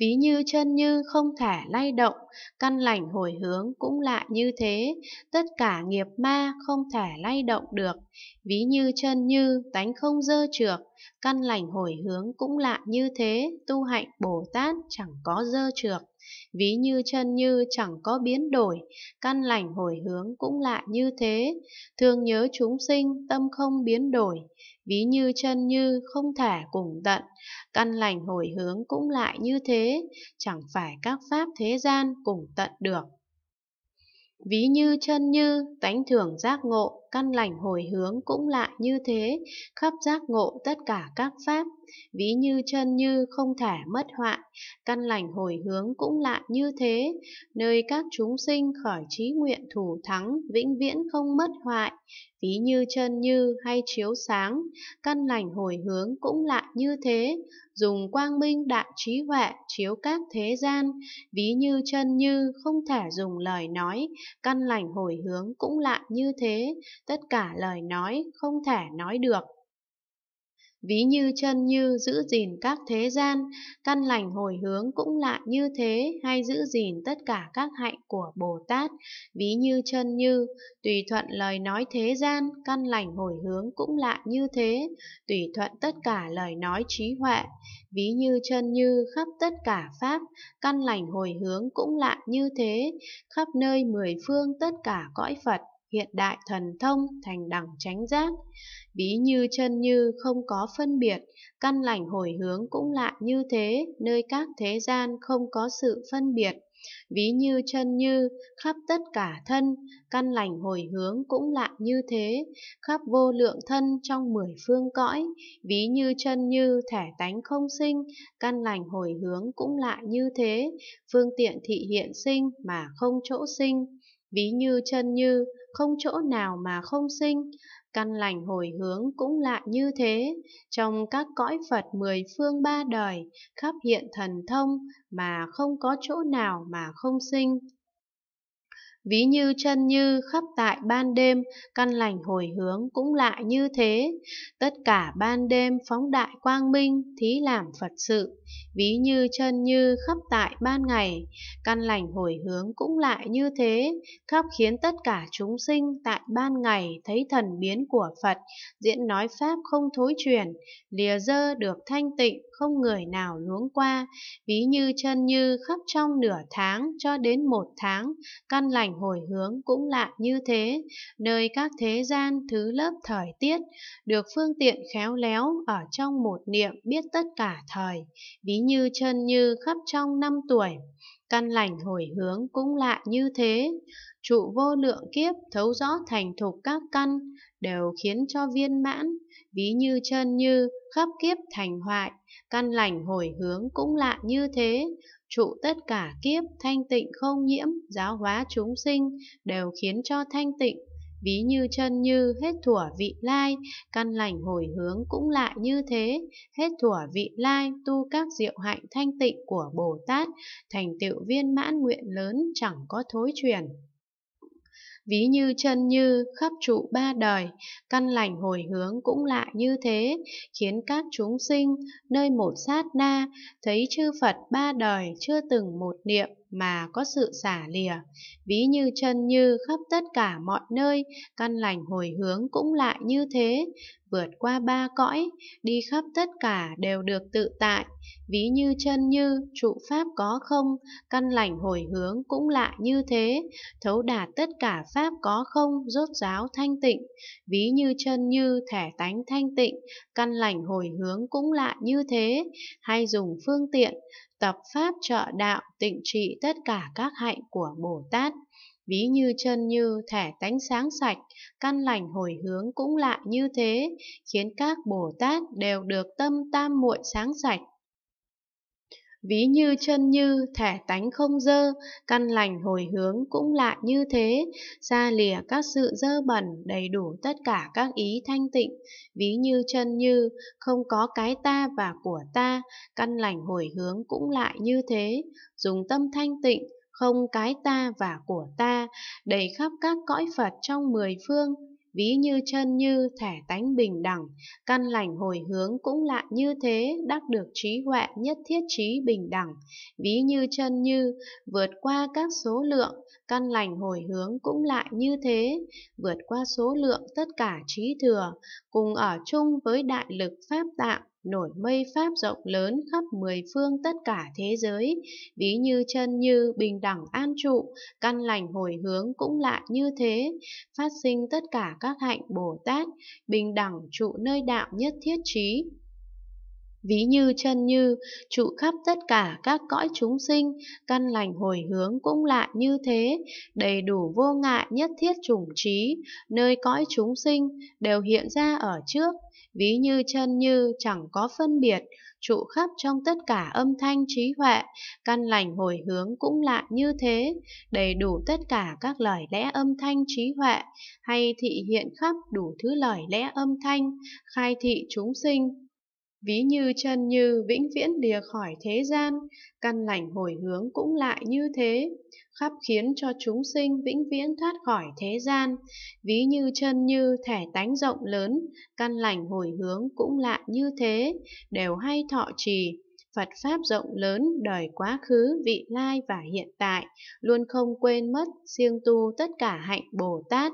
A: Ví như chân như không thể lay động, căn lành hồi hướng cũng lạ như thế, tất cả nghiệp ma không thể lay động được. Ví như chân như tánh không dơ trượt, căn lành hồi hướng cũng lạ như thế, tu hạnh Bồ Tát chẳng có dơ trượt ví như chân như chẳng có biến đổi, căn lành hồi hướng cũng lại như thế, thương nhớ chúng sinh tâm không biến đổi, ví như chân như không thể cùng tận, căn lành hồi hướng cũng lại như thế, chẳng phải các pháp thế gian cùng tận được. Ví như chân như, tánh thường giác ngộ, căn lành hồi hướng cũng lạ như thế, khắp giác ngộ tất cả các pháp, ví như chân như không thể mất hoại, căn lành hồi hướng cũng lạ như thế, nơi các chúng sinh khỏi trí nguyện thủ thắng, vĩnh viễn không mất hoại, ví như chân như hay chiếu sáng, căn lành hồi hướng cũng lạ như thế, dùng quang minh đại trí huệ chiếu các thế gian, ví như chân như không thể dùng lời nói, căn lành hồi hướng cũng lạ như thế, tất cả lời nói không thể nói được. Ví như chân như giữ gìn các thế gian, căn lành hồi hướng cũng lạ như thế hay giữ gìn tất cả các hạnh của Bồ Tát. Ví như chân như, tùy thuận lời nói thế gian, căn lành hồi hướng cũng lạ như thế, tùy thuận tất cả lời nói trí huệ. Ví như chân như khắp tất cả Pháp, căn lành hồi hướng cũng lạ như thế, khắp nơi mười phương tất cả cõi Phật hiện đại thần thông thành đẳng chánh giác. ví như chân như không có phân biệt, căn lành hồi hướng cũng lại như thế, nơi các thế gian không có sự phân biệt. Ví như chân như, khắp tất cả thân, căn lành hồi hướng cũng lại như thế, khắp vô lượng thân trong mười phương cõi. Ví như chân như, thể tánh không sinh, căn lành hồi hướng cũng lại như thế, phương tiện thị hiện sinh mà không chỗ sinh. Ví như chân như, không chỗ nào mà không sinh, căn lành hồi hướng cũng lại như thế, trong các cõi Phật mười phương ba đời, khắp hiện thần thông mà không có chỗ nào mà không sinh. Ví như chân như khắp tại ban đêm, căn lành hồi hướng cũng lại như thế, tất cả ban đêm phóng đại quang minh, thí làm Phật sự ví như chân như khắp tại ban ngày, căn lành hồi hướng cũng lại như thế, khắp khiến tất cả chúng sinh tại ban ngày thấy thần biến của Phật, diễn nói Pháp không thối truyền, lìa dơ được thanh tịnh, không người nào luống qua, ví như chân như khắp trong nửa tháng cho đến một tháng, căn lành hồi hướng cũng lại như thế, nơi các thế gian thứ lớp thời tiết, được phương tiện khéo léo ở trong một niệm biết tất cả thời, ví như chân như khắp trong năm tuổi. Căn lành hồi hướng cũng lạ như thế, trụ vô lượng kiếp thấu rõ thành thục các căn, đều khiến cho viên mãn, ví như chân như khắp kiếp thành hoại, căn lành hồi hướng cũng lạ như thế, trụ tất cả kiếp thanh tịnh không nhiễm, giáo hóa chúng sinh, đều khiến cho thanh tịnh ví như chân như hết thủa vị lai, căn lành hồi hướng cũng lại như thế, hết thủa vị lai tu các diệu hạnh thanh tịnh của Bồ Tát, thành tựu viên mãn nguyện lớn chẳng có thối chuyển ví như chân như khắp trụ ba đời, căn lành hồi hướng cũng lại như thế, khiến các chúng sinh nơi một sát na thấy chư Phật ba đời chưa từng một niệm mà có sự xả lìa, ví như chân như khắp tất cả mọi nơi, căn lành hồi hướng cũng lại như thế, vượt qua ba cõi, đi khắp tất cả đều được tự tại, ví như chân như, trụ pháp có không, căn lành hồi hướng cũng lạ như thế, thấu đạt tất cả pháp có không, rốt giáo thanh tịnh, ví như chân như, thẻ tánh thanh tịnh, căn lành hồi hướng cũng lạ như thế, hay dùng phương tiện, tập pháp trợ đạo tịnh trị tất cả các hạnh của Bồ Tát. Ví như chân như thẻ tánh sáng sạch, căn lành hồi hướng cũng lại như thế, khiến các Bồ Tát đều được tâm tam muội sáng sạch. Ví như chân như, thẻ tánh không dơ, căn lành hồi hướng cũng lại như thế, xa lìa các sự dơ bẩn đầy đủ tất cả các ý thanh tịnh. Ví như chân như, không có cái ta và của ta, căn lành hồi hướng cũng lại như thế, dùng tâm thanh tịnh, không cái ta và của ta, đầy khắp các cõi Phật trong mười phương, ví như chân như thể tánh bình đẳng, căn lành hồi hướng cũng lại như thế, đắc được trí huệ nhất thiết trí bình đẳng, ví như chân như vượt qua các số lượng, căn lành hồi hướng cũng lại như thế, vượt qua số lượng tất cả trí thừa, cùng ở chung với đại lực pháp tạng nổi mây Pháp rộng lớn khắp mười phương tất cả thế giới, ví như chân như bình đẳng an trụ, căn lành hồi hướng cũng lại như thế, phát sinh tất cả các hạnh Bồ Tát, bình đẳng trụ nơi đạo nhất thiết trí, Ví như chân như, trụ khắp tất cả các cõi chúng sinh, căn lành hồi hướng cũng lại như thế, đầy đủ vô ngại nhất thiết chủng trí, nơi cõi chúng sinh đều hiện ra ở trước, ví như chân như chẳng có phân biệt, trụ khắp trong tất cả âm thanh trí huệ, căn lành hồi hướng cũng lạ như thế, đầy đủ tất cả các lời lẽ âm thanh trí huệ, hay thị hiện khắp đủ thứ lời lẽ âm thanh, khai thị chúng sinh, Ví như chân như vĩnh viễn lìa khỏi thế gian, căn lành hồi hướng cũng lại như thế, khắp khiến cho chúng sinh vĩnh viễn thoát khỏi thế gian. Ví như chân như thể tánh rộng lớn, căn lành hồi hướng cũng lại như thế, đều hay thọ trì. Phật Pháp rộng lớn, đời quá khứ, vị lai và hiện tại, luôn không quên mất, siêng tu tất cả hạnh Bồ Tát.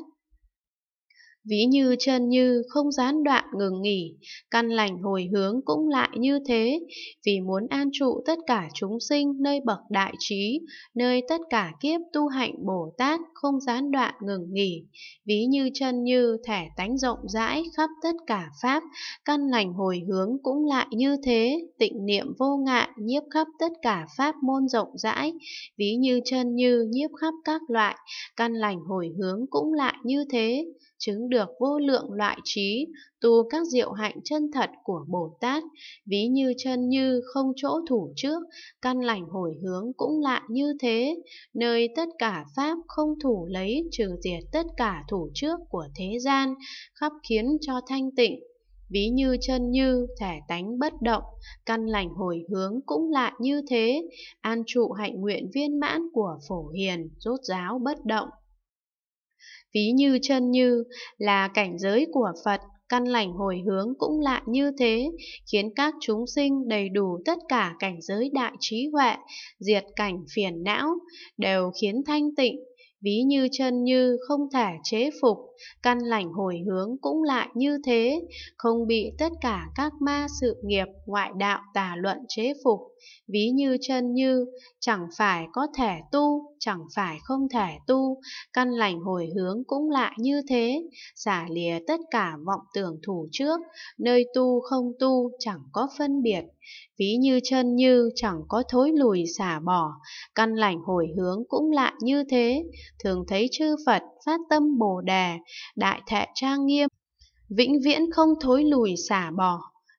A: Ví như chân như không gián đoạn ngừng nghỉ, căn lành hồi hướng cũng lại như thế, vì muốn an trụ tất cả chúng sinh nơi bậc đại trí, nơi tất cả kiếp tu hạnh Bồ Tát không gián đoạn ngừng nghỉ. Ví như chân như thẻ tánh rộng rãi khắp tất cả Pháp, căn lành hồi hướng cũng lại như thế, tịnh niệm vô ngại nhiếp khắp tất cả Pháp môn rộng rãi, ví như chân như nhiếp khắp các loại, căn lành hồi hướng cũng lại như thế chứng được vô lượng loại trí, tu các diệu hạnh chân thật của Bồ Tát, ví như chân như không chỗ thủ trước, căn lành hồi hướng cũng lạ như thế, nơi tất cả pháp không thủ lấy trừ diệt tất cả thủ trước của thế gian, khắp khiến cho thanh tịnh, ví như chân như thể tánh bất động căn lành hồi hướng cũng lạ như thế an trụ hạnh nguyện viên mãn của phổ hiền rốt giáo bất động Ví như chân như là cảnh giới của Phật, căn lành hồi hướng cũng lạ như thế, khiến các chúng sinh đầy đủ tất cả cảnh giới đại trí huệ, diệt cảnh phiền não, đều khiến thanh tịnh, ví như chân như không thể chế phục, căn lành hồi hướng cũng lại như thế, không bị tất cả các ma sự nghiệp ngoại đạo tà luận chế phục, ví như chân như chẳng phải có thể tu, chẳng phải không thể tu, căn lành hồi hướng cũng lại như thế, xả lìa tất cả vọng tưởng thủ trước, nơi tu không tu chẳng có phân biệt ví như chân như chẳng có thối lùi xả bỏ, căn lành hồi hướng cũng lại như thế, thường thấy chư Phật phát tâm Bồ Đề, đại thệ trang nghiêm, vĩnh viễn không thối lùi xả bỏ.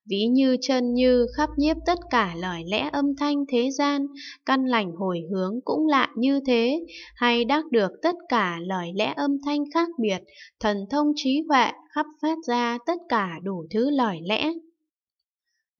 A: Ví như chân như khắp nhiếp tất cả lời lẽ âm thanh thế gian, căn lành hồi hướng cũng lạ như thế, hay đắc được tất cả lời lẽ âm thanh khác biệt, thần thông trí huệ khắp phát ra tất cả đủ thứ lời lẽ.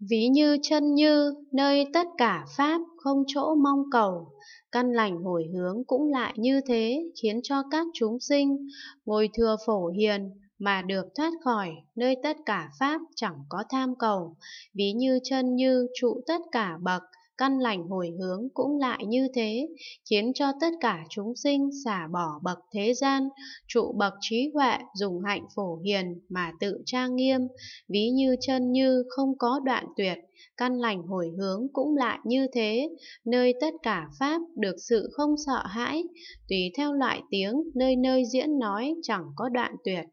A: Ví như chân như, nơi tất cả pháp không chỗ mong cầu, căn lành hồi hướng cũng lại như thế, khiến cho các chúng sinh ngồi thừa phổ hiền mà được thoát khỏi nơi tất cả pháp chẳng có tham cầu, ví như chân như trụ tất cả bậc, căn lành hồi hướng cũng lại như thế, khiến cho tất cả chúng sinh xả bỏ bậc thế gian, trụ bậc trí huệ dùng hạnh phổ hiền mà tự trang nghiêm, ví như chân như không có đoạn tuyệt, căn lành hồi hướng cũng lại như thế, nơi tất cả pháp được sự không sợ hãi, tùy theo loại tiếng nơi nơi diễn nói chẳng có đoạn tuyệt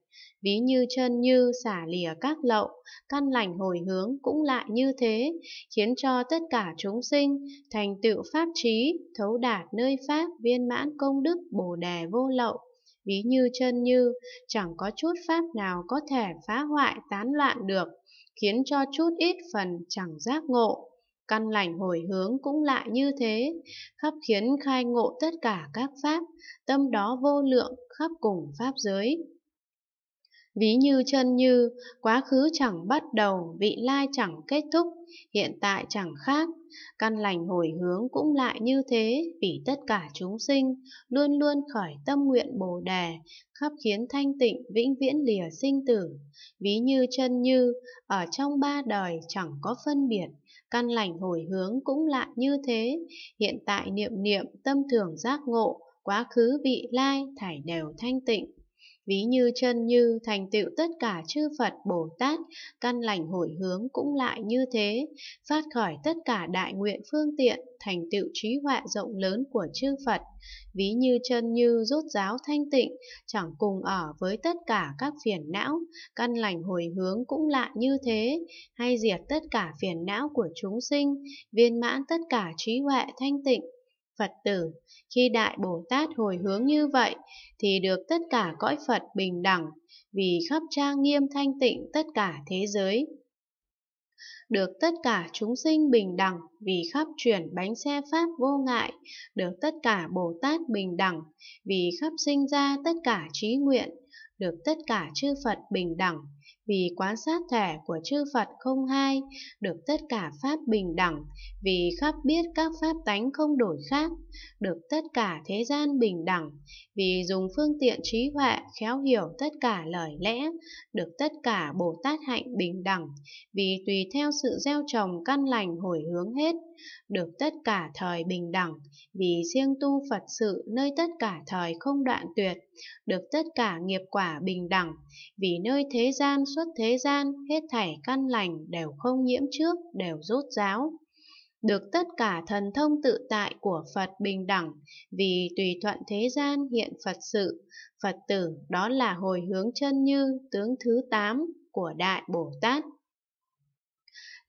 A: ví như chân như xả lìa các lậu, căn lành hồi hướng cũng lại như thế, khiến cho tất cả chúng sinh thành tựu pháp trí, thấu đạt nơi pháp viên mãn công đức bồ đề vô lậu. Ví như chân như, chẳng có chút pháp nào có thể phá hoại tán loạn được, khiến cho chút ít phần chẳng giác ngộ. Căn lành hồi hướng cũng lại như thế, khắp khiến khai ngộ tất cả các pháp, tâm đó vô lượng khắp cùng pháp giới. Ví như chân như, quá khứ chẳng bắt đầu, vị lai chẳng kết thúc, hiện tại chẳng khác. Căn lành hồi hướng cũng lại như thế, vì tất cả chúng sinh luôn luôn khởi tâm nguyện bồ đề, khắp khiến thanh tịnh vĩnh viễn lìa sinh tử. Ví như chân như, ở trong ba đời chẳng có phân biệt, căn lành hồi hướng cũng lại như thế, hiện tại niệm niệm tâm thường giác ngộ, quá khứ vị lai thải đều thanh tịnh. Ví như chân như thành tựu tất cả chư Phật Bồ Tát, căn lành hồi hướng cũng lại như thế, phát khỏi tất cả đại nguyện phương tiện, thành tựu trí huệ rộng lớn của chư Phật. Ví như chân như rốt giáo thanh tịnh, chẳng cùng ở với tất cả các phiền não, căn lành hồi hướng cũng lại như thế, hay diệt tất cả phiền não của chúng sinh, viên mãn tất cả trí huệ thanh tịnh, Phật tử, khi Đại Bồ Tát hồi hướng như vậy, thì được tất cả cõi Phật bình đẳng, vì khắp trang nghiêm thanh tịnh tất cả thế giới. Được tất cả chúng sinh bình đẳng, vì khắp chuyển bánh xe Pháp vô ngại, được tất cả Bồ Tát bình đẳng, vì khắp sinh ra tất cả trí nguyện, được tất cả chư Phật bình đẳng, vì quá sát thể của chư Phật không hai, được tất cả pháp bình đẳng, vì khắp biết các pháp tánh không đổi khác, được tất cả thế gian bình đẳng, vì dùng phương tiện trí huệ khéo hiểu tất cả lời lẽ, được tất cả Bồ Tát hạnh bình đẳng, vì tùy theo sự gieo trồng căn lành hồi hướng hết, được tất cả thời bình đẳng, vì siêng tu Phật sự nơi tất cả thời không đoạn tuyệt, được tất cả nghiệp quả bình đẳng, vì nơi thế gian xuất thế gian, hết thảy căn lành đều không nhiễm trước, đều rốt ráo. Được tất cả thần thông tự tại của Phật bình đẳng, vì tùy thuận thế gian hiện Phật sự, Phật tử đó là hồi hướng chân như tướng thứ 8 của Đại Bồ Tát.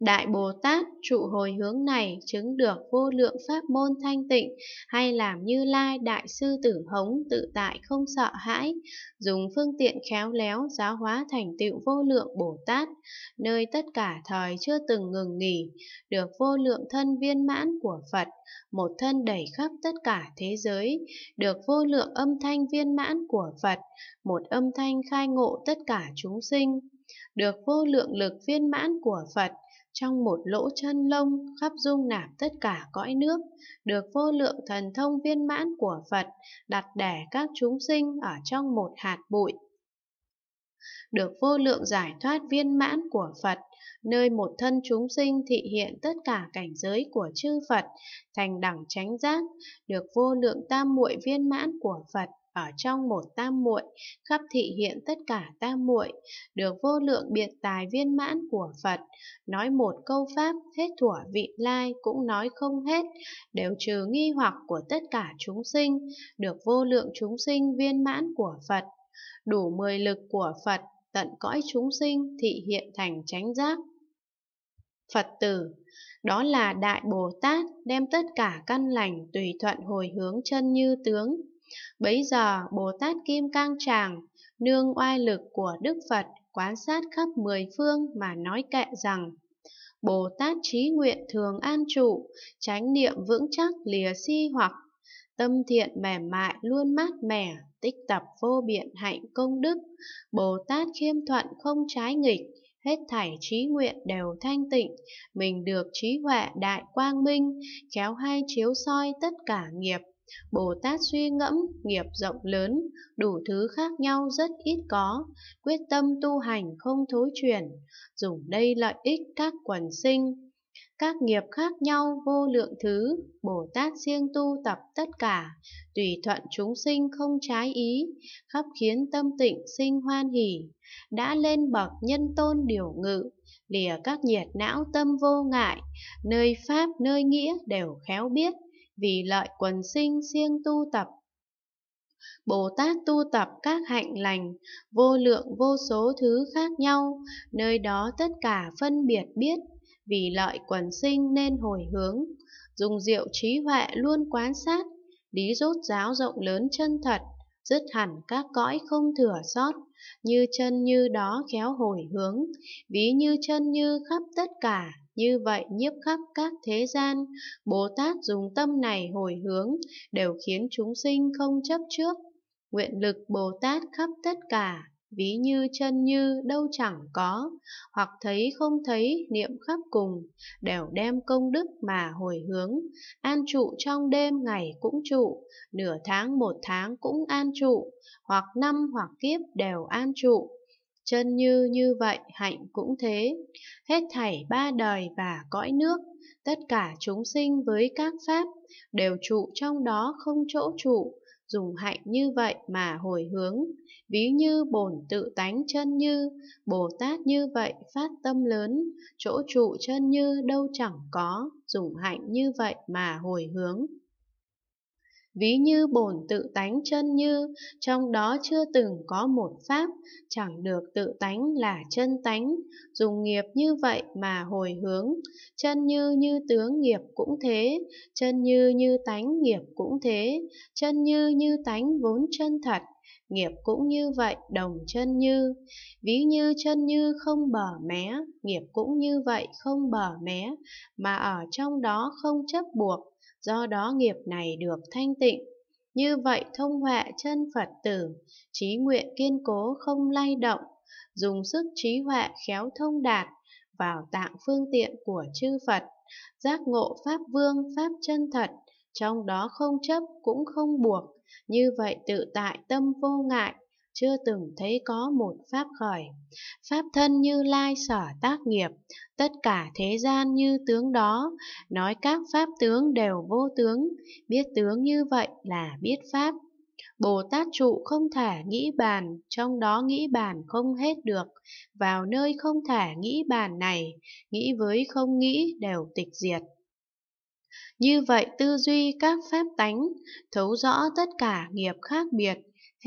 A: Đại Bồ Tát trụ hồi hướng này chứng được vô lượng pháp môn thanh tịnh hay làm như lai đại sư tử hống tự tại không sợ hãi, dùng phương tiện khéo léo giáo hóa thành tựu vô lượng Bồ Tát, nơi tất cả thời chưa từng ngừng nghỉ, được vô lượng thân viên mãn của Phật, một thân đầy khắp tất cả thế giới, được vô lượng âm thanh viên mãn của Phật, một âm thanh khai ngộ tất cả chúng sinh, được vô lượng lực viên mãn của Phật, trong một lỗ chân lông khắp dung nạp tất cả cõi nước, được vô lượng thần thông viên mãn của Phật đặt đẻ các chúng sinh ở trong một hạt bụi. Được vô lượng giải thoát viên mãn của Phật, nơi một thân chúng sinh thị hiện tất cả cảnh giới của chư Phật, thành đẳng chánh giác, được vô lượng tam muội viên mãn của Phật ở trong một tam muội, khắp thị hiện tất cả tam muội, được vô lượng biệt tài viên mãn của Phật, nói một câu pháp hết thủa vị lai cũng nói không hết, đều trừ nghi hoặc của tất cả chúng sinh, được vô lượng chúng sinh viên mãn của Phật, đủ mười lực của Phật, tận cõi chúng sinh thị hiện thành chánh giác. Phật tử, đó là Đại Bồ Tát đem tất cả căn lành tùy thuận hồi hướng chân như tướng, Bấy giờ Bồ Tát Kim Cang Tràng nương oai lực của Đức Phật quán sát khắp mười phương mà nói kệ rằng Bồ Tát trí nguyện thường an trụ, chánh niệm vững chắc lìa si hoặc, tâm thiện mềm mại luôn mát mẻ, tích tập vô biện hạnh công đức, Bồ Tát khiêm thuận không trái nghịch, hết thảy trí nguyện đều thanh tịnh, mình được trí huệ đại quang minh, khéo hay chiếu soi tất cả nghiệp Bồ Tát suy ngẫm, nghiệp rộng lớn, đủ thứ khác nhau rất ít có, quyết tâm tu hành không thối chuyển, dùng đây lợi ích các quần sinh. Các nghiệp khác nhau vô lượng thứ, Bồ Tát siêng tu tập tất cả, tùy thuận chúng sinh không trái ý, khắp khiến tâm tịnh sinh hoan hỷ, đã lên bậc nhân tôn điều ngự, lìa các nhiệt não tâm vô ngại, nơi pháp nơi nghĩa đều khéo biết, vì lợi quần sinh siêng tu tập. Bồ Tát tu tập các hạnh lành, vô lượng vô số thứ khác nhau, nơi đó tất cả phân biệt biết, vì lợi quần sinh nên hồi hướng, dùng diệu trí huệ luôn quan sát, lý rốt giáo rộng lớn chân thật, dứt hẳn các cõi không thừa sót, như chân như đó khéo hồi hướng, ví như chân như khắp tất cả, như vậy nhiếp khắp các thế gian, Bồ Tát dùng tâm này hồi hướng, đều khiến chúng sinh không chấp trước. Nguyện lực Bồ Tát khắp tất cả, ví như chân như đâu chẳng có, hoặc thấy không thấy niệm khắp cùng, đều đem công đức mà hồi hướng, an trụ trong đêm ngày cũng trụ, nửa tháng một tháng cũng an trụ, hoặc năm hoặc kiếp đều an trụ, chân như như vậy hạnh cũng thế, hết thảy ba đời và cõi nước, tất cả chúng sinh với các pháp, đều trụ trong đó không chỗ trụ, dùng hạnh như vậy mà hồi hướng, ví như bổn tự tánh chân như, Bồ Tát như vậy phát tâm lớn, chỗ trụ chân như đâu chẳng có, dùng hạnh như vậy mà hồi hướng ví như bổn tự tánh chân như, trong đó chưa từng có một pháp, chẳng được tự tánh là chân tánh, dùng nghiệp như vậy mà hồi hướng, chân như như tướng nghiệp cũng thế, chân như như tánh nghiệp cũng thế, chân như như tánh vốn chân thật, nghiệp cũng như vậy đồng chân như ví như chân như không bờ mé nghiệp cũng như vậy không bờ mé mà ở trong đó không chấp buộc do đó nghiệp này được thanh tịnh. Như vậy thông huệ chân Phật tử, trí nguyện kiên cố không lay động, dùng sức trí huệ khéo thông đạt, vào tạng phương tiện của chư Phật, giác ngộ Pháp Vương Pháp chân thật, trong đó không chấp cũng không buộc, như vậy tự tại tâm vô ngại, chưa từng thấy có một pháp khởi. Pháp thân như lai sở tác nghiệp, tất cả thế gian như tướng đó, nói các pháp tướng đều vô tướng, biết tướng như vậy là biết pháp. Bồ Tát trụ không thể nghĩ bàn, trong đó nghĩ bàn không hết được, vào nơi không thể nghĩ bàn này, nghĩ với không nghĩ đều tịch diệt. Như vậy tư duy các pháp tánh, thấu rõ tất cả nghiệp khác biệt,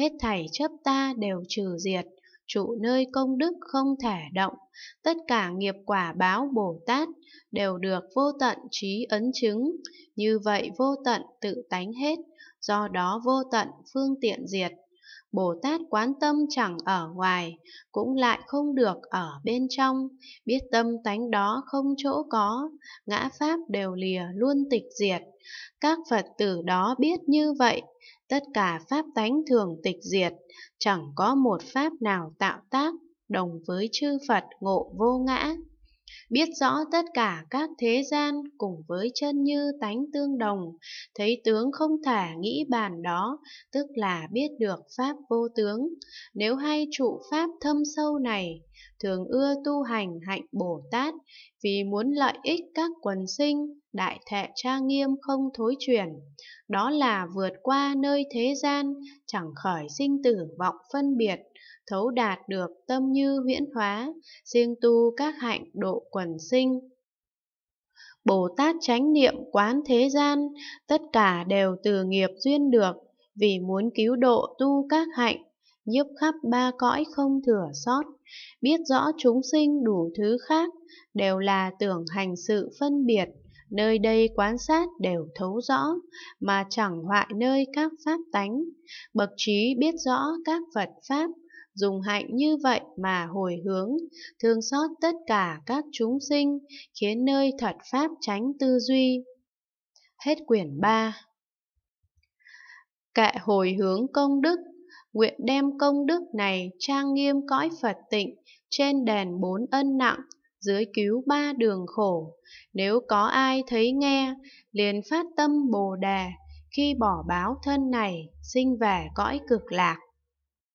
A: hết thảy chấp ta đều trừ diệt, trụ nơi công đức không thể động, tất cả nghiệp quả báo Bồ Tát đều được vô tận trí ấn chứng, như vậy vô tận tự tánh hết, do đó vô tận phương tiện diệt. Bồ Tát quán tâm chẳng ở ngoài, cũng lại không được ở bên trong, biết tâm tánh đó không chỗ có, ngã pháp đều lìa luôn tịch diệt. Các Phật tử đó biết như vậy, tất cả pháp tánh thường tịch diệt, chẳng có một pháp nào tạo tác, đồng với chư Phật ngộ vô ngã biết rõ tất cả các thế gian cùng với chân như tánh tương đồng thấy tướng không thể nghĩ bàn đó tức là biết được pháp vô tướng nếu hay trụ pháp thâm sâu này thường ưa tu hành hạnh bồ tát vì muốn lợi ích các quần sinh đại thệ tra nghiêm không thối chuyển đó là vượt qua nơi thế gian chẳng khởi sinh tử vọng phân biệt thấu đạt được tâm như huyễn hóa, riêng tu các hạnh độ quần sinh. Bồ Tát chánh niệm quán thế gian, tất cả đều từ nghiệp duyên được, vì muốn cứu độ tu các hạnh, nhiếp khắp ba cõi không thừa sót, biết rõ chúng sinh đủ thứ khác, đều là tưởng hành sự phân biệt, nơi đây quán sát đều thấu rõ, mà chẳng hoại nơi các pháp tánh. Bậc trí biết rõ các Phật Pháp, dùng hạnh như vậy mà hồi hướng, thương xót tất cả các chúng sinh, khiến nơi thật pháp tránh tư duy. Hết quyển 3 Kệ hồi hướng công đức Nguyện đem công đức này trang nghiêm cõi Phật tịnh, trên đèn bốn ân nặng, dưới cứu ba đường khổ. Nếu có ai thấy nghe, liền phát tâm Bồ Đề, khi bỏ báo thân này, sinh về cõi cực lạc.